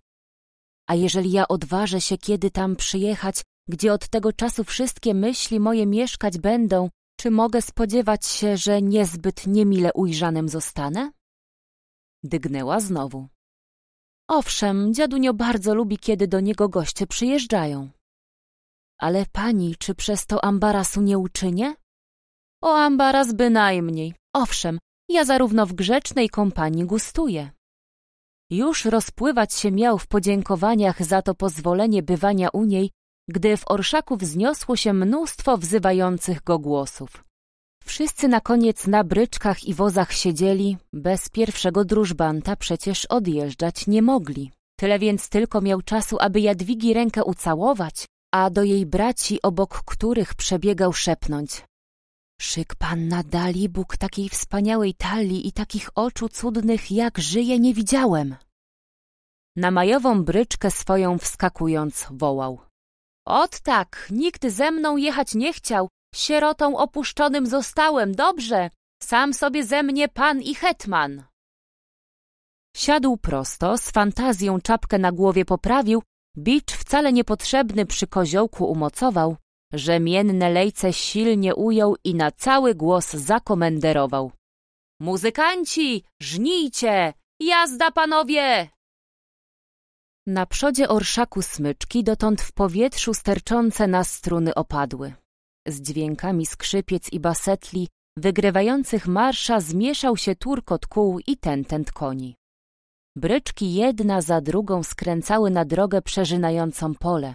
A jeżeli ja odważę się kiedy tam przyjechać, gdzie od tego czasu wszystkie myśli moje mieszkać będą, czy mogę spodziewać się, że niezbyt niemile ujrzanym zostanę? Dygnęła znowu. Owszem, dziadunio bardzo lubi, kiedy do niego goście przyjeżdżają. Ale pani, czy przez to ambarasu nie uczynię? O ambaras bynajmniej. Owszem, ja zarówno w grzecznej kompanii gustuję. Już rozpływać się miał w podziękowaniach za to pozwolenie bywania u niej, gdy w orszaku wzniosło się mnóstwo wzywających go głosów. Wszyscy na koniec na bryczkach i wozach siedzieli, bez pierwszego drużbanta przecież odjeżdżać nie mogli. Tyle więc tylko miał czasu, aby Jadwigi rękę ucałować a do jej braci, obok których przebiegał szepnąć. Szyk pan nadali Bóg takiej wspaniałej talii i takich oczu cudnych, jak żyje, nie widziałem. Na majową bryczkę swoją wskakując wołał. Ot tak, nikt ze mną jechać nie chciał, sierotą opuszczonym zostałem, dobrze, sam sobie ze mnie pan i hetman. Siadł prosto, z fantazją czapkę na głowie poprawił Bicz wcale niepotrzebny przy koziołku umocował, rzemienne lejce silnie ujął i na cały głos zakomenderował. Muzykanci, żnijcie! Jazda, panowie! Na przodzie orszaku smyczki dotąd w powietrzu sterczące na struny opadły. Z dźwiękami skrzypiec i basetli wygrywających marsza zmieszał się turkot kół i tentent koni. Bryczki jedna za drugą skręcały na drogę przeżynającą pole,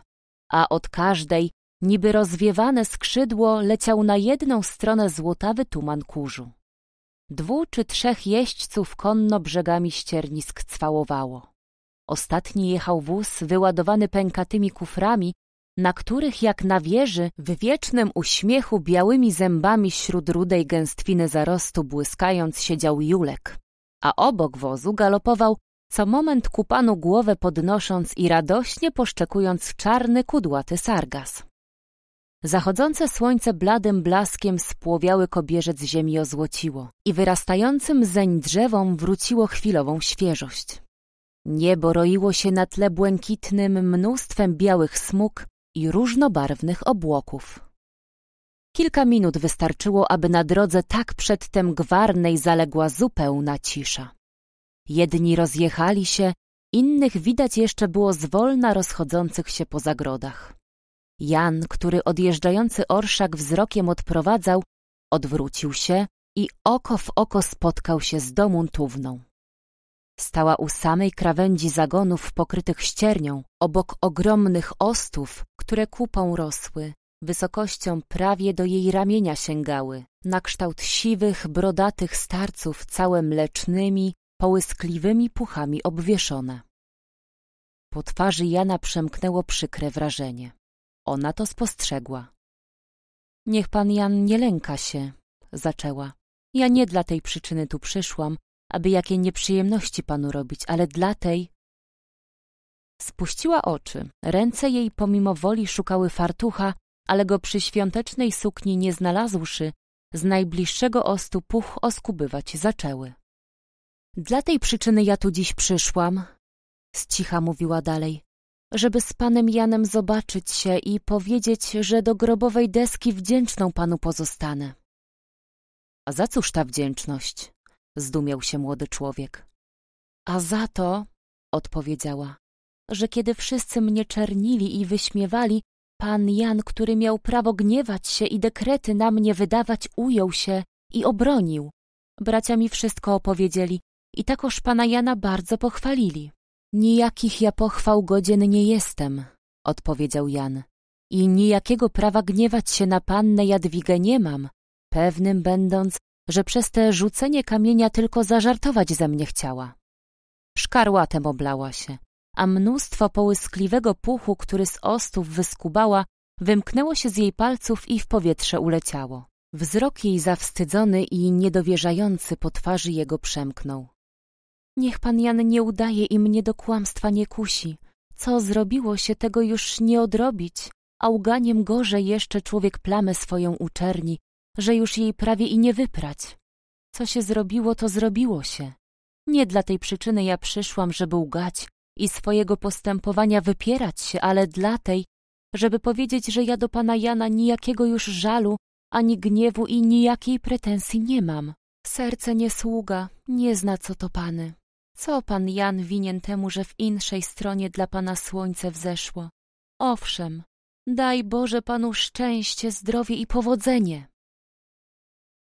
a od każdej, niby rozwiewane skrzydło, leciał na jedną stronę złotawy tuman kurzu. Dwu czy trzech jeźdźców konno brzegami ściernisk cwałowało. Ostatni jechał wóz wyładowany pękatymi kuframi, na których jak na wieży w wiecznym uśmiechu białymi zębami śród rudej gęstwiny zarostu błyskając siedział Julek, a obok wozu galopował co moment kupanu głowę podnosząc i radośnie poszczekując czarny, kudłaty sargas. Zachodzące słońce bladym blaskiem spłowiały kobierzec ziemi ozłociło i wyrastającym zeń drzewom wróciło chwilową świeżość. Niebo roiło się na tle błękitnym mnóstwem białych smug i różnobarwnych obłoków. Kilka minut wystarczyło, aby na drodze tak przedtem gwarnej zaległa zupełna cisza. Jedni rozjechali się, innych widać jeszcze było zwolna rozchodzących się po zagrodach. Jan, który odjeżdżający orszak wzrokiem odprowadzał, odwrócił się i oko w oko spotkał się z tuwną. Stała u samej krawędzi zagonów pokrytych ściernią, obok ogromnych ostów, które kupą rosły, wysokością prawie do jej ramienia sięgały, na kształt siwych, brodatych starców całe mlecznymi, połyskliwymi puchami obwieszone. Po twarzy Jana przemknęło przykre wrażenie. Ona to spostrzegła. Niech pan Jan nie lęka się, zaczęła. Ja nie dla tej przyczyny tu przyszłam, aby jakie nieprzyjemności panu robić, ale dla tej... Spuściła oczy, ręce jej pomimo woli szukały fartucha, ale go przy świątecznej sukni nie znalazłszy, z najbliższego ostu puch oskubywać zaczęły. Dla tej przyczyny ja tu dziś przyszłam, z cicha mówiła dalej, żeby z panem Janem zobaczyć się i powiedzieć, że do grobowej deski wdzięczną panu pozostanę. A za cóż ta wdzięczność? zdumiał się młody człowiek. A za to, odpowiedziała, że kiedy wszyscy mnie czernili i wyśmiewali, Pan Jan, który miał prawo gniewać się i dekrety na mnie wydawać, ujął się i obronił. Bracia mi wszystko opowiedzieli i takoż pana Jana bardzo pochwalili. Nijakich ja pochwał godzien nie jestem, odpowiedział Jan. I nijakiego prawa gniewać się na pannę Jadwigę nie mam, pewnym będąc, że przez te rzucenie kamienia tylko zażartować ze mnie chciała. Szkarłatem oblała się a mnóstwo połyskliwego puchu, który z ostów wyskubała, wymknęło się z jej palców i w powietrze uleciało. Wzrok jej zawstydzony i niedowierzający po twarzy jego przemknął. Niech pan Jan nie udaje i mnie do kłamstwa nie kusi. Co zrobiło się, tego już nie odrobić, a uganiem gorzej jeszcze człowiek plamę swoją uczerni, że już jej prawie i nie wyprać. Co się zrobiło, to zrobiło się. Nie dla tej przyczyny ja przyszłam, żeby łgać, i swojego postępowania wypierać się, ale dla tej, żeby powiedzieć, że ja do pana Jana nijakiego już żalu, ani gniewu i nijakiej pretensji nie mam. Serce nie sługa, nie zna co to pany. Co pan Jan winien temu, że w inszej stronie dla pana słońce wzeszło? Owszem, daj Boże panu szczęście, zdrowie i powodzenie.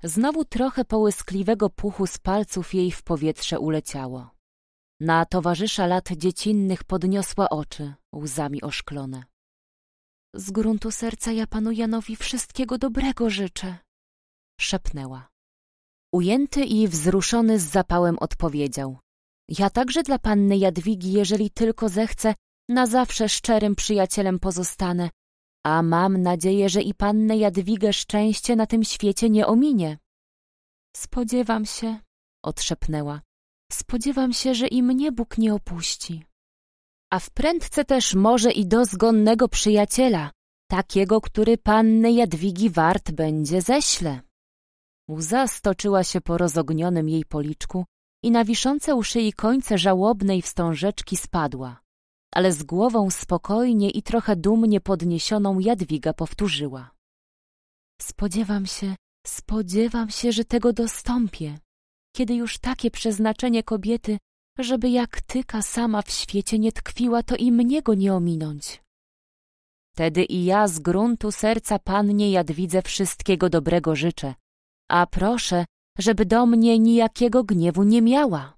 Znowu trochę połyskliwego puchu z palców jej w powietrze uleciało. Na towarzysza lat dziecinnych podniosła oczy, łzami oszklone. Z gruntu serca ja panu Janowi wszystkiego dobrego życzę, szepnęła. Ujęty i wzruszony z zapałem odpowiedział. Ja także dla panny Jadwigi, jeżeli tylko zechcę, na zawsze szczerym przyjacielem pozostanę, a mam nadzieję, że i pannę Jadwigę szczęście na tym świecie nie ominie. Spodziewam się, odszepnęła. Spodziewam się, że i mnie Bóg nie opuści. A wprędce też może i do zgonnego przyjaciela, takiego, który panny Jadwigi wart będzie ześle. Łza stoczyła się po rozognionym jej policzku i na wiszące u szyi końce żałobnej wstążeczki spadła. Ale z głową spokojnie i trochę dumnie podniesioną Jadwiga powtórzyła. Spodziewam się, spodziewam się, że tego dostąpię. Kiedy już takie przeznaczenie kobiety, żeby jak tyka sama w świecie nie tkwiła, to i mnie go nie ominąć. Tedy i ja z gruntu serca pannie Jadwidze wszystkiego dobrego życzę, a proszę, żeby do mnie nijakiego gniewu nie miała.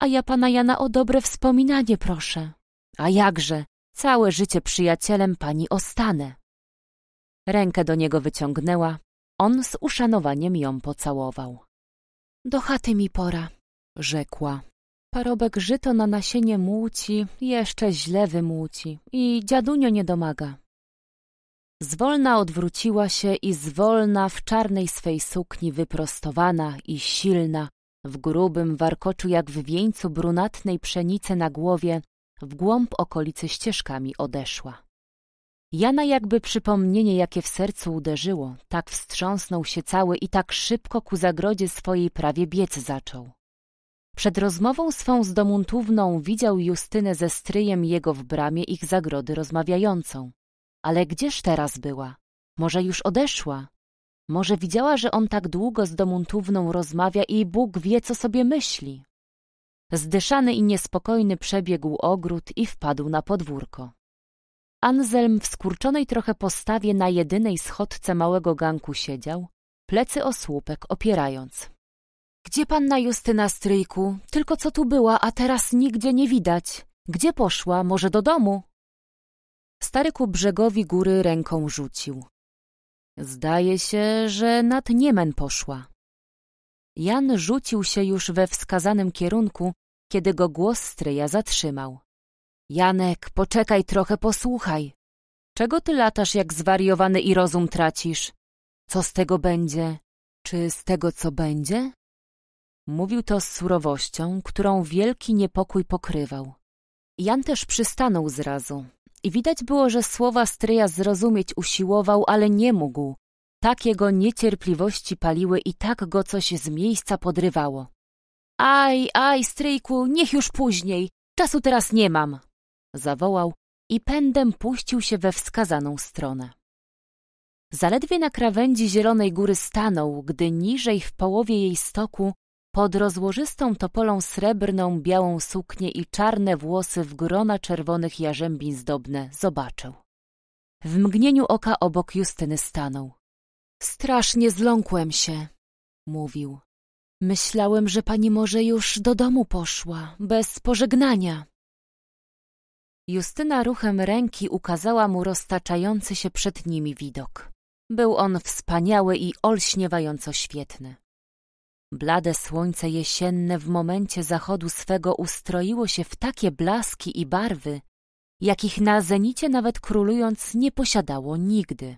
A ja pana Jana o dobre wspominanie proszę. A jakże, całe życie przyjacielem pani ostanę. Rękę do niego wyciągnęła, on z uszanowaniem ją pocałował. Do chaty mi pora, rzekła. Parobek żyto na nasienie młci, jeszcze źle wymłci i dziadunio nie domaga. Zwolna odwróciła się i zwolna w czarnej swej sukni wyprostowana i silna, w grubym warkoczu jak w wieńcu brunatnej pszenicy na głowie, w głąb okolicy ścieżkami odeszła. Jana jakby przypomnienie, jakie w sercu uderzyło, tak wstrząsnął się cały i tak szybko ku zagrodzie swojej prawie biec zaczął. Przed rozmową swą z Domuntówną widział Justynę ze stryjem jego w bramie ich zagrody rozmawiającą. Ale gdzież teraz była? Może już odeszła? Może widziała, że on tak długo z Domuntówną rozmawia i Bóg wie, co sobie myśli? Zdyszany i niespokojny przebiegł ogród i wpadł na podwórko. Anselm w skurczonej trochę postawie na jedynej schodce małego ganku siedział, plecy o słupek opierając. Gdzie panna Justyna, stryjku? Tylko co tu była, a teraz nigdzie nie widać. Gdzie poszła? Może do domu? Stary ku brzegowi góry ręką rzucił. Zdaje się, że nad Niemen poszła. Jan rzucił się już we wskazanym kierunku, kiedy go głos stryja zatrzymał. Janek, poczekaj trochę, posłuchaj. Czego ty latasz jak zwariowany i rozum tracisz? Co z tego będzie? Czy z tego co będzie? Mówił to z surowością, którą wielki niepokój pokrywał. Jan też przystanął zrazu. I widać było, że słowa stryja zrozumieć usiłował, ale nie mógł. Tak jego niecierpliwości paliły i tak go coś z miejsca podrywało. Aj, aj, stryjku, niech już później. Czasu teraz nie mam zawołał i pędem puścił się we wskazaną stronę. Zaledwie na krawędzi Zielonej Góry stanął, gdy niżej w połowie jej stoku, pod rozłożystą topolą srebrną, białą suknię i czarne włosy w grona czerwonych jarzębin zdobne, zobaczył. W mgnieniu oka obok Justyny stanął. Strasznie zląkłem się, mówił. Myślałem, że pani może już do domu poszła, bez pożegnania. Justyna ruchem ręki ukazała mu roztaczający się przed nimi widok. Był on wspaniały i olśniewająco świetny. Blade słońce jesienne w momencie zachodu swego ustroiło się w takie blaski i barwy, jakich na zenicie nawet królując nie posiadało nigdy.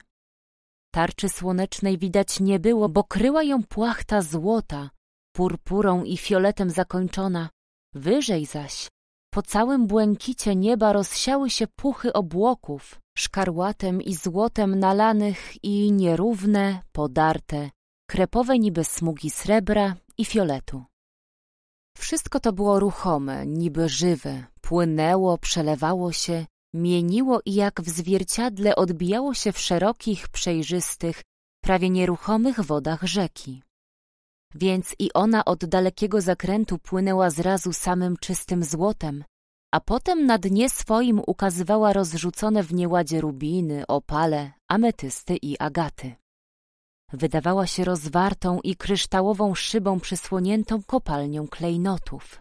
Tarczy słonecznej widać nie było, bo kryła ją płachta złota, purpurą i fioletem zakończona, wyżej zaś po całym błękicie nieba rozsiały się puchy obłoków, szkarłatem i złotem nalanych i nierówne, podarte, krepowe niby smugi srebra i fioletu. Wszystko to było ruchome, niby żywe, płynęło, przelewało się, mieniło i jak w zwierciadle odbijało się w szerokich, przejrzystych, prawie nieruchomych wodach rzeki. Więc i ona od dalekiego zakrętu płynęła zrazu samym czystym złotem, a potem na dnie swoim ukazywała rozrzucone w nieładzie rubiny, opale, ametysty i agaty. Wydawała się rozwartą i kryształową szybą przysłoniętą kopalnią klejnotów.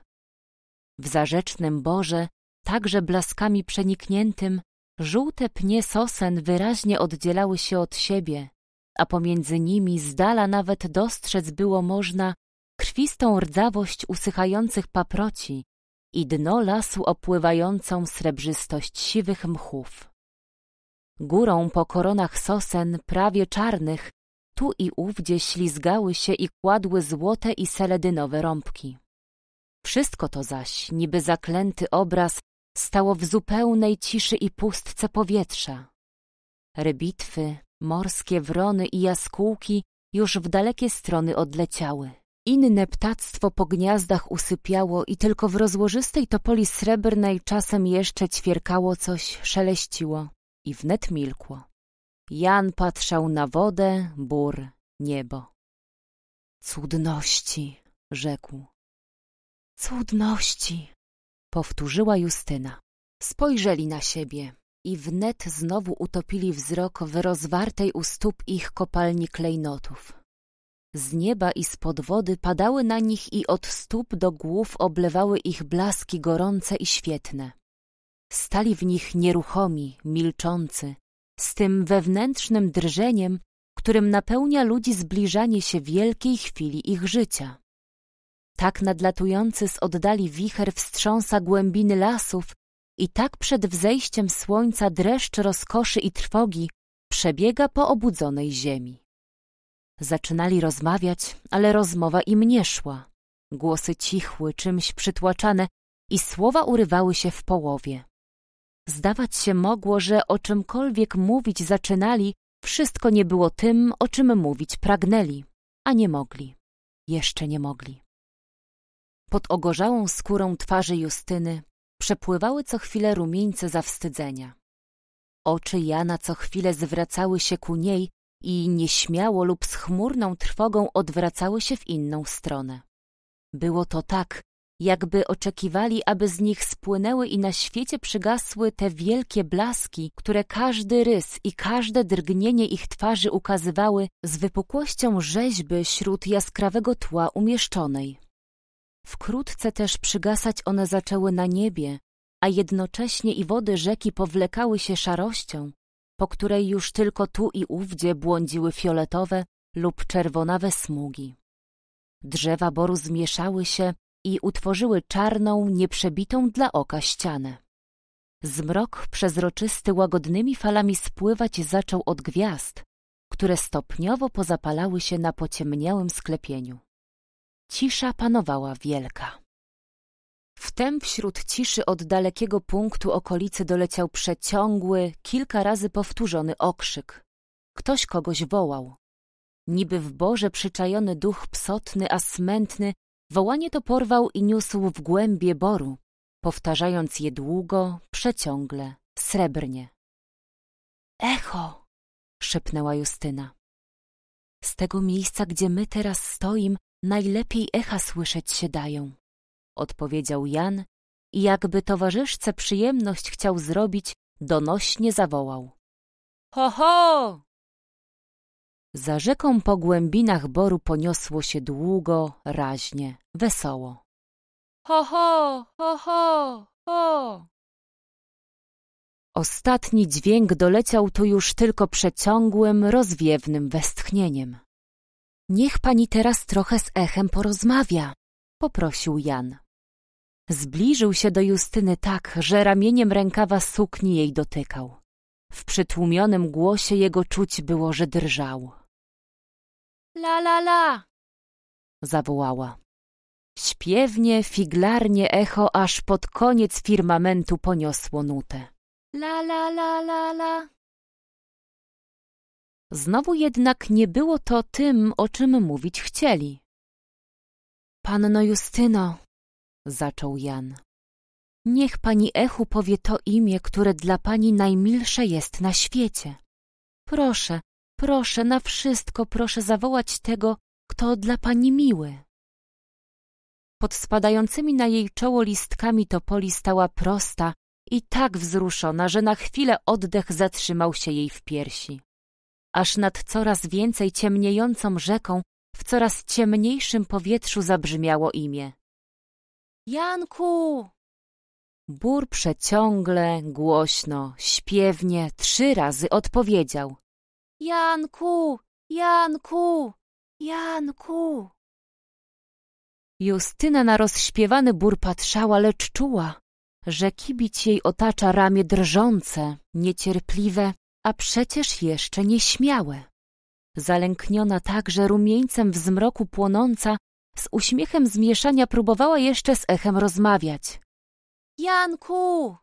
W zarzecznym Boże, także blaskami przenikniętym, żółte pnie sosen wyraźnie oddzielały się od siebie, a pomiędzy nimi z dala nawet dostrzec było można krwistą rdzawość usychających paproci i dno lasu opływającą srebrzystość siwych mchów. Górą po koronach sosen prawie czarnych tu i ówdzie ślizgały się i kładły złote i seledynowe rąbki. Wszystko to zaś, niby zaklęty obraz, stało w zupełnej ciszy i pustce powietrza. Rybitwy, Morskie wrony i jaskółki już w dalekie strony odleciały. Inne ptactwo po gniazdach usypiało i tylko w rozłożystej topoli srebrnej czasem jeszcze ćwierkało coś, szeleściło i wnet milkło. Jan patrzał na wodę, bór, niebo. Cudności, rzekł. Cudności, powtórzyła Justyna. Spojrzeli na siebie i wnet znowu utopili wzrok w rozwartej u stóp ich kopalni klejnotów. Z nieba i spod wody padały na nich i od stóp do głów oblewały ich blaski gorące i świetne. Stali w nich nieruchomi, milczący, z tym wewnętrznym drżeniem, którym napełnia ludzi zbliżanie się wielkiej chwili ich życia. Tak nadlatujący z oddali wicher wstrząsa głębiny lasów i tak przed wzejściem słońca dreszcz rozkoszy i trwogi przebiega po obudzonej ziemi. Zaczynali rozmawiać, ale rozmowa im nie szła. Głosy cichły, czymś przytłaczane i słowa urywały się w połowie. Zdawać się mogło, że o czymkolwiek mówić zaczynali, wszystko nie było tym, o czym mówić pragnęli, a nie mogli. Jeszcze nie mogli. Pod ogorzałą skórą twarzy Justyny przepływały co chwilę rumieńce zawstydzenia. Oczy Jana co chwilę zwracały się ku niej i nieśmiało lub z chmurną trwogą odwracały się w inną stronę. Było to tak, jakby oczekiwali, aby z nich spłynęły i na świecie przygasły te wielkie blaski, które każdy rys i każde drgnienie ich twarzy ukazywały z wypukłością rzeźby śród jaskrawego tła umieszczonej. Wkrótce też przygasać one zaczęły na niebie, a jednocześnie i wody rzeki powlekały się szarością, po której już tylko tu i ówdzie błądziły fioletowe lub czerwonawe smugi. Drzewa boru zmieszały się i utworzyły czarną, nieprzebitą dla oka ścianę. Zmrok przezroczysty łagodnymi falami spływać zaczął od gwiazd, które stopniowo pozapalały się na pociemniałym sklepieniu. Cisza panowała wielka. Wtem wśród ciszy od dalekiego punktu okolicy doleciał przeciągły, kilka razy powtórzony okrzyk. Ktoś kogoś wołał. Niby w Boże przyczajony duch psotny, a smętny, wołanie to porwał i niósł w głębie boru, powtarzając je długo, przeciągle, srebrnie. Echo! szepnęła Justyna. Z tego miejsca, gdzie my teraz stoimy najlepiej echa słyszeć się dają, odpowiedział Jan i jakby towarzyszce przyjemność chciał zrobić, donośnie zawołał. Ho, ho! Za rzeką po głębinach boru poniosło się długo, raźnie, wesoło. Ho, ho, ho, ho, ho! Ostatni dźwięk doleciał tu już tylko przeciągłym, rozwiewnym westchnieniem. Niech pani teraz trochę z echem porozmawia, poprosił Jan. Zbliżył się do Justyny tak, że ramieniem rękawa sukni jej dotykał. W przytłumionym głosie jego czuć było, że drżał. La la la! zawołała. Śpiewnie, figlarnie echo aż pod koniec firmamentu poniosło nutę. La la la la la. Znowu jednak nie było to tym, o czym mówić chcieli. Panno Justyno, zaczął Jan, niech pani Echu powie to imię, które dla pani najmilsze jest na świecie. Proszę, proszę, na wszystko proszę zawołać tego, kto dla pani miły. Pod spadającymi na jej czoło listkami topoli stała prosta i tak wzruszona, że na chwilę oddech zatrzymał się jej w piersi aż nad coraz więcej ciemniejącą rzeką w coraz ciemniejszym powietrzu zabrzmiało imię. Janku! Bór przeciągle, głośno, śpiewnie trzy razy odpowiedział. Janku! Janku! Janku! Justyna na rozśpiewany bór patrzała, lecz czuła, że kibić jej otacza ramię drżące, niecierpliwe a przecież jeszcze nieśmiałe. Zalękniona także rumieńcem w zmroku płonąca, z uśmiechem zmieszania próbowała jeszcze z echem rozmawiać. Janku!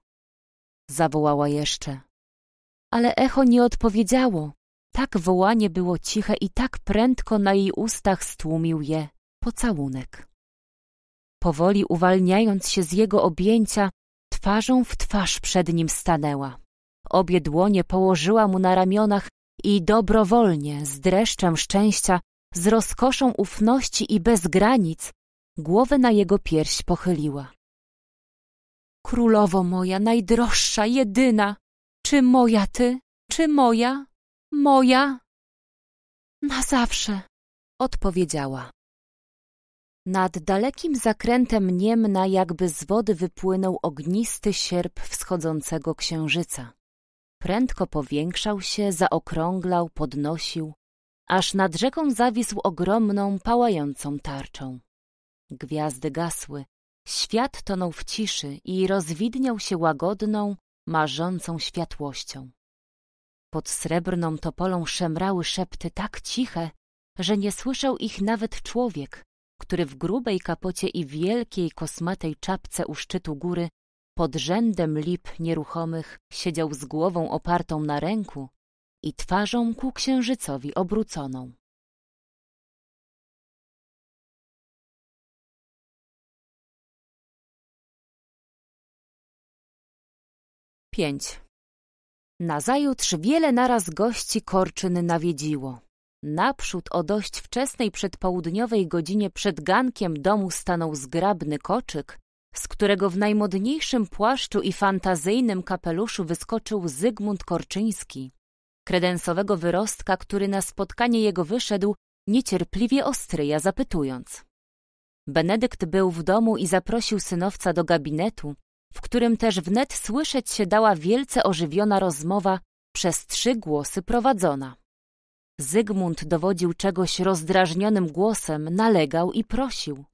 zawołała jeszcze. Ale echo nie odpowiedziało. Tak wołanie było ciche i tak prędko na jej ustach stłumił je pocałunek. Powoli uwalniając się z jego objęcia, twarzą w twarz przed nim stanęła obie dłonie położyła mu na ramionach i dobrowolnie, z dreszczem szczęścia, z rozkoszą ufności i bez granic, głowę na jego pierś pochyliła. Królowo moja, najdroższa, jedyna, czy moja ty, czy moja, moja? Na zawsze, odpowiedziała. Nad dalekim zakrętem Niemna jakby z wody wypłynął ognisty sierp wschodzącego księżyca prędko powiększał się, zaokrąglał, podnosił, aż nad rzeką zawisł ogromną, pałającą tarczą. Gwiazdy gasły, świat tonął w ciszy i rozwidniał się łagodną, marzącą światłością. Pod srebrną topolą szemrały szepty tak ciche, że nie słyszał ich nawet człowiek, który w grubej kapocie i wielkiej kosmatej czapce u szczytu góry pod rzędem lip nieruchomych siedział z głową opartą na ręku i twarzą ku księżycowi obróconą. Pięć. Nazajutrz wiele naraz gości Korczyn nawiedziło. Naprzód o dość wczesnej przedpołudniowej godzinie przed gankiem domu stanął zgrabny koczyk z którego w najmodniejszym płaszczu i fantazyjnym kapeluszu wyskoczył Zygmunt Korczyński, kredensowego wyrostka, który na spotkanie jego wyszedł, niecierpliwie ostryja zapytując. Benedykt był w domu i zaprosił synowca do gabinetu, w którym też wnet słyszeć się dała wielce ożywiona rozmowa przez trzy głosy prowadzona. Zygmunt dowodził czegoś rozdrażnionym głosem, nalegał i prosił.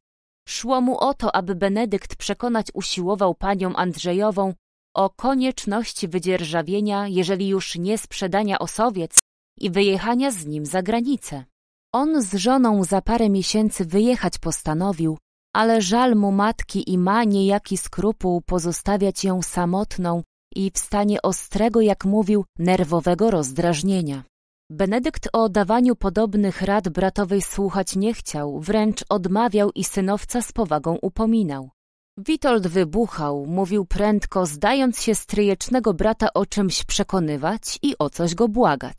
Szło mu o to, aby Benedykt przekonać usiłował panią Andrzejową o konieczności wydzierżawienia, jeżeli już nie sprzedania osowiec i wyjechania z nim za granicę. On z żoną za parę miesięcy wyjechać postanowił, ale żal mu matki i ma niejaki skrupuł pozostawiać ją samotną i w stanie ostrego, jak mówił, nerwowego rozdrażnienia. Benedykt o dawaniu podobnych rad bratowej słuchać nie chciał, wręcz odmawiał i synowca z powagą upominał. Witold wybuchał, mówił prędko, zdając się stryjecznego brata o czymś przekonywać i o coś go błagać.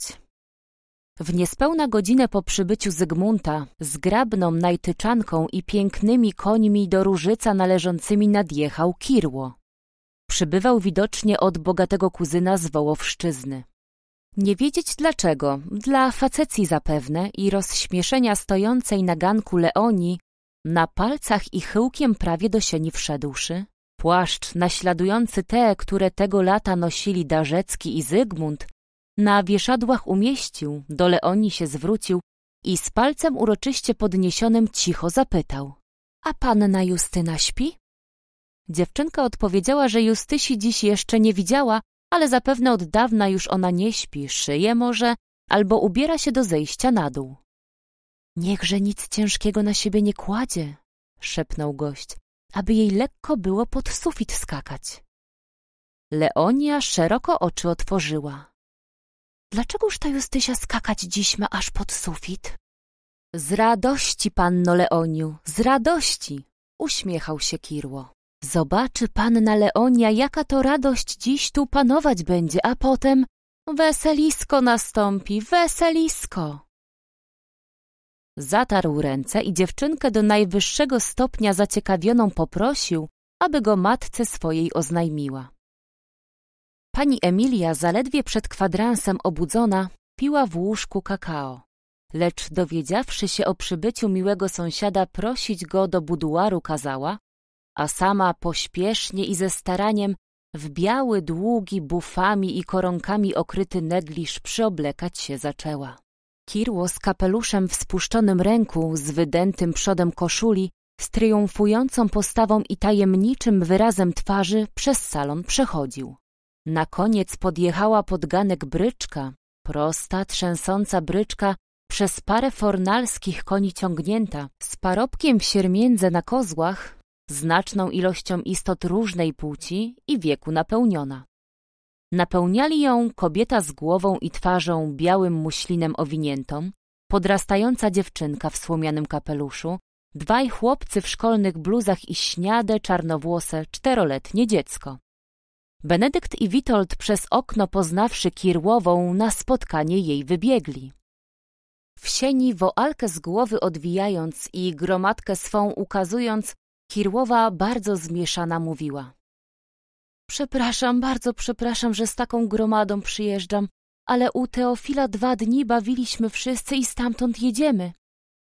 W niespełna godzinę po przybyciu Zygmunta, z grabną najtyczanką i pięknymi końmi do różyca należącymi nadjechał Kirło. Przybywał widocznie od bogatego kuzyna z Wołowszczyzny. Nie wiedzieć dlaczego, dla facecji zapewne i rozśmieszenia stojącej na ganku Leoni, na palcach i chyłkiem prawie do sieni wszedłszy, płaszcz naśladujący te, które tego lata nosili Darzecki i Zygmunt, na wieszadłach umieścił, do Leoni się zwrócił i z palcem uroczyście podniesionym cicho zapytał. A panna Justyna śpi? Dziewczynka odpowiedziała, że Justysi dziś jeszcze nie widziała, ale zapewne od dawna już ona nie śpi, szyje może, albo ubiera się do zejścia na dół. Niechże nic ciężkiego na siebie nie kładzie, szepnął gość, aby jej lekko było pod sufit skakać. Leonia szeroko oczy otworzyła. Dlaczegoż ta Justysia skakać dziś ma aż pod sufit? Z radości, panno Leoniu, z radości, uśmiechał się Kirło. Zobaczy panna Leonia, jaka to radość dziś tu panować będzie, a potem weselisko nastąpi, weselisko. Zatarł ręce i dziewczynkę do najwyższego stopnia zaciekawioną poprosił, aby go matce swojej oznajmiła. Pani Emilia, zaledwie przed kwadransem obudzona, piła w łóżku kakao. Lecz dowiedziawszy się o przybyciu miłego sąsiada, prosić go do buduaru kazała, a sama pośpiesznie i ze staraniem w biały, długi, bufami i koronkami okryty negliż przyoblekać się zaczęła. Kirło z kapeluszem w spuszczonym ręku, z wydętym przodem koszuli, z triumfującą postawą i tajemniczym wyrazem twarzy przez salon przechodził. Na koniec podjechała pod ganek bryczka, prosta, trzęsąca bryczka, przez parę fornalskich koni ciągnięta, z parobkiem w siermiędze na kozłach, znaczną ilością istot różnej płci i wieku napełniona. Napełniali ją kobieta z głową i twarzą białym muślinem owiniętą, podrastająca dziewczynka w słomianym kapeluszu, dwaj chłopcy w szkolnych bluzach i śniade, czarnowłose, czteroletnie dziecko. Benedykt i Witold przez okno poznawszy Kirłową na spotkanie jej wybiegli. W sieni woalkę z głowy odwijając i gromadkę swą ukazując, Kirłowa bardzo zmieszana mówiła. Przepraszam, bardzo przepraszam, że z taką gromadą przyjeżdżam, ale u Teofila dwa dni bawiliśmy wszyscy i stamtąd jedziemy.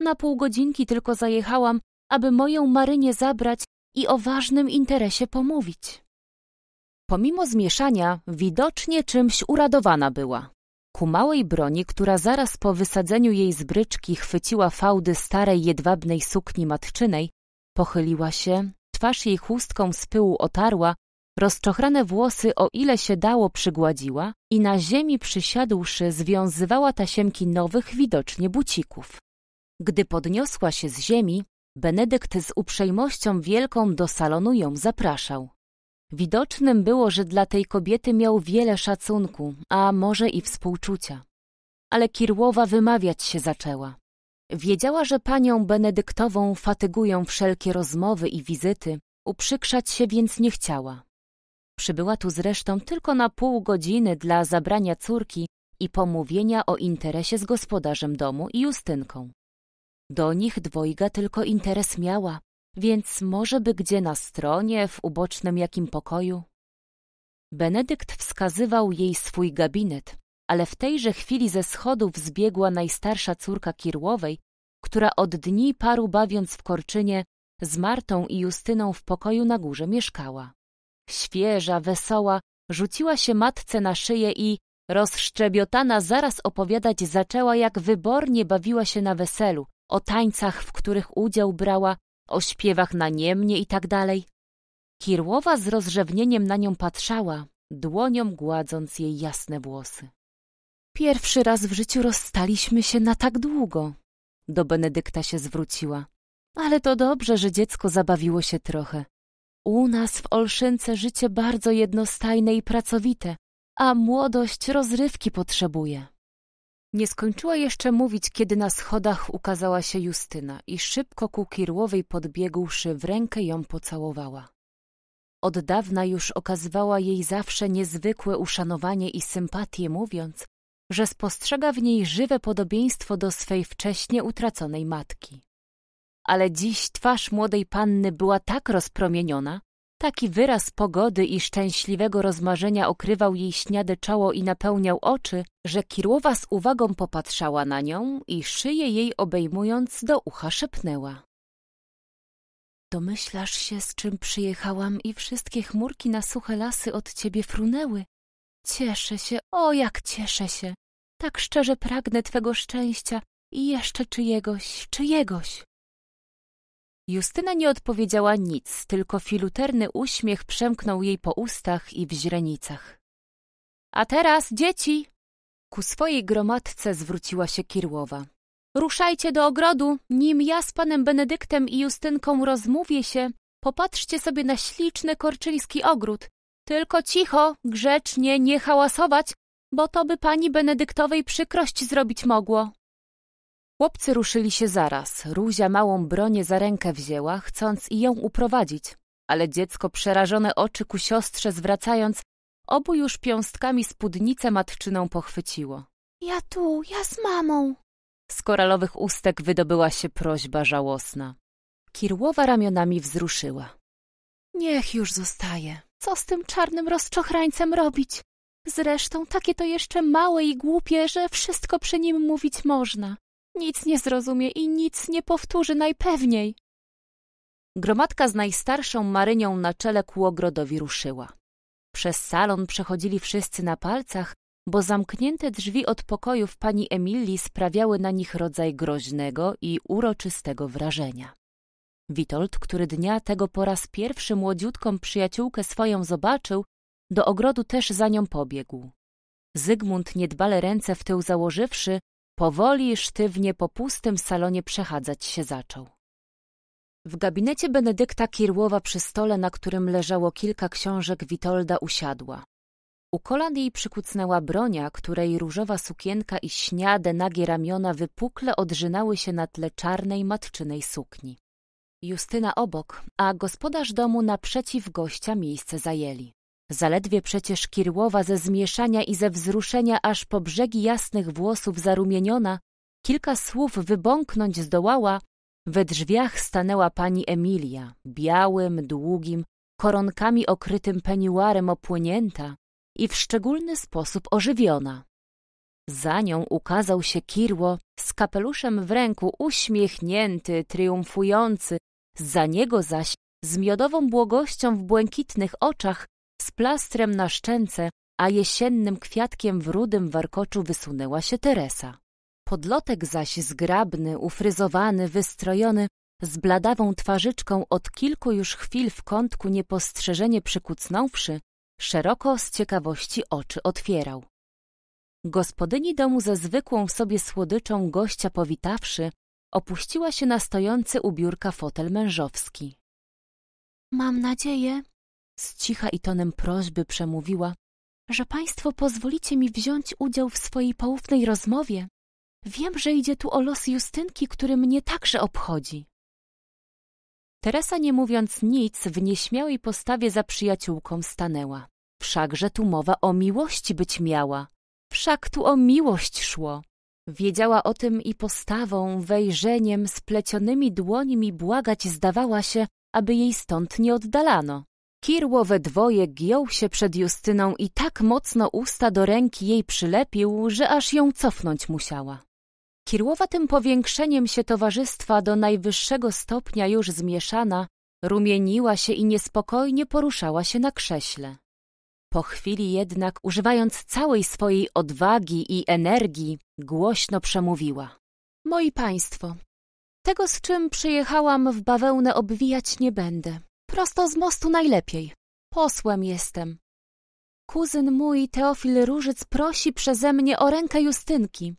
Na pół godzinki tylko zajechałam, aby moją Marynię zabrać i o ważnym interesie pomówić. Pomimo zmieszania, widocznie czymś uradowana była. Ku małej broni, która zaraz po wysadzeniu jej z bryczki chwyciła fałdy starej jedwabnej sukni matczynej, Pochyliła się, twarz jej chustką z pyłu otarła, rozczochrane włosy o ile się dało przygładziła i na ziemi przysiadłszy związywała tasiemki nowych widocznie bucików. Gdy podniosła się z ziemi, Benedykt z uprzejmością wielką do salonu ją zapraszał. Widocznym było, że dla tej kobiety miał wiele szacunku, a może i współczucia. Ale Kirłowa wymawiać się zaczęła. Wiedziała, że panią Benedyktową fatygują wszelkie rozmowy i wizyty, uprzykrzać się więc nie chciała. Przybyła tu zresztą tylko na pół godziny dla zabrania córki i pomówienia o interesie z gospodarzem domu i Justynką. Do nich dwojga tylko interes miała, więc może by gdzie na stronie, w ubocznym jakim pokoju? Benedykt wskazywał jej swój gabinet, ale w tejże chwili ze schodów zbiegła najstarsza córka Kirłowej, która od dni paru bawiąc w Korczynie z Martą i Justyną w pokoju na górze mieszkała. Świeża, wesoła, rzuciła się matce na szyję i, rozszczebiotana, zaraz opowiadać zaczęła, jak wybornie bawiła się na weselu, o tańcach, w których udział brała, o śpiewach na niemnie i tak dalej. Kirłowa z rozrzewnieniem na nią patrzała, dłonią gładząc jej jasne włosy. Pierwszy raz w życiu rozstaliśmy się na tak długo. Do Benedykta się zwróciła. Ale to dobrze, że dziecko zabawiło się trochę. U nas w Olszynce życie bardzo jednostajne i pracowite, a młodość rozrywki potrzebuje. Nie skończyła jeszcze mówić, kiedy na schodach ukazała się Justyna i szybko ku Kirłowej podbiegłszy w rękę ją pocałowała. Od dawna już okazywała jej zawsze niezwykłe uszanowanie i sympatię, mówiąc, że spostrzega w niej żywe podobieństwo do swej wcześnie utraconej matki. Ale dziś twarz młodej panny była tak rozpromieniona, taki wyraz pogody i szczęśliwego rozmarzenia okrywał jej śniade czoło i napełniał oczy, że Kirłowa z uwagą popatrzała na nią i szyję jej obejmując do ucha szepnęła. Domyślasz się, z czym przyjechałam i wszystkie chmurki na suche lasy od ciebie frunęły. Cieszę się, o jak cieszę się. Tak szczerze pragnę twego szczęścia i jeszcze czyjegoś, czyjegoś. Justyna nie odpowiedziała nic, tylko filuterny uśmiech przemknął jej po ustach i w źrenicach. A teraz, dzieci! Ku swojej gromadce zwróciła się Kirłowa. Ruszajcie do ogrodu, nim ja z panem Benedyktem i Justynką rozmówię się, popatrzcie sobie na śliczny korczyński ogród. Tylko cicho, grzecznie, nie hałasować, bo to by pani Benedyktowej przykrość zrobić mogło. Chłopcy ruszyli się zaraz. Ruzia małą bronię za rękę wzięła, chcąc i ją uprowadzić, ale dziecko przerażone oczy ku siostrze zwracając, obu już piąstkami spódnicę matczyną pochwyciło. Ja tu, ja z mamą. Z koralowych ustek wydobyła się prośba żałosna. Kirłowa ramionami wzruszyła. Niech już zostaje. Co z tym czarnym rozczochrańcem robić? Zresztą takie to jeszcze małe i głupie, że wszystko przy nim mówić można. Nic nie zrozumie i nic nie powtórzy najpewniej. Gromadka z najstarszą Marynią na czele ku ogrodowi ruszyła. Przez salon przechodzili wszyscy na palcach, bo zamknięte drzwi od pokojów pani Emilii sprawiały na nich rodzaj groźnego i uroczystego wrażenia. Witold, który dnia tego po raz pierwszy młodziutką przyjaciółkę swoją zobaczył, do ogrodu też za nią pobiegł. Zygmunt, niedbale ręce w tył założywszy, powoli i sztywnie po pustym salonie przechadzać się zaczął. W gabinecie Benedykta Kirłowa przy stole, na którym leżało kilka książek, Witolda usiadła. U kolan jej przykucnęła bronia, której różowa sukienka i śniade nagie ramiona wypukle odrzynały się na tle czarnej matczynej sukni. Justyna obok, a gospodarz domu naprzeciw gościa miejsce zajęli. Zaledwie przecież kirłowa ze zmieszania i ze wzruszenia aż po brzegi jasnych włosów zarumieniona, kilka słów wybąknąć zdołała, we drzwiach stanęła pani Emilia, białym, długim, koronkami okrytym peniuarem opłynięta i w szczególny sposób ożywiona. Za nią ukazał się Kirło z kapeluszem w ręku, uśmiechnięty, triumfujący, za niego zaś z miodową błogością w błękitnych oczach z plastrem na szczęce, a jesiennym kwiatkiem w rudym warkoczu wysunęła się Teresa. Podlotek zaś zgrabny, ufryzowany, wystrojony, z bladawą twarzyczką od kilku już chwil w kątku niepostrzeżenie przykucnąwszy, szeroko z ciekawości oczy otwierał. Gospodyni domu ze zwykłą sobie słodyczą gościa powitawszy, opuściła się na stojący u biurka fotel mężowski. Mam nadzieję, z cicha i tonem prośby przemówiła, że państwo pozwolicie mi wziąć udział w swojej poufnej rozmowie. Wiem, że idzie tu o los Justynki, który mnie także obchodzi. Teresa, nie mówiąc nic, w nieśmiałej postawie za przyjaciółką stanęła. Wszakże tu mowa o miłości być miała. Wszak tu o miłość szło. Wiedziała o tym i postawą, wejrzeniem, splecionymi dłońmi błagać zdawała się, aby jej stąd nie oddalano. Kirłowe dwoje giął się przed Justyną i tak mocno usta do ręki jej przylepił, że aż ją cofnąć musiała. Kirłowa tym powiększeniem się towarzystwa do najwyższego stopnia już zmieszana, rumieniła się i niespokojnie poruszała się na krześle. Po chwili jednak, używając całej swojej odwagi i energii, głośno przemówiła. Moi państwo, tego z czym przyjechałam w bawełnę obwijać nie będę. Prosto z mostu najlepiej. Posłem jestem. Kuzyn mój Teofil Różyc prosi przeze mnie o rękę Justynki.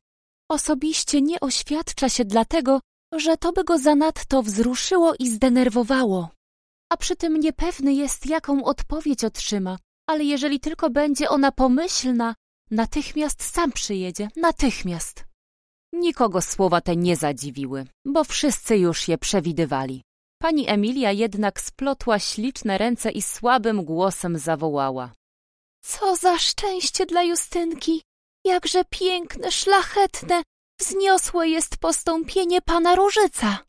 Osobiście nie oświadcza się dlatego, że to by go zanadto wzruszyło i zdenerwowało. A przy tym niepewny jest, jaką odpowiedź otrzyma, ale jeżeli tylko będzie ona pomyślna, natychmiast sam przyjedzie, natychmiast. Nikogo słowa te nie zadziwiły, bo wszyscy już je przewidywali. Pani Emilia jednak splotła śliczne ręce i słabym głosem zawołała. Co za szczęście dla Justynki! Jakże piękne, szlachetne, wzniosłe jest postąpienie pana Różyca!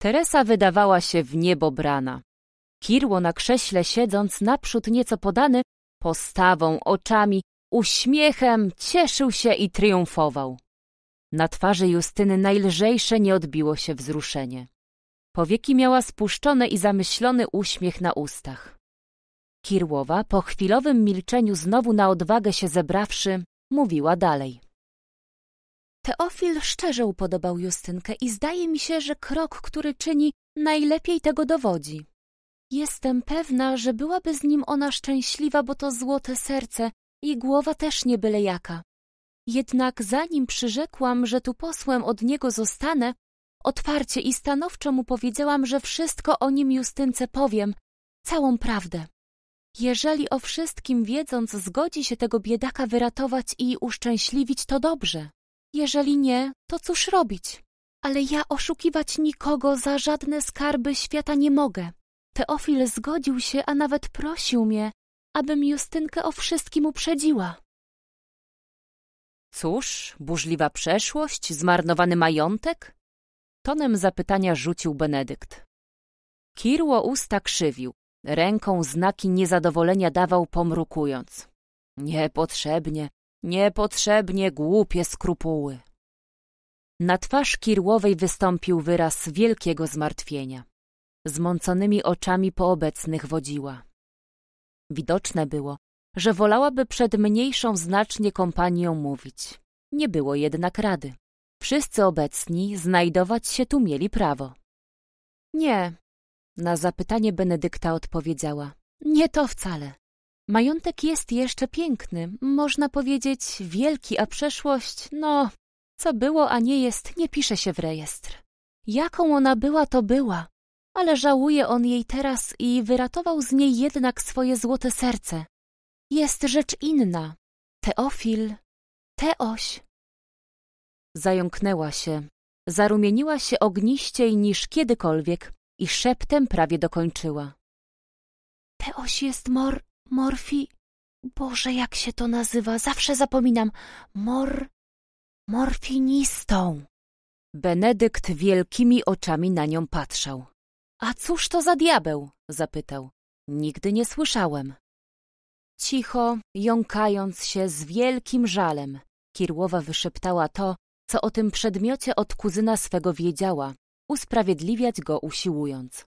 Teresa wydawała się w niebo brana. Kirło na krześle siedząc naprzód nieco podany, postawą, oczami, uśmiechem cieszył się i triumfował. Na twarzy Justyny najlżejsze nie odbiło się wzruszenie. Powieki miała spuszczone i zamyślony uśmiech na ustach. Kirłowa, po chwilowym milczeniu znowu na odwagę się zebrawszy, mówiła dalej. Teofil szczerze upodobał Justynkę i zdaje mi się, że krok, który czyni, najlepiej tego dowodzi. Jestem pewna, że byłaby z nim ona szczęśliwa, bo to złote serce i głowa też nie byle jaka. Jednak zanim przyrzekłam, że tu posłem od niego zostanę, Otwarcie i stanowczo mu powiedziałam, że wszystko o nim Justynce powiem, całą prawdę. Jeżeli o wszystkim wiedząc zgodzi się tego biedaka wyratować i uszczęśliwić, to dobrze. Jeżeli nie, to cóż robić? Ale ja oszukiwać nikogo za żadne skarby świata nie mogę. Teofil zgodził się, a nawet prosił mnie, abym Justynkę o wszystkim uprzedziła. Cóż, burzliwa przeszłość, zmarnowany majątek? Tonem zapytania rzucił Benedykt. Kirło usta krzywił, ręką znaki niezadowolenia dawał pomrukując. Niepotrzebnie, niepotrzebnie głupie skrupuły. Na twarz Kirłowej wystąpił wyraz wielkiego zmartwienia. Zmąconymi oczami po obecnych wodziła. Widoczne było, że wolałaby przed mniejszą znacznie kompanią mówić. Nie było jednak rady. Wszyscy obecni znajdować się tu mieli prawo. Nie, na zapytanie Benedykta odpowiedziała. Nie to wcale. Majątek jest jeszcze piękny, można powiedzieć wielki, a przeszłość, no, co było, a nie jest, nie pisze się w rejestr. Jaką ona była, to była, ale żałuje on jej teraz i wyratował z niej jednak swoje złote serce. Jest rzecz inna. Teofil, Teoś, Zająknęła się. Zarumieniła się ogniściej niż kiedykolwiek i szeptem prawie dokończyła. Teoś jest mor... morfi... Boże, jak się to nazywa, zawsze zapominam. Mor... morfinistą. Benedykt wielkimi oczami na nią patrzał. A cóż to za diabeł? zapytał. Nigdy nie słyszałem. Cicho, jąkając się z wielkim żalem, Kirłowa wyszeptała to, co o tym przedmiocie od kuzyna swego wiedziała, usprawiedliwiać go usiłując.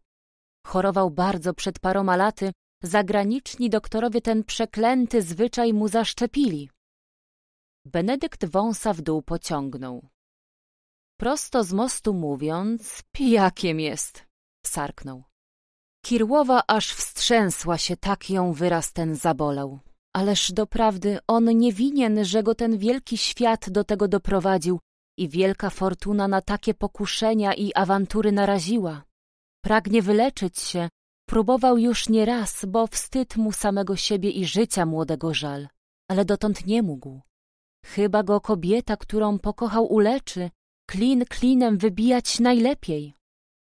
Chorował bardzo przed paroma laty, zagraniczni doktorowie ten przeklęty zwyczaj mu zaszczepili. Benedykt wąsa w dół pociągnął. Prosto z mostu mówiąc, pijakiem jest, sarknął. Kirłowa aż wstrzęsła się, tak ją wyraz ten zabolał. Ależ doprawdy on nie winien, że go ten wielki świat do tego doprowadził, i wielka fortuna na takie pokuszenia i awantury naraziła. Pragnie wyleczyć się, próbował już nie raz, bo wstyd mu samego siebie i życia młodego żal, ale dotąd nie mógł. Chyba go kobieta, którą pokochał, uleczy, klin klinem wybijać najlepiej.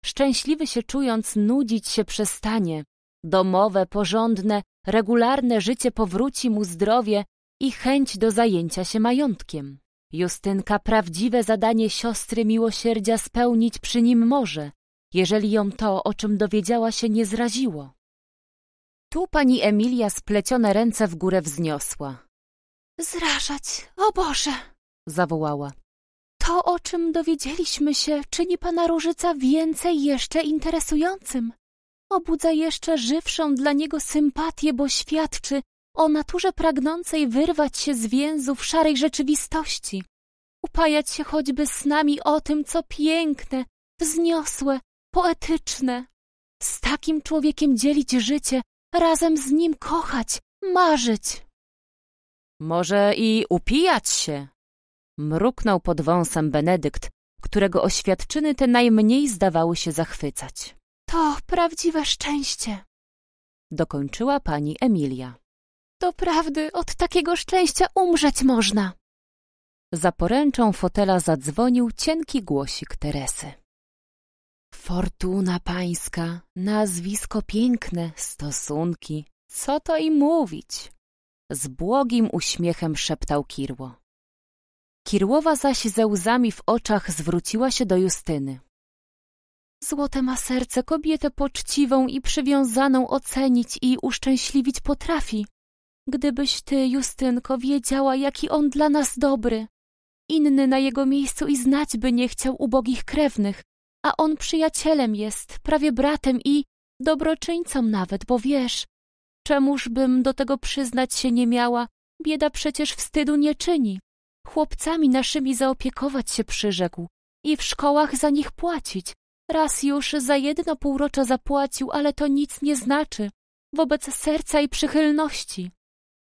Szczęśliwy się czując, nudzić się przestanie. Domowe, porządne, regularne życie powróci mu zdrowie i chęć do zajęcia się majątkiem. Justynka prawdziwe zadanie siostry miłosierdzia spełnić przy nim może, jeżeli ją to, o czym dowiedziała się, nie zraziło. Tu pani Emilia splecione ręce w górę wzniosła. Zrażać, o Boże! zawołała. To, o czym dowiedzieliśmy się, czyni pana Różyca więcej jeszcze interesującym. Obudza jeszcze żywszą dla niego sympatię, bo świadczy, o naturze pragnącej wyrwać się z więzów szarej rzeczywistości, upajać się choćby snami o tym, co piękne, wzniosłe, poetyczne. Z takim człowiekiem dzielić życie, razem z nim kochać, marzyć. Może i upijać się, mruknął pod wąsem Benedykt, którego oświadczyny te najmniej zdawały się zachwycać. To prawdziwe szczęście, dokończyła pani Emilia. Doprawdy, od takiego szczęścia umrzeć można! Za poręczą fotela zadzwonił cienki głosik Teresy. Fortuna pańska, nazwisko piękne, stosunki, co to i mówić? Z błogim uśmiechem szeptał Kirło. Kirłowa zaś ze łzami w oczach zwróciła się do Justyny. Złote ma serce kobietę poczciwą i przywiązaną ocenić i uszczęśliwić potrafi, Gdybyś ty, Justynko, wiedziała, jaki on dla nas dobry. Inny na jego miejscu i znać by nie chciał ubogich krewnych, a on przyjacielem jest, prawie bratem i dobroczyńcą nawet, bo wiesz, czemużbym do tego przyznać się nie miała, bieda przecież wstydu nie czyni. Chłopcami naszymi zaopiekować się przyrzekł i w szkołach za nich płacić. Raz już za jedno półrocza zapłacił, ale to nic nie znaczy wobec serca i przychylności.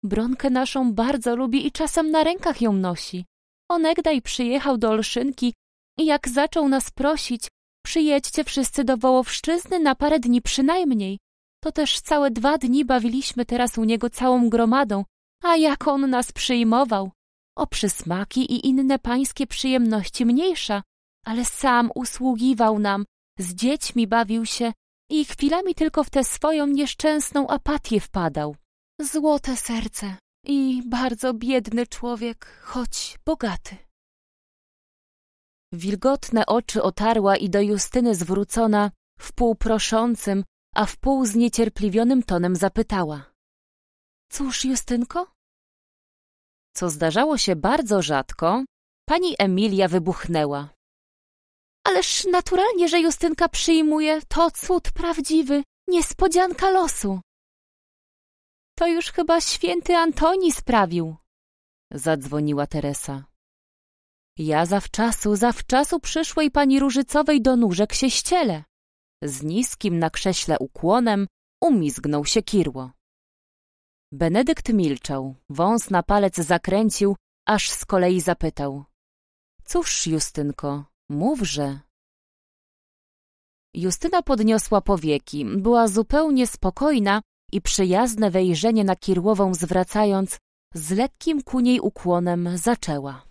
Bronkę naszą bardzo lubi i czasem na rękach ją nosi. Onegdaj przyjechał do Olszynki i jak zaczął nas prosić, przyjedźcie wszyscy do Wołowszczyzny na parę dni przynajmniej. To też całe dwa dni bawiliśmy teraz u niego całą gromadą, a jak on nas przyjmował. O przysmaki i inne pańskie przyjemności mniejsza, ale sam usługiwał nam, z dziećmi bawił się i chwilami tylko w tę swoją nieszczęsną apatię wpadał. Złote serce i bardzo biedny człowiek, choć bogaty. Wilgotne oczy otarła i do Justyny zwrócona, wpół proszącym, a wpół zniecierpliwionym tonem zapytała. Cóż, Justynko? Co zdarzało się bardzo rzadko, pani Emilia wybuchnęła. Ależ naturalnie, że Justynka przyjmuje, to cud prawdziwy, niespodzianka losu. To już chyba święty Antoni sprawił! Zadzwoniła Teresa. Ja zawczasu, zawczasu przyszłej pani Różycowej do nóżek się ściele. Z niskim na krześle ukłonem umizgnął się kirło. Benedykt milczał, wąs na palec zakręcił, aż z kolei zapytał. Cóż, Justynko, mówże. Justyna podniosła powieki, była zupełnie spokojna i przyjazne wejrzenie na Kirłową zwracając, z lekkim ku niej ukłonem zaczęła.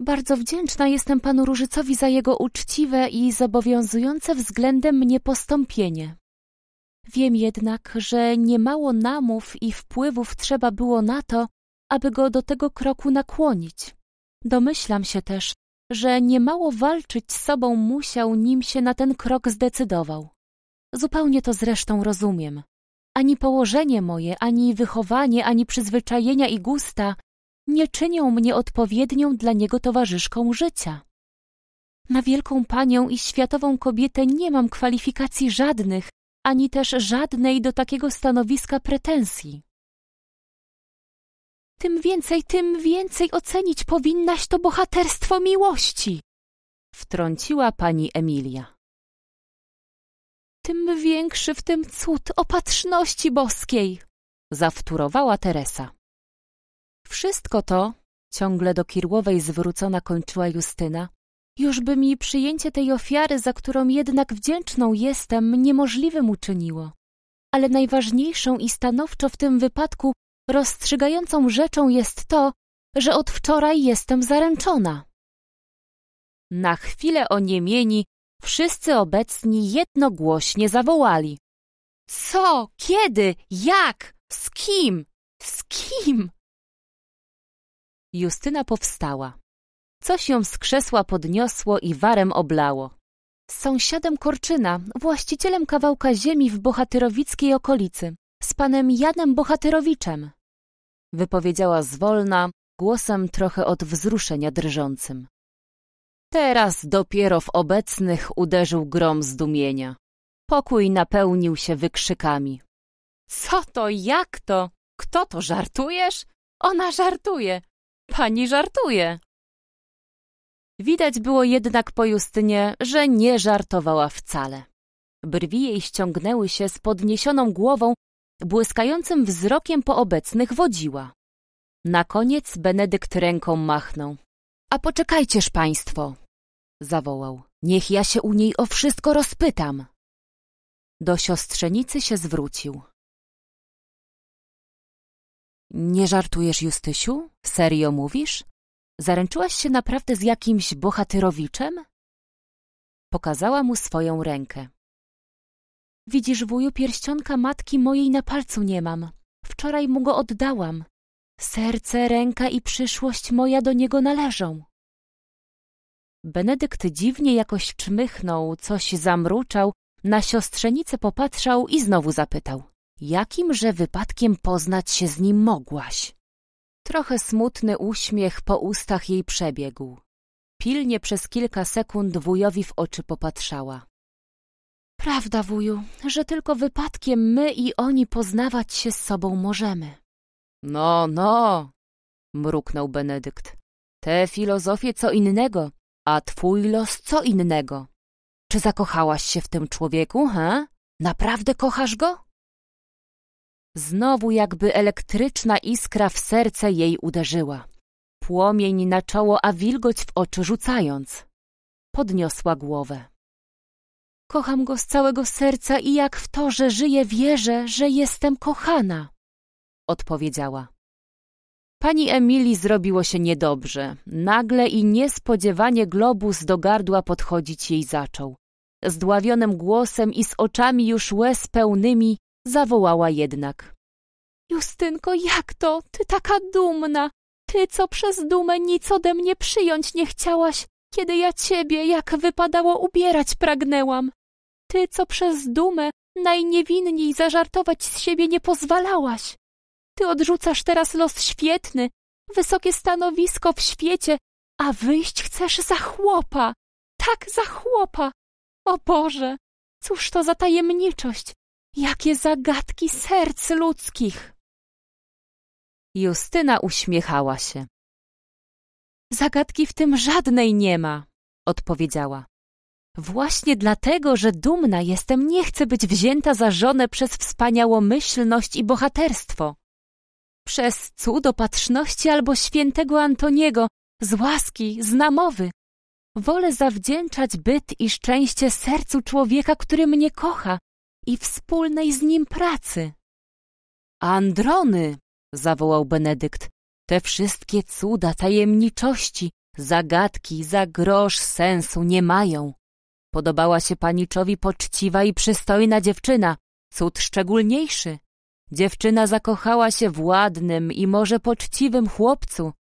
Bardzo wdzięczna jestem panu Różycowi za jego uczciwe i zobowiązujące względem mnie postąpienie. Wiem jednak, że niemało namów i wpływów trzeba było na to, aby go do tego kroku nakłonić. Domyślam się też, że niemało walczyć z sobą musiał, nim się na ten krok zdecydował. Zupełnie to zresztą rozumiem. Ani położenie moje, ani wychowanie, ani przyzwyczajenia i gusta nie czynią mnie odpowiednią dla niego towarzyszką życia. Na wielką panią i światową kobietę nie mam kwalifikacji żadnych, ani też żadnej do takiego stanowiska pretensji. Tym więcej, tym więcej ocenić powinnaś to bohaterstwo miłości, wtrąciła pani Emilia tym większy w tym cud opatrzności boskiej, zawtórowała Teresa. Wszystko to, ciągle do Kirłowej zwrócona kończyła Justyna, Jużby mi przyjęcie tej ofiary, za którą jednak wdzięczną jestem, niemożliwym uczyniło. Ale najważniejszą i stanowczo w tym wypadku rozstrzygającą rzeczą jest to, że od wczoraj jestem zaręczona. Na chwilę oniemieni Wszyscy obecni jednogłośnie zawołali. Co? Kiedy? Jak? Z kim? Z kim? Justyna powstała. Coś ją z krzesła podniosło i warem oblało. Z sąsiadem Korczyna, właścicielem kawałka ziemi w bohatyrowickiej okolicy, z panem Janem Bohatyrowiczem. Wypowiedziała zwolna, głosem trochę od wzruszenia drżącym. Teraz dopiero w obecnych uderzył grom zdumienia. Pokój napełnił się wykrzykami. Co to, jak to? Kto to, żartujesz? Ona żartuje! Pani żartuje! Widać było jednak po Justynie, że nie żartowała wcale. Brwi jej ściągnęły się z podniesioną głową, błyskającym wzrokiem po obecnych wodziła. Na koniec Benedykt ręką machnął. A poczekajcież państwo, zawołał. Niech ja się u niej o wszystko rozpytam. Do siostrzenicy się zwrócił. Nie żartujesz, Justysiu? Serio mówisz? Zaręczyłaś się naprawdę z jakimś bohatyrowiczem? Pokazała mu swoją rękę. Widzisz, wuju, pierścionka matki mojej na palcu nie mam. Wczoraj mu go oddałam. Serce, ręka i przyszłość moja do niego należą. Benedykt dziwnie jakoś czmychnął, coś zamruczał, na siostrzenicę popatrzał i znowu zapytał. Jakimże wypadkiem poznać się z nim mogłaś? Trochę smutny uśmiech po ustach jej przebiegł. Pilnie przez kilka sekund wujowi w oczy popatrzała. Prawda, wuju, że tylko wypadkiem my i oni poznawać się z sobą możemy. No, no, mruknął Benedykt. Te filozofie co innego, a twój los co innego? Czy zakochałaś się w tym człowieku, he? Naprawdę kochasz go? Znowu jakby elektryczna iskra w serce jej uderzyła. Płomień na czoło, a wilgoć w oczy rzucając. Podniosła głowę. Kocham go z całego serca i jak w to, że żyję, wierzę, że jestem kochana. Odpowiedziała. Pani Emilii zrobiło się niedobrze. Nagle i niespodziewanie globus do gardła podchodzić jej zaczął. Zdławionym głosem i z oczami już łez pełnymi zawołała jednak. Justynko, jak to? Ty taka dumna! Ty, co przez dumę nic ode mnie przyjąć nie chciałaś, kiedy ja ciebie, jak wypadało, ubierać pragnęłam. Ty, co przez dumę najniewinniej zażartować z siebie nie pozwalałaś. Ty odrzucasz teraz los świetny, wysokie stanowisko w świecie, a wyjść chcesz za chłopa. Tak, za chłopa. O Boże, cóż to za tajemniczość, jakie zagadki serc ludzkich. Justyna uśmiechała się. Zagadki w tym żadnej nie ma, odpowiedziała. Właśnie dlatego, że dumna jestem, nie chcę być wzięta za żonę przez wspaniałomyślność i bohaterstwo. Przez cud opatrzności albo świętego Antoniego, z łaski, z namowy. Wolę zawdzięczać byt i szczęście sercu człowieka, który mnie kocha i wspólnej z nim pracy. Androny, zawołał Benedykt, te wszystkie cuda, tajemniczości, zagadki za grosz sensu nie mają. Podobała się paniczowi poczciwa i przystojna dziewczyna, cud szczególniejszy. Dziewczyna zakochała się w ładnym i może poczciwym chłopcu.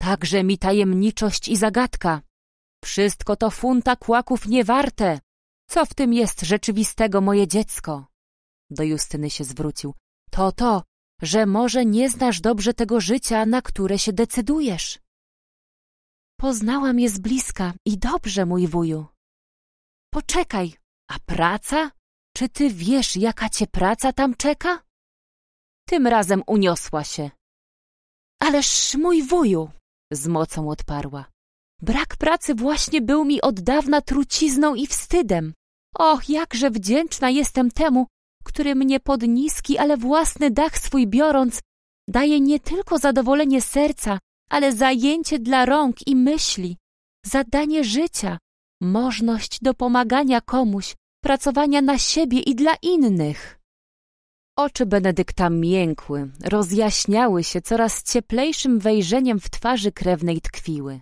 Także mi tajemniczość i zagadka. Wszystko to funta kłaków niewarte. Co w tym jest rzeczywistego moje dziecko? Do Justyny się zwrócił. To to, że może nie znasz dobrze tego życia, na które się decydujesz. Poznałam je z bliska i dobrze, mój wuju. Poczekaj, a praca? Czy ty wiesz, jaka cię praca tam czeka? Tym razem uniosła się. Ależ mój wuju, z mocą odparła. Brak pracy właśnie był mi od dawna trucizną i wstydem. Och, jakże wdzięczna jestem temu, który mnie pod niski, ale własny dach swój biorąc, daje nie tylko zadowolenie serca, ale zajęcie dla rąk i myśli, zadanie życia, możność do pomagania komuś, pracowania na siebie i dla innych. Oczy Benedykta miękły, rozjaśniały się coraz cieplejszym wejrzeniem w twarzy krewnej tkwiły.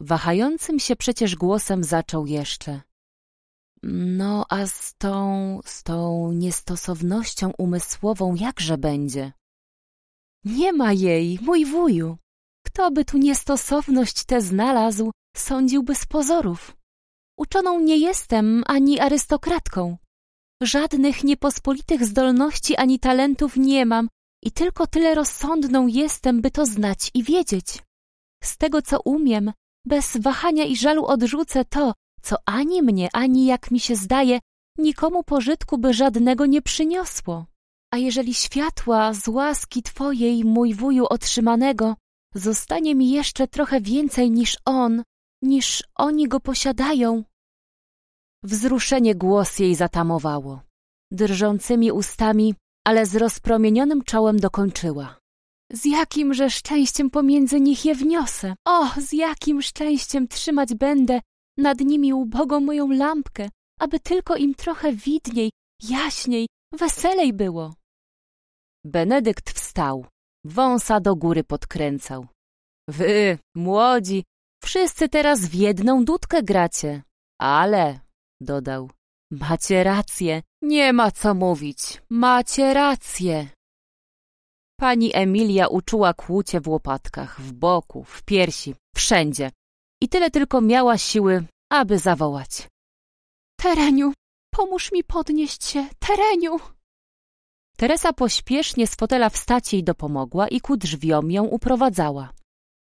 Wahającym się przecież głosem zaczął jeszcze. No a z tą, z tą niestosownością umysłową jakże będzie? Nie ma jej, mój wuju. Kto by tu niestosowność tę znalazł, sądziłby z pozorów. Uczoną nie jestem ani arystokratką. Żadnych niepospolitych zdolności ani talentów nie mam i tylko tyle rozsądną jestem, by to znać i wiedzieć. Z tego, co umiem, bez wahania i żalu odrzucę to, co ani mnie, ani jak mi się zdaje, nikomu pożytku by żadnego nie przyniosło. A jeżeli światła z łaski Twojej, mój wuju otrzymanego, zostanie mi jeszcze trochę więcej niż on, niż oni go posiadają, Wzruszenie głos jej zatamowało. Drżącymi ustami, ale z rozpromienionym czołem dokończyła. Z jakimże szczęściem pomiędzy nich je wniosę. O, z jakim szczęściem trzymać będę nad nimi ubogą moją lampkę, aby tylko im trochę widniej, jaśniej, weselej było. Benedykt wstał, wąsa do góry podkręcał. Wy, młodzi, wszyscy teraz w jedną dudkę gracie. Ale dodał. Macie rację, nie ma co mówić, macie rację. Pani Emilia uczuła kłucie w łopatkach, w boku, w piersi, wszędzie. I tyle tylko miała siły, aby zawołać. Tereniu, pomóż mi podnieść się, Tereniu! Teresa pośpiesznie z fotela wstać jej dopomogła i ku drzwiom ją uprowadzała.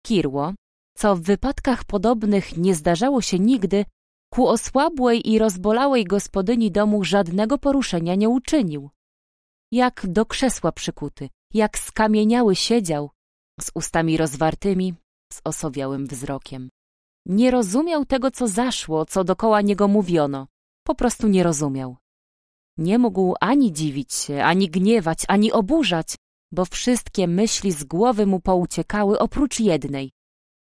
Kirło, co w wypadkach podobnych nie zdarzało się nigdy, ku osłabłej i rozbolałej gospodyni domu żadnego poruszenia nie uczynił. Jak do krzesła przykuty, jak skamieniały siedział, z ustami rozwartymi, z osowiałym wzrokiem. Nie rozumiał tego, co zaszło, co dokoła niego mówiono. Po prostu nie rozumiał. Nie mógł ani dziwić się, ani gniewać, ani oburzać, bo wszystkie myśli z głowy mu pouciekały oprócz jednej,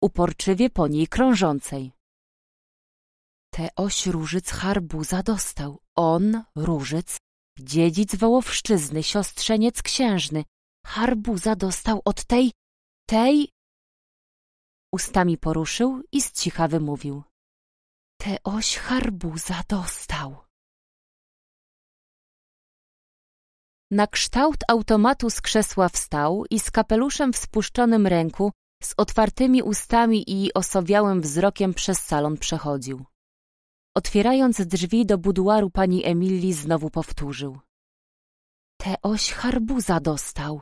uporczywie po niej krążącej. Teoś różyc harbuza dostał. On, różyc, dziedzic Wołowszczyzny, siostrzeniec księżny, harbuza dostał od tej, tej... Ustami poruszył i z cicha wymówił. Teoś harbuza dostał. Na kształt automatu z krzesła wstał i z kapeluszem w spuszczonym ręku, z otwartymi ustami i osowiałym wzrokiem przez salon przechodził. Otwierając drzwi do buduaru pani Emilii znowu powtórzył. oś harbuza dostał.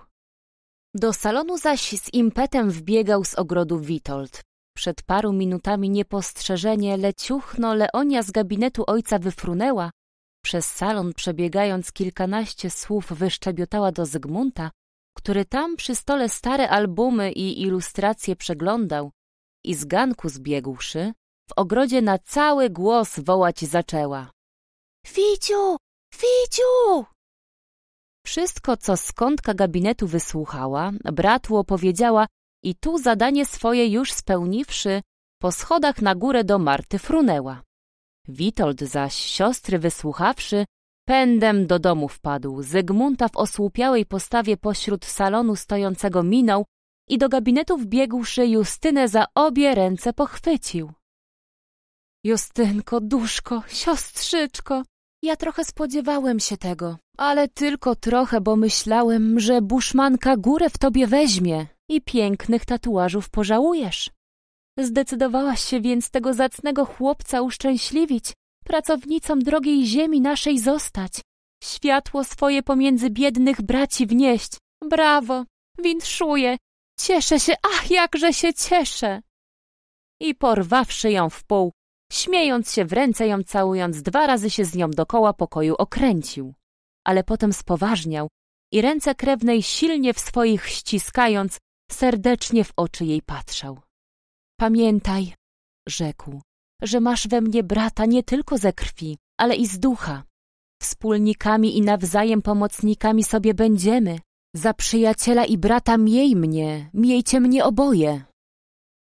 Do salonu zaś z impetem wbiegał z ogrodu Witold. Przed paru minutami niepostrzeżenie leciuchno Leonia z gabinetu ojca wyfrunęła. Przez salon przebiegając kilkanaście słów wyszczebiotała do Zygmunta, który tam przy stole stare albumy i ilustracje przeglądał i z ganku zbiegłszy, w ogrodzie na cały głos wołać zaczęła. Ficiu! Ficiu! Wszystko, co skądka gabinetu wysłuchała, bratu opowiedziała i tu zadanie swoje już spełniwszy, po schodach na górę do Marty frunęła. Witold zaś, siostry wysłuchawszy, pędem do domu wpadł. Zygmunta w osłupiałej postawie pośród salonu stojącego minął i do gabinetu wbiegłszy Justynę za obie ręce pochwycił. Justynko, duszko, siostrzyczko, ja trochę spodziewałem się tego, ale tylko trochę, bo myślałem, że buszmanka górę w tobie weźmie i pięknych tatuażów pożałujesz. Zdecydowałaś się więc tego zacnego chłopca uszczęśliwić, pracownicą drogiej ziemi naszej zostać, światło swoje pomiędzy biednych braci wnieść. Brawo, winszuję, cieszę się, ach, jakże się cieszę! I porwawszy ją w pół, Śmiejąc się w ręce ją całując, dwa razy się z nią dokoła pokoju okręcił. Ale potem spoważniał i ręce krewnej silnie w swoich ściskając, serdecznie w oczy jej patrzał. Pamiętaj, rzekł, że masz we mnie brata nie tylko ze krwi, ale i z ducha. Wspólnikami i nawzajem pomocnikami sobie będziemy. Za przyjaciela i brata miej mnie, miejcie mnie oboje.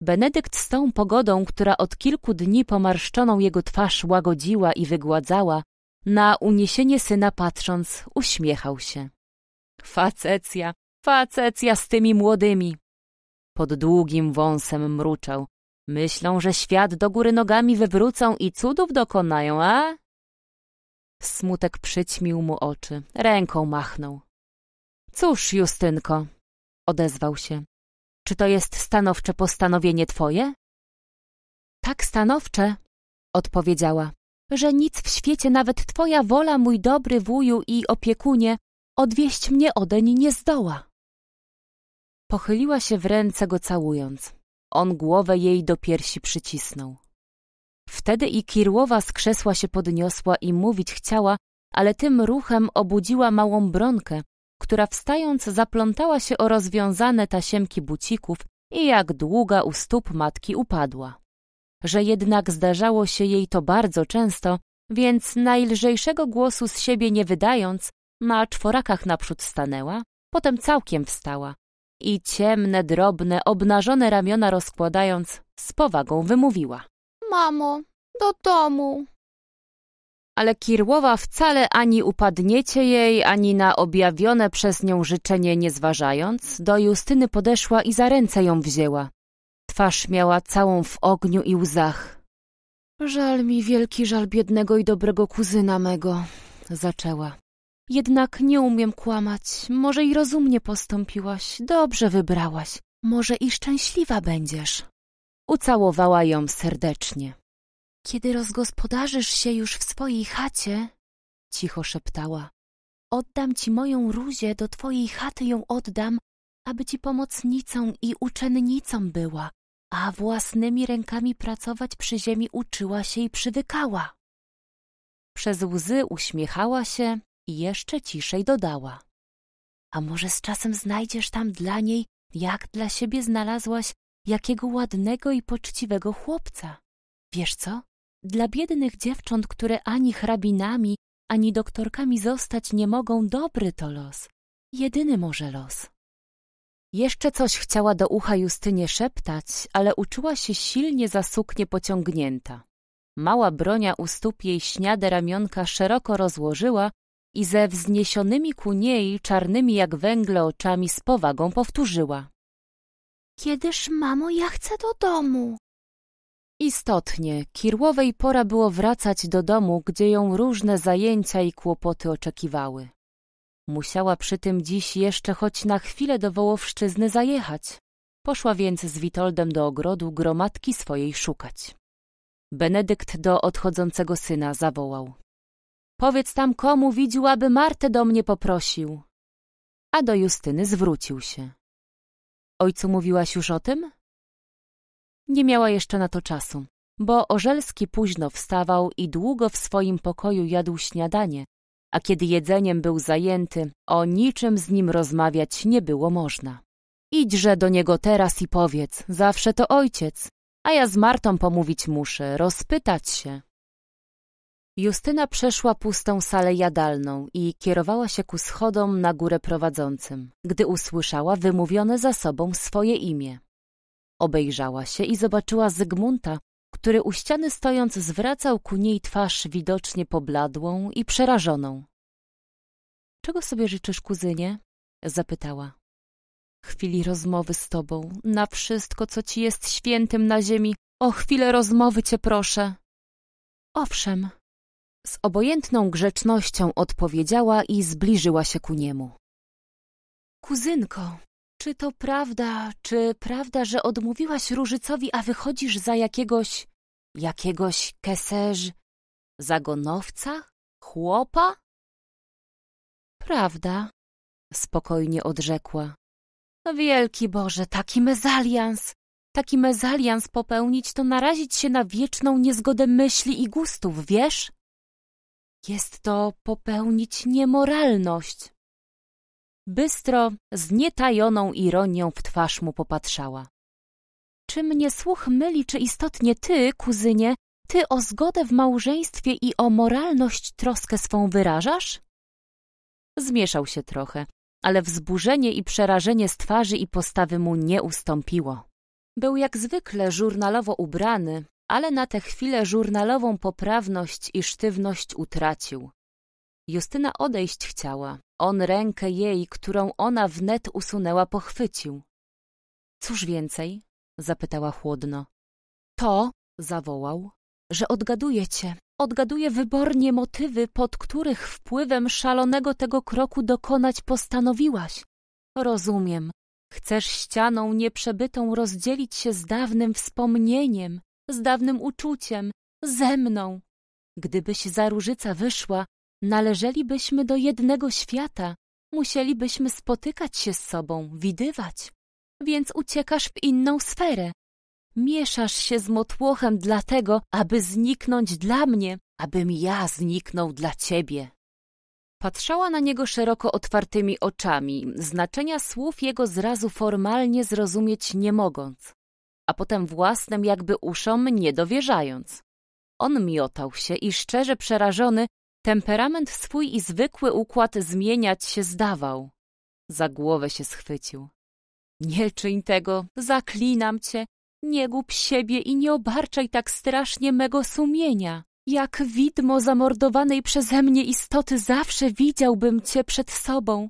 Benedykt z tą pogodą, która od kilku dni pomarszczoną jego twarz łagodziła i wygładzała, na uniesienie syna patrząc, uśmiechał się. Facecja, facecja z tymi młodymi! Pod długim wąsem mruczał. Myślą, że świat do góry nogami wywrócą i cudów dokonają, a? Smutek przyćmił mu oczy, ręką machnął. Cóż, Justynko, odezwał się. Czy to jest stanowcze postanowienie twoje? Tak stanowcze, odpowiedziała, że nic w świecie nawet twoja wola, mój dobry wuju i opiekunie, odwieść mnie odeń nie zdoła. Pochyliła się w ręce go całując. On głowę jej do piersi przycisnął. Wtedy i Kirłowa z krzesła się podniosła i mówić chciała, ale tym ruchem obudziła małą bronkę, która wstając zaplątała się o rozwiązane tasiemki bucików i jak długa u stóp matki upadła. Że jednak zdarzało się jej to bardzo często, więc najlżejszego głosu z siebie nie wydając, na czworakach naprzód stanęła, potem całkiem wstała i ciemne, drobne, obnażone ramiona rozkładając, z powagą wymówiła. Mamo, do domu ale Kirłowa wcale ani upadniecie jej, ani na objawione przez nią życzenie nie zważając, do Justyny podeszła i za ręce ją wzięła. Twarz miała całą w ogniu i łzach. Żal mi wielki żal biednego i dobrego kuzyna mego, zaczęła. Jednak nie umiem kłamać, może i rozumnie postąpiłaś, dobrze wybrałaś, może i szczęśliwa będziesz. Ucałowała ją serdecznie. Kiedy rozgospodarzysz się już w swojej chacie, cicho szeptała, oddam ci moją ruzię, do twojej chaty ją oddam, aby ci pomocnicą i uczennicą była, a własnymi rękami pracować przy ziemi uczyła się i przywykała. Przez łzy uśmiechała się i jeszcze ciszej dodała. A może z czasem znajdziesz tam dla niej, jak dla siebie znalazłaś, jakiego ładnego i poczciwego chłopca. Wiesz co? Dla biednych dziewcząt, które ani hrabinami, ani doktorkami zostać nie mogą, dobry to los. Jedyny może los. Jeszcze coś chciała do ucha Justynie szeptać, ale uczuła się silnie za suknię pociągnięta. Mała bronia u stóp jej śniade ramionka szeroko rozłożyła i ze wzniesionymi ku niej, czarnymi jak węgle oczami z powagą powtórzyła. Kiedyż, mamo, ja chcę do domu. Istotnie, Kirłowej pora było wracać do domu, gdzie ją różne zajęcia i kłopoty oczekiwały. Musiała przy tym dziś jeszcze choć na chwilę do Wołowszczyzny zajechać. Poszła więc z Witoldem do ogrodu gromadki swojej szukać. Benedykt do odchodzącego syna zawołał. Powiedz tam komu widził, aby Martę do mnie poprosił. A do Justyny zwrócił się. Ojcu mówiłaś już o tym? Nie miała jeszcze na to czasu, bo Orzelski późno wstawał i długo w swoim pokoju jadł śniadanie, a kiedy jedzeniem był zajęty, o niczym z nim rozmawiać nie było można. Idźże do niego teraz i powiedz, zawsze to ojciec, a ja z Martą pomówić muszę, rozpytać się. Justyna przeszła pustą salę jadalną i kierowała się ku schodom na górę prowadzącym, gdy usłyszała wymówione za sobą swoje imię. Obejrzała się i zobaczyła Zygmunta, który u ściany stojąc zwracał ku niej twarz widocznie pobladłą i przerażoną. Czego sobie życzysz, kuzynie? zapytała. Chwili rozmowy z tobą, na wszystko, co ci jest świętym na ziemi. O chwilę rozmowy cię proszę. Owszem. Z obojętną grzecznością odpowiedziała i zbliżyła się ku niemu. Kuzynko, czy to prawda, czy prawda, że odmówiłaś Różycowi, a wychodzisz za jakiegoś... jakiegoś keserz... zagonowca? Chłopa? Prawda, spokojnie odrzekła. Wielki Boże, taki mezalians! Taki mezalians popełnić to narazić się na wieczną niezgodę myśli i gustów, wiesz? Jest to popełnić niemoralność. Bystro, z nietajoną ironią w twarz mu popatrzała. Czy mnie słuch myli, czy istotnie ty, kuzynie, ty o zgodę w małżeństwie i o moralność troskę swą wyrażasz? Zmieszał się trochę, ale wzburzenie i przerażenie z twarzy i postawy mu nie ustąpiło. Był jak zwykle żurnalowo ubrany, ale na tę chwilę żurnalową poprawność i sztywność utracił. Justyna odejść chciała. On rękę jej, którą ona wnet usunęła, pochwycił. Cóż więcej? zapytała chłodno. To, zawołał, że odgaduje cię. Odgaduje wybornie motywy, pod których wpływem szalonego tego kroku dokonać postanowiłaś. Rozumiem. Chcesz ścianą nieprzebytą rozdzielić się z dawnym wspomnieniem, z dawnym uczuciem, ze mną. Gdybyś za różyca wyszła, Należelibyśmy do jednego świata, musielibyśmy spotykać się z sobą, widywać. Więc uciekasz w inną sferę. Mieszasz się z motłochem dlatego, aby zniknąć dla mnie, abym ja zniknął dla ciebie. Patrzała na niego szeroko otwartymi oczami, znaczenia słów jego zrazu formalnie zrozumieć nie mogąc, a potem własnym jakby uszom nie dowierzając. On miotał się i szczerze przerażony Temperament swój i zwykły układ zmieniać się zdawał. Za głowę się schwycił. Nie czyń tego, zaklinam cię. Nie gub siebie i nie obarczaj tak strasznie mego sumienia. Jak widmo zamordowanej przeze mnie istoty zawsze widziałbym cię przed sobą.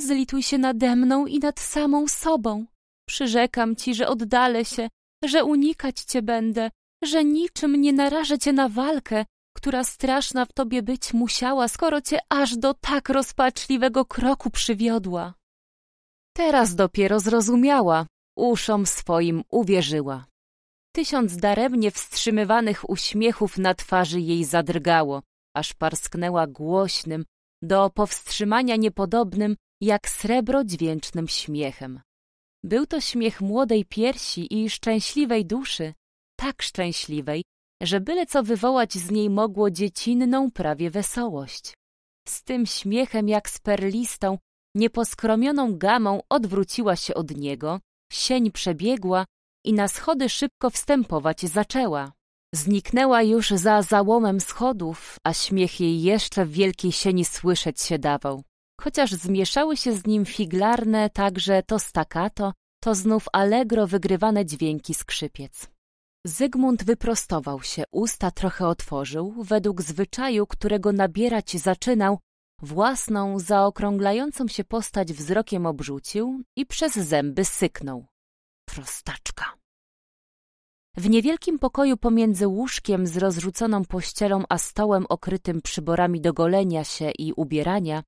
Zlituj się nade mną i nad samą sobą. Przyrzekam ci, że oddalę się, że unikać cię będę, że niczym nie narażę cię na walkę, która straszna w tobie być musiała, skoro cię aż do tak rozpaczliwego kroku przywiodła. Teraz dopiero zrozumiała, uszom swoim uwierzyła. Tysiąc daremnie wstrzymywanych uśmiechów na twarzy jej zadrgało, aż parsknęła głośnym, do powstrzymania niepodobnym, jak srebro dźwięcznym śmiechem. Był to śmiech młodej piersi i szczęśliwej duszy, tak szczęśliwej, że byle co wywołać z niej mogło dziecinną prawie wesołość. Z tym śmiechem jak z perlistą, nieposkromioną gamą odwróciła się od niego, sień przebiegła i na schody szybko wstępować zaczęła. Zniknęła już za załomem schodów, a śmiech jej jeszcze w wielkiej sieni słyszeć się dawał. Chociaż zmieszały się z nim figlarne, także to staccato, to znów allegro wygrywane dźwięki skrzypiec. Zygmunt wyprostował się, usta trochę otworzył, według zwyczaju, którego nabierać zaczynał, własną, zaokrąglającą się postać wzrokiem obrzucił i przez zęby syknął. Prostaczka. W niewielkim pokoju pomiędzy łóżkiem z rozrzuconą pościelą a stołem okrytym przyborami do golenia się i ubierania,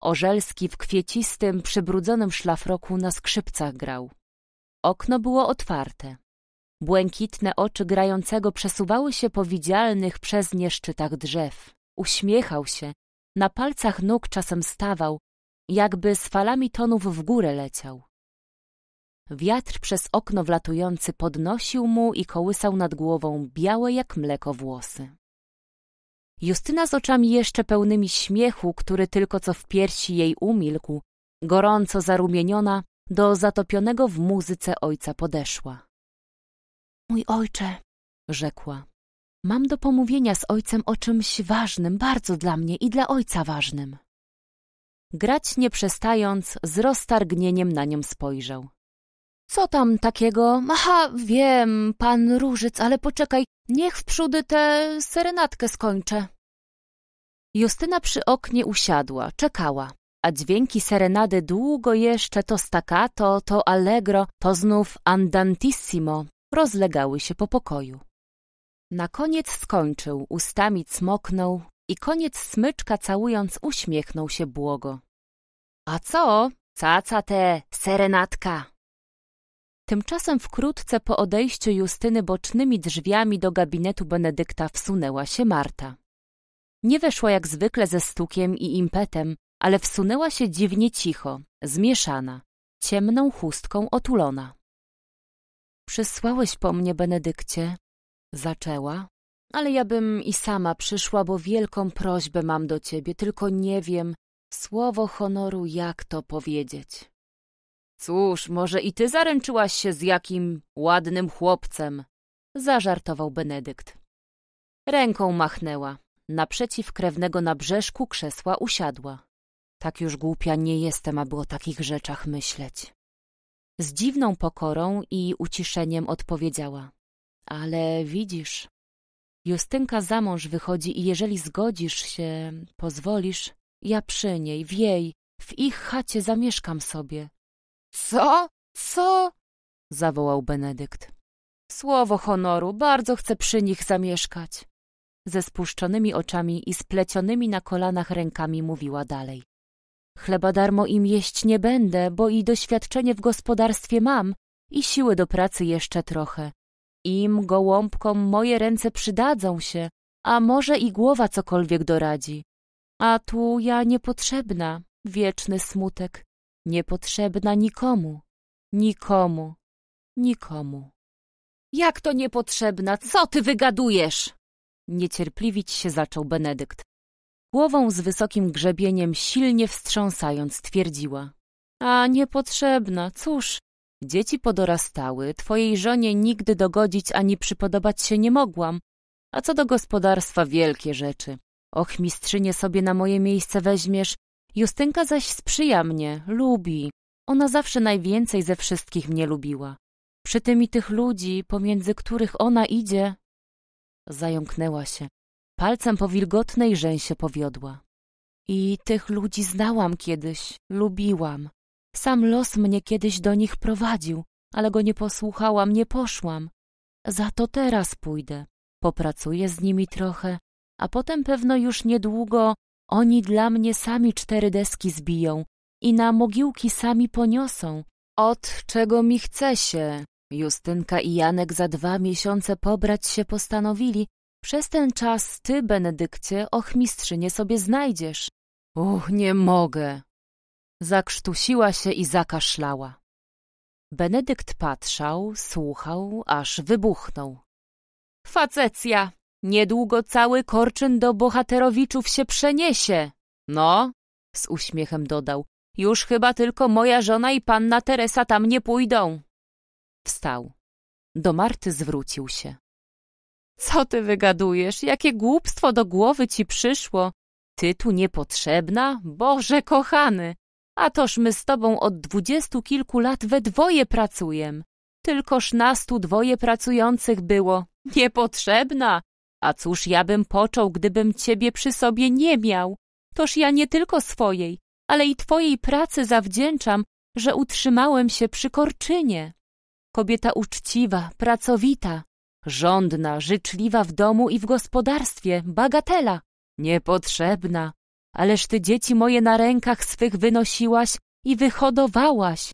Orzelski w kwiecistym, przybrudzonym szlafroku na skrzypcach grał. Okno było otwarte, Błękitne oczy grającego przesuwały się po widzialnych przez nie szczytach drzew. Uśmiechał się, na palcach nóg czasem stawał, jakby z falami tonów w górę leciał. Wiatr przez okno wlatujący podnosił mu i kołysał nad głową białe jak mleko włosy. Justyna z oczami jeszcze pełnymi śmiechu, który tylko co w piersi jej umilkł, gorąco zarumieniona, do zatopionego w muzyce ojca podeszła. Mój ojcze, rzekła, mam do pomówienia z ojcem o czymś ważnym, bardzo dla mnie i dla ojca ważnym. Grać nie przestając, z roztargnieniem na nią spojrzał. Co tam takiego? Aha, wiem, pan Różyc, ale poczekaj, niech wprzódy tę serenatkę skończę. Justyna przy oknie usiadła, czekała, a dźwięki serenady długo jeszcze to staccato, to allegro, to znów andantissimo, rozlegały się po pokoju. Na koniec skończył, ustami cmoknął i koniec smyczka całując uśmiechnął się błogo. A co? Caca te, serenatka! Tymczasem wkrótce po odejściu Justyny bocznymi drzwiami do gabinetu Benedykta wsunęła się Marta. Nie weszła jak zwykle ze stukiem i impetem, ale wsunęła się dziwnie cicho, zmieszana, ciemną chustką otulona. Przysłałeś po mnie, Benedykcie, zaczęła, ale ja bym i sama przyszła, bo wielką prośbę mam do ciebie, tylko nie wiem, słowo honoru, jak to powiedzieć. Cóż, może i ty zaręczyłaś się z jakim ładnym chłopcem, zażartował Benedykt. Ręką machnęła. Naprzeciw krewnego na brzeszku krzesła usiadła. Tak już głupia nie jestem, aby o takich rzeczach myśleć. Z dziwną pokorą i uciszeniem odpowiedziała. Ale widzisz, Justynka za mąż wychodzi i jeżeli zgodzisz się, pozwolisz, ja przy niej, w jej, w ich chacie zamieszkam sobie. Co? Co? zawołał Benedykt. Słowo honoru, bardzo chcę przy nich zamieszkać. Ze spuszczonymi oczami i splecionymi na kolanach rękami mówiła dalej. Chleba darmo im jeść nie będę, bo i doświadczenie w gospodarstwie mam i siły do pracy jeszcze trochę. Im, gołąbkom, moje ręce przydadzą się, a może i głowa cokolwiek doradzi. A tu ja niepotrzebna, wieczny smutek, niepotrzebna nikomu, nikomu, nikomu. Jak to niepotrzebna? Co ty wygadujesz? Niecierpliwić się zaczął Benedykt głową z wysokim grzebieniem silnie wstrząsając, twierdziła. A niepotrzebna, cóż, dzieci podorastały, twojej żonie nigdy dogodzić ani przypodobać się nie mogłam, a co do gospodarstwa wielkie rzeczy. Och, mistrzynie sobie na moje miejsce weźmiesz, Justynka zaś sprzyja mnie, lubi. Ona zawsze najwięcej ze wszystkich mnie lubiła. Przy tym i tych ludzi, pomiędzy których ona idzie... Zająknęła się palcem po wilgotnej rzęsie powiodła. I tych ludzi znałam kiedyś, lubiłam. Sam los mnie kiedyś do nich prowadził, ale go nie posłuchałam, nie poszłam. Za to teraz pójdę. Popracuję z nimi trochę, a potem pewno już niedługo oni dla mnie sami cztery deski zbiją i na mogiłki sami poniosą. Od czego mi chce się? Justynka i Janek za dwa miesiące pobrać się postanowili, przez ten czas ty, Benedykcie, ochmistrzynię sobie znajdziesz. Uch, nie mogę. Zakrztusiła się i zakaszlała. Benedykt patrzał, słuchał, aż wybuchnął. Facecja! Niedługo cały korczyn do bohaterowiczów się przeniesie. No, z uśmiechem dodał. Już chyba tylko moja żona i panna Teresa tam nie pójdą. Wstał. Do Marty zwrócił się. Co ty wygadujesz? Jakie głupstwo do głowy ci przyszło? Ty tu niepotrzebna? Boże kochany! A toż my z tobą od dwudziestu kilku lat we dwoje pracujem. Tylkoż nas tu dwoje pracujących było. Niepotrzebna! A cóż ja bym począł, gdybym ciebie przy sobie nie miał? Toż ja nie tylko swojej, ale i twojej pracy zawdzięczam, że utrzymałem się przy korczynie. Kobieta uczciwa, pracowita, Żądna, życzliwa w domu i w gospodarstwie, bagatela, niepotrzebna. Ależ ty dzieci moje na rękach swych wynosiłaś i wyhodowałaś.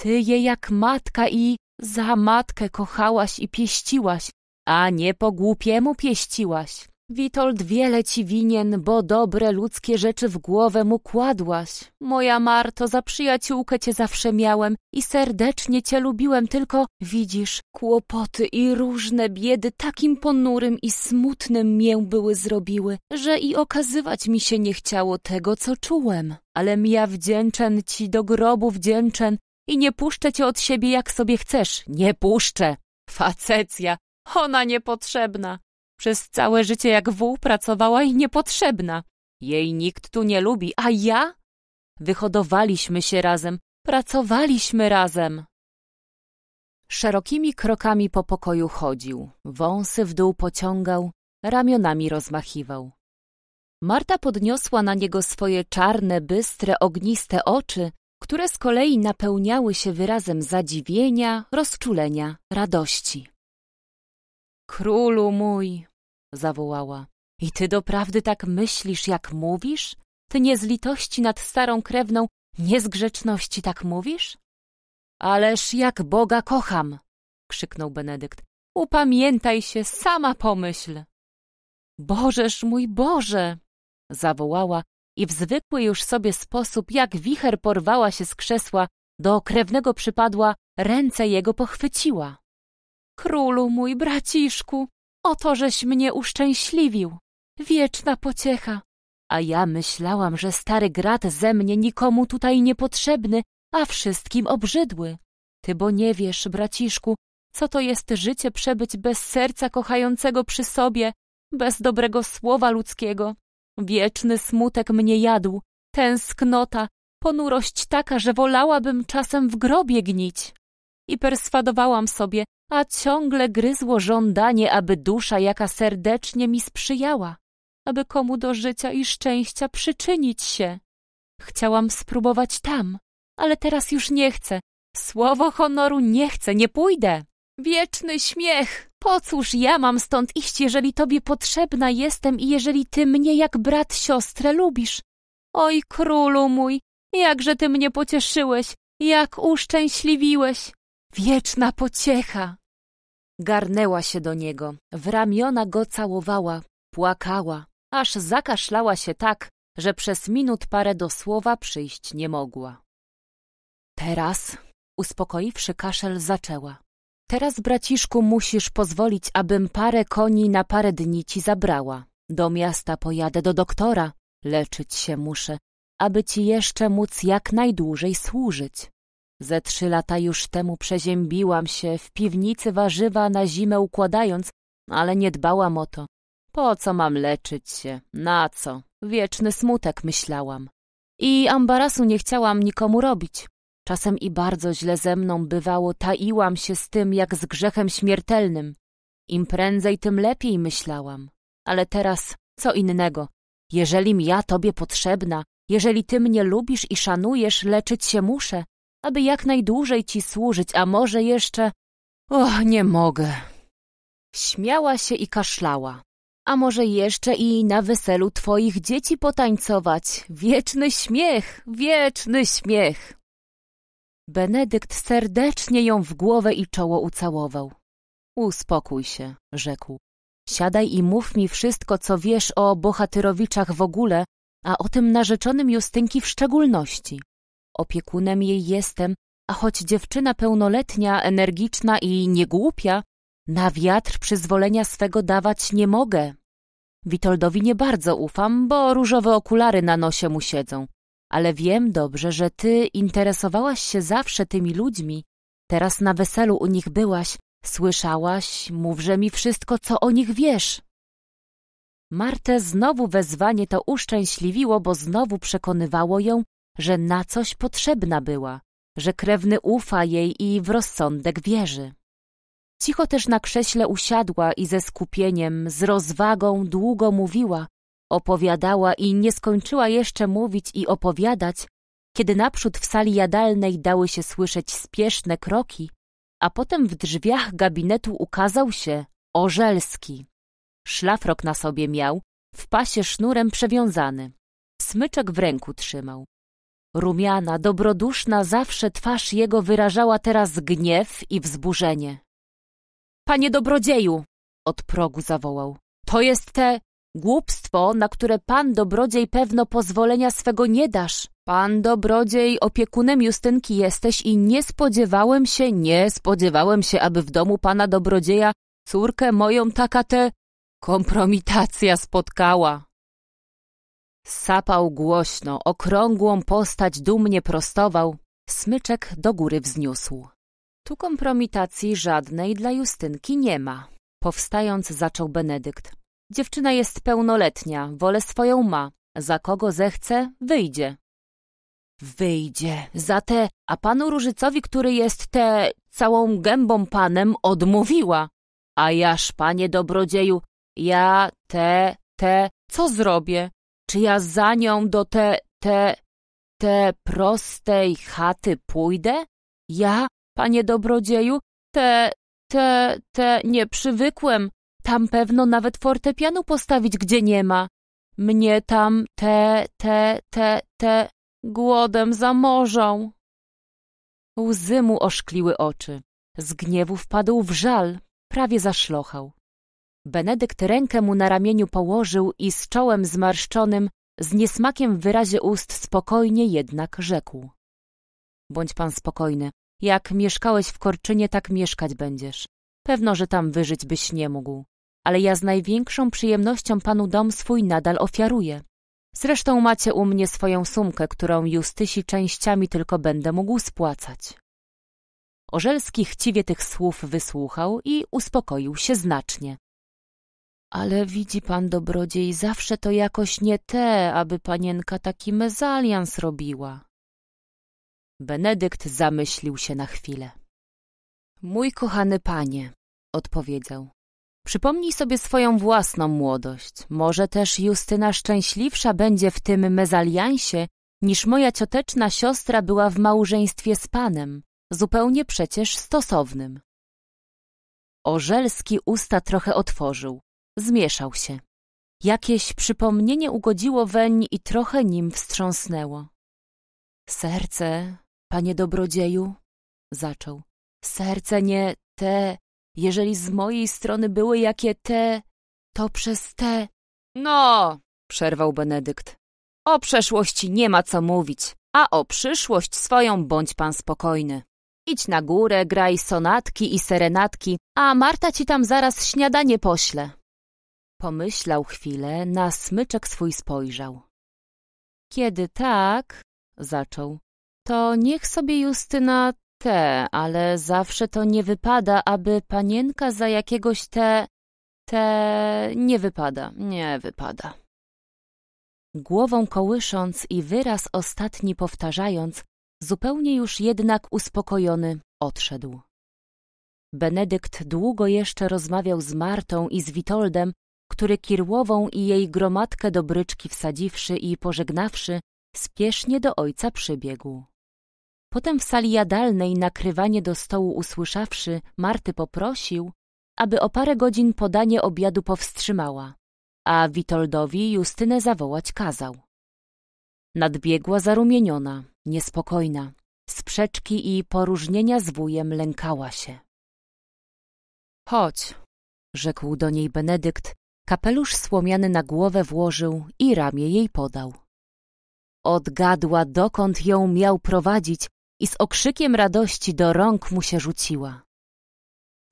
Ty je jak matka i za matkę kochałaś i pieściłaś, a nie po głupiemu pieściłaś. Witold wiele ci winien, bo dobre ludzkie rzeczy w głowę mu kładłaś. Moja Marto, za przyjaciółkę cię zawsze miałem i serdecznie cię lubiłem, tylko widzisz, kłopoty i różne biedy takim ponurym i smutnym mię były zrobiły, że i okazywać mi się nie chciało tego, co czułem. Ale ja wdzięczen ci, do grobu wdzięczen i nie puszczę cię od siebie jak sobie chcesz. Nie puszczę! Facecja! Ona niepotrzebna! Przez całe życie jak wół pracowała i niepotrzebna. Jej nikt tu nie lubi, a ja? Wyhodowaliśmy się razem, pracowaliśmy razem. Szerokimi krokami po pokoju chodził, wąsy w dół pociągał, ramionami rozmachiwał. Marta podniosła na niego swoje czarne, bystre, ogniste oczy, które z kolei napełniały się wyrazem zadziwienia, rozczulenia, radości. Królu mój, zawołała. I ty doprawdy tak myślisz, jak mówisz? Ty nie z litości nad starą krewną, nie z grzeczności tak mówisz? Ależ jak Boga kocham! krzyknął Benedykt. Upamiętaj się, sama pomyśl! Bożeż mój Boże! zawołała i w zwykły już sobie sposób, jak wicher porwała się z krzesła, do krewnego przypadła, ręce jego pochwyciła. Królu mój braciszku, Oto żeś mnie uszczęśliwił, wieczna pociecha. A ja myślałam, że stary grat ze mnie nikomu tutaj niepotrzebny, a wszystkim obrzydły. Ty bo nie wiesz, braciszku, co to jest życie przebyć bez serca kochającego przy sobie, bez dobrego słowa ludzkiego. Wieczny smutek mnie jadł, tęsknota, ponurość taka, że wolałabym czasem w grobie gnić. I perswadowałam sobie, a ciągle gryzło żądanie, aby dusza, jaka serdecznie mi sprzyjała, aby komu do życia i szczęścia przyczynić się. Chciałam spróbować tam, ale teraz już nie chcę. Słowo honoru nie chcę, nie pójdę. Wieczny śmiech! Po cóż ja mam stąd iść, jeżeli tobie potrzebna jestem i jeżeli ty mnie jak brat siostrę lubisz? Oj, królu mój, jakże ty mnie pocieszyłeś, jak uszczęśliwiłeś! Wieczna pociecha! Garnęła się do niego, w ramiona go całowała, płakała, aż zakaszlała się tak, że przez minut parę do słowa przyjść nie mogła. Teraz, uspokoiwszy kaszel, zaczęła. Teraz, braciszku, musisz pozwolić, abym parę koni na parę dni ci zabrała. Do miasta pojadę do doktora, leczyć się muszę, aby ci jeszcze móc jak najdłużej służyć. Ze trzy lata już temu przeziębiłam się, w piwnicy warzywa na zimę układając, ale nie dbałam o to. Po co mam leczyć się? Na co? Wieczny smutek myślałam. I ambarasu nie chciałam nikomu robić. Czasem i bardzo źle ze mną bywało, taiłam się z tym jak z grzechem śmiertelnym. Im prędzej, tym lepiej myślałam. Ale teraz co innego. Jeżeli ja tobie potrzebna, jeżeli ty mnie lubisz i szanujesz, leczyć się muszę, aby jak najdłużej ci służyć, a może jeszcze... O, nie mogę. Śmiała się i kaszlała. A może jeszcze i na weselu twoich dzieci potańcować. Wieczny śmiech, wieczny śmiech. Benedykt serdecznie ją w głowę i czoło ucałował. Uspokój się, rzekł. Siadaj i mów mi wszystko, co wiesz o bohaterowiczach w ogóle, a o tym narzeczonym Justynki w szczególności opiekunem jej jestem, a choć dziewczyna pełnoletnia, energiczna i niegłupia, na wiatr przyzwolenia swego dawać nie mogę. Witoldowi nie bardzo ufam, bo różowe okulary na nosie mu siedzą. Ale wiem dobrze, że ty interesowałaś się zawsze tymi ludźmi. Teraz na weselu u nich byłaś, słyszałaś, mówże mi wszystko, co o nich wiesz. Martę znowu wezwanie to uszczęśliwiło, bo znowu przekonywało ją, że na coś potrzebna była, że krewny ufa jej i w rozsądek wierzy. Cicho też na krześle usiadła i ze skupieniem, z rozwagą długo mówiła, opowiadała i nie skończyła jeszcze mówić i opowiadać, kiedy naprzód w sali jadalnej dały się słyszeć spieszne kroki, a potem w drzwiach gabinetu ukazał się Orzelski. Szlafrok na sobie miał, w pasie sznurem przewiązany. Smyczek w ręku trzymał. Rumiana, dobroduszna zawsze twarz jego wyrażała teraz gniew i wzburzenie. Panie dobrodzieju! od progu zawołał. To jest te głupstwo, na które pan dobrodziej pewno pozwolenia swego nie dasz. Pan dobrodziej, opiekunem Justynki jesteś i nie spodziewałem się, nie spodziewałem się, aby w domu pana dobrodzieja córkę moją taka te kompromitacja spotkała. Sapał głośno, okrągłą postać dumnie prostował, smyczek do góry wzniósł. Tu kompromitacji żadnej dla Justynki nie ma. Powstając zaczął Benedykt. Dziewczyna jest pełnoletnia, wolę swoją ma. Za kogo zechce, wyjdzie. Wyjdzie. Za te, a panu Różycowi, który jest te całą gębą panem, odmówiła. A jaż, panie dobrodzieju, ja te, te, co zrobię? Czy ja za nią do te, te, te prostej chaty pójdę? Ja, panie dobrodzieju, te, te, te nie przywykłem. Tam pewno nawet fortepianu postawić gdzie nie ma. Mnie tam te, te, te, te głodem zamorzą. Łzy mu oszkliły oczy. Z gniewu wpadł w żal, prawie zaszlochał. Benedykt rękę mu na ramieniu położył i z czołem zmarszczonym, z niesmakiem w wyrazie ust spokojnie jednak rzekł. Bądź pan spokojny, jak mieszkałeś w Korczynie, tak mieszkać będziesz. Pewno, że tam wyżyć byś nie mógł. Ale ja z największą przyjemnością panu dom swój nadal ofiaruję. Zresztą macie u mnie swoją sumkę, którą Justysi częściami tylko będę mógł spłacać. Orzelski chciwie tych słów wysłuchał i uspokoił się znacznie. Ale widzi pan dobrodziej, zawsze to jakoś nie te, aby panienka taki mezalians robiła. Benedykt zamyślił się na chwilę. Mój kochany panie, odpowiedział. Przypomnij sobie swoją własną młodość. Może też Justyna szczęśliwsza będzie w tym mezaliansie, niż moja cioteczna siostra była w małżeństwie z panem, zupełnie przecież stosownym. Orzelski usta trochę otworzył. Zmieszał się. Jakieś przypomnienie ugodziło weń i trochę nim wstrząsnęło. Serce, panie dobrodzieju, zaczął. Serce nie te, jeżeli z mojej strony były jakie te, to przez te. No, przerwał Benedykt. O przeszłości nie ma co mówić, a o przyszłość swoją bądź pan spokojny. Idź na górę, graj sonatki i serenatki, a Marta ci tam zaraz śniadanie pośle. Pomyślał chwilę, na smyczek swój spojrzał. Kiedy tak, zaczął, to niech sobie Justyna te, ale zawsze to nie wypada, aby panienka za jakiegoś te... te... nie wypada, nie wypada. Głową kołysząc i wyraz ostatni powtarzając, zupełnie już jednak uspokojony, odszedł. Benedykt długo jeszcze rozmawiał z Martą i z Witoldem, który Kirłową i jej gromadkę do bryczki wsadziwszy i pożegnawszy, spiesznie do ojca przybiegł. Potem w sali jadalnej nakrywanie do stołu usłyszawszy, Marty poprosił, aby o parę godzin podanie obiadu powstrzymała, a Witoldowi Justynę zawołać kazał. Nadbiegła zarumieniona, niespokojna, sprzeczki i poróżnienia z wujem lękała się. Chodź, rzekł do niej Benedykt, Kapelusz słomiany na głowę włożył i ramię jej podał. Odgadła, dokąd ją miał prowadzić i z okrzykiem radości do rąk mu się rzuciła.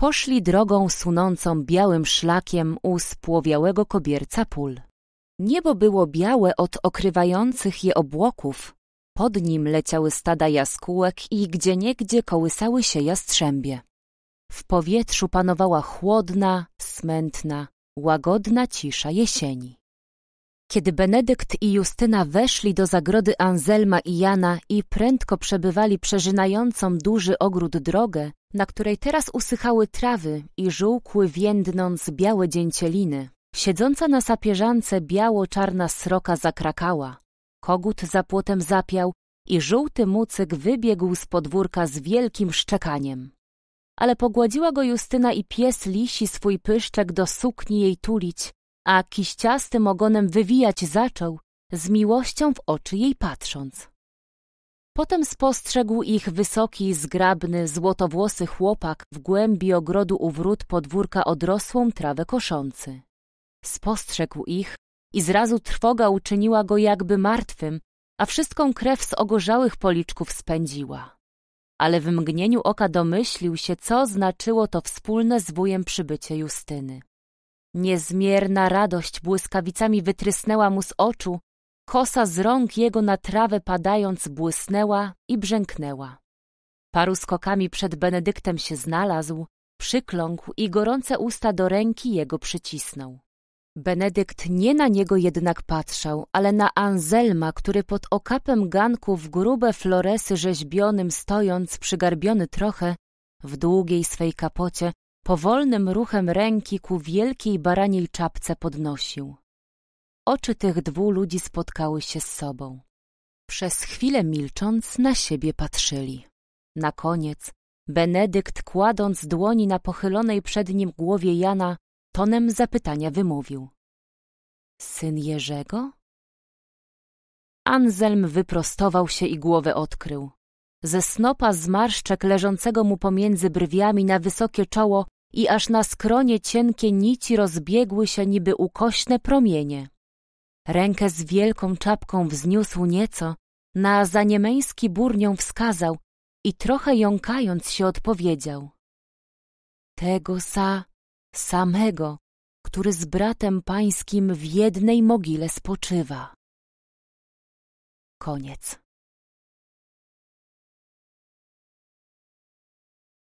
Poszli drogą sunącą białym szlakiem u spłowiałego kobierca pól. Niebo było białe od okrywających je obłoków. Pod nim leciały stada jaskółek i gdzieniegdzie kołysały się jastrzębie. W powietrzu panowała chłodna, smętna, Łagodna cisza jesieni. Kiedy Benedykt i Justyna weszli do zagrody Anzelma i Jana i prędko przebywali przeżynającą duży ogród drogę, na której teraz usychały trawy i żółkły więdnąc białe dzięcieliny, siedząca na sapieżance biało-czarna sroka zakrakała. Kogut za płotem zapiał i żółty mucyk wybiegł z podwórka z wielkim szczekaniem ale pogładziła go Justyna i pies lisi swój pyszczek do sukni jej tulić, a kiściastym ogonem wywijać zaczął, z miłością w oczy jej patrząc. Potem spostrzegł ich wysoki, zgrabny, złotowłosy chłopak w głębi ogrodu u wrót podwórka odrosłą trawę koszący. Spostrzegł ich i zrazu trwoga uczyniła go jakby martwym, a wszystką krew z ogorzałych policzków spędziła ale w mgnieniu oka domyślił się, co znaczyło to wspólne z wujem przybycie Justyny. Niezmierna radość błyskawicami wytrysnęła mu z oczu, kosa z rąk jego na trawę padając błysnęła i brzęknęła. Paru skokami przed Benedyktem się znalazł, przykląkł i gorące usta do ręki jego przycisnął. Benedykt nie na niego jednak patrzał, ale na Anselma, który pod okapem ganku w grube floresy rzeźbionym stojąc, przygarbiony trochę, w długiej swej kapocie, powolnym ruchem ręki ku wielkiej baraniej czapce podnosił. Oczy tych dwóch ludzi spotkały się z sobą. Przez chwilę milcząc na siebie patrzyli. Na koniec Benedykt, kładąc dłoni na pochylonej przed nim głowie Jana, Tonem zapytania wymówił. Syn Jerzego? Anselm wyprostował się i głowę odkrył. Ze snopa zmarszczek leżącego mu pomiędzy brwiami na wysokie czoło i aż na skronie cienkie nici rozbiegły się niby ukośne promienie. Rękę z wielką czapką wzniósł nieco, na zaniemeński burnią wskazał i trochę jąkając się odpowiedział. Tego sa samego, który z bratem pańskim w jednej mogile spoczywa. Koniec.